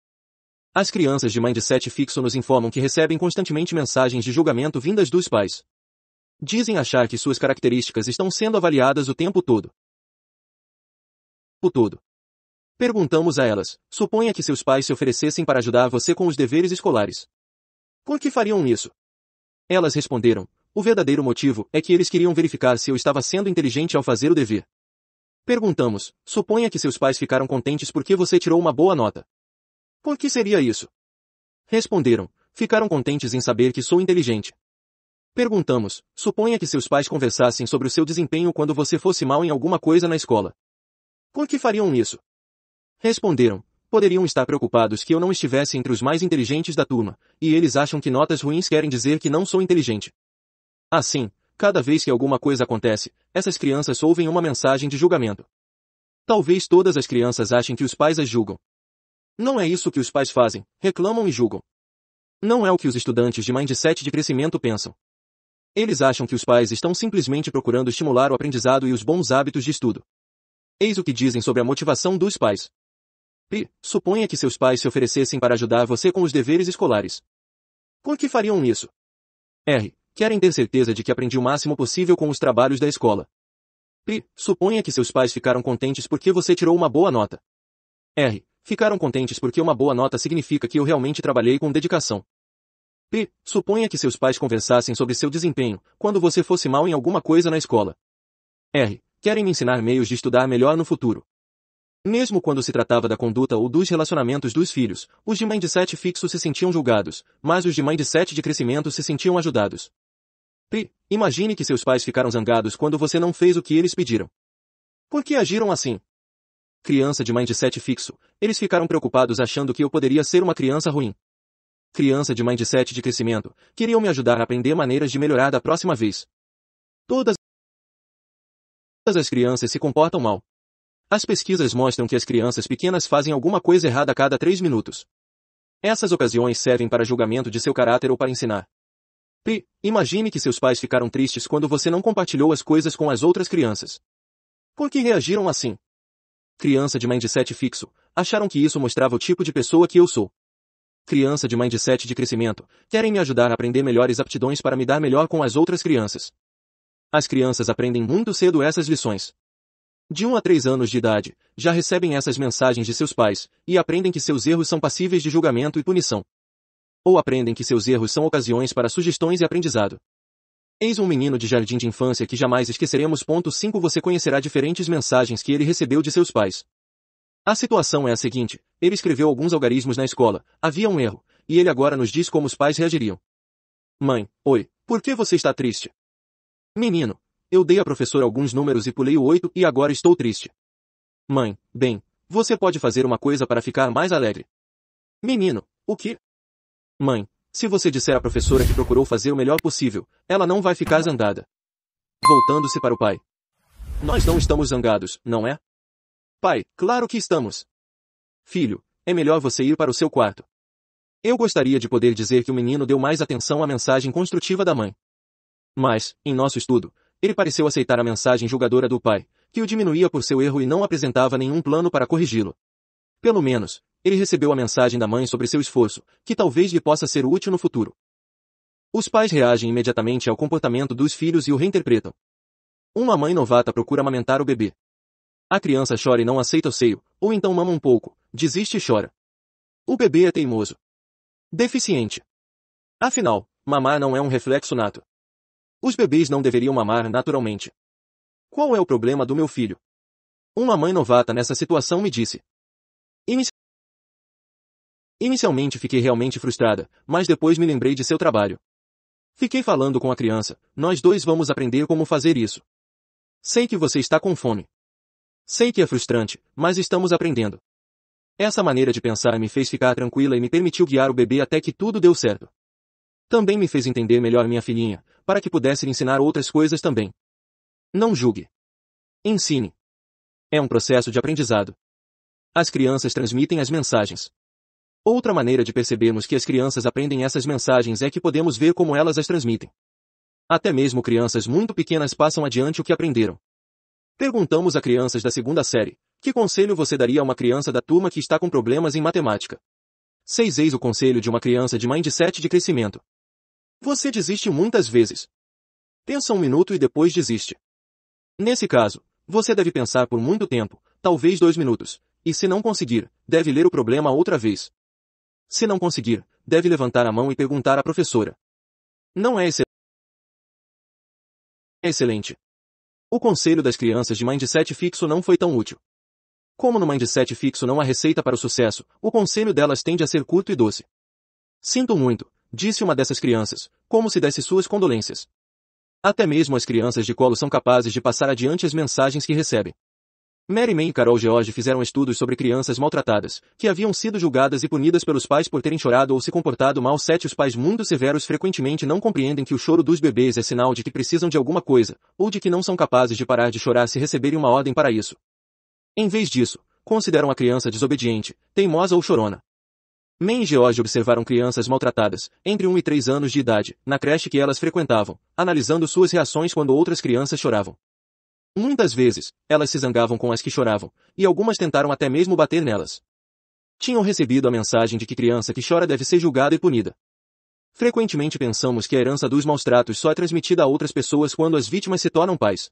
As crianças de mindset fixo nos informam que recebem constantemente mensagens de julgamento vindas dos pais. Dizem achar que suas características estão sendo avaliadas o tempo todo. O todo. Perguntamos a elas, suponha que seus pais se oferecessem para ajudar você com os deveres escolares. Por que fariam isso? Elas responderam, o verdadeiro motivo é que eles queriam verificar se eu estava sendo inteligente ao fazer o dever. Perguntamos, suponha que seus pais ficaram contentes porque você tirou uma boa nota. Por que seria isso? Responderam, ficaram contentes em saber que sou inteligente. Perguntamos, suponha que seus pais conversassem sobre o seu desempenho quando você fosse mal em alguma coisa na escola. Por que fariam isso? Responderam, poderiam estar preocupados que eu não estivesse entre os mais inteligentes da turma, e eles acham que notas ruins querem dizer que não sou inteligente. Assim, cada vez que alguma coisa acontece, essas crianças ouvem uma mensagem de julgamento. Talvez todas as crianças achem que os pais as julgam, não é isso que os pais fazem, reclamam e julgam. Não é o que os estudantes de mindset de crescimento pensam. Eles acham que os pais estão simplesmente procurando estimular o aprendizado e os bons hábitos de estudo. Eis o que dizem sobre a motivação dos pais. P. Suponha que seus pais se oferecessem para ajudar você com os deveres escolares. Por que fariam isso? R. Querem ter certeza de que aprendi o máximo possível com os trabalhos da escola. P. Suponha que seus pais ficaram contentes porque você tirou uma boa nota. R. Ficaram contentes porque uma boa nota significa que eu realmente trabalhei com dedicação. P. Suponha que seus pais conversassem sobre seu desempenho, quando você fosse mal em alguma coisa na escola. R. Querem me ensinar meios de estudar melhor no futuro. Mesmo quando se tratava da conduta ou dos relacionamentos dos filhos, os de mindset fixo se sentiam julgados, mas os de mindset de crescimento se sentiam ajudados. P. Imagine que seus pais ficaram zangados quando você não fez o que eles pediram. Por que agiram assim? Criança de mindset fixo. Eles ficaram preocupados achando que eu poderia ser uma criança ruim. Criança de mindset de crescimento. Queriam me ajudar a aprender maneiras de melhorar da próxima vez. Todas as crianças se comportam mal. As pesquisas mostram que as crianças pequenas fazem alguma coisa errada a cada três minutos. Essas ocasiões servem para julgamento de seu caráter ou para ensinar. P. Imagine que seus pais ficaram tristes quando você não compartilhou as coisas com as outras crianças. Por que reagiram assim? Criança de mindset fixo. Acharam que isso mostrava o tipo de pessoa que eu sou. Criança de mindset de crescimento. Querem me ajudar a aprender melhores aptidões para me dar melhor com as outras crianças. As crianças aprendem muito cedo essas lições. De 1 a 3 anos de idade, já recebem essas mensagens de seus pais, e aprendem que seus erros são passíveis de julgamento e punição. Ou aprendem que seus erros são ocasiões para sugestões e aprendizado. Eis um menino de jardim de infância que jamais esqueceremos. 5 Você conhecerá diferentes mensagens que ele recebeu de seus pais. A situação é a seguinte, ele escreveu alguns algarismos na escola, havia um erro, e ele agora nos diz como os pais reagiriam. Mãe, oi, por que você está triste? Menino, eu dei a professora alguns números e pulei o 8 e agora estou triste. Mãe, bem, você pode fazer uma coisa para ficar mais alegre. Menino, o que? Mãe, se você disser à professora que procurou fazer o melhor possível, ela não vai ficar zangada. Voltando-se para o pai. Nós não estamos zangados, não é? Pai, claro que estamos. Filho, é melhor você ir para o seu quarto. Eu gostaria de poder dizer que o menino deu mais atenção à mensagem construtiva da mãe. Mas, em nosso estudo, ele pareceu aceitar a mensagem julgadora do pai, que o diminuía por seu erro e não apresentava nenhum plano para corrigi-lo. Pelo menos, ele recebeu a mensagem da mãe sobre seu esforço, que talvez lhe possa ser útil no futuro. Os pais reagem imediatamente ao comportamento dos filhos e o reinterpretam. Uma mãe novata procura amamentar o bebê. A criança chora e não aceita o seio, ou então mama um pouco, desiste e chora. O bebê é teimoso. Deficiente. Afinal, mamar não é um reflexo nato. Os bebês não deveriam mamar naturalmente. Qual é o problema do meu filho? Uma mãe novata nessa situação me disse. Inicialmente fiquei realmente frustrada, mas depois me lembrei de seu trabalho. Fiquei falando com a criança, nós dois vamos aprender como fazer isso. Sei que você está com fome. Sei que é frustrante, mas estamos aprendendo. Essa maneira de pensar me fez ficar tranquila e me permitiu guiar o bebê até que tudo deu certo. Também me fez entender melhor minha filhinha, para que pudesse ensinar outras coisas também. Não julgue. Ensine. É um processo de aprendizado. As crianças transmitem as mensagens. Outra maneira de percebermos que as crianças aprendem essas mensagens é que podemos ver como elas as transmitem. Até mesmo crianças muito pequenas passam adiante o que aprenderam. Perguntamos a crianças da segunda série, que conselho você daria a uma criança da turma que está com problemas em matemática? 6 eis o conselho de uma criança de mindset de crescimento. Você desiste muitas vezes. Pensa um minuto e depois desiste. Nesse caso, você deve pensar por muito tempo, talvez dois minutos, e se não conseguir, deve ler o problema outra vez. Se não conseguir, deve levantar a mão e perguntar à professora. Não é excelente. O conselho das crianças de mindset fixo não foi tão útil. Como no mindset fixo não há receita para o sucesso, o conselho delas tende a ser curto e doce. Sinto muito, disse uma dessas crianças, como se desse suas condolências. Até mesmo as crianças de colo são capazes de passar adiante as mensagens que recebem. Mary May e Carol George fizeram estudos sobre crianças maltratadas, que haviam sido julgadas e punidas pelos pais por terem chorado ou se comportado mal. Sete Os pais muito severos frequentemente não compreendem que o choro dos bebês é sinal de que precisam de alguma coisa, ou de que não são capazes de parar de chorar se receberem uma ordem para isso. Em vez disso, consideram a criança desobediente, teimosa ou chorona. May e George observaram crianças maltratadas, entre 1 e 3 anos de idade, na creche que elas frequentavam, analisando suas reações quando outras crianças choravam. Muitas vezes, elas se zangavam com as que choravam, e algumas tentaram até mesmo bater nelas. Tinham recebido a mensagem de que criança que chora deve ser julgada e punida. Frequentemente pensamos que a herança dos maus tratos só é transmitida a outras pessoas quando as vítimas se tornam pais.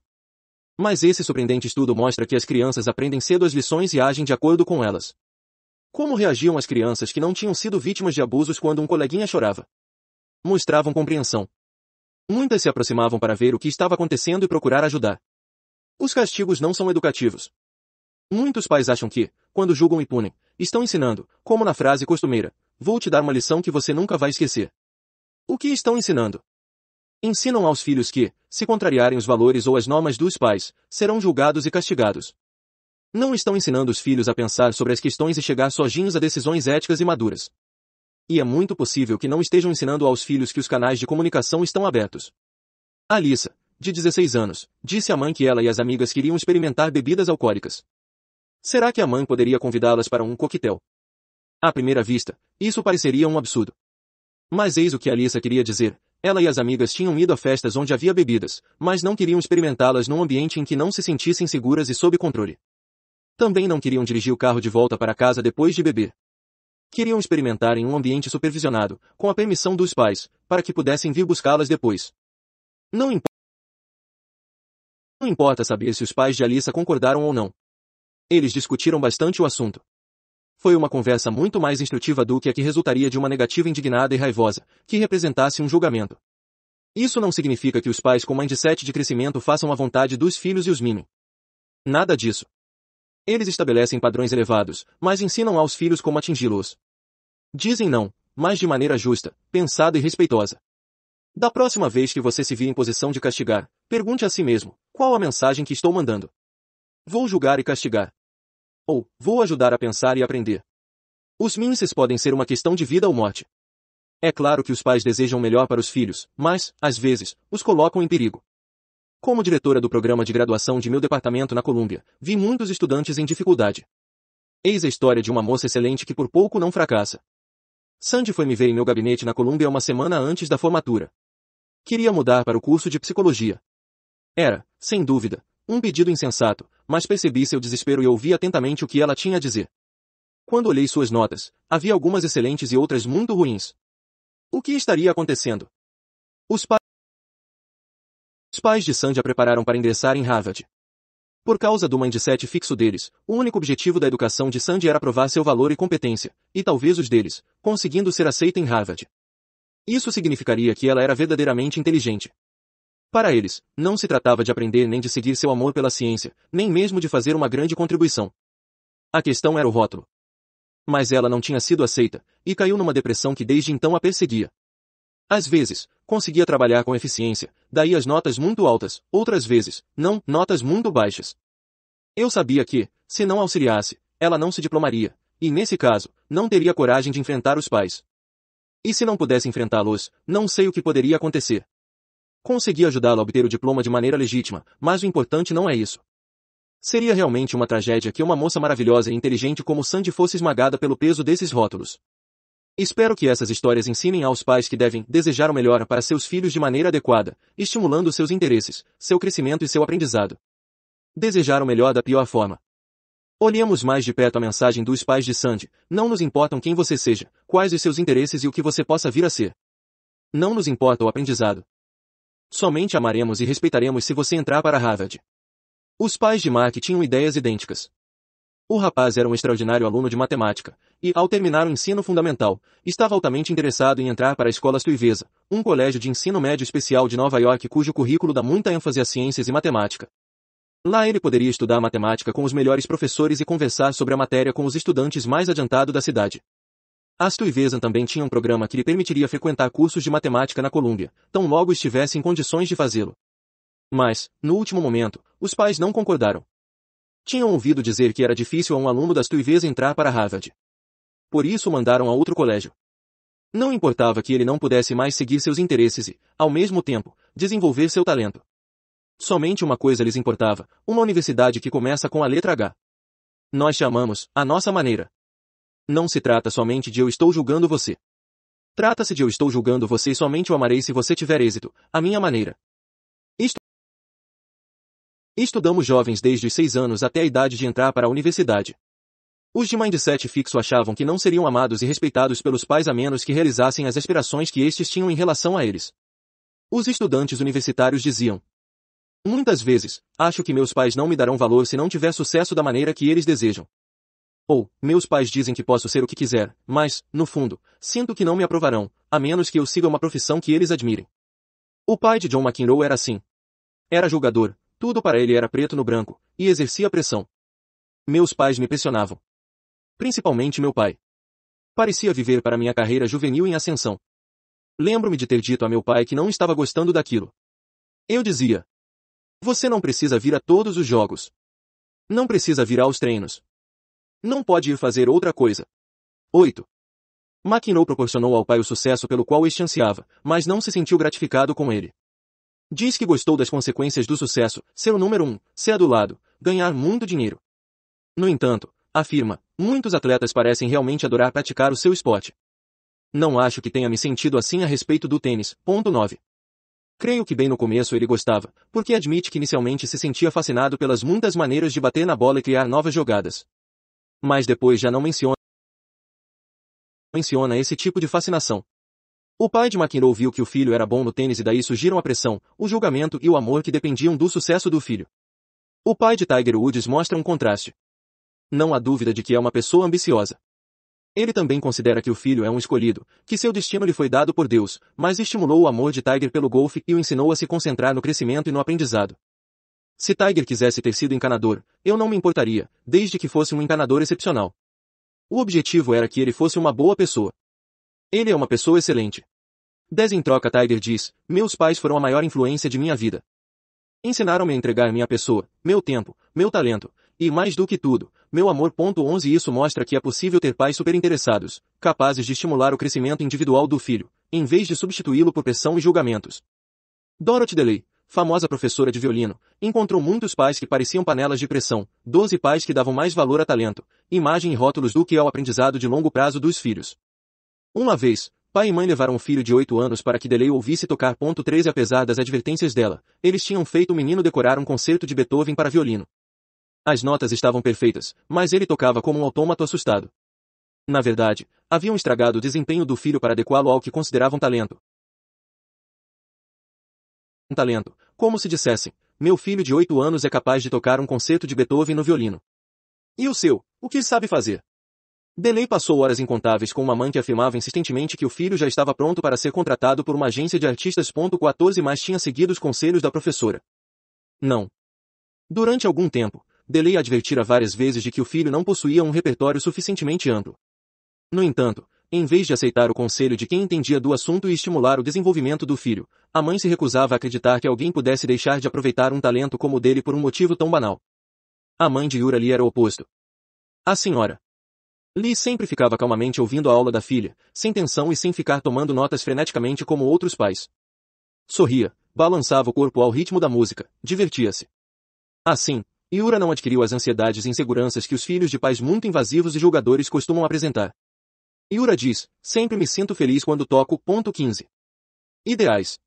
Mas esse surpreendente estudo mostra que as crianças aprendem cedo as lições e agem de acordo com elas. Como reagiam as crianças que não tinham sido vítimas de abusos quando um coleguinha chorava? Mostravam compreensão. Muitas se aproximavam para ver o que estava acontecendo e procurar ajudar. Os castigos não são educativos. Muitos pais acham que, quando julgam e punem, estão ensinando, como na frase costumeira, vou te dar uma lição que você nunca vai esquecer. O que estão ensinando? Ensinam aos filhos que, se contrariarem os valores ou as normas dos pais, serão julgados e castigados. Não estão ensinando os filhos a pensar sobre as questões e chegar sozinhos a decisões éticas e maduras. E é muito possível que não estejam ensinando aos filhos que os canais de comunicação estão abertos. Alissa, de 16 anos, disse à mãe que ela e as amigas queriam experimentar bebidas alcoólicas. Será que a mãe poderia convidá-las para um coquetel? À primeira vista, isso pareceria um absurdo. Mas eis o que Alissa queria dizer. Ela e as amigas tinham ido a festas onde havia bebidas, mas não queriam experimentá-las num ambiente em que não se sentissem seguras e sob controle. Também não queriam dirigir o carro de volta para casa depois de beber. Queriam experimentar em um ambiente supervisionado, com a permissão dos pais, para que pudessem vir buscá-las depois. Não importa não importa saber se os pais de Alissa concordaram ou não. Eles discutiram bastante o assunto. Foi uma conversa muito mais instrutiva do que a que resultaria de uma negativa indignada e raivosa, que representasse um julgamento. Isso não significa que os pais com mindset de crescimento façam a vontade dos filhos e os mimem. Nada disso. Eles estabelecem padrões elevados, mas ensinam aos filhos como atingi-los. Dizem não, mas de maneira justa, pensada e respeitosa. Da próxima vez que você se vir em posição de castigar, pergunte a si mesmo, qual a mensagem que estou mandando? Vou julgar e castigar. Ou, vou ajudar a pensar e aprender. Os minces podem ser uma questão de vida ou morte. É claro que os pais desejam melhor para os filhos, mas, às vezes, os colocam em perigo. Como diretora do programa de graduação de meu departamento na Colômbia, vi muitos estudantes em dificuldade. Eis a história de uma moça excelente que por pouco não fracassa. Sandy foi me ver em meu gabinete na Colômbia uma semana antes da formatura. Queria mudar para o curso de psicologia, era, sem dúvida, um pedido insensato, mas percebi seu desespero e ouvi atentamente o que ela tinha a dizer. Quando olhei suas notas, havia algumas excelentes e outras muito ruins. O que estaria acontecendo? Os, pa Os pais de Sandy a prepararam para ingressar em Harvard. Por causa do mindset fixo deles, o único objetivo da educação de Sandy era provar seu valor e competência, e talvez os deles, conseguindo ser aceita em Harvard. Isso significaria que ela era verdadeiramente inteligente. Para eles, não se tratava de aprender nem de seguir seu amor pela ciência, nem mesmo de fazer uma grande contribuição. A questão era o rótulo. Mas ela não tinha sido aceita, e caiu numa depressão que desde então a perseguia. Às vezes, conseguia trabalhar com eficiência, daí as notas muito altas, outras vezes, não, notas muito baixas. Eu sabia que, se não auxiliasse, ela não se diplomaria, e nesse caso, não teria coragem de enfrentar os pais. E se não pudesse enfrentá-los, não sei o que poderia acontecer. Consegui ajudá-lo a obter o diploma de maneira legítima, mas o importante não é isso. Seria realmente uma tragédia que uma moça maravilhosa e inteligente como Sandy fosse esmagada pelo peso desses rótulos. Espero que essas histórias ensinem aos pais que devem desejar o melhor para seus filhos de maneira adequada, estimulando seus interesses, seu crescimento e seu aprendizado. Desejar o melhor da pior forma. Olhemos mais de perto a mensagem dos pais de Sandy, não nos importam quem você seja, quais os seus interesses e o que você possa vir a ser. Não nos importa o aprendizado. Somente amaremos e respeitaremos se você entrar para Harvard. Os pais de Mark tinham ideias idênticas. O rapaz era um extraordinário aluno de matemática, e, ao terminar o ensino fundamental, estava altamente interessado em entrar para a Escola Stuivesa, um colégio de ensino médio especial de Nova York cujo currículo dá muita ênfase a ciências e matemática. Lá ele poderia estudar matemática com os melhores professores e conversar sobre a matéria com os estudantes mais adiantados da cidade. Astor e Vezan também tinham um programa que lhe permitiria frequentar cursos de matemática na Colômbia, tão logo estivesse em condições de fazê-lo. Mas, no último momento, os pais não concordaram. Tinham ouvido dizer que era difícil a um aluno das Tuivês entrar para Harvard. Por isso mandaram a outro colégio. Não importava que ele não pudesse mais seguir seus interesses e, ao mesmo tempo, desenvolver seu talento. Somente uma coisa lhes importava, uma universidade que começa com a letra H. Nós chamamos, à nossa maneira, não se trata somente de eu estou julgando você. Trata-se de eu estou julgando você e somente o amarei se você tiver êxito, à minha maneira. Isto Estudamos jovens desde os 6 anos até a idade de entrar para a universidade. Os de mindset fixo achavam que não seriam amados e respeitados pelos pais a menos que realizassem as aspirações que estes tinham em relação a eles. Os estudantes universitários diziam: Muitas vezes, acho que meus pais não me darão valor se não tiver sucesso da maneira que eles desejam. Ou, meus pais dizem que posso ser o que quiser, mas, no fundo, sinto que não me aprovarão, a menos que eu siga uma profissão que eles admirem. O pai de John McEnroe era assim. Era julgador, tudo para ele era preto no branco, e exercia pressão. Meus pais me pressionavam. Principalmente meu pai. Parecia viver para minha carreira juvenil em ascensão. Lembro-me de ter dito a meu pai que não estava gostando daquilo. Eu dizia: Você não precisa vir a todos os jogos. Não precisa vir aos treinos. Não pode ir fazer outra coisa. 8. Maquinou proporcionou ao pai o sucesso pelo qual este ansiava, mas não se sentiu gratificado com ele. Diz que gostou das consequências do sucesso, ser o número um, ser adulado, ganhar muito dinheiro. No entanto, afirma, muitos atletas parecem realmente adorar praticar o seu esporte. Não acho que tenha me sentido assim a respeito do tênis. Ponto 9. Creio que bem no começo ele gostava, porque admite que inicialmente se sentia fascinado pelas muitas maneiras de bater na bola e criar novas jogadas mas depois já não menciona, menciona esse tipo de fascinação. O pai de McEnroe viu que o filho era bom no tênis e daí surgiram a pressão, o julgamento e o amor que dependiam do sucesso do filho. O pai de Tiger Woods mostra um contraste. Não há dúvida de que é uma pessoa ambiciosa. Ele também considera que o filho é um escolhido, que seu destino lhe foi dado por Deus, mas estimulou o amor de Tiger pelo golfe e o ensinou a se concentrar no crescimento e no aprendizado. Se Tiger quisesse ter sido encanador, eu não me importaria, desde que fosse um encanador excepcional. O objetivo era que ele fosse uma boa pessoa. Ele é uma pessoa excelente. 10 em troca Tiger diz, meus pais foram a maior influência de minha vida. Ensinaram-me a entregar minha pessoa, meu tempo, meu talento, e mais do que tudo, meu amor. 11 Isso mostra que é possível ter pais superinteressados, capazes de estimular o crescimento individual do filho, em vez de substituí-lo por pressão e julgamentos. Dorothy Delay, famosa professora de violino, encontrou muitos pais que pareciam panelas de pressão, 12 pais que davam mais valor a talento, imagem e rótulos do que ao aprendizado de longo prazo dos filhos. Uma vez, pai e mãe levaram um filho de 8 anos para que Delay ouvisse tocar. 13 Apesar das advertências dela, eles tinham feito o menino decorar um concerto de Beethoven para violino. As notas estavam perfeitas, mas ele tocava como um autômato assustado. Na verdade, haviam estragado o desempenho do filho para adequá-lo ao que consideravam talento. Um talento, como se dissessem, meu filho de oito anos é capaz de tocar um concerto de Beethoven no violino. E o seu, o que sabe fazer? Delay passou horas incontáveis com uma mãe que afirmava insistentemente que o filho já estava pronto para ser contratado por uma agência de artistas. 14 mais tinha seguido os conselhos da professora. Não. Durante algum tempo, Delay advertira várias vezes de que o filho não possuía um repertório suficientemente amplo. No entanto, em vez de aceitar o conselho de quem entendia do assunto e estimular o desenvolvimento do filho, a mãe se recusava a acreditar que alguém pudesse deixar de aproveitar um talento como o dele por um motivo tão banal. A mãe de Yura Lee era o oposto. A senhora. Lee sempre ficava calmamente ouvindo a aula da filha, sem tensão e sem ficar tomando notas freneticamente como outros pais. Sorria, balançava o corpo ao ritmo da música, divertia-se. Assim, Yura não adquiriu as ansiedades e inseguranças que os filhos de pais muito invasivos e julgadores costumam apresentar. Yura diz, sempre me sinto feliz quando toco. Ponto 15. Ideais.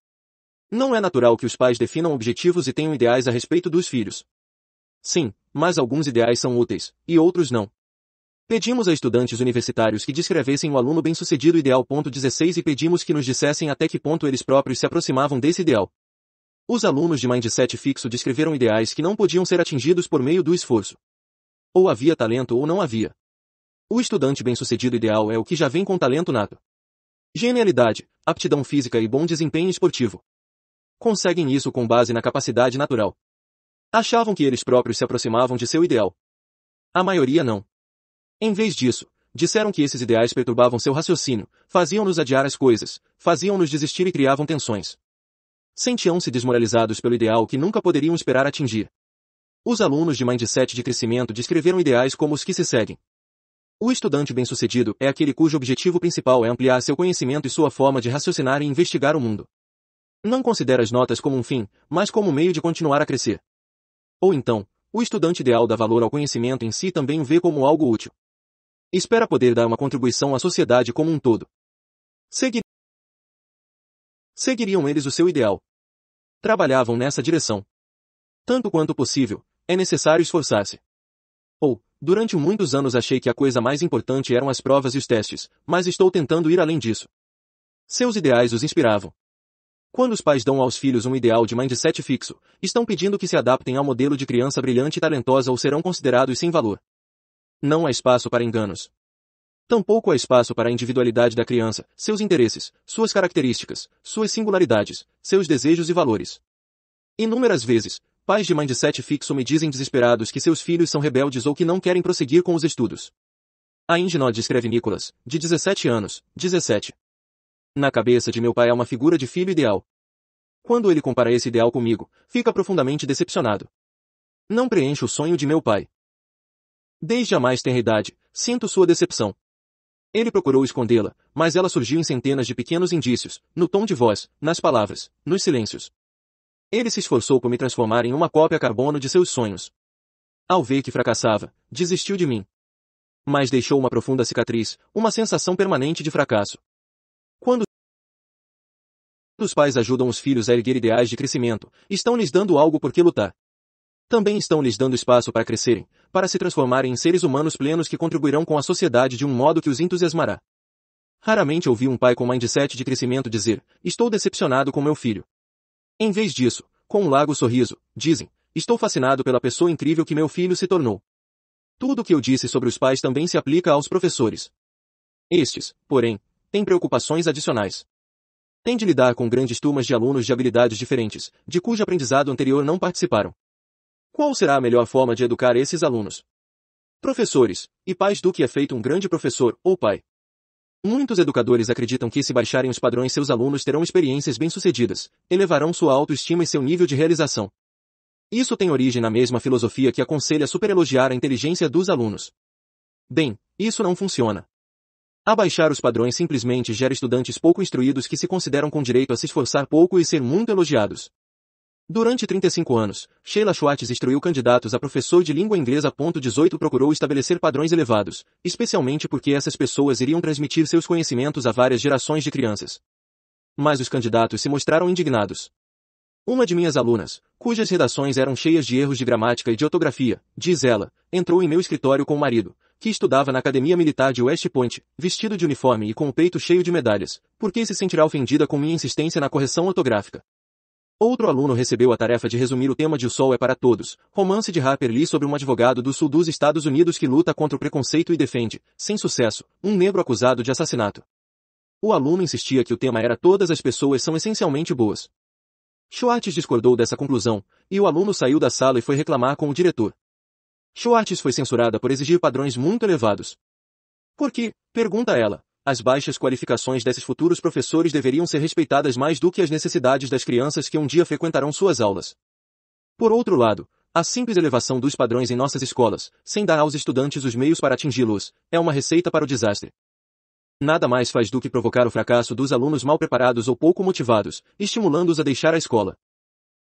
Não é natural que os pais definam objetivos e tenham ideais a respeito dos filhos. Sim, mas alguns ideais são úteis, e outros não. Pedimos a estudantes universitários que descrevessem o aluno bem-sucedido ideal. Ponto 16 e pedimos que nos dissessem até que ponto eles próprios se aproximavam desse ideal. Os alunos de Mindset Fixo descreveram ideais que não podiam ser atingidos por meio do esforço. Ou havia talento ou não havia. O estudante bem-sucedido ideal é o que já vem com talento nato. Genialidade, aptidão física e bom desempenho esportivo. Conseguem isso com base na capacidade natural. Achavam que eles próprios se aproximavam de seu ideal. A maioria não. Em vez disso, disseram que esses ideais perturbavam seu raciocínio, faziam-nos adiar as coisas, faziam-nos desistir e criavam tensões. Sentiam-se desmoralizados pelo ideal que nunca poderiam esperar atingir. Os alunos de Mindset de Crescimento descreveram ideais como os que se seguem. O estudante bem-sucedido é aquele cujo objetivo principal é ampliar seu conhecimento e sua forma de raciocinar e investigar o mundo. Não considera as notas como um fim, mas como um meio de continuar a crescer. Ou então, o estudante ideal dá valor ao conhecimento em si também o vê como algo útil. Espera poder dar uma contribuição à sociedade como um todo. Seguiriam eles o seu ideal. Trabalhavam nessa direção. Tanto quanto possível, é necessário esforçar-se. Ou, durante muitos anos achei que a coisa mais importante eram as provas e os testes, mas estou tentando ir além disso. Seus ideais os inspiravam. Quando os pais dão aos filhos um ideal de mindset fixo, estão pedindo que se adaptem ao modelo de criança brilhante e talentosa ou serão considerados sem valor. Não há espaço para enganos. Tampouco há espaço para a individualidade da criança, seus interesses, suas características, suas singularidades, seus desejos e valores. Inúmeras vezes, Pais de mãe de sete fixo me dizem desesperados que seus filhos são rebeldes ou que não querem prosseguir com os estudos. A Inginod escreve Nicholas, de 17 anos, 17. Na cabeça de meu pai é uma figura de filho ideal. Quando ele compara esse ideal comigo, fica profundamente decepcionado. Não preencho o sonho de meu pai. Desde a mais tenra idade, sinto sua decepção. Ele procurou escondê-la, mas ela surgiu em centenas de pequenos indícios, no tom de voz, nas palavras, nos silêncios. Ele se esforçou por me transformar em uma cópia carbono de seus sonhos. Ao ver que fracassava, desistiu de mim. Mas deixou uma profunda cicatriz, uma sensação permanente de fracasso. Quando os pais ajudam os filhos a erguer ideais de crescimento, estão lhes dando algo por que lutar. Também estão lhes dando espaço para crescerem, para se transformarem em seres humanos plenos que contribuirão com a sociedade de um modo que os entusiasmará. Raramente ouvi um pai com mindset de crescimento dizer, estou decepcionado com meu filho. Em vez disso, com um largo sorriso, dizem, estou fascinado pela pessoa incrível que meu filho se tornou. Tudo o que eu disse sobre os pais também se aplica aos professores. Estes, porém, têm preocupações adicionais. Têm de lidar com grandes turmas de alunos de habilidades diferentes, de cujo aprendizado anterior não participaram. Qual será a melhor forma de educar esses alunos? Professores e pais do que é feito um grande professor ou pai. Muitos educadores acreditam que se baixarem os padrões seus alunos terão experiências bem-sucedidas, elevarão sua autoestima e seu nível de realização. Isso tem origem na mesma filosofia que aconselha superelogiar a inteligência dos alunos. Bem, isso não funciona. Abaixar os padrões simplesmente gera estudantes pouco instruídos que se consideram com direito a se esforçar pouco e ser muito elogiados. Durante 35 anos, Sheila Schwartz instruiu candidatos a professor de língua inglesa. 18 procurou estabelecer padrões elevados, especialmente porque essas pessoas iriam transmitir seus conhecimentos a várias gerações de crianças. Mas os candidatos se mostraram indignados. Uma de minhas alunas, cujas redações eram cheias de erros de gramática e de ortografia, diz ela, entrou em meu escritório com o marido, que estudava na Academia Militar de West Point, vestido de uniforme e com o peito cheio de medalhas, porque se sentirá ofendida com minha insistência na correção ortográfica. Outro aluno recebeu a tarefa de resumir o tema de O Sol é para Todos, romance de Harper Lee sobre um advogado do sul dos Estados Unidos que luta contra o preconceito e defende, sem sucesso, um negro acusado de assassinato. O aluno insistia que o tema era Todas as pessoas são essencialmente boas. Schwartz discordou dessa conclusão, e o aluno saiu da sala e foi reclamar com o diretor. Schwartz foi censurada por exigir padrões muito elevados. Por que? Pergunta ela as baixas qualificações desses futuros professores deveriam ser respeitadas mais do que as necessidades das crianças que um dia frequentarão suas aulas. Por outro lado, a simples elevação dos padrões em nossas escolas, sem dar aos estudantes os meios para atingi-los, é uma receita para o desastre. Nada mais faz do que provocar o fracasso dos alunos mal preparados ou pouco motivados, estimulando-os a deixar a escola.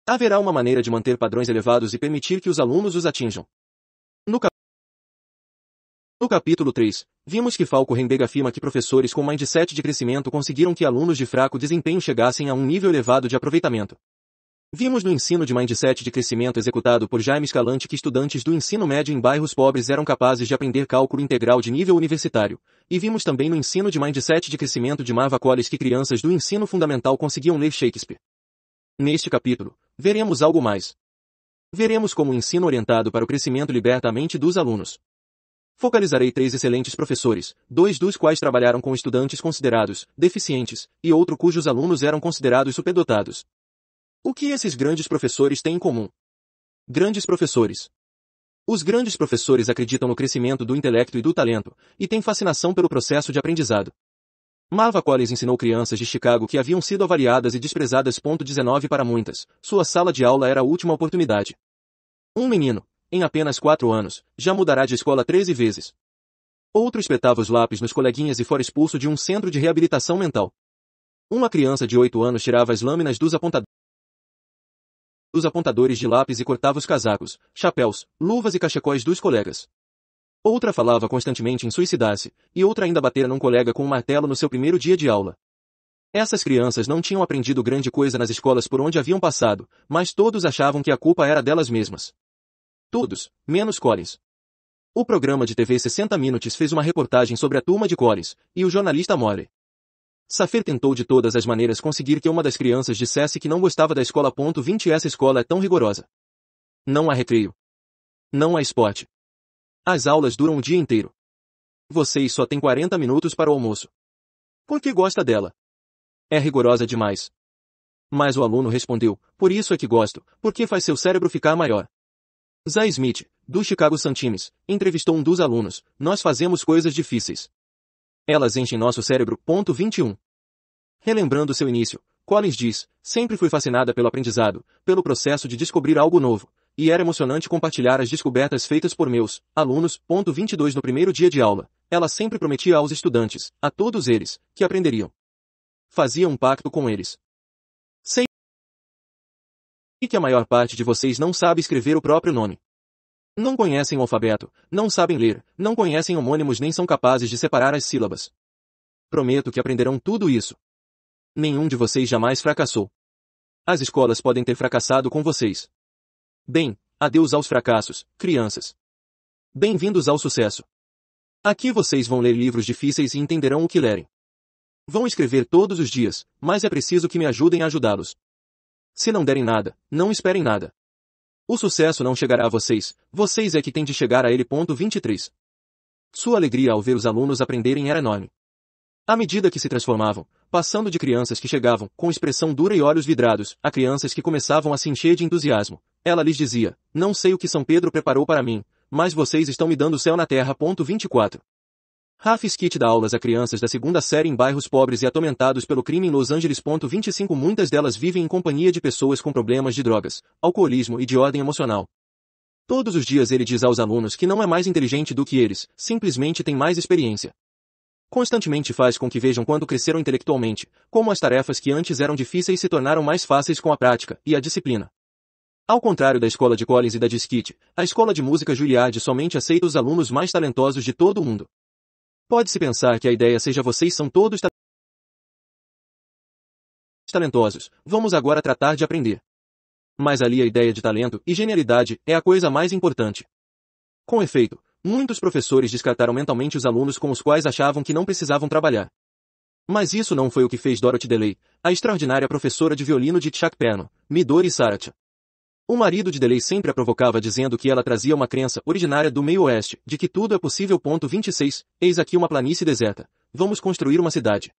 Haverá uma maneira de manter padrões elevados e permitir que os alunos os atinjam. No no capítulo 3, vimos que Falco Rendega afirma que professores com mindset de crescimento conseguiram que alunos de fraco desempenho chegassem a um nível elevado de aproveitamento. Vimos no ensino de mindset de crescimento executado por Jaime Escalante que estudantes do ensino médio em bairros pobres eram capazes de aprender cálculo integral de nível universitário, e vimos também no ensino de mindset de crescimento de Marva Collis que crianças do ensino fundamental conseguiam ler Shakespeare. Neste capítulo, veremos algo mais. Veremos como o ensino orientado para o crescimento liberta a mente dos alunos. Focalizarei três excelentes professores, dois dos quais trabalharam com estudantes considerados deficientes, e outro cujos alunos eram considerados superdotados. O que esses grandes professores têm em comum? Grandes professores. Os grandes professores acreditam no crescimento do intelecto e do talento, e têm fascinação pelo processo de aprendizado. Malva Collins ensinou crianças de Chicago que haviam sido avaliadas e desprezadas. 19 para muitas, sua sala de aula era a última oportunidade. Um menino, em apenas quatro anos, já mudará de escola 13 vezes. Outro espetava os lápis nos coleguinhas e fora expulso de um centro de reabilitação mental. Uma criança de oito anos tirava as lâminas dos apontadores dos apontadores de lápis e cortava os casacos, chapéus, luvas e cachecóis dos colegas. Outra falava constantemente em suicidar-se, e outra ainda batera num colega com um martelo no seu primeiro dia de aula. Essas crianças não tinham aprendido grande coisa nas escolas por onde haviam passado, mas todos achavam que a culpa era delas mesmas. Todos, menos Collins. O programa de TV 60 Minutes fez uma reportagem sobre a turma de Collins, e o jornalista morre. Safir tentou de todas as maneiras conseguir que uma das crianças dissesse que não gostava da escola. 20 Essa escola é tão rigorosa. Não há recreio. Não há esporte. As aulas duram o dia inteiro. Vocês só têm 40 minutos para o almoço. Porque gosta dela. É rigorosa demais. Mas o aluno respondeu, por isso é que gosto, porque faz seu cérebro ficar maior. Zay Smith, do Chicago Sun-Times, entrevistou um dos alunos, nós fazemos coisas difíceis. Elas enchem nosso cérebro. Ponto 21. Relembrando seu início, Collins diz, sempre fui fascinada pelo aprendizado, pelo processo de descobrir algo novo, e era emocionante compartilhar as descobertas feitas por meus alunos. Ponto 22 No primeiro dia de aula, ela sempre prometia aos estudantes, a todos eles, que aprenderiam. Fazia um pacto com eles. E que a maior parte de vocês não sabe escrever o próprio nome. Não conhecem o alfabeto, não sabem ler, não conhecem homônimos nem são capazes de separar as sílabas. Prometo que aprenderão tudo isso. Nenhum de vocês jamais fracassou. As escolas podem ter fracassado com vocês. Bem, adeus aos fracassos, crianças. Bem-vindos ao sucesso. Aqui vocês vão ler livros difíceis e entenderão o que lerem. Vão escrever todos os dias, mas é preciso que me ajudem a ajudá-los. Se não derem nada, não esperem nada. O sucesso não chegará a vocês, vocês é que têm de chegar a ele. Ponto 23. Sua alegria ao ver os alunos aprenderem era enorme. À medida que se transformavam, passando de crianças que chegavam, com expressão dura e olhos vidrados, a crianças que começavam a se encher de entusiasmo, ela lhes dizia, não sei o que São Pedro preparou para mim, mas vocês estão me dando céu na terra. Ponto 24. Rafis Kit dá aulas a crianças da segunda série em bairros pobres e atormentados pelo crime em Los Angeles. 25 Muitas delas vivem em companhia de pessoas com problemas de drogas, alcoolismo e de ordem emocional. Todos os dias ele diz aos alunos que não é mais inteligente do que eles, simplesmente tem mais experiência. Constantemente faz com que vejam quanto cresceram intelectualmente, como as tarefas que antes eram difíceis se tornaram mais fáceis com a prática e a disciplina. Ao contrário da escola de Collins e da de a escola de música Juilliard somente aceita os alunos mais talentosos de todo o mundo. Pode-se pensar que a ideia seja vocês são todos ta talentosos, vamos agora tratar de aprender. Mas ali a ideia de talento e genialidade é a coisa mais importante. Com efeito, muitos professores descartaram mentalmente os alunos com os quais achavam que não precisavam trabalhar. Mas isso não foi o que fez Dorothy Delay, a extraordinária professora de violino de Chuck Perno, Midori Saracha. O marido de Delay sempre a provocava dizendo que ela trazia uma crença originária do meio oeste, de que tudo é possível. Ponto 26, eis aqui uma planície deserta. Vamos construir uma cidade.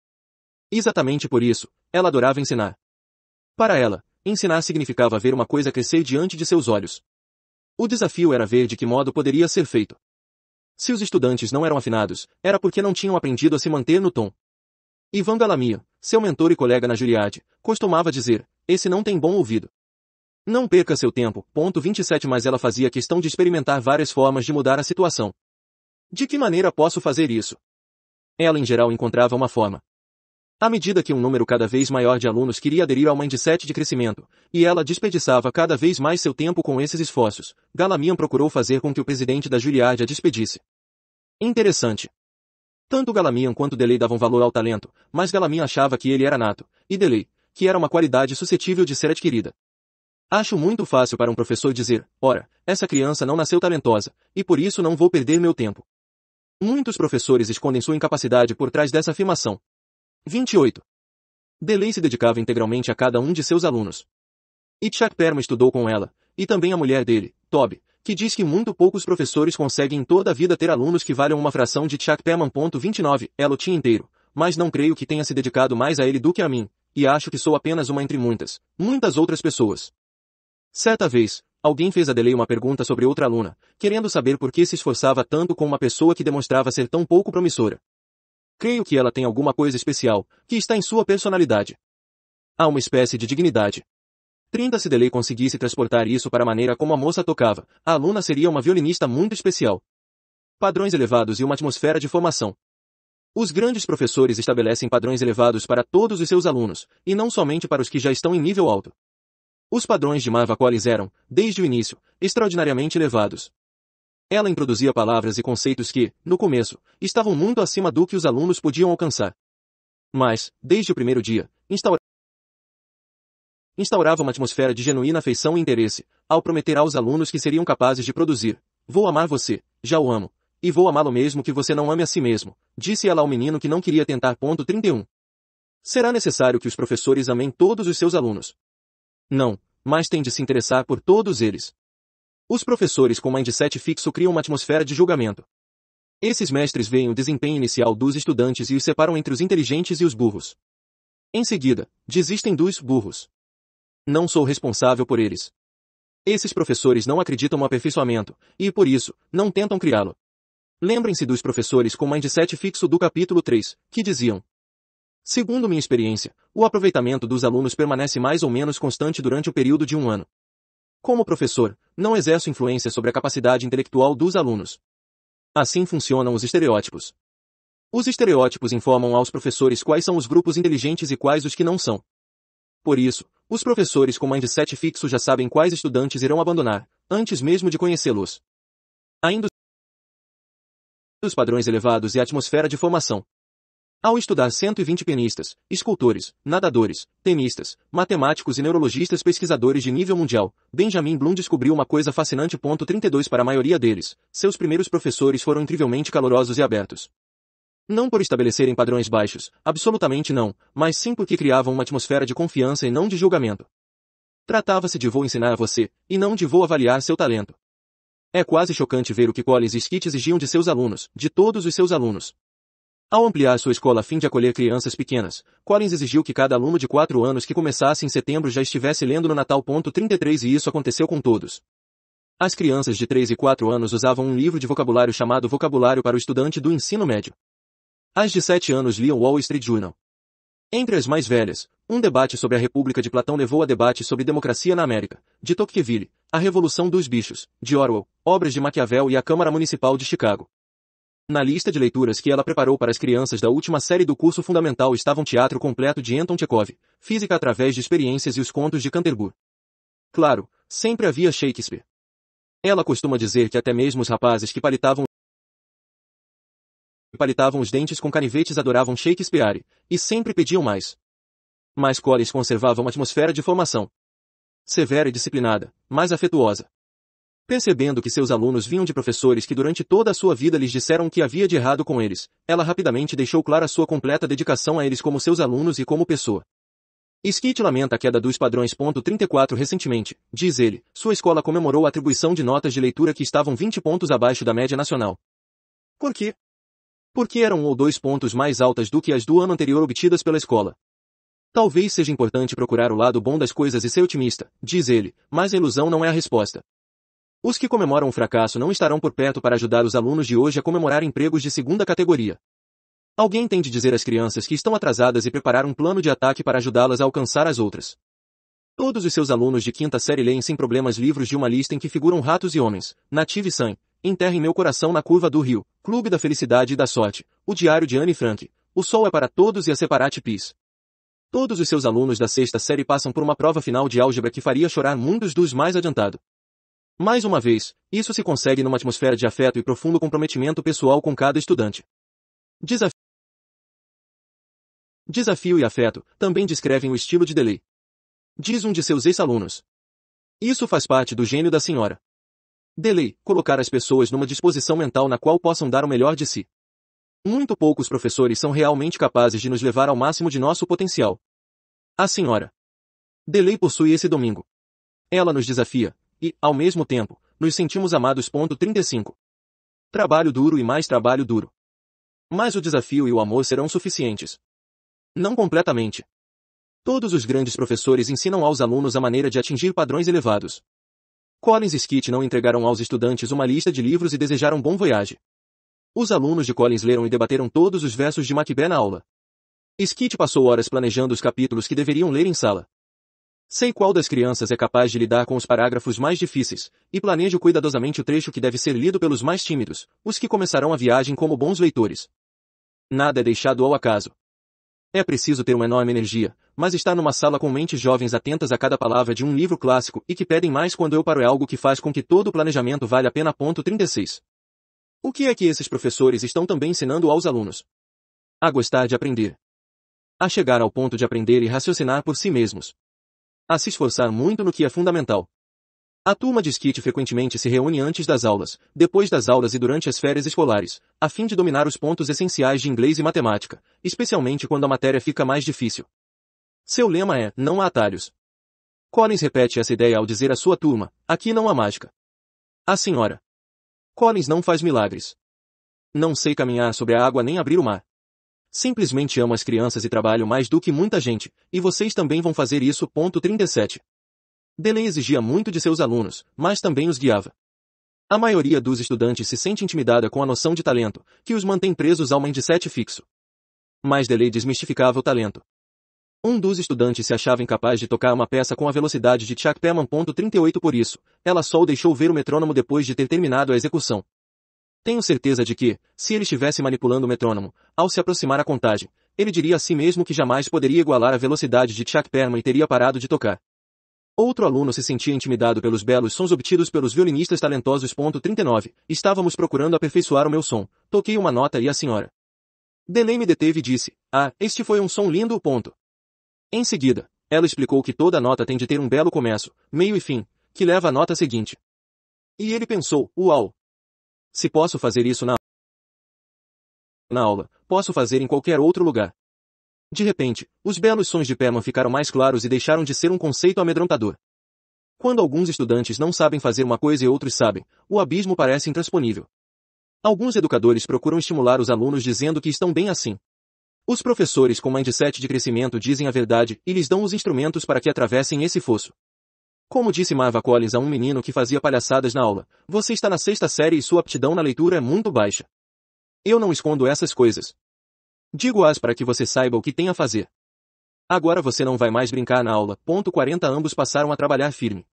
Exatamente por isso, ela adorava ensinar. Para ela, ensinar significava ver uma coisa crescer diante de seus olhos. O desafio era ver de que modo poderia ser feito. Se os estudantes não eram afinados, era porque não tinham aprendido a se manter no tom. Ivan Galamia, seu mentor e colega na Juliade, costumava dizer, esse não tem bom ouvido. Não perca seu tempo. Ponto 27 Mas ela fazia questão de experimentar várias formas de mudar a situação. De que maneira posso fazer isso? Ela em geral encontrava uma forma. À medida que um número cada vez maior de alunos queria aderir ao mindset de crescimento, e ela desperdiçava cada vez mais seu tempo com esses esforços, Galamian procurou fazer com que o presidente da Juilliard a despedisse. Interessante. Tanto Galamian quanto Delay davam valor ao talento, mas Galamian achava que ele era nato, e Delay, que era uma qualidade suscetível de ser adquirida. Acho muito fácil para um professor dizer, ora, essa criança não nasceu talentosa, e por isso não vou perder meu tempo. Muitos professores escondem sua incapacidade por trás dessa afirmação. 28. Delay se dedicava integralmente a cada um de seus alunos. E Chuck Perma estudou com ela, e também a mulher dele, Toby, que diz que muito poucos professores conseguem em toda a vida ter alunos que valham uma fração de Chuck Perman.29, ela o tinha inteiro, mas não creio que tenha se dedicado mais a ele do que a mim, e acho que sou apenas uma entre muitas, muitas outras pessoas. Certa vez, alguém fez a Delay uma pergunta sobre outra aluna, querendo saber por que se esforçava tanto com uma pessoa que demonstrava ser tão pouco promissora. Creio que ela tem alguma coisa especial, que está em sua personalidade. Há uma espécie de dignidade. Trinta se Delay conseguisse transportar isso para a maneira como a moça tocava, a aluna seria uma violinista muito especial. Padrões elevados e uma atmosfera de formação. Os grandes professores estabelecem padrões elevados para todos os seus alunos, e não somente para os que já estão em nível alto. Os padrões de Mavacolis eram, desde o início, extraordinariamente elevados. Ela introduzia palavras e conceitos que, no começo, estavam muito acima do que os alunos podiam alcançar. Mas, desde o primeiro dia, instaurava instaurava uma atmosfera de genuína afeição e interesse, ao prometer aos alunos que seriam capazes de produzir. Vou amar você, já o amo. E vou amá-lo mesmo que você não ame a si mesmo, disse ela ao menino que não queria tentar. Ponto 31. Será necessário que os professores amem todos os seus alunos. Não, mas tem de se interessar por todos eles. Os professores com mindset fixo criam uma atmosfera de julgamento. Esses mestres veem o desempenho inicial dos estudantes e os separam entre os inteligentes e os burros. Em seguida, desistem dos burros. Não sou responsável por eles. Esses professores não acreditam no aperfeiçoamento, e por isso, não tentam criá-lo. Lembrem-se dos professores com mindset fixo do capítulo 3, que diziam, Segundo minha experiência, o aproveitamento dos alunos permanece mais ou menos constante durante o período de um ano. Como professor, não exerço influência sobre a capacidade intelectual dos alunos. Assim funcionam os estereótipos. Os estereótipos informam aos professores quais são os grupos inteligentes e quais os que não são. Por isso, os professores com mindset fixo já sabem quais estudantes irão abandonar, antes mesmo de conhecê-los. Ainda os padrões elevados e a atmosfera de formação. Ao estudar 120 pianistas, escultores, nadadores, tenistas, matemáticos e neurologistas pesquisadores de nível mundial, Benjamin Bloom descobriu uma coisa fascinante. 32 Para a maioria deles, seus primeiros professores foram incrivelmente calorosos e abertos. Não por estabelecerem padrões baixos, absolutamente não, mas sim porque criavam uma atmosfera de confiança e não de julgamento. Tratava-se de vou ensinar a você, e não de vou avaliar seu talento. É quase chocante ver o que Collins e Skitt exigiam de seus alunos, de todos os seus alunos, ao ampliar sua escola a fim de acolher crianças pequenas, Collins exigiu que cada aluno de 4 anos que começasse em setembro já estivesse lendo no Natal. 33 e isso aconteceu com todos. As crianças de 3 e 4 anos usavam um livro de vocabulário chamado Vocabulário para o Estudante do Ensino Médio. As de 7 anos liam Wall Street Journal. Entre as mais velhas, um debate sobre a República de Platão levou a debate sobre democracia na América, de Tocqueville, a Revolução dos Bichos, de Orwell, obras de Maquiavel e a Câmara Municipal de Chicago. Na lista de leituras que ela preparou para as crianças da última série do curso fundamental estavam um Teatro Completo de Anton Chekhov, Física através de Experiências e os Contos de Canterbury. Claro, sempre havia Shakespeare. Ela costuma dizer que até mesmo os rapazes que palitavam palitavam os dentes com canivetes adoravam Shakespeare, e sempre pediam mais. Mas Collins conservava uma atmosfera de formação. Severa e disciplinada, mais afetuosa. Percebendo que seus alunos vinham de professores que durante toda a sua vida lhes disseram que havia de errado com eles, ela rapidamente deixou clara sua completa dedicação a eles como seus alunos e como pessoa. Skit lamenta a queda dos padrões. 34 Recentemente, diz ele, sua escola comemorou a atribuição de notas de leitura que estavam 20 pontos abaixo da média nacional. Por quê? Porque eram um ou dois pontos mais altas do que as do ano anterior obtidas pela escola. Talvez seja importante procurar o lado bom das coisas e ser otimista, diz ele, mas a ilusão não é a resposta. Os que comemoram o fracasso não estarão por perto para ajudar os alunos de hoje a comemorar empregos de segunda categoria. Alguém tem de dizer às crianças que estão atrasadas e preparar um plano de ataque para ajudá-las a alcançar as outras. Todos os seus alunos de quinta série leem sem problemas livros de uma lista em que figuram ratos e homens, Native San, Enterra em Meu Coração na Curva do Rio, Clube da Felicidade e da Sorte, O Diário de Anne Frank, O Sol é para Todos e a Separate Peace. Todos os seus alunos da sexta série passam por uma prova final de álgebra que faria chorar muitos dos mais adiantados. Mais uma vez, isso se consegue numa atmosfera de afeto e profundo comprometimento pessoal com cada estudante. Desafio Desafio e afeto também descrevem o estilo de Delay. Diz um de seus ex-alunos. Isso faz parte do gênio da senhora. Delay, colocar as pessoas numa disposição mental na qual possam dar o melhor de si. Muito poucos professores são realmente capazes de nos levar ao máximo de nosso potencial. A senhora. Delay possui esse domingo. Ela nos desafia, e, ao mesmo tempo, nos sentimos amados. 35. Trabalho duro e mais trabalho duro. Mas o desafio e o amor serão suficientes. Não completamente. Todos os grandes professores ensinam aos alunos a maneira de atingir padrões elevados. Collins e Skitt não entregaram aos estudantes uma lista de livros e desejaram bom voyage. Os alunos de Collins leram e debateram todos os versos de Macbeth na aula. Skitt passou horas planejando os capítulos que deveriam ler em sala. Sei qual das crianças é capaz de lidar com os parágrafos mais difíceis, e planejo cuidadosamente o trecho que deve ser lido pelos mais tímidos, os que começarão a viagem como bons leitores. Nada é deixado ao acaso. É preciso ter uma enorme energia, mas estar numa sala com mentes jovens atentas a cada palavra de um livro clássico e que pedem mais quando eu paro é algo que faz com que todo o planejamento valha a pena. Ponto 36. O que é que esses professores estão também ensinando aos alunos? A gostar de aprender. A chegar ao ponto de aprender e raciocinar por si mesmos a se esforçar muito no que é fundamental. A turma de esquite frequentemente se reúne antes das aulas, depois das aulas e durante as férias escolares, a fim de dominar os pontos essenciais de inglês e matemática, especialmente quando a matéria fica mais difícil. Seu lema é, não há atalhos. Collins repete essa ideia ao dizer à sua turma, aqui não há mágica. A senhora. Collins não faz milagres. Não sei caminhar sobre a água nem abrir o mar. Simplesmente amo as crianças e trabalho mais do que muita gente, e vocês também vão fazer isso. Ponto 37. Delen exigia muito de seus alunos, mas também os guiava. A maioria dos estudantes se sente intimidada com a noção de talento, que os mantém presos a um mindset fixo. Mas Delay desmistificava o talento. Um dos estudantes se achava incapaz de tocar uma peça com a velocidade de Chuck 38. por isso, ela só o deixou ver o metrônomo depois de ter terminado a execução. Tenho certeza de que, se ele estivesse manipulando o metrônomo, ao se aproximar à contagem, ele diria a si mesmo que jamais poderia igualar a velocidade de Chuck Perman e teria parado de tocar. Outro aluno se sentia intimidado pelos belos sons obtidos pelos violinistas talentosos. 39. Estávamos procurando aperfeiçoar o meu som. Toquei uma nota e a senhora. Deney me deteve e disse, ah, este foi um som lindo. Ponto. Em seguida, ela explicou que toda nota tem de ter um belo começo, meio e fim, que leva à nota seguinte. E ele pensou, uau, se posso fazer isso na, na aula, posso fazer em qualquer outro lugar. De repente, os belos sons de Perman ficaram mais claros e deixaram de ser um conceito amedrontador. Quando alguns estudantes não sabem fazer uma coisa e outros sabem, o abismo parece intransponível. Alguns educadores procuram estimular os alunos dizendo que estão bem assim. Os professores com mindset de crescimento dizem a verdade e lhes dão os instrumentos para que atravessem esse fosso. Como disse Marva Collins a um menino que fazia palhaçadas na aula, você está na sexta série e sua aptidão na leitura é muito baixa. Eu não escondo essas coisas. Digo-as para que você saiba o que tem a fazer. Agora você não vai mais brincar na aula. Ponto 40 Ambos passaram a trabalhar firme.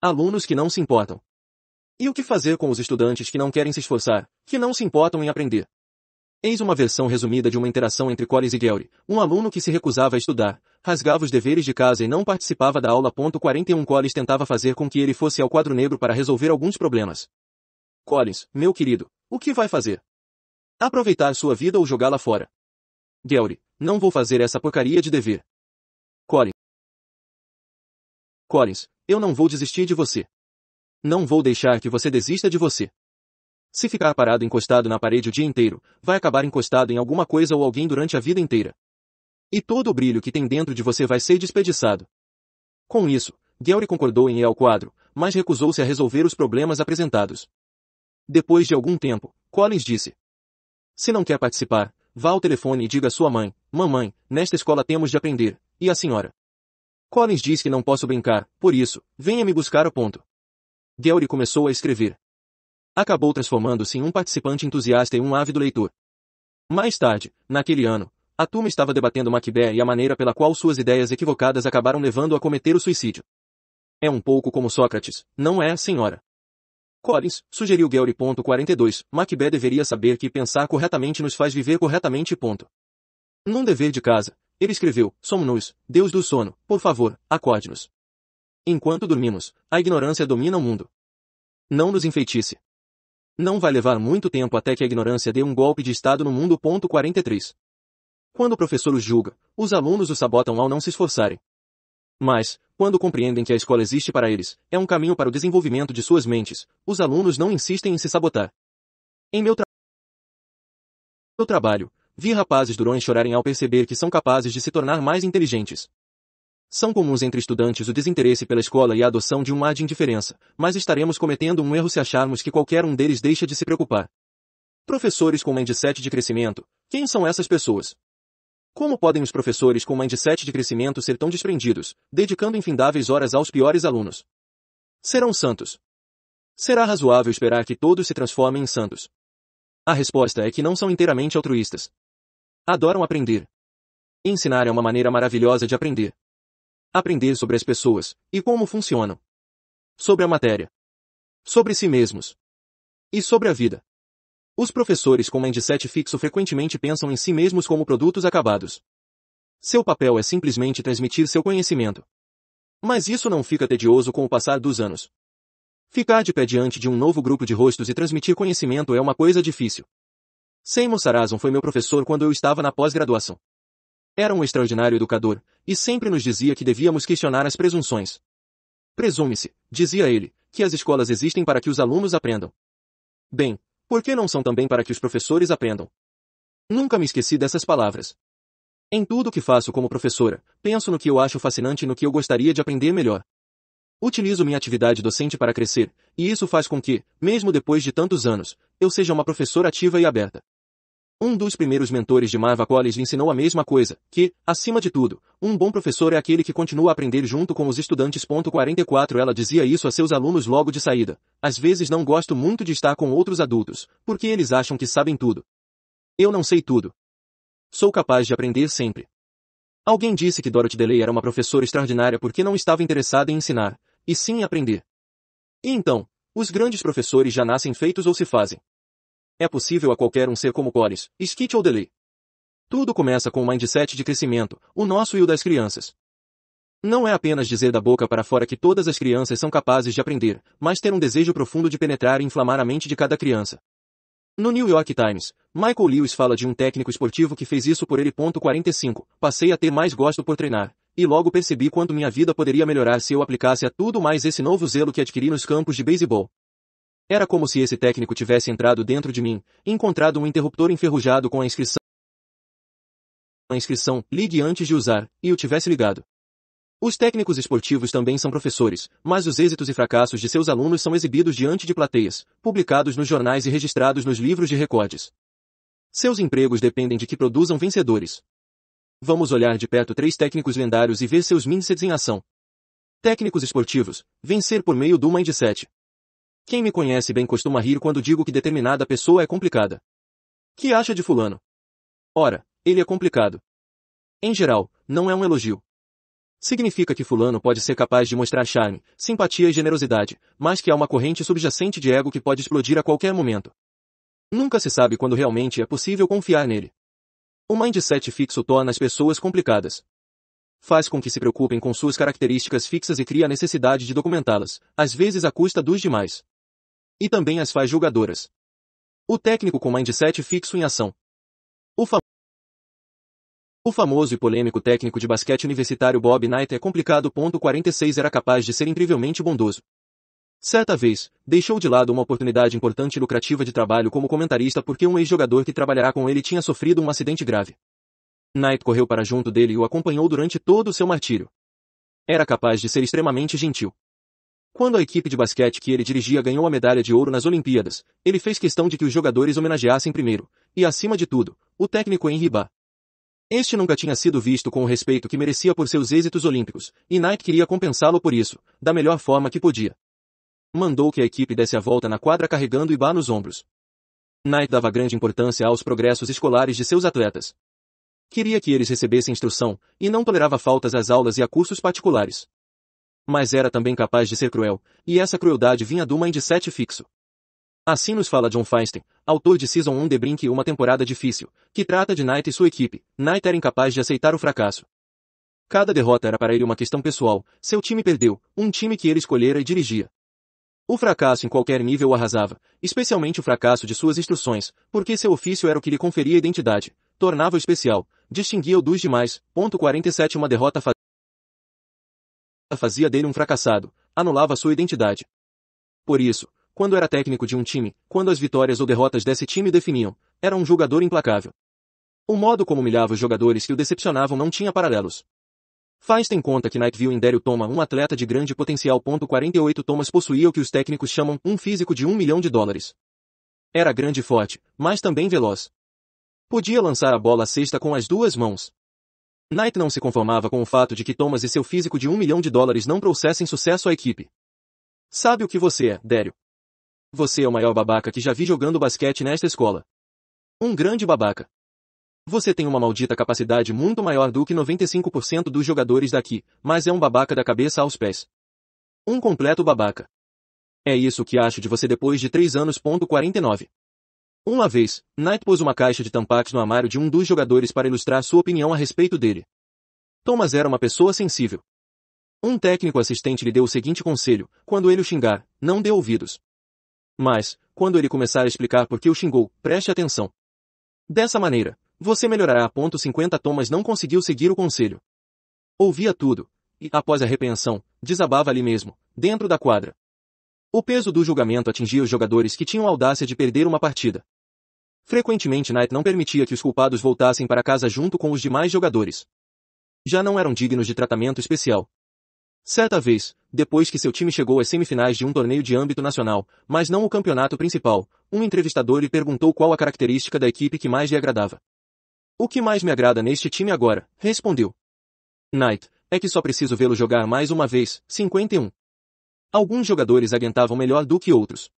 Alunos que não se importam. E o que fazer com os estudantes que não querem se esforçar, que não se importam em aprender? Eis uma versão resumida de uma interação entre Collins e Gary, um aluno que se recusava a estudar, rasgava os deveres de casa e não participava da aula. 41 Collins tentava fazer com que ele fosse ao quadro negro para resolver alguns problemas. Collins, meu querido, o que vai fazer? Aproveitar sua vida ou jogá-la fora? Gary, não vou fazer essa porcaria de dever. Collins. Collins, eu não vou desistir de você. Não vou deixar que você desista de você. Se ficar parado encostado na parede o dia inteiro, vai acabar encostado em alguma coisa ou alguém durante a vida inteira. E todo o brilho que tem dentro de você vai ser desperdiçado. Com isso, Gary concordou em ir ao quadro, mas recusou-se a resolver os problemas apresentados. Depois de algum tempo, Collins disse. Se não quer participar, vá ao telefone e diga à sua mãe, mamãe, nesta escola temos de aprender, e a senhora. Collins diz que não posso brincar, por isso, venha me buscar a ponto. Gary começou a escrever acabou transformando-se em um participante entusiasta e um ávido leitor. Mais tarde, naquele ano, a turma estava debatendo Macbeth e a maneira pela qual suas ideias equivocadas acabaram levando a cometer o suicídio. É um pouco como Sócrates, não é, senhora? Collins, sugeriu Gary. 42, Macbeth deveria saber que pensar corretamente nos faz viver corretamente. Ponto. Num dever de casa, ele escreveu, somos-nos, Deus do sono, por favor, acorde-nos. Enquanto dormimos, a ignorância domina o mundo. Não nos enfeitice. Não vai levar muito tempo até que a ignorância dê um golpe de estado no mundo. 43. Quando o professor os julga, os alunos os sabotam ao não se esforçarem. Mas, quando compreendem que a escola existe para eles, é um caminho para o desenvolvimento de suas mentes, os alunos não insistem em se sabotar. Em meu, tra meu trabalho, vi rapazes durões chorarem ao perceber que são capazes de se tornar mais inteligentes. São comuns entre estudantes o desinteresse pela escola e a adoção de um ar de indiferença, mas estaremos cometendo um erro se acharmos que qualquer um deles deixa de se preocupar. Professores com mindset de crescimento. Quem são essas pessoas? Como podem os professores com mindset de crescimento ser tão desprendidos, dedicando infindáveis horas aos piores alunos? Serão santos. Será razoável esperar que todos se transformem em santos. A resposta é que não são inteiramente altruístas. Adoram aprender. Ensinar é uma maneira maravilhosa de aprender aprender sobre as pessoas e como funcionam, sobre a matéria, sobre si mesmos e sobre a vida. Os professores com mindset fixo frequentemente pensam em si mesmos como produtos acabados. Seu papel é simplesmente transmitir seu conhecimento. Mas isso não fica tedioso com o passar dos anos. Ficar de pé diante de um novo grupo de rostos e transmitir conhecimento é uma coisa difícil. Seymour Sarazon foi meu professor quando eu estava na pós-graduação. Era um extraordinário educador, e sempre nos dizia que devíamos questionar as presunções. Presume-se, dizia ele, que as escolas existem para que os alunos aprendam. Bem, por que não são também para que os professores aprendam? Nunca me esqueci dessas palavras. Em tudo o que faço como professora, penso no que eu acho fascinante e no que eu gostaria de aprender melhor. Utilizo minha atividade docente para crescer, e isso faz com que, mesmo depois de tantos anos, eu seja uma professora ativa e aberta. Um dos primeiros mentores de Marva College ensinou a mesma coisa, que, acima de tudo, um bom professor é aquele que continua a aprender junto com os estudantes. 44 Ela dizia isso a seus alunos logo de saída. Às vezes não gosto muito de estar com outros adultos, porque eles acham que sabem tudo. Eu não sei tudo. Sou capaz de aprender sempre. Alguém disse que Dorothy Delay era uma professora extraordinária porque não estava interessada em ensinar, e sim em aprender. E então, os grandes professores já nascem feitos ou se fazem. É possível a qualquer um ser como Coris, Skit ou Delay. Tudo começa com um mindset de crescimento, o nosso e o das crianças. Não é apenas dizer da boca para fora que todas as crianças são capazes de aprender, mas ter um desejo profundo de penetrar e inflamar a mente de cada criança. No New York Times, Michael Lewis fala de um técnico esportivo que fez isso por ele. 45. Passei a ter mais gosto por treinar, e logo percebi quanto minha vida poderia melhorar se eu aplicasse a tudo mais esse novo zelo que adquiri nos campos de beisebol. Era como se esse técnico tivesse entrado dentro de mim, encontrado um interruptor enferrujado com a inscrição a inscrição Ligue antes de usar, e o tivesse ligado. Os técnicos esportivos também são professores, mas os êxitos e fracassos de seus alunos são exibidos diante de plateias, publicados nos jornais e registrados nos livros de recordes. Seus empregos dependem de que produzam vencedores. Vamos olhar de perto três técnicos lendários e ver seus mindsets em ação. Técnicos esportivos, vencer por meio do mindset. Quem me conhece bem costuma rir quando digo que determinada pessoa é complicada. Que acha de fulano? Ora, ele é complicado. Em geral, não é um elogio. Significa que fulano pode ser capaz de mostrar charme, simpatia e generosidade, mas que há uma corrente subjacente de ego que pode explodir a qualquer momento. Nunca se sabe quando realmente é possível confiar nele. O mindset fixo torna as pessoas complicadas. Faz com que se preocupem com suas características fixas e cria a necessidade de documentá-las, às vezes à custa dos demais. E também as faz julgadoras. O técnico com mindset fixo em ação. O, fam... o famoso e polêmico técnico de basquete universitário Bob Knight é complicado. 46 era capaz de ser incrivelmente bondoso. Certa vez, deixou de lado uma oportunidade importante e lucrativa de trabalho como comentarista porque um ex-jogador que trabalhará com ele tinha sofrido um acidente grave. Knight correu para junto dele e o acompanhou durante todo o seu martírio. Era capaz de ser extremamente gentil. Quando a equipe de basquete que ele dirigia ganhou a medalha de ouro nas Olimpíadas, ele fez questão de que os jogadores homenageassem primeiro, e acima de tudo, o técnico Henri Ba. Este nunca tinha sido visto com o respeito que merecia por seus êxitos olímpicos, e Nike queria compensá-lo por isso, da melhor forma que podia. Mandou que a equipe desse a volta na quadra carregando Iba nos ombros. Nike dava grande importância aos progressos escolares de seus atletas. Queria que eles recebessem instrução, e não tolerava faltas às aulas e a cursos particulares mas era também capaz de ser cruel, e essa crueldade vinha do mãe de fixo. Assim nos fala John Feinstein, autor de Season 1 de Brink Uma Temporada Difícil, que trata de Knight e sua equipe. Knight era incapaz de aceitar o fracasso. Cada derrota era para ele uma questão pessoal, seu time perdeu, um time que ele escolhera e dirigia. O fracasso em qualquer nível o arrasava, especialmente o fracasso de suas instruções, porque seu ofício era o que lhe conferia identidade, tornava-o especial, distinguia-o dos demais. 47 Uma derrota fazia dele um fracassado, anulava sua identidade. Por isso, quando era técnico de um time, quando as vitórias ou derrotas desse time definiam, era um jogador implacável. O modo como humilhava os jogadores que o decepcionavam não tinha paralelos. Faz tem conta que viu em Daryl toma um atleta de grande potencial. 48 Thomas possuía o que os técnicos chamam um físico de um milhão de dólares. Era grande e forte, mas também veloz. Podia lançar a bola à cesta com as duas mãos. Knight não se conformava com o fato de que Thomas e seu físico de um milhão de dólares não trouxessem sucesso à equipe. Sabe o que você é, Dério? Você é o maior babaca que já vi jogando basquete nesta escola. Um grande babaca. Você tem uma maldita capacidade muito maior do que 95% dos jogadores daqui, mas é um babaca da cabeça aos pés. Um completo babaca. É isso que acho de você depois de 3 anos. 49. Uma vez, Knight pôs uma caixa de tampax no armário de um dos jogadores para ilustrar sua opinião a respeito dele. Thomas era uma pessoa sensível. Um técnico assistente lhe deu o seguinte conselho, quando ele o xingar, não dê ouvidos. Mas, quando ele começar a explicar por que o xingou, preste atenção. Dessa maneira, você melhorará a ponto 50 Thomas não conseguiu seguir o conselho. Ouvia tudo, e, após a repreensão, desabava ali mesmo, dentro da quadra. O peso do julgamento atingia os jogadores que tinham audácia de perder uma partida. Frequentemente Knight não permitia que os culpados voltassem para casa junto com os demais jogadores. Já não eram dignos de tratamento especial. Certa vez, depois que seu time chegou às semifinais de um torneio de âmbito nacional, mas não o campeonato principal, um entrevistador lhe perguntou qual a característica da equipe que mais lhe agradava. O que mais me agrada neste time agora, respondeu. Knight, é que só preciso vê-lo jogar mais uma vez, 51. Alguns jogadores aguentavam melhor do que outros.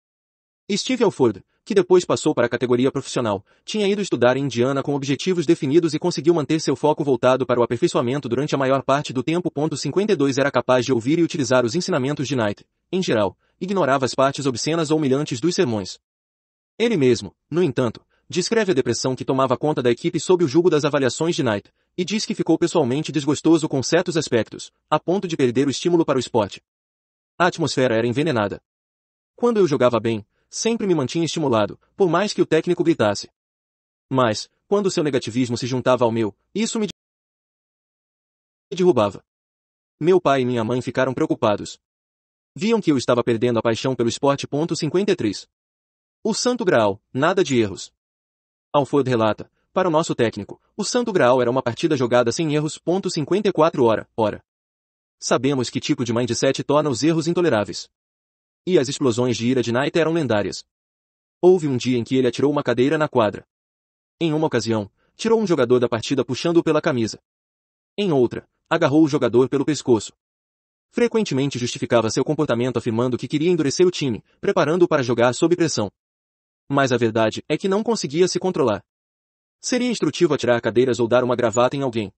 Steve Alford, que depois passou para a categoria profissional, tinha ido estudar em Indiana com objetivos definidos e conseguiu manter seu foco voltado para o aperfeiçoamento durante a maior parte do tempo. 52 era capaz de ouvir e utilizar os ensinamentos de Knight, em geral, ignorava as partes obscenas ou humilhantes dos sermões. Ele mesmo, no entanto, descreve a depressão que tomava conta da equipe sob o jugo das avaliações de Knight, e diz que ficou pessoalmente desgostoso com certos aspectos, a ponto de perder o estímulo para o esporte. A atmosfera era envenenada. Quando eu jogava bem, sempre me mantinha estimulado, por mais que o técnico gritasse. Mas, quando seu negativismo se juntava ao meu, isso me derrubava. Meu pai e minha mãe ficaram preocupados. Viam que eu estava perdendo a paixão pelo esporte. 53. O Santo Graal, nada de erros. Alford relata, para o nosso técnico, o Santo Graal era uma partida jogada sem erros. 54 hora, hora. Sabemos que tipo de mindset torna os erros intoleráveis. E as explosões de ira de Knight eram lendárias. Houve um dia em que ele atirou uma cadeira na quadra. Em uma ocasião, tirou um jogador da partida puxando-o pela camisa. Em outra, agarrou o jogador pelo pescoço. Frequentemente justificava seu comportamento afirmando que queria endurecer o time, preparando-o para jogar sob pressão. Mas a verdade é que não conseguia se controlar. Seria instrutivo atirar cadeiras ou dar uma gravata em alguém,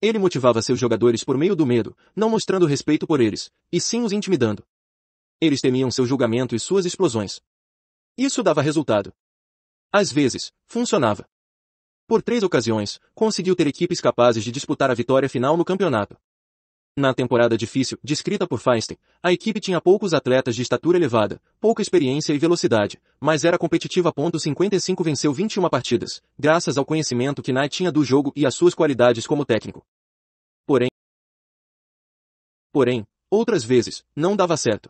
ele motivava seus jogadores por meio do medo, não mostrando respeito por eles, e sim os intimidando. Eles temiam seu julgamento e suas explosões. Isso dava resultado. Às vezes, funcionava. Por três ocasiões, conseguiu ter equipes capazes de disputar a vitória final no campeonato. Na temporada difícil, descrita por Feinstein, a equipe tinha poucos atletas de estatura elevada, pouca experiência e velocidade, mas era competitiva. 55 venceu 21 partidas, graças ao conhecimento que Knight tinha do jogo e às suas qualidades como técnico. Porém, porém, outras vezes, não dava certo.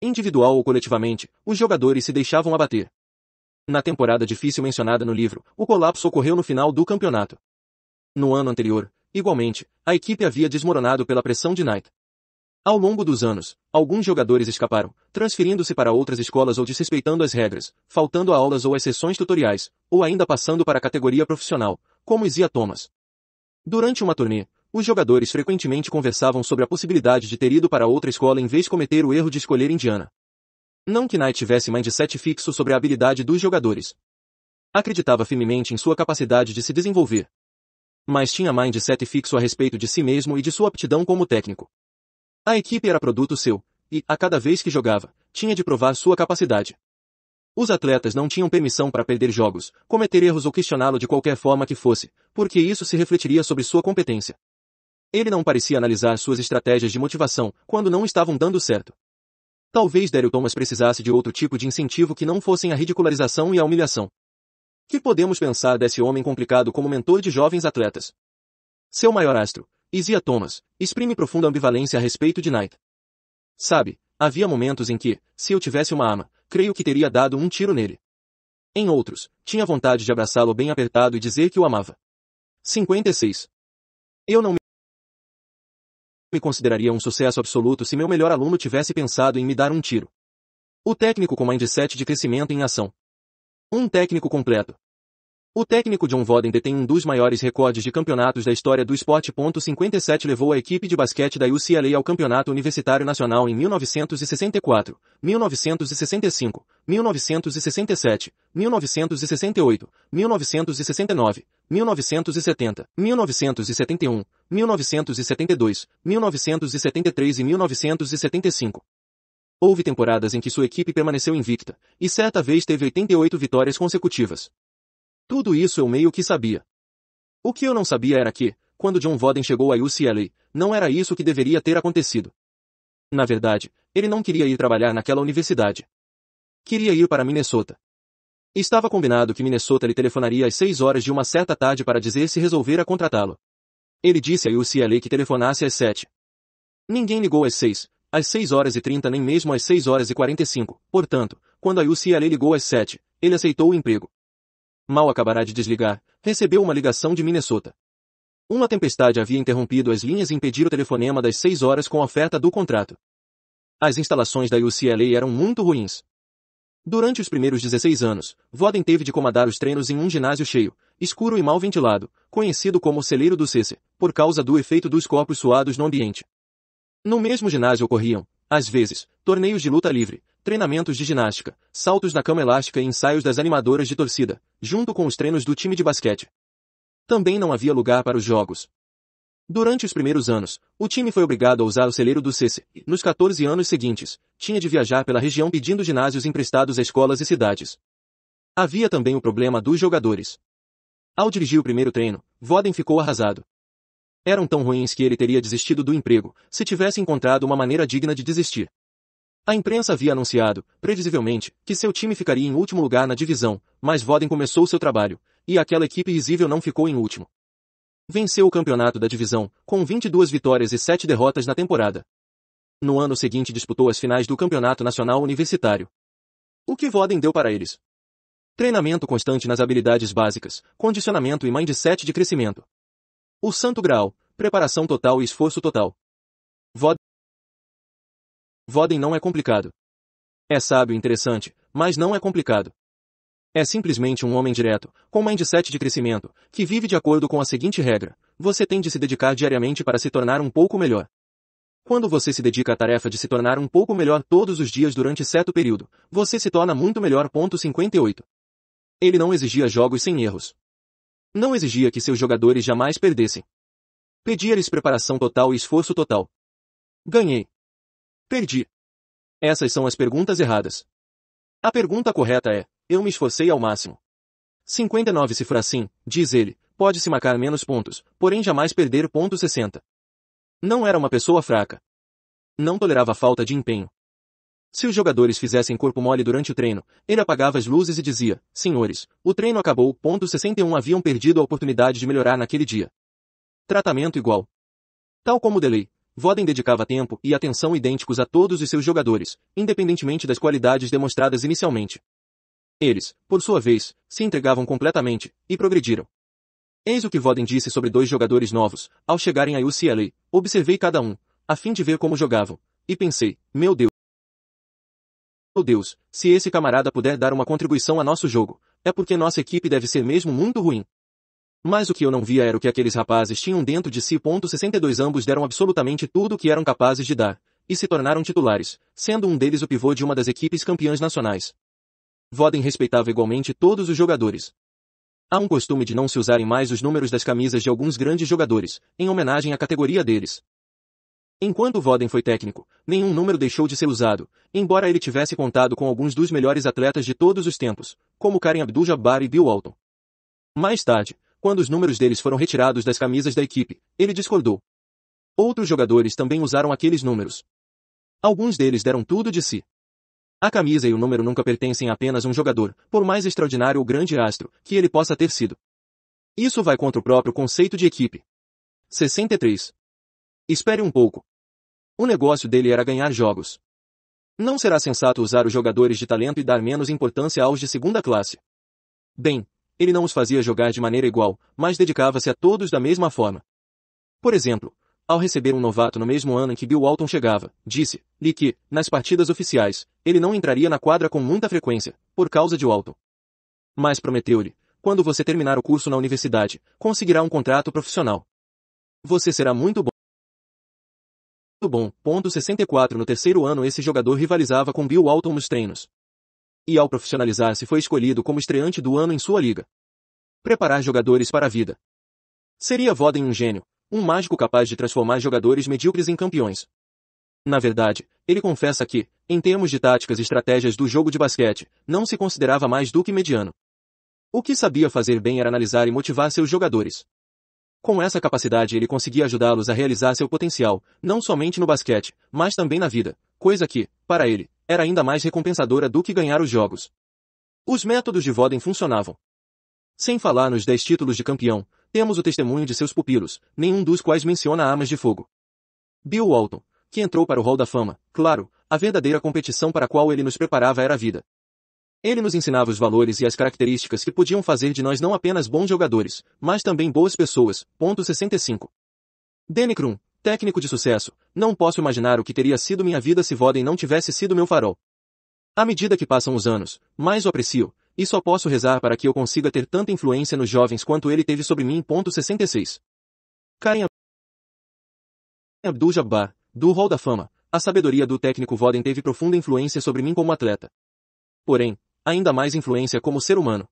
Individual ou coletivamente, os jogadores se deixavam abater. Na temporada difícil mencionada no livro, o colapso ocorreu no final do campeonato. No ano anterior, Igualmente, a equipe havia desmoronado pela pressão de Knight. Ao longo dos anos, alguns jogadores escaparam, transferindo-se para outras escolas ou desrespeitando as regras, faltando a aulas ou as sessões tutoriais, ou ainda passando para a categoria profissional, como Isia Thomas. Durante uma turnê, os jogadores frequentemente conversavam sobre a possibilidade de ter ido para outra escola em vez de cometer o erro de escolher Indiana. Não que Knight tivesse mindset fixo sobre a habilidade dos jogadores. Acreditava firmemente em sua capacidade de se desenvolver, mas tinha mindset fixo a respeito de si mesmo e de sua aptidão como técnico. A equipe era produto seu, e, a cada vez que jogava, tinha de provar sua capacidade. Os atletas não tinham permissão para perder jogos, cometer erros ou questioná-lo de qualquer forma que fosse, porque isso se refletiria sobre sua competência. Ele não parecia analisar suas estratégias de motivação, quando não estavam dando certo. Talvez Daryl Thomas precisasse de outro tipo de incentivo que não fossem a ridicularização e a humilhação. Que podemos pensar desse homem complicado como mentor de jovens atletas? Seu maior astro, Isia Thomas, exprime profunda ambivalência a respeito de Knight. Sabe, havia momentos em que, se eu tivesse uma arma, creio que teria dado um tiro nele. Em outros, tinha vontade de abraçá-lo bem apertado e dizer que o amava. 56. Eu não me consideraria um sucesso absoluto se meu melhor aluno tivesse pensado em me dar um tiro. O técnico com mindset de crescimento em ação. Um técnico completo. O técnico John Voden detém um dos maiores recordes de campeonatos da história do esporte. 57 levou a equipe de basquete da UCLA ao Campeonato Universitário Nacional em 1964, 1965, 1967, 1968, 1969, 1970, 1971, 1972, 1973 e 1975. Houve temporadas em que sua equipe permaneceu invicta, e certa vez teve 88 vitórias consecutivas. Tudo isso eu meio que sabia. O que eu não sabia era que, quando John Voden chegou a UCLA, não era isso que deveria ter acontecido. Na verdade, ele não queria ir trabalhar naquela universidade. Queria ir para Minnesota. Estava combinado que Minnesota lhe telefonaria às 6 horas de uma certa tarde para dizer se resolvera contratá-lo. Ele disse a UCLA que telefonasse às 7. Ninguém ligou às 6, às 6 horas e 30 nem mesmo às 6 horas e 45. Portanto, quando a UCLA ligou às 7, ele aceitou o emprego. Mal acabará de desligar, recebeu uma ligação de Minnesota. Uma tempestade havia interrompido as linhas e impedir o telefonema das 6 horas com a oferta do contrato. As instalações da UCLA eram muito ruins. Durante os primeiros 16 anos, Voden teve de comandar os treinos em um ginásio cheio, escuro e mal ventilado, conhecido como o celeiro do CC, por causa do efeito dos corpos suados no ambiente. No mesmo ginásio ocorriam, às vezes, torneios de luta livre, treinamentos de ginástica, saltos na cama elástica e ensaios das animadoras de torcida, junto com os treinos do time de basquete. Também não havia lugar para os jogos. Durante os primeiros anos, o time foi obrigado a usar o celeiro do CC, e, nos 14 anos seguintes, tinha de viajar pela região pedindo ginásios emprestados a escolas e cidades. Havia também o problema dos jogadores. Ao dirigir o primeiro treino, Voden ficou arrasado. Eram tão ruins que ele teria desistido do emprego, se tivesse encontrado uma maneira digna de desistir. A imprensa havia anunciado, previsivelmente, que seu time ficaria em último lugar na divisão, mas Voden começou seu trabalho, e aquela equipe risível não ficou em último. Venceu o campeonato da divisão, com 22 vitórias e 7 derrotas na temporada. No ano seguinte disputou as finais do Campeonato Nacional Universitário. O que Voden deu para eles? Treinamento constante nas habilidades básicas, condicionamento e mindset de crescimento. O Santo Graal, preparação total e esforço total. Voden Voden não é complicado. É sábio e interessante, mas não é complicado. É simplesmente um homem direto, com mindset de crescimento, que vive de acordo com a seguinte regra. Você tem de se dedicar diariamente para se tornar um pouco melhor. Quando você se dedica à tarefa de se tornar um pouco melhor todos os dias durante certo período, você se torna muito melhor. 58. Ele não exigia jogos sem erros. Não exigia que seus jogadores jamais perdessem. Pedia-lhes preparação total e esforço total. Ganhei. Perdi. Essas são as perguntas erradas. A pergunta correta é, eu me esforcei ao máximo. 59 se for assim, diz ele, pode-se marcar menos pontos, porém jamais perder ponto 60. Não era uma pessoa fraca. Não tolerava falta de empenho. Se os jogadores fizessem corpo mole durante o treino, ele apagava as luzes e dizia, senhores, o treino acabou, ponto 61 haviam perdido a oportunidade de melhorar naquele dia. Tratamento igual. Tal como Delay, Voden dedicava tempo e atenção idênticos a todos os seus jogadores, independentemente das qualidades demonstradas inicialmente. Eles, por sua vez, se entregavam completamente, e progrediram. Eis o que Voden disse sobre dois jogadores novos, ao chegarem a UCLA, observei cada um, a fim de ver como jogavam, e pensei, meu Deus, Oh Deus, se esse camarada puder dar uma contribuição a nosso jogo, é porque nossa equipe deve ser mesmo muito ruim. Mas o que eu não via era o que aqueles rapazes tinham dentro de si. 62 Ambos deram absolutamente tudo o que eram capazes de dar, e se tornaram titulares, sendo um deles o pivô de uma das equipes campeãs nacionais. Voden respeitava igualmente todos os jogadores. Há um costume de não se usarem mais os números das camisas de alguns grandes jogadores, em homenagem à categoria deles. Enquanto Voden foi técnico, nenhum número deixou de ser usado, embora ele tivesse contado com alguns dos melhores atletas de todos os tempos, como Karen Abdul-Jabbar e Bill Walton. Mais tarde, quando os números deles foram retirados das camisas da equipe, ele discordou. Outros jogadores também usaram aqueles números. Alguns deles deram tudo de si. A camisa e o número nunca pertencem a apenas um jogador, por mais extraordinário ou grande astro que ele possa ter sido. Isso vai contra o próprio conceito de equipe. 63. Espere um pouco, o negócio dele era ganhar jogos. Não será sensato usar os jogadores de talento e dar menos importância aos de segunda classe. Bem, ele não os fazia jogar de maneira igual, mas dedicava-se a todos da mesma forma. Por exemplo, ao receber um novato no mesmo ano em que Bill Walton chegava, disse-lhe que, nas partidas oficiais, ele não entraria na quadra com muita frequência, por causa de Walton. Mas prometeu-lhe, quando você terminar o curso na universidade, conseguirá um contrato profissional. Você será muito bom bom. Ponto 64 No terceiro ano esse jogador rivalizava com Bill Walton nos treinos. E ao profissionalizar-se foi escolhido como estreante do ano em sua liga. Preparar jogadores para a vida. Seria Voden um gênio, um mágico capaz de transformar jogadores medíocres em campeões. Na verdade, ele confessa que, em termos de táticas e estratégias do jogo de basquete, não se considerava mais do que mediano. O que sabia fazer bem era analisar e motivar seus jogadores. Com essa capacidade ele conseguia ajudá-los a realizar seu potencial, não somente no basquete, mas também na vida, coisa que, para ele, era ainda mais recompensadora do que ganhar os jogos. Os métodos de Voden funcionavam. Sem falar nos 10 títulos de campeão, temos o testemunho de seus pupilos, nenhum dos quais menciona armas de fogo. Bill Walton, que entrou para o Hall da Fama, claro, a verdadeira competição para a qual ele nos preparava era a vida. Ele nos ensinava os valores e as características que podiam fazer de nós não apenas bons jogadores, mas também boas pessoas. Ponto 65. Danny Krum, técnico de sucesso, não posso imaginar o que teria sido minha vida se Voden não tivesse sido meu farol. À medida que passam os anos, mais o aprecio, e só posso rezar para que eu consiga ter tanta influência nos jovens quanto ele teve sobre mim. Ponto 66. Karen Abdul-Jabbar, do Hall da Fama, a sabedoria do técnico Voden teve profunda influência sobre mim como atleta. Porém, ainda mais influência como ser humano.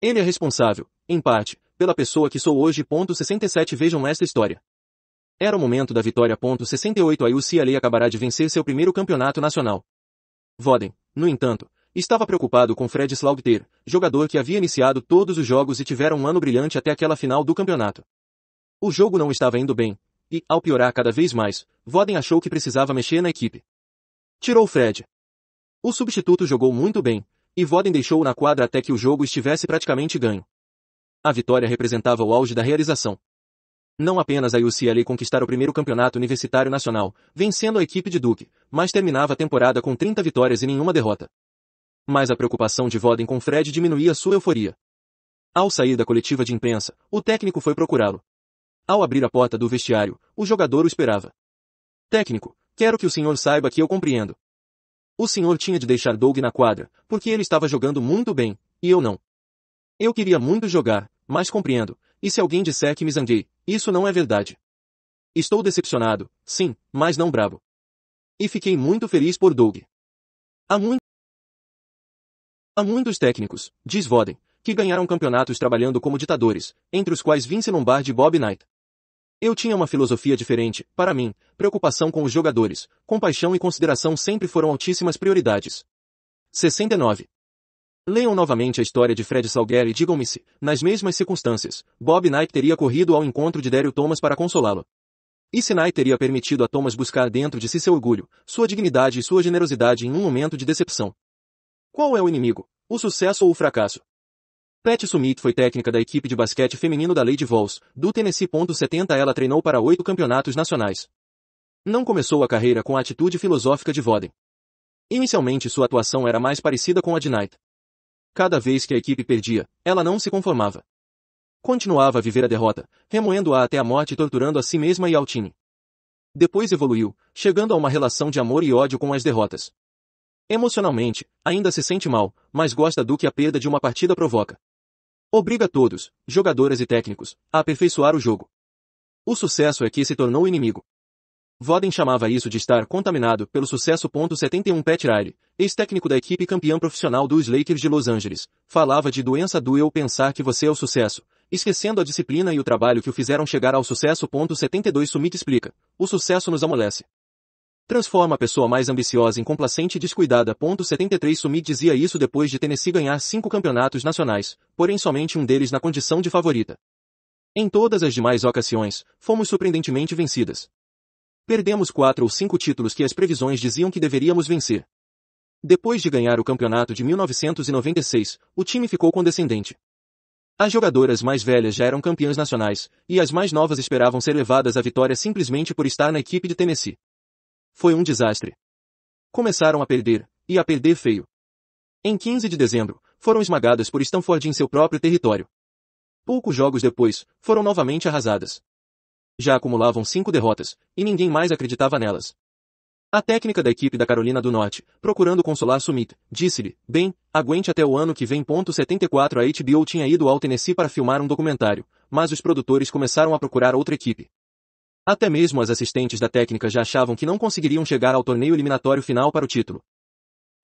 Ele é responsável, em parte, pela pessoa que sou hoje. 67 Vejam esta história. Era o momento da vitória. 68 A UCLA acabará de vencer seu primeiro campeonato nacional. Voden, no entanto, estava preocupado com Fred Slaugter, jogador que havia iniciado todos os jogos e tivera um ano brilhante até aquela final do campeonato. O jogo não estava indo bem, e, ao piorar cada vez mais, Voden achou que precisava mexer na equipe. Tirou Fred. O substituto jogou muito bem, e Voden deixou-o na quadra até que o jogo estivesse praticamente ganho. A vitória representava o auge da realização. Não apenas a UCLA conquistar o primeiro campeonato universitário nacional, vencendo a equipe de Duke, mas terminava a temporada com 30 vitórias e nenhuma derrota. Mas a preocupação de Voden com Fred diminuía sua euforia. Ao sair da coletiva de imprensa, o técnico foi procurá-lo. Ao abrir a porta do vestiário, o jogador o esperava. Técnico, quero que o senhor saiba que eu compreendo. O senhor tinha de deixar Doug na quadra, porque ele estava jogando muito bem, e eu não. Eu queria muito jogar, mas compreendo, e se alguém disser que me zanguei, isso não é verdade. Estou decepcionado, sim, mas não brabo. E fiquei muito feliz por Doug. Há, Há muitos técnicos, diz Voden, que ganharam campeonatos trabalhando como ditadores, entre os quais Vince Lombardi e Bob Knight. Eu tinha uma filosofia diferente, para mim, preocupação com os jogadores, compaixão e consideração sempre foram altíssimas prioridades. 69. Leiam novamente a história de Fred Salgueiro e digam-me se, nas mesmas circunstâncias, Bob Knight teria corrido ao encontro de Daryl Thomas para consolá-lo. E se Knight teria permitido a Thomas buscar dentro de si seu orgulho, sua dignidade e sua generosidade em um momento de decepção? Qual é o inimigo? O sucesso ou o fracasso? Pat Summit foi técnica da equipe de basquete feminino da Lady Vols, do Tennessee. 70 Ela treinou para oito campeonatos nacionais. Não começou a carreira com a atitude filosófica de Voden. Inicialmente sua atuação era mais parecida com a de Knight. Cada vez que a equipe perdia, ela não se conformava. Continuava a viver a derrota, remoendo-a até a morte e torturando a si mesma e ao time. Depois evoluiu, chegando a uma relação de amor e ódio com as derrotas. Emocionalmente, ainda se sente mal, mas gosta do que a perda de uma partida provoca. Obriga todos, jogadoras e técnicos, a aperfeiçoar o jogo. O sucesso é que se tornou inimigo. Voden chamava isso de estar contaminado pelo sucesso. 71 Pat Riley, ex-técnico da equipe campeã profissional dos Lakers de Los Angeles, falava de doença do eu pensar que você é o sucesso, esquecendo a disciplina e o trabalho que o fizeram chegar ao sucesso. 72 Sumit explica, o sucesso nos amolece. Transforma a pessoa mais ambiciosa em complacente e descuidada. 73 Sumit dizia isso depois de Tennessee ganhar cinco campeonatos nacionais, porém somente um deles na condição de favorita. Em todas as demais ocasiões, fomos surpreendentemente vencidas. Perdemos quatro ou cinco títulos que as previsões diziam que deveríamos vencer. Depois de ganhar o campeonato de 1996, o time ficou condescendente. As jogadoras mais velhas já eram campeãs nacionais, e as mais novas esperavam ser levadas à vitória simplesmente por estar na equipe de Tennessee. Foi um desastre. Começaram a perder, e a perder feio. Em 15 de dezembro, foram esmagadas por Stanford em seu próprio território. Poucos jogos depois, foram novamente arrasadas. Já acumulavam cinco derrotas, e ninguém mais acreditava nelas. A técnica da equipe da Carolina do Norte, procurando consolar Sumit, disse-lhe, bem, aguente até o ano que vem. 74 A HBO tinha ido ao Tennessee para filmar um documentário, mas os produtores começaram a procurar outra equipe. Até mesmo as assistentes da técnica já achavam que não conseguiriam chegar ao torneio eliminatório final para o título.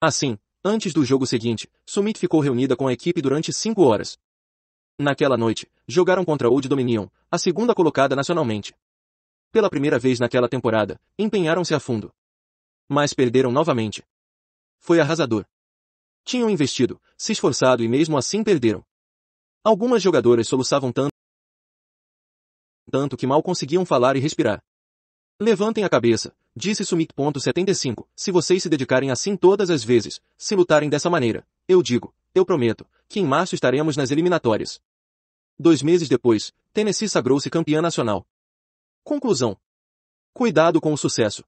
Assim, antes do jogo seguinte, Sumit ficou reunida com a equipe durante cinco horas. Naquela noite, jogaram contra Old Dominion, a segunda colocada nacionalmente. Pela primeira vez naquela temporada, empenharam-se a fundo. Mas perderam novamente. Foi arrasador. Tinham investido, se esforçado e mesmo assim perderam. Algumas jogadoras soluçavam tanto tanto que mal conseguiam falar e respirar. Levantem a cabeça, disse Sumit. 75. Se vocês se dedicarem assim todas as vezes, se lutarem dessa maneira, eu digo, eu prometo, que em março estaremos nas eliminatórias. Dois meses depois, Tennessee sagrou-se campeã nacional. Conclusão. Cuidado com o sucesso.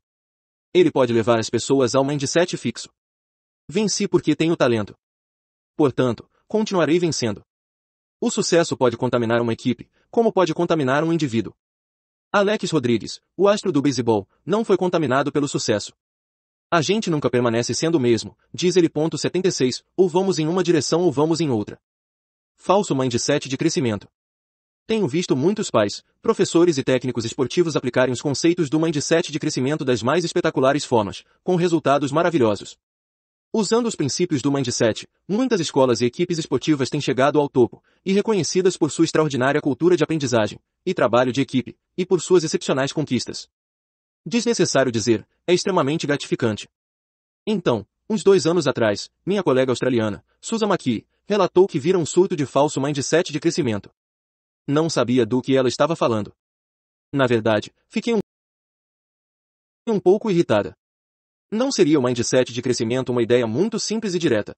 Ele pode levar as pessoas a mindset fixo. Venci porque tenho talento. Portanto, continuarei vencendo. O sucesso pode contaminar uma equipe, como pode contaminar um indivíduo? Alex Rodrigues, o astro do beisebol, não foi contaminado pelo sucesso. A gente nunca permanece sendo o mesmo, diz ele. 76, ou vamos em uma direção ou vamos em outra. Falso mindset de crescimento. Tenho visto muitos pais, professores e técnicos esportivos aplicarem os conceitos do mindset de crescimento das mais espetaculares formas, com resultados maravilhosos. Usando os princípios do Mindset, muitas escolas e equipes esportivas têm chegado ao topo, e reconhecidas por sua extraordinária cultura de aprendizagem, e trabalho de equipe, e por suas excepcionais conquistas. Desnecessário dizer, é extremamente gratificante. Então, uns dois anos atrás, minha colega australiana, Susan McKee, relatou que vira um surto de falso mindset de crescimento. Não sabia do que ela estava falando. Na verdade, fiquei um, um pouco irritada. Não seria o mindset de crescimento uma ideia muito simples e direta.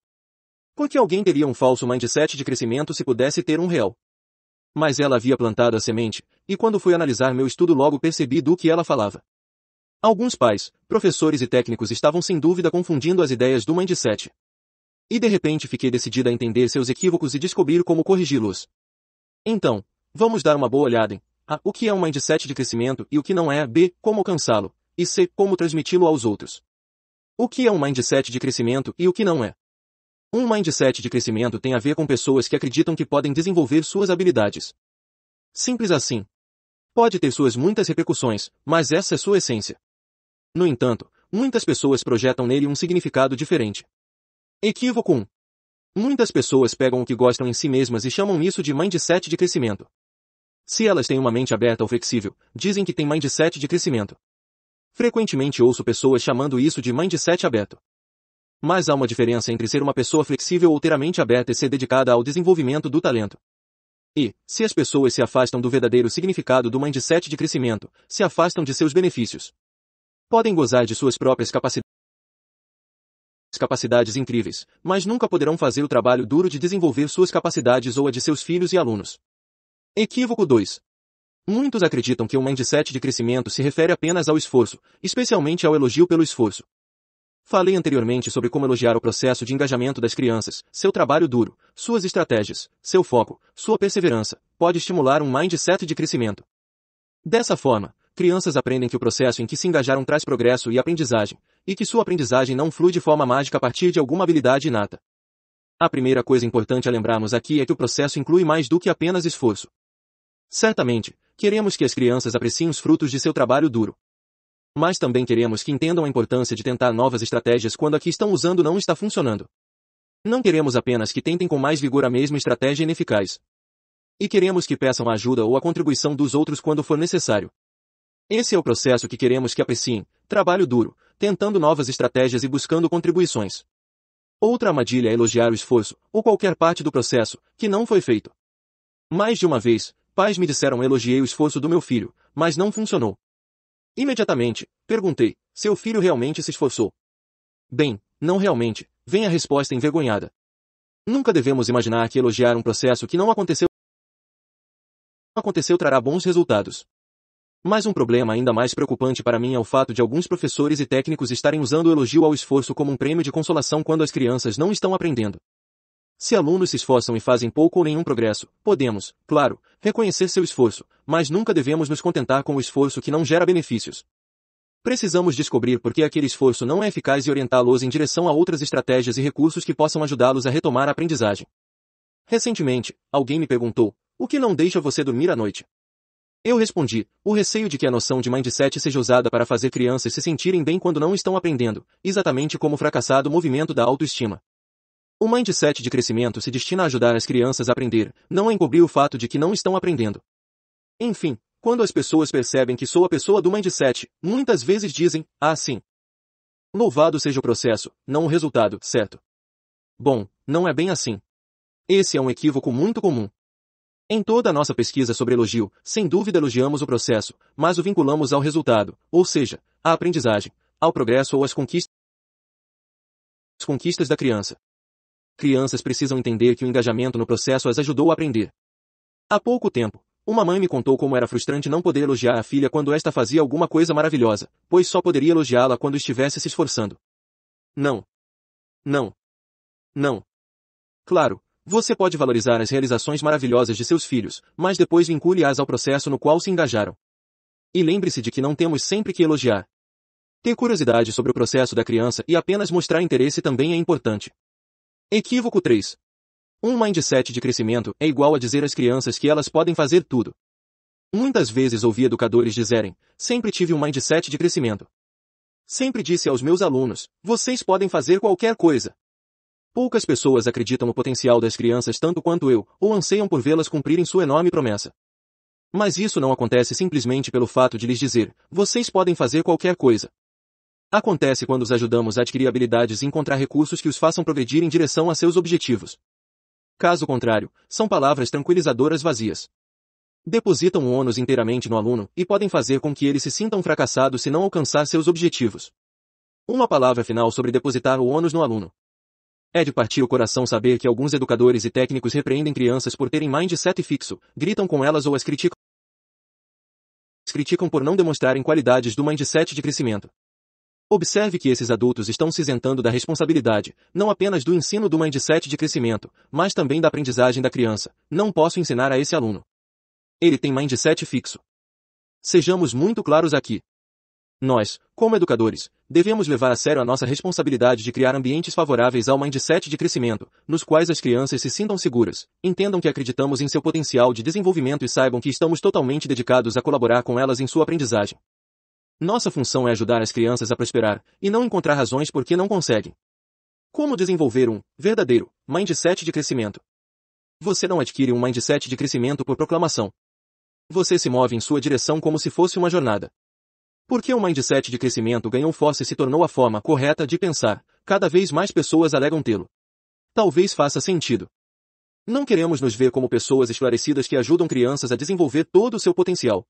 Porque alguém teria um falso mindset de crescimento se pudesse ter um real. Mas ela havia plantado a semente, e quando fui analisar meu estudo logo percebi do que ela falava. Alguns pais, professores e técnicos estavam sem dúvida confundindo as ideias do mindset. E de repente fiquei decidida a entender seus equívocos e descobrir como corrigi-los. Então, vamos dar uma boa olhada em a. o que é um mindset de crescimento e o que não é, b. como alcançá-lo, e c. como transmiti-lo aos outros. O que é um mindset de crescimento e o que não é? Um mindset de crescimento tem a ver com pessoas que acreditam que podem desenvolver suas habilidades. Simples assim. Pode ter suas muitas repercussões, mas essa é sua essência. No entanto, muitas pessoas projetam nele um significado diferente. Equívoco 1. Muitas pessoas pegam o que gostam em si mesmas e chamam isso de mindset de crescimento. Se elas têm uma mente aberta ou flexível, dizem que têm mindset de crescimento. Frequentemente ouço pessoas chamando isso de mindset aberto. Mas há uma diferença entre ser uma pessoa flexível ou ter a mente aberta e ser dedicada ao desenvolvimento do talento. E, se as pessoas se afastam do verdadeiro significado do mindset de crescimento, se afastam de seus benefícios. Podem gozar de suas próprias capacidades capacidades incríveis, mas nunca poderão fazer o trabalho duro de desenvolver suas capacidades ou a de seus filhos e alunos. Equívoco 2. Muitos acreditam que o mindset de crescimento se refere apenas ao esforço, especialmente ao elogio pelo esforço. Falei anteriormente sobre como elogiar o processo de engajamento das crianças, seu trabalho duro, suas estratégias, seu foco, sua perseverança, pode estimular um mindset de crescimento. Dessa forma, crianças aprendem que o processo em que se engajaram traz progresso e aprendizagem, e que sua aprendizagem não flui de forma mágica a partir de alguma habilidade inata. A primeira coisa importante a lembrarmos aqui é que o processo inclui mais do que apenas esforço. Certamente, Queremos que as crianças apreciem os frutos de seu trabalho duro. Mas também queremos que entendam a importância de tentar novas estratégias quando a que estão usando não está funcionando. Não queremos apenas que tentem com mais vigor a mesma estratégia ineficaz. E queremos que peçam a ajuda ou a contribuição dos outros quando for necessário. Esse é o processo que queremos que apreciem, trabalho duro, tentando novas estratégias e buscando contribuições. Outra armadilha é elogiar o esforço, ou qualquer parte do processo, que não foi feito. Mais de uma vez, Pais me disseram elogiei o esforço do meu filho, mas não funcionou. Imediatamente, perguntei, seu filho realmente se esforçou? Bem, não realmente, vem a resposta envergonhada. Nunca devemos imaginar que elogiar um processo que não aconteceu aconteceu trará bons resultados. Mas um problema ainda mais preocupante para mim é o fato de alguns professores e técnicos estarem usando o elogio ao esforço como um prêmio de consolação quando as crianças não estão aprendendo. Se alunos se esforçam e fazem pouco ou nenhum progresso, podemos, claro, reconhecer seu esforço, mas nunca devemos nos contentar com o esforço que não gera benefícios. Precisamos descobrir por que aquele esforço não é eficaz e orientá-los em direção a outras estratégias e recursos que possam ajudá-los a retomar a aprendizagem. Recentemente, alguém me perguntou, o que não deixa você dormir à noite? Eu respondi, o receio de que a noção de mindset seja usada para fazer crianças se sentirem bem quando não estão aprendendo, exatamente como o fracassado movimento da autoestima. O mindset de crescimento se destina a ajudar as crianças a aprender, não a encobrir o fato de que não estão aprendendo. Enfim, quando as pessoas percebem que sou a pessoa do mindset, muitas vezes dizem, ah sim. Louvado seja o processo, não o resultado, certo? Bom, não é bem assim. Esse é um equívoco muito comum. Em toda a nossa pesquisa sobre elogio, sem dúvida elogiamos o processo, mas o vinculamos ao resultado, ou seja, à aprendizagem, ao progresso ou às conquistas conquistas da criança. Crianças precisam entender que o engajamento no processo as ajudou a aprender. Há pouco tempo, uma mãe me contou como era frustrante não poder elogiar a filha quando esta fazia alguma coisa maravilhosa, pois só poderia elogiá-la quando estivesse se esforçando. Não. Não. Não. Claro, você pode valorizar as realizações maravilhosas de seus filhos, mas depois vincule-as ao processo no qual se engajaram. E lembre-se de que não temos sempre que elogiar. Ter curiosidade sobre o processo da criança e apenas mostrar interesse também é importante. Equívoco 3. Um mindset de crescimento é igual a dizer às crianças que elas podem fazer tudo. Muitas vezes ouvi educadores dizerem, sempre tive um mindset de crescimento. Sempre disse aos meus alunos, vocês podem fazer qualquer coisa. Poucas pessoas acreditam no potencial das crianças tanto quanto eu, ou anseiam por vê-las cumprirem sua enorme promessa. Mas isso não acontece simplesmente pelo fato de lhes dizer, vocês podem fazer qualquer coisa. Acontece quando os ajudamos a adquirir habilidades e encontrar recursos que os façam progredir em direção a seus objetivos. Caso contrário, são palavras tranquilizadoras vazias. Depositam o ônus inteiramente no aluno e podem fazer com que ele se sinta um fracassado se não alcançar seus objetivos. Uma palavra final sobre depositar o ônus no aluno. É de partir o coração saber que alguns educadores e técnicos repreendem crianças por terem mindset fixo, gritam com elas ou as criticam criticam por não demonstrarem qualidades do mindset de crescimento. Observe que esses adultos estão se isentando da responsabilidade, não apenas do ensino do mindset de crescimento, mas também da aprendizagem da criança. Não posso ensinar a esse aluno. Ele tem mindset fixo. Sejamos muito claros aqui. Nós, como educadores, devemos levar a sério a nossa responsabilidade de criar ambientes favoráveis ao mindset de crescimento, nos quais as crianças se sintam seguras, entendam que acreditamos em seu potencial de desenvolvimento e saibam que estamos totalmente dedicados a colaborar com elas em sua aprendizagem. Nossa função é ajudar as crianças a prosperar e não encontrar razões por que não conseguem. Como desenvolver um verdadeiro mindset de crescimento? Você não adquire um mindset de crescimento por proclamação. Você se move em sua direção como se fosse uma jornada. Porque o mindset de crescimento ganhou força e se tornou a forma correta de pensar, cada vez mais pessoas alegam tê-lo. Talvez faça sentido. Não queremos nos ver como pessoas esclarecidas que ajudam crianças a desenvolver todo o seu potencial,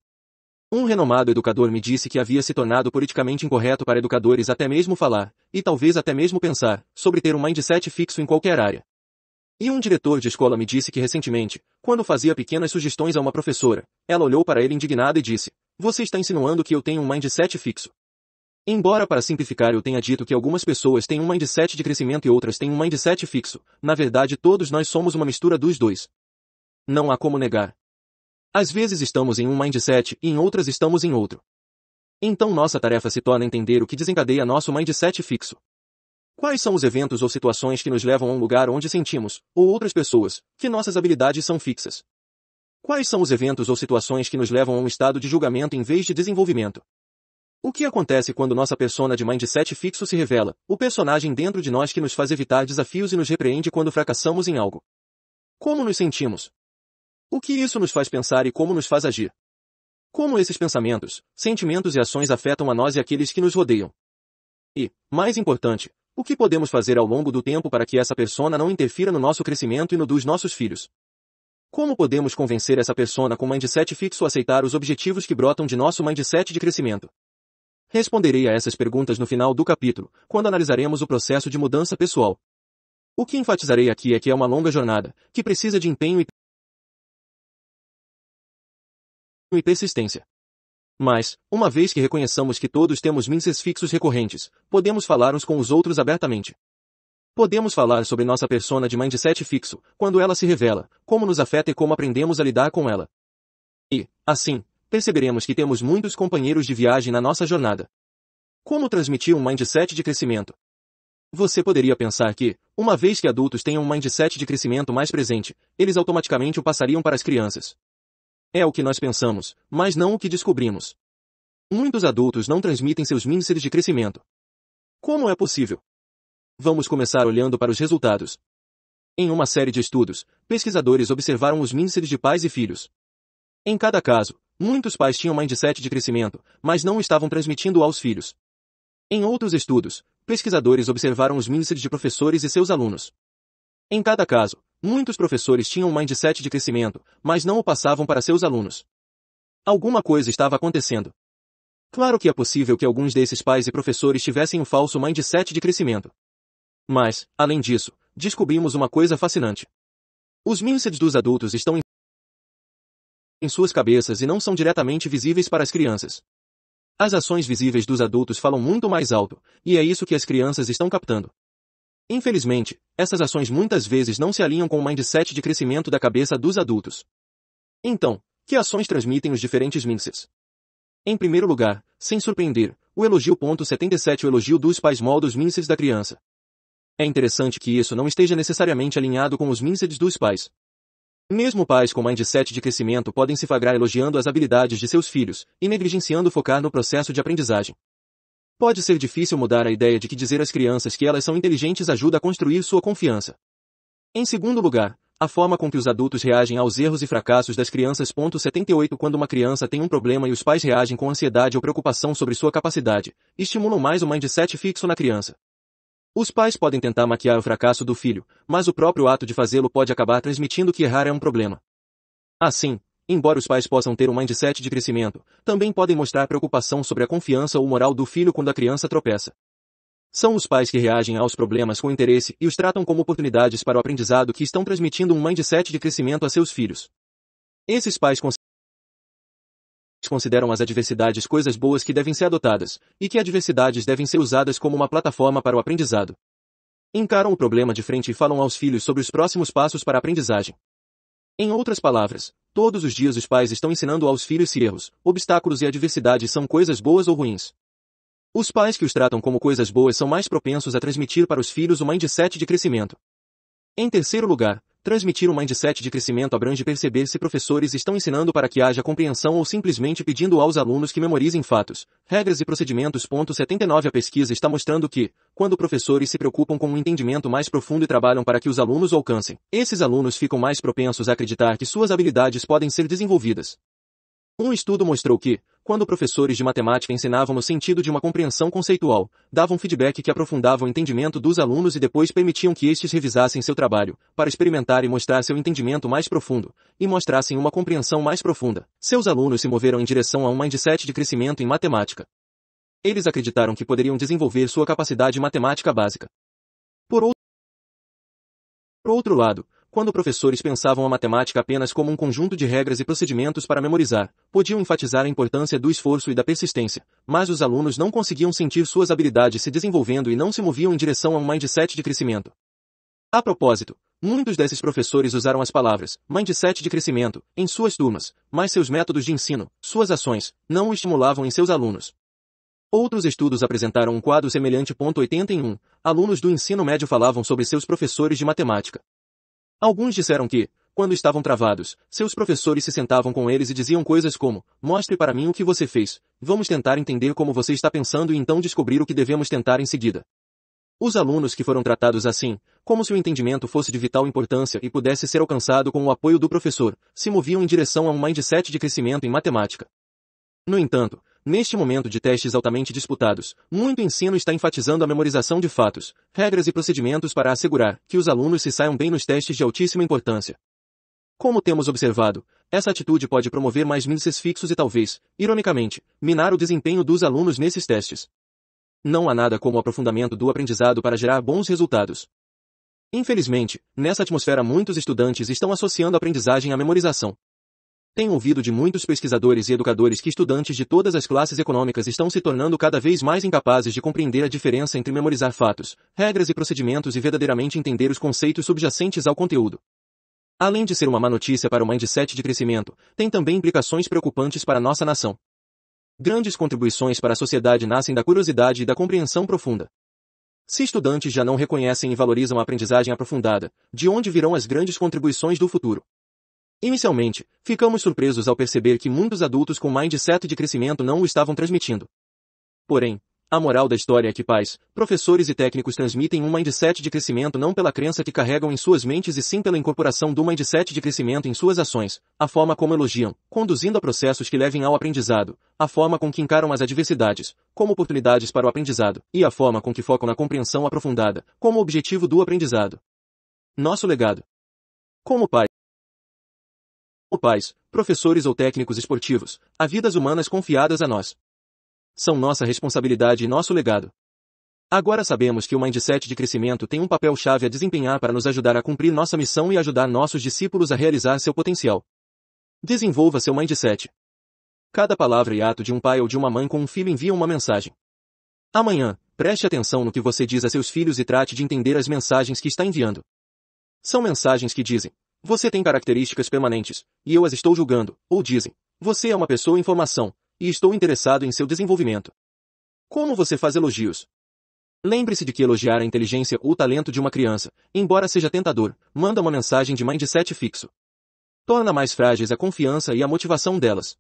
um renomado educador me disse que havia se tornado politicamente incorreto para educadores até mesmo falar, e talvez até mesmo pensar, sobre ter um mindset fixo em qualquer área. E um diretor de escola me disse que recentemente, quando fazia pequenas sugestões a uma professora, ela olhou para ele indignada e disse, você está insinuando que eu tenho um mindset fixo. Embora para simplificar eu tenha dito que algumas pessoas têm um mindset de crescimento e outras têm um mindset fixo, na verdade todos nós somos uma mistura dos dois. Não há como negar, às vezes estamos em um mindset e em outras estamos em outro. Então nossa tarefa se torna entender o que desencadeia nosso mindset fixo. Quais são os eventos ou situações que nos levam a um lugar onde sentimos, ou outras pessoas, que nossas habilidades são fixas? Quais são os eventos ou situações que nos levam a um estado de julgamento em vez de desenvolvimento? O que acontece quando nossa persona de mindset fixo se revela, o personagem dentro de nós que nos faz evitar desafios e nos repreende quando fracassamos em algo? Como nos sentimos? O que isso nos faz pensar e como nos faz agir? Como esses pensamentos, sentimentos e ações afetam a nós e aqueles que nos rodeiam? E, mais importante, o que podemos fazer ao longo do tempo para que essa persona não interfira no nosso crescimento e no dos nossos filhos? Como podemos convencer essa persona com mindset fixo a aceitar os objetivos que brotam de nosso mindset de crescimento? Responderei a essas perguntas no final do capítulo, quando analisaremos o processo de mudança pessoal. O que enfatizarei aqui é que é uma longa jornada, que precisa de empenho e e persistência. Mas, uma vez que reconheçamos que todos temos minces fixos recorrentes, podemos falar uns com os outros abertamente. Podemos falar sobre nossa persona de mindset fixo, quando ela se revela, como nos afeta e como aprendemos a lidar com ela. E, assim, perceberemos que temos muitos companheiros de viagem na nossa jornada. Como transmitir um mindset de crescimento? Você poderia pensar que, uma vez que adultos tenham um mindset de crescimento mais presente, eles automaticamente o passariam para as crianças. É o que nós pensamos, mas não o que descobrimos. Muitos adultos não transmitem seus mínceres de crescimento. Como é possível? Vamos começar olhando para os resultados. Em uma série de estudos, pesquisadores observaram os mínceres de pais e filhos. Em cada caso, muitos pais tinham mindset de crescimento, mas não estavam transmitindo aos filhos. Em outros estudos, pesquisadores observaram os mínceres de professores e seus alunos. Em cada caso, Muitos professores tinham um mindset de crescimento, mas não o passavam para seus alunos. Alguma coisa estava acontecendo. Claro que é possível que alguns desses pais e professores tivessem um falso mindset de crescimento. Mas, além disso, descobrimos uma coisa fascinante. Os mindsets dos adultos estão em... em suas cabeças e não são diretamente visíveis para as crianças. As ações visíveis dos adultos falam muito mais alto, e é isso que as crianças estão captando. Infelizmente, essas ações muitas vezes não se alinham com o mindset de crescimento da cabeça dos adultos. Então, que ações transmitem os diferentes mindsets? Em primeiro lugar, sem surpreender, o elogio. 77 O elogio dos pais molda os mindsets da criança. É interessante que isso não esteja necessariamente alinhado com os mindsets dos pais. Mesmo pais com mindset de crescimento podem se flagrar elogiando as habilidades de seus filhos e negligenciando focar no processo de aprendizagem. Pode ser difícil mudar a ideia de que dizer às crianças que elas são inteligentes ajuda a construir sua confiança. Em segundo lugar, a forma com que os adultos reagem aos erros e fracassos das crianças. 78 Quando uma criança tem um problema e os pais reagem com ansiedade ou preocupação sobre sua capacidade, estimulam mais o mindset fixo na criança. Os pais podem tentar maquiar o fracasso do filho, mas o próprio ato de fazê-lo pode acabar transmitindo que errar é um problema. Assim, Embora os pais possam ter um mindset de crescimento, também podem mostrar preocupação sobre a confiança ou moral do filho quando a criança tropeça. São os pais que reagem aos problemas com interesse e os tratam como oportunidades para o aprendizado que estão transmitindo um mindset de crescimento a seus filhos. Esses pais consideram as adversidades coisas boas que devem ser adotadas, e que adversidades devem ser usadas como uma plataforma para o aprendizado. Encaram o problema de frente e falam aos filhos sobre os próximos passos para a aprendizagem. Em outras palavras, todos os dias os pais estão ensinando aos filhos se erros, obstáculos e adversidade são coisas boas ou ruins. Os pais que os tratam como coisas boas são mais propensos a transmitir para os filhos o mindset de crescimento. Em terceiro lugar, Transmitir um mindset de crescimento abrange perceber se professores estão ensinando para que haja compreensão ou simplesmente pedindo aos alunos que memorizem fatos, regras e procedimentos. 79 A pesquisa está mostrando que, quando professores se preocupam com um entendimento mais profundo e trabalham para que os alunos alcancem, esses alunos ficam mais propensos a acreditar que suas habilidades podem ser desenvolvidas. Um estudo mostrou que, quando professores de matemática ensinavam no sentido de uma compreensão conceitual, davam feedback que aprofundava o entendimento dos alunos e depois permitiam que estes revisassem seu trabalho, para experimentar e mostrar seu entendimento mais profundo, e mostrassem uma compreensão mais profunda. Seus alunos se moveram em direção a um mindset de crescimento em matemática. Eles acreditaram que poderiam desenvolver sua capacidade matemática básica. Por outro lado, quando professores pensavam a matemática apenas como um conjunto de regras e procedimentos para memorizar, podiam enfatizar a importância do esforço e da persistência, mas os alunos não conseguiam sentir suas habilidades se desenvolvendo e não se moviam em direção a um mindset de crescimento. A propósito, muitos desses professores usaram as palavras mindset de crescimento em suas turmas, mas seus métodos de ensino, suas ações, não o estimulavam em seus alunos. Outros estudos apresentaram um quadro semelhante. 81. Alunos do ensino médio falavam sobre seus professores de matemática, Alguns disseram que, quando estavam travados, seus professores se sentavam com eles e diziam coisas como, mostre para mim o que você fez, vamos tentar entender como você está pensando e então descobrir o que devemos tentar em seguida. Os alunos que foram tratados assim, como se o entendimento fosse de vital importância e pudesse ser alcançado com o apoio do professor, se moviam em direção a um mindset de crescimento em matemática. No entanto, Neste momento de testes altamente disputados, muito ensino está enfatizando a memorização de fatos, regras e procedimentos para assegurar que os alunos se saiam bem nos testes de altíssima importância. Como temos observado, essa atitude pode promover mais índices fixos e talvez, ironicamente, minar o desempenho dos alunos nesses testes. Não há nada como o aprofundamento do aprendizado para gerar bons resultados. Infelizmente, nessa atmosfera muitos estudantes estão associando a aprendizagem à memorização. Tenho ouvido de muitos pesquisadores e educadores que estudantes de todas as classes econômicas estão se tornando cada vez mais incapazes de compreender a diferença entre memorizar fatos, regras e procedimentos e verdadeiramente entender os conceitos subjacentes ao conteúdo. Além de ser uma má notícia para o mindset de crescimento, tem também implicações preocupantes para nossa nação. Grandes contribuições para a sociedade nascem da curiosidade e da compreensão profunda. Se estudantes já não reconhecem e valorizam a aprendizagem aprofundada, de onde virão as grandes contribuições do futuro? Inicialmente, ficamos surpresos ao perceber que muitos adultos com mindset de crescimento não o estavam transmitindo. Porém, a moral da história é que pais, professores e técnicos transmitem um mindset de crescimento não pela crença que carregam em suas mentes e sim pela incorporação do mindset de crescimento em suas ações, a forma como elogiam, conduzindo a processos que levem ao aprendizado, a forma com que encaram as adversidades, como oportunidades para o aprendizado, e a forma com que focam na compreensão aprofundada, como objetivo do aprendizado. Nosso legado. Como pai, ou pais, professores ou técnicos esportivos, há vidas humanas confiadas a nós. São nossa responsabilidade e nosso legado. Agora sabemos que o mindset de crescimento tem um papel-chave a desempenhar para nos ajudar a cumprir nossa missão e ajudar nossos discípulos a realizar seu potencial. Desenvolva seu mindset. Cada palavra e ato de um pai ou de uma mãe com um filho envia uma mensagem. Amanhã, preste atenção no que você diz a seus filhos e trate de entender as mensagens que está enviando. São mensagens que dizem, você tem características permanentes, e eu as estou julgando, ou dizem, você é uma pessoa em formação, e estou interessado em seu desenvolvimento. Como você faz elogios? Lembre-se de que elogiar a inteligência ou talento de uma criança, embora seja tentador, manda uma mensagem de mindset fixo. Torna mais frágeis a confiança e a motivação delas.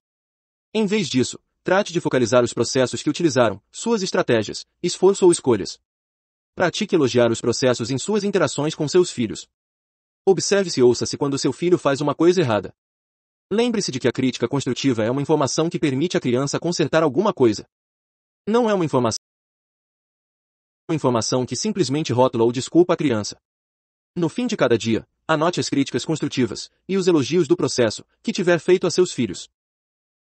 Em vez disso, trate de focalizar os processos que utilizaram, suas estratégias, esforço ou escolhas. Pratique elogiar os processos em suas interações com seus filhos. Observe-se e ouça-se quando seu filho faz uma coisa errada. Lembre-se de que a crítica construtiva é uma informação que permite à criança consertar alguma coisa. Não é uma informação informação que simplesmente rótula ou desculpa a criança. No fim de cada dia, anote as críticas construtivas e os elogios do processo que tiver feito a seus filhos.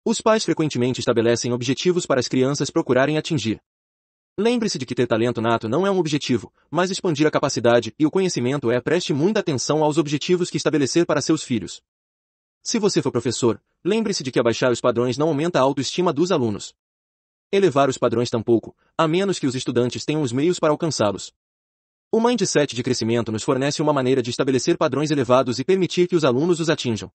Os pais frequentemente estabelecem objetivos para as crianças procurarem atingir. Lembre-se de que ter talento nato não é um objetivo, mas expandir a capacidade e o conhecimento é preste muita atenção aos objetivos que estabelecer para seus filhos. Se você for professor, lembre-se de que abaixar os padrões não aumenta a autoestima dos alunos. Elevar os padrões tampouco, a menos que os estudantes tenham os meios para alcançá-los. O mindset de crescimento nos fornece uma maneira de estabelecer padrões elevados e permitir que os alunos os atinjam.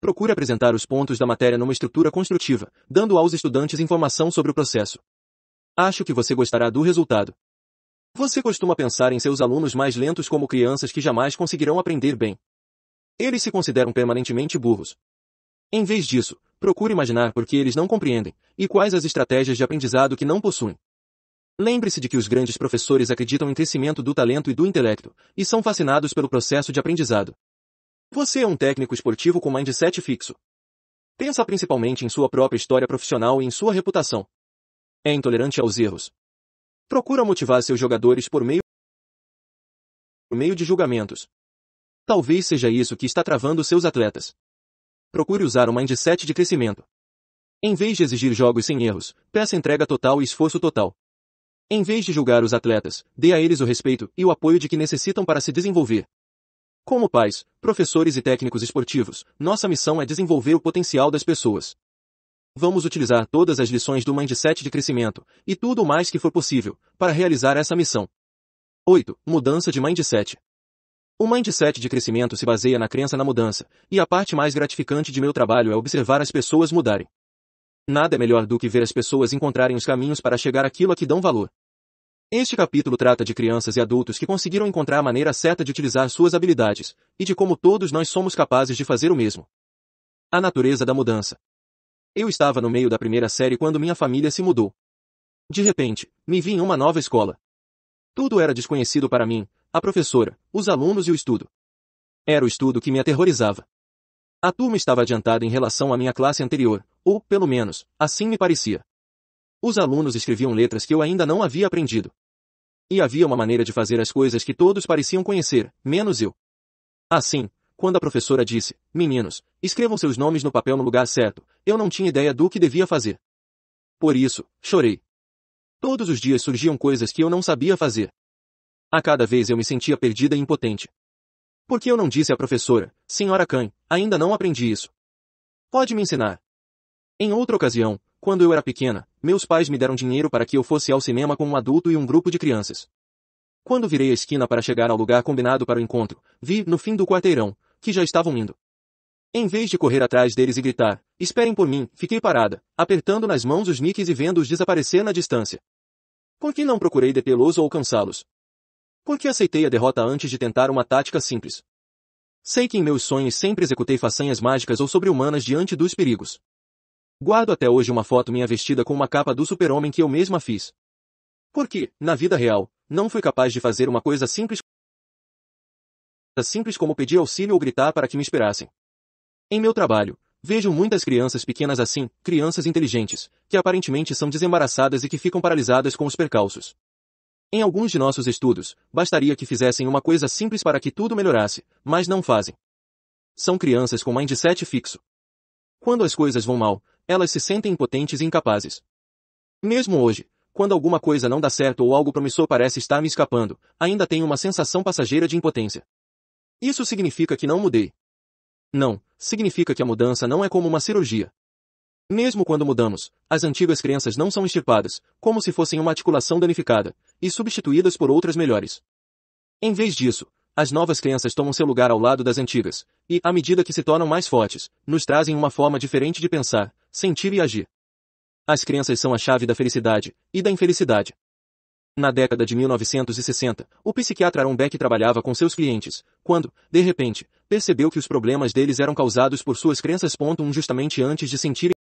Procure apresentar os pontos da matéria numa estrutura construtiva, dando aos estudantes informação sobre o processo. Acho que você gostará do resultado. Você costuma pensar em seus alunos mais lentos como crianças que jamais conseguirão aprender bem. Eles se consideram permanentemente burros. Em vez disso, procure imaginar por que eles não compreendem e quais as estratégias de aprendizado que não possuem. Lembre-se de que os grandes professores acreditam em crescimento do talento e do intelecto e são fascinados pelo processo de aprendizado. Você é um técnico esportivo com mindset fixo. Pensa principalmente em sua própria história profissional e em sua reputação. É intolerante aos erros. Procura motivar seus jogadores por meio por meio de julgamentos. Talvez seja isso que está travando seus atletas. Procure usar um mindset de crescimento. Em vez de exigir jogos sem erros, peça entrega total e esforço total. Em vez de julgar os atletas, dê a eles o respeito e o apoio de que necessitam para se desenvolver. Como pais, professores e técnicos esportivos, nossa missão é desenvolver o potencial das pessoas. Vamos utilizar todas as lições do Mindset de crescimento, e tudo o mais que for possível, para realizar essa missão. 8. Mudança de Mindset O Mindset de crescimento se baseia na crença na mudança, e a parte mais gratificante de meu trabalho é observar as pessoas mudarem. Nada é melhor do que ver as pessoas encontrarem os caminhos para chegar àquilo a que dão valor. Este capítulo trata de crianças e adultos que conseguiram encontrar a maneira certa de utilizar suas habilidades, e de como todos nós somos capazes de fazer o mesmo. A natureza da mudança. Eu estava no meio da primeira série quando minha família se mudou. De repente, me vi em uma nova escola. Tudo era desconhecido para mim, a professora, os alunos e o estudo. Era o estudo que me aterrorizava. A turma estava adiantada em relação à minha classe anterior, ou, pelo menos, assim me parecia. Os alunos escreviam letras que eu ainda não havia aprendido. E havia uma maneira de fazer as coisas que todos pareciam conhecer, menos eu. Assim, quando a professora disse, meninos, escrevam seus nomes no papel no lugar certo, eu não tinha ideia do que devia fazer. Por isso, chorei. Todos os dias surgiam coisas que eu não sabia fazer. A cada vez eu me sentia perdida e impotente. Por que eu não disse à professora, senhora Khan, ainda não aprendi isso? Pode me ensinar. Em outra ocasião, quando eu era pequena, meus pais me deram dinheiro para que eu fosse ao cinema com um adulto e um grupo de crianças. Quando virei a esquina para chegar ao lugar combinado para o encontro, vi, no fim do quarteirão, que já estavam indo. Em vez de correr atrás deles e gritar, esperem por mim, fiquei parada, apertando nas mãos os nikes e vendo-os desaparecer na distância. Por que não procurei detê-los ou alcançá-los? Por que aceitei a derrota antes de tentar uma tática simples? Sei que em meus sonhos sempre executei façanhas mágicas ou sobre-humanas diante dos perigos. Guardo até hoje uma foto minha vestida com uma capa do super-homem que eu mesma fiz. Porque, na vida real, não fui capaz de fazer uma coisa simples simples como pedir auxílio ou gritar para que me esperassem. Em meu trabalho, vejo muitas crianças pequenas assim, crianças inteligentes, que aparentemente são desembaraçadas e que ficam paralisadas com os percalços. Em alguns de nossos estudos, bastaria que fizessem uma coisa simples para que tudo melhorasse, mas não fazem. São crianças com mindset fixo. Quando as coisas vão mal, elas se sentem impotentes e incapazes. Mesmo hoje, quando alguma coisa não dá certo ou algo promissor parece estar me escapando, ainda tenho uma sensação passageira de impotência. Isso significa que não mudei. Não, significa que a mudança não é como uma cirurgia. Mesmo quando mudamos, as antigas crenças não são extirpadas, como se fossem uma articulação danificada, e substituídas por outras melhores. Em vez disso, as novas crenças tomam seu lugar ao lado das antigas, e, à medida que se tornam mais fortes, nos trazem uma forma diferente de pensar, sentir e agir. As crenças são a chave da felicidade e da infelicidade. Na década de 1960, o psiquiatra Aaron Beck trabalhava com seus clientes, quando, de repente, percebeu que os problemas deles eram causados por suas crenças. Um justamente antes de sentirem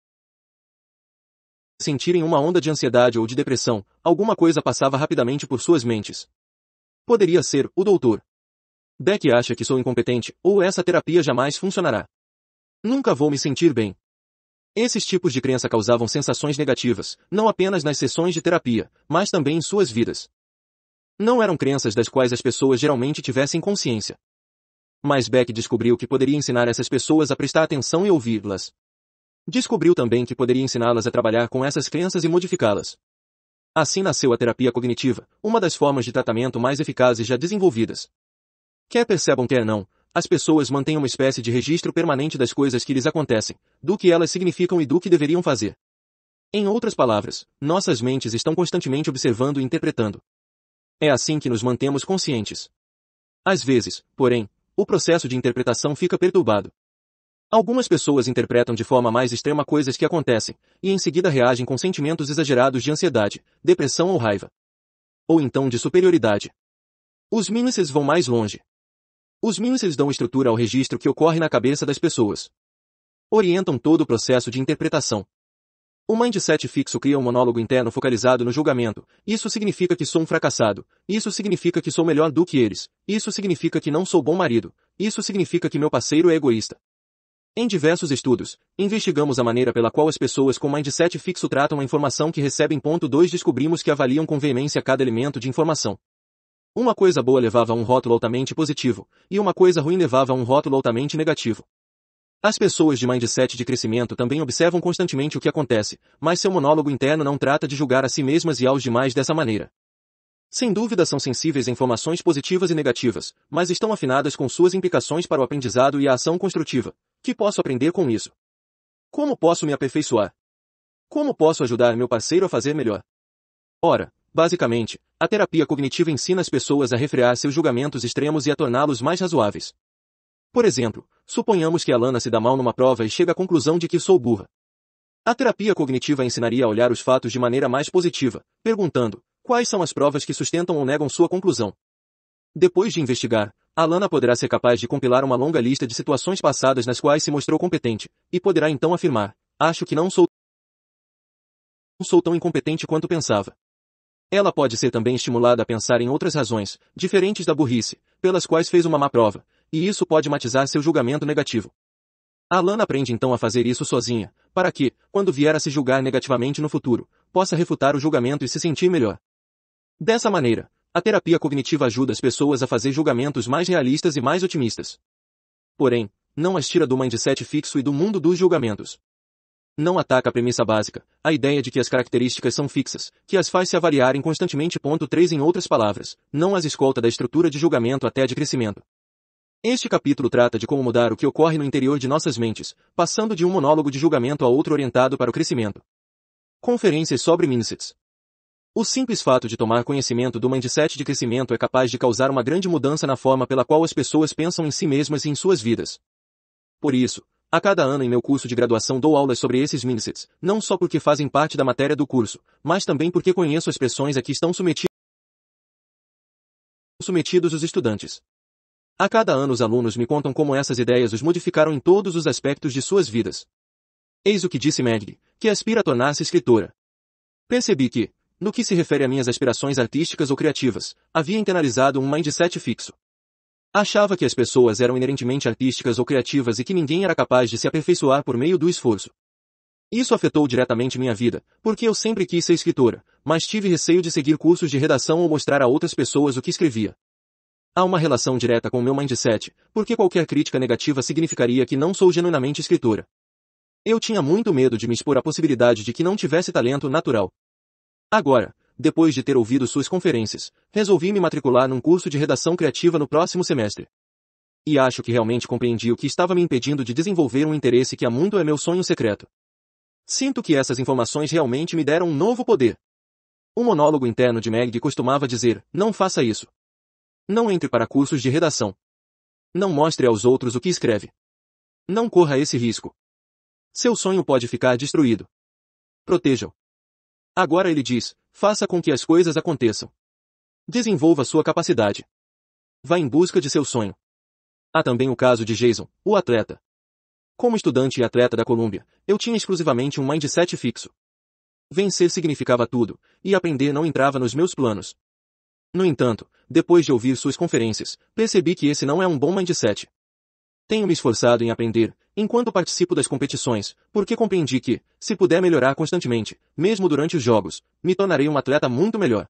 sentirem uma onda de ansiedade ou de depressão, alguma coisa passava rapidamente por suas mentes. Poderia ser o doutor. Beck acha que sou incompetente, ou essa terapia jamais funcionará. Nunca vou me sentir bem. Esses tipos de crença causavam sensações negativas, não apenas nas sessões de terapia, mas também em suas vidas. Não eram crenças das quais as pessoas geralmente tivessem consciência. Mas Beck descobriu que poderia ensinar essas pessoas a prestar atenção e ouvi-las. Descobriu também que poderia ensiná-las a trabalhar com essas crenças e modificá-las. Assim nasceu a terapia cognitiva, uma das formas de tratamento mais eficazes já desenvolvidas. Quer percebam quer não, as pessoas mantêm uma espécie de registro permanente das coisas que lhes acontecem, do que elas significam e do que deveriam fazer. Em outras palavras, nossas mentes estão constantemente observando e interpretando. É assim que nos mantemos conscientes. Às vezes, porém, o processo de interpretação fica perturbado. Algumas pessoas interpretam de forma mais extrema coisas que acontecem, e em seguida reagem com sentimentos exagerados de ansiedade, depressão ou raiva. Ou então de superioridade. Os mímices vão mais longe. Os Muses dão estrutura ao registro que ocorre na cabeça das pessoas. Orientam todo o processo de interpretação. O mindset fixo cria um monólogo interno focalizado no julgamento. Isso significa que sou um fracassado. Isso significa que sou melhor do que eles. Isso significa que não sou bom marido. Isso significa que meu parceiro é egoísta. Em diversos estudos, investigamos a maneira pela qual as pessoas com mindset fixo tratam a informação que recebem. 2 Descobrimos que avaliam com veemência cada elemento de informação. Uma coisa boa levava a um rótulo altamente positivo, e uma coisa ruim levava a um rótulo altamente negativo. As pessoas de mindset de crescimento também observam constantemente o que acontece, mas seu monólogo interno não trata de julgar a si mesmas e aos demais dessa maneira. Sem dúvida são sensíveis a informações positivas e negativas, mas estão afinadas com suas implicações para o aprendizado e a ação construtiva. Que posso aprender com isso? Como posso me aperfeiçoar? Como posso ajudar meu parceiro a fazer melhor? Ora, Basicamente, a terapia cognitiva ensina as pessoas a refrear seus julgamentos extremos e a torná-los mais razoáveis. Por exemplo, suponhamos que Alana se dá mal numa prova e chega à conclusão de que sou burra. A terapia cognitiva ensinaria a olhar os fatos de maneira mais positiva, perguntando quais são as provas que sustentam ou negam sua conclusão. Depois de investigar, Alana poderá ser capaz de compilar uma longa lista de situações passadas nas quais se mostrou competente, e poderá então afirmar, acho que não sou, não sou tão incompetente quanto pensava. Ela pode ser também estimulada a pensar em outras razões, diferentes da burrice, pelas quais fez uma má prova, e isso pode matizar seu julgamento negativo. Alana aprende então a fazer isso sozinha, para que, quando vier a se julgar negativamente no futuro, possa refutar o julgamento e se sentir melhor. Dessa maneira, a terapia cognitiva ajuda as pessoas a fazer julgamentos mais realistas e mais otimistas. Porém, não as tira do mindset fixo e do mundo dos julgamentos não ataca a premissa básica, a ideia de que as características são fixas, que as faz se avaliarem constantemente. Ponto 3 Em outras palavras, não as escolta da estrutura de julgamento até de crescimento. Este capítulo trata de como mudar o que ocorre no interior de nossas mentes, passando de um monólogo de julgamento a outro orientado para o crescimento. Conferências sobre Mindsets O simples fato de tomar conhecimento do mindset de crescimento é capaz de causar uma grande mudança na forma pela qual as pessoas pensam em si mesmas e em suas vidas. Por isso, a cada ano em meu curso de graduação dou aulas sobre esses mindsets, não só porque fazem parte da matéria do curso, mas também porque conheço as pressões a que estão submetidos os estudantes. A cada ano os alunos me contam como essas ideias os modificaram em todos os aspectos de suas vidas. Eis o que disse Maggie, que aspira a tornar-se escritora. Percebi que, no que se refere a minhas aspirações artísticas ou criativas, havia internalizado um mindset fixo. Achava que as pessoas eram inerentemente artísticas ou criativas e que ninguém era capaz de se aperfeiçoar por meio do esforço. Isso afetou diretamente minha vida, porque eu sempre quis ser escritora, mas tive receio de seguir cursos de redação ou mostrar a outras pessoas o que escrevia. Há uma relação direta com meu mindset, porque qualquer crítica negativa significaria que não sou genuinamente escritora. Eu tinha muito medo de me expor à possibilidade de que não tivesse talento natural. Agora, depois de ter ouvido suas conferências, resolvi me matricular num curso de redação criativa no próximo semestre. E acho que realmente compreendi o que estava me impedindo de desenvolver um interesse que há muito é meu sonho secreto. Sinto que essas informações realmente me deram um novo poder. O monólogo interno de Meg costumava dizer, não faça isso. Não entre para cursos de redação. Não mostre aos outros o que escreve. Não corra esse risco. Seu sonho pode ficar destruído. Proteja-o. Agora ele diz, Faça com que as coisas aconteçam. Desenvolva sua capacidade. Vá em busca de seu sonho. Há também o caso de Jason, o atleta. Como estudante e atleta da Colômbia, eu tinha exclusivamente um mindset fixo. Vencer significava tudo, e aprender não entrava nos meus planos. No entanto, depois de ouvir suas conferências, percebi que esse não é um bom mindset. Tenho me esforçado em aprender, enquanto participo das competições, porque compreendi que, se puder melhorar constantemente, mesmo durante os jogos, me tornarei um atleta muito melhor.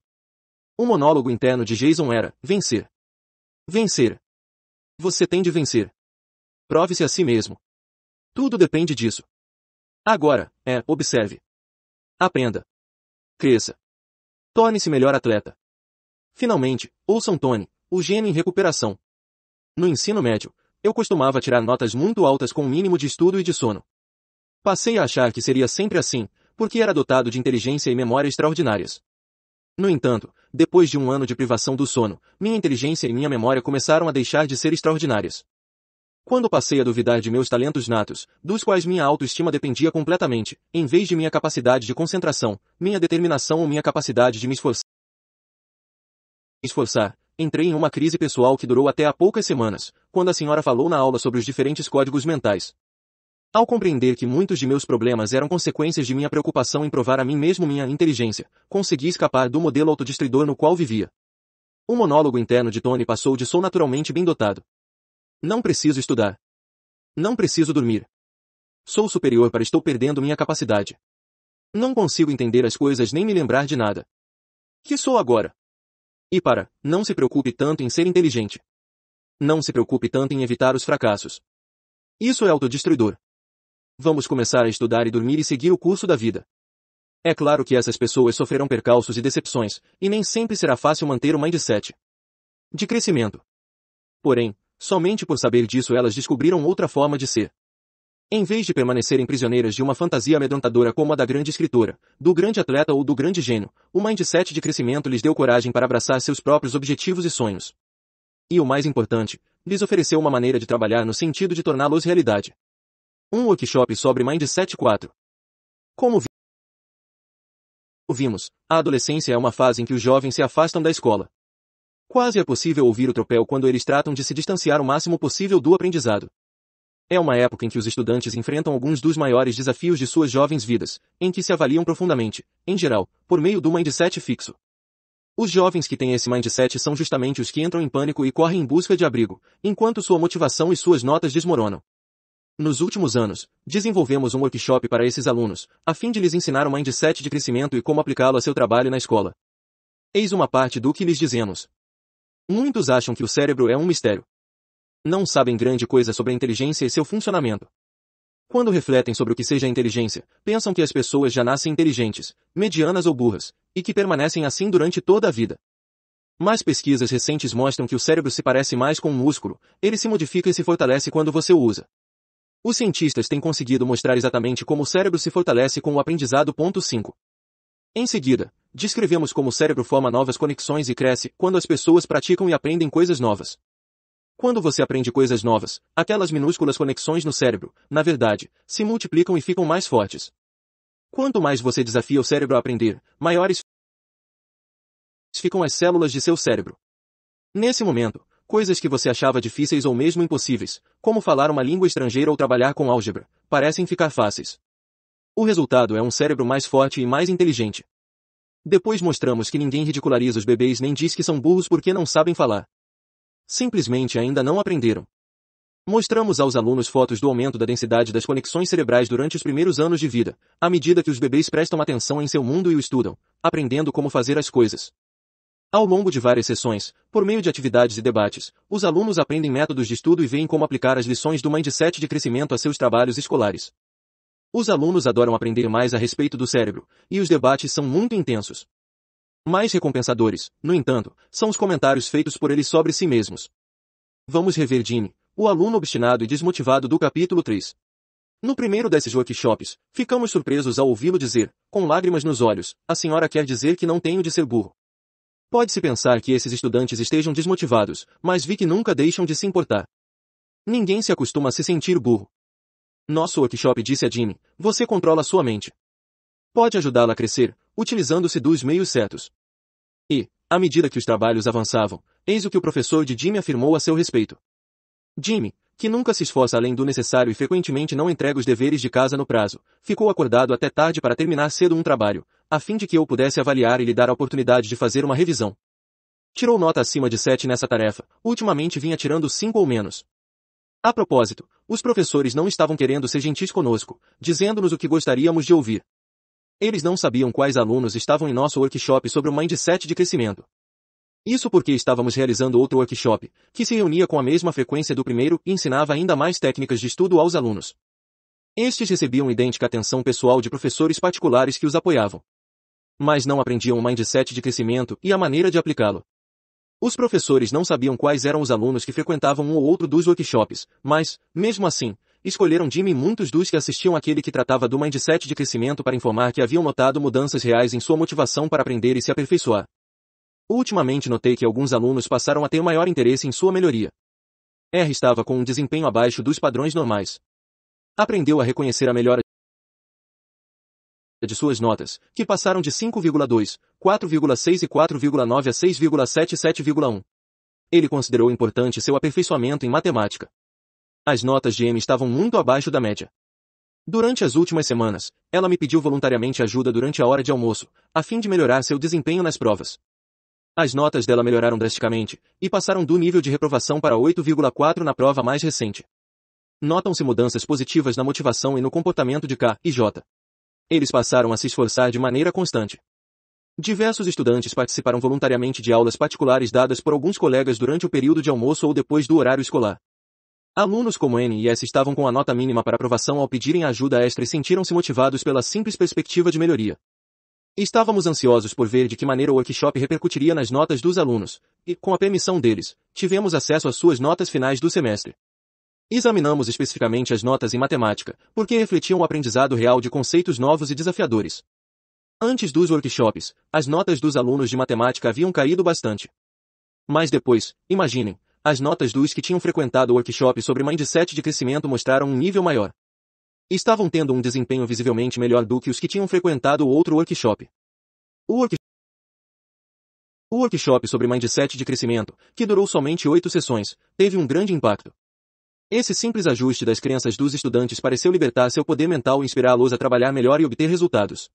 O monólogo interno de Jason era: vencer. Vencer. Você tem de vencer. Prove-se a si mesmo. Tudo depende disso. Agora, é, observe. Aprenda. Cresça. Torne-se melhor atleta. Finalmente, ouçam Tony, o gênio em recuperação. No ensino médio, eu costumava tirar notas muito altas com o um mínimo de estudo e de sono. Passei a achar que seria sempre assim, porque era dotado de inteligência e memória extraordinárias. No entanto, depois de um ano de privação do sono, minha inteligência e minha memória começaram a deixar de ser extraordinárias. Quando passei a duvidar de meus talentos natos, dos quais minha autoestima dependia completamente, em vez de minha capacidade de concentração, minha determinação ou minha capacidade de me esforçar, esforçar Entrei em uma crise pessoal que durou até há poucas semanas, quando a senhora falou na aula sobre os diferentes códigos mentais. Ao compreender que muitos de meus problemas eram consequências de minha preocupação em provar a mim mesmo minha inteligência, consegui escapar do modelo autodestridor no qual vivia. O monólogo interno de Tony passou de sou naturalmente bem dotado. Não preciso estudar. Não preciso dormir. Sou superior para estou perdendo minha capacidade. Não consigo entender as coisas nem me lembrar de nada. Que sou agora? E para, não se preocupe tanto em ser inteligente. Não se preocupe tanto em evitar os fracassos. Isso é autodestruidor. Vamos começar a estudar e dormir e seguir o curso da vida. É claro que essas pessoas sofrerão percalços e decepções, e nem sempre será fácil manter o mindset de crescimento. Porém, somente por saber disso elas descobriram outra forma de ser. Em vez de permanecerem prisioneiras de uma fantasia amedrontadora como a da grande escritora, do grande atleta ou do grande gênio, o mindset de crescimento lhes deu coragem para abraçar seus próprios objetivos e sonhos. E o mais importante, lhes ofereceu uma maneira de trabalhar no sentido de torná-los realidade. Um workshop sobre Mindset 4. Como vimos, a adolescência é uma fase em que os jovens se afastam da escola. Quase é possível ouvir o tropel quando eles tratam de se distanciar o máximo possível do aprendizado. É uma época em que os estudantes enfrentam alguns dos maiores desafios de suas jovens vidas, em que se avaliam profundamente, em geral, por meio do mindset fixo. Os jovens que têm esse mindset são justamente os que entram em pânico e correm em busca de abrigo, enquanto sua motivação e suas notas desmoronam. Nos últimos anos, desenvolvemos um workshop para esses alunos, a fim de lhes ensinar o mindset de crescimento e como aplicá-lo a seu trabalho na escola. Eis uma parte do que lhes dizemos. Muitos acham que o cérebro é um mistério, não sabem grande coisa sobre a inteligência e seu funcionamento. Quando refletem sobre o que seja a inteligência, pensam que as pessoas já nascem inteligentes, medianas ou burras, e que permanecem assim durante toda a vida. Mas pesquisas recentes mostram que o cérebro se parece mais com um músculo, ele se modifica e se fortalece quando você o usa. Os cientistas têm conseguido mostrar exatamente como o cérebro se fortalece com o aprendizado. 5. Em seguida, descrevemos como o cérebro forma novas conexões e cresce quando as pessoas praticam e aprendem coisas novas. Quando você aprende coisas novas, aquelas minúsculas conexões no cérebro, na verdade, se multiplicam e ficam mais fortes. Quanto mais você desafia o cérebro a aprender, maiores ficam as células de seu cérebro. Nesse momento, coisas que você achava difíceis ou mesmo impossíveis, como falar uma língua estrangeira ou trabalhar com álgebra, parecem ficar fáceis. O resultado é um cérebro mais forte e mais inteligente. Depois mostramos que ninguém ridiculariza os bebês nem diz que são burros porque não sabem falar. Simplesmente ainda não aprenderam. Mostramos aos alunos fotos do aumento da densidade das conexões cerebrais durante os primeiros anos de vida, à medida que os bebês prestam atenção em seu mundo e o estudam, aprendendo como fazer as coisas. Ao longo de várias sessões, por meio de atividades e debates, os alunos aprendem métodos de estudo e veem como aplicar as lições do Mindset de crescimento a seus trabalhos escolares. Os alunos adoram aprender mais a respeito do cérebro, e os debates são muito intensos. Mais recompensadores, no entanto, são os comentários feitos por eles sobre si mesmos. Vamos rever Jimmy, o aluno obstinado e desmotivado do capítulo 3. No primeiro desses workshops, ficamos surpresos ao ouvi-lo dizer, com lágrimas nos olhos, a senhora quer dizer que não tenho de ser burro. Pode-se pensar que esses estudantes estejam desmotivados, mas vi que nunca deixam de se importar. Ninguém se acostuma a se sentir burro. Nosso workshop disse a Jimmy, você controla sua mente. Pode ajudá-la a crescer, utilizando-se dos meios certos. E, à medida que os trabalhos avançavam, eis o que o professor de Jimmy afirmou a seu respeito. Jimmy, que nunca se esforça além do necessário e frequentemente não entrega os deveres de casa no prazo, ficou acordado até tarde para terminar cedo um trabalho, a fim de que eu pudesse avaliar e lhe dar a oportunidade de fazer uma revisão. Tirou nota acima de 7 nessa tarefa, ultimamente vinha tirando 5 ou menos. A propósito, os professores não estavam querendo ser gentis conosco, dizendo-nos o que gostaríamos de ouvir. Eles não sabiam quais alunos estavam em nosso workshop sobre o mindset de crescimento. Isso porque estávamos realizando outro workshop, que se reunia com a mesma frequência do primeiro e ensinava ainda mais técnicas de estudo aos alunos. Estes recebiam idêntica atenção pessoal de professores particulares que os apoiavam. Mas não aprendiam o mindset de crescimento e a maneira de aplicá-lo. Os professores não sabiam quais eram os alunos que frequentavam um ou outro dos workshops, mas, mesmo assim, escolheram Jimmy muitos dos que assistiam aquele que tratava do mindset de crescimento para informar que haviam notado mudanças reais em sua motivação para aprender e se aperfeiçoar. Ultimamente notei que alguns alunos passaram a ter maior interesse em sua melhoria. R estava com um desempenho abaixo dos padrões normais. Aprendeu a reconhecer a melhora de suas notas, que passaram de 5,2, 4,6 e 4,9 a 6,7 e 7,1. Ele considerou importante seu aperfeiçoamento em matemática as notas de M estavam muito abaixo da média. Durante as últimas semanas, ela me pediu voluntariamente ajuda durante a hora de almoço, a fim de melhorar seu desempenho nas provas. As notas dela melhoraram drasticamente, e passaram do nível de reprovação para 8,4 na prova mais recente. Notam-se mudanças positivas na motivação e no comportamento de K e J. Eles passaram a se esforçar de maneira constante. Diversos estudantes participaram voluntariamente de aulas particulares dadas por alguns colegas durante o período de almoço ou depois do horário escolar. Alunos como N e S estavam com a nota mínima para aprovação ao pedirem ajuda extra e sentiram-se motivados pela simples perspectiva de melhoria. Estávamos ansiosos por ver de que maneira o workshop repercutiria nas notas dos alunos, e, com a permissão deles, tivemos acesso às suas notas finais do semestre. Examinamos especificamente as notas em matemática, porque refletiam o aprendizado real de conceitos novos e desafiadores. Antes dos workshops, as notas dos alunos de matemática haviam caído bastante. Mas depois, imaginem, as notas dos que tinham frequentado o workshop sobre mindset de crescimento mostraram um nível maior. Estavam tendo um desempenho visivelmente melhor do que os que tinham frequentado o outro workshop. O, work... o workshop sobre mindset de crescimento, que durou somente oito sessões, teve um grande impacto. Esse simples ajuste das crenças dos estudantes pareceu libertar seu poder mental e inspirá-los a trabalhar melhor e obter resultados.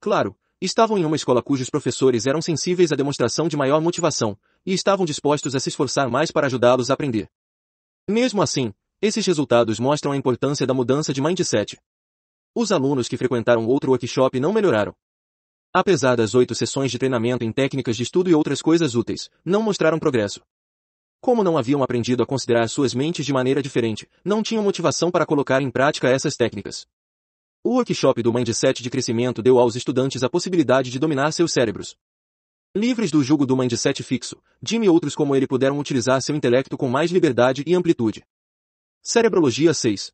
Claro, estavam em uma escola cujos professores eram sensíveis à demonstração de maior motivação, e estavam dispostos a se esforçar mais para ajudá-los a aprender. Mesmo assim, esses resultados mostram a importância da mudança de mindset. Os alunos que frequentaram outro workshop não melhoraram. Apesar das oito sessões de treinamento em técnicas de estudo e outras coisas úteis, não mostraram progresso. Como não haviam aprendido a considerar suas mentes de maneira diferente, não tinham motivação para colocar em prática essas técnicas. O workshop do Mindset de Crescimento deu aos estudantes a possibilidade de dominar seus cérebros, Livres do jugo do mindset fixo, Jim e outros como ele puderam utilizar seu intelecto com mais liberdade e amplitude. Cerebrologia 6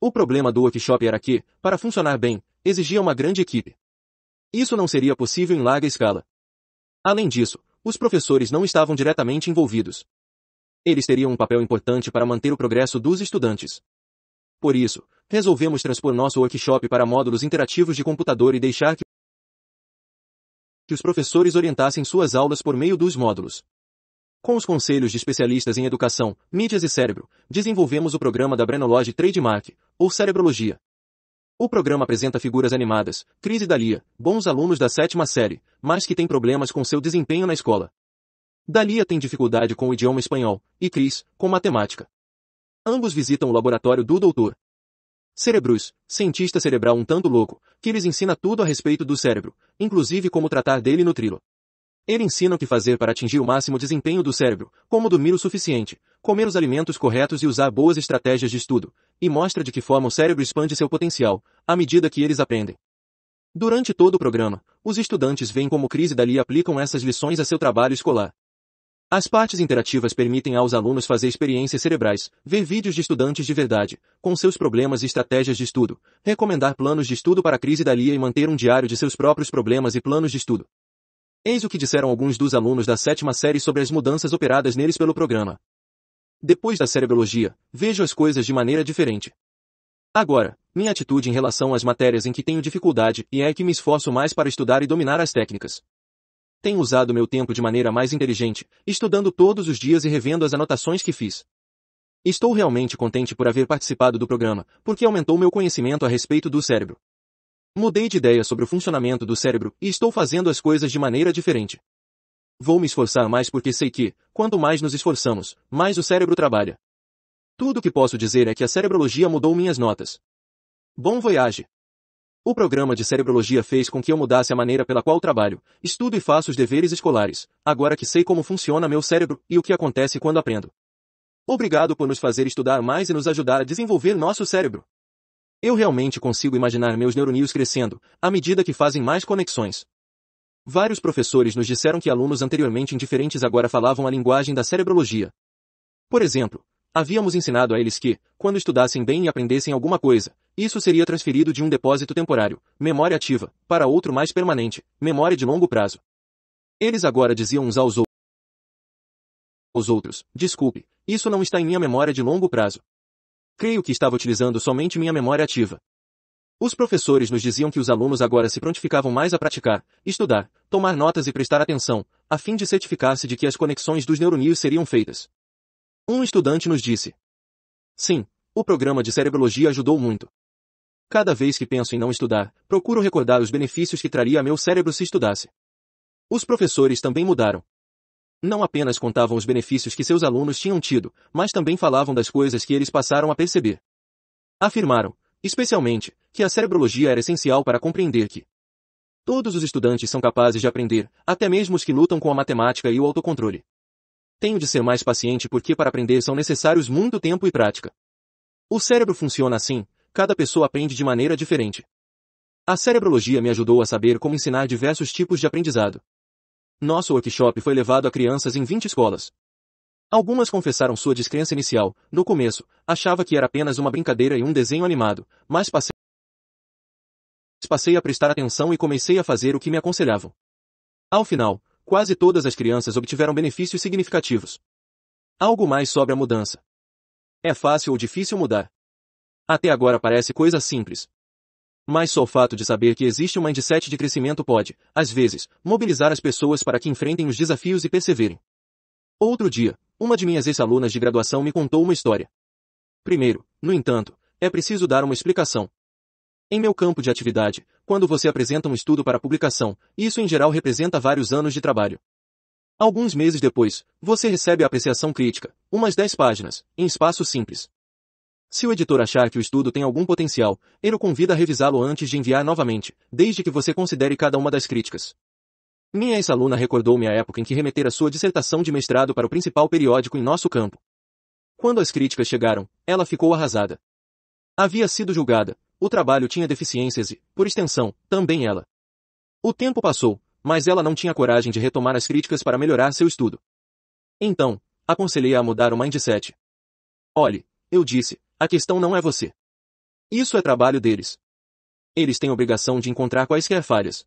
O problema do workshop era que, para funcionar bem, exigia uma grande equipe. Isso não seria possível em larga escala. Além disso, os professores não estavam diretamente envolvidos. Eles teriam um papel importante para manter o progresso dos estudantes. Por isso, resolvemos transpor nosso workshop para módulos interativos de computador e deixar que que os professores orientassem suas aulas por meio dos módulos. Com os conselhos de especialistas em educação, mídias e cérebro, desenvolvemos o programa da Brenologe Trademark, ou Cerebrologia. O programa apresenta figuras animadas, Cris e Dalia, bons alunos da sétima série, mas que têm problemas com seu desempenho na escola. Dalia tem dificuldade com o idioma espanhol, e Cris, com matemática. Ambos visitam o laboratório do doutor, Cerebrus, cientista cerebral um tanto louco, que lhes ensina tudo a respeito do cérebro, inclusive como tratar dele e nutri-lo. Ele ensina o que fazer para atingir o máximo desempenho do cérebro, como dormir o suficiente, comer os alimentos corretos e usar boas estratégias de estudo, e mostra de que forma o cérebro expande seu potencial, à medida que eles aprendem. Durante todo o programa, os estudantes veem como Cris e Dali aplicam essas lições a seu trabalho escolar. As partes interativas permitem aos alunos fazer experiências cerebrais, ver vídeos de estudantes de verdade, com seus problemas e estratégias de estudo, recomendar planos de estudo para a crise da LIA e manter um diário de seus próprios problemas e planos de estudo. Eis o que disseram alguns dos alunos da sétima série sobre as mudanças operadas neles pelo programa. Depois da cerebrologia, vejo as coisas de maneira diferente. Agora, minha atitude em relação às matérias em que tenho dificuldade e é que me esforço mais para estudar e dominar as técnicas. Tenho usado meu tempo de maneira mais inteligente, estudando todos os dias e revendo as anotações que fiz. Estou realmente contente por haver participado do programa, porque aumentou meu conhecimento a respeito do cérebro. Mudei de ideia sobre o funcionamento do cérebro e estou fazendo as coisas de maneira diferente. Vou me esforçar mais porque sei que, quanto mais nos esforçamos, mais o cérebro trabalha. Tudo o que posso dizer é que a cerebrologia mudou minhas notas. Bom voyage! O programa de cerebrologia fez com que eu mudasse a maneira pela qual trabalho, estudo e faço os deveres escolares, agora que sei como funciona meu cérebro e o que acontece quando aprendo. Obrigado por nos fazer estudar mais e nos ajudar a desenvolver nosso cérebro. Eu realmente consigo imaginar meus neurônios crescendo, à medida que fazem mais conexões. Vários professores nos disseram que alunos anteriormente indiferentes agora falavam a linguagem da cerebrologia. Por exemplo, Havíamos ensinado a eles que, quando estudassem bem e aprendessem alguma coisa, isso seria transferido de um depósito temporário, memória ativa, para outro mais permanente, memória de longo prazo. Eles agora diziam uns aos outros, desculpe, isso não está em minha memória de longo prazo. Creio que estava utilizando somente minha memória ativa. Os professores nos diziam que os alunos agora se prontificavam mais a praticar, estudar, tomar notas e prestar atenção, a fim de certificar-se de que as conexões dos neurônios seriam feitas. Um estudante nos disse. Sim, o programa de cerebrologia ajudou muito. Cada vez que penso em não estudar, procuro recordar os benefícios que traria a meu cérebro se estudasse. Os professores também mudaram. Não apenas contavam os benefícios que seus alunos tinham tido, mas também falavam das coisas que eles passaram a perceber. Afirmaram, especialmente, que a cerebrologia era essencial para compreender que todos os estudantes são capazes de aprender, até mesmo os que lutam com a matemática e o autocontrole. Tenho de ser mais paciente porque para aprender são necessários muito tempo e prática. O cérebro funciona assim, cada pessoa aprende de maneira diferente. A cerebrologia me ajudou a saber como ensinar diversos tipos de aprendizado. Nosso workshop foi levado a crianças em 20 escolas. Algumas confessaram sua descrença inicial, no começo, achava que era apenas uma brincadeira e um desenho animado, mas passei passei a prestar atenção e comecei a fazer o que me aconselhavam. Ao final, Quase todas as crianças obtiveram benefícios significativos. Algo mais sobre a mudança. É fácil ou difícil mudar? Até agora parece coisa simples. Mas só o fato de saber que existe um mindset de crescimento pode, às vezes, mobilizar as pessoas para que enfrentem os desafios e perseverem. Outro dia, uma de minhas ex-alunas de graduação me contou uma história. Primeiro, no entanto, é preciso dar uma explicação. Em meu campo de atividade, quando você apresenta um estudo para publicação, isso em geral representa vários anos de trabalho. Alguns meses depois, você recebe a apreciação crítica, umas 10 páginas, em espaço simples. Se o editor achar que o estudo tem algum potencial, ele o convida a revisá-lo antes de enviar novamente, desde que você considere cada uma das críticas. Minha ex-aluna recordou-me a época em que a sua dissertação de mestrado para o principal periódico em nosso campo. Quando as críticas chegaram, ela ficou arrasada. Havia sido julgada, o trabalho tinha deficiências e, por extensão, também ela. O tempo passou, mas ela não tinha coragem de retomar as críticas para melhorar seu estudo. Então, aconselhei-a a mudar o mindset. Olhe, eu disse, a questão não é você. Isso é trabalho deles. Eles têm obrigação de encontrar quaisquer falhas.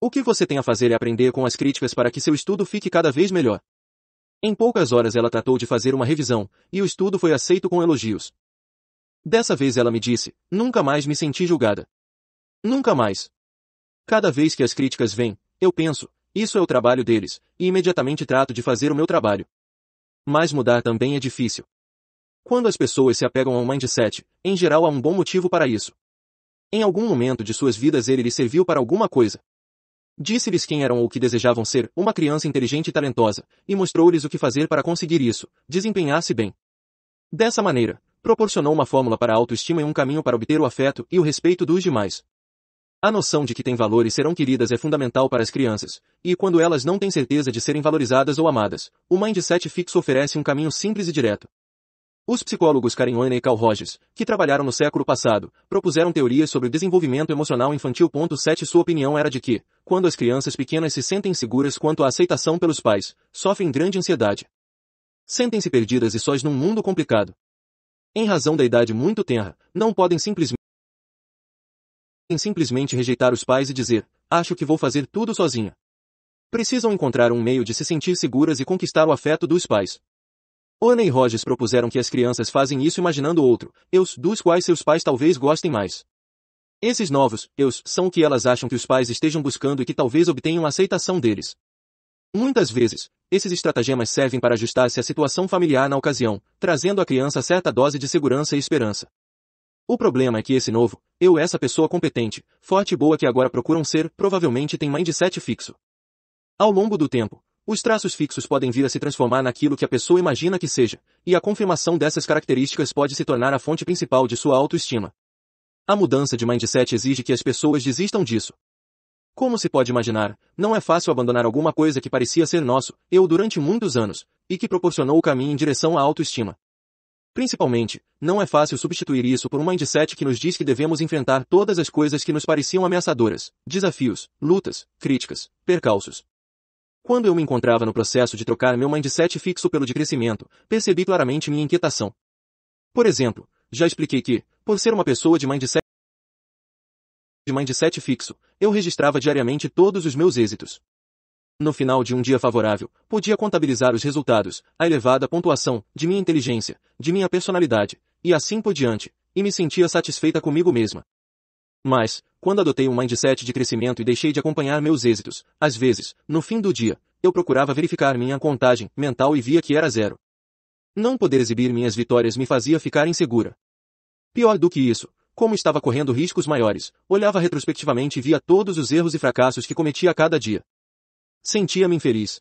O que você tem a fazer é aprender com as críticas para que seu estudo fique cada vez melhor. Em poucas horas ela tratou de fazer uma revisão, e o estudo foi aceito com elogios. Dessa vez ela me disse, nunca mais me senti julgada. Nunca mais. Cada vez que as críticas vêm, eu penso, isso é o trabalho deles, e imediatamente trato de fazer o meu trabalho. Mas mudar também é difícil. Quando as pessoas se apegam ao mindset, em geral há um bom motivo para isso. Em algum momento de suas vidas ele lhes serviu para alguma coisa. Disse-lhes quem eram ou o que desejavam ser, uma criança inteligente e talentosa, e mostrou-lhes o que fazer para conseguir isso, desempenhar-se bem. Dessa maneira, proporcionou uma fórmula para a autoestima e um caminho para obter o afeto e o respeito dos demais. A noção de que têm valor e serão queridas é fundamental para as crianças, e quando elas não têm certeza de serem valorizadas ou amadas, o Mindset Fixo oferece um caminho simples e direto. Os psicólogos Karen Oena e Carl Rogers, que trabalharam no século passado, propuseram teorias sobre o desenvolvimento emocional infantil. 7 Sua opinião era de que, quando as crianças pequenas se sentem seguras quanto à aceitação pelos pais, sofrem grande ansiedade. Sentem-se perdidas e sós num mundo complicado em razão da idade muito tenra, não podem simplesmente simplesmente rejeitar os pais e dizer, acho que vou fazer tudo sozinha. Precisam encontrar um meio de se sentir seguras e conquistar o afeto dos pais. Ana e Rogers propuseram que as crianças fazem isso imaginando outro, eus, dos quais seus pais talvez gostem mais. Esses novos, eus, são o que elas acham que os pais estejam buscando e que talvez obtenham a aceitação deles. Muitas vezes, esses estratagemas servem para ajustar-se à situação familiar na ocasião, trazendo à criança certa dose de segurança e esperança. O problema é que esse novo, eu essa pessoa competente, forte e boa que agora procuram ser, provavelmente tem mindset fixo. Ao longo do tempo, os traços fixos podem vir a se transformar naquilo que a pessoa imagina que seja, e a confirmação dessas características pode se tornar a fonte principal de sua autoestima. A mudança de mindset exige que as pessoas desistam disso. Como se pode imaginar, não é fácil abandonar alguma coisa que parecia ser nosso, eu durante muitos anos, e que proporcionou o caminho em direção à autoestima. Principalmente, não é fácil substituir isso por um mindset que nos diz que devemos enfrentar todas as coisas que nos pareciam ameaçadoras, desafios, lutas, críticas, percalços. Quando eu me encontrava no processo de trocar meu mindset fixo pelo de crescimento, percebi claramente minha inquietação. Por exemplo, já expliquei que, por ser uma pessoa de mindset de mindset fixo, eu registrava diariamente todos os meus êxitos. No final de um dia favorável, podia contabilizar os resultados, a elevada pontuação, de minha inteligência, de minha personalidade, e assim por diante, e me sentia satisfeita comigo mesma. Mas, quando adotei um mindset de crescimento e deixei de acompanhar meus êxitos, às vezes, no fim do dia, eu procurava verificar minha contagem mental e via que era zero. Não poder exibir minhas vitórias me fazia ficar insegura. Pior do que isso, como estava correndo riscos maiores, olhava retrospectivamente e via todos os erros e fracassos que cometia a cada dia. Sentia-me infeliz.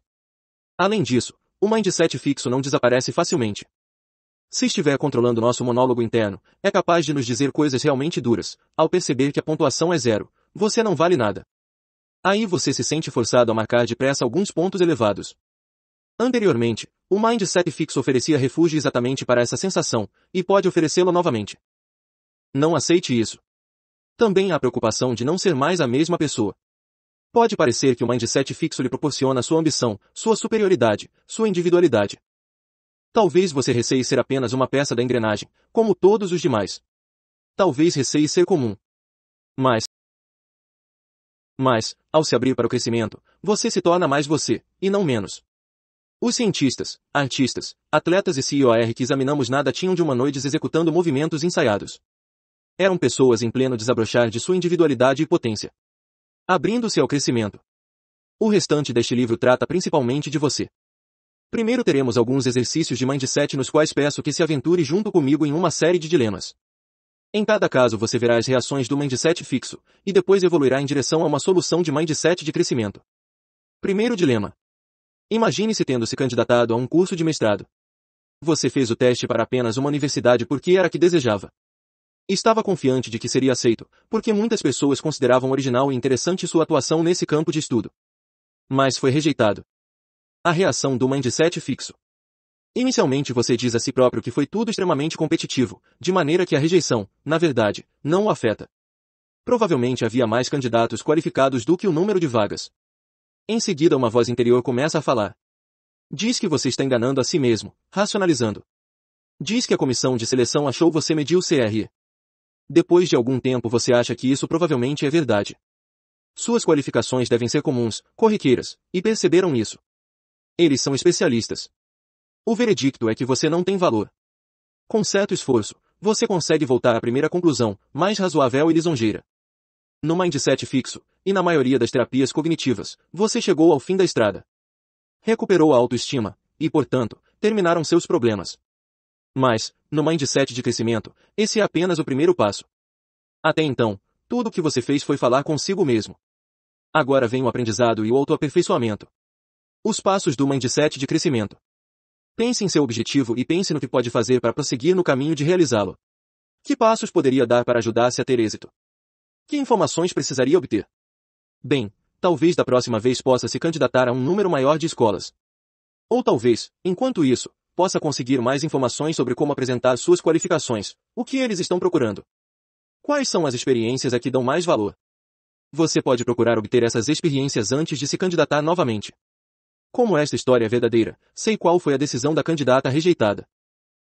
Além disso, o mindset fixo não desaparece facilmente. Se estiver controlando nosso monólogo interno, é capaz de nos dizer coisas realmente duras. Ao perceber que a pontuação é zero, você não vale nada. Aí você se sente forçado a marcar depressa alguns pontos elevados. Anteriormente, o mindset fixo oferecia refúgio exatamente para essa sensação, e pode oferecê-lo novamente. Não aceite isso. Também há a preocupação de não ser mais a mesma pessoa. Pode parecer que o mindset fixo lhe proporciona sua ambição, sua superioridade, sua individualidade. Talvez você receie ser apenas uma peça da engrenagem, como todos os demais. Talvez receie ser comum. Mas, mas, ao se abrir para o crescimento, você se torna mais você, e não menos. Os cientistas, artistas, atletas e CIOR que examinamos nada tinham de humanoides executando movimentos ensaiados. Eram pessoas em pleno desabrochar de sua individualidade e potência. Abrindo-se ao crescimento. O restante deste livro trata principalmente de você. Primeiro teremos alguns exercícios de mindset nos quais peço que se aventure junto comigo em uma série de dilemas. Em cada caso você verá as reações do mindset fixo, e depois evoluirá em direção a uma solução de mindset de crescimento. Primeiro dilema. Imagine-se tendo se candidatado a um curso de mestrado. Você fez o teste para apenas uma universidade porque era a que desejava. Estava confiante de que seria aceito, porque muitas pessoas consideravam original e interessante sua atuação nesse campo de estudo. Mas foi rejeitado. A reação do mindset fixo. Inicialmente você diz a si próprio que foi tudo extremamente competitivo, de maneira que a rejeição, na verdade, não o afeta. Provavelmente havia mais candidatos qualificados do que o número de vagas. Em seguida uma voz interior começa a falar. Diz que você está enganando a si mesmo, racionalizando. Diz que a comissão de seleção achou você mediu CRE. Depois de algum tempo você acha que isso provavelmente é verdade. Suas qualificações devem ser comuns, corriqueiras, e perceberam isso. Eles são especialistas. O veredicto é que você não tem valor. Com certo esforço, você consegue voltar à primeira conclusão, mais razoável e lisonjeira. No mindset fixo, e na maioria das terapias cognitivas, você chegou ao fim da estrada. Recuperou a autoestima, e portanto, terminaram seus problemas. Mas, no mindset de crescimento, esse é apenas o primeiro passo. Até então, tudo o que você fez foi falar consigo mesmo. Agora vem o aprendizado e o autoaperfeiçoamento. Os passos do mindset de crescimento. Pense em seu objetivo e pense no que pode fazer para prosseguir no caminho de realizá-lo. Que passos poderia dar para ajudar-se a ter êxito? Que informações precisaria obter? Bem, talvez da próxima vez possa se candidatar a um número maior de escolas. Ou talvez, enquanto isso, possa conseguir mais informações sobre como apresentar suas qualificações, o que eles estão procurando. Quais são as experiências a que dão mais valor? Você pode procurar obter essas experiências antes de se candidatar novamente. Como esta história é verdadeira, sei qual foi a decisão da candidata rejeitada.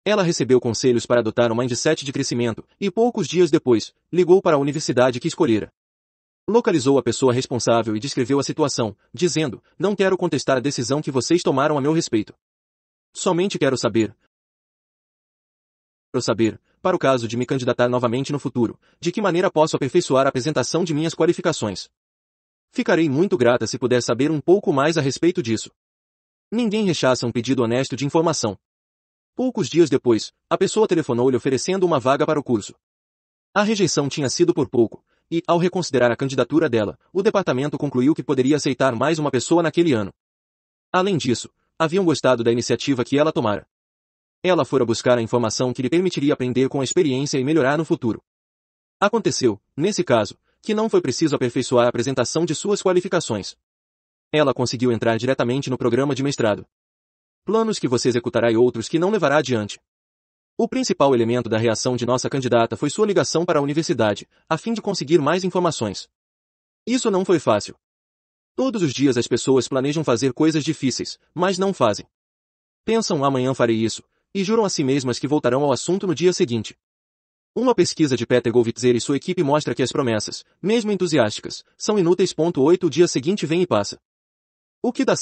Ela recebeu conselhos para adotar um mindset de crescimento, e poucos dias depois, ligou para a universidade que escolhera. Localizou a pessoa responsável e descreveu a situação, dizendo, não quero contestar a decisão que vocês tomaram a meu respeito. Somente quero saber. Quero saber, para o caso de me candidatar novamente no futuro, de que maneira posso aperfeiçoar a apresentação de minhas qualificações. Ficarei muito grata se puder saber um pouco mais a respeito disso. Ninguém rechaça um pedido honesto de informação. Poucos dias depois, a pessoa telefonou-lhe oferecendo uma vaga para o curso. A rejeição tinha sido por pouco, e, ao reconsiderar a candidatura dela, o departamento concluiu que poderia aceitar mais uma pessoa naquele ano. Além disso, haviam gostado da iniciativa que ela tomara. Ela fora buscar a informação que lhe permitiria aprender com a experiência e melhorar no futuro. Aconteceu, nesse caso, que não foi preciso aperfeiçoar a apresentação de suas qualificações. Ela conseguiu entrar diretamente no programa de mestrado. Planos que você executará e outros que não levará adiante. O principal elemento da reação de nossa candidata foi sua ligação para a universidade, a fim de conseguir mais informações. Isso não foi fácil. Todos os dias as pessoas planejam fazer coisas difíceis, mas não fazem. Pensam amanhã farei isso, e juram a si mesmas que voltarão ao assunto no dia seguinte. Uma pesquisa de Peter Govitzer e sua equipe mostra que as promessas, mesmo entusiásticas, são inúteis. 8 O dia seguinte vem e passa. O que dá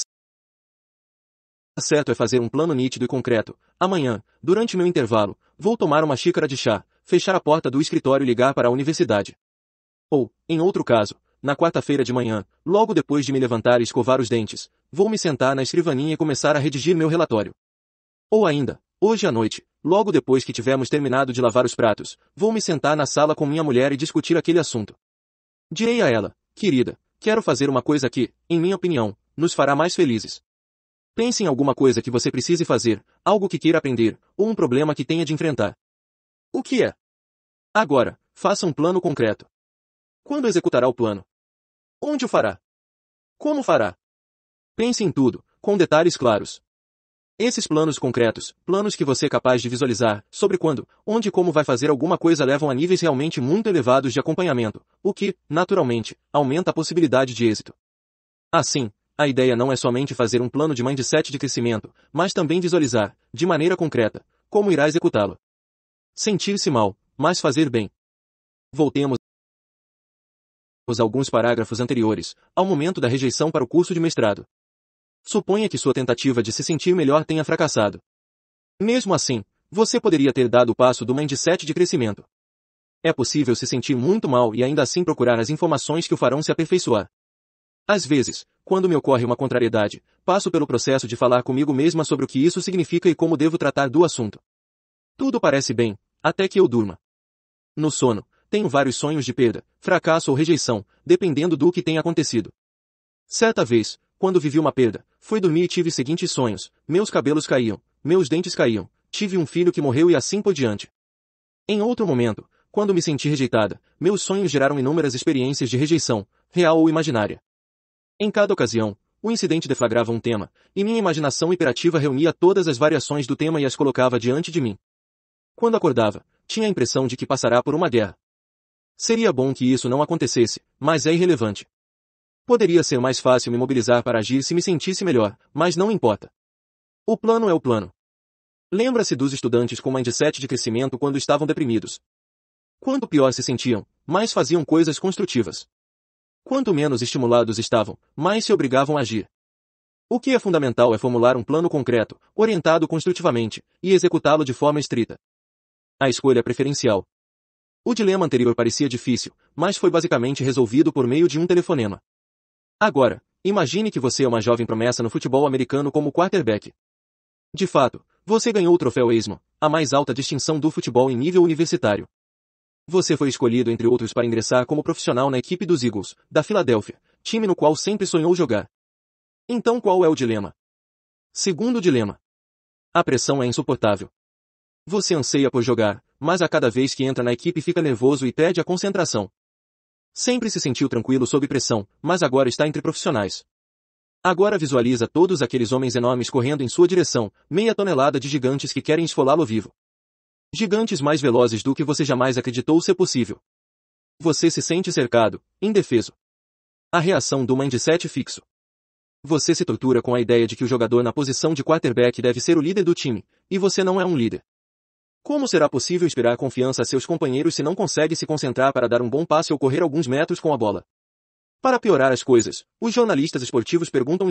certo é fazer um plano nítido e concreto. Amanhã, durante meu intervalo, vou tomar uma xícara de chá, fechar a porta do escritório e ligar para a universidade. Ou, em outro caso, na quarta-feira de manhã, logo depois de me levantar e escovar os dentes, vou me sentar na escrivaninha e começar a redigir meu relatório. Ou ainda, hoje à noite, logo depois que tivermos terminado de lavar os pratos, vou me sentar na sala com minha mulher e discutir aquele assunto. Direi a ela, querida, quero fazer uma coisa que, em minha opinião, nos fará mais felizes. Pense em alguma coisa que você precise fazer, algo que queira aprender, ou um problema que tenha de enfrentar. O que é? Agora, faça um plano concreto. Quando executará o plano? Onde o fará? Como fará? Pense em tudo, com detalhes claros. Esses planos concretos, planos que você é capaz de visualizar, sobre quando, onde e como vai fazer alguma coisa levam a níveis realmente muito elevados de acompanhamento, o que, naturalmente, aumenta a possibilidade de êxito. Assim, a ideia não é somente fazer um plano de mindset de crescimento, mas também visualizar, de maneira concreta, como irá executá-lo. Sentir-se mal, mas fazer bem. Voltemos os alguns parágrafos anteriores, ao momento da rejeição para o curso de mestrado. Suponha que sua tentativa de se sentir melhor tenha fracassado. Mesmo assim, você poderia ter dado o passo do mindset de crescimento. É possível se sentir muito mal e ainda assim procurar as informações que o farão se aperfeiçoar. Às vezes, quando me ocorre uma contrariedade, passo pelo processo de falar comigo mesma sobre o que isso significa e como devo tratar do assunto. Tudo parece bem, até que eu durma. No sono, tenho vários sonhos de perda, fracasso ou rejeição, dependendo do que tem acontecido. Certa vez, quando vivi uma perda, fui dormir e tive seguintes sonhos: meus cabelos caíam, meus dentes caíam, tive um filho que morreu e assim por diante. Em outro momento, quando me senti rejeitada, meus sonhos geraram inúmeras experiências de rejeição, real ou imaginária. Em cada ocasião, o incidente deflagrava um tema, e minha imaginação hiperativa reunia todas as variações do tema e as colocava diante de mim. Quando acordava, tinha a impressão de que passará por uma guerra. Seria bom que isso não acontecesse, mas é irrelevante. Poderia ser mais fácil me mobilizar para agir se me sentisse melhor, mas não importa. O plano é o plano. Lembra-se dos estudantes com mindset de crescimento quando estavam deprimidos. Quanto pior se sentiam, mais faziam coisas construtivas. Quanto menos estimulados estavam, mais se obrigavam a agir. O que é fundamental é formular um plano concreto, orientado construtivamente, e executá-lo de forma estrita. A escolha preferencial, o dilema anterior parecia difícil, mas foi basicamente resolvido por meio de um telefonema. Agora, imagine que você é uma jovem promessa no futebol americano como quarterback. De fato, você ganhou o troféu ESMO, a mais alta distinção do futebol em nível universitário. Você foi escolhido entre outros para ingressar como profissional na equipe dos Eagles, da Filadélfia, time no qual sempre sonhou jogar. Então qual é o dilema? Segundo dilema. A pressão é insuportável. Você anseia por jogar, mas a cada vez que entra na equipe fica nervoso e perde a concentração. Sempre se sentiu tranquilo sob pressão, mas agora está entre profissionais. Agora visualiza todos aqueles homens enormes correndo em sua direção, meia tonelada de gigantes que querem esfolá-lo vivo. Gigantes mais velozes do que você jamais acreditou ser possível. Você se sente cercado, indefeso. A reação do mindset fixo. Você se tortura com a ideia de que o jogador na posição de quarterback deve ser o líder do time, e você não é um líder. Como será possível inspirar confiança a seus companheiros se não consegue se concentrar para dar um bom passe ou correr alguns metros com a bola? Para piorar as coisas, os jornalistas esportivos perguntam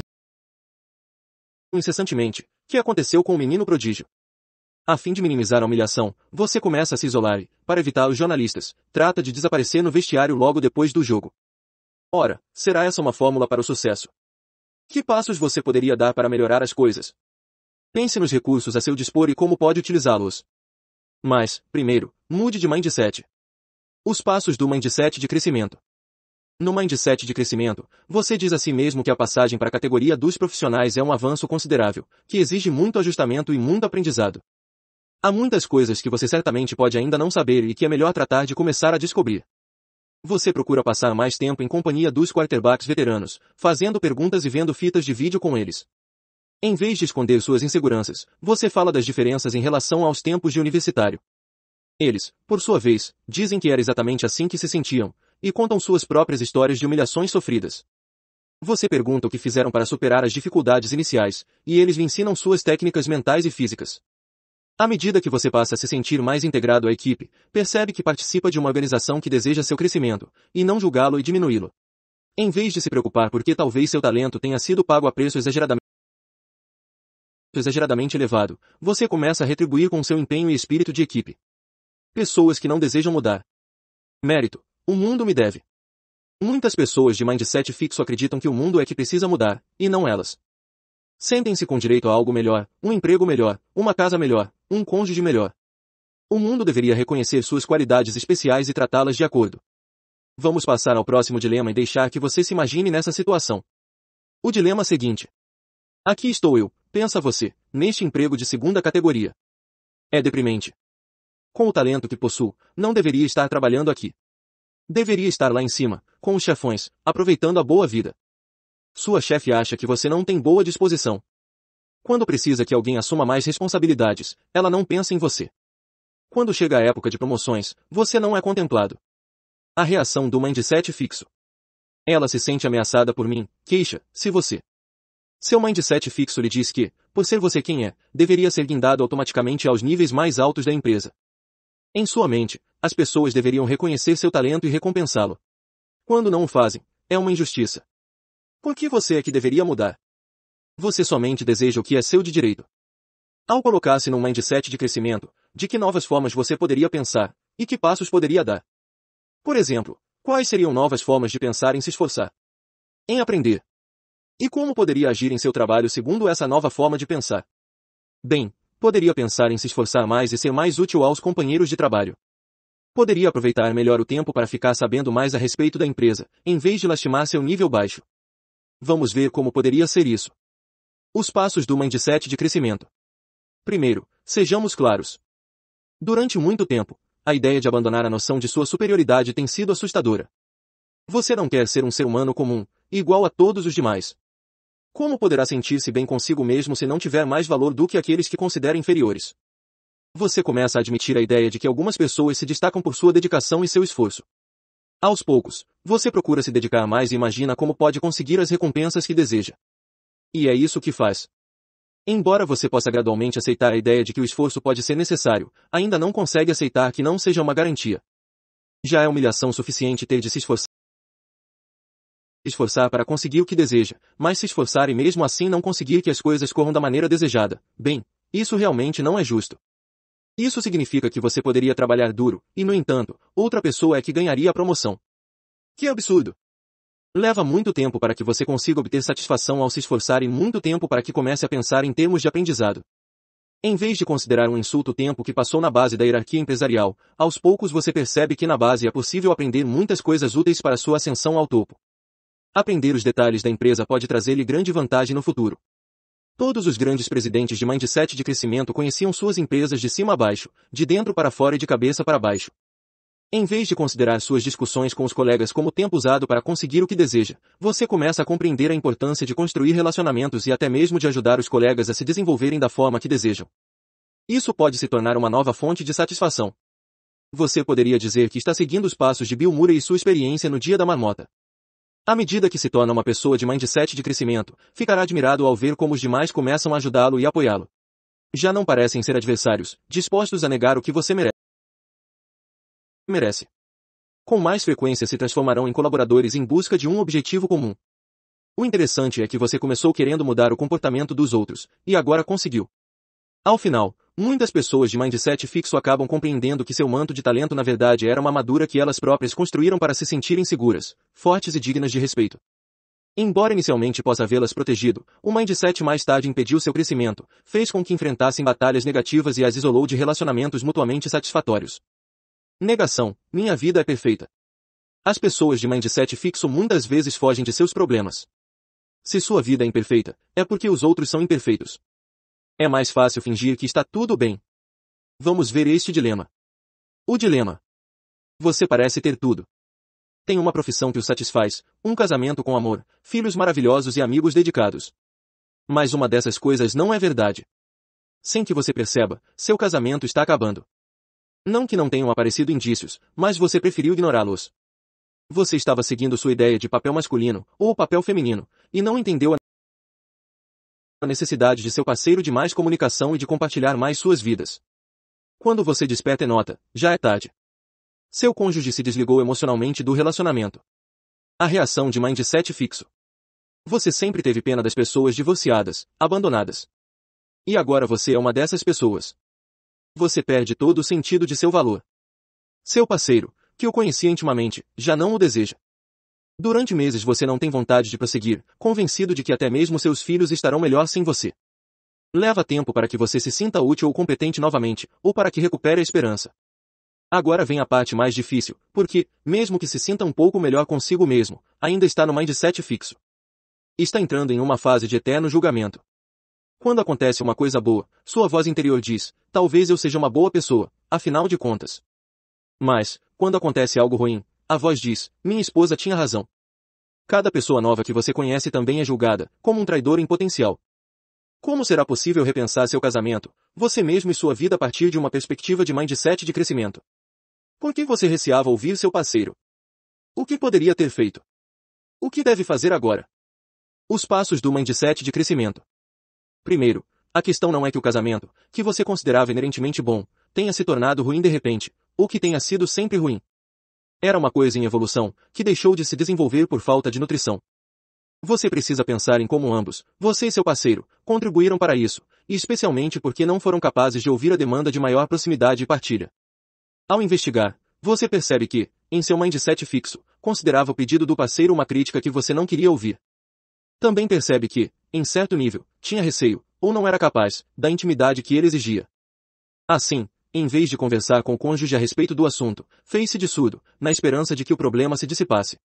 incessantemente: o que aconteceu com o menino prodígio? A fim de minimizar a humilhação, você começa a se isolar e, para evitar os jornalistas, trata de desaparecer no vestiário logo depois do jogo. Ora, será essa uma fórmula para o sucesso? Que passos você poderia dar para melhorar as coisas? Pense nos recursos a seu dispor e como pode utilizá-los. Mas, primeiro, mude de mindset. Os passos do mindset de crescimento. No mindset de crescimento, você diz a si mesmo que a passagem para a categoria dos profissionais é um avanço considerável, que exige muito ajustamento e muito aprendizado. Há muitas coisas que você certamente pode ainda não saber e que é melhor tratar de começar a descobrir. Você procura passar mais tempo em companhia dos quarterbacks veteranos, fazendo perguntas e vendo fitas de vídeo com eles. Em vez de esconder suas inseguranças, você fala das diferenças em relação aos tempos de universitário. Eles, por sua vez, dizem que era exatamente assim que se sentiam, e contam suas próprias histórias de humilhações sofridas. Você pergunta o que fizeram para superar as dificuldades iniciais, e eles lhe ensinam suas técnicas mentais e físicas. À medida que você passa a se sentir mais integrado à equipe, percebe que participa de uma organização que deseja seu crescimento, e não julgá-lo e diminuí-lo. Em vez de se preocupar porque talvez seu talento tenha sido pago a preço exageradamente exageradamente elevado, você começa a retribuir com seu empenho e espírito de equipe. Pessoas que não desejam mudar. Mérito. O mundo me deve. Muitas pessoas de mindset fixo acreditam que o mundo é que precisa mudar, e não elas. Sentem-se com direito a algo melhor, um emprego melhor, uma casa melhor, um cônjuge melhor. O mundo deveria reconhecer suas qualidades especiais e tratá-las de acordo. Vamos passar ao próximo dilema e deixar que você se imagine nessa situação. O dilema seguinte. Aqui estou eu, pensa você, neste emprego de segunda categoria. É deprimente. Com o talento que possuo, não deveria estar trabalhando aqui. Deveria estar lá em cima, com os chefões, aproveitando a boa vida. Sua chefe acha que você não tem boa disposição. Quando precisa que alguém assuma mais responsabilidades, ela não pensa em você. Quando chega a época de promoções, você não é contemplado. A reação do mindset fixo. Ela se sente ameaçada por mim, queixa, se você seu mindset fixo lhe diz que, por ser você quem é, deveria ser guindado automaticamente aos níveis mais altos da empresa. Em sua mente, as pessoas deveriam reconhecer seu talento e recompensá-lo. Quando não o fazem, é uma injustiça. Por que você é que deveria mudar? Você somente deseja o que é seu de direito. Ao colocar-se num mindset de crescimento, de que novas formas você poderia pensar, e que passos poderia dar. Por exemplo, quais seriam novas formas de pensar em se esforçar? Em aprender, e como poderia agir em seu trabalho segundo essa nova forma de pensar? Bem, poderia pensar em se esforçar mais e ser mais útil aos companheiros de trabalho. Poderia aproveitar melhor o tempo para ficar sabendo mais a respeito da empresa, em vez de lastimar seu nível baixo. Vamos ver como poderia ser isso. Os passos do mindset de crescimento. Primeiro, sejamos claros. Durante muito tempo, a ideia de abandonar a noção de sua superioridade tem sido assustadora. Você não quer ser um ser humano comum, igual a todos os demais. Como poderá sentir-se bem consigo mesmo se não tiver mais valor do que aqueles que considera inferiores? Você começa a admitir a ideia de que algumas pessoas se destacam por sua dedicação e seu esforço. Aos poucos, você procura se dedicar mais e imagina como pode conseguir as recompensas que deseja. E é isso que faz. Embora você possa gradualmente aceitar a ideia de que o esforço pode ser necessário, ainda não consegue aceitar que não seja uma garantia. Já é humilhação suficiente ter de se esforçar esforçar para conseguir o que deseja, mas se esforçar e mesmo assim não conseguir que as coisas corram da maneira desejada. Bem, isso realmente não é justo. Isso significa que você poderia trabalhar duro, e no entanto, outra pessoa é que ganharia a promoção. Que absurdo! Leva muito tempo para que você consiga obter satisfação ao se esforçar e muito tempo para que comece a pensar em termos de aprendizado. Em vez de considerar um insulto o tempo que passou na base da hierarquia empresarial, aos poucos você percebe que na base é possível aprender muitas coisas úteis para sua ascensão ao topo. Aprender os detalhes da empresa pode trazer-lhe grande vantagem no futuro. Todos os grandes presidentes de mindset de crescimento conheciam suas empresas de cima a baixo, de dentro para fora e de cabeça para baixo. Em vez de considerar suas discussões com os colegas como tempo usado para conseguir o que deseja, você começa a compreender a importância de construir relacionamentos e até mesmo de ajudar os colegas a se desenvolverem da forma que desejam. Isso pode se tornar uma nova fonte de satisfação. Você poderia dizer que está seguindo os passos de Bill Murray e sua experiência no Dia da Marmota. À medida que se torna uma pessoa de mindset de crescimento, ficará admirado ao ver como os demais começam a ajudá-lo e apoiá-lo. Já não parecem ser adversários, dispostos a negar o que você merece. merece. Com mais frequência se transformarão em colaboradores em busca de um objetivo comum. O interessante é que você começou querendo mudar o comportamento dos outros, e agora conseguiu. Ao final, muitas pessoas de mindset fixo acabam compreendendo que seu manto de talento na verdade era uma madura que elas próprias construíram para se sentirem seguras, fortes e dignas de respeito. Embora inicialmente possa vê las protegido, o mindset mais tarde impediu seu crescimento, fez com que enfrentassem batalhas negativas e as isolou de relacionamentos mutuamente satisfatórios. Negação. Minha vida é perfeita. As pessoas de mindset fixo muitas vezes fogem de seus problemas. Se sua vida é imperfeita, é porque os outros são imperfeitos. É mais fácil fingir que está tudo bem. Vamos ver este dilema. O dilema. Você parece ter tudo. Tem uma profissão que o satisfaz, um casamento com amor, filhos maravilhosos e amigos dedicados. Mas uma dessas coisas não é verdade. Sem que você perceba, seu casamento está acabando. Não que não tenham aparecido indícios, mas você preferiu ignorá-los. Você estava seguindo sua ideia de papel masculino ou papel feminino, e não entendeu a a necessidade de seu parceiro de mais comunicação e de compartilhar mais suas vidas. Quando você desperta e nota, já é tarde. Seu cônjuge se desligou emocionalmente do relacionamento. A reação de mindset fixo. Você sempre teve pena das pessoas divorciadas, abandonadas. E agora você é uma dessas pessoas. Você perde todo o sentido de seu valor. Seu parceiro, que o conhecia intimamente, já não o deseja. Durante meses você não tem vontade de prosseguir, convencido de que até mesmo seus filhos estarão melhor sem você. Leva tempo para que você se sinta útil ou competente novamente, ou para que recupere a esperança. Agora vem a parte mais difícil, porque, mesmo que se sinta um pouco melhor consigo mesmo, ainda está no mindset fixo. Está entrando em uma fase de eterno julgamento. Quando acontece uma coisa boa, sua voz interior diz, talvez eu seja uma boa pessoa, afinal de contas. Mas, quando acontece algo ruim, a voz diz, minha esposa tinha razão. Cada pessoa nova que você conhece também é julgada, como um traidor em potencial. Como será possível repensar seu casamento, você mesmo e sua vida a partir de uma perspectiva de mindset de crescimento? Por que você receava ouvir seu parceiro? O que poderia ter feito? O que deve fazer agora? Os passos do mindset de crescimento. Primeiro, a questão não é que o casamento, que você considerava inerentemente bom, tenha se tornado ruim de repente, ou que tenha sido sempre ruim. Era uma coisa em evolução, que deixou de se desenvolver por falta de nutrição. Você precisa pensar em como ambos, você e seu parceiro, contribuíram para isso, e especialmente porque não foram capazes de ouvir a demanda de maior proximidade e partilha. Ao investigar, você percebe que, em seu mindset fixo, considerava o pedido do parceiro uma crítica que você não queria ouvir. Também percebe que, em certo nível, tinha receio, ou não era capaz, da intimidade que ele exigia. Assim, em vez de conversar com o cônjuge a respeito do assunto, fez-se de surdo, na esperança de que o problema se dissipasse.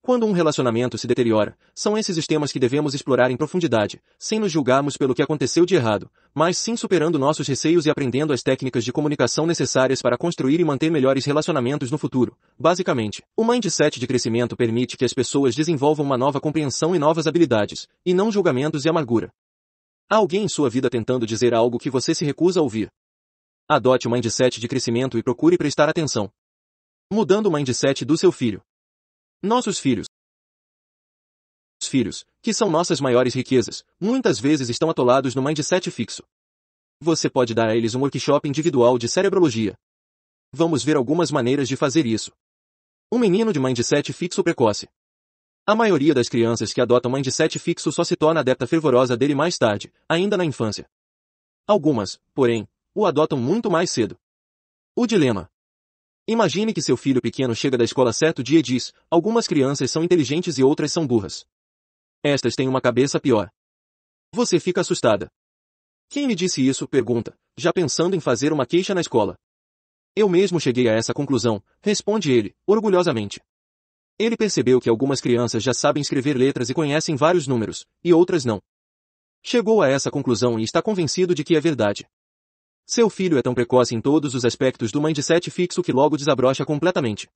Quando um relacionamento se deteriora, são esses os temas que devemos explorar em profundidade, sem nos julgarmos pelo que aconteceu de errado, mas sim superando nossos receios e aprendendo as técnicas de comunicação necessárias para construir e manter melhores relacionamentos no futuro. Basicamente, o mindset de crescimento permite que as pessoas desenvolvam uma nova compreensão e novas habilidades, e não julgamentos e amargura. Há alguém em sua vida tentando dizer algo que você se recusa a ouvir. Adote o mindset de crescimento e procure prestar atenção. Mudando o mindset do seu filho. Nossos filhos. Os filhos, que são nossas maiores riquezas, muitas vezes estão atolados no mindset fixo. Você pode dar a eles um workshop individual de cerebrologia. Vamos ver algumas maneiras de fazer isso. Um menino de mindset fixo precoce. A maioria das crianças que adotam mindset fixo só se torna adepta fervorosa dele mais tarde, ainda na infância. Algumas, porém, o adotam muito mais cedo. O dilema. Imagine que seu filho pequeno chega da escola certo dia e diz, algumas crianças são inteligentes e outras são burras. Estas têm uma cabeça pior. Você fica assustada. Quem me disse isso? pergunta, já pensando em fazer uma queixa na escola. Eu mesmo cheguei a essa conclusão, responde ele, orgulhosamente. Ele percebeu que algumas crianças já sabem escrever letras e conhecem vários números, e outras não. Chegou a essa conclusão e está convencido de que é verdade. Seu filho é tão precoce em todos os aspectos do mindset fixo que logo desabrocha completamente.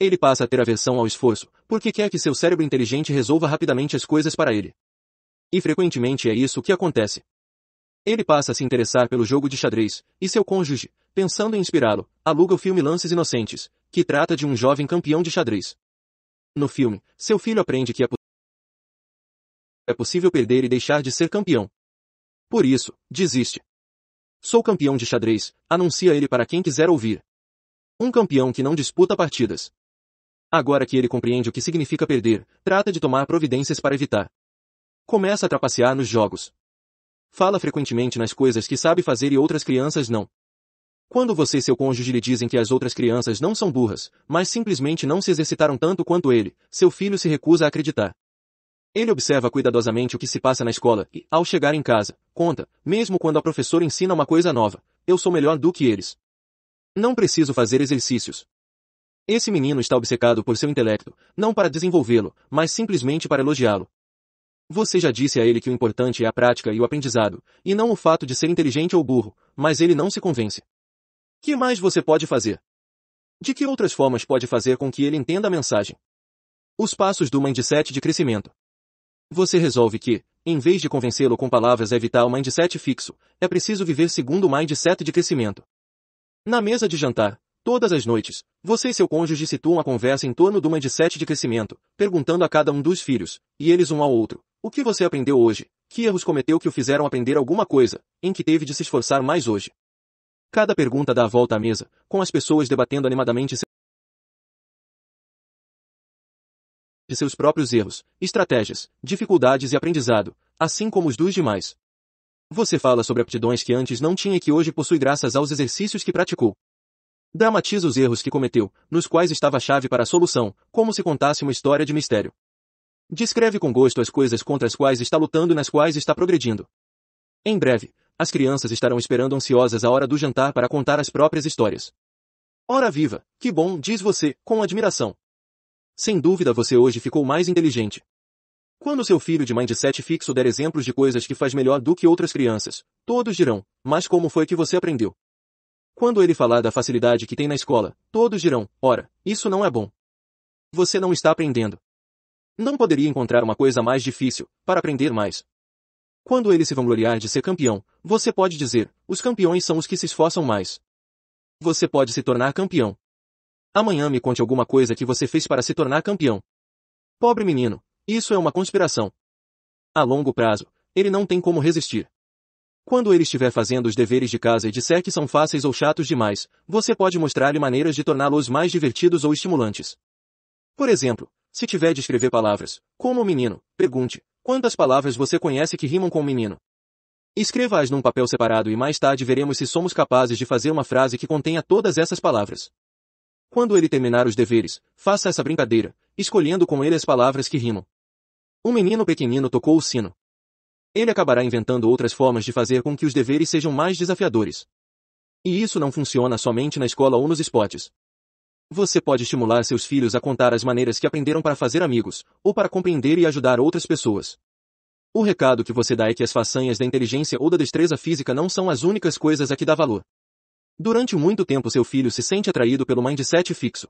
Ele passa a ter aversão ao esforço, porque quer que seu cérebro inteligente resolva rapidamente as coisas para ele. E frequentemente é isso que acontece. Ele passa a se interessar pelo jogo de xadrez, e seu cônjuge, pensando em inspirá-lo, aluga o filme Lances Inocentes, que trata de um jovem campeão de xadrez. No filme, seu filho aprende que é, é possível perder e deixar de ser campeão. Por isso, desiste. Sou campeão de xadrez, anuncia ele para quem quiser ouvir. Um campeão que não disputa partidas. Agora que ele compreende o que significa perder, trata de tomar providências para evitar. Começa a trapacear nos jogos. Fala frequentemente nas coisas que sabe fazer e outras crianças não. Quando você e seu cônjuge lhe dizem que as outras crianças não são burras, mas simplesmente não se exercitaram tanto quanto ele, seu filho se recusa a acreditar. Ele observa cuidadosamente o que se passa na escola e, ao chegar em casa, conta, mesmo quando a professora ensina uma coisa nova, eu sou melhor do que eles. Não preciso fazer exercícios. Esse menino está obcecado por seu intelecto, não para desenvolvê-lo, mas simplesmente para elogiá-lo. Você já disse a ele que o importante é a prática e o aprendizado, e não o fato de ser inteligente ou burro, mas ele não se convence. Que mais você pode fazer? De que outras formas pode fazer com que ele entenda a mensagem? Os passos do Mindset de crescimento. Você resolve que, em vez de convencê-lo com palavras é evitar o mindset fixo, é preciso viver segundo o mindset de crescimento. Na mesa de jantar, todas as noites, você e seu cônjuge situam a conversa em torno do mindset de crescimento, perguntando a cada um dos filhos, e eles um ao outro, o que você aprendeu hoje, que erros cometeu que o fizeram aprender alguma coisa, em que teve de se esforçar mais hoje. Cada pergunta dá a volta à mesa, com as pessoas debatendo animadamente de seus próprios erros, estratégias, dificuldades e aprendizado, assim como os dos demais. Você fala sobre aptidões que antes não tinha e que hoje possui graças aos exercícios que praticou. Dramatiza os erros que cometeu, nos quais estava a chave para a solução, como se contasse uma história de mistério. Descreve com gosto as coisas contra as quais está lutando e nas quais está progredindo. Em breve, as crianças estarão esperando ansiosas a hora do jantar para contar as próprias histórias. Ora viva, que bom, diz você, com admiração. Sem dúvida você hoje ficou mais inteligente. Quando seu filho de mindset fixo der exemplos de coisas que faz melhor do que outras crianças, todos dirão, mas como foi que você aprendeu? Quando ele falar da facilidade que tem na escola, todos dirão, ora, isso não é bom. Você não está aprendendo. Não poderia encontrar uma coisa mais difícil, para aprender mais. Quando ele se vangloriar de ser campeão, você pode dizer, os campeões são os que se esforçam mais. Você pode se tornar campeão. Amanhã me conte alguma coisa que você fez para se tornar campeão. Pobre menino, isso é uma conspiração. A longo prazo, ele não tem como resistir. Quando ele estiver fazendo os deveres de casa e disser que são fáceis ou chatos demais, você pode mostrar-lhe maneiras de torná-los mais divertidos ou estimulantes. Por exemplo, se tiver de escrever palavras, como menino, pergunte, quantas palavras você conhece que rimam com menino? Escreva-as num papel separado e mais tarde veremos se somos capazes de fazer uma frase que contenha todas essas palavras. Quando ele terminar os deveres, faça essa brincadeira, escolhendo com ele as palavras que rimam. Um menino pequenino tocou o sino. Ele acabará inventando outras formas de fazer com que os deveres sejam mais desafiadores. E isso não funciona somente na escola ou nos esportes. Você pode estimular seus filhos a contar as maneiras que aprenderam para fazer amigos, ou para compreender e ajudar outras pessoas. O recado que você dá é que as façanhas da inteligência ou da destreza física não são as únicas coisas a que dá valor. Durante muito tempo seu filho se sente atraído pelo mindset fixo.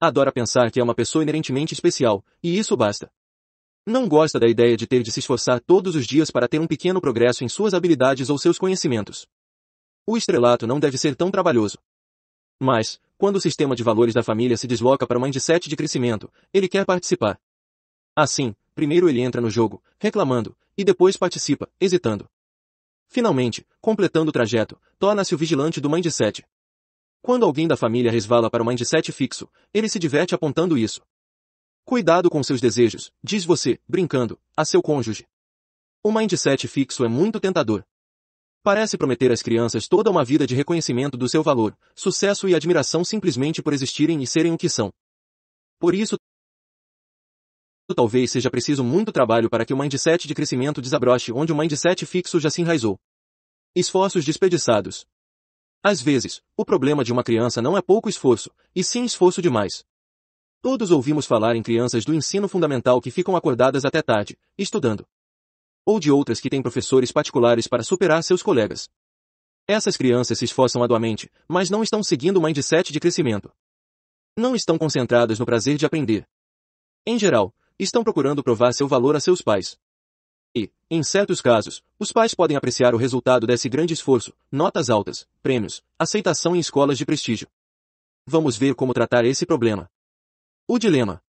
Adora pensar que é uma pessoa inerentemente especial, e isso basta. Não gosta da ideia de ter de se esforçar todos os dias para ter um pequeno progresso em suas habilidades ou seus conhecimentos. O estrelato não deve ser tão trabalhoso. Mas, quando o sistema de valores da família se desloca para o mindset de crescimento, ele quer participar. Assim, primeiro ele entra no jogo, reclamando, e depois participa, hesitando. Finalmente, completando o trajeto, torna-se o vigilante do mindset. Quando alguém da família resvala para o mindset fixo, ele se diverte apontando isso. Cuidado com seus desejos, diz você, brincando, a seu cônjuge. O mindset fixo é muito tentador. Parece prometer às crianças toda uma vida de reconhecimento do seu valor, sucesso e admiração simplesmente por existirem e serem o que são. Por isso, talvez seja preciso muito trabalho para que o mindset de crescimento desabroche onde o mindset fixo já se enraizou. Esforços desperdiçados. Às vezes, o problema de uma criança não é pouco esforço, e sim esforço demais. Todos ouvimos falar em crianças do ensino fundamental que ficam acordadas até tarde, estudando. Ou de outras que têm professores particulares para superar seus colegas. Essas crianças se esforçam aduamente, mas não estão seguindo o mindset de crescimento. Não estão concentradas no prazer de aprender. Em geral, estão procurando provar seu valor a seus pais. E, em certos casos, os pais podem apreciar o resultado desse grande esforço, notas altas, prêmios, aceitação em escolas de prestígio. Vamos ver como tratar esse problema. O dilema.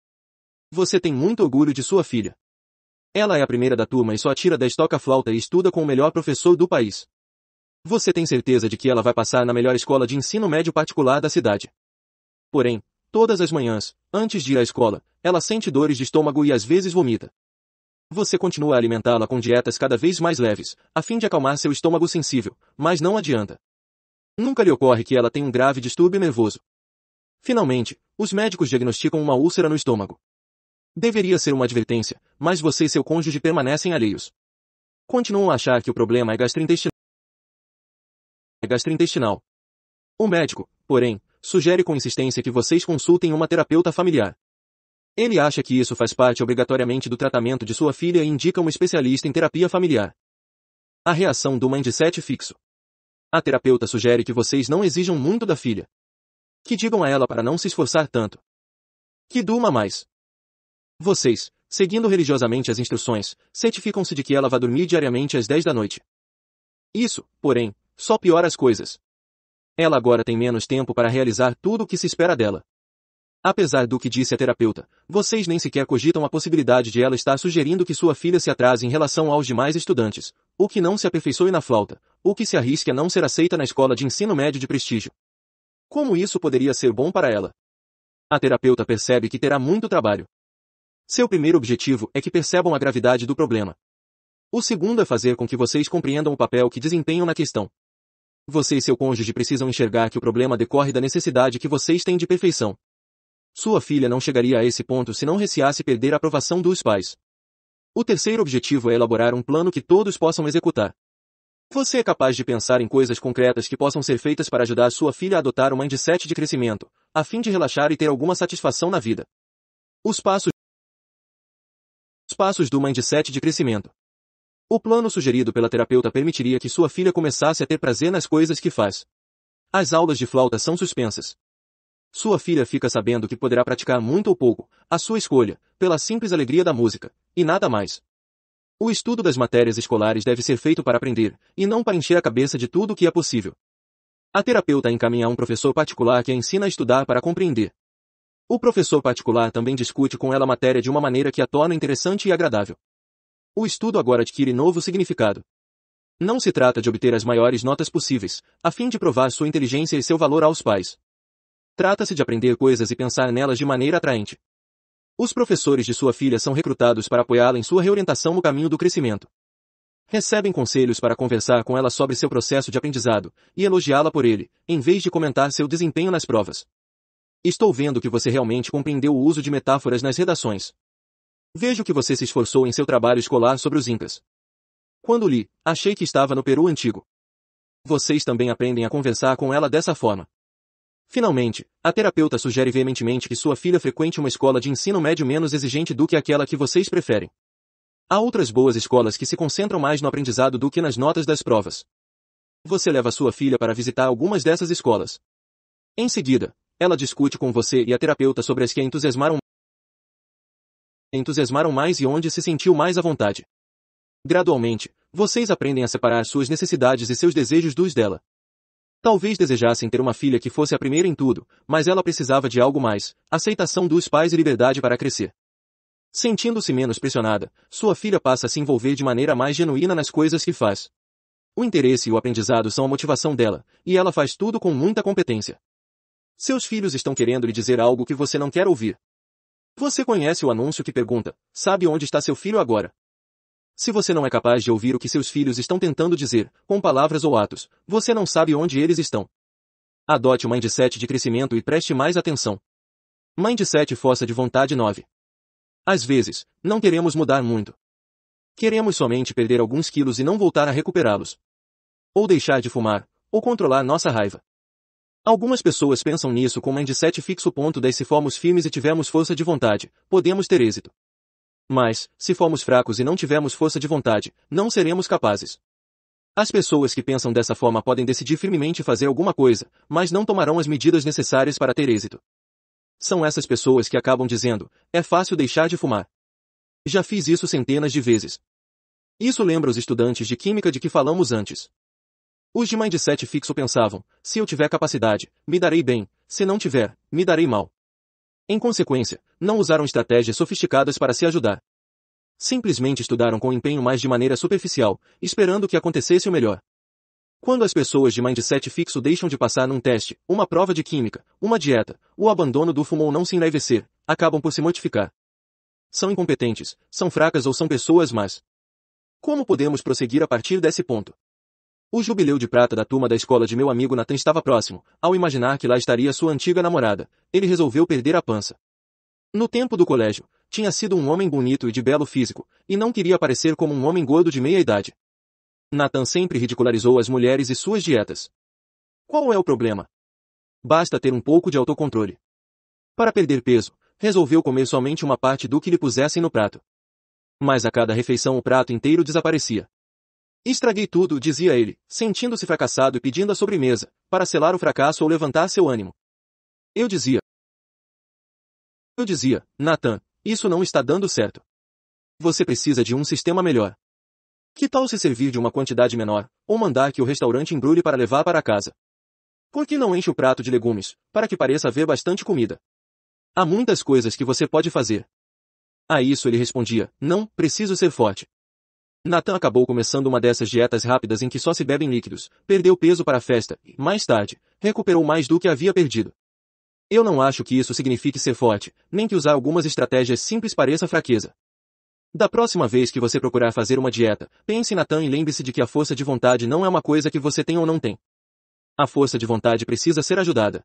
Você tem muito orgulho de sua filha. Ela é a primeira da turma e só tira 10 toca-flauta e estuda com o melhor professor do país. Você tem certeza de que ela vai passar na melhor escola de ensino médio particular da cidade. Porém, Todas as manhãs, antes de ir à escola, ela sente dores de estômago e às vezes vomita. Você continua a alimentá-la com dietas cada vez mais leves, a fim de acalmar seu estômago sensível, mas não adianta. Nunca lhe ocorre que ela tem um grave distúrbio nervoso. Finalmente, os médicos diagnosticam uma úlcera no estômago. Deveria ser uma advertência, mas você e seu cônjuge permanecem alheios. Continuam a achar que o problema é gastrointestinal. É gastrointestinal. O médico, porém, sugere com insistência que vocês consultem uma terapeuta familiar. Ele acha que isso faz parte obrigatoriamente do tratamento de sua filha e indica um especialista em terapia familiar. A reação do mindset fixo. A terapeuta sugere que vocês não exijam muito da filha. Que digam a ela para não se esforçar tanto. Que durma mais. Vocês, seguindo religiosamente as instruções, certificam-se de que ela vá dormir diariamente às 10 da noite. Isso, porém, só piora as coisas. Ela agora tem menos tempo para realizar tudo o que se espera dela. Apesar do que disse a terapeuta, vocês nem sequer cogitam a possibilidade de ela estar sugerindo que sua filha se atrase em relação aos demais estudantes, o que não se aperfeiçoe na flauta, o que se arrisque a não ser aceita na escola de ensino médio de prestígio. Como isso poderia ser bom para ela? A terapeuta percebe que terá muito trabalho. Seu primeiro objetivo é que percebam a gravidade do problema. O segundo é fazer com que vocês compreendam o papel que desempenham na questão, você e seu cônjuge precisam enxergar que o problema decorre da necessidade que vocês têm de perfeição. Sua filha não chegaria a esse ponto se não receasse perder a aprovação dos pais. O terceiro objetivo é elaborar um plano que todos possam executar. Você é capaz de pensar em coisas concretas que possam ser feitas para ajudar sua filha a adotar um mindset de crescimento, a fim de relaxar e ter alguma satisfação na vida. Os passos Os passos do mindset de crescimento. O plano sugerido pela terapeuta permitiria que sua filha começasse a ter prazer nas coisas que faz. As aulas de flauta são suspensas. Sua filha fica sabendo que poderá praticar muito ou pouco, a sua escolha, pela simples alegria da música, e nada mais. O estudo das matérias escolares deve ser feito para aprender, e não para encher a cabeça de tudo o que é possível. A terapeuta encaminha um professor particular que a ensina a estudar para compreender. O professor particular também discute com ela a matéria de uma maneira que a torna interessante e agradável. O estudo agora adquire novo significado. Não se trata de obter as maiores notas possíveis, a fim de provar sua inteligência e seu valor aos pais. Trata-se de aprender coisas e pensar nelas de maneira atraente. Os professores de sua filha são recrutados para apoiá-la em sua reorientação no caminho do crescimento. Recebem conselhos para conversar com ela sobre seu processo de aprendizado e elogiá-la por ele, em vez de comentar seu desempenho nas provas. Estou vendo que você realmente compreendeu o uso de metáforas nas redações. Vejo que você se esforçou em seu trabalho escolar sobre os Incas. Quando li, achei que estava no Peru Antigo. Vocês também aprendem a conversar com ela dessa forma. Finalmente, a terapeuta sugere veementemente que sua filha frequente uma escola de ensino médio menos exigente do que aquela que vocês preferem. Há outras boas escolas que se concentram mais no aprendizado do que nas notas das provas. Você leva sua filha para visitar algumas dessas escolas. Em seguida, ela discute com você e a terapeuta sobre as que a entusiasmaram entusiasmaram mais e onde se sentiu mais à vontade. Gradualmente, vocês aprendem a separar suas necessidades e seus desejos dos dela. Talvez desejassem ter uma filha que fosse a primeira em tudo, mas ela precisava de algo mais, aceitação dos pais e liberdade para crescer. Sentindo-se menos pressionada, sua filha passa a se envolver de maneira mais genuína nas coisas que faz. O interesse e o aprendizado são a motivação dela, e ela faz tudo com muita competência. Seus filhos estão querendo lhe dizer algo que você não quer ouvir. Você conhece o anúncio que pergunta, sabe onde está seu filho agora? Se você não é capaz de ouvir o que seus filhos estão tentando dizer, com palavras ou atos, você não sabe onde eles estão. Adote o Mindset de crescimento e preste mais atenção. Mindset Força de Vontade 9. Às vezes, não queremos mudar muito. Queremos somente perder alguns quilos e não voltar a recuperá-los. Ou deixar de fumar, ou controlar nossa raiva. Algumas pessoas pensam nisso com mindset fixo. Ponto 10 Se formos firmes e tivermos força de vontade, podemos ter êxito. Mas, se formos fracos e não tivermos força de vontade, não seremos capazes. As pessoas que pensam dessa forma podem decidir firmemente fazer alguma coisa, mas não tomarão as medidas necessárias para ter êxito. São essas pessoas que acabam dizendo, é fácil deixar de fumar. Já fiz isso centenas de vezes. Isso lembra os estudantes de química de que falamos antes. Os de mindset fixo pensavam, se eu tiver capacidade, me darei bem, se não tiver, me darei mal. Em consequência, não usaram estratégias sofisticadas para se ajudar. Simplesmente estudaram com empenho mais de maneira superficial, esperando que acontecesse o melhor. Quando as pessoas de mindset fixo deixam de passar num teste, uma prova de química, uma dieta, o abandono do fumo ou não se enraivecer, acabam por se modificar. São incompetentes, são fracas ou são pessoas más. Como podemos prosseguir a partir desse ponto? O jubileu de prata da turma da escola de meu amigo Nathan estava próximo. Ao imaginar que lá estaria sua antiga namorada, ele resolveu perder a pança. No tempo do colégio, tinha sido um homem bonito e de belo físico, e não queria parecer como um homem gordo de meia idade. Nathan sempre ridicularizou as mulheres e suas dietas. Qual é o problema? Basta ter um pouco de autocontrole. Para perder peso, resolveu comer somente uma parte do que lhe pusessem no prato. Mas a cada refeição o prato inteiro desaparecia. Estraguei tudo, dizia ele, sentindo-se fracassado e pedindo a sobremesa, para selar o fracasso ou levantar seu ânimo. Eu dizia. Eu dizia, Nathan, isso não está dando certo. Você precisa de um sistema melhor. Que tal se servir de uma quantidade menor, ou mandar que o restaurante embrulhe para levar para casa? Por que não enche o prato de legumes, para que pareça haver bastante comida? Há muitas coisas que você pode fazer. A isso ele respondia, não, preciso ser forte. Nathan acabou começando uma dessas dietas rápidas em que só se bebem líquidos, perdeu peso para a festa e, mais tarde, recuperou mais do que havia perdido. Eu não acho que isso signifique ser forte, nem que usar algumas estratégias simples pareça fraqueza. Da próxima vez que você procurar fazer uma dieta, pense em Nathan e lembre-se de que a força de vontade não é uma coisa que você tem ou não tem. A força de vontade precisa ser ajudada.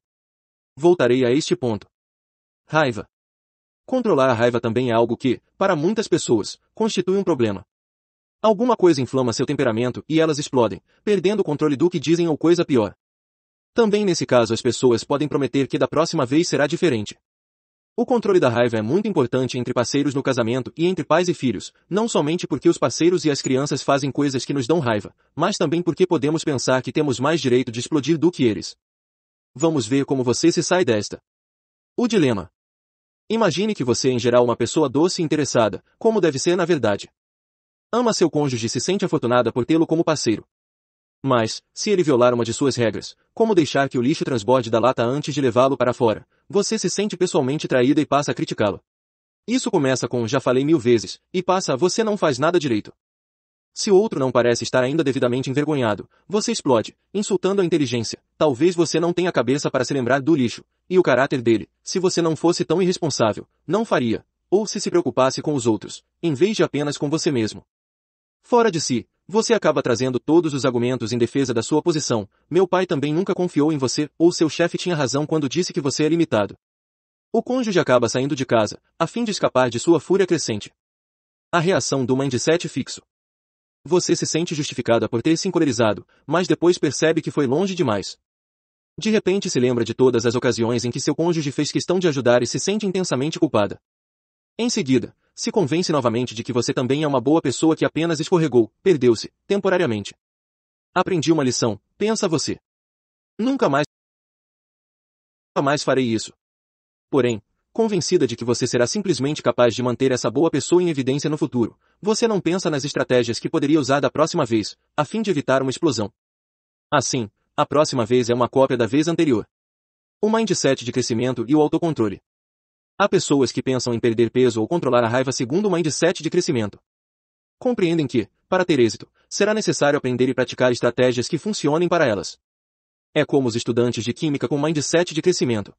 Voltarei a este ponto. Raiva. Controlar a raiva também é algo que, para muitas pessoas, constitui um problema. Alguma coisa inflama seu temperamento e elas explodem, perdendo o controle do que dizem ou coisa pior. Também nesse caso as pessoas podem prometer que da próxima vez será diferente. O controle da raiva é muito importante entre parceiros no casamento e entre pais e filhos, não somente porque os parceiros e as crianças fazem coisas que nos dão raiva, mas também porque podemos pensar que temos mais direito de explodir do que eles. Vamos ver como você se sai desta. O dilema. Imagine que você é em geral é uma pessoa doce e interessada, como deve ser na verdade ama seu cônjuge e se sente afortunada por tê-lo como parceiro. Mas, se ele violar uma de suas regras, como deixar que o lixo transborde da lata antes de levá-lo para fora, você se sente pessoalmente traída e passa a criticá-lo. Isso começa com já falei mil vezes, e passa a você não faz nada direito. Se o outro não parece estar ainda devidamente envergonhado, você explode, insultando a inteligência. Talvez você não tenha cabeça para se lembrar do lixo, e o caráter dele, se você não fosse tão irresponsável, não faria, ou se se preocupasse com os outros, em vez de apenas com você mesmo. Fora de si, você acaba trazendo todos os argumentos em defesa da sua posição. Meu pai também nunca confiou em você, ou seu chefe tinha razão quando disse que você é limitado. O cônjuge acaba saindo de casa, a fim de escapar de sua fúria crescente. A reação do mindset fixo. Você se sente justificada por ter se encolerizado, mas depois percebe que foi longe demais. De repente se lembra de todas as ocasiões em que seu cônjuge fez questão de ajudar e se sente intensamente culpada. Em seguida, se convence novamente de que você também é uma boa pessoa que apenas escorregou, perdeu-se, temporariamente. Aprendi uma lição, pensa você. Nunca mais, nunca mais farei isso. Porém, convencida de que você será simplesmente capaz de manter essa boa pessoa em evidência no futuro, você não pensa nas estratégias que poderia usar da próxima vez, a fim de evitar uma explosão. Assim, a próxima vez é uma cópia da vez anterior. O mindset de crescimento e o autocontrole. Há pessoas que pensam em perder peso ou controlar a raiva segundo o mindset de crescimento. Compreendem que, para ter êxito, será necessário aprender e praticar estratégias que funcionem para elas. É como os estudantes de química com mindset de crescimento.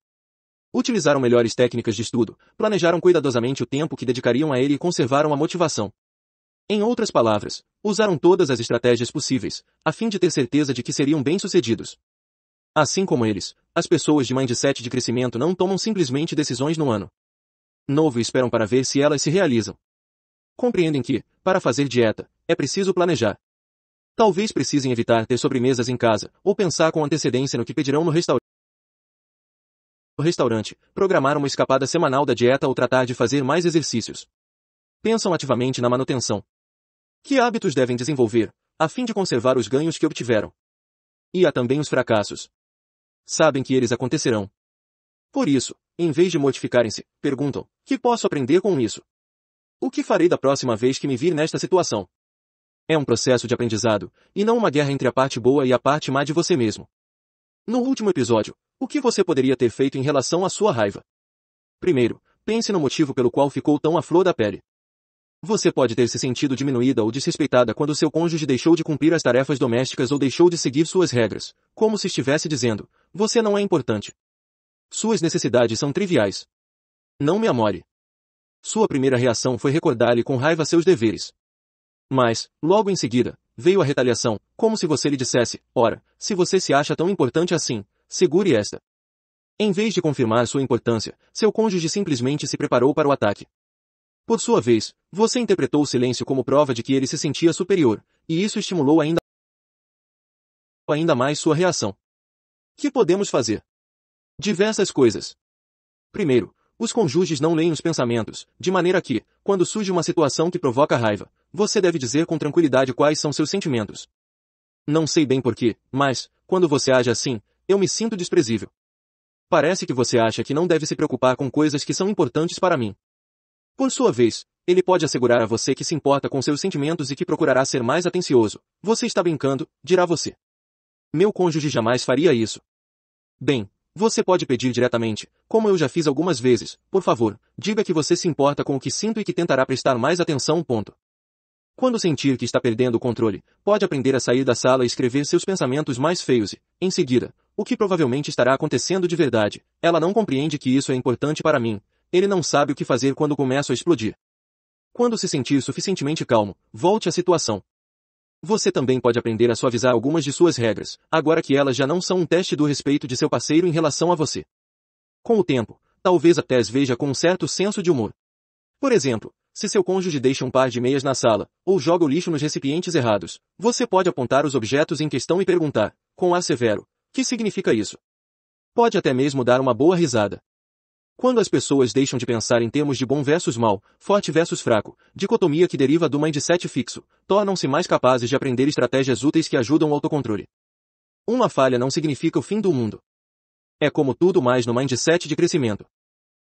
Utilizaram melhores técnicas de estudo, planejaram cuidadosamente o tempo que dedicariam a ele e conservaram a motivação. Em outras palavras, usaram todas as estratégias possíveis, a fim de ter certeza de que seriam bem-sucedidos. Assim como eles, as pessoas de mindset de crescimento não tomam simplesmente decisões no ano novo e esperam para ver se elas se realizam. Compreendem que, para fazer dieta, é preciso planejar. Talvez precisem evitar ter sobremesas em casa, ou pensar com antecedência no que pedirão no restaurante restaurante, programar uma escapada semanal da dieta ou tratar de fazer mais exercícios. Pensam ativamente na manutenção. Que hábitos devem desenvolver, a fim de conservar os ganhos que obtiveram? E há também os fracassos sabem que eles acontecerão. Por isso, em vez de modificarem-se, perguntam, que posso aprender com isso? O que farei da próxima vez que me vir nesta situação? É um processo de aprendizado, e não uma guerra entre a parte boa e a parte má de você mesmo. No último episódio, o que você poderia ter feito em relação à sua raiva? Primeiro, pense no motivo pelo qual ficou tão à flor da pele. Você pode ter se sentido diminuída ou desrespeitada quando seu cônjuge deixou de cumprir as tarefas domésticas ou deixou de seguir suas regras, como se estivesse dizendo, você não é importante. Suas necessidades são triviais. Não me amore. Sua primeira reação foi recordar-lhe com raiva seus deveres. Mas, logo em seguida, veio a retaliação, como se você lhe dissesse, ora, se você se acha tão importante assim, segure esta. Em vez de confirmar sua importância, seu cônjuge simplesmente se preparou para o ataque. Por sua vez, você interpretou o silêncio como prova de que ele se sentia superior, e isso estimulou ainda, ainda mais sua reação. Que podemos fazer? Diversas coisas. Primeiro, os conjuges não leem os pensamentos, de maneira que, quando surge uma situação que provoca raiva, você deve dizer com tranquilidade quais são seus sentimentos. Não sei bem porquê, mas, quando você age assim, eu me sinto desprezível. Parece que você acha que não deve se preocupar com coisas que são importantes para mim. Por sua vez, ele pode assegurar a você que se importa com seus sentimentos e que procurará ser mais atencioso. Você está brincando, dirá você. Meu cônjuge jamais faria isso. Bem, você pode pedir diretamente, como eu já fiz algumas vezes, por favor, diga que você se importa com o que sinto e que tentará prestar mais atenção. Ponto. Quando sentir que está perdendo o controle, pode aprender a sair da sala e escrever seus pensamentos mais feios e, em seguida, o que provavelmente estará acontecendo de verdade. Ela não compreende que isso é importante para mim, ele não sabe o que fazer quando começa a explodir. Quando se sentir suficientemente calmo, volte à situação. Você também pode aprender a suavizar algumas de suas regras, agora que elas já não são um teste do respeito de seu parceiro em relação a você. Com o tempo, talvez até as veja com um certo senso de humor. Por exemplo, se seu cônjuge deixa um par de meias na sala, ou joga o lixo nos recipientes errados, você pode apontar os objetos em questão e perguntar, com ar severo, que significa isso? Pode até mesmo dar uma boa risada. Quando as pessoas deixam de pensar em termos de bom versus mal, forte versus fraco, dicotomia que deriva do mindset fixo, tornam-se mais capazes de aprender estratégias úteis que ajudam o autocontrole. Uma falha não significa o fim do mundo. É como tudo mais no mindset de crescimento.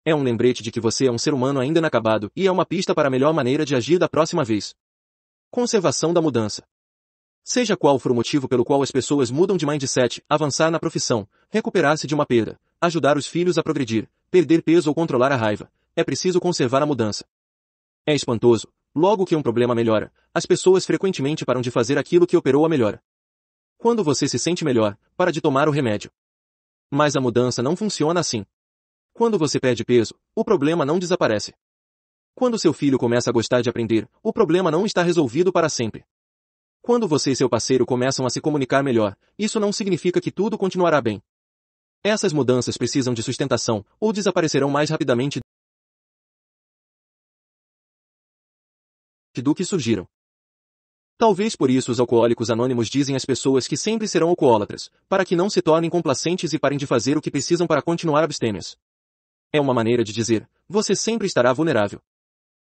É um lembrete de que você é um ser humano ainda inacabado e é uma pista para a melhor maneira de agir da próxima vez. Conservação da mudança. Seja qual for o motivo pelo qual as pessoas mudam de mindset, avançar na profissão, recuperar-se de uma perda, ajudar os filhos a progredir, perder peso ou controlar a raiva, é preciso conservar a mudança. É espantoso. Logo que um problema melhora, as pessoas frequentemente param de fazer aquilo que operou a melhora. Quando você se sente melhor, para de tomar o remédio. Mas a mudança não funciona assim. Quando você perde peso, o problema não desaparece. Quando seu filho começa a gostar de aprender, o problema não está resolvido para sempre. Quando você e seu parceiro começam a se comunicar melhor, isso não significa que tudo continuará bem. Essas mudanças precisam de sustentação, ou desaparecerão mais rapidamente do que surgiram. Talvez por isso os alcoólicos anônimos dizem às pessoas que sempre serão alcoólatras, para que não se tornem complacentes e parem de fazer o que precisam para continuar abstêmias. É uma maneira de dizer, você sempre estará vulnerável.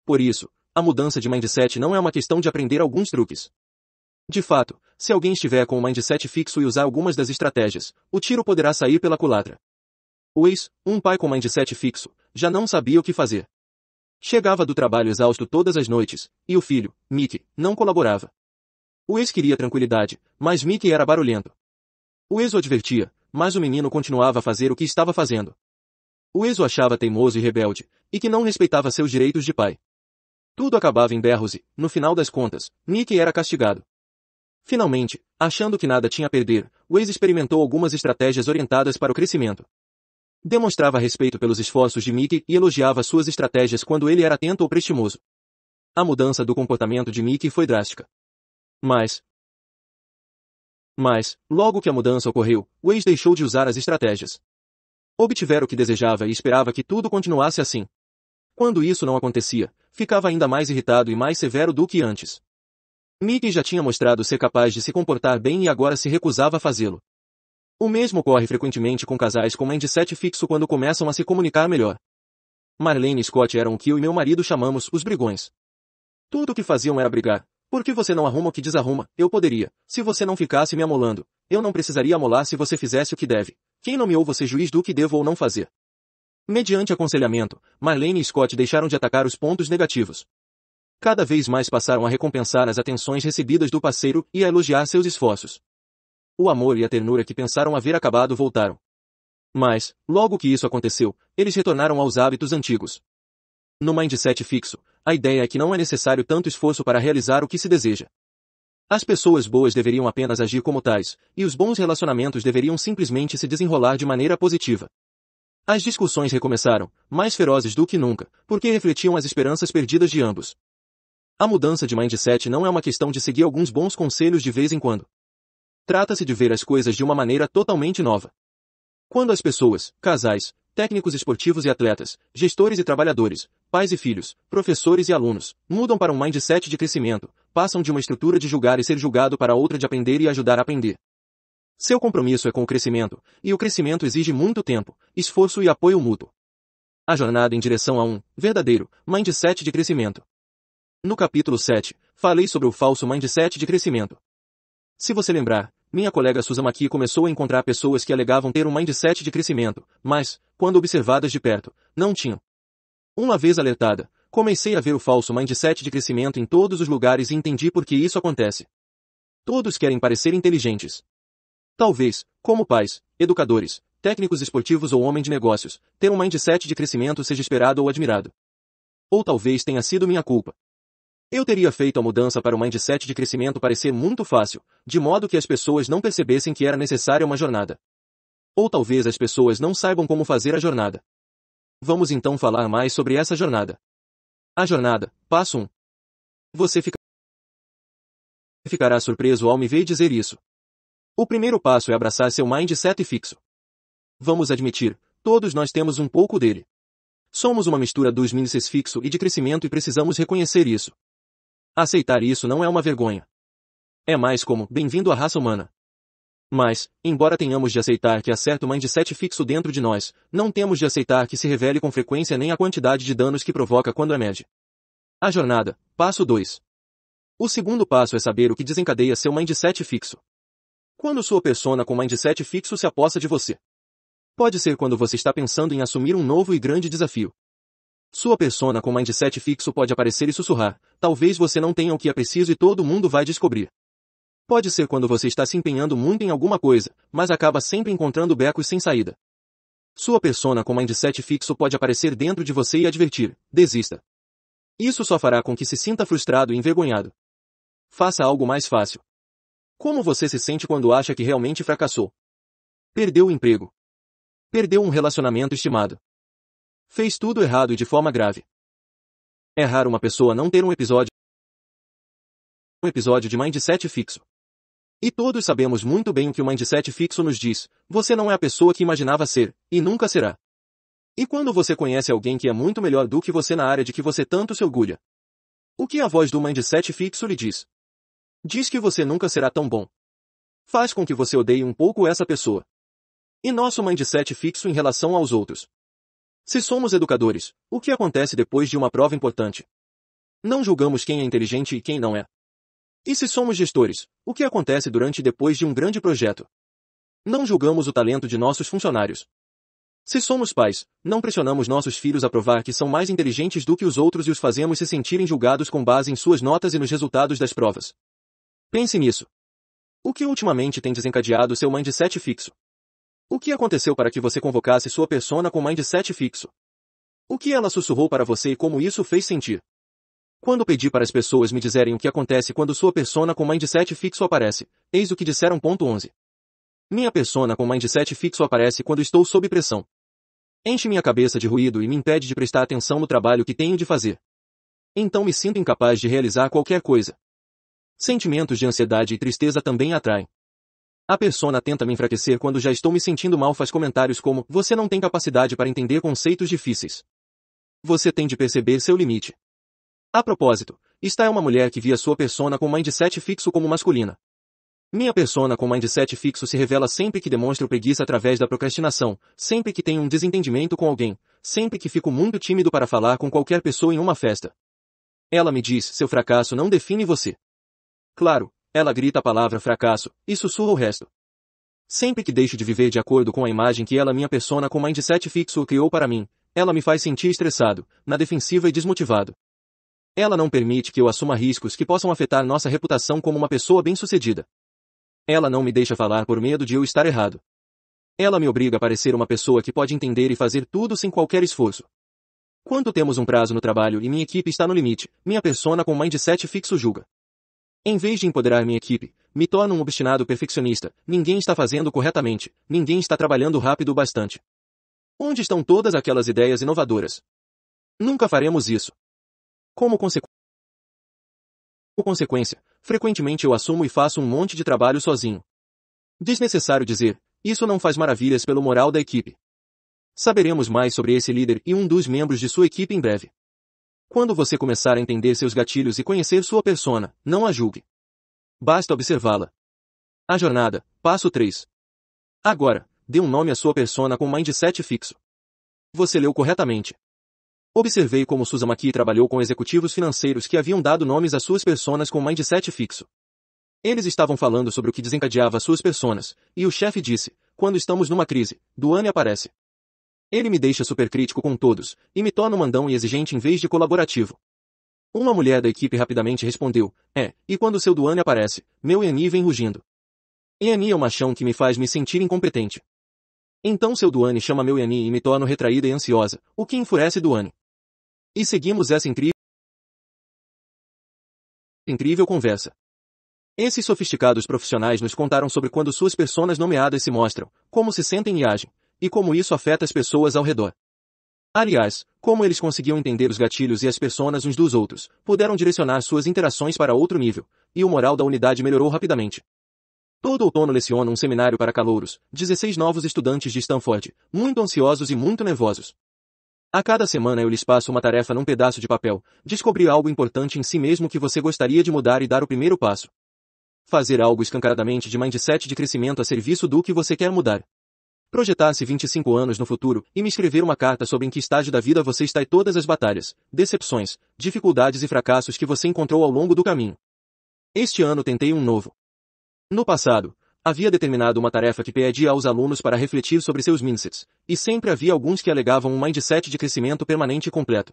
Por isso, a mudança de mindset não é uma questão de aprender alguns truques. De fato, se alguém estiver com o mindset fixo e usar algumas das estratégias, o tiro poderá sair pela culatra. O ex, um pai com mindset fixo, já não sabia o que fazer. Chegava do trabalho exausto todas as noites, e o filho, Mickey, não colaborava. O ex queria tranquilidade, mas Mickey era barulhento. O ex o advertia, mas o menino continuava a fazer o que estava fazendo. O ex o achava teimoso e rebelde, e que não respeitava seus direitos de pai. Tudo acabava em berros e, no final das contas, Mickey era castigado. Finalmente, achando que nada tinha a perder, Waze experimentou algumas estratégias orientadas para o crescimento. Demonstrava respeito pelos esforços de Mickey e elogiava suas estratégias quando ele era atento ou prestimoso. A mudança do comportamento de Mickey foi drástica. Mas, mas, logo que a mudança ocorreu, Waze deixou de usar as estratégias. Obtivera o que desejava e esperava que tudo continuasse assim. Quando isso não acontecia, ficava ainda mais irritado e mais severo do que antes. Mickey já tinha mostrado ser capaz de se comportar bem e agora se recusava a fazê-lo. O mesmo ocorre frequentemente com casais com mindset fixo quando começam a se comunicar melhor. Marlene e Scott eram o que eu e meu marido chamamos os brigões. Tudo o que faziam era brigar. Por que você não arruma o que desarruma? Eu poderia. Se você não ficasse me amolando, eu não precisaria amolar se você fizesse o que deve. Quem nomeou você juiz do que devo ou não fazer? Mediante aconselhamento, Marlene e Scott deixaram de atacar os pontos negativos cada vez mais passaram a recompensar as atenções recebidas do parceiro e a elogiar seus esforços. O amor e a ternura que pensaram haver acabado voltaram. Mas, logo que isso aconteceu, eles retornaram aos hábitos antigos. No mindset fixo, a ideia é que não é necessário tanto esforço para realizar o que se deseja. As pessoas boas deveriam apenas agir como tais, e os bons relacionamentos deveriam simplesmente se desenrolar de maneira positiva. As discussões recomeçaram, mais ferozes do que nunca, porque refletiam as esperanças perdidas de ambos. A mudança de mindset não é uma questão de seguir alguns bons conselhos de vez em quando. Trata-se de ver as coisas de uma maneira totalmente nova. Quando as pessoas, casais, técnicos esportivos e atletas, gestores e trabalhadores, pais e filhos, professores e alunos, mudam para um mindset de crescimento, passam de uma estrutura de julgar e ser julgado para outra de aprender e ajudar a aprender. Seu compromisso é com o crescimento, e o crescimento exige muito tempo, esforço e apoio mútuo. A jornada em direção a um verdadeiro mindset de crescimento no capítulo 7, falei sobre o falso mindset de crescimento. Se você lembrar, minha colega Susan McKee começou a encontrar pessoas que alegavam ter um mindset de crescimento, mas, quando observadas de perto, não tinham. Uma vez alertada, comecei a ver o falso mindset de crescimento em todos os lugares e entendi por que isso acontece. Todos querem parecer inteligentes. Talvez, como pais, educadores, técnicos esportivos ou homem de negócios, ter um mindset de crescimento seja esperado ou admirado. Ou talvez tenha sido minha culpa. Eu teria feito a mudança para o mindset de crescimento parecer muito fácil, de modo que as pessoas não percebessem que era necessária uma jornada. Ou talvez as pessoas não saibam como fazer a jornada. Vamos então falar mais sobre essa jornada. A jornada, passo 1. Você fica... ficará surpreso ao me ver dizer isso. O primeiro passo é abraçar seu mindset fixo. Vamos admitir, todos nós temos um pouco dele. Somos uma mistura dos Mindsets fixo e de crescimento e precisamos reconhecer isso. Aceitar isso não é uma vergonha. É mais como, bem-vindo à raça humana. Mas, embora tenhamos de aceitar que há certo mindset fixo dentro de nós, não temos de aceitar que se revele com frequência nem a quantidade de danos que provoca quando é média. A jornada, passo 2. O segundo passo é saber o que desencadeia seu mindset fixo. Quando sua persona com mindset fixo se aposta de você. Pode ser quando você está pensando em assumir um novo e grande desafio. Sua persona com mindset fixo pode aparecer e sussurrar, talvez você não tenha o que é preciso e todo mundo vai descobrir. Pode ser quando você está se empenhando muito em alguma coisa, mas acaba sempre encontrando becos sem saída. Sua persona com mindset fixo pode aparecer dentro de você e advertir, desista. Isso só fará com que se sinta frustrado e envergonhado. Faça algo mais fácil. Como você se sente quando acha que realmente fracassou? Perdeu o emprego. Perdeu um relacionamento estimado. Fez tudo errado e de forma grave. É raro uma pessoa não ter um episódio um episódio de mindset fixo. E todos sabemos muito bem o que o mindset fixo nos diz, você não é a pessoa que imaginava ser, e nunca será. E quando você conhece alguém que é muito melhor do que você na área de que você tanto se orgulha? O que a voz do mindset fixo lhe diz? Diz que você nunca será tão bom. Faz com que você odeie um pouco essa pessoa. E nosso mindset fixo em relação aos outros. Se somos educadores, o que acontece depois de uma prova importante? Não julgamos quem é inteligente e quem não é. E se somos gestores, o que acontece durante e depois de um grande projeto? Não julgamos o talento de nossos funcionários. Se somos pais, não pressionamos nossos filhos a provar que são mais inteligentes do que os outros e os fazemos se sentirem julgados com base em suas notas e nos resultados das provas. Pense nisso. O que ultimamente tem desencadeado seu mindset fixo? O que aconteceu para que você convocasse sua persona com mindset fixo? O que ela sussurrou para você e como isso fez sentir? Quando pedi para as pessoas me dizerem o que acontece quando sua persona com mindset fixo aparece, eis o que disseram. Ponto 11. Minha persona com mindset fixo aparece quando estou sob pressão. Enche minha cabeça de ruído e me impede de prestar atenção no trabalho que tenho de fazer. Então me sinto incapaz de realizar qualquer coisa. Sentimentos de ansiedade e tristeza também atraem. A persona tenta me enfraquecer quando já estou me sentindo mal faz comentários como, você não tem capacidade para entender conceitos difíceis. Você tem de perceber seu limite. A propósito, esta é uma mulher que via sua persona com mindset fixo como masculina. Minha persona com mindset fixo se revela sempre que demonstro preguiça através da procrastinação, sempre que tenho um desentendimento com alguém, sempre que fico muito tímido para falar com qualquer pessoa em uma festa. Ela me diz, seu fracasso não define você. Claro, ela grita a palavra fracasso e sussurra o resto. Sempre que deixo de viver de acordo com a imagem que ela minha persona com mindset fixo criou para mim, ela me faz sentir estressado, na defensiva e desmotivado. Ela não permite que eu assuma riscos que possam afetar nossa reputação como uma pessoa bem-sucedida. Ela não me deixa falar por medo de eu estar errado. Ela me obriga a parecer uma pessoa que pode entender e fazer tudo sem qualquer esforço. Quando temos um prazo no trabalho e minha equipe está no limite, minha persona com mindset fixo julga. Em vez de empoderar minha equipe, me torno um obstinado perfeccionista. Ninguém está fazendo corretamente, ninguém está trabalhando rápido o bastante. Onde estão todas aquelas ideias inovadoras? Nunca faremos isso. Como consequência, consequência, frequentemente eu assumo e faço um monte de trabalho sozinho. Desnecessário dizer, isso não faz maravilhas pelo moral da equipe. Saberemos mais sobre esse líder e um dos membros de sua equipe em breve. Quando você começar a entender seus gatilhos e conhecer sua persona, não a julgue. Basta observá-la. A jornada, passo 3. Agora, dê um nome à sua persona com mindset fixo. Você leu corretamente. Observei como Susan McKee trabalhou com executivos financeiros que haviam dado nomes às suas personas com mindset fixo. Eles estavam falando sobre o que desencadeava suas personas, e o chefe disse, quando estamos numa crise, Duane aparece. Ele me deixa supercrítico com todos, e me torna mandão e exigente em vez de colaborativo. Uma mulher da equipe rapidamente respondeu, é, e quando seu Duane aparece, meu eni vem rugindo. Eni é o machão que me faz me sentir incompetente. Então seu Duane chama meu eni e me torno retraída e ansiosa, o que enfurece Duane. E seguimos essa incrível incrível conversa. Esses sofisticados profissionais nos contaram sobre quando suas personas nomeadas se mostram, como se sentem e agem, e como isso afeta as pessoas ao redor. Aliás, como eles conseguiam entender os gatilhos e as personas uns dos outros, puderam direcionar suas interações para outro nível, e o moral da unidade melhorou rapidamente. Todo outono leciono um seminário para calouros, 16 novos estudantes de Stanford, muito ansiosos e muito nervosos. A cada semana eu lhes passo uma tarefa num pedaço de papel, descobrir algo importante em si mesmo que você gostaria de mudar e dar o primeiro passo. Fazer algo escancaradamente de mindset de crescimento a serviço do que você quer mudar. Projetar-se 25 anos no futuro e me escrever uma carta sobre em que estágio da vida você está e todas as batalhas, decepções, dificuldades e fracassos que você encontrou ao longo do caminho. Este ano tentei um novo. No passado, havia determinado uma tarefa que pedia aos alunos para refletir sobre seus mindsets, e sempre havia alguns que alegavam um mindset de crescimento permanente e completo.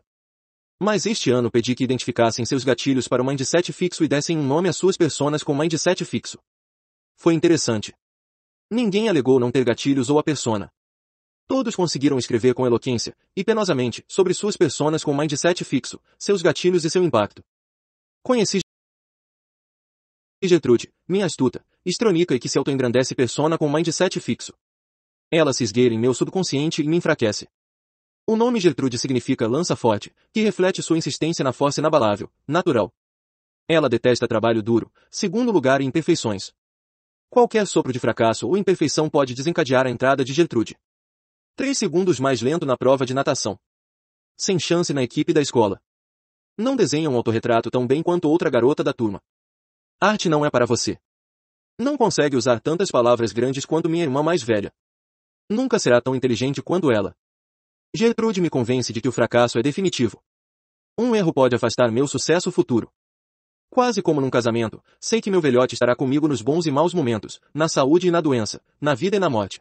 Mas este ano pedi que identificassem seus gatilhos para o mindset fixo e dessem um nome às suas personas com mindset fixo. Foi interessante. Ninguém alegou não ter gatilhos ou a persona. Todos conseguiram escrever com eloquência, e penosamente, sobre suas personas com mindset fixo, seus gatilhos e seu impacto. Conheci Gertrude, minha astuta, estrônica e que se autoengrandece persona com mindset fixo. Ela se esgueira em meu subconsciente e me enfraquece. O nome Gertrude significa lança forte, que reflete sua insistência na força inabalável, natural. Ela detesta trabalho duro, segundo lugar e imperfeições. Qualquer sopro de fracasso ou imperfeição pode desencadear a entrada de Gertrude. Três segundos mais lento na prova de natação. Sem chance na equipe da escola. Não desenha um autorretrato tão bem quanto outra garota da turma. Arte não é para você. Não consegue usar tantas palavras grandes quanto minha irmã mais velha. Nunca será tão inteligente quanto ela. Gertrude me convence de que o fracasso é definitivo. Um erro pode afastar meu sucesso futuro. Quase como num casamento, sei que meu velhote estará comigo nos bons e maus momentos, na saúde e na doença, na vida e na morte.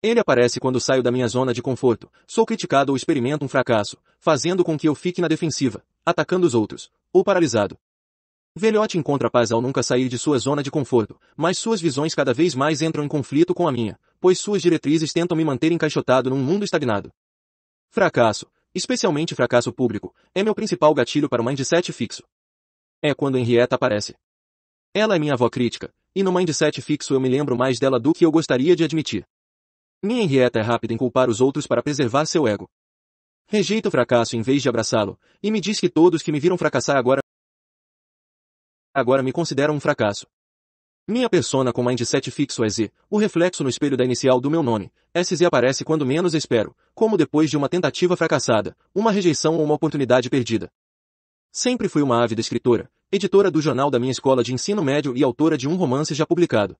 Ele aparece quando saio da minha zona de conforto, sou criticado ou experimento um fracasso, fazendo com que eu fique na defensiva, atacando os outros, ou paralisado. Velhote encontra paz ao nunca sair de sua zona de conforto, mas suas visões cada vez mais entram em conflito com a minha, pois suas diretrizes tentam me manter encaixotado num mundo estagnado. Fracasso, especialmente fracasso público, é meu principal gatilho para o mindset fixo. É quando Henrietta aparece. Ela é minha avó crítica, e no mindset fixo eu me lembro mais dela do que eu gostaria de admitir. Minha Henrietta é rápida em culpar os outros para preservar seu ego. Rejeita o fracasso em vez de abraçá-lo, e me diz que todos que me viram fracassar agora agora me consideram um fracasso. Minha persona com mindset fixo é Z, o reflexo no espelho da inicial do meu nome. SZ aparece quando menos espero, como depois de uma tentativa fracassada, uma rejeição ou uma oportunidade perdida. Sempre fui uma ávida escritora, editora do jornal da minha escola de ensino médio e autora de um romance já publicado.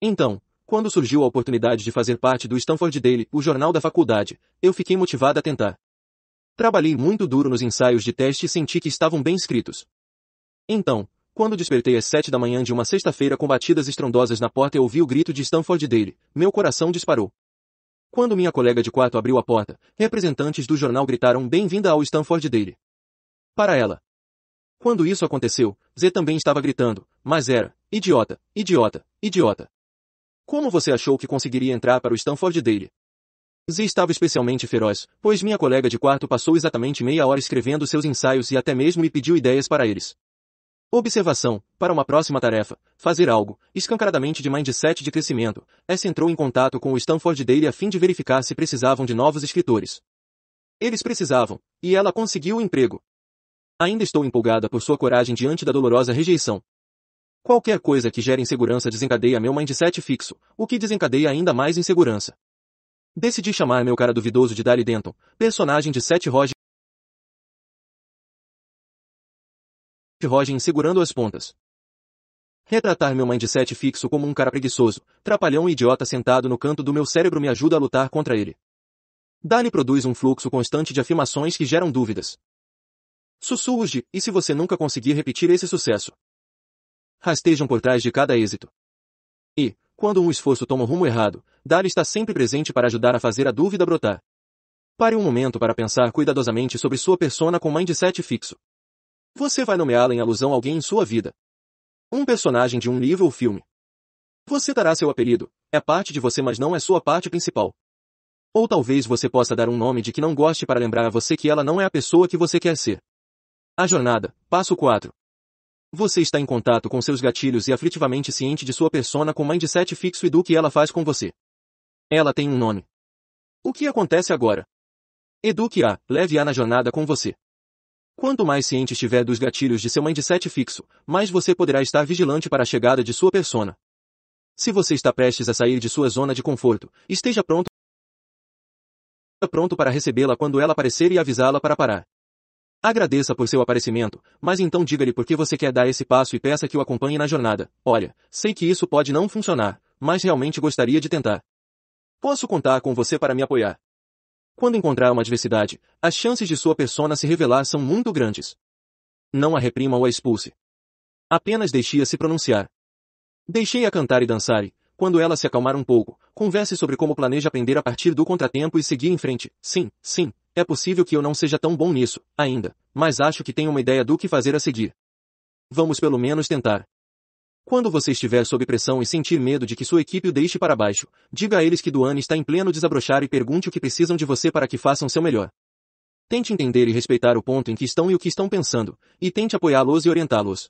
Então, quando surgiu a oportunidade de fazer parte do Stanford Daily, o jornal da faculdade, eu fiquei motivada a tentar. Trabalhei muito duro nos ensaios de teste e senti que estavam bem escritos. Então, quando despertei às sete da manhã de uma sexta-feira com batidas estrondosas na porta e ouvi o grito de Stanford Daily, meu coração disparou. Quando minha colega de quarto abriu a porta, representantes do jornal gritaram bem-vinda ao Stanford Daily para ela. Quando isso aconteceu, Z também estava gritando, mas era, idiota, idiota, idiota. Como você achou que conseguiria entrar para o Stanford Daily? Z estava especialmente feroz, pois minha colega de quarto passou exatamente meia hora escrevendo seus ensaios e até mesmo me pediu ideias para eles. Observação, para uma próxima tarefa, fazer algo, escancaradamente de mindset de crescimento, essa entrou em contato com o Stanford Daily a fim de verificar se precisavam de novos escritores. Eles precisavam, e ela conseguiu o emprego. Ainda estou empolgada por sua coragem diante da dolorosa rejeição. Qualquer coisa que gere insegurança desencadeia meu mindset fixo, o que desencadeia ainda mais insegurança. Decidi chamar meu cara duvidoso de Dali Denton, personagem de Seth Roger Roger segurando as pontas. Retratar meu mindset fixo como um cara preguiçoso, trapalhão e idiota sentado no canto do meu cérebro me ajuda a lutar contra ele. Dali produz um fluxo constante de afirmações que geram dúvidas. Sussurros de, e se você nunca conseguir repetir esse sucesso? Rastejam por trás de cada êxito. E, quando um esforço toma o rumo errado, Dar está sempre presente para ajudar a fazer a dúvida brotar. Pare um momento para pensar cuidadosamente sobre sua persona com mindset fixo. Você vai nomeá-la em alusão a alguém em sua vida. Um personagem de um livro ou filme. Você dará seu apelido, é parte de você mas não é sua parte principal. Ou talvez você possa dar um nome de que não goste para lembrar a você que ela não é a pessoa que você quer ser. A jornada. Passo 4. Você está em contato com seus gatilhos e afritivamente ciente de sua persona com mindset fixo e do que ela faz com você. Ela tem um nome. O que acontece agora? Eduque-a, leve-a na jornada com você. Quanto mais ciente estiver dos gatilhos de seu mindset fixo, mais você poderá estar vigilante para a chegada de sua persona. Se você está prestes a sair de sua zona de conforto, esteja pronto pronto para recebê-la quando ela aparecer e avisá-la para parar. Agradeça por seu aparecimento, mas então diga-lhe por que você quer dar esse passo e peça que o acompanhe na jornada. Olha, sei que isso pode não funcionar, mas realmente gostaria de tentar. Posso contar com você para me apoiar. Quando encontrar uma adversidade, as chances de sua persona se revelar são muito grandes. Não a reprima ou a expulse. Apenas deixe-a se pronunciar. Deixei-a cantar e dançar e, quando ela se acalmar um pouco, converse sobre como planeja aprender a partir do contratempo e seguir em frente. Sim, sim, é possível que eu não seja tão bom nisso, ainda, mas acho que tenho uma ideia do que fazer a seguir. Vamos pelo menos tentar. Quando você estiver sob pressão e sentir medo de que sua equipe o deixe para baixo, diga a eles que Duane está em pleno desabrochar e pergunte o que precisam de você para que façam seu melhor. Tente entender e respeitar o ponto em que estão e o que estão pensando, e tente apoiá-los e orientá-los.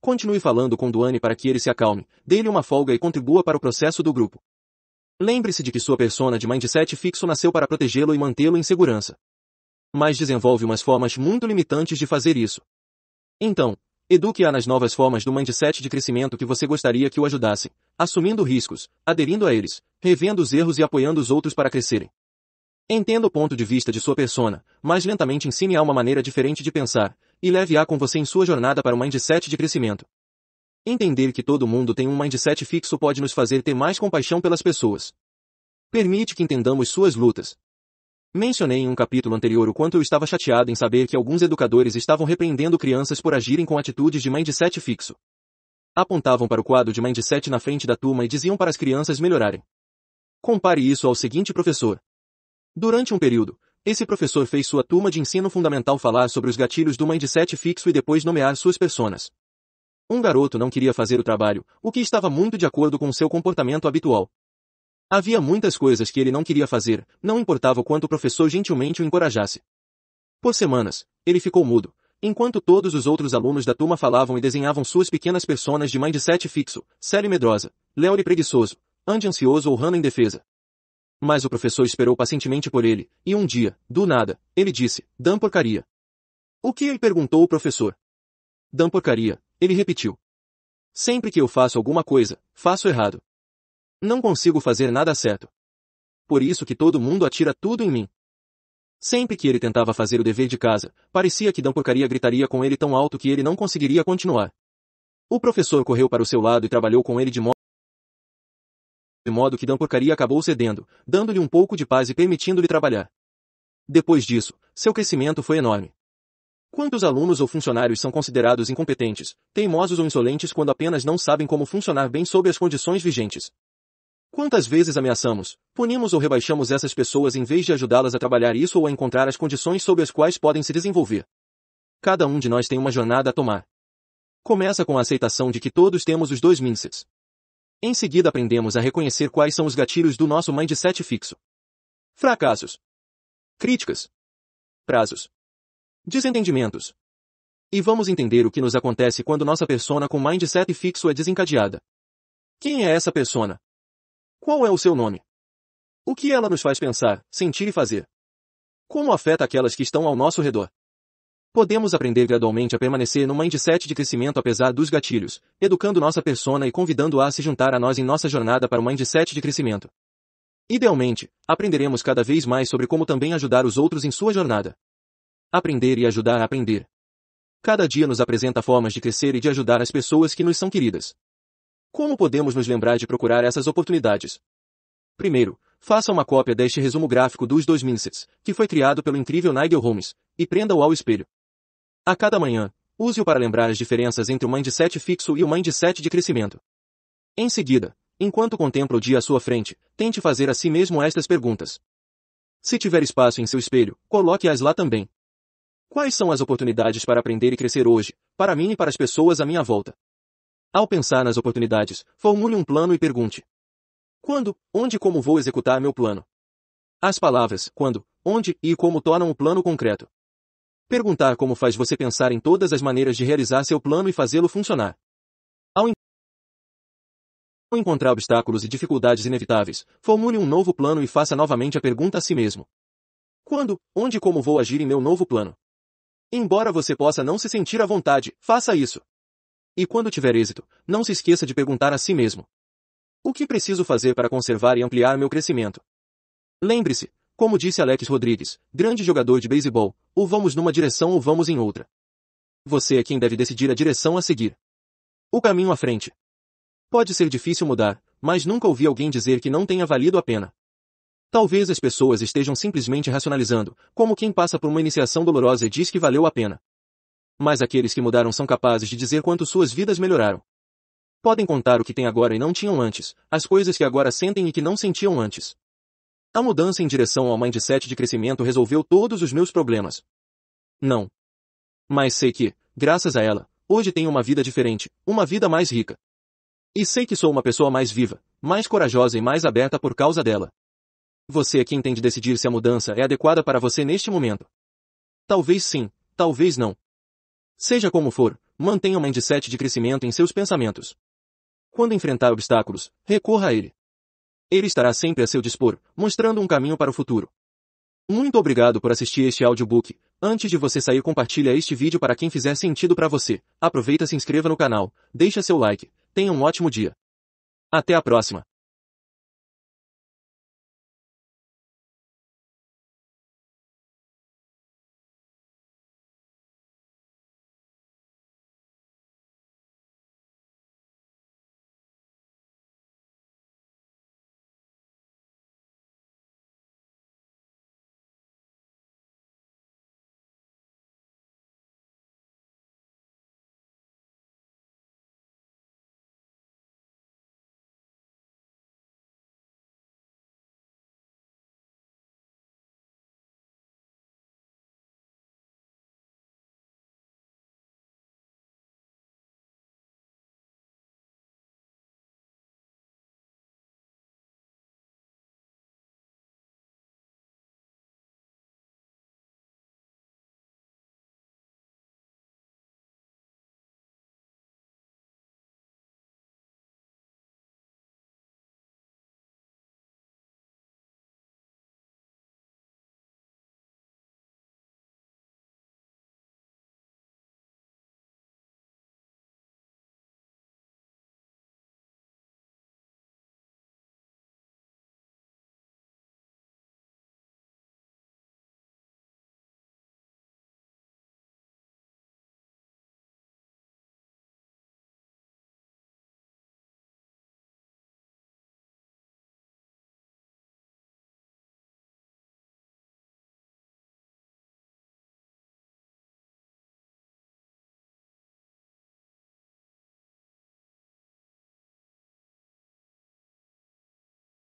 Continue falando com Duane para que ele se acalme, dê-lhe uma folga e contribua para o processo do grupo. Lembre-se de que sua persona de mindset fixo nasceu para protegê-lo e mantê-lo em segurança. Mas desenvolve umas formas muito limitantes de fazer isso. Então, eduque-a nas novas formas do mindset de crescimento que você gostaria que o ajudassem, assumindo riscos, aderindo a eles, revendo os erros e apoiando os outros para crescerem. Entenda o ponto de vista de sua persona, mas lentamente ensine-a uma maneira diferente de pensar, e leve-a com você em sua jornada para o mindset de crescimento. Entender que todo mundo tem um mindset fixo pode nos fazer ter mais compaixão pelas pessoas. Permite que entendamos suas lutas. Mencionei em um capítulo anterior o quanto eu estava chateado em saber que alguns educadores estavam repreendendo crianças por agirem com atitudes de mindset fixo. Apontavam para o quadro de mindset na frente da turma e diziam para as crianças melhorarem. Compare isso ao seguinte professor. Durante um período, esse professor fez sua turma de ensino fundamental falar sobre os gatilhos do mindset fixo e depois nomear suas personas. Um garoto não queria fazer o trabalho, o que estava muito de acordo com seu comportamento habitual. Havia muitas coisas que ele não queria fazer, não importava o quanto o professor gentilmente o encorajasse. Por semanas, ele ficou mudo, enquanto todos os outros alunos da turma falavam e desenhavam suas pequenas personas de mindset fixo, sério e medrosa, Leore preguiçoso, Andy ansioso ou Hannah indefesa. Mas o professor esperou pacientemente por ele, e um dia, do nada, ele disse, Dan porcaria. O que ele perguntou o professor? Dan porcaria, ele repetiu. Sempre que eu faço alguma coisa, faço errado. Não consigo fazer nada certo. Por isso que todo mundo atira tudo em mim. Sempre que ele tentava fazer o dever de casa, parecia que Dan Porcaria gritaria com ele tão alto que ele não conseguiria continuar. O professor correu para o seu lado e trabalhou com ele de modo de modo que Dan Porcaria acabou cedendo, dando-lhe um pouco de paz e permitindo-lhe trabalhar. Depois disso, seu crescimento foi enorme. Quantos alunos ou funcionários são considerados incompetentes, teimosos ou insolentes quando apenas não sabem como funcionar bem sob as condições vigentes? Quantas vezes ameaçamos, punimos ou rebaixamos essas pessoas em vez de ajudá-las a trabalhar isso ou a encontrar as condições sob as quais podem se desenvolver? Cada um de nós tem uma jornada a tomar. Começa com a aceitação de que todos temos os dois mindsets. Em seguida aprendemos a reconhecer quais são os gatilhos do nosso mindset fixo. Fracassos. Críticas. Prazos desentendimentos. E vamos entender o que nos acontece quando nossa persona com mindset fixo é desencadeada. Quem é essa persona? Qual é o seu nome? O que ela nos faz pensar, sentir e fazer? Como afeta aquelas que estão ao nosso redor? Podemos aprender gradualmente a permanecer no mindset de crescimento apesar dos gatilhos, educando nossa persona e convidando-a a se juntar a nós em nossa jornada para o mindset de crescimento. Idealmente, aprenderemos cada vez mais sobre como também ajudar os outros em sua jornada aprender e ajudar a aprender. Cada dia nos apresenta formas de crescer e de ajudar as pessoas que nos são queridas. Como podemos nos lembrar de procurar essas oportunidades? Primeiro, faça uma cópia deste resumo gráfico dos dois minsets, que foi criado pelo incrível Nigel Holmes, e prenda-o ao espelho. A cada manhã, use-o para lembrar as diferenças entre o mindset fixo e o mindset de crescimento. Em seguida, enquanto contempla o dia à sua frente, tente fazer a si mesmo estas perguntas. Se tiver espaço em seu espelho, coloque-as lá também. Quais são as oportunidades para aprender e crescer hoje, para mim e para as pessoas à minha volta? Ao pensar nas oportunidades, formule um plano e pergunte: Quando, onde e como vou executar meu plano? As palavras quando, onde e como tornam o plano concreto. Perguntar como faz você pensar em todas as maneiras de realizar seu plano e fazê-lo funcionar. Ao encontrar obstáculos e dificuldades inevitáveis, formule um novo plano e faça novamente a pergunta a si mesmo: Quando, onde e como vou agir em meu novo plano? Embora você possa não se sentir à vontade, faça isso. E quando tiver êxito, não se esqueça de perguntar a si mesmo: O que preciso fazer para conservar e ampliar meu crescimento? Lembre-se, como disse Alex Rodrigues, grande jogador de beisebol, ou vamos numa direção ou vamos em outra. Você é quem deve decidir a direção a seguir. O caminho à frente. Pode ser difícil mudar, mas nunca ouvi alguém dizer que não tenha valido a pena. Talvez as pessoas estejam simplesmente racionalizando, como quem passa por uma iniciação dolorosa e diz que valeu a pena. Mas aqueles que mudaram são capazes de dizer quanto suas vidas melhoraram. Podem contar o que têm agora e não tinham antes, as coisas que agora sentem e que não sentiam antes. A mudança em direção ao mindset de crescimento resolveu todos os meus problemas. Não. Mas sei que, graças a ela, hoje tenho uma vida diferente, uma vida mais rica. E sei que sou uma pessoa mais viva, mais corajosa e mais aberta por causa dela. Você é quem tem de decidir se a mudança é adequada para você neste momento. Talvez sim, talvez não. Seja como for, mantenha um mindset de crescimento em seus pensamentos. Quando enfrentar obstáculos, recorra a ele. Ele estará sempre a seu dispor, mostrando um caminho para o futuro. Muito obrigado por assistir este audiobook. Antes de você sair, compartilha este vídeo para quem fizer sentido para você. Aproveita e se inscreva no canal, deixa seu like. Tenha um ótimo dia. Até a próxima.